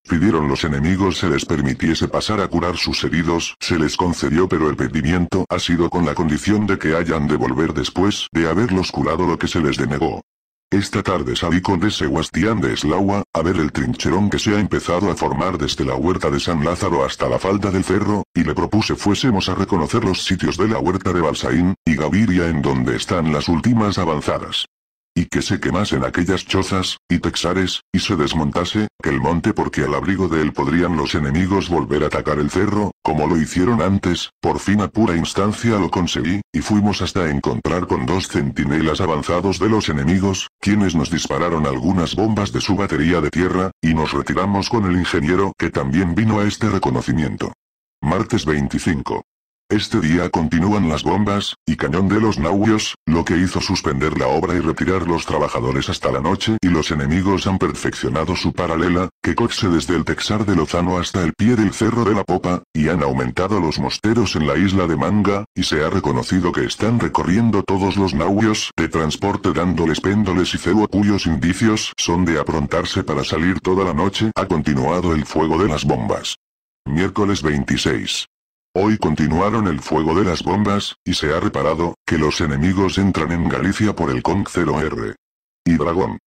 Speaker 1: Pidieron los enemigos se les permitiese pasar a curar sus heridos, se les concedió pero el pedimiento ha sido con la condición de que hayan de volver después de haberlos curado lo que se les denegó. Esta tarde salí con de Sebastián de Eslaua, a ver el trincherón que se ha empezado a formar desde la huerta de San Lázaro hasta la falda del cerro, y le propuse fuésemos a reconocer los sitios de la huerta de Balsaín, y Gaviria en donde están las últimas avanzadas y que se quemasen aquellas chozas, y texares, y se desmontase, el monte porque al abrigo de él podrían los enemigos volver a atacar el cerro, como lo hicieron antes, por fin a pura instancia lo conseguí, y fuimos hasta encontrar con dos centinelas avanzados de los enemigos, quienes nos dispararon algunas bombas de su batería de tierra, y nos retiramos con el ingeniero que también vino a este reconocimiento. Martes 25. Este día continúan las bombas, y cañón de los naurios, lo que hizo suspender la obra y retirar los trabajadores hasta la noche y los enemigos han perfeccionado su paralela, que coxe desde el Texar de Lozano hasta el pie del Cerro de la Popa, y han aumentado los mosteros en la isla de Manga, y se ha reconocido que están recorriendo todos los nauios de transporte dándoles péndoles y cebo cuyos indicios son de aprontarse para salir toda la noche ha continuado el fuego de las bombas. Miércoles 26. Hoy continuaron el fuego de las bombas, y se ha reparado, que los enemigos entran en Galicia por el CONC 0R. Y Dragón.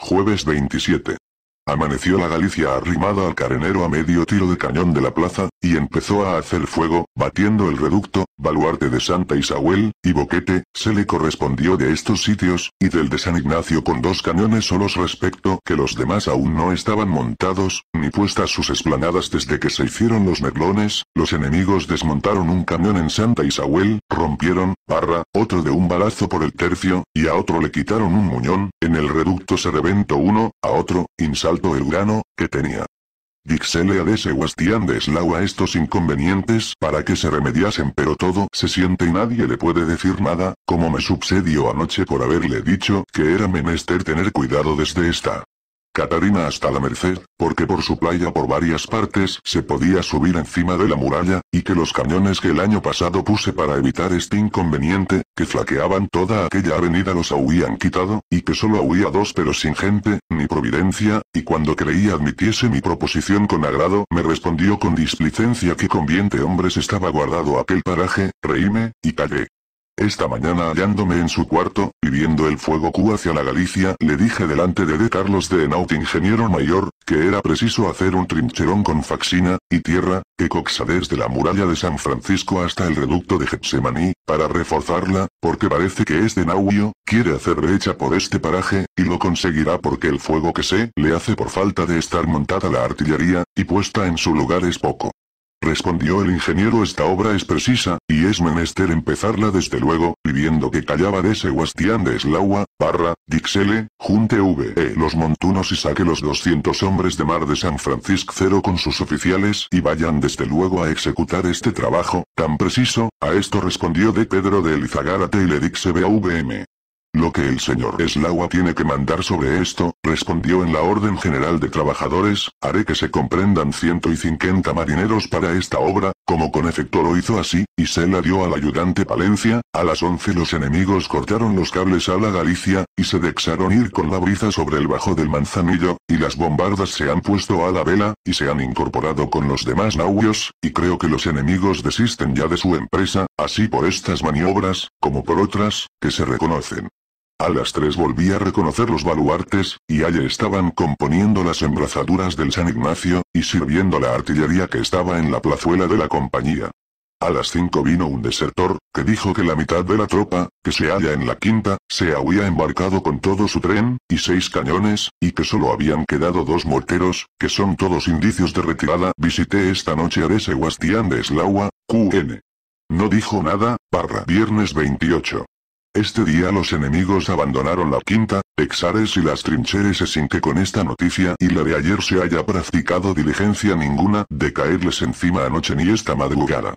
Speaker 1: Jueves 27. Amaneció la Galicia arrimada al carenero a medio tiro de cañón de la plaza, y empezó a hacer fuego, batiendo el reducto, baluarte de Santa Isabel, y Boquete, se le correspondió de estos sitios, y del de San Ignacio con dos cañones solos respecto que los demás aún no estaban montados, ni puestas sus esplanadas desde que se hicieron los merlones, los enemigos desmontaron un cañón en Santa Isabel, rompieron, barra, otro de un balazo por el tercio, y a otro le quitaron un muñón, en el reducto se reventó uno, a otro, alto el grano, que tenía. Dixele a de Sebastián de Slau a estos inconvenientes para que se remediasen pero todo se siente y nadie le puede decir nada, como me subsedió anoche por haberle dicho que era menester tener cuidado desde esta Catarina hasta la Merced, porque por su playa por varias partes se podía subir encima de la muralla, y que los cañones que el año pasado puse para evitar este inconveniente, que flaqueaban toda aquella avenida los huían quitado, y que solo huía dos pero sin gente, ni providencia, y cuando creí admitiese mi proposición con agrado me respondió con displicencia que con viente hombres estaba guardado aquel paraje, reíme, y callé. Esta mañana hallándome en su cuarto, y viendo el fuego Q hacia la Galicia, le dije delante de D. Carlos de Enaut ingeniero mayor, que era preciso hacer un trincherón con faxina, y tierra, que coxa desde la muralla de San Francisco hasta el reducto de Getsemaní, para reforzarla, porque parece que es de Nauio, quiere hacer brecha por este paraje, y lo conseguirá porque el fuego que se le hace por falta de estar montada la artillería, y puesta en su lugar es poco. Respondió el ingeniero esta obra es precisa, y es menester empezarla desde luego, viviendo que callaba de Sebastián de Eslaua, barra, Dixele, junte VE los montunos y saque los 200 hombres de mar de San Francisco cero con sus oficiales y vayan desde luego a ejecutar este trabajo, tan preciso, a esto respondió de Pedro de Elizagárate y le lo que el señor Eslawa tiene que mandar sobre esto, respondió en la Orden General de Trabajadores, haré que se comprendan 150 marineros para esta obra, como con efecto lo hizo así, y se la dio al ayudante Palencia, a las 11 los enemigos cortaron los cables a la Galicia, y se dexaron ir con la brisa sobre el bajo del manzanillo, y las bombardas se han puesto a la vela, y se han incorporado con los demás navios, y creo que los enemigos desisten ya de su empresa, así por estas maniobras, como por otras, que se reconocen. A las tres volví a reconocer los baluartes, y allá estaban componiendo las embrazaduras del San Ignacio, y sirviendo la artillería que estaba en la plazuela de la compañía. A las 5 vino un desertor, que dijo que la mitad de la tropa, que se halla en la quinta, se había embarcado con todo su tren, y seis cañones, y que solo habían quedado dos morteros, que son todos indicios de retirada. Visité esta noche a ese Sebastián de Eslaua, QN. No dijo nada, barra viernes 28. Este día los enemigos abandonaron la quinta, Texares y las trincheres sin que con esta noticia y la de ayer se haya practicado diligencia ninguna de caerles encima anoche ni esta madrugada.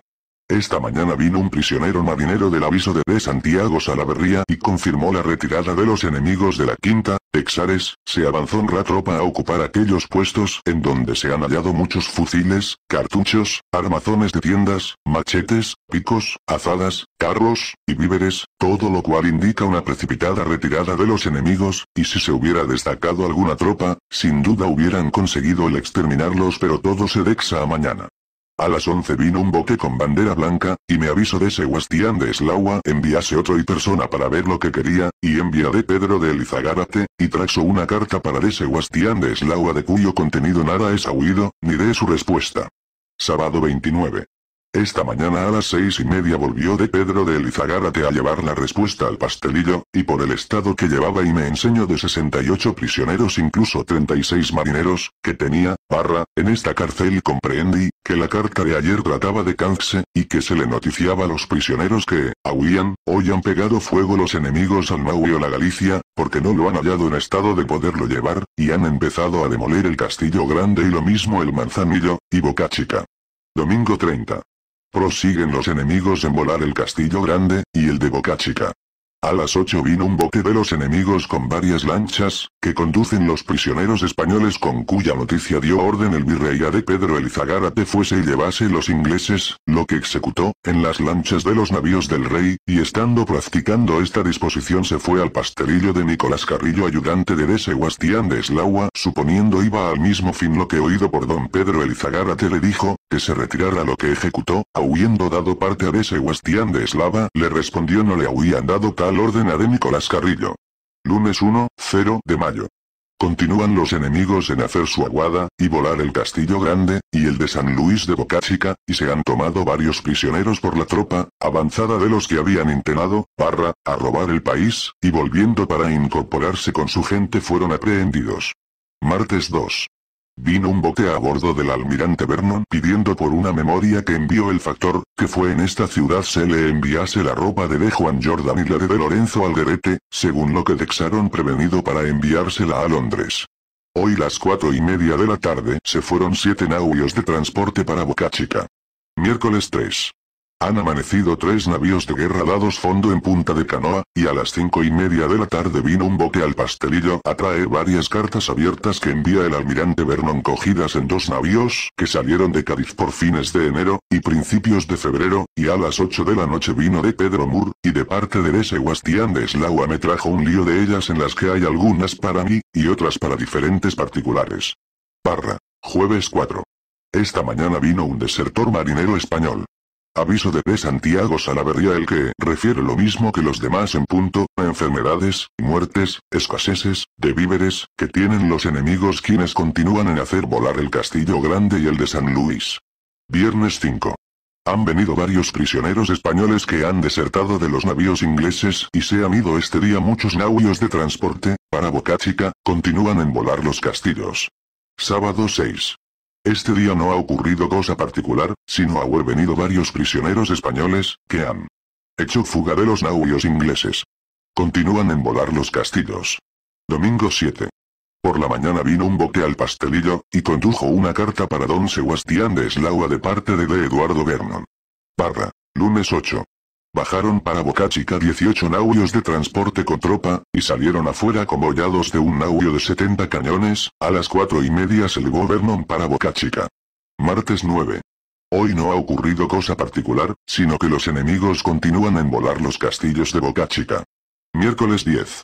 Speaker 1: Esta mañana vino un prisionero marinero del aviso de, de Santiago Salaverría y confirmó la retirada de los enemigos de la Quinta, Texares, se avanzó en la tropa a ocupar aquellos puestos en donde se han hallado muchos fusiles, cartuchos, armazones de tiendas, machetes, picos, azadas, carros, y víveres, todo lo cual indica una precipitada retirada de los enemigos, y si se hubiera destacado alguna tropa, sin duda hubieran conseguido el exterminarlos pero todo se dexa a mañana. A las 11 vino un bote con bandera blanca, y me aviso de Sebastián de Eslaua enviase otro y persona para ver lo que quería, y enviaré Pedro de Elizagárate, y traxo una carta para de Sebastián de Eslaua de cuyo contenido nada es huido, ni de su respuesta. Sábado 29. Esta mañana a las seis y media volvió de Pedro de Elizagárate a llevar la respuesta al pastelillo, y por el estado que llevaba y me enseño de 68 prisioneros incluso 36 marineros, que tenía, barra, en esta cárcel comprendí, que la carta de ayer trataba de Canxe, y que se le noticiaba a los prisioneros que, huían, hoy han pegado fuego los enemigos al Maui o la Galicia, porque no lo han hallado en estado de poderlo llevar, y han empezado a demoler el Castillo Grande y lo mismo el Manzanillo, y Boca Chica. Domingo 30. Prosiguen los enemigos en volar el castillo grande, y el de Bocachica. A las 8 vino un bote de los enemigos con varias lanchas, que conducen los prisioneros españoles con cuya noticia dio orden el virrey de Pedro Elizagárate fuese y llevase los ingleses, lo que executó, en las lanchas de los navíos del rey, y estando practicando esta disposición se fue al pastelillo de Nicolás Carrillo ayudante de D. Sebastián de eslaua suponiendo iba al mismo fin lo que oído por don Pedro Elizagárate le dijo, que se retirara lo que ejecutó, habiendo dado parte a de Sebastián de Eslava, le respondió no le habían dado tal orden a de Nicolás Carrillo. Lunes 1, 0 de mayo. Continúan los enemigos en hacer su aguada, y volar el Castillo Grande, y el de San Luis de Bocachica, y se han tomado varios prisioneros por la tropa, avanzada de los que habían intentado barra, a robar el país, y volviendo para incorporarse con su gente fueron aprehendidos. Martes 2. Vino un bote a bordo del almirante Vernon pidiendo por una memoria que envió el factor, que fue en esta ciudad se le enviase la ropa de de Juan Jordan y la de, Lorenzo Alderete, según lo que dexaron prevenido para enviársela a Londres. Hoy las cuatro y media de la tarde se fueron siete navios de transporte para Boca Chica. Miércoles 3. Han amanecido tres navíos de guerra dados fondo en punta de canoa, y a las cinco y media de la tarde vino un bote al pastelillo. traer varias cartas abiertas que envía el almirante Vernon cogidas en dos navíos que salieron de Cádiz por fines de enero y principios de febrero, y a las ocho de la noche vino de Pedro Mur, y de parte de D. Sebastián de Eslaua me trajo un lío de ellas en las que hay algunas para mí, y otras para diferentes particulares. Parra. Jueves 4. Esta mañana vino un desertor marinero español. Aviso de P. Santiago Salaverría el que refiere lo mismo que los demás en punto a enfermedades, muertes, escaseces, de víveres, que tienen los enemigos quienes continúan en hacer volar el Castillo Grande y el de San Luis. Viernes 5. Han venido varios prisioneros españoles que han desertado de los navíos ingleses y se han ido este día muchos navíos de transporte, para Boca continúan en volar los castillos. Sábado 6. Este día no ha ocurrido cosa particular, sino haber venido varios prisioneros españoles, que han hecho fuga de los navíos ingleses. Continúan en volar los castillos. Domingo 7. Por la mañana vino un bote al pastelillo, y condujo una carta para don Sebastián de Eslaua de parte de D. Eduardo Vernon. Parra. Lunes 8. Bajaron para Boca Chica 18 navios de transporte con tropa, y salieron afuera convoyados de un navío de 70 cañones, a las 4 y media se elevó para Boca Chica. Martes 9. Hoy no ha ocurrido cosa particular, sino que los enemigos continúan en volar los castillos de Boca Chica. Miércoles 10.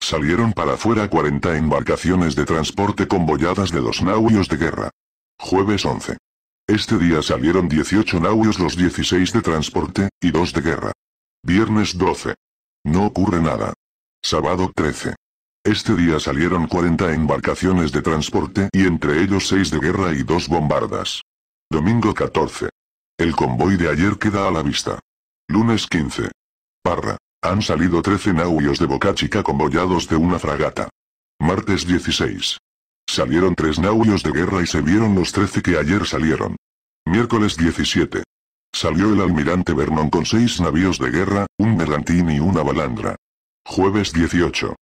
Speaker 1: Salieron para afuera 40 embarcaciones de transporte convoyadas de dos navios de guerra. Jueves 11. Este día salieron 18 navios los 16 de transporte, y 2 de guerra. Viernes 12. No ocurre nada. Sábado 13. Este día salieron 40 embarcaciones de transporte y entre ellos 6 de guerra y 2 bombardas. Domingo 14. El convoy de ayer queda a la vista. Lunes 15. Parra. Han salido 13 navios de Boca Chica convoyados de una fragata. Martes 16. Salieron tres navios de guerra y se vieron los trece que ayer salieron. Miércoles 17. Salió el almirante Vernon con seis navíos de guerra, un bergantín y una balandra. Jueves 18.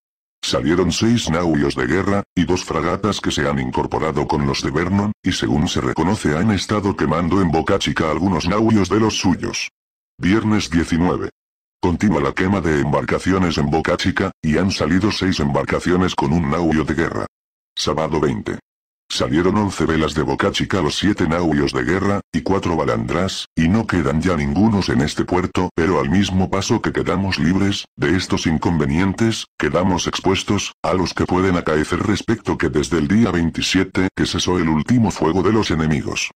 Speaker 1: Salieron seis navios de guerra, y dos fragatas que se han incorporado con los de Vernon, y según se reconoce han estado quemando en Boca Chica algunos navios de los suyos. Viernes 19. Continúa la quema de embarcaciones en Boca Chica, y han salido seis embarcaciones con un navío de guerra. Sábado 20. Salieron 11 velas de Boca Chica los siete navios de guerra, y cuatro balandras y no quedan ya ningunos en este puerto, pero al mismo paso que quedamos libres, de estos inconvenientes, quedamos expuestos, a los que pueden acaecer respecto que desde el día 27 que cesó el último fuego de los enemigos.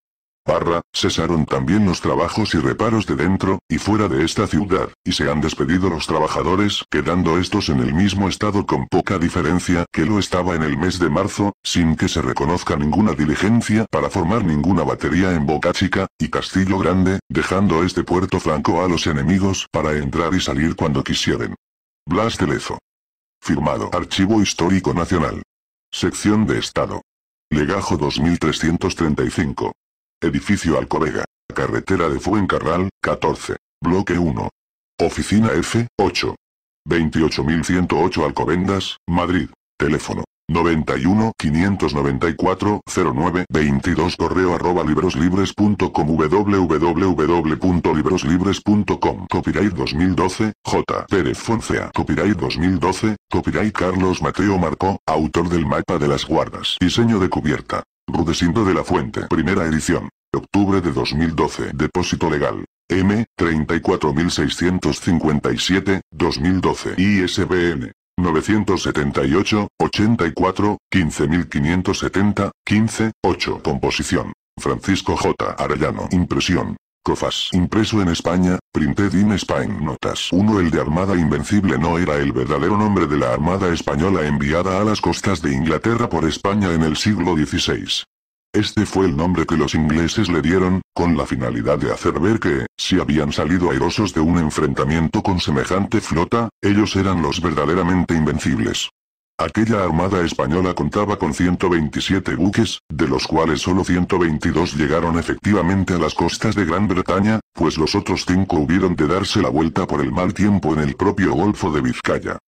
Speaker 1: Parra, cesaron también los trabajos y reparos de dentro y fuera de esta ciudad, y se han despedido los trabajadores, quedando estos en el mismo estado con poca diferencia que lo estaba en el mes de marzo, sin que se reconozca ninguna diligencia para formar ninguna batería en Boca Chica y Castillo Grande, dejando este puerto franco a los enemigos para entrar y salir cuando quisieren. Blas de Lezo. Firmado Archivo Histórico Nacional. Sección de Estado. Legajo 2335. Edificio Alcobega. Carretera de Fuencarral, 14. Bloque 1. Oficina F, 8. 28108 Alcobendas, Madrid. Teléfono. 91-594-09-22 Correo arroba libroslibres.com www.libroslibres.com Copyright 2012, J. Pérez Foncea Copyright 2012, Copyright Carlos Mateo Marco, autor del mapa de las guardas Diseño de cubierta, Rudesindo de la Fuente. Primera edición. Octubre de 2012. Depósito legal. M. 34657, 2012. ISBN. 978, 84, 15570, 15, 8. Composición. Francisco J. Arellano. Impresión. Cofas. Impreso en España, printed in Spain. Notas 1. El de Armada Invencible no era el verdadero nombre de la Armada Española enviada a las costas de Inglaterra por España en el siglo XVI. Este fue el nombre que los ingleses le dieron, con la finalidad de hacer ver que, si habían salido airosos de un enfrentamiento con semejante flota, ellos eran los verdaderamente invencibles. Aquella armada española contaba con 127 buques, de los cuales solo 122 llegaron efectivamente a las costas de Gran Bretaña, pues los otros cinco hubieron de darse la vuelta por el mal tiempo en el propio Golfo de Vizcaya.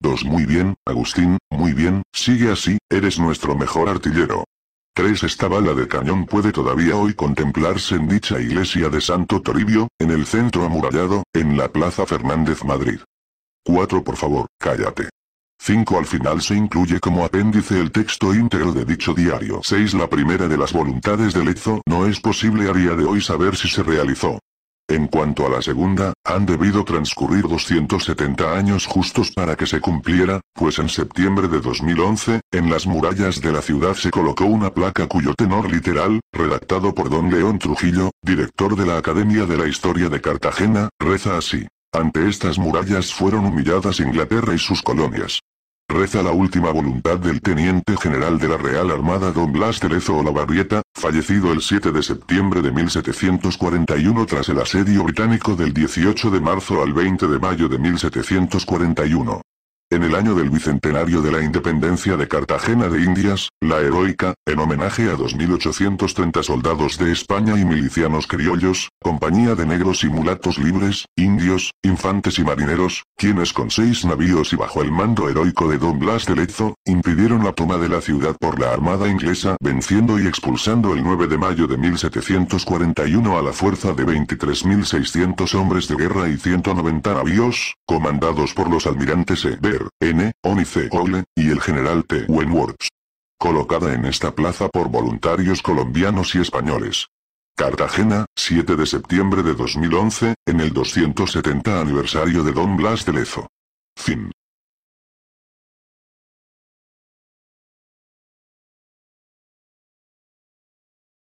Speaker 1: Dos muy bien, Agustín, muy bien, sigue así, eres nuestro mejor artillero. 3. Esta bala de cañón puede todavía hoy contemplarse en dicha iglesia de Santo Toribio, en el centro amurallado, en la Plaza Fernández Madrid. 4. Por favor, cállate. 5. Al final se incluye como apéndice el texto íntegro de dicho diario. 6. La primera de las voluntades del Ezo no es posible a día de hoy saber si se realizó. En cuanto a la segunda, han debido transcurrir 270 años justos para que se cumpliera, pues en septiembre de 2011, en las murallas de la ciudad se colocó una placa cuyo tenor literal, redactado por don León Trujillo, director de la Academia de la Historia de Cartagena, reza así. Ante estas murallas fueron humilladas Inglaterra y sus colonias reza la última voluntad del teniente general de la Real Armada Don Blas Lezo Olavarrieta, fallecido el 7 de septiembre de 1741 tras el asedio británico del 18 de marzo al 20 de mayo de 1741. En el año del bicentenario de la independencia de Cartagena de Indias, la heroica, en homenaje a 2.830 soldados de España y milicianos criollos, compañía de negros y mulatos libres, indios, infantes y marineros, quienes con seis navíos y bajo el mando heroico de Don Blas de Lezo, impidieron la toma de la ciudad por la armada inglesa, venciendo y expulsando el 9 de mayo de 1741 a la fuerza de 23.600 hombres de guerra y 190 navíos, comandados por los almirantes E.B. N. Onice Ole y el general T. Wentworth. Colocada en esta plaza por voluntarios colombianos y españoles. Cartagena, 7 de septiembre de 2011, en el 270 aniversario de Don Blas de Lezo. Fin.